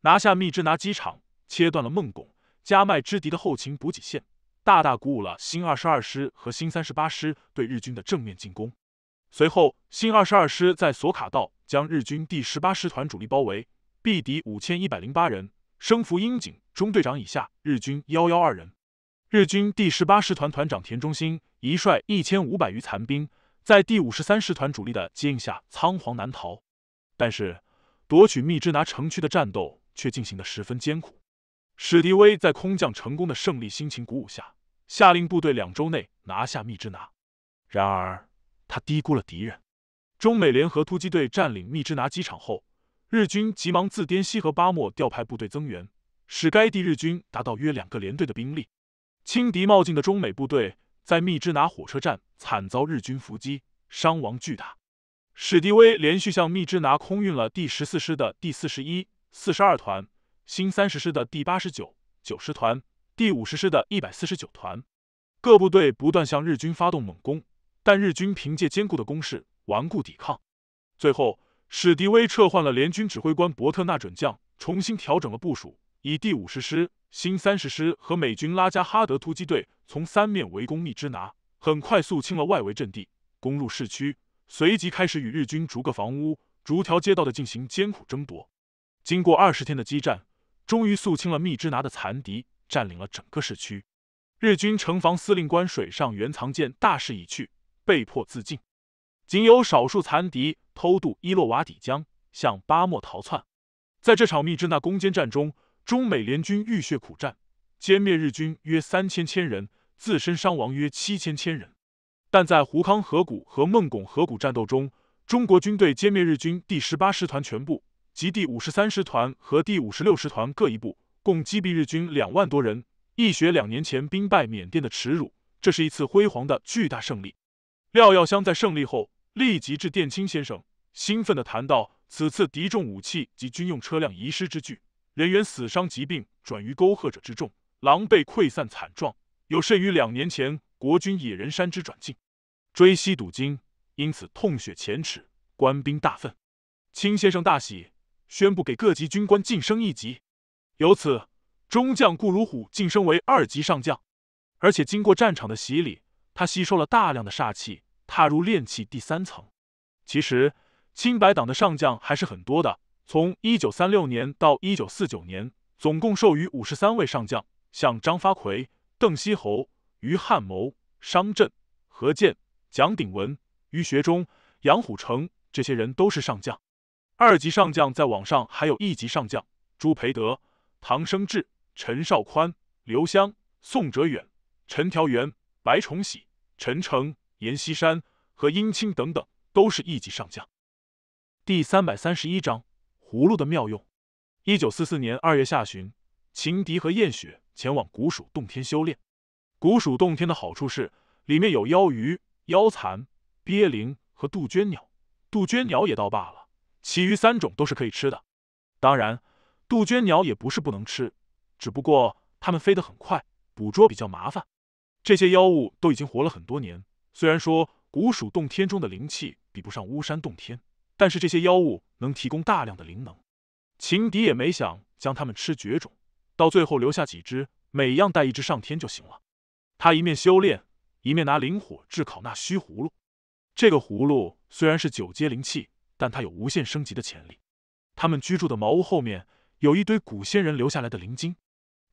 拿下密支拿机场，切断了孟拱加麦之敌的后勤补给线。大大鼓舞了新二十二师和新三十八师对日军的正面进攻。随后，新二十二师在索卡道将日军第十八师团主力包围，毙敌五千一百零八人，升俘英井中队长以下日军幺幺二人。日军第十八师团团长田中兴一率一千五百余残兵，在第五十三师团主力的接应下仓皇南逃。但是，夺取密支拿城区的战斗却进行的十分艰苦。史迪威在空降成功的胜利心情鼓舞下。下令部队两周内拿下密支拿，然而他低估了敌人。中美联合突击队占领密支拿机场后，日军急忙自滇西和巴莫调派部队增援，使该地日军达到约两个连队的兵力。轻敌冒进的中美部队在密支拿火车站惨遭日军伏击，伤亡巨大。史迪威连续向密支拿空运了第十四师的第四十一、四十二团，新三十师的第八十九、九十团。第五十师的一百四十九团，各部队不断向日军发动猛攻，但日军凭借坚固的攻势顽固抵抗。最后，史迪威撤换了联军指挥官伯特纳准将，重新调整了部署，以第五十师、新三十师和美军拉加哈德突击队从三面围攻密支拿，很快肃清了外围阵地，攻入市区，随即开始与日军逐个房屋、逐条街道的进行艰苦争夺。经过二十天的激战，终于肃清了密支拿的残敌。占领了整个市区，日军城防司令官水上原藏舰大势已去，被迫自尽。仅有少数残敌偷渡伊洛瓦底江，向巴莫逃窜。在这场密支那攻坚战中，中美联军浴血苦战，歼灭日军约三千千人，自身伤亡约七千千人。但在胡康河谷和孟拱河谷战斗中，中国军队歼灭日军第十八师团全部及第五十三师团和第五十六师团各一部。共击毙日军两万多人，一雪两年前兵败缅甸的耻辱。这是一次辉煌的巨大胜利。廖耀湘在胜利后立即致电青先生，兴奋地谈到此次敌重武器及军用车辆遗失之巨，人员死伤疾病转于沟壑者之众，狼狈溃散惨状，有甚于两年前国军野人山之转进。追昔堵今，因此痛雪前耻，官兵大愤。青先生大喜，宣布给各级军官晋升一级。由此，中将顾如虎晋升为二级上将，而且经过战场的洗礼，他吸收了大量的煞气，踏入炼气第三层。其实，清白党的上将还是很多的。从一九三六年到一九四九年，总共授予五十三位上将，像张发奎、邓锡侯、于汉谋、商震、何健、蒋鼎文、于学忠、杨虎城这些人都是上将。二级上将在网上，还有一级上将朱培德。唐生智、陈绍宽、刘湘、宋哲远、陈调元、白崇禧、陈诚、阎锡山和殷清等等，都是一级上将。第三百三十一章葫芦的妙用。一九四四年二月下旬，秦迪和燕雪前往古蜀洞天修炼。古蜀洞天的好处是，里面有妖鱼、妖蚕、鳖灵和杜鹃鸟。杜鹃鸟也倒罢了，其余三种都是可以吃的。当然。杜鹃鸟也不是不能吃，只不过它们飞得很快，捕捉比较麻烦。这些妖物都已经活了很多年，虽然说古蜀洞天中的灵气比不上巫山洞天，但是这些妖物能提供大量的灵能。秦迪也没想将它们吃绝种，到最后留下几只，每样带一只上天就行了。他一面修炼，一面拿灵火炙烤那虚葫芦。这个葫芦虽然是九阶灵气，但它有无限升级的潜力。他们居住的茅屋后面。有一堆古仙人留下来的灵晶，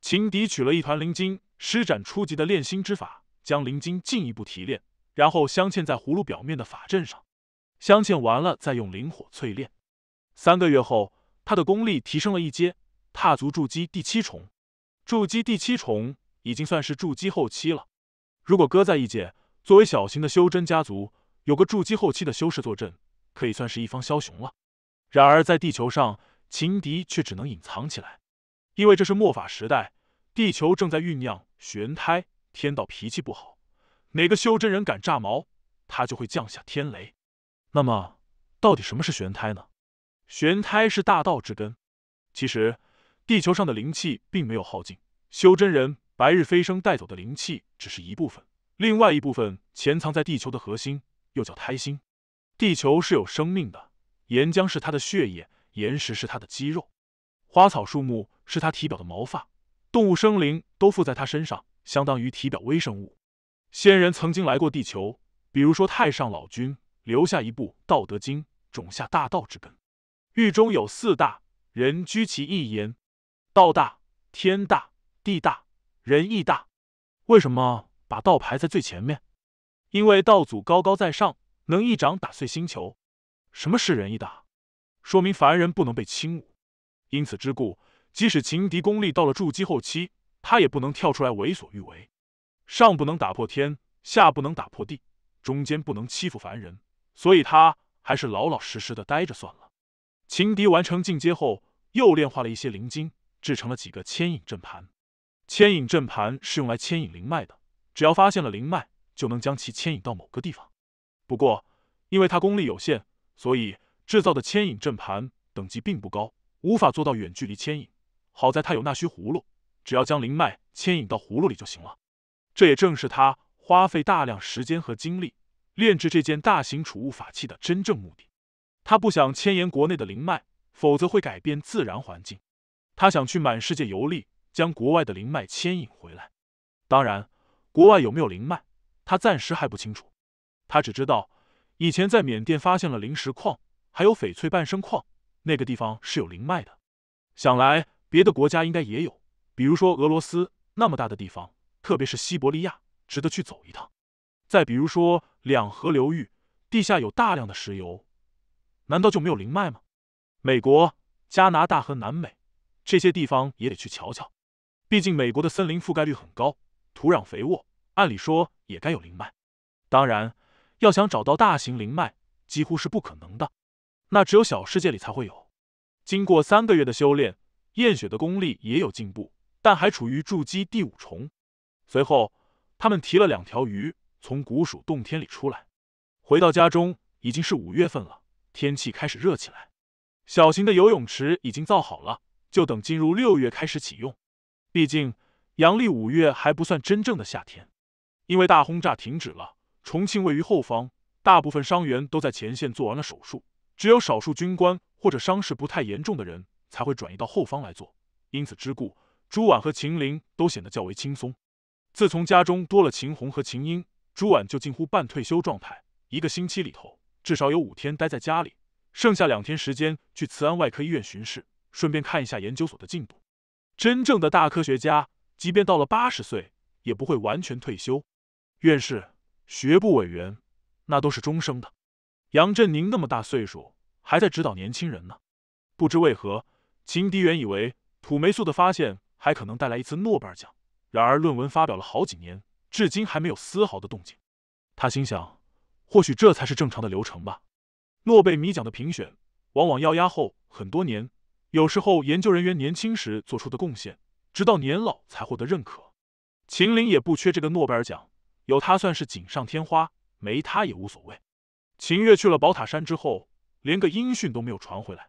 秦迪取了一团灵晶，施展初级的炼心之法，将灵晶进一步提炼，然后镶嵌在葫芦表面的法阵上。镶嵌完了，再用灵火淬炼。三个月后，他的功力提升了一阶，踏足筑基第七重。筑基第七重已经算是筑基后期了。如果搁在异界，作为小型的修真家族，有个筑基后期的修士坐镇，可以算是一方枭雄了。然而在地球上。情敌却只能隐藏起来，因为这是末法时代，地球正在酝酿玄胎。天道脾气不好，哪个修真人敢炸毛，他就会降下天雷。那么，到底什么是玄胎呢？玄胎是大道之根。其实，地球上的灵气并没有耗尽，修真人白日飞升带走的灵气只是一部分，另外一部分潜藏在地球的核心，又叫胎心。地球是有生命的，岩浆是它的血液。岩石是他的肌肉，花草树木是他体表的毛发，动物生灵都附在他身上，相当于体表微生物。仙人曾经来过地球，比如说太上老君留下一部《道德经》，种下大道之根。狱中有四大，人居其一言，道大，天大，地大，人义大。为什么把道排在最前面？因为道祖高高在上，能一掌打碎星球。什么是仁义大？说明凡人不能被轻侮，因此之故，即使情敌功力到了筑基后期，他也不能跳出来为所欲为，上不能打破天，下不能打破地，中间不能欺负凡人，所以他还是老老实实的待着算了。情敌完成进阶后，又炼化了一些灵晶，制成了几个牵引阵盘。牵引阵盘是用来牵引灵脉的，只要发现了灵脉，就能将其牵引到某个地方。不过，因为他功力有限，所以。制造的牵引阵盘等级并不高，无法做到远距离牵引。好在他有纳须葫芦，只要将灵脉牵引到葫芦里就行了。这也正是他花费大量时间和精力炼制这件大型储物法器的真正目的。他不想牵延国内的灵脉，否则会改变自然环境。他想去满世界游历，将国外的灵脉牵引回来。当然，国外有没有灵脉，他暂时还不清楚。他只知道以前在缅甸发现了灵石矿。还有翡翠半生矿，那个地方是有灵脉的。想来别的国家应该也有，比如说俄罗斯那么大的地方，特别是西伯利亚，值得去走一趟。再比如说两河流域，地下有大量的石油，难道就没有灵脉吗？美国、加拿大和南美这些地方也得去瞧瞧，毕竟美国的森林覆盖率很高，土壤肥沃，按理说也该有灵脉。当然，要想找到大型灵脉，几乎是不可能的。那只有小世界里才会有。经过三个月的修炼，燕雪的功力也有进步，但还处于筑基第五重。随后，他们提了两条鱼，从古蜀洞天里出来，回到家中，已经是五月份了，天气开始热起来。小型的游泳池已经造好了，就等进入六月开始启用。毕竟阳历五月还不算真正的夏天，因为大轰炸停止了。重庆位于后方，大部分伤员都在前线做完了手术。只有少数军官或者伤势不太严重的人才会转移到后方来做，因此之故，朱婉和秦林都显得较为轻松。自从家中多了秦红和秦英，朱婉就近乎半退休状态，一个星期里头至少有五天待在家里，剩下两天时间去慈安外科医院巡视，顺便看一下研究所的进度。真正的大科学家，即便到了八十岁，也不会完全退休。院士、学部委员，那都是终生的。杨振宁那么大岁数。还在指导年轻人呢，不知为何，秦迪原以为土霉素的发现还可能带来一次诺贝尔奖，然而论文发表了好几年，至今还没有丝毫的动静。他心想，或许这才是正常的流程吧。诺贝尔奖的评选往往要压后很多年，有时候研究人员年轻时做出的贡献，直到年老才获得认可。秦林也不缺这个诺贝尔奖，有他算是锦上添花，没他也无所谓。秦月去了宝塔山之后。连个音讯都没有传回来。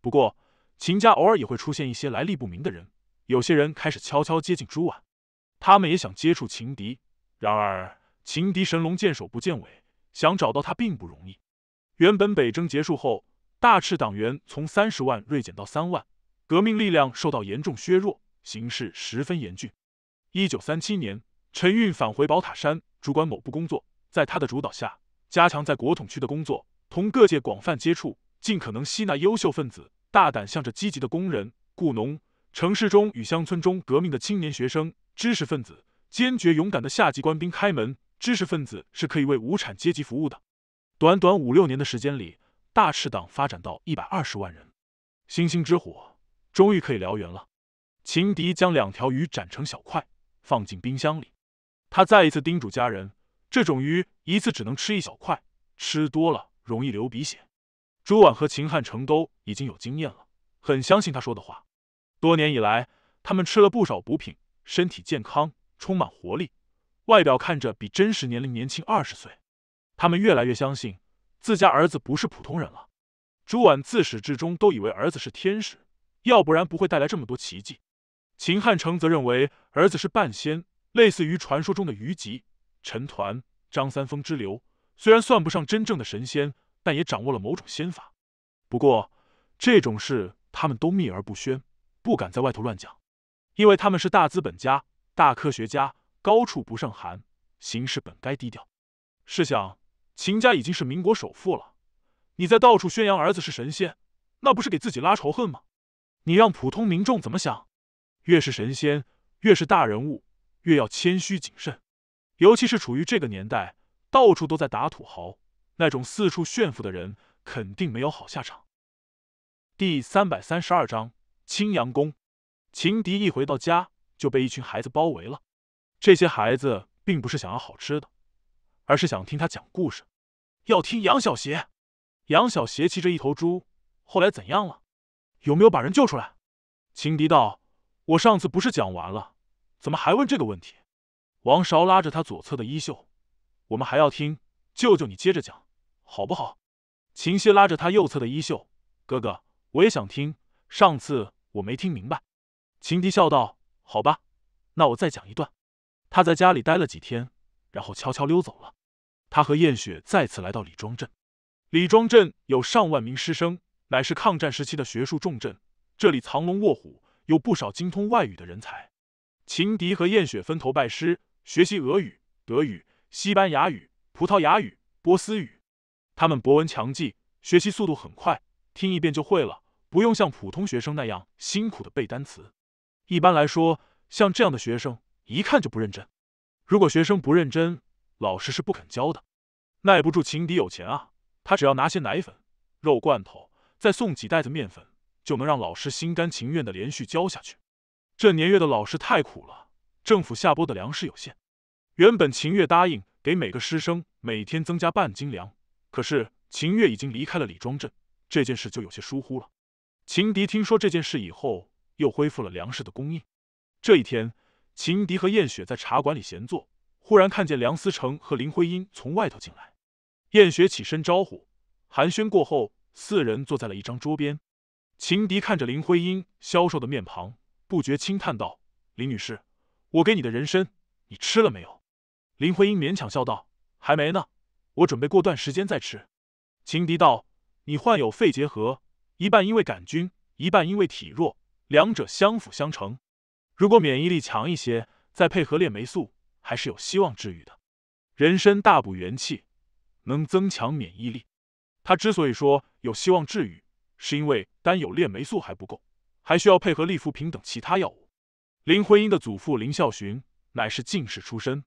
不过，秦家偶尔也会出现一些来历不明的人。有些人开始悄悄接近朱婉，他们也想接触情敌。然而，情敌神龙见首不见尾，想找到他并不容易。原本北征结束后，大赤党员从三十万锐减到三万，革命力量受到严重削弱，形势十分严峻。一九三七年，陈运返回宝塔山，主管某部工作。在他的主导下，加强在国统区的工作。同各界广泛接触，尽可能吸纳优秀分子，大胆向着积极的工人、雇农、城市中与乡村中革命的青年学生、知识分子、坚决勇敢的下级官兵开门。知识分子是可以为无产阶级服务的。短短五六年的时间里，大赤党发展到一百二十万人，星星之火终于可以燎原了。秦迪将两条鱼斩成小块，放进冰箱里。他再一次叮嘱家人：这种鱼一次只能吃一小块，吃多了。容易流鼻血。朱婉和秦汉成都已经有经验了，很相信他说的话。多年以来，他们吃了不少补品，身体健康，充满活力，外表看着比真实年龄年轻二十岁。他们越来越相信自家儿子不是普通人了。朱婉自始至终都以为儿子是天使，要不然不会带来这么多奇迹。秦汉成则认为儿子是半仙，类似于传说中的虞吉、陈抟、张三丰之流。虽然算不上真正的神仙，但也掌握了某种仙法。不过这种事他们都秘而不宣，不敢在外头乱讲，因为他们是大资本家、大科学家，高处不胜寒，行事本该低调。试想，秦家已经是民国首富了，你再到处宣扬儿子是神仙，那不是给自己拉仇恨吗？你让普通民众怎么想？越是神仙，越是大人物，越要谦虚谨慎，尤其是处于这个年代。到处都在打土豪，那种四处炫富的人肯定没有好下场。第三百三十二章青阳宫。情敌一回到家就被一群孩子包围了。这些孩子并不是想要好吃的，而是想听他讲故事。要听杨小邪。杨小邪骑着一头猪，后来怎样了？有没有把人救出来？情敌道：“我上次不是讲完了，怎么还问这个问题？”王韶拉着他左侧的衣袖。我们还要听，舅舅你接着讲，好不好？秦夕拉着他右侧的衣袖，哥哥，我也想听。上次我没听明白。秦迪笑道：“好吧，那我再讲一段。”他在家里待了几天，然后悄悄溜走了。他和燕雪再次来到李庄镇。李庄镇有上万名师生，乃是抗战时期的学术重镇。这里藏龙卧虎，有不少精通外语的人才。秦迪和燕雪分头拜师，学习俄语、德语。西班牙语、葡萄牙语、波斯语，他们博文强记，学习速度很快，听一遍就会了，不用像普通学生那样辛苦的背单词。一般来说，像这样的学生一看就不认真。如果学生不认真，老师是不肯教的。耐不住情敌有钱啊，他只要拿些奶粉、肉罐头，再送几袋子面粉，就能让老师心甘情愿的连续教下去。这年月的老师太苦了，政府下拨的粮食有限。原本秦月答应给每个师生每天增加半斤粮，可是秦月已经离开了李庄镇，这件事就有些疏忽了。秦迪听说这件事以后，又恢复了粮食的供应。这一天，秦迪和燕雪在茶馆里闲坐，忽然看见梁思成和林徽因从外头进来。燕雪起身招呼，寒暄过后，四人坐在了一张桌边。秦迪看着林徽因消瘦的面庞，不觉轻叹道：“林女士，我给你的人参，你吃了没有？”林徽因勉强笑道：“还没呢，我准备过段时间再吃。”情敌道：“你患有肺结核，一半因为杆菌，一半因为体弱，两者相辅相成。如果免疫力强一些，再配合链霉素，还是有希望治愈的。人参大补元气，能增强免疫力。他之所以说有希望治愈，是因为单有链霉素还不够，还需要配合利福平等其他药物。”林徽因的祖父林孝洵乃是进士出身。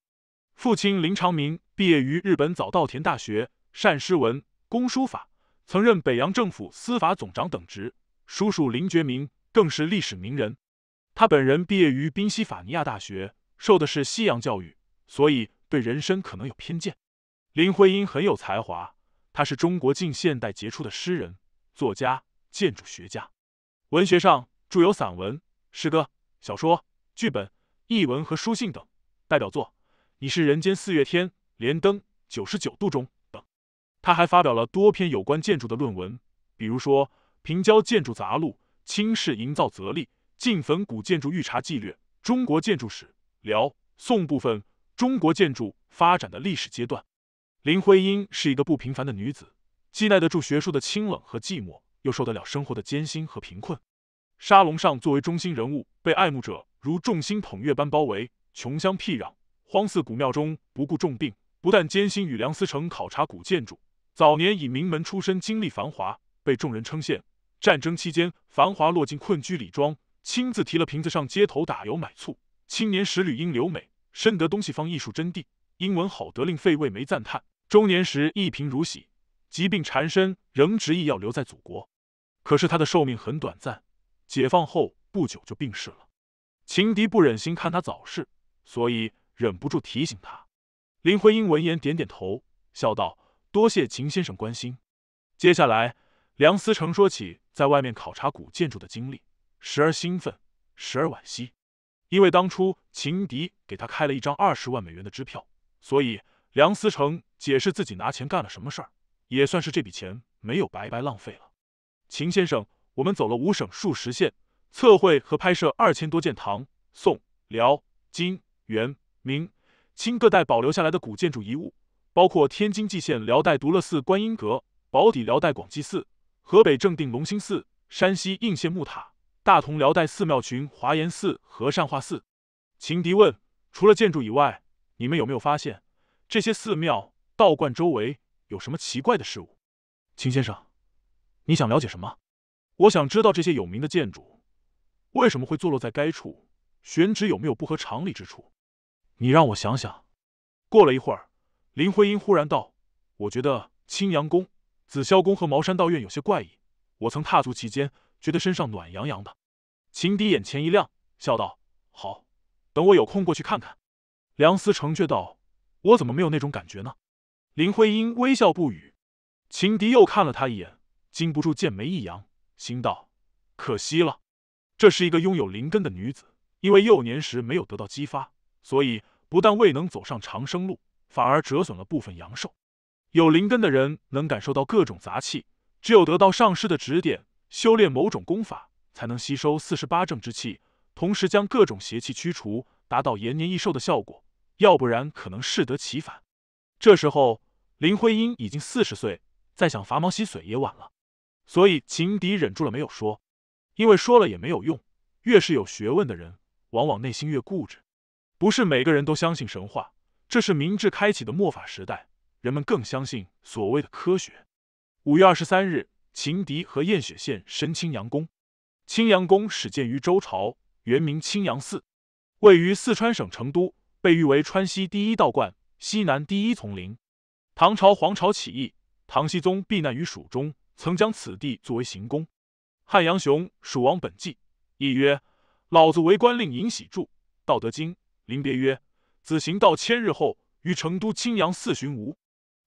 父亲林长民毕业于日本早稻田大学，善诗文，工书法，曾任北洋政府司法总长等职。叔叔林觉民更是历史名人。他本人毕业于宾夕法尼亚大学，受的是西洋教育，所以对人生可能有偏见。林徽因很有才华，他是中国近现代杰出的诗人、作家、建筑学家。文学上著有散文、诗歌、小说、剧本、译文和书信等，代表作。你是人间四月天，莲灯九十九度中等，他还发表了多篇有关建筑的论文，比如说《平交建筑杂录》《清式营造则例》《晋汾古建筑御查纪略》《中国建筑史》辽宋部分《中国建筑发展的历史阶段》。林徽因是一个不平凡的女子，既耐得住学术的清冷和寂寞，又受得了生活的艰辛和贫困。沙龙上作为中心人物，被爱慕者如众星捧月般包围，穷乡僻壤。荒寺古庙中，不顾重病，不但艰辛与梁思成考察古建筑。早年以名门出身，经历繁华，被众人称羡。战争期间，繁华落尽，困居李庄，亲自提了瓶子上街头打油买醋。青年时旅英留美，深得东西方艺术真谛，英文好得令费慰梅赞叹。中年时一贫如洗，疾病缠身，仍执意要留在祖国。可是他的寿命很短暂，解放后不久就病逝了。情敌不忍心看他早逝，所以。忍不住提醒他，林徽因闻言点点头，笑道：“多谢秦先生关心。”接下来，梁思成说起在外面考察古建筑的经历，时而兴奋，时而惋惜。因为当初秦迪给他开了一张二十万美元的支票，所以梁思成解释自己拿钱干了什么事儿，也算是这笔钱没有白白浪费了。秦先生，我们走了五省数十县，测绘和拍摄二千多件唐、宋、辽、金、元。明清各代保留下来的古建筑遗物，包括天津蓟县辽代独乐寺观音阁、宝坻辽代广济寺、河北正定隆兴寺、山西应县木塔、大同辽代寺庙群华严寺和善化寺。秦迪问：除了建筑以外，你们有没有发现这些寺庙、道观周围有什么奇怪的事物？秦先生，你想了解什么？我想知道这些有名的建筑为什么会坐落在该处，选址有没有不合常理之处？你让我想想。过了一会儿，林徽因忽然道：“我觉得青阳宫、紫霄宫和茅山道院有些怪异。我曾踏足其间，觉得身上暖洋洋的。”秦敌眼前一亮，笑道：“好，等我有空过去看看。”梁思成却道：“我怎么没有那种感觉呢？”林徽因微笑不语。秦敌又看了他一眼，禁不住剑眉一扬，心道：“可惜了，这是一个拥有灵根的女子，因为幼年时没有得到激发，所以。”不但未能走上长生路，反而折损了部分阳寿。有灵根的人能感受到各种杂气，只有得到上师的指点，修炼某种功法，才能吸收四十八正之气，同时将各种邪气驱除，达到延年益寿的效果。要不然可能适得其反。这时候林徽因已经四十岁，再想拔毛吸髓也晚了。所以秦敌忍住了没有说，因为说了也没有用。越是有学问的人，往往内心越固执。不是每个人都相信神话，这是明治开启的末法时代，人们更相信所谓的科学。五月二十三日，秦迪和燕雪县申青阳宫。青阳宫始建于周朝，原名青阳寺，位于四川省成都，被誉为川西第一道观、西南第一丛林。唐朝皇朝起义，唐僖宗避难于蜀中，曾将此地作为行宫。《汉阳雄蜀王本纪》亦曰：“老子为官令尹喜著《道德经》。”临别曰：“子行道千日后，于成都青阳寺寻吾。”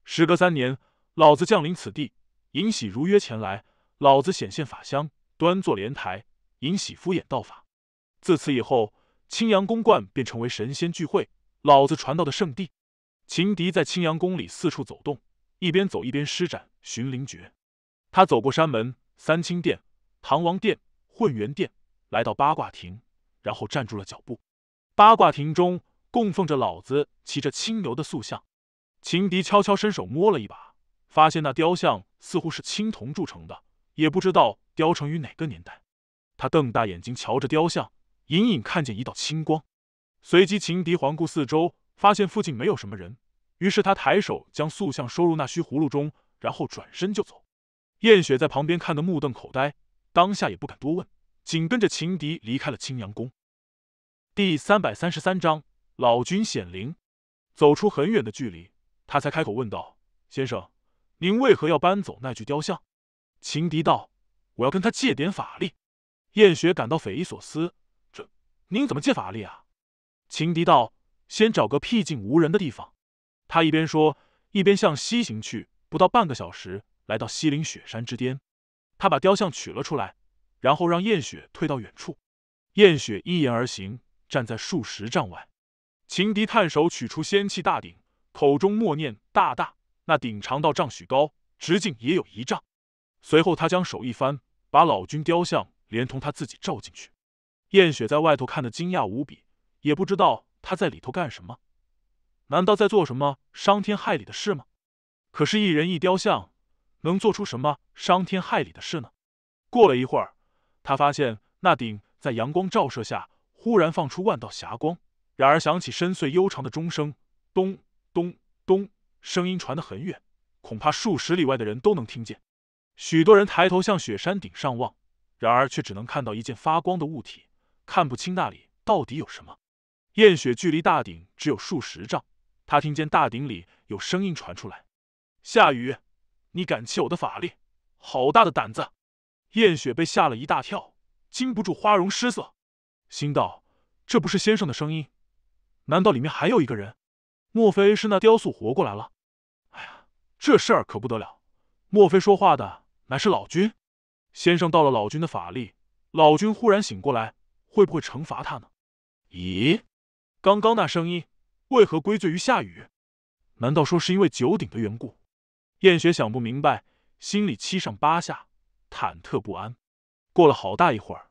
时隔三年，老子降临此地。尹喜如约前来，老子显现法相，端坐莲台。尹喜敷衍道法。自此以后，青阳宫观便成为神仙聚会、老子传道的圣地。秦迪在青阳宫里四处走动，一边走一边施展寻灵诀。他走过山门、三清殿、唐王殿、混元殿，来到八卦亭，然后站住了脚步。八卦亭中供奉着老子骑着青牛的塑像，秦迪悄悄伸手摸了一把，发现那雕像似乎是青铜铸成的，也不知道雕成于哪个年代。他瞪大眼睛瞧着雕像，隐隐看见一道青光。随即，秦迪环顾四周，发现附近没有什么人，于是他抬手将塑像收入那虚葫芦中，然后转身就走。燕雪在旁边看得目瞪口呆，当下也不敢多问，紧跟着秦迪离开了青阳宫。第三百三十三章，老君显灵。走出很远的距离，他才开口问道：“先生，您为何要搬走那具雕像？”情敌道：“我要跟他借点法力。”燕雪感到匪夷所思：“这，您怎么借法力啊？”情敌道：“先找个僻静无人的地方。”他一边说，一边向西行去。不到半个小时，来到西岭雪山之巅，他把雕像取了出来，然后让燕雪退到远处。燕雪依言而行。站在数十丈外，秦迪探手取出仙气大鼎，口中默念“大大”。那鼎长到丈许高，直径也有一丈。随后他将手一翻，把老君雕像连同他自己照进去。燕雪在外头看得惊讶无比，也不知道他在里头干什么。难道在做什么伤天害理的事吗？可是，一人一雕像，能做出什么伤天害理的事呢？过了一会儿，他发现那鼎在阳光照射下。忽然放出万道霞光，然而响起深邃悠长的钟声，咚咚咚，声音传得很远，恐怕数十里外的人都能听见。许多人抬头向雪山顶上望，然而却只能看到一件发光的物体，看不清那里到底有什么。燕雪距离大顶只有数十丈，他听见大顶里有声音传出来：“夏雨，你敢弃我的法力，好大的胆子！”燕雪被吓了一大跳，禁不住花容失色。心道：“这不是先生的声音，难道里面还有一个人？莫非是那雕塑活过来了？哎呀，这事儿可不得了！莫非说话的乃是老君？先生到了老君的法力，老君忽然醒过来，会不会惩罚他呢？咦，刚刚那声音为何归罪于夏雨？难道说是因为九鼎的缘故？”燕雪想不明白，心里七上八下，忐忑不安。过了好大一会儿。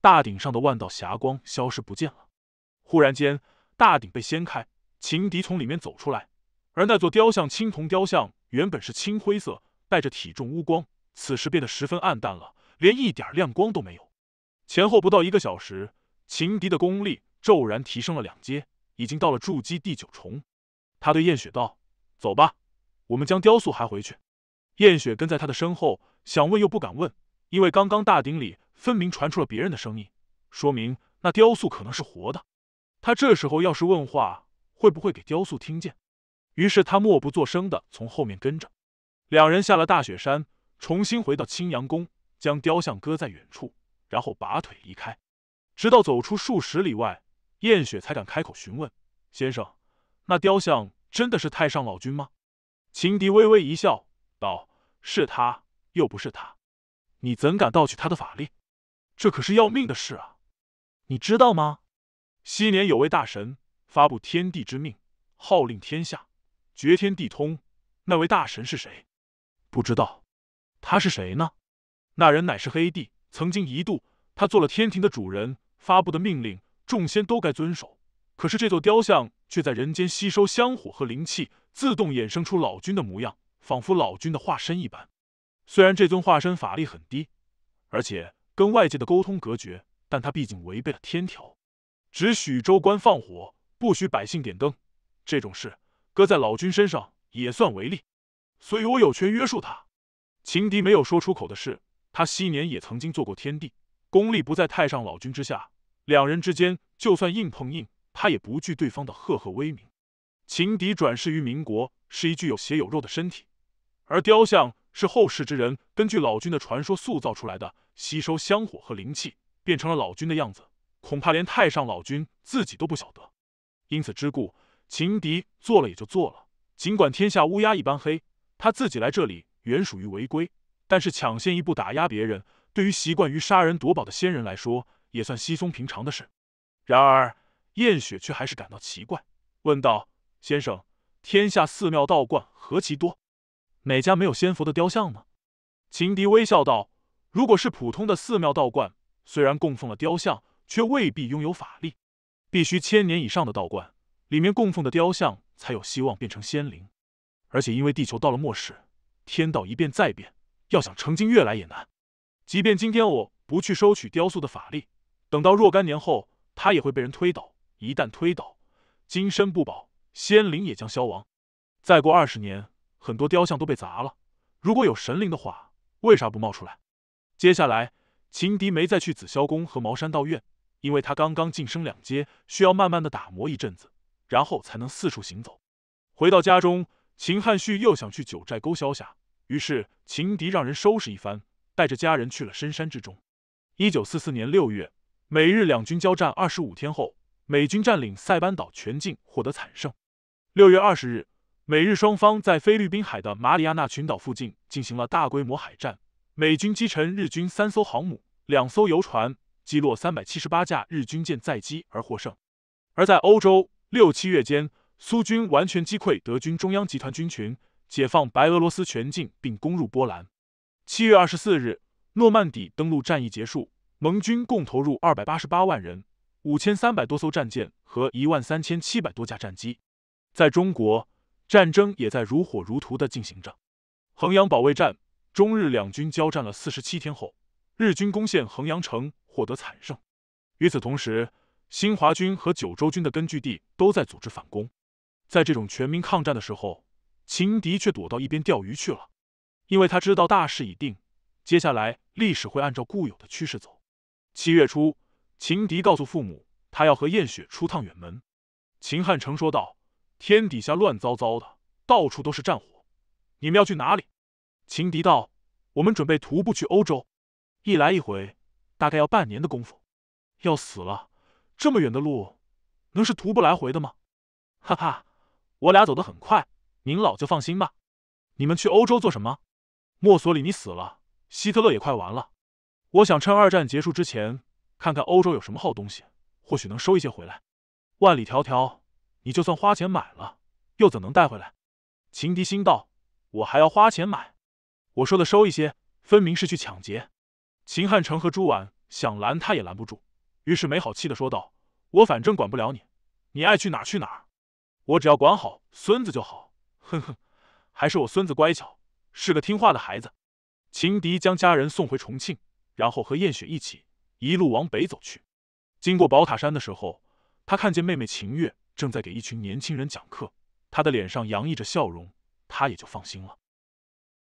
大顶上的万道霞光消失不见了。忽然间，大顶被掀开，秦迪从里面走出来。而那座雕像，青铜雕像原本是青灰色，带着体重乌光，此时变得十分暗淡了，连一点亮光都没有。前后不到一个小时，秦迪的功力骤然提升了两阶，已经到了筑基第九重。他对燕雪道：“走吧，我们将雕塑还回去。”燕雪跟在他的身后，想问又不敢问，因为刚刚大鼎里。分明传出了别人的声音，说明那雕塑可能是活的。他这时候要是问话，会不会给雕塑听见？于是他默不作声的从后面跟着，两人下了大雪山，重新回到青阳宫，将雕像搁在远处，然后拔腿离开。直到走出数十里外，燕雪才敢开口询问：“先生，那雕像真的是太上老君吗？”秦迪微微一笑，道：“是他，又不是他。你怎敢盗取他的法力？”这可是要命的事啊！你知道吗？昔年有位大神发布天地之命，号令天下，绝天地通。那位大神是谁？不知道。他是谁呢？那人乃是黑帝。曾经一度，他做了天庭的主人，发布的命令，众仙都该遵守。可是这座雕像却在人间吸收香火和灵气，自动衍生出老君的模样，仿佛老君的化身一般。虽然这尊化身法力很低，而且……跟外界的沟通隔绝，但他毕竟违背了天条，只许州官放火，不许百姓点灯。这种事搁在老君身上也算违例，所以我有权约束他。情敌没有说出口的是，他昔年也曾经做过天帝，功力不在太上老君之下。两人之间就算硬碰硬，他也不惧对方的赫赫威名。情敌转世于民国，是一具有血有肉的身体，而雕像是后世之人根据老君的传说塑造出来的。吸收香火和灵气，变成了老君的样子，恐怕连太上老君自己都不晓得。因此之故，秦迪做了也就做了。尽管天下乌鸦一般黑，他自己来这里原属于违规，但是抢先一步打压别人，对于习惯于杀人夺宝的仙人来说，也算稀松平常的事。然而，燕雪却还是感到奇怪，问道：“先生，天下寺庙道观何其多，哪家没有仙佛的雕像呢？”秦迪微笑道。如果是普通的寺庙道观，虽然供奉了雕像，却未必拥有法力。必须千年以上的道观，里面供奉的雕像才有希望变成仙灵。而且因为地球到了末世，天道一变再变，要想成精越来越难。即便今天我不去收取雕塑的法力，等到若干年后，它也会被人推倒。一旦推倒，金身不保，仙灵也将消亡。再过二十年，很多雕像都被砸了。如果有神灵的话，为啥不冒出来？接下来，秦迪没再去紫霄宫和茅山道院，因为他刚刚晋升两阶，需要慢慢的打磨一阵子，然后才能四处行走。回到家中，秦汉旭又想去九寨沟消夏，于是秦迪让人收拾一番，带着家人去了深山之中。一九四四年六月，美日两军交战二十五天后，美军占领塞班岛全境，获得惨胜。六月二十日，美日双方在菲律宾海的马里亚纳群岛附近进行了大规模海战。美军击沉日军三艘航母、两艘油船，击落三百七十八架日军舰载机而获胜。而在欧洲，六七月间，苏军完全击溃德军中央集团军群，解放白俄罗斯全境，并攻入波兰。七月二十四日，诺曼底登陆战役结束，盟军共投入二百八十八万人、五千三百多艘战舰和一万三千七百多架战机。在中国，战争也在如火如荼地进行着，衡阳保卫战。中日两军交战了四十七天后，日军攻陷衡阳城，获得惨胜。与此同时，新华军和九州军的根据地都在组织反攻。在这种全民抗战的时候，秦迪却躲到一边钓鱼去了，因为他知道大势已定，接下来历史会按照固有的趋势走。七月初，秦迪告诉父母，他要和燕雪出趟远门。秦汉成说道：“天底下乱糟糟的，到处都是战火，你们要去哪里？”情敌道：“我们准备徒步去欧洲，一来一回，大概要半年的功夫。要死了，这么远的路，能是徒步来回的吗？”哈哈，我俩走得很快，您老就放心吧。你们去欧洲做什么？墨索里尼死了，希特勒也快完了。我想趁二战结束之前，看看欧洲有什么好东西，或许能收一些回来。万里迢迢，你就算花钱买了，又怎能带回来？情敌心道：“我还要花钱买。”我说的收一些，分明是去抢劫。秦汉成和朱婉想拦他也拦不住，于是没好气的说道：“我反正管不了你，你爱去哪儿去哪儿。我只要管好孙子就好。哼哼，还是我孙子乖巧，是个听话的孩子。”秦迪将家人送回重庆，然后和燕雪一起一路往北走去。经过宝塔山的时候，他看见妹妹秦月正在给一群年轻人讲课，她的脸上洋溢着笑容，他也就放心了。